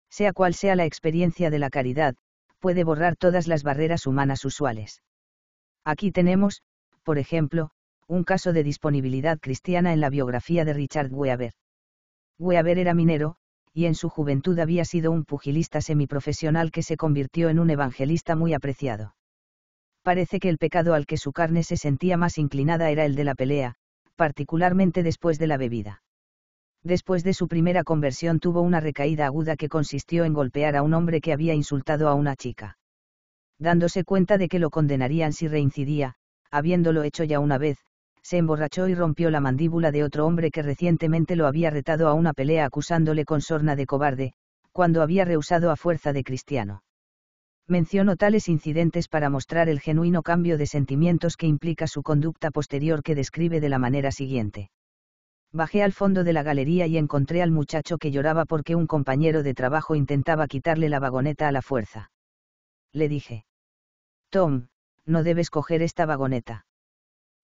Sea cual sea la experiencia de la caridad, puede borrar todas las barreras humanas usuales. Aquí tenemos, por ejemplo, un caso de disponibilidad cristiana en la biografía de Richard Weaver. Weaver era minero, y en su juventud había sido un pugilista semiprofesional que se convirtió en un evangelista muy apreciado. Parece que el pecado al que su carne se sentía más inclinada era el de la pelea, particularmente después de la bebida. Después de su primera conversión tuvo una recaída aguda que consistió en golpear a un hombre que había insultado a una chica. Dándose cuenta de que lo condenarían si reincidía, habiéndolo hecho ya una vez, se emborrachó y rompió la mandíbula de otro hombre que recientemente lo había retado a una pelea acusándole con sorna de cobarde, cuando había rehusado a fuerza de cristiano. mencionó tales incidentes para mostrar el genuino cambio de sentimientos que implica su conducta posterior que describe de la manera siguiente. Bajé al fondo de la galería y encontré al muchacho que lloraba porque un compañero de trabajo intentaba quitarle la vagoneta a la fuerza. Le dije. Tom, no debes coger esta vagoneta.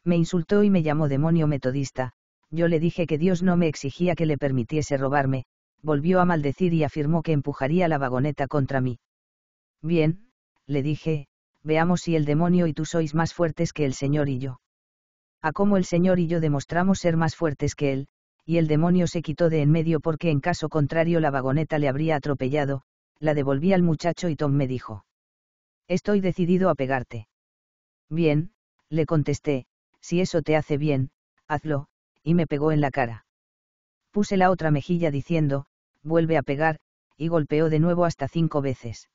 Me insultó y me llamó demonio metodista, yo le dije que Dios no me exigía que le permitiese robarme, volvió a maldecir y afirmó que empujaría la vagoneta contra mí. Bien, le dije, veamos si el demonio y tú sois más fuertes que el Señor y yo. A cómo el Señor y yo demostramos ser más fuertes que Él, y el demonio se quitó de en medio porque en caso contrario la vagoneta le habría atropellado, la devolví al muchacho y Tom me dijo. Estoy decidido a pegarte. Bien, le contesté, si eso te hace bien, hazlo, y me pegó en la cara. Puse la otra mejilla diciendo, vuelve a pegar, y golpeó de nuevo hasta cinco veces.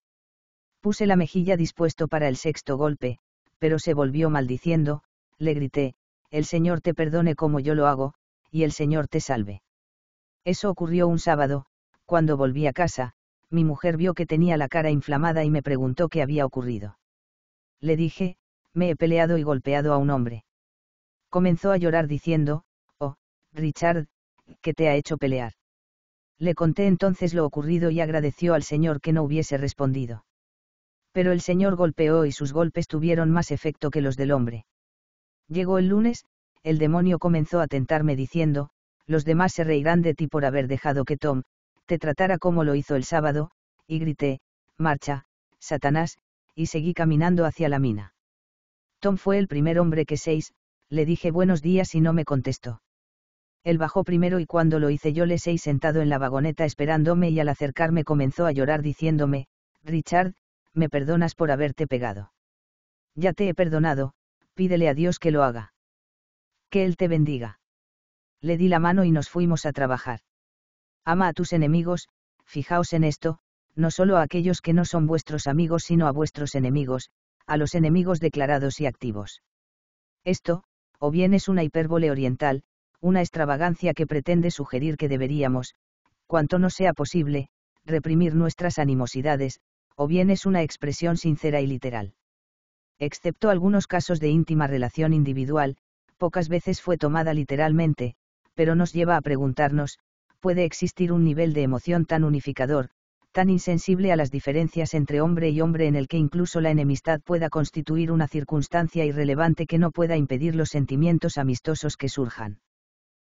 Puse la mejilla dispuesto para el sexto golpe, pero se volvió maldiciendo, le grité, el Señor te perdone como yo lo hago, y el Señor te salve. Eso ocurrió un sábado, cuando volví a casa, mi mujer vio que tenía la cara inflamada y me preguntó qué había ocurrido. Le dije, me he peleado y golpeado a un hombre. Comenzó a llorar diciendo, oh, Richard, que te ha hecho pelear. Le conté entonces lo ocurrido y agradeció al señor que no hubiese respondido. Pero el señor golpeó y sus golpes tuvieron más efecto que los del hombre. Llegó el lunes, el demonio comenzó a tentarme diciendo, los demás se reirán de ti por haber dejado que Tom, te tratara como lo hizo el sábado, y grité, marcha, Satanás, y seguí caminando hacia la mina. Tom fue el primer hombre que seis, le dije buenos días y no me contestó. Él bajó primero y cuando lo hice yo le seis sentado en la vagoneta esperándome y al acercarme comenzó a llorar diciéndome, Richard, me perdonas por haberte pegado. Ya te he perdonado, pídele a Dios que lo haga. Que Él te bendiga. Le di la mano y nos fuimos a trabajar. Ama a tus enemigos, fijaos en esto, no solo a aquellos que no son vuestros amigos sino a vuestros enemigos, a los enemigos declarados y activos. Esto, o bien es una hipérbole oriental, una extravagancia que pretende sugerir que deberíamos, cuanto no sea posible, reprimir nuestras animosidades, o bien es una expresión sincera y literal. Excepto algunos casos de íntima relación individual, pocas veces fue tomada literalmente, pero nos lleva a preguntarnos, ¿puede existir un nivel de emoción tan unificador, tan insensible a las diferencias entre hombre y hombre en el que incluso la enemistad pueda constituir una circunstancia irrelevante que no pueda impedir los sentimientos amistosos que surjan.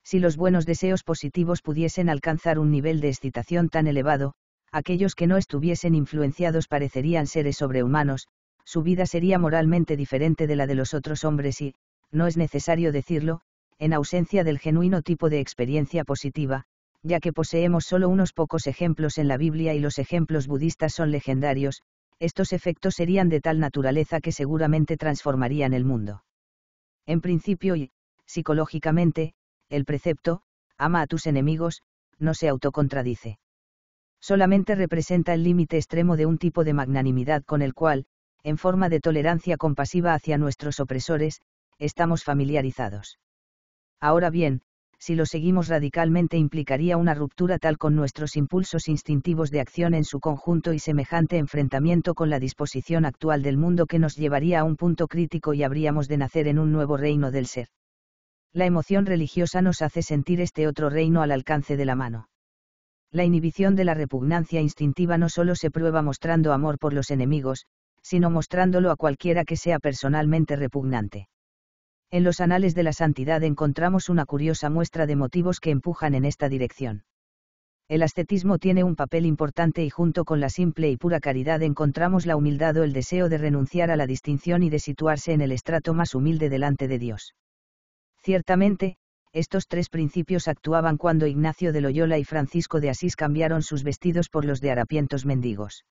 Si los buenos deseos positivos pudiesen alcanzar un nivel de excitación tan elevado, aquellos que no estuviesen influenciados parecerían seres sobrehumanos, su vida sería moralmente diferente de la de los otros hombres y, no es necesario decirlo, en ausencia del genuino tipo de experiencia positiva, ya que poseemos solo unos pocos ejemplos en la Biblia y los ejemplos budistas son legendarios, estos efectos serían de tal naturaleza que seguramente transformarían el mundo. En principio y, psicológicamente, el precepto, ama a tus enemigos, no se autocontradice. Solamente representa el límite extremo de un tipo de magnanimidad con el cual, en forma de tolerancia compasiva hacia nuestros opresores, estamos familiarizados. Ahora bien, si lo seguimos radicalmente implicaría una ruptura tal con nuestros impulsos instintivos de acción en su conjunto y semejante enfrentamiento con la disposición actual del mundo que nos llevaría a un punto crítico y habríamos de nacer en un nuevo reino del ser. La emoción religiosa nos hace sentir este otro reino al alcance de la mano. La inhibición de la repugnancia instintiva no solo se prueba mostrando amor por los enemigos, sino mostrándolo a cualquiera que sea personalmente repugnante en los anales de la santidad encontramos una curiosa muestra de motivos que empujan en esta dirección. El ascetismo tiene un papel importante y junto con la simple y pura caridad encontramos la humildad o el deseo de renunciar a la distinción y de situarse en el estrato más humilde delante de Dios. Ciertamente, estos tres principios actuaban cuando Ignacio de Loyola y Francisco de Asís cambiaron sus vestidos por los de harapientos mendigos.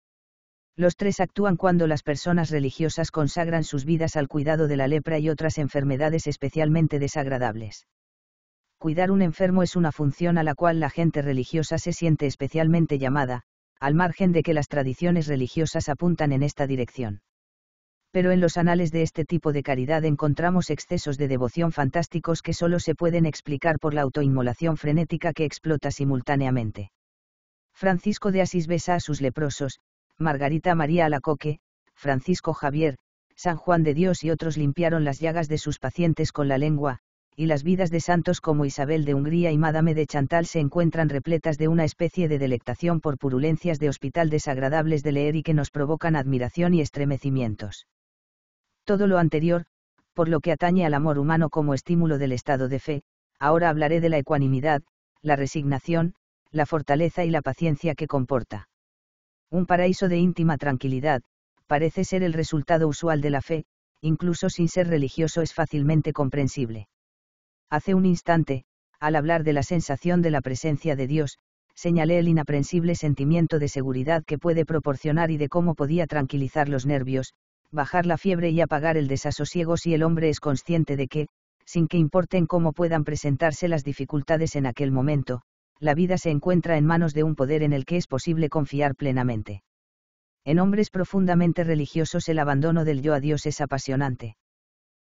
Los tres actúan cuando las personas religiosas consagran sus vidas al cuidado de la lepra y otras enfermedades especialmente desagradables. Cuidar un enfermo es una función a la cual la gente religiosa se siente especialmente llamada, al margen de que las tradiciones religiosas apuntan en esta dirección. Pero en los anales de este tipo de caridad encontramos excesos de devoción fantásticos que solo se pueden explicar por la autoinmolación frenética que explota simultáneamente. Francisco de Asís besa a sus leprosos, Margarita María Alacoque, Francisco Javier, San Juan de Dios y otros limpiaron las llagas de sus pacientes con la lengua, y las vidas de santos como Isabel de Hungría y Madame de Chantal se encuentran repletas de una especie de delectación por purulencias de hospital desagradables de leer y que nos provocan admiración y estremecimientos. Todo lo anterior, por lo que atañe al amor humano como estímulo del estado de fe, ahora hablaré de la ecuanimidad, la resignación, la fortaleza y la paciencia que comporta. Un paraíso de íntima tranquilidad, parece ser el resultado usual de la fe, incluso sin ser religioso es fácilmente comprensible. Hace un instante, al hablar de la sensación de la presencia de Dios, señalé el inaprensible sentimiento de seguridad que puede proporcionar y de cómo podía tranquilizar los nervios, bajar la fiebre y apagar el desasosiego si el hombre es consciente de que, sin que importen cómo puedan presentarse las dificultades en aquel momento, la vida se encuentra en manos de un poder en el que es posible confiar plenamente. En hombres profundamente religiosos el abandono del yo a Dios es apasionante.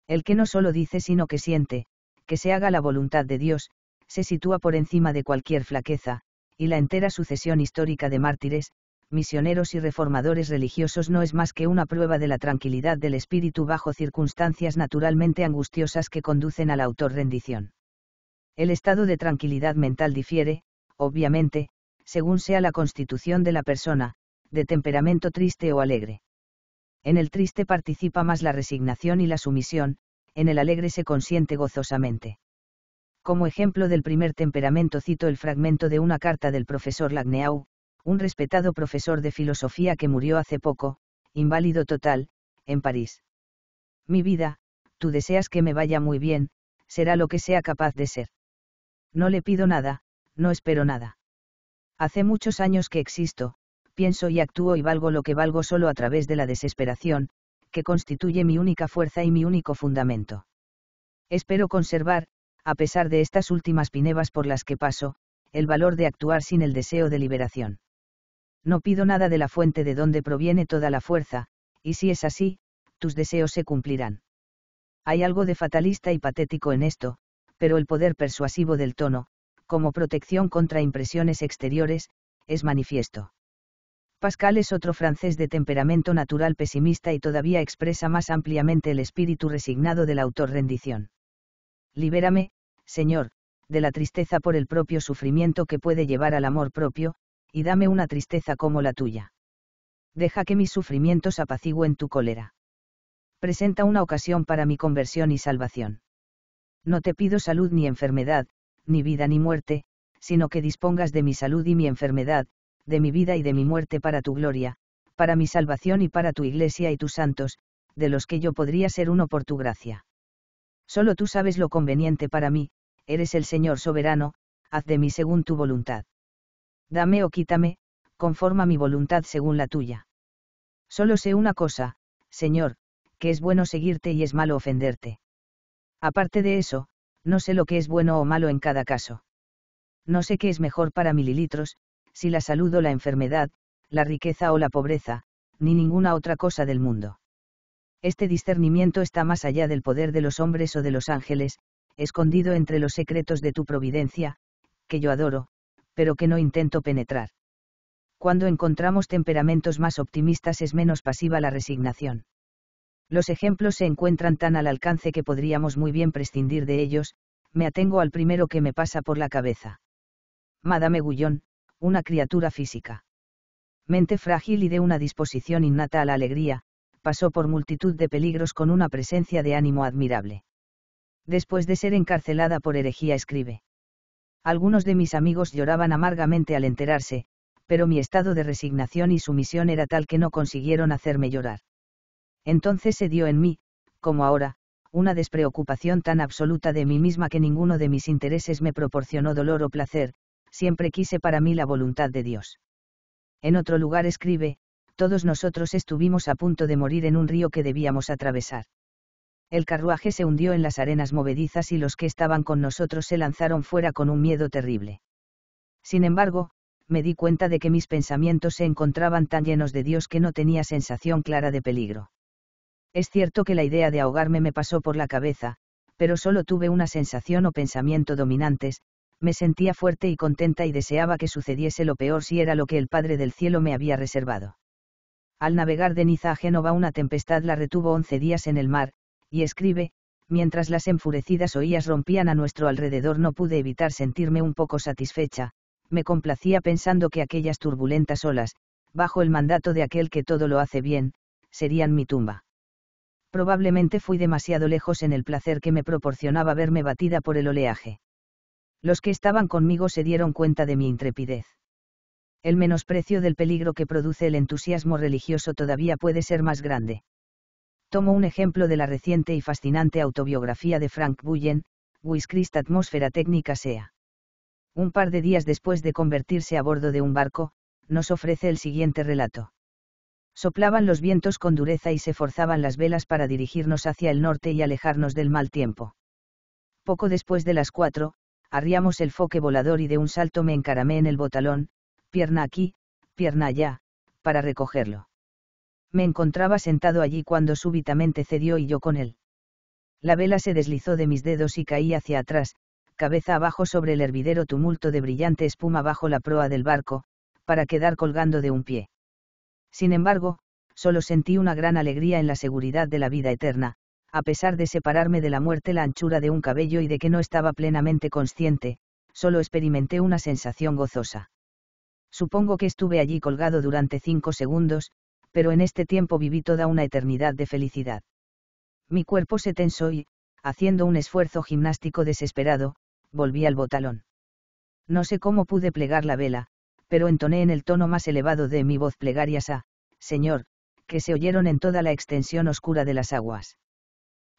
El que no solo dice sino que siente, que se haga la voluntad de Dios, se sitúa por encima de cualquier flaqueza, y la entera sucesión histórica de mártires, misioneros y reformadores religiosos no es más que una prueba de la tranquilidad del espíritu bajo circunstancias naturalmente angustiosas que conducen a la autorrendición. El estado de tranquilidad mental difiere, obviamente, según sea la constitución de la persona, de temperamento triste o alegre. En el triste participa más la resignación y la sumisión, en el alegre se consiente gozosamente. Como ejemplo del primer temperamento cito el fragmento de una carta del profesor Lagneau, un respetado profesor de filosofía que murió hace poco, inválido total, en París. Mi vida, tú deseas que me vaya muy bien, será lo que sea capaz de ser. No le pido nada, no espero nada. Hace muchos años que existo, pienso y actúo y valgo lo que valgo solo a través de la desesperación, que constituye mi única fuerza y mi único fundamento. Espero conservar, a pesar de estas últimas pinevas por las que paso, el valor de actuar sin el deseo de liberación. No pido nada de la fuente de donde proviene toda la fuerza, y si es así, tus deseos se cumplirán. Hay algo de fatalista y patético en esto, pero el poder persuasivo del tono, como protección contra impresiones exteriores, es manifiesto. Pascal es otro francés de temperamento natural pesimista y todavía expresa más ampliamente el espíritu resignado de la autorrendición. Libérame, Señor, de la tristeza por el propio sufrimiento que puede llevar al amor propio, y dame una tristeza como la tuya. Deja que mis sufrimientos apacigüen tu cólera. Presenta una ocasión para mi conversión y salvación. No te pido salud ni enfermedad, ni vida ni muerte, sino que dispongas de mi salud y mi enfermedad, de mi vida y de mi muerte para tu gloria, para mi salvación y para tu iglesia y tus santos, de los que yo podría ser uno por tu gracia. Solo tú sabes lo conveniente para mí, eres el Señor soberano, haz de mí según tu voluntad. Dame o quítame, conforma mi voluntad según la tuya. Solo sé una cosa, Señor, que es bueno seguirte y es malo ofenderte. Aparte de eso, no sé lo que es bueno o malo en cada caso. No sé qué es mejor para mililitros, si la salud o la enfermedad, la riqueza o la pobreza, ni ninguna otra cosa del mundo. Este discernimiento está más allá del poder de los hombres o de los ángeles, escondido entre los secretos de tu providencia, que yo adoro, pero que no intento penetrar. Cuando encontramos temperamentos más optimistas es menos pasiva la resignación. Los ejemplos se encuentran tan al alcance que podríamos muy bien prescindir de ellos, me atengo al primero que me pasa por la cabeza. Madame Gullón, una criatura física. Mente frágil y de una disposición innata a la alegría, pasó por multitud de peligros con una presencia de ánimo admirable. Después de ser encarcelada por herejía escribe. Algunos de mis amigos lloraban amargamente al enterarse, pero mi estado de resignación y sumisión era tal que no consiguieron hacerme llorar. Entonces se dio en mí, como ahora, una despreocupación tan absoluta de mí misma que ninguno de mis intereses me proporcionó dolor o placer, siempre quise para mí la voluntad de Dios. En otro lugar escribe, todos nosotros estuvimos a punto de morir en un río que debíamos atravesar. El carruaje se hundió en las arenas movedizas y los que estaban con nosotros se lanzaron fuera con un miedo terrible. Sin embargo, me di cuenta de que mis pensamientos se encontraban tan llenos de Dios que no tenía sensación clara de peligro. Es cierto que la idea de ahogarme me pasó por la cabeza, pero solo tuve una sensación o pensamiento dominantes, me sentía fuerte y contenta y deseaba que sucediese lo peor si era lo que el Padre del Cielo me había reservado. Al navegar de Niza a Génova una tempestad la retuvo once días en el mar, y escribe, mientras las enfurecidas oías rompían a nuestro alrededor no pude evitar sentirme un poco satisfecha, me complacía pensando que aquellas turbulentas olas, bajo el mandato de aquel que todo lo hace bien, serían mi tumba probablemente fui demasiado lejos en el placer que me proporcionaba verme batida por el oleaje. Los que estaban conmigo se dieron cuenta de mi intrepidez. El menosprecio del peligro que produce el entusiasmo religioso todavía puede ser más grande. Tomo un ejemplo de la reciente y fascinante autobiografía de Frank Bullen, Whiskrist Atmosfera Técnica SEA. Un par de días después de convertirse a bordo de un barco, nos ofrece el siguiente relato soplaban los vientos con dureza y se forzaban las velas para dirigirnos hacia el norte y alejarnos del mal tiempo. Poco después de las cuatro, arriamos el foque volador y de un salto me encaramé en el botalón, pierna aquí, pierna allá, para recogerlo. Me encontraba sentado allí cuando súbitamente cedió y yo con él. La vela se deslizó de mis dedos y caí hacia atrás, cabeza abajo sobre el hervidero tumulto de brillante espuma bajo la proa del barco, para quedar colgando de un pie. Sin embargo, solo sentí una gran alegría en la seguridad de la vida eterna, a pesar de separarme de la muerte la anchura de un cabello y de que no estaba plenamente consciente, solo experimenté una sensación gozosa. Supongo que estuve allí colgado durante cinco segundos, pero en este tiempo viví toda una eternidad de felicidad. Mi cuerpo se tensó y, haciendo un esfuerzo gimnástico desesperado, volví al botalón. No sé cómo pude plegar la vela, pero entoné en el tono más elevado de mi voz plegarias a, Señor, que se oyeron en toda la extensión oscura de las aguas.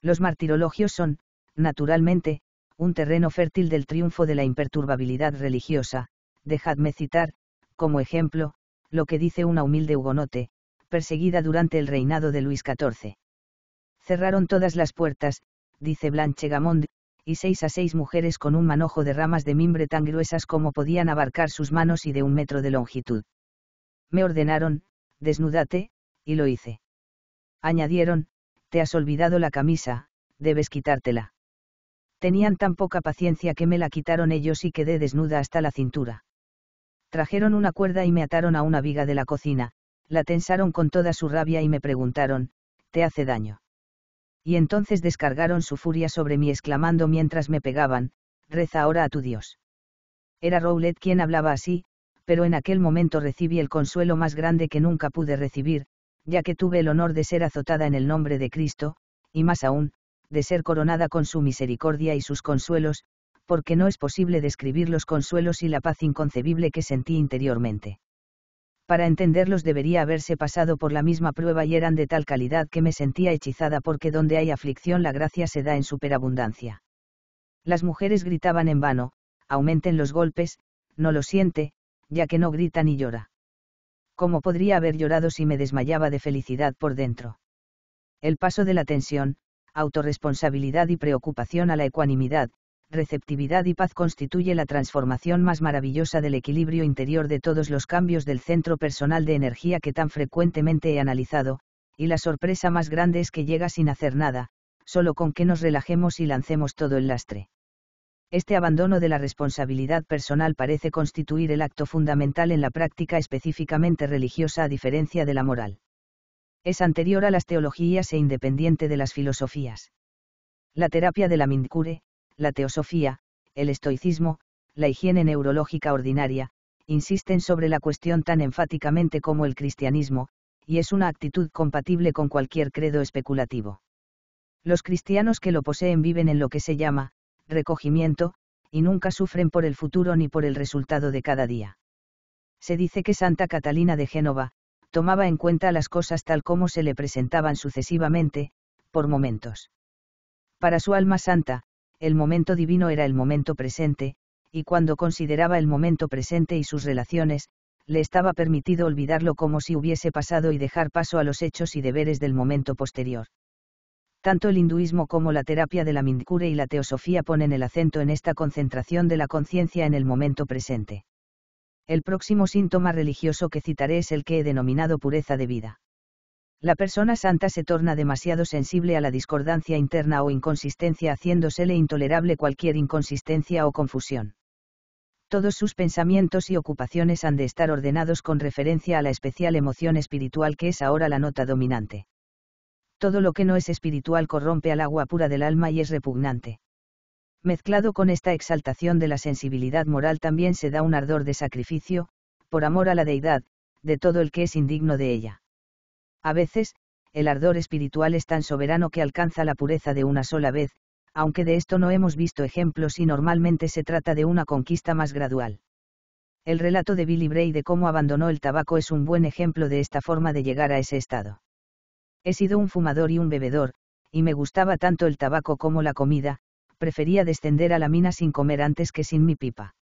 Los martirologios son, naturalmente, un terreno fértil del triunfo de la imperturbabilidad religiosa, dejadme citar, como ejemplo, lo que dice una humilde hugonote, perseguida durante el reinado de Luis XIV. Cerraron todas las puertas, dice Blanche Gamond, y seis a seis mujeres con un manojo de ramas de mimbre tan gruesas como podían abarcar sus manos y de un metro de longitud. Me ordenaron, desnúdate, y lo hice. Añadieron, te has olvidado la camisa, debes quitártela. Tenían tan poca paciencia que me la quitaron ellos y quedé desnuda hasta la cintura. Trajeron una cuerda y me ataron a una viga de la cocina, la tensaron con toda su rabia y me preguntaron, ¿te hace daño? y entonces descargaron su furia sobre mí exclamando mientras me pegaban, reza ahora a tu Dios. Era Rowlett quien hablaba así, pero en aquel momento recibí el consuelo más grande que nunca pude recibir, ya que tuve el honor de ser azotada en el nombre de Cristo, y más aún, de ser coronada con su misericordia y sus consuelos, porque no es posible describir los consuelos y la paz inconcebible que sentí interiormente para entenderlos debería haberse pasado por la misma prueba y eran de tal calidad que me sentía hechizada porque donde hay aflicción la gracia se da en superabundancia. Las mujeres gritaban en vano, aumenten los golpes, no lo siente, ya que no grita ni llora. ¿Cómo podría haber llorado si me desmayaba de felicidad por dentro? El paso de la tensión, autorresponsabilidad y preocupación a la ecuanimidad, receptividad y paz constituye la transformación más maravillosa del equilibrio interior de todos los cambios del centro personal de energía que tan frecuentemente he analizado, y la sorpresa más grande es que llega sin hacer nada, solo con que nos relajemos y lancemos todo el lastre. Este abandono de la responsabilidad personal parece constituir el acto fundamental en la práctica específicamente religiosa a diferencia de la moral. Es anterior a las teologías e independiente de las filosofías. La terapia de la Mindcure, la teosofía, el estoicismo, la higiene neurológica ordinaria, insisten sobre la cuestión tan enfáticamente como el cristianismo, y es una actitud compatible con cualquier credo especulativo. Los cristianos que lo poseen viven en lo que se llama, recogimiento, y nunca sufren por el futuro ni por el resultado de cada día. Se dice que Santa Catalina de Génova, tomaba en cuenta las cosas tal como se le presentaban sucesivamente, por momentos. Para su alma santa, el momento divino era el momento presente, y cuando consideraba el momento presente y sus relaciones, le estaba permitido olvidarlo como si hubiese pasado y dejar paso a los hechos y deberes del momento posterior. Tanto el hinduismo como la terapia de la mindcure y la teosofía ponen el acento en esta concentración de la conciencia en el momento presente. El próximo síntoma religioso que citaré es el que he denominado pureza de vida la persona santa se torna demasiado sensible a la discordancia interna o inconsistencia haciéndosele intolerable cualquier inconsistencia o confusión. Todos sus pensamientos y ocupaciones han de estar ordenados con referencia a la especial emoción espiritual que es ahora la nota dominante. Todo lo que no es espiritual corrompe al agua pura del alma y es repugnante. Mezclado con esta exaltación de la sensibilidad moral también se da un ardor de sacrificio, por amor a la deidad, de todo el que es indigno de ella a veces, el ardor espiritual es tan soberano que alcanza la pureza de una sola vez, aunque de esto no hemos visto ejemplos y normalmente se trata de una conquista más gradual. El relato de Billy Bray de cómo abandonó el tabaco es un buen ejemplo de esta forma de llegar a ese estado. He sido un fumador y un bebedor, y me gustaba tanto el tabaco como la comida, prefería descender a la mina sin comer antes que sin mi pipa.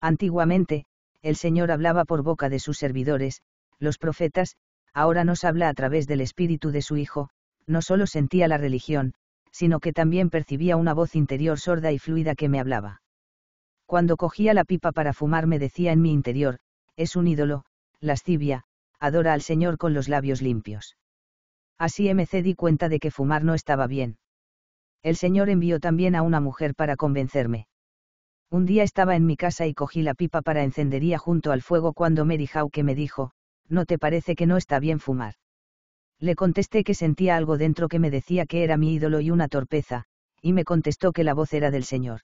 Antiguamente, el Señor hablaba por boca de sus servidores, los profetas, ahora nos habla a través del espíritu de su Hijo, no solo sentía la religión, sino que también percibía una voz interior sorda y fluida que me hablaba. Cuando cogía la pipa para fumar me decía en mi interior, es un ídolo, lascivia, adora al Señor con los labios limpios. Así me di cuenta de que fumar no estaba bien. El Señor envió también a una mujer para convencerme. Un día estaba en mi casa y cogí la pipa para encendería junto al fuego cuando Mary Hawke me dijo, ¿no te parece que no está bien fumar? Le contesté que sentía algo dentro que me decía que era mi ídolo y una torpeza, y me contestó que la voz era del Señor.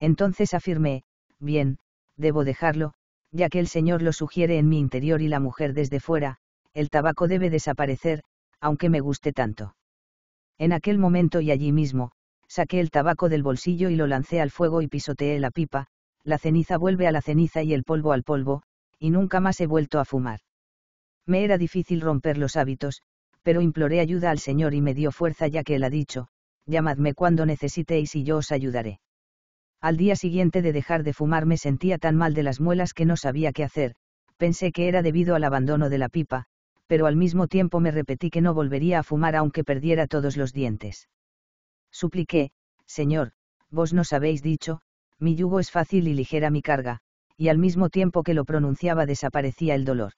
Entonces afirmé, bien, debo dejarlo, ya que el Señor lo sugiere en mi interior y la mujer desde fuera, el tabaco debe desaparecer, aunque me guste tanto. En aquel momento y allí mismo, saqué el tabaco del bolsillo y lo lancé al fuego y pisoteé la pipa, la ceniza vuelve a la ceniza y el polvo al polvo, y nunca más he vuelto a fumar. Me era difícil romper los hábitos, pero imploré ayuda al Señor y me dio fuerza ya que Él ha dicho, llamadme cuando necesitéis y yo os ayudaré. Al día siguiente de dejar de fumar me sentía tan mal de las muelas que no sabía qué hacer, pensé que era debido al abandono de la pipa, pero al mismo tiempo me repetí que no volvería a fumar aunque perdiera todos los dientes. Supliqué, Señor, vos nos habéis dicho, mi yugo es fácil y ligera mi carga, y al mismo tiempo que lo pronunciaba desaparecía el dolor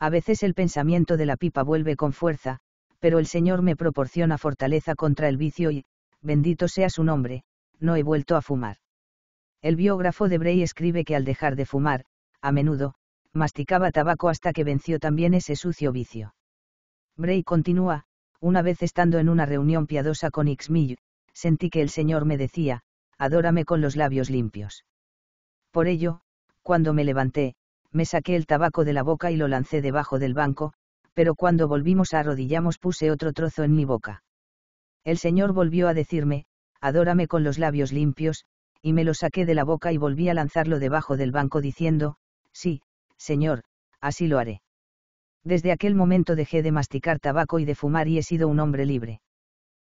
a veces el pensamiento de la pipa vuelve con fuerza, pero el Señor me proporciona fortaleza contra el vicio y, bendito sea su nombre, no he vuelto a fumar. El biógrafo de Bray escribe que al dejar de fumar, a menudo, masticaba tabaco hasta que venció también ese sucio vicio. Bray continúa, una vez estando en una reunión piadosa con Ixmill, sentí que el Señor me decía, adórame con los labios limpios. Por ello, cuando me levanté, me saqué el tabaco de la boca y lo lancé debajo del banco, pero cuando volvimos a arrodillamos puse otro trozo en mi boca. El Señor volvió a decirme, adórame con los labios limpios, y me lo saqué de la boca y volví a lanzarlo debajo del banco diciendo, sí, Señor, así lo haré. Desde aquel momento dejé de masticar tabaco y de fumar y he sido un hombre libre.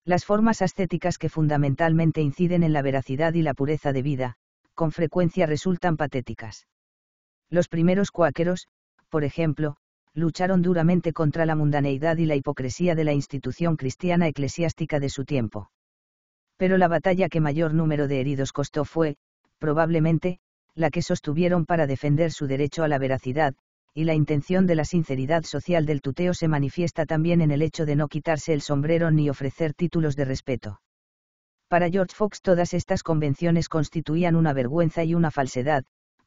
Las formas ascéticas que fundamentalmente inciden en la veracidad y la pureza de vida, con frecuencia resultan patéticas. Los primeros cuáqueros, por ejemplo, lucharon duramente contra la mundaneidad y la hipocresía de la institución cristiana eclesiástica de su tiempo. Pero la batalla que mayor número de heridos costó fue, probablemente, la que sostuvieron para defender su derecho a la veracidad, y la intención de la sinceridad social del tuteo se manifiesta también en el hecho de no quitarse el sombrero ni ofrecer títulos de respeto. Para George Fox todas estas convenciones constituían una vergüenza y una falsedad,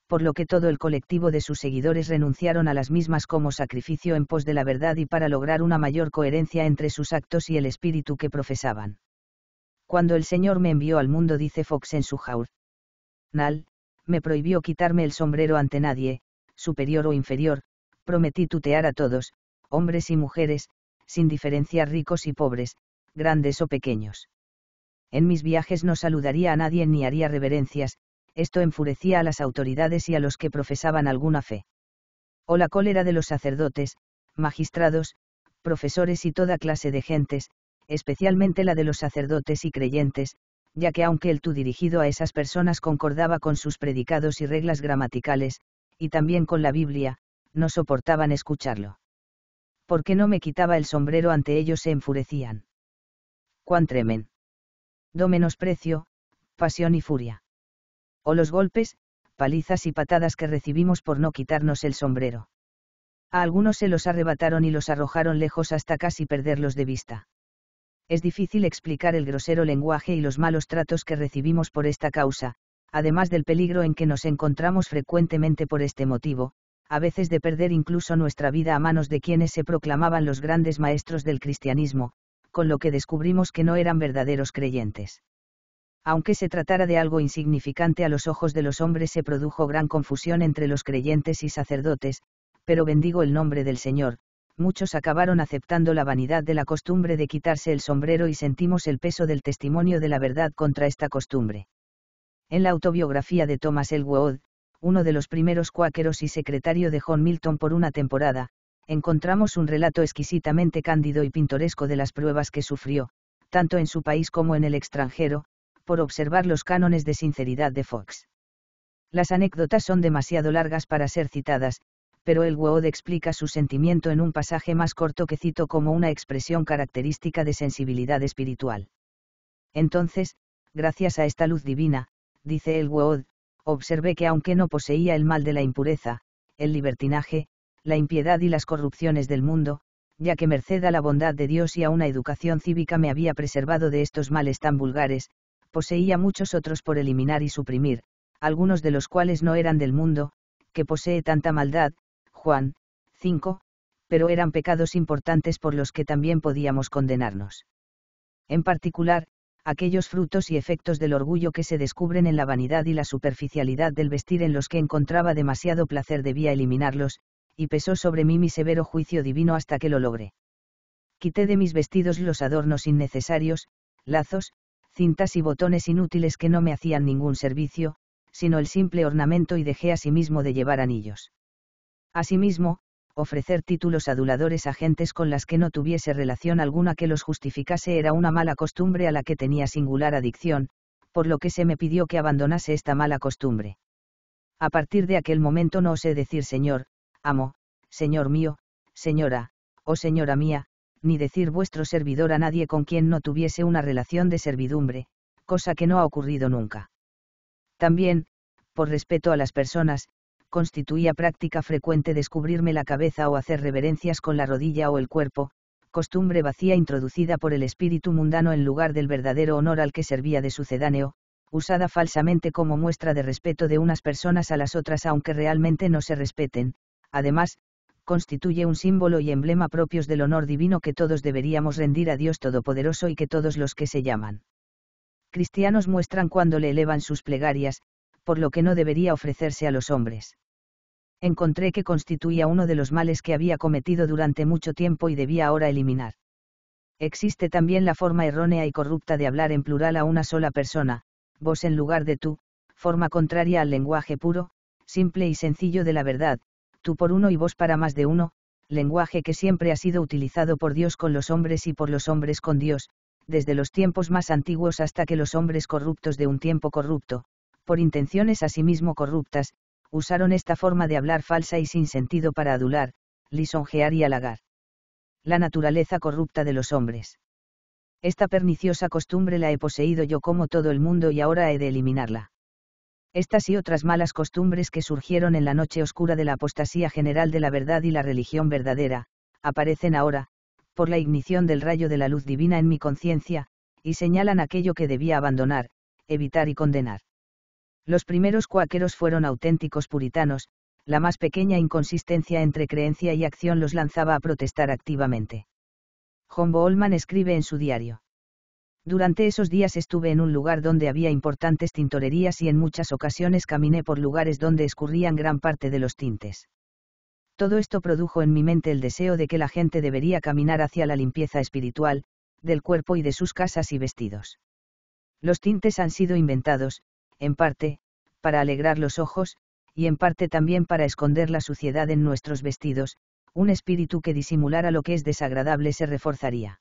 por lo que todo el colectivo de sus seguidores renunciaron a las mismas como sacrificio en pos de la verdad y para lograr una mayor coherencia entre sus actos y el espíritu que profesaban. Cuando el Señor me envió al mundo, dice Fox en su jaur. Nal, me prohibió quitarme el sombrero ante nadie, superior o inferior, prometí tutear a todos, hombres y mujeres, sin diferencia ricos y pobres, grandes o pequeños. En mis viajes no saludaría a nadie ni haría reverencias, esto enfurecía a las autoridades y a los que profesaban alguna fe. O la cólera de los sacerdotes, magistrados, profesores y toda clase de gentes, especialmente la de los sacerdotes y creyentes, ya que aunque el tú dirigido a esas personas concordaba con sus predicados y reglas gramaticales, y también con la Biblia, no soportaban escucharlo. Porque no me quitaba el sombrero ante ellos se enfurecían? Cuán tremen. Do menosprecio, pasión y furia. O los golpes, palizas y patadas que recibimos por no quitarnos el sombrero. A algunos se los arrebataron y los arrojaron lejos hasta casi perderlos de vista. Es difícil explicar el grosero lenguaje y los malos tratos que recibimos por esta causa, además del peligro en que nos encontramos frecuentemente por este motivo, a veces de perder incluso nuestra vida a manos de quienes se proclamaban los grandes maestros del cristianismo, con lo que descubrimos que no eran verdaderos creyentes aunque se tratara de algo insignificante a los ojos de los hombres se produjo gran confusión entre los creyentes y sacerdotes, pero bendigo el nombre del Señor, muchos acabaron aceptando la vanidad de la costumbre de quitarse el sombrero y sentimos el peso del testimonio de la verdad contra esta costumbre. En la autobiografía de Thomas Elwood, uno de los primeros cuáqueros y secretario de John Milton por una temporada, encontramos un relato exquisitamente cándido y pintoresco de las pruebas que sufrió, tanto en su país como en el extranjero, por observar los cánones de sinceridad de Fox. Las anécdotas son demasiado largas para ser citadas, pero el Wood explica su sentimiento en un pasaje más corto que cito como una expresión característica de sensibilidad espiritual. Entonces, gracias a esta luz divina, dice el Wood, observé que aunque no poseía el mal de la impureza, el libertinaje, la impiedad y las corrupciones del mundo, ya que merced a la bondad de Dios y a una educación cívica me había preservado de estos males tan vulgares, poseía muchos otros por eliminar y suprimir, algunos de los cuales no eran del mundo, que posee tanta maldad, Juan 5, pero eran pecados importantes por los que también podíamos condenarnos. En particular, aquellos frutos y efectos del orgullo que se descubren en la vanidad y la superficialidad del vestir en los que encontraba demasiado placer debía eliminarlos, y pesó sobre mí mi severo juicio divino hasta que lo logré. Quité de mis vestidos los adornos innecesarios, lazos, cintas y botones inútiles que no me hacían ningún servicio, sino el simple ornamento y dejé mismo de llevar anillos. Asimismo, ofrecer títulos aduladores a gentes con las que no tuviese relación alguna que los justificase era una mala costumbre a la que tenía singular adicción, por lo que se me pidió que abandonase esta mala costumbre. A partir de aquel momento no osé decir Señor, amo, Señor mío, Señora, o Señora mía, ni decir vuestro servidor a nadie con quien no tuviese una relación de servidumbre, cosa que no ha ocurrido nunca. También, por respeto a las personas, constituía práctica frecuente descubrirme la cabeza o hacer reverencias con la rodilla o el cuerpo, costumbre vacía introducida por el espíritu mundano en lugar del verdadero honor al que servía de sucedáneo, usada falsamente como muestra de respeto de unas personas a las otras aunque realmente no se respeten, además, constituye un símbolo y emblema propios del honor divino que todos deberíamos rendir a Dios Todopoderoso y que todos los que se llaman cristianos muestran cuando le elevan sus plegarias, por lo que no debería ofrecerse a los hombres. Encontré que constituía uno de los males que había cometido durante mucho tiempo y debía ahora eliminar. Existe también la forma errónea y corrupta de hablar en plural a una sola persona, vos en lugar de tú, forma contraria al lenguaje puro, simple y sencillo de la verdad, tú por uno y vos para más de uno, lenguaje que siempre ha sido utilizado por Dios con los hombres y por los hombres con Dios, desde los tiempos más antiguos hasta que los hombres corruptos de un tiempo corrupto, por intenciones asimismo corruptas, usaron esta forma de hablar falsa y sin sentido para adular, lisonjear y halagar. La naturaleza corrupta de los hombres. Esta perniciosa costumbre la he poseído yo como todo el mundo y ahora he de eliminarla. Estas y otras malas costumbres que surgieron en la noche oscura de la apostasía general de la verdad y la religión verdadera, aparecen ahora, por la ignición del rayo de la luz divina en mi conciencia, y señalan aquello que debía abandonar, evitar y condenar. Los primeros cuáqueros fueron auténticos puritanos, la más pequeña inconsistencia entre creencia y acción los lanzaba a protestar activamente. John Bollman escribe en su diario. Durante esos días estuve en un lugar donde había importantes tintorerías y en muchas ocasiones caminé por lugares donde escurrían gran parte de los tintes. Todo esto produjo en mi mente el deseo de que la gente debería caminar hacia la limpieza espiritual, del cuerpo y de sus casas y vestidos. Los tintes han sido inventados, en parte, para alegrar los ojos, y en parte también para esconder la suciedad en nuestros vestidos, un espíritu que disimulara lo que es desagradable se reforzaría.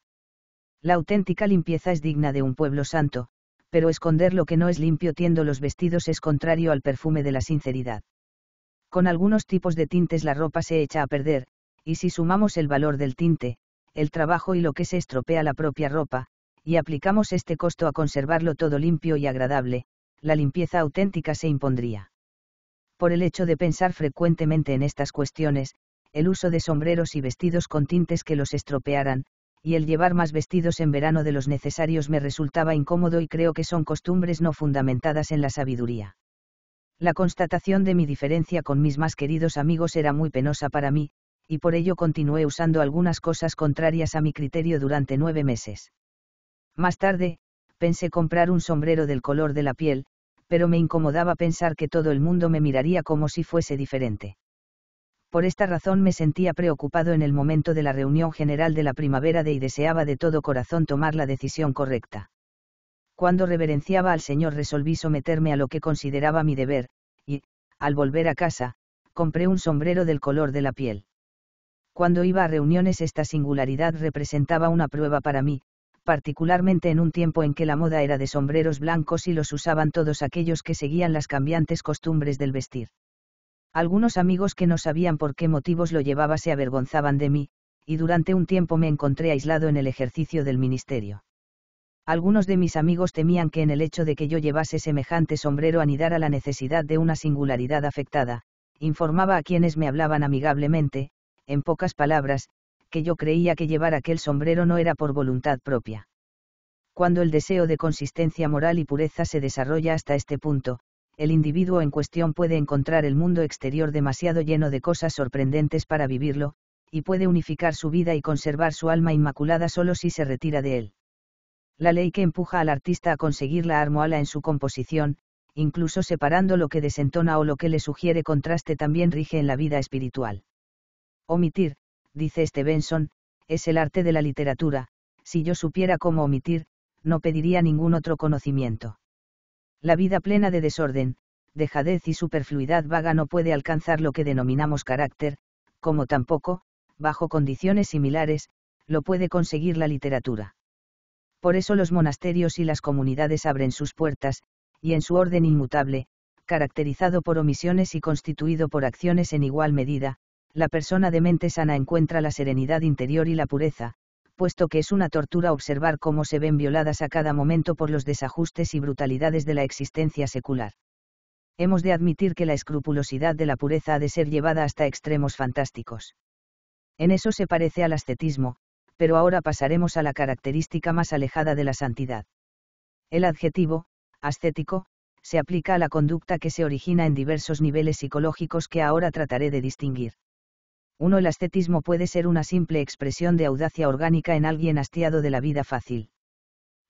La auténtica limpieza es digna de un pueblo santo, pero esconder lo que no es limpio tiendo los vestidos es contrario al perfume de la sinceridad. Con algunos tipos de tintes la ropa se echa a perder, y si sumamos el valor del tinte, el trabajo y lo que se estropea la propia ropa, y aplicamos este costo a conservarlo todo limpio y agradable, la limpieza auténtica se impondría. Por el hecho de pensar frecuentemente en estas cuestiones, el uso de sombreros y vestidos con tintes que los estropearan, y el llevar más vestidos en verano de los necesarios me resultaba incómodo y creo que son costumbres no fundamentadas en la sabiduría. La constatación de mi diferencia con mis más queridos amigos era muy penosa para mí, y por ello continué usando algunas cosas contrarias a mi criterio durante nueve meses. Más tarde, pensé comprar un sombrero del color de la piel, pero me incomodaba pensar que todo el mundo me miraría como si fuese diferente por esta razón me sentía preocupado en el momento de la reunión general de la primavera de y deseaba de todo corazón tomar la decisión correcta. Cuando reverenciaba al Señor resolví someterme a lo que consideraba mi deber, y, al volver a casa, compré un sombrero del color de la piel. Cuando iba a reuniones esta singularidad representaba una prueba para mí, particularmente en un tiempo en que la moda era de sombreros blancos y los usaban todos aquellos que seguían las cambiantes costumbres del vestir. Algunos amigos que no sabían por qué motivos lo llevaba se avergonzaban de mí, y durante un tiempo me encontré aislado en el ejercicio del ministerio. Algunos de mis amigos temían que en el hecho de que yo llevase semejante sombrero anidara la necesidad de una singularidad afectada, informaba a quienes me hablaban amigablemente, en pocas palabras, que yo creía que llevar aquel sombrero no era por voluntad propia. Cuando el deseo de consistencia moral y pureza se desarrolla hasta este punto, el individuo en cuestión puede encontrar el mundo exterior demasiado lleno de cosas sorprendentes para vivirlo, y puede unificar su vida y conservar su alma inmaculada solo si se retira de él. La ley que empuja al artista a conseguir la armoala en su composición, incluso separando lo que desentona o lo que le sugiere contraste también rige en la vida espiritual. Omitir, dice Stevenson, es el arte de la literatura, si yo supiera cómo omitir, no pediría ningún otro conocimiento. La vida plena de desorden, dejadez y superfluidad vaga no puede alcanzar lo que denominamos carácter, como tampoco, bajo condiciones similares, lo puede conseguir la literatura. Por eso los monasterios y las comunidades abren sus puertas, y en su orden inmutable, caracterizado por omisiones y constituido por acciones en igual medida, la persona de mente sana encuentra la serenidad interior y la pureza, puesto que es una tortura observar cómo se ven violadas a cada momento por los desajustes y brutalidades de la existencia secular. Hemos de admitir que la escrupulosidad de la pureza ha de ser llevada hasta extremos fantásticos. En eso se parece al ascetismo, pero ahora pasaremos a la característica más alejada de la santidad. El adjetivo, ascético, se aplica a la conducta que se origina en diversos niveles psicológicos que ahora trataré de distinguir. 1. El ascetismo puede ser una simple expresión de audacia orgánica en alguien hastiado de la vida fácil.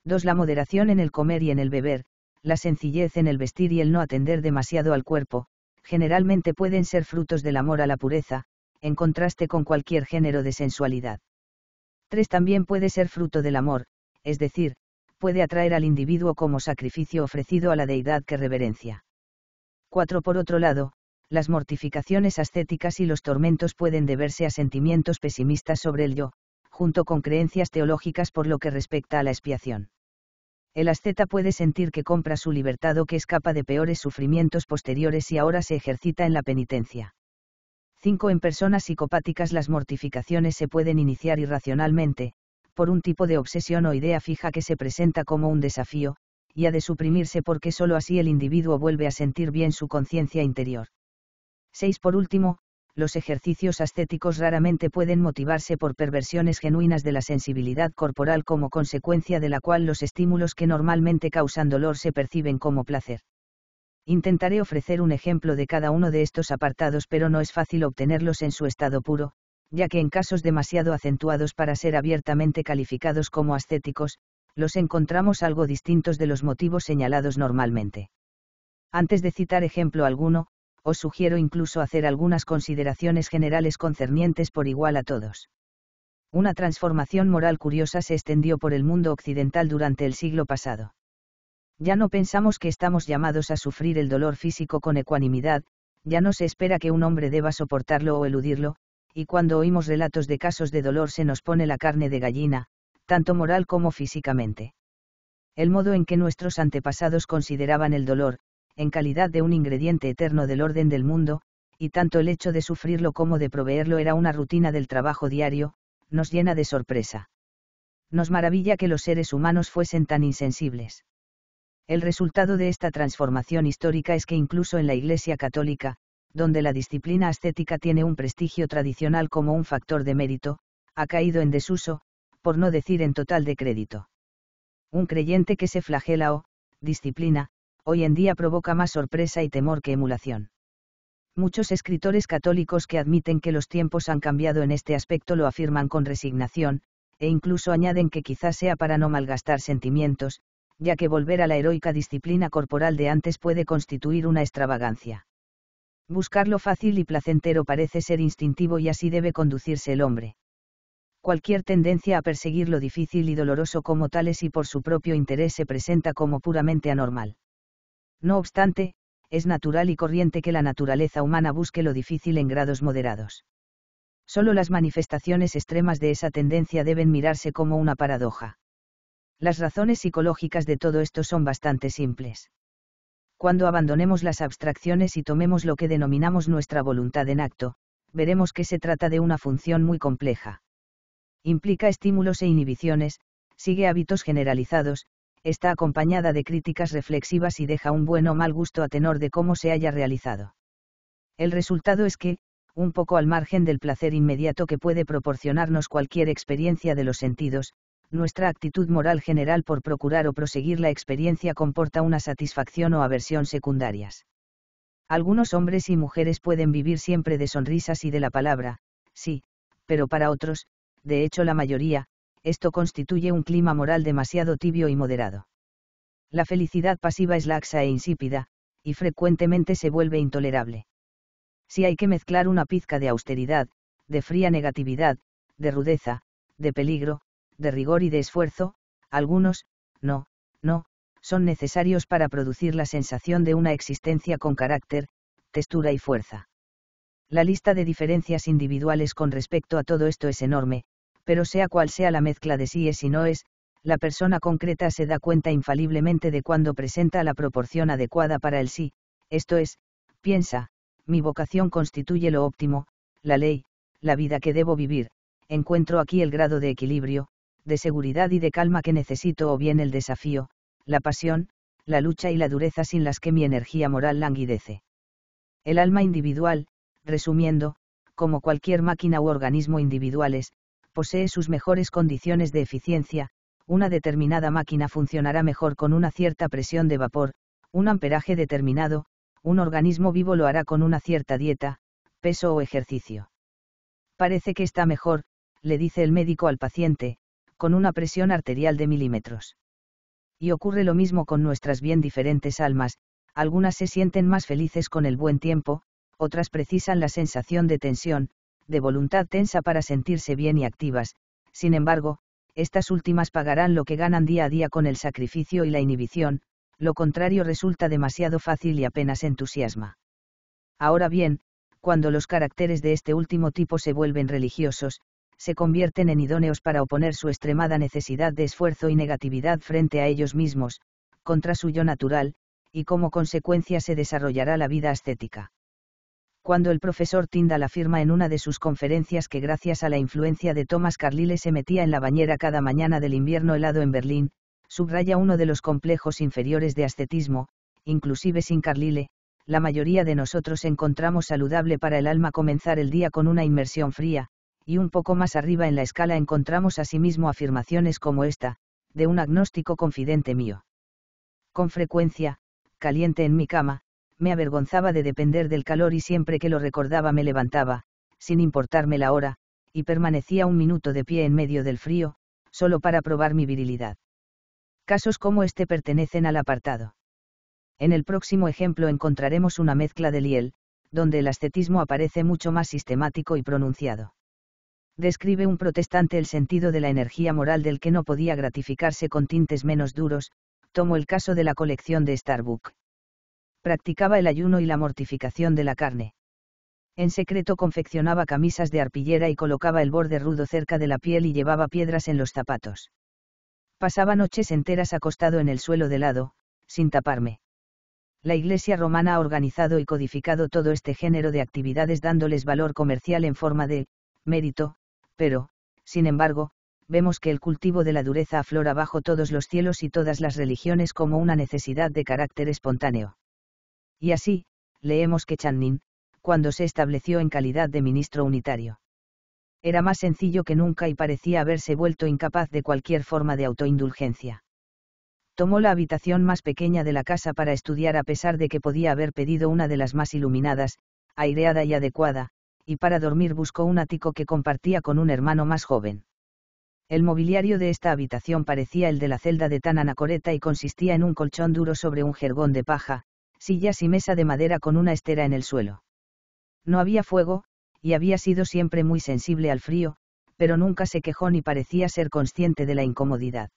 2. La moderación en el comer y en el beber, la sencillez en el vestir y el no atender demasiado al cuerpo, generalmente pueden ser frutos del amor a la pureza, en contraste con cualquier género de sensualidad. 3. También puede ser fruto del amor, es decir, puede atraer al individuo como sacrificio ofrecido a la deidad que reverencia. 4. Por otro lado, las mortificaciones ascéticas y los tormentos pueden deberse a sentimientos pesimistas sobre el yo, junto con creencias teológicas por lo que respecta a la expiación. El asceta puede sentir que compra su libertad o que escapa de peores sufrimientos posteriores y ahora se ejercita en la penitencia. 5. En personas psicopáticas las mortificaciones se pueden iniciar irracionalmente, por un tipo de obsesión o idea fija que se presenta como un desafío, y ha de suprimirse porque sólo así el individuo vuelve a sentir bien su conciencia interior. 6. Por último, los ejercicios ascéticos raramente pueden motivarse por perversiones genuinas de la sensibilidad corporal como consecuencia de la cual los estímulos que normalmente causan dolor se perciben como placer. Intentaré ofrecer un ejemplo de cada uno de estos apartados pero no es fácil obtenerlos en su estado puro, ya que en casos demasiado acentuados para ser abiertamente calificados como ascéticos, los encontramos algo distintos de los motivos señalados normalmente. Antes de citar ejemplo alguno, os sugiero incluso hacer algunas consideraciones generales concernientes por igual a todos. Una transformación moral curiosa se extendió por el mundo occidental durante el siglo pasado. Ya no pensamos que estamos llamados a sufrir el dolor físico con ecuanimidad, ya no se espera que un hombre deba soportarlo o eludirlo, y cuando oímos relatos de casos de dolor se nos pone la carne de gallina, tanto moral como físicamente. El modo en que nuestros antepasados consideraban el dolor, en calidad de un ingrediente eterno del orden del mundo, y tanto el hecho de sufrirlo como de proveerlo era una rutina del trabajo diario, nos llena de sorpresa. Nos maravilla que los seres humanos fuesen tan insensibles. El resultado de esta transformación histórica es que incluso en la Iglesia Católica, donde la disciplina ascética tiene un prestigio tradicional como un factor de mérito, ha caído en desuso, por no decir en total de crédito. Un creyente que se flagela o, disciplina, hoy en día provoca más sorpresa y temor que emulación. Muchos escritores católicos que admiten que los tiempos han cambiado en este aspecto lo afirman con resignación, e incluso añaden que quizás sea para no malgastar sentimientos, ya que volver a la heroica disciplina corporal de antes puede constituir una extravagancia. Buscar lo fácil y placentero parece ser instintivo y así debe conducirse el hombre. Cualquier tendencia a perseguir lo difícil y doloroso como tales y por su propio interés se presenta como puramente anormal. No obstante, es natural y corriente que la naturaleza humana busque lo difícil en grados moderados. Solo las manifestaciones extremas de esa tendencia deben mirarse como una paradoja. Las razones psicológicas de todo esto son bastante simples. Cuando abandonemos las abstracciones y tomemos lo que denominamos nuestra voluntad en acto, veremos que se trata de una función muy compleja. Implica estímulos e inhibiciones, sigue hábitos generalizados, está acompañada de críticas reflexivas y deja un buen o mal gusto a tenor de cómo se haya realizado. El resultado es que, un poco al margen del placer inmediato que puede proporcionarnos cualquier experiencia de los sentidos, nuestra actitud moral general por procurar o proseguir la experiencia comporta una satisfacción o aversión secundarias. Algunos hombres y mujeres pueden vivir siempre de sonrisas y de la palabra, sí, pero para otros, de hecho la mayoría, esto constituye un clima moral demasiado tibio y moderado. La felicidad pasiva es laxa e insípida, y frecuentemente se vuelve intolerable. Si hay que mezclar una pizca de austeridad, de fría negatividad, de rudeza, de peligro, de rigor y de esfuerzo, algunos, no, no, son necesarios para producir la sensación de una existencia con carácter, textura y fuerza. La lista de diferencias individuales con respecto a todo esto es enorme, pero sea cual sea la mezcla de sí es y no es, la persona concreta se da cuenta infaliblemente de cuando presenta la proporción adecuada para el sí, esto es, piensa, mi vocación constituye lo óptimo, la ley, la vida que debo vivir, encuentro aquí el grado de equilibrio, de seguridad y de calma que necesito o bien el desafío, la pasión, la lucha y la dureza sin las que mi energía moral languidece. El alma individual, resumiendo, como cualquier máquina u organismo individuales, posee sus mejores condiciones de eficiencia, una determinada máquina funcionará mejor con una cierta presión de vapor, un amperaje determinado, un organismo vivo lo hará con una cierta dieta, peso o ejercicio. Parece que está mejor, le dice el médico al paciente, con una presión arterial de milímetros. Y ocurre lo mismo con nuestras bien diferentes almas, algunas se sienten más felices con el buen tiempo, otras precisan la sensación de tensión, de voluntad tensa para sentirse bien y activas, sin embargo, estas últimas pagarán lo que ganan día a día con el sacrificio y la inhibición, lo contrario resulta demasiado fácil y apenas entusiasma. Ahora bien, cuando los caracteres de este último tipo se vuelven religiosos, se convierten en idóneos para oponer su extremada necesidad de esfuerzo y negatividad frente a ellos mismos, contra su yo natural, y como consecuencia se desarrollará la vida ascética cuando el profesor Tyndall afirma en una de sus conferencias que gracias a la influencia de Thomas Carlyle se metía en la bañera cada mañana del invierno helado en Berlín, subraya uno de los complejos inferiores de ascetismo, inclusive sin Carlyle, la mayoría de nosotros encontramos saludable para el alma comenzar el día con una inmersión fría, y un poco más arriba en la escala encontramos asimismo afirmaciones como esta, de un agnóstico confidente mío. Con frecuencia, caliente en mi cama, me avergonzaba de depender del calor y siempre que lo recordaba me levantaba, sin importarme la hora, y permanecía un minuto de pie en medio del frío, solo para probar mi virilidad. Casos como este pertenecen al apartado. En el próximo ejemplo encontraremos una mezcla de Liel, donde el ascetismo aparece mucho más sistemático y pronunciado. Describe un protestante el sentido de la energía moral del que no podía gratificarse con tintes menos duros, tomo el caso de la colección de Starbuck practicaba el ayuno y la mortificación de la carne. En secreto confeccionaba camisas de arpillera y colocaba el borde rudo cerca de la piel y llevaba piedras en los zapatos. Pasaba noches enteras acostado en el suelo de lado, sin taparme. La Iglesia romana ha organizado y codificado todo este género de actividades dándoles valor comercial en forma de mérito, pero, sin embargo, vemos que el cultivo de la dureza aflora bajo todos los cielos y todas las religiones como una necesidad de carácter espontáneo. Y así, leemos que Channin, cuando se estableció en calidad de ministro unitario, era más sencillo que nunca y parecía haberse vuelto incapaz de cualquier forma de autoindulgencia. Tomó la habitación más pequeña de la casa para estudiar a pesar de que podía haber pedido una de las más iluminadas, aireada y adecuada, y para dormir buscó un ático que compartía con un hermano más joven. El mobiliario de esta habitación parecía el de la celda de Tan Anacoreta y consistía en un colchón duro sobre un jergón de paja, sillas y mesa de madera con una estera en el suelo. No había fuego, y había sido siempre muy sensible al frío, pero nunca se quejó ni parecía ser consciente de la incomodidad.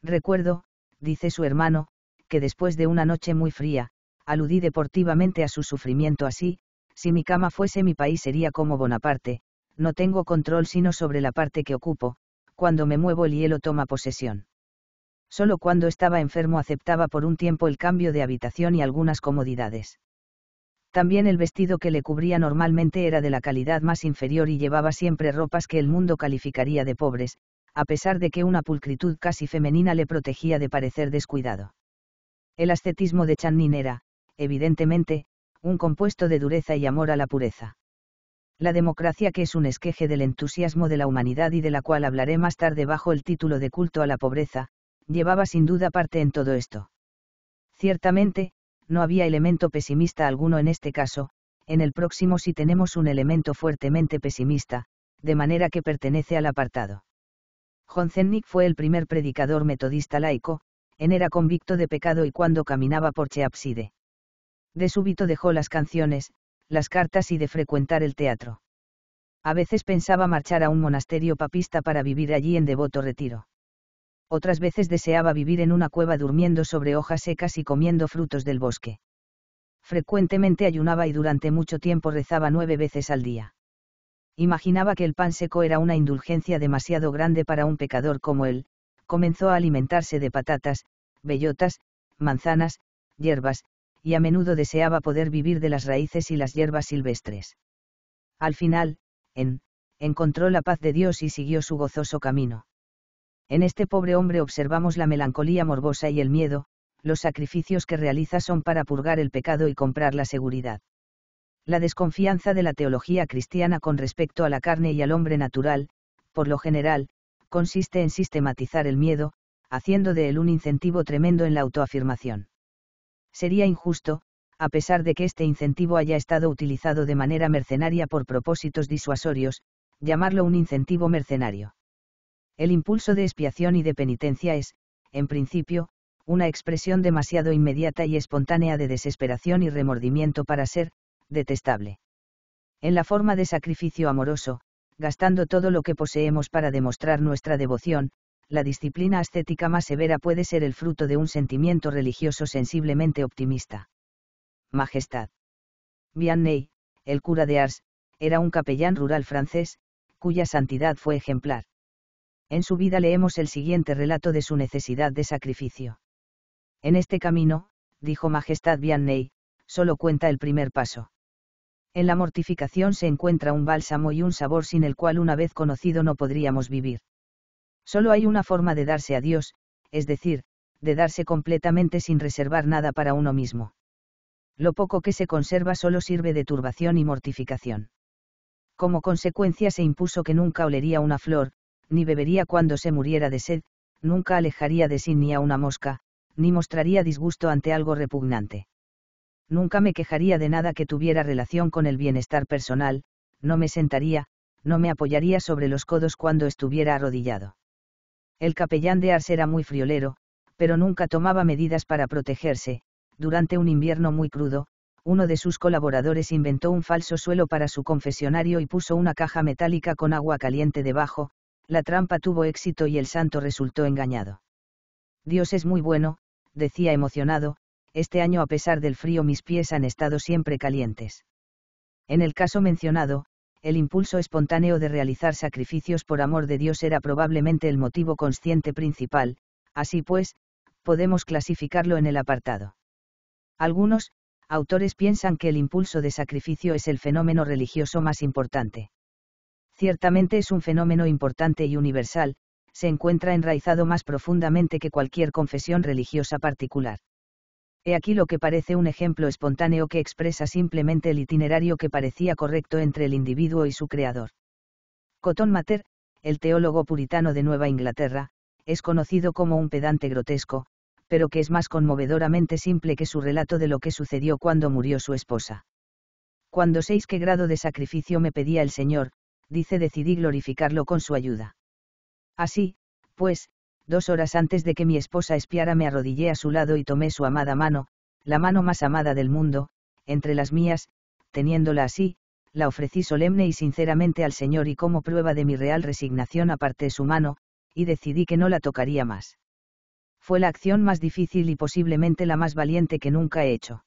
Recuerdo, dice su hermano, que después de una noche muy fría, aludí deportivamente a su sufrimiento así, si mi cama fuese mi país sería como Bonaparte, no tengo control sino sobre la parte que ocupo, cuando me muevo el hielo toma posesión. Sólo cuando estaba enfermo aceptaba por un tiempo el cambio de habitación y algunas comodidades. También el vestido que le cubría normalmente era de la calidad más inferior y llevaba siempre ropas que el mundo calificaría de pobres, a pesar de que una pulcritud casi femenina le protegía de parecer descuidado. El ascetismo de Channing era, evidentemente, un compuesto de dureza y amor a la pureza. La democracia que es un esqueje del entusiasmo de la humanidad y de la cual hablaré más tarde bajo el título de culto a la pobreza, llevaba sin duda parte en todo esto. Ciertamente, no había elemento pesimista alguno en este caso, en el próximo si tenemos un elemento fuertemente pesimista, de manera que pertenece al apartado. Honzennik fue el primer predicador metodista laico, en era convicto de pecado y cuando caminaba por Cheapside. De súbito dejó las canciones, las cartas y de frecuentar el teatro. A veces pensaba marchar a un monasterio papista para vivir allí en devoto retiro otras veces deseaba vivir en una cueva durmiendo sobre hojas secas y comiendo frutos del bosque. Frecuentemente ayunaba y durante mucho tiempo rezaba nueve veces al día. Imaginaba que el pan seco era una indulgencia demasiado grande para un pecador como él, comenzó a alimentarse de patatas, bellotas, manzanas, hierbas, y a menudo deseaba poder vivir de las raíces y las hierbas silvestres. Al final, en, encontró la paz de Dios y siguió su gozoso camino. En este pobre hombre observamos la melancolía morbosa y el miedo, los sacrificios que realiza son para purgar el pecado y comprar la seguridad. La desconfianza de la teología cristiana con respecto a la carne y al hombre natural, por lo general, consiste en sistematizar el miedo, haciendo de él un incentivo tremendo en la autoafirmación. Sería injusto, a pesar de que este incentivo haya estado utilizado de manera mercenaria por propósitos disuasorios, llamarlo un incentivo mercenario. El impulso de expiación y de penitencia es, en principio, una expresión demasiado inmediata y espontánea de desesperación y remordimiento para ser, detestable. En la forma de sacrificio amoroso, gastando todo lo que poseemos para demostrar nuestra devoción, la disciplina ascética más severa puede ser el fruto de un sentimiento religioso sensiblemente optimista. Majestad. Vianney, el cura de Ars, era un capellán rural francés, cuya santidad fue ejemplar. En su vida leemos el siguiente relato de su necesidad de sacrificio. En este camino, dijo Majestad Vianney, solo cuenta el primer paso. En la mortificación se encuentra un bálsamo y un sabor sin el cual una vez conocido no podríamos vivir. Solo hay una forma de darse a Dios, es decir, de darse completamente sin reservar nada para uno mismo. Lo poco que se conserva solo sirve de turbación y mortificación. Como consecuencia se impuso que nunca olería una flor, ni bebería cuando se muriera de sed, nunca alejaría de sí ni a una mosca, ni mostraría disgusto ante algo repugnante. Nunca me quejaría de nada que tuviera relación con el bienestar personal, no me sentaría, no me apoyaría sobre los codos cuando estuviera arrodillado. El capellán de Ars era muy friolero, pero nunca tomaba medidas para protegerse. Durante un invierno muy crudo, uno de sus colaboradores inventó un falso suelo para su confesionario y puso una caja metálica con agua caliente debajo, la trampa tuvo éxito y el santo resultó engañado. Dios es muy bueno, decía emocionado, este año a pesar del frío mis pies han estado siempre calientes. En el caso mencionado, el impulso espontáneo de realizar sacrificios por amor de Dios era probablemente el motivo consciente principal, así pues, podemos clasificarlo en el apartado. Algunos, autores piensan que el impulso de sacrificio es el fenómeno religioso más importante ciertamente es un fenómeno importante y universal, se encuentra enraizado más profundamente que cualquier confesión religiosa particular. He aquí lo que parece un ejemplo espontáneo que expresa simplemente el itinerario que parecía correcto entre el individuo y su creador. Cotton Mather, el teólogo puritano de Nueva Inglaterra, es conocido como un pedante grotesco, pero que es más conmovedoramente simple que su relato de lo que sucedió cuando murió su esposa. Cuando seis qué grado de sacrificio me pedía el Señor, dice decidí glorificarlo con su ayuda. Así, pues, dos horas antes de que mi esposa espiara me arrodillé a su lado y tomé su amada mano, la mano más amada del mundo, entre las mías, teniéndola así, la ofrecí solemne y sinceramente al Señor y como prueba de mi real resignación aparté su mano, y decidí que no la tocaría más. Fue la acción más difícil y posiblemente la más valiente que nunca he hecho.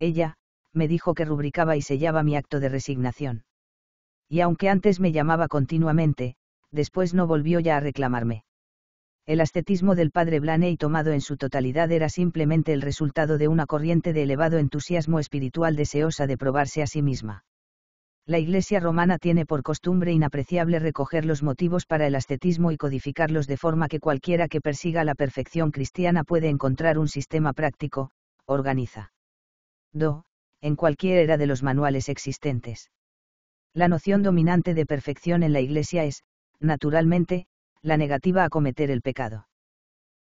Ella, me dijo que rubricaba y sellaba mi acto de resignación y aunque antes me llamaba continuamente, después no volvió ya a reclamarme. El ascetismo del padre Blaney tomado en su totalidad era simplemente el resultado de una corriente de elevado entusiasmo espiritual deseosa de probarse a sí misma. La Iglesia romana tiene por costumbre inapreciable recoger los motivos para el ascetismo y codificarlos de forma que cualquiera que persiga la perfección cristiana puede encontrar un sistema práctico, organiza. Do, en cualquier era de los manuales existentes. La noción dominante de perfección en la Iglesia es, naturalmente, la negativa a cometer el pecado.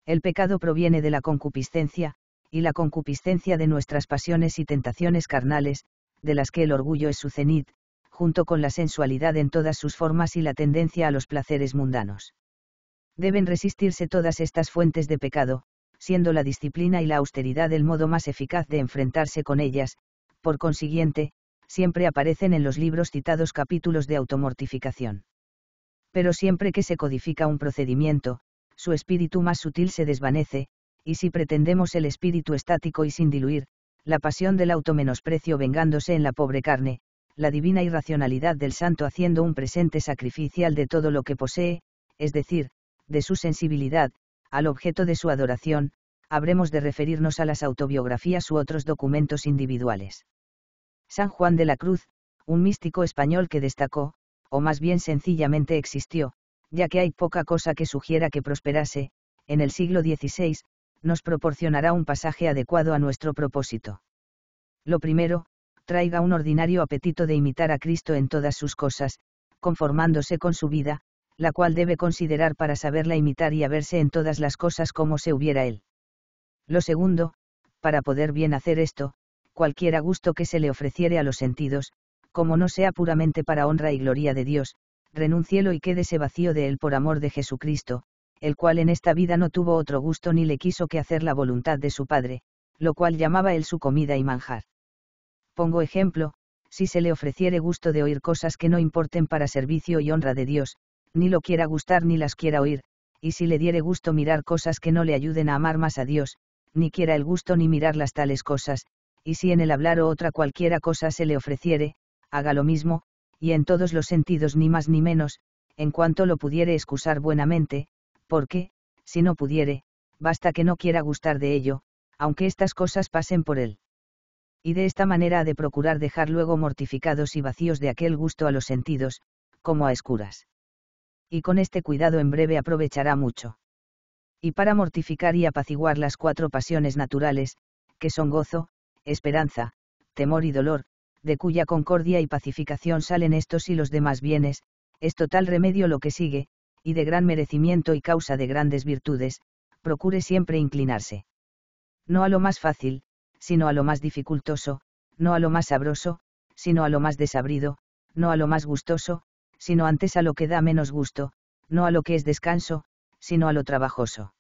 El pecado proviene de la concupiscencia, y la concupiscencia de nuestras pasiones y tentaciones carnales, de las que el orgullo es su cenit, junto con la sensualidad en todas sus formas y la tendencia a los placeres mundanos. Deben resistirse todas estas fuentes de pecado, siendo la disciplina y la austeridad el modo más eficaz de enfrentarse con ellas, por consiguiente, siempre aparecen en los libros citados capítulos de automortificación. Pero siempre que se codifica un procedimiento, su espíritu más sutil se desvanece, y si pretendemos el espíritu estático y sin diluir, la pasión del auto-menosprecio vengándose en la pobre carne, la divina irracionalidad del santo haciendo un presente sacrificial de todo lo que posee, es decir, de su sensibilidad, al objeto de su adoración, habremos de referirnos a las autobiografías u otros documentos individuales. San Juan de la Cruz, un místico español que destacó, o más bien sencillamente existió, ya que hay poca cosa que sugiera que prosperase, en el siglo XVI, nos proporcionará un pasaje adecuado a nuestro propósito. Lo primero, traiga un ordinario apetito de imitar a Cristo en todas sus cosas, conformándose con su vida, la cual debe considerar para saberla imitar y haberse en todas las cosas como se hubiera él. Lo segundo, para poder bien hacer esto, cualquiera gusto que se le ofreciere a los sentidos, como no sea puramente para honra y gloria de Dios, renuncielo y quédese vacío de él por amor de Jesucristo, el cual en esta vida no tuvo otro gusto ni le quiso que hacer la voluntad de su Padre, lo cual llamaba él su comida y manjar. Pongo ejemplo, si se le ofreciere gusto de oír cosas que no importen para servicio y honra de Dios, ni lo quiera gustar ni las quiera oír, y si le diere gusto mirar cosas que no le ayuden a amar más a Dios, ni quiera el gusto ni mirar las tales cosas, y si en el hablar o otra cualquiera cosa se le ofreciere, haga lo mismo, y en todos los sentidos ni más ni menos, en cuanto lo pudiere excusar buenamente, porque, si no pudiere, basta que no quiera gustar de ello, aunque estas cosas pasen por él. Y de esta manera ha de procurar dejar luego mortificados y vacíos de aquel gusto a los sentidos, como a escuras. Y con este cuidado en breve aprovechará mucho. Y para mortificar y apaciguar las cuatro pasiones naturales, que son gozo, esperanza, temor y dolor, de cuya concordia y pacificación salen estos y los demás bienes, es total remedio lo que sigue, y de gran merecimiento y causa de grandes virtudes, procure siempre inclinarse. No a lo más fácil, sino a lo más dificultoso, no a lo más sabroso, sino a lo más desabrido, no a lo más gustoso, sino antes a lo que da menos gusto, no a lo que es descanso, sino a lo trabajoso.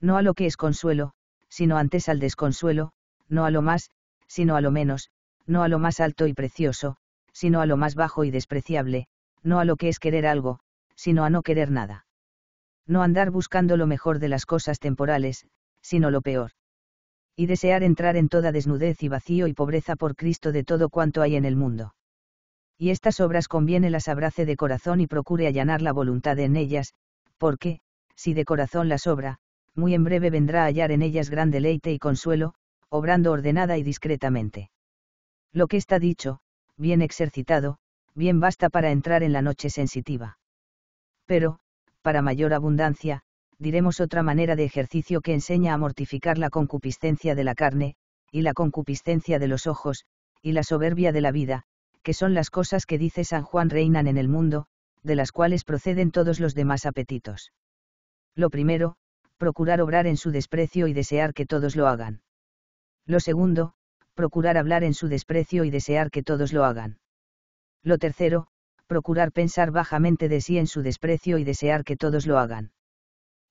No a lo que es consuelo, sino antes al desconsuelo, no a lo más, sino a lo menos, no a lo más alto y precioso, sino a lo más bajo y despreciable, no a lo que es querer algo, sino a no querer nada. No andar buscando lo mejor de las cosas temporales, sino lo peor. Y desear entrar en toda desnudez y vacío y pobreza por Cristo de todo cuanto hay en el mundo. Y estas obras conviene las abrace de corazón y procure allanar la voluntad en ellas, porque, si de corazón las obra, muy en breve vendrá a hallar en ellas gran deleite y consuelo, obrando ordenada y discretamente. Lo que está dicho, bien exercitado, bien basta para entrar en la noche sensitiva. Pero, para mayor abundancia, diremos otra manera de ejercicio que enseña a mortificar la concupiscencia de la carne, y la concupiscencia de los ojos, y la soberbia de la vida, que son las cosas que dice San Juan reinan en el mundo, de las cuales proceden todos los demás apetitos. Lo primero, procurar obrar en su desprecio y desear que todos lo hagan. Lo segundo, procurar hablar en su desprecio y desear que todos lo hagan. Lo tercero, procurar pensar bajamente de sí en su desprecio y desear que todos lo hagan.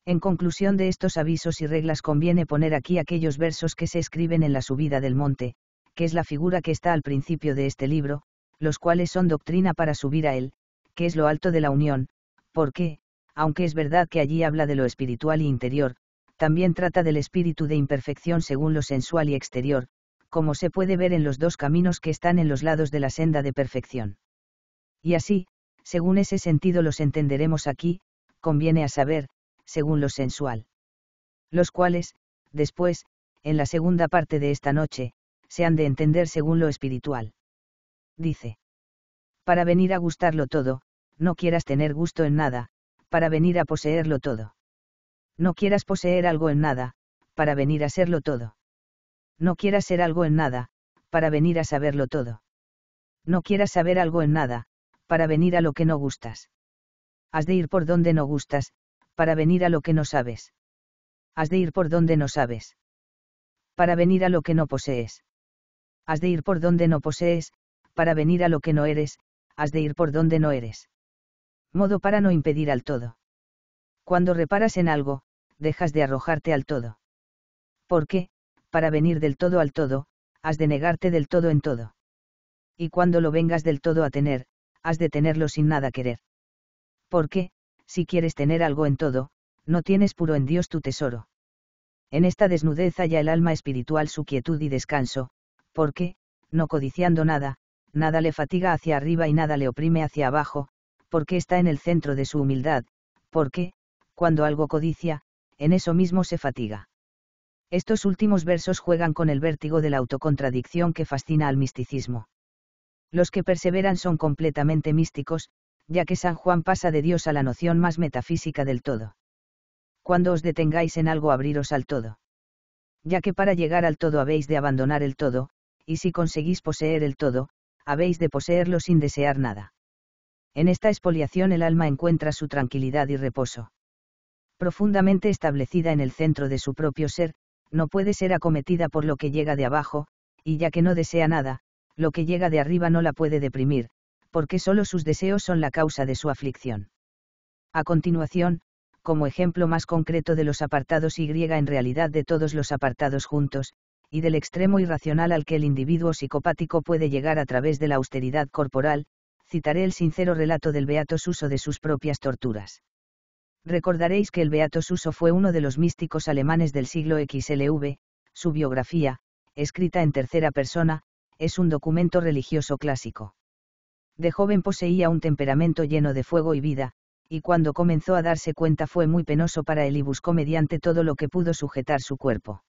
En conclusión de estos avisos y reglas conviene poner aquí aquellos versos que se escriben en la subida del monte, que es la figura que está al principio de este libro, los cuales son doctrina para subir a él, que es lo alto de la unión, porque, aunque es verdad que allí habla de lo espiritual y e interior, también trata del espíritu de imperfección según lo sensual y exterior, como se puede ver en los dos caminos que están en los lados de la senda de perfección. Y así, según ese sentido los entenderemos aquí, conviene a saber, según lo sensual. Los cuales, después, en la segunda parte de esta noche, se han de entender según lo espiritual. Dice. Para venir a gustarlo todo, no quieras tener gusto en nada, para venir a poseerlo todo. No quieras poseer algo en nada, para venir a serlo todo. No quieras ser algo en nada, para venir a saberlo todo. No quieras saber algo en nada, para venir a lo que no gustas. Has de ir por donde no gustas, para venir a lo que no sabes. Has de ir por donde no sabes. Para venir a lo que no posees. Has de ir por donde no posees, para venir a lo que no eres, has de ir por donde no eres. Modo para no impedir al todo. Cuando reparas en algo, dejas de arrojarte al todo. Porque, para venir del todo al todo, has de negarte del todo en todo. Y cuando lo vengas del todo a tener, has de tenerlo sin nada querer. Porque, si quieres tener algo en todo, no tienes puro en Dios tu tesoro. En esta desnudez halla el alma espiritual su quietud y descanso, porque, no codiciando nada, nada le fatiga hacia arriba y nada le oprime hacia abajo, porque está en el centro de su humildad, porque, cuando algo codicia, en eso mismo se fatiga. Estos últimos versos juegan con el vértigo de la autocontradicción que fascina al misticismo. Los que perseveran son completamente místicos, ya que San Juan pasa de Dios a la noción más metafísica del todo. Cuando os detengáis en algo abriros al todo. Ya que para llegar al todo habéis de abandonar el todo, y si conseguís poseer el todo, habéis de poseerlo sin desear nada. En esta expoliación el alma encuentra su tranquilidad y reposo profundamente establecida en el centro de su propio ser, no puede ser acometida por lo que llega de abajo, y ya que no desea nada, lo que llega de arriba no la puede deprimir, porque solo sus deseos son la causa de su aflicción. A continuación, como ejemplo más concreto de los apartados Y en realidad de todos los apartados juntos, y del extremo irracional al que el individuo psicopático puede llegar a través de la austeridad corporal, citaré el sincero relato del beato uso de sus propias torturas. Recordaréis que el Beato Suso fue uno de los místicos alemanes del siglo XLV, su biografía, escrita en tercera persona, es un documento religioso clásico. De joven poseía un temperamento lleno de fuego y vida, y cuando comenzó a darse cuenta fue muy penoso para él y buscó mediante todo lo que pudo sujetar su cuerpo.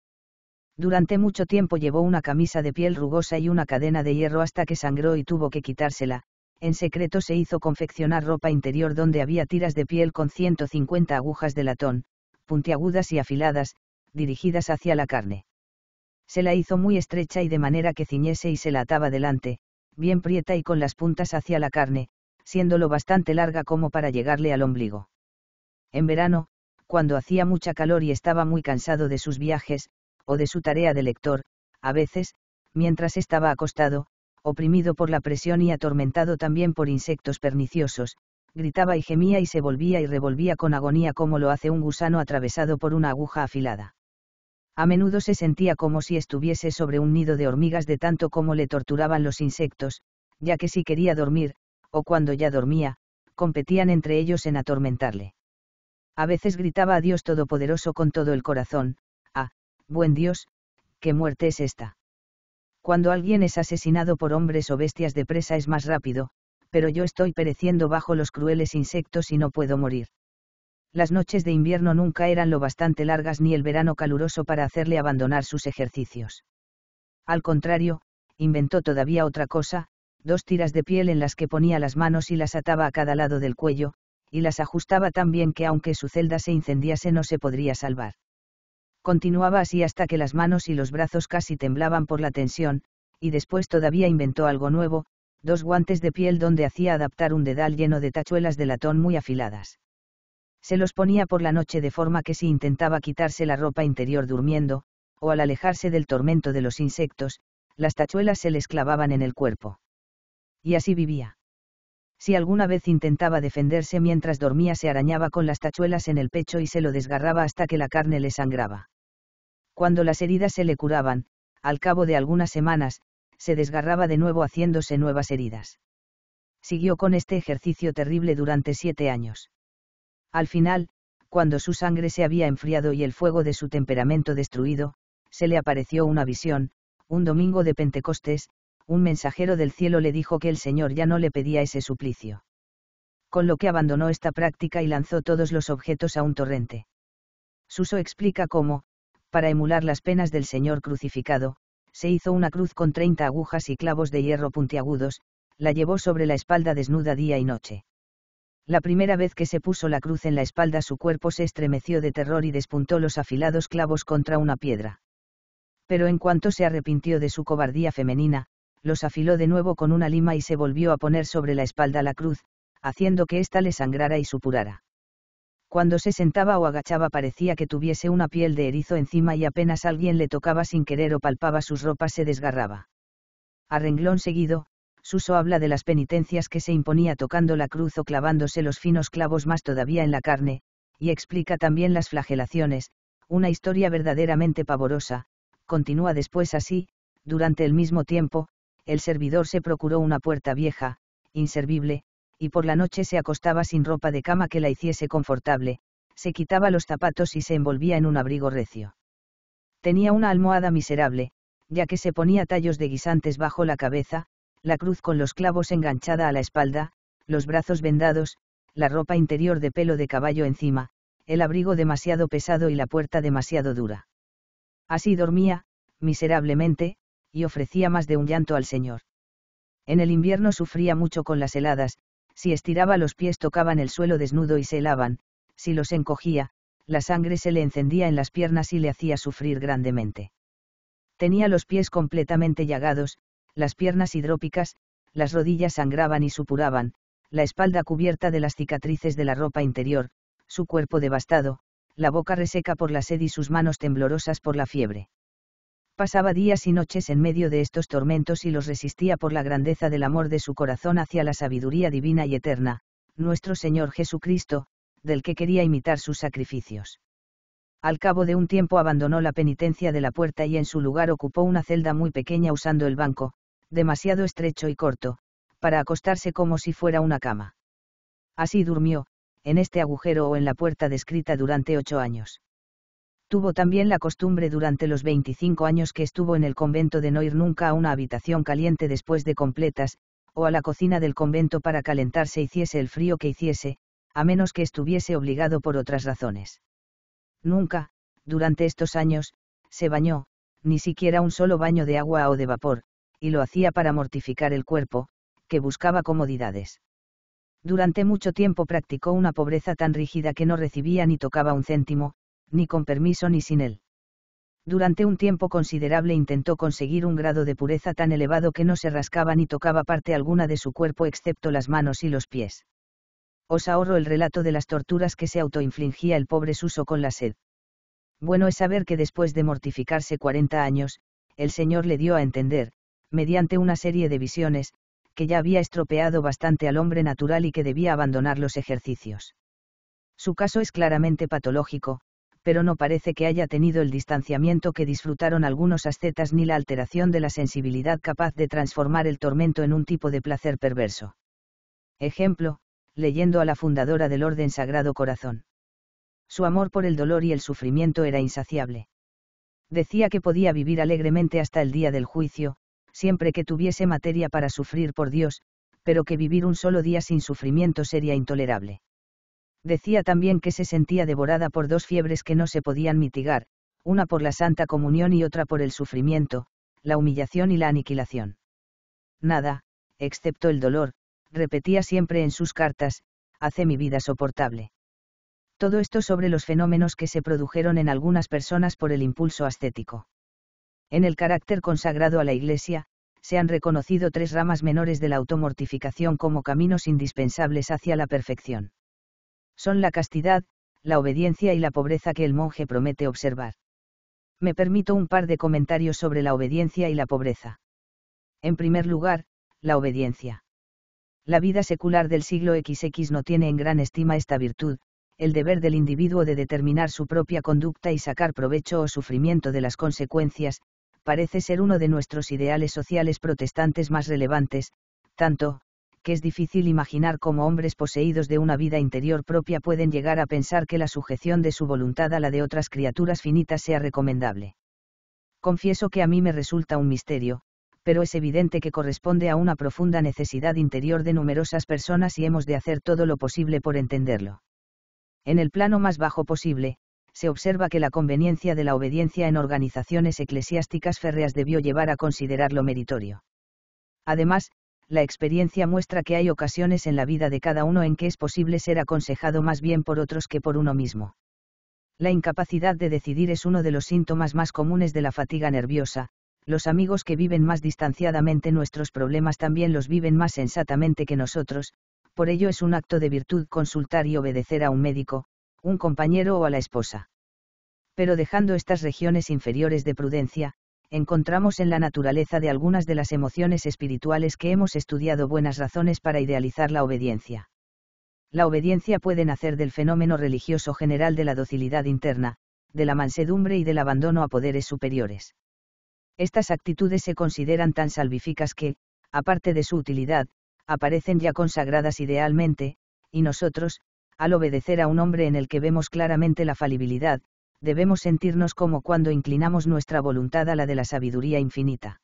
Durante mucho tiempo llevó una camisa de piel rugosa y una cadena de hierro hasta que sangró y tuvo que quitársela, en secreto se hizo confeccionar ropa interior donde había tiras de piel con 150 agujas de latón, puntiagudas y afiladas, dirigidas hacia la carne. Se la hizo muy estrecha y de manera que ciñese y se la ataba delante, bien prieta y con las puntas hacia la carne, siendo lo bastante larga como para llegarle al ombligo. En verano, cuando hacía mucha calor y estaba muy cansado de sus viajes, o de su tarea de lector, a veces, mientras estaba acostado, oprimido por la presión y atormentado también por insectos perniciosos, gritaba y gemía y se volvía y revolvía con agonía como lo hace un gusano atravesado por una aguja afilada. A menudo se sentía como si estuviese sobre un nido de hormigas de tanto como le torturaban los insectos, ya que si quería dormir, o cuando ya dormía, competían entre ellos en atormentarle. A veces gritaba a Dios Todopoderoso con todo el corazón, ah, buen Dios, ¿qué muerte es esta? Cuando alguien es asesinado por hombres o bestias de presa es más rápido, pero yo estoy pereciendo bajo los crueles insectos y no puedo morir. Las noches de invierno nunca eran lo bastante largas ni el verano caluroso para hacerle abandonar sus ejercicios. Al contrario, inventó todavía otra cosa, dos tiras de piel en las que ponía las manos y las ataba a cada lado del cuello, y las ajustaba tan bien que aunque su celda se incendiase no se podría salvar continuaba así hasta que las manos y los brazos casi temblaban por la tensión, y después todavía inventó algo nuevo, dos guantes de piel donde hacía adaptar un dedal lleno de tachuelas de latón muy afiladas. Se los ponía por la noche de forma que si intentaba quitarse la ropa interior durmiendo, o al alejarse del tormento de los insectos, las tachuelas se les clavaban en el cuerpo. Y así vivía. Si alguna vez intentaba defenderse mientras dormía se arañaba con las tachuelas en el pecho y se lo desgarraba hasta que la carne le sangraba. Cuando las heridas se le curaban, al cabo de algunas semanas, se desgarraba de nuevo haciéndose nuevas heridas. Siguió con este ejercicio terrible durante siete años. Al final, cuando su sangre se había enfriado y el fuego de su temperamento destruido, se le apareció una visión, un domingo de Pentecostés, un mensajero del cielo le dijo que el Señor ya no le pedía ese suplicio. Con lo que abandonó esta práctica y lanzó todos los objetos a un torrente. Suso explica cómo, para emular las penas del Señor crucificado, se hizo una cruz con treinta agujas y clavos de hierro puntiagudos, la llevó sobre la espalda desnuda día y noche. La primera vez que se puso la cruz en la espalda su cuerpo se estremeció de terror y despuntó los afilados clavos contra una piedra. Pero en cuanto se arrepintió de su cobardía femenina, los afiló de nuevo con una lima y se volvió a poner sobre la espalda la cruz, haciendo que ésta le sangrara y supurara. Cuando se sentaba o agachaba parecía que tuviese una piel de erizo encima y apenas alguien le tocaba sin querer o palpaba sus ropas se desgarraba. A renglón seguido, Suso habla de las penitencias que se imponía tocando la cruz o clavándose los finos clavos más todavía en la carne, y explica también las flagelaciones, una historia verdaderamente pavorosa, continúa después así, durante el mismo tiempo, el servidor se procuró una puerta vieja, inservible, y por la noche se acostaba sin ropa de cama que la hiciese confortable, se quitaba los zapatos y se envolvía en un abrigo recio. Tenía una almohada miserable, ya que se ponía tallos de guisantes bajo la cabeza, la cruz con los clavos enganchada a la espalda, los brazos vendados, la ropa interior de pelo de caballo encima, el abrigo demasiado pesado y la puerta demasiado dura. Así dormía, miserablemente, y ofrecía más de un llanto al Señor. En el invierno sufría mucho con las heladas, si estiraba los pies tocaban el suelo desnudo y se helaban, si los encogía, la sangre se le encendía en las piernas y le hacía sufrir grandemente. Tenía los pies completamente llagados, las piernas hidrópicas, las rodillas sangraban y supuraban, la espalda cubierta de las cicatrices de la ropa interior, su cuerpo devastado, la boca reseca por la sed y sus manos temblorosas por la fiebre pasaba días y noches en medio de estos tormentos y los resistía por la grandeza del amor de su corazón hacia la sabiduría divina y eterna, nuestro Señor Jesucristo, del que quería imitar sus sacrificios. Al cabo de un tiempo abandonó la penitencia de la puerta y en su lugar ocupó una celda muy pequeña usando el banco, demasiado estrecho y corto, para acostarse como si fuera una cama. Así durmió, en este agujero o en la puerta descrita durante ocho años. Tuvo también la costumbre durante los 25 años que estuvo en el convento de no ir nunca a una habitación caliente después de completas, o a la cocina del convento para calentarse hiciese el frío que hiciese, a menos que estuviese obligado por otras razones. Nunca, durante estos años, se bañó, ni siquiera un solo baño de agua o de vapor, y lo hacía para mortificar el cuerpo, que buscaba comodidades. Durante mucho tiempo practicó una pobreza tan rígida que no recibía ni tocaba un céntimo, ni con permiso ni sin él. Durante un tiempo considerable intentó conseguir un grado de pureza tan elevado que no se rascaba ni tocaba parte alguna de su cuerpo excepto las manos y los pies. Os ahorro el relato de las torturas que se autoinfligía el pobre Suso con la sed. Bueno es saber que después de mortificarse 40 años, el Señor le dio a entender, mediante una serie de visiones, que ya había estropeado bastante al hombre natural y que debía abandonar los ejercicios. Su caso es claramente patológico, pero no parece que haya tenido el distanciamiento que disfrutaron algunos ascetas ni la alteración de la sensibilidad capaz de transformar el tormento en un tipo de placer perverso. Ejemplo, leyendo a la fundadora del Orden Sagrado Corazón. Su amor por el dolor y el sufrimiento era insaciable. Decía que podía vivir alegremente hasta el día del juicio, siempre que tuviese materia para sufrir por Dios, pero que vivir un solo día sin sufrimiento sería intolerable decía también que se sentía devorada por dos fiebres que no se podían mitigar, una por la Santa Comunión y otra por el sufrimiento, la humillación y la aniquilación. Nada, excepto el dolor, repetía siempre en sus cartas, hace mi vida soportable. Todo esto sobre los fenómenos que se produjeron en algunas personas por el impulso ascético. En el carácter consagrado a la Iglesia, se han reconocido tres ramas menores de la automortificación como caminos indispensables hacia la perfección. Son la castidad, la obediencia y la pobreza que el monje promete observar. Me permito un par de comentarios sobre la obediencia y la pobreza. En primer lugar, la obediencia. La vida secular del siglo XX no tiene en gran estima esta virtud, el deber del individuo de determinar su propia conducta y sacar provecho o sufrimiento de las consecuencias, parece ser uno de nuestros ideales sociales protestantes más relevantes, tanto, que es difícil imaginar cómo hombres poseídos de una vida interior propia pueden llegar a pensar que la sujeción de su voluntad a la de otras criaturas finitas sea recomendable. Confieso que a mí me resulta un misterio, pero es evidente que corresponde a una profunda necesidad interior de numerosas personas y hemos de hacer todo lo posible por entenderlo. En el plano más bajo posible, se observa que la conveniencia de la obediencia en organizaciones eclesiásticas férreas debió llevar a considerarlo meritorio. Además, la experiencia muestra que hay ocasiones en la vida de cada uno en que es posible ser aconsejado más bien por otros que por uno mismo. La incapacidad de decidir es uno de los síntomas más comunes de la fatiga nerviosa, los amigos que viven más distanciadamente nuestros problemas también los viven más sensatamente que nosotros, por ello es un acto de virtud consultar y obedecer a un médico, un compañero o a la esposa. Pero dejando estas regiones inferiores de prudencia, encontramos en la naturaleza de algunas de las emociones espirituales que hemos estudiado buenas razones para idealizar la obediencia. La obediencia puede nacer del fenómeno religioso general de la docilidad interna, de la mansedumbre y del abandono a poderes superiores. Estas actitudes se consideran tan salvificas que, aparte de su utilidad, aparecen ya consagradas idealmente, y nosotros, al obedecer a un hombre en el que vemos claramente la falibilidad, debemos sentirnos como cuando inclinamos nuestra voluntad a la de la sabiduría infinita.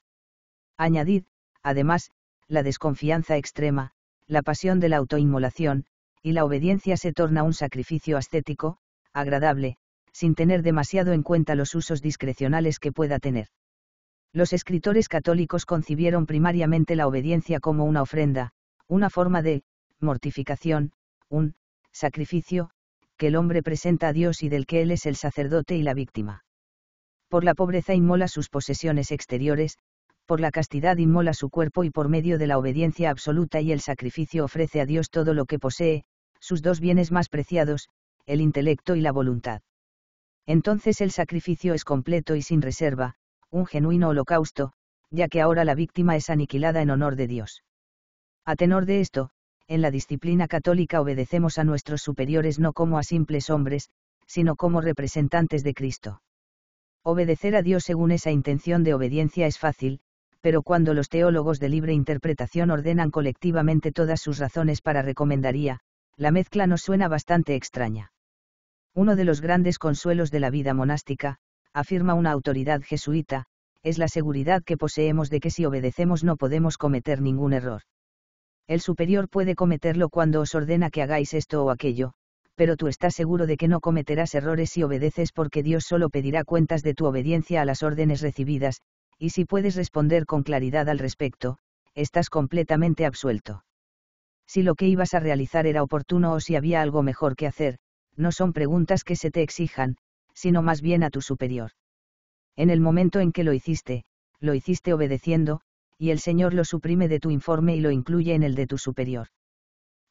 Añadid, además, la desconfianza extrema, la pasión de la autoinmolación, y la obediencia se torna un sacrificio ascético, agradable, sin tener demasiado en cuenta los usos discrecionales que pueda tener. Los escritores católicos concibieron primariamente la obediencia como una ofrenda, una forma de mortificación, un sacrificio, que el hombre presenta a Dios y del que él es el sacerdote y la víctima. Por la pobreza inmola sus posesiones exteriores, por la castidad inmola su cuerpo y por medio de la obediencia absoluta y el sacrificio ofrece a Dios todo lo que posee, sus dos bienes más preciados, el intelecto y la voluntad. Entonces el sacrificio es completo y sin reserva, un genuino holocausto, ya que ahora la víctima es aniquilada en honor de Dios. A tenor de esto, en la disciplina católica obedecemos a nuestros superiores no como a simples hombres, sino como representantes de Cristo. Obedecer a Dios según esa intención de obediencia es fácil, pero cuando los teólogos de libre interpretación ordenan colectivamente todas sus razones para recomendaría, la mezcla nos suena bastante extraña. Uno de los grandes consuelos de la vida monástica, afirma una autoridad jesuita, es la seguridad que poseemos de que si obedecemos no podemos cometer ningún error el superior puede cometerlo cuando os ordena que hagáis esto o aquello, pero tú estás seguro de que no cometerás errores si obedeces porque Dios solo pedirá cuentas de tu obediencia a las órdenes recibidas, y si puedes responder con claridad al respecto, estás completamente absuelto. Si lo que ibas a realizar era oportuno o si había algo mejor que hacer, no son preguntas que se te exijan, sino más bien a tu superior. En el momento en que lo hiciste, lo hiciste obedeciendo, y el Señor lo suprime de tu informe y lo incluye en el de tu superior.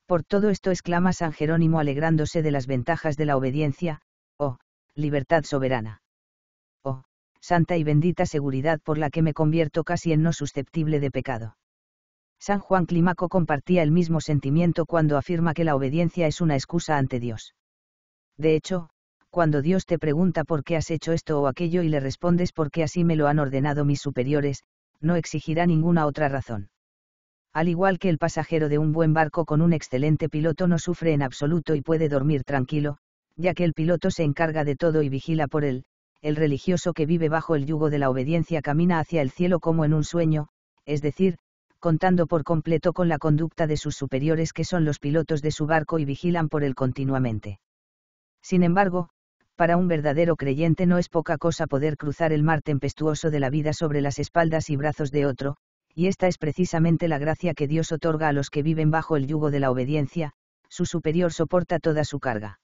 Por todo esto exclama San Jerónimo alegrándose de las ventajas de la obediencia, oh, libertad soberana. Oh, santa y bendita seguridad por la que me convierto casi en no susceptible de pecado. San Juan Climaco compartía el mismo sentimiento cuando afirma que la obediencia es una excusa ante Dios. De hecho, cuando Dios te pregunta por qué has hecho esto o aquello y le respondes porque así me lo han ordenado mis superiores, no exigirá ninguna otra razón. Al igual que el pasajero de un buen barco con un excelente piloto no sufre en absoluto y puede dormir tranquilo, ya que el piloto se encarga de todo y vigila por él, el religioso que vive bajo el yugo de la obediencia camina hacia el cielo como en un sueño, es decir, contando por completo con la conducta de sus superiores que son los pilotos de su barco y vigilan por él continuamente. Sin embargo, para un verdadero creyente no es poca cosa poder cruzar el mar tempestuoso de la vida sobre las espaldas y brazos de otro, y esta es precisamente la gracia que Dios otorga a los que viven bajo el yugo de la obediencia, su superior soporta toda su carga.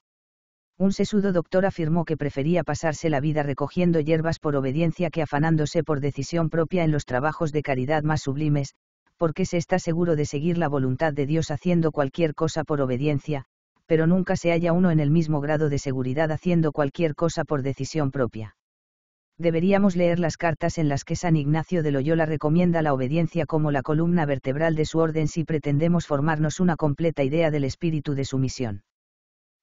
Un sesudo doctor afirmó que prefería pasarse la vida recogiendo hierbas por obediencia que afanándose por decisión propia en los trabajos de caridad más sublimes, porque se está seguro de seguir la voluntad de Dios haciendo cualquier cosa por obediencia, pero nunca se halla uno en el mismo grado de seguridad haciendo cualquier cosa por decisión propia. Deberíamos leer las cartas en las que San Ignacio de Loyola recomienda la obediencia como la columna vertebral de su orden si pretendemos formarnos una completa idea del espíritu de su misión.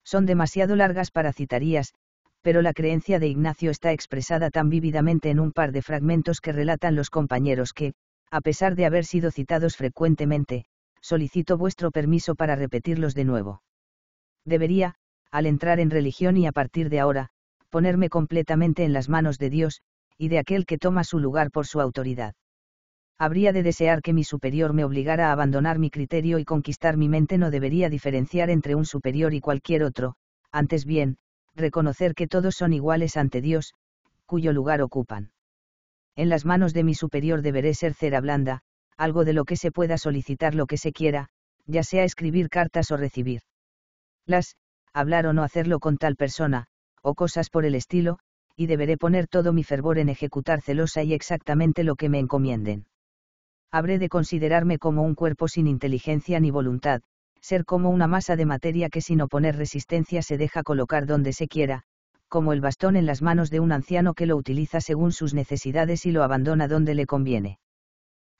Son demasiado largas para citarías, pero la creencia de Ignacio está expresada tan vívidamente en un par de fragmentos que relatan los compañeros que, a pesar de haber sido citados frecuentemente, solicito vuestro permiso para repetirlos de nuevo debería, al entrar en religión y a partir de ahora, ponerme completamente en las manos de Dios, y de aquel que toma su lugar por su autoridad. Habría de desear que mi superior me obligara a abandonar mi criterio y conquistar mi mente no debería diferenciar entre un superior y cualquier otro, antes bien, reconocer que todos son iguales ante Dios, cuyo lugar ocupan. En las manos de mi superior deberé ser cera blanda, algo de lo que se pueda solicitar lo que se quiera, ya sea escribir cartas o recibir las, hablar o no hacerlo con tal persona, o cosas por el estilo, y deberé poner todo mi fervor en ejecutar celosa y exactamente lo que me encomienden. Habré de considerarme como un cuerpo sin inteligencia ni voluntad, ser como una masa de materia que sin oponer resistencia se deja colocar donde se quiera, como el bastón en las manos de un anciano que lo utiliza según sus necesidades y lo abandona donde le conviene.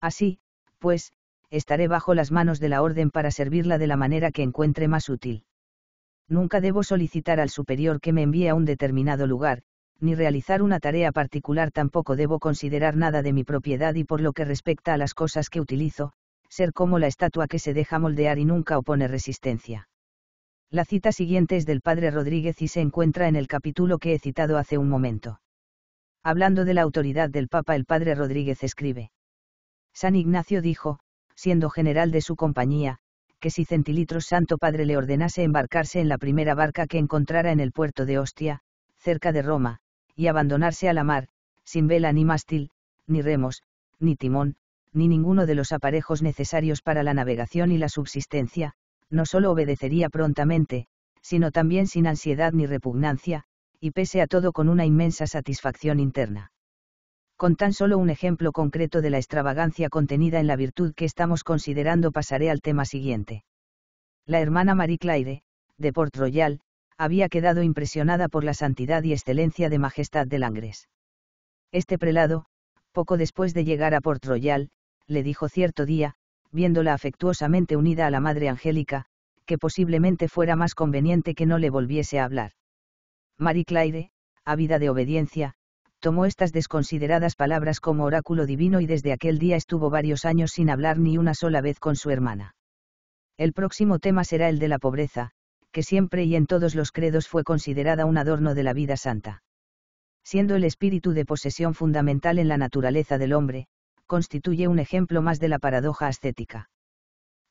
Así, pues, estaré bajo las manos de la orden para servirla de la manera que encuentre más útil nunca debo solicitar al superior que me envíe a un determinado lugar, ni realizar una tarea particular tampoco debo considerar nada de mi propiedad y por lo que respecta a las cosas que utilizo, ser como la estatua que se deja moldear y nunca opone resistencia. La cita siguiente es del padre Rodríguez y se encuentra en el capítulo que he citado hace un momento. Hablando de la autoridad del Papa, el padre Rodríguez escribe. San Ignacio dijo, siendo general de su compañía, que si Centilitros Santo Padre le ordenase embarcarse en la primera barca que encontrara en el puerto de Ostia, cerca de Roma, y abandonarse a la mar, sin vela ni mástil, ni remos, ni timón, ni ninguno de los aparejos necesarios para la navegación y la subsistencia, no sólo obedecería prontamente, sino también sin ansiedad ni repugnancia, y pese a todo con una inmensa satisfacción interna con tan solo un ejemplo concreto de la extravagancia contenida en la virtud que estamos considerando pasaré al tema siguiente. La hermana Marie Claire, de Port Royal, había quedado impresionada por la santidad y excelencia de Majestad de Langres. Este prelado, poco después de llegar a Port Royal, le dijo cierto día, viéndola afectuosamente unida a la Madre Angélica, que posiblemente fuera más conveniente que no le volviese a hablar. Marie Claire, ávida de obediencia, tomó estas desconsideradas palabras como oráculo divino y desde aquel día estuvo varios años sin hablar ni una sola vez con su hermana. El próximo tema será el de la pobreza, que siempre y en todos los credos fue considerada un adorno de la vida santa. Siendo el espíritu de posesión fundamental en la naturaleza del hombre, constituye un ejemplo más de la paradoja ascética.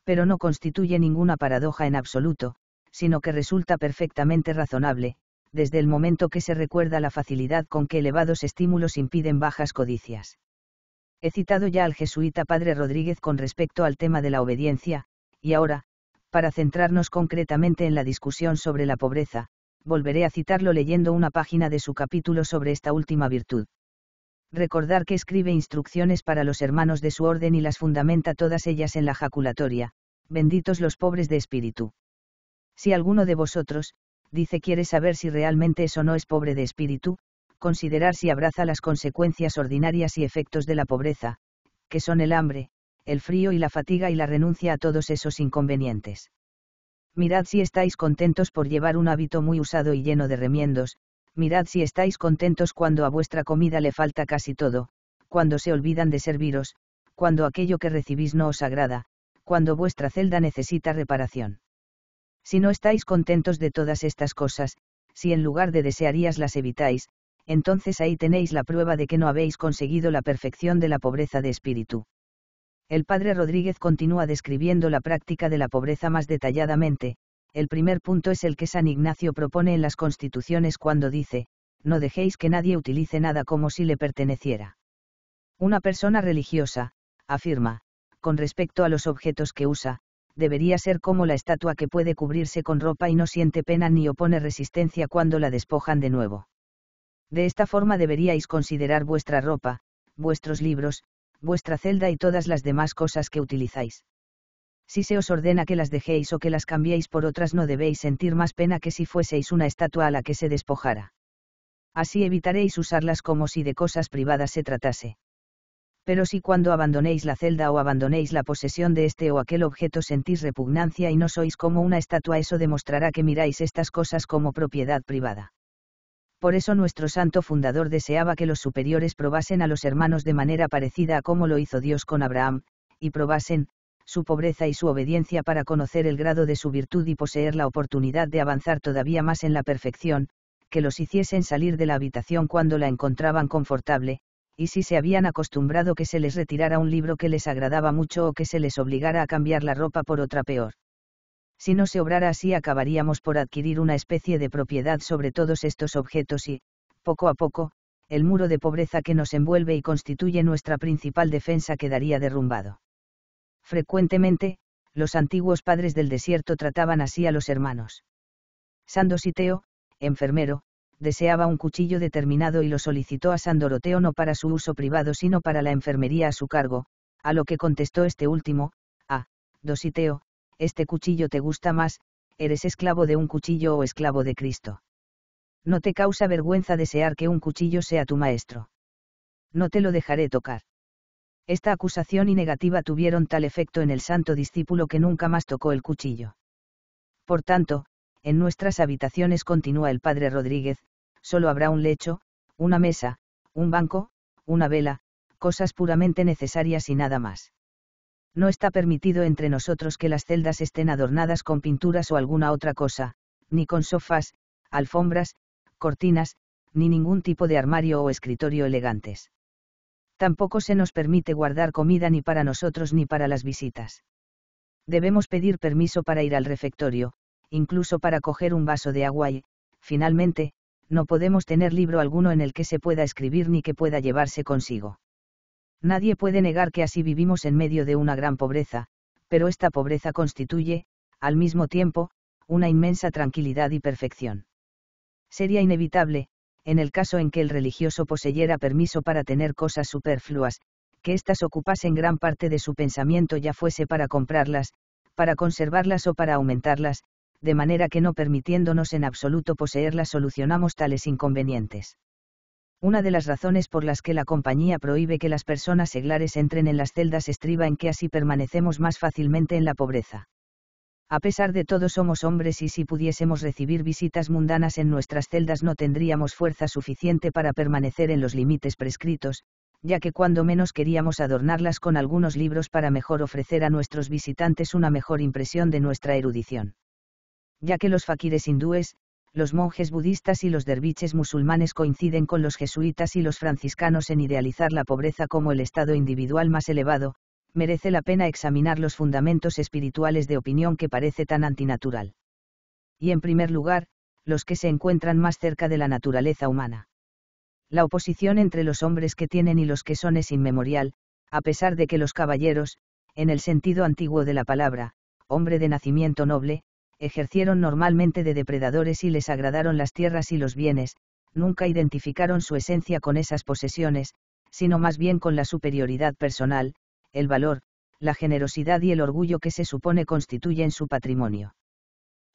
Pero no constituye ninguna paradoja en absoluto, sino que resulta perfectamente razonable, desde el momento que se recuerda la facilidad con que elevados estímulos impiden bajas codicias. He citado ya al jesuita padre Rodríguez con respecto al tema de la obediencia, y ahora, para centrarnos concretamente en la discusión sobre la pobreza, volveré a citarlo leyendo una página de su capítulo sobre esta última virtud. Recordar que escribe instrucciones para los hermanos de su orden y las fundamenta todas ellas en la jaculatoria, benditos los pobres de espíritu. Si alguno de vosotros, dice quiere saber si realmente eso no es pobre de espíritu, considerar si abraza las consecuencias ordinarias y efectos de la pobreza, que son el hambre, el frío y la fatiga y la renuncia a todos esos inconvenientes. Mirad si estáis contentos por llevar un hábito muy usado y lleno de remiendos, mirad si estáis contentos cuando a vuestra comida le falta casi todo, cuando se olvidan de serviros, cuando aquello que recibís no os agrada, cuando vuestra celda necesita reparación. Si no estáis contentos de todas estas cosas, si en lugar de desearías las evitáis, entonces ahí tenéis la prueba de que no habéis conseguido la perfección de la pobreza de espíritu. El padre Rodríguez continúa describiendo la práctica de la pobreza más detalladamente, el primer punto es el que San Ignacio propone en las constituciones cuando dice, no dejéis que nadie utilice nada como si le perteneciera. Una persona religiosa, afirma, con respecto a los objetos que usa, debería ser como la estatua que puede cubrirse con ropa y no siente pena ni opone resistencia cuando la despojan de nuevo. De esta forma deberíais considerar vuestra ropa, vuestros libros, vuestra celda y todas las demás cosas que utilizáis. Si se os ordena que las dejéis o que las cambiéis por otras no debéis sentir más pena que si fueseis una estatua a la que se despojara. Así evitaréis usarlas como si de cosas privadas se tratase pero si cuando abandonéis la celda o abandonéis la posesión de este o aquel objeto sentís repugnancia y no sois como una estatua, eso demostrará que miráis estas cosas como propiedad privada. Por eso nuestro santo fundador deseaba que los superiores probasen a los hermanos de manera parecida a como lo hizo Dios con Abraham, y probasen, su pobreza y su obediencia para conocer el grado de su virtud y poseer la oportunidad de avanzar todavía más en la perfección, que los hiciesen salir de la habitación cuando la encontraban confortable, y si se habían acostumbrado que se les retirara un libro que les agradaba mucho o que se les obligara a cambiar la ropa por otra peor. Si no se obrara así acabaríamos por adquirir una especie de propiedad sobre todos estos objetos y, poco a poco, el muro de pobreza que nos envuelve y constituye nuestra principal defensa quedaría derrumbado. Frecuentemente, los antiguos padres del desierto trataban así a los hermanos. Siteo, enfermero, deseaba un cuchillo determinado y lo solicitó a San Doroteo no para su uso privado sino para la enfermería a su cargo, a lo que contestó este último, ah, Dositeo, este cuchillo te gusta más, eres esclavo de un cuchillo o esclavo de Cristo. No te causa vergüenza desear que un cuchillo sea tu maestro. No te lo dejaré tocar. Esta acusación y negativa tuvieron tal efecto en el santo discípulo que nunca más tocó el cuchillo. Por tanto, en nuestras habitaciones continúa el padre Rodríguez, solo habrá un lecho, una mesa, un banco, una vela, cosas puramente necesarias y nada más. No está permitido entre nosotros que las celdas estén adornadas con pinturas o alguna otra cosa, ni con sofás, alfombras, cortinas, ni ningún tipo de armario o escritorio elegantes. Tampoco se nos permite guardar comida ni para nosotros ni para las visitas. Debemos pedir permiso para ir al refectorio, incluso para coger un vaso de agua y, finalmente, no podemos tener libro alguno en el que se pueda escribir ni que pueda llevarse consigo. Nadie puede negar que así vivimos en medio de una gran pobreza, pero esta pobreza constituye, al mismo tiempo, una inmensa tranquilidad y perfección. Sería inevitable, en el caso en que el religioso poseyera permiso para tener cosas superfluas, que éstas ocupasen gran parte de su pensamiento ya fuese para comprarlas, para conservarlas o para aumentarlas, de manera que no permitiéndonos en absoluto poseerlas solucionamos tales inconvenientes. Una de las razones por las que la compañía prohíbe que las personas seglares entren en las celdas estriba en que así permanecemos más fácilmente en la pobreza. A pesar de todo somos hombres y si pudiésemos recibir visitas mundanas en nuestras celdas no tendríamos fuerza suficiente para permanecer en los límites prescritos, ya que cuando menos queríamos adornarlas con algunos libros para mejor ofrecer a nuestros visitantes una mejor impresión de nuestra erudición ya que los fakires hindúes, los monjes budistas y los derviches musulmanes coinciden con los jesuitas y los franciscanos en idealizar la pobreza como el estado individual más elevado, merece la pena examinar los fundamentos espirituales de opinión que parece tan antinatural. Y en primer lugar, los que se encuentran más cerca de la naturaleza humana. La oposición entre los hombres que tienen y los que son es inmemorial, a pesar de que los caballeros, en el sentido antiguo de la palabra, hombre de nacimiento noble, ejercieron normalmente de depredadores y les agradaron las tierras y los bienes, nunca identificaron su esencia con esas posesiones, sino más bien con la superioridad personal, el valor, la generosidad y el orgullo que se supone constituyen su patrimonio.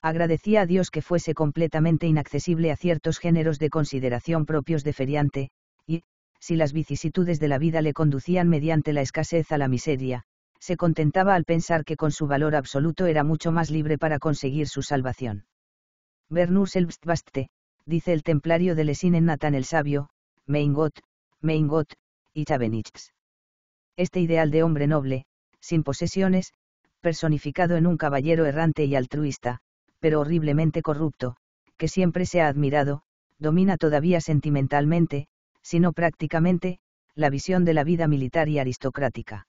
Agradecía a Dios que fuese completamente inaccesible a ciertos géneros de consideración propios de feriante, y, si las vicisitudes de la vida le conducían mediante la escasez a la miseria, se contentaba al pensar que con su valor absoluto era mucho más libre para conseguir su salvación. Bernus selbstbaste, dice el templario de en Nathan el sabio, Meingot, Meingot, y Chavenichts. Este ideal de hombre noble, sin posesiones, personificado en un caballero errante y altruista, pero horriblemente corrupto, que siempre se ha admirado, domina todavía sentimentalmente, sino prácticamente, la visión de la vida militar y aristocrática.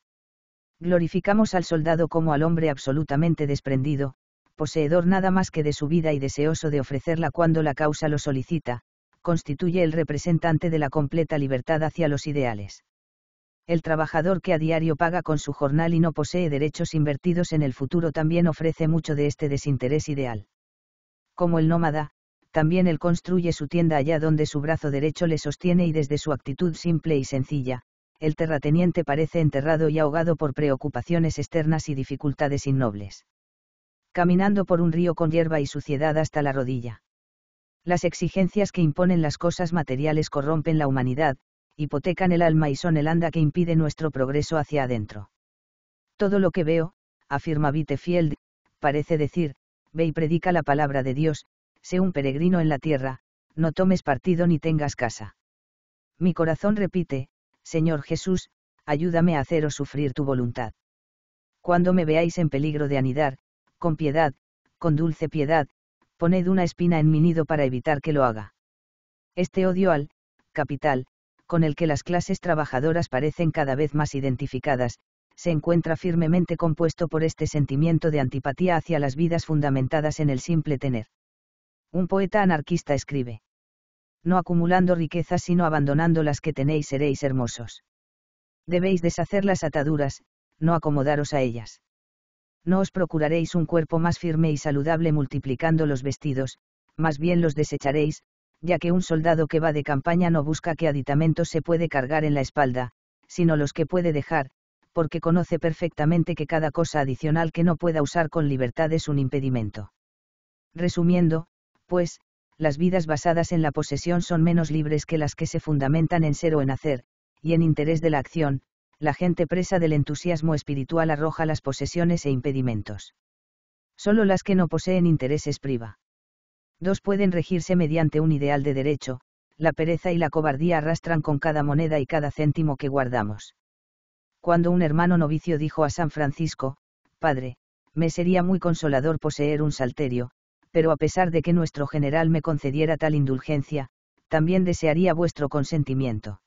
Glorificamos al soldado como al hombre absolutamente desprendido, poseedor nada más que de su vida y deseoso de ofrecerla cuando la causa lo solicita, constituye el representante de la completa libertad hacia los ideales. El trabajador que a diario paga con su jornal y no posee derechos invertidos en el futuro también ofrece mucho de este desinterés ideal. Como el nómada, también él construye su tienda allá donde su brazo derecho le sostiene y desde su actitud simple y sencilla, el terrateniente parece enterrado y ahogado por preocupaciones externas y dificultades innobles. Caminando por un río con hierba y suciedad hasta la rodilla. Las exigencias que imponen las cosas materiales corrompen la humanidad, hipotecan el alma y son el anda que impide nuestro progreso hacia adentro. Todo lo que veo, afirma Bittefield, parece decir, ve y predica la palabra de Dios, sé un peregrino en la tierra, no tomes partido ni tengas casa. Mi corazón repite, Señor Jesús, ayúdame a hacer o sufrir tu voluntad. Cuando me veáis en peligro de anidar, con piedad, con dulce piedad, poned una espina en mi nido para evitar que lo haga. Este odio al, capital, con el que las clases trabajadoras parecen cada vez más identificadas, se encuentra firmemente compuesto por este sentimiento de antipatía hacia las vidas fundamentadas en el simple tener. Un poeta anarquista escribe no acumulando riquezas sino abandonando las que tenéis seréis hermosos. Debéis deshacer las ataduras, no acomodaros a ellas. No os procuraréis un cuerpo más firme y saludable multiplicando los vestidos, más bien los desecharéis, ya que un soldado que va de campaña no busca qué aditamentos se puede cargar en la espalda, sino los que puede dejar, porque conoce perfectamente que cada cosa adicional que no pueda usar con libertad es un impedimento. Resumiendo, pues, las vidas basadas en la posesión son menos libres que las que se fundamentan en ser o en hacer, y en interés de la acción, la gente presa del entusiasmo espiritual arroja las posesiones e impedimentos. Solo las que no poseen intereses priva. Dos pueden regirse mediante un ideal de derecho, la pereza y la cobardía arrastran con cada moneda y cada céntimo que guardamos. Cuando un hermano novicio dijo a San Francisco, Padre, me sería muy consolador poseer un salterio, pero a pesar de que nuestro general me concediera tal indulgencia, también desearía vuestro consentimiento.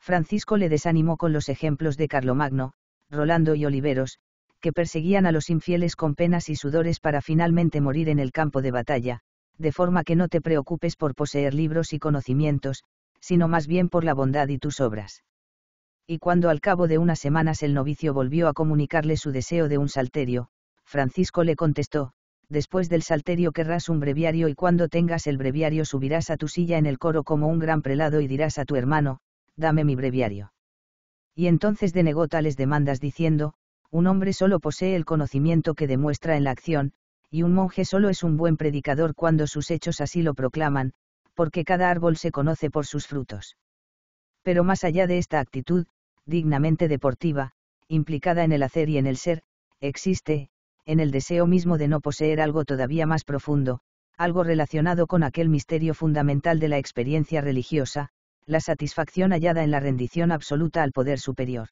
Francisco le desanimó con los ejemplos de Carlomagno, Rolando y Oliveros, que perseguían a los infieles con penas y sudores para finalmente morir en el campo de batalla, de forma que no te preocupes por poseer libros y conocimientos, sino más bien por la bondad y tus obras. Y cuando al cabo de unas semanas el novicio volvió a comunicarle su deseo de un salterio, Francisco le contestó, después del salterio querrás un breviario y cuando tengas el breviario subirás a tu silla en el coro como un gran prelado y dirás a tu hermano, dame mi breviario. Y entonces denegó tales demandas diciendo, un hombre solo posee el conocimiento que demuestra en la acción, y un monje solo es un buen predicador cuando sus hechos así lo proclaman, porque cada árbol se conoce por sus frutos. Pero más allá de esta actitud, dignamente deportiva, implicada en el hacer y en el ser, existe, en el deseo mismo de no poseer algo todavía más profundo, algo relacionado con aquel misterio fundamental de la experiencia religiosa, la satisfacción hallada en la rendición absoluta al poder superior.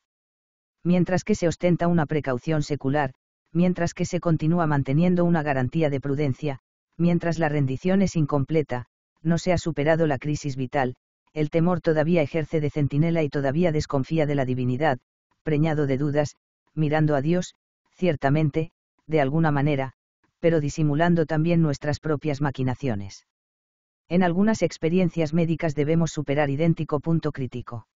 Mientras que se ostenta una precaución secular, mientras que se continúa manteniendo una garantía de prudencia, mientras la rendición es incompleta, no se ha superado la crisis vital, el temor todavía ejerce de centinela y todavía desconfía de la divinidad, preñado de dudas, mirando a Dios, ciertamente, de alguna manera, pero disimulando también nuestras propias maquinaciones. En algunas experiencias médicas debemos superar idéntico punto crítico.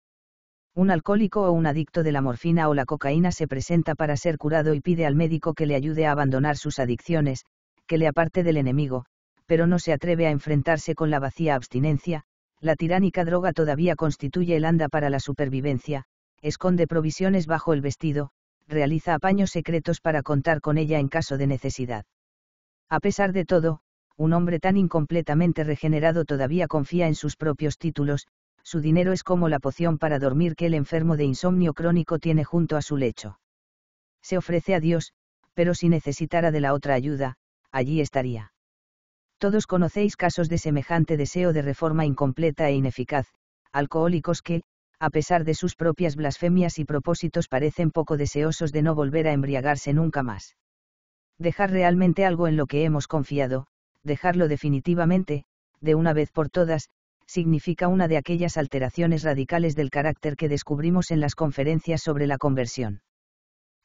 Un alcohólico o un adicto de la morfina o la cocaína se presenta para ser curado y pide al médico que le ayude a abandonar sus adicciones, que le aparte del enemigo, pero no se atreve a enfrentarse con la vacía abstinencia, la tiránica droga todavía constituye el anda para la supervivencia, esconde provisiones bajo el vestido, realiza apaños secretos para contar con ella en caso de necesidad. A pesar de todo, un hombre tan incompletamente regenerado todavía confía en sus propios títulos, su dinero es como la poción para dormir que el enfermo de insomnio crónico tiene junto a su lecho. Se ofrece a Dios, pero si necesitara de la otra ayuda, allí estaría. Todos conocéis casos de semejante deseo de reforma incompleta e ineficaz, alcohólicos que, a pesar de sus propias blasfemias y propósitos parecen poco deseosos de no volver a embriagarse nunca más. Dejar realmente algo en lo que hemos confiado, dejarlo definitivamente, de una vez por todas, significa una de aquellas alteraciones radicales del carácter que descubrimos en las conferencias sobre la conversión.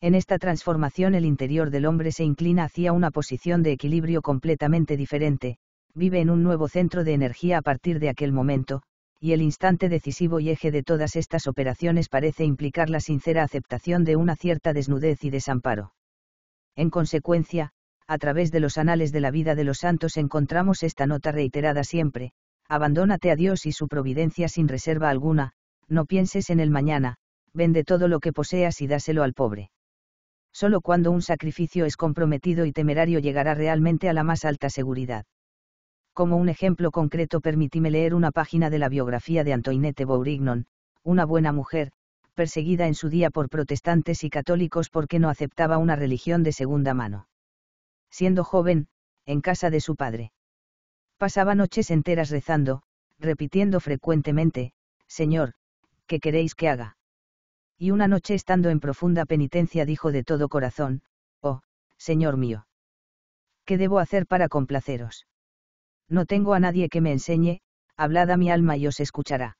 En esta transformación el interior del hombre se inclina hacia una posición de equilibrio completamente diferente, vive en un nuevo centro de energía a partir de aquel momento, y el instante decisivo y eje de todas estas operaciones parece implicar la sincera aceptación de una cierta desnudez y desamparo. En consecuencia, a través de los anales de la vida de los santos encontramos esta nota reiterada siempre, abandónate a Dios y su providencia sin reserva alguna, no pienses en el mañana, vende todo lo que poseas y dáselo al pobre. Solo cuando un sacrificio es comprometido y temerario llegará realmente a la más alta seguridad. Como un ejemplo concreto permitíme leer una página de la biografía de Antoinette Bourignon, una buena mujer, perseguida en su día por protestantes y católicos porque no aceptaba una religión de segunda mano. Siendo joven, en casa de su padre. Pasaba noches enteras rezando, repitiendo frecuentemente, Señor, ¿qué queréis que haga? Y una noche estando en profunda penitencia dijo de todo corazón, Oh, Señor mío. ¿Qué debo hacer para complaceros? No tengo a nadie que me enseñe, hablad a mi alma y os escuchará.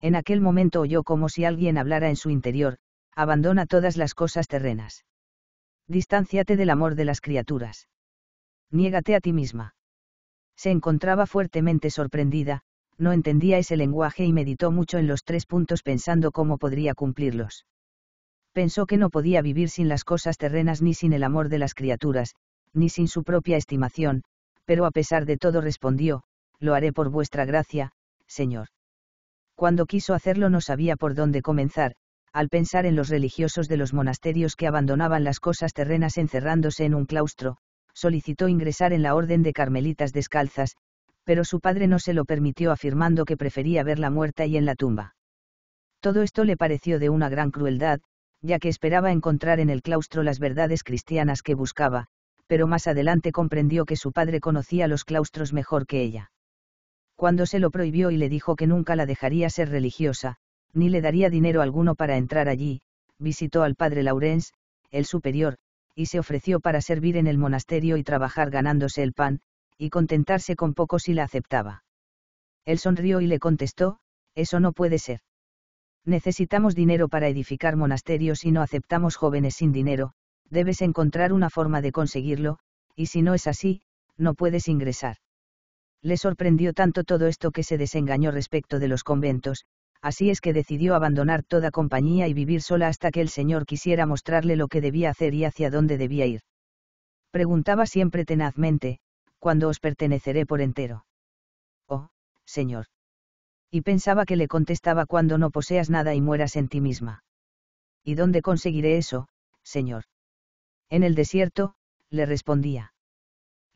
En aquel momento oyó como si alguien hablara en su interior, abandona todas las cosas terrenas. Distánciate del amor de las criaturas. Niégate a ti misma. Se encontraba fuertemente sorprendida, no entendía ese lenguaje y meditó mucho en los tres puntos pensando cómo podría cumplirlos. Pensó que no podía vivir sin las cosas terrenas ni sin el amor de las criaturas, ni sin su propia estimación, pero a pesar de todo respondió, lo haré por vuestra gracia, Señor. Cuando quiso hacerlo no sabía por dónde comenzar, al pensar en los religiosos de los monasterios que abandonaban las cosas terrenas encerrándose en un claustro, solicitó ingresar en la orden de carmelitas descalzas, pero su padre no se lo permitió afirmando que prefería verla muerta y en la tumba. Todo esto le pareció de una gran crueldad, ya que esperaba encontrar en el claustro las verdades cristianas que buscaba, pero más adelante comprendió que su padre conocía los claustros mejor que ella. Cuando se lo prohibió y le dijo que nunca la dejaría ser religiosa, ni le daría dinero alguno para entrar allí, visitó al padre Laurens, el superior, y se ofreció para servir en el monasterio y trabajar ganándose el pan, y contentarse con poco si la aceptaba. Él sonrió y le contestó, eso no puede ser. Necesitamos dinero para edificar monasterios y no aceptamos jóvenes sin dinero, debes encontrar una forma de conseguirlo, y si no es así, no puedes ingresar. Le sorprendió tanto todo esto que se desengañó respecto de los conventos, así es que decidió abandonar toda compañía y vivir sola hasta que el Señor quisiera mostrarle lo que debía hacer y hacia dónde debía ir. Preguntaba siempre tenazmente, ¿cuándo os perteneceré por entero? Oh, Señor. Y pensaba que le contestaba cuando no poseas nada y mueras en ti misma. ¿Y dónde conseguiré eso, Señor? En el desierto, le respondía.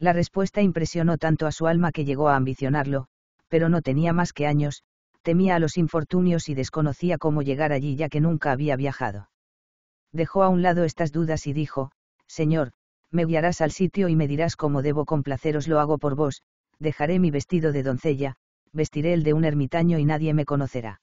La respuesta impresionó tanto a su alma que llegó a ambicionarlo, pero no tenía más que años, temía a los infortunios y desconocía cómo llegar allí ya que nunca había viajado. Dejó a un lado estas dudas y dijo, Señor, me guiarás al sitio y me dirás cómo debo complaceros lo hago por vos, dejaré mi vestido de doncella, vestiré el de un ermitaño y nadie me conocerá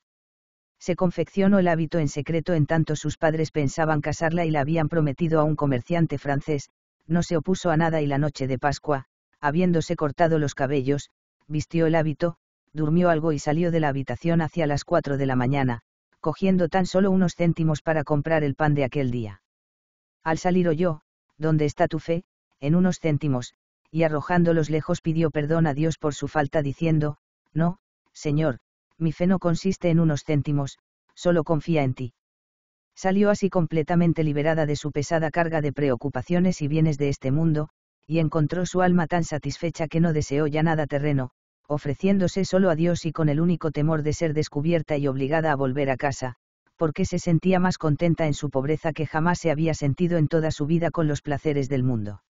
se confeccionó el hábito en secreto en tanto sus padres pensaban casarla y la habían prometido a un comerciante francés, no se opuso a nada y la noche de Pascua, habiéndose cortado los cabellos, vistió el hábito, durmió algo y salió de la habitación hacia las cuatro de la mañana, cogiendo tan solo unos céntimos para comprar el pan de aquel día. Al salir oyó, ¿dónde está tu fe? en unos céntimos, y arrojándolos lejos pidió perdón a Dios por su falta diciendo, No, Señor, mi fe no consiste en unos céntimos, solo confía en ti. Salió así completamente liberada de su pesada carga de preocupaciones y bienes de este mundo, y encontró su alma tan satisfecha que no deseó ya nada terreno, ofreciéndose solo a Dios y con el único temor de ser descubierta y obligada a volver a casa, porque se sentía más contenta en su pobreza que jamás se había sentido en toda su vida con los placeres del mundo.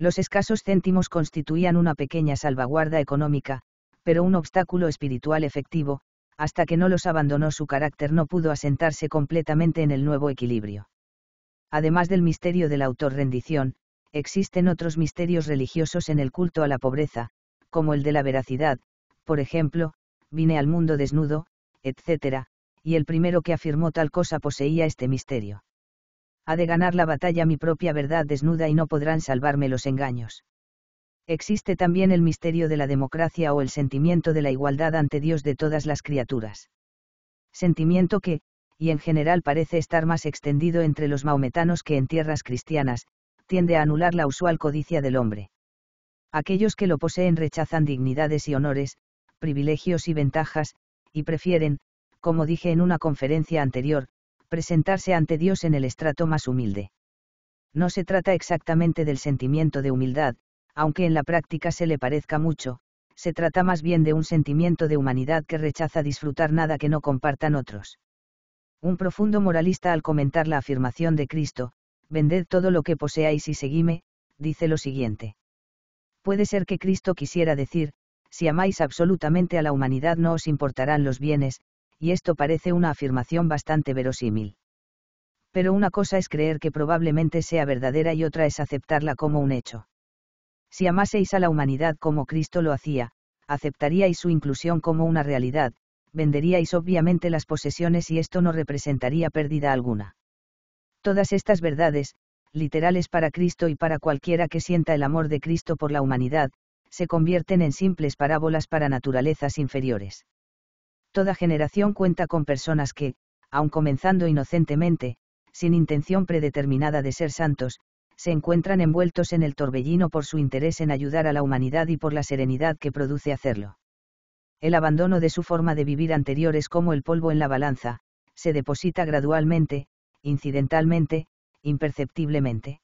Los escasos céntimos constituían una pequeña salvaguarda económica, pero un obstáculo espiritual efectivo, hasta que no los abandonó su carácter no pudo asentarse completamente en el nuevo equilibrio. Además del misterio de la autorrendición, existen otros misterios religiosos en el culto a la pobreza, como el de la veracidad, por ejemplo, vine al mundo desnudo, etc., y el primero que afirmó tal cosa poseía este misterio. Ha de ganar la batalla mi propia verdad desnuda y no podrán salvarme los engaños existe también el misterio de la democracia o el sentimiento de la igualdad ante Dios de todas las criaturas. Sentimiento que, y en general parece estar más extendido entre los maometanos que en tierras cristianas, tiende a anular la usual codicia del hombre. Aquellos que lo poseen rechazan dignidades y honores, privilegios y ventajas, y prefieren, como dije en una conferencia anterior, presentarse ante Dios en el estrato más humilde. No se trata exactamente del sentimiento de humildad, aunque en la práctica se le parezca mucho, se trata más bien de un sentimiento de humanidad que rechaza disfrutar nada que no compartan otros. Un profundo moralista al comentar la afirmación de Cristo, vended todo lo que poseáis y seguime», dice lo siguiente. Puede ser que Cristo quisiera decir, si amáis absolutamente a la humanidad no os importarán los bienes, y esto parece una afirmación bastante verosímil. Pero una cosa es creer que probablemente sea verdadera y otra es aceptarla como un hecho. Si amaseis a la humanidad como Cristo lo hacía, aceptaríais su inclusión como una realidad, venderíais obviamente las posesiones y esto no representaría pérdida alguna. Todas estas verdades, literales para Cristo y para cualquiera que sienta el amor de Cristo por la humanidad, se convierten en simples parábolas para naturalezas inferiores. Toda generación cuenta con personas que, aun comenzando inocentemente, sin intención predeterminada de ser santos, se encuentran envueltos en el torbellino por su interés en ayudar a la humanidad y por la serenidad que produce hacerlo. El abandono de su forma de vivir anterior es como el polvo en la balanza, se deposita gradualmente, incidentalmente, imperceptiblemente.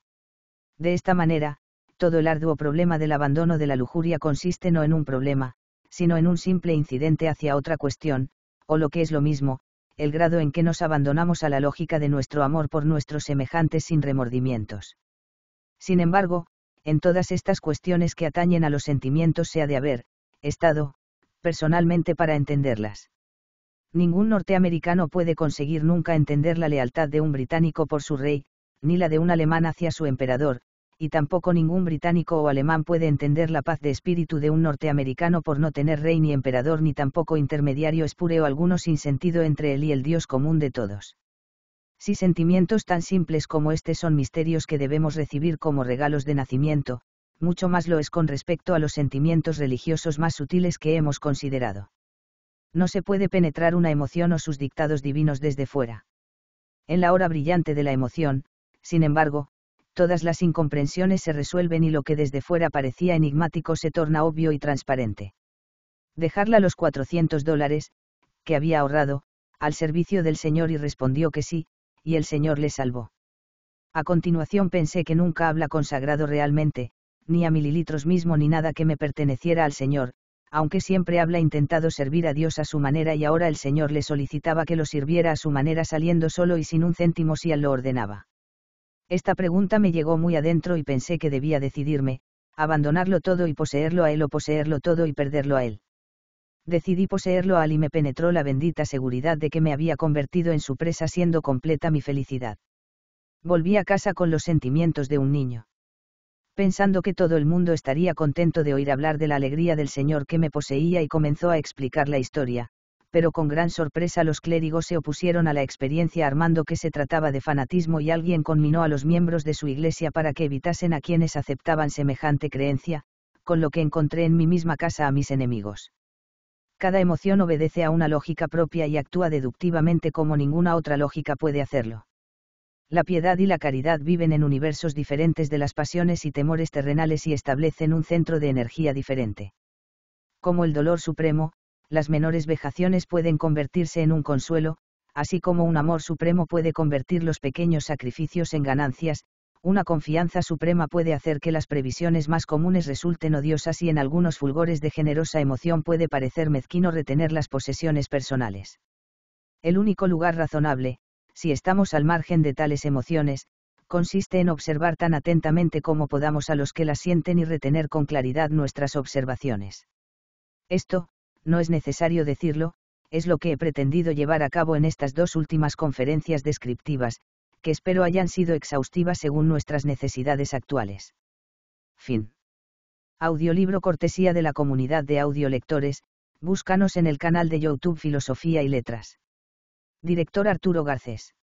De esta manera, todo el arduo problema del abandono de la lujuria consiste no en un problema, sino en un simple incidente hacia otra cuestión, o lo que es lo mismo, el grado en que nos abandonamos a la lógica de nuestro amor por nuestros semejantes sin remordimientos. Sin embargo, en todas estas cuestiones que atañen a los sentimientos se ha de haber, estado, personalmente para entenderlas. Ningún norteamericano puede conseguir nunca entender la lealtad de un británico por su rey, ni la de un alemán hacia su emperador, y tampoco ningún británico o alemán puede entender la paz de espíritu de un norteamericano por no tener rey ni emperador ni tampoco intermediario espúreo alguno sin sentido entre él y el Dios común de todos. Si sentimientos tan simples como este son misterios que debemos recibir como regalos de nacimiento, mucho más lo es con respecto a los sentimientos religiosos más sutiles que hemos considerado. No se puede penetrar una emoción o sus dictados divinos desde fuera. En la hora brillante de la emoción, sin embargo, todas las incomprensiones se resuelven y lo que desde fuera parecía enigmático se torna obvio y transparente. Dejarla los 400 dólares, que había ahorrado, al servicio del Señor y respondió que sí, y el Señor le salvó. A continuación pensé que nunca habla consagrado realmente, ni a mililitros mismo ni nada que me perteneciera al Señor, aunque siempre habla intentado servir a Dios a su manera y ahora el Señor le solicitaba que lo sirviera a su manera saliendo solo y sin un céntimo si él lo ordenaba. Esta pregunta me llegó muy adentro y pensé que debía decidirme, abandonarlo todo y poseerlo a él o poseerlo todo y perderlo a él decidí poseerlo al y me penetró la bendita seguridad de que me había convertido en su presa siendo completa mi felicidad. Volví a casa con los sentimientos de un niño. Pensando que todo el mundo estaría contento de oír hablar de la alegría del Señor que me poseía y comenzó a explicar la historia, pero con gran sorpresa los clérigos se opusieron a la experiencia armando que se trataba de fanatismo y alguien conminó a los miembros de su iglesia para que evitasen a quienes aceptaban semejante creencia, con lo que encontré en mi misma casa a mis enemigos cada emoción obedece a una lógica propia y actúa deductivamente como ninguna otra lógica puede hacerlo. La piedad y la caridad viven en universos diferentes de las pasiones y temores terrenales y establecen un centro de energía diferente. Como el dolor supremo, las menores vejaciones pueden convertirse en un consuelo, así como un amor supremo puede convertir los pequeños sacrificios en ganancias, una confianza suprema puede hacer que las previsiones más comunes resulten odiosas y en algunos fulgores de generosa emoción puede parecer mezquino retener las posesiones personales. El único lugar razonable, si estamos al margen de tales emociones, consiste en observar tan atentamente como podamos a los que las sienten y retener con claridad nuestras observaciones. Esto, no es necesario decirlo, es lo que he pretendido llevar a cabo en estas dos últimas conferencias descriptivas, que espero hayan sido exhaustivas según nuestras necesidades actuales. Fin. Audiolibro cortesía de la comunidad de audiolectores, búscanos en el canal de YouTube Filosofía y Letras. Director Arturo Garcés.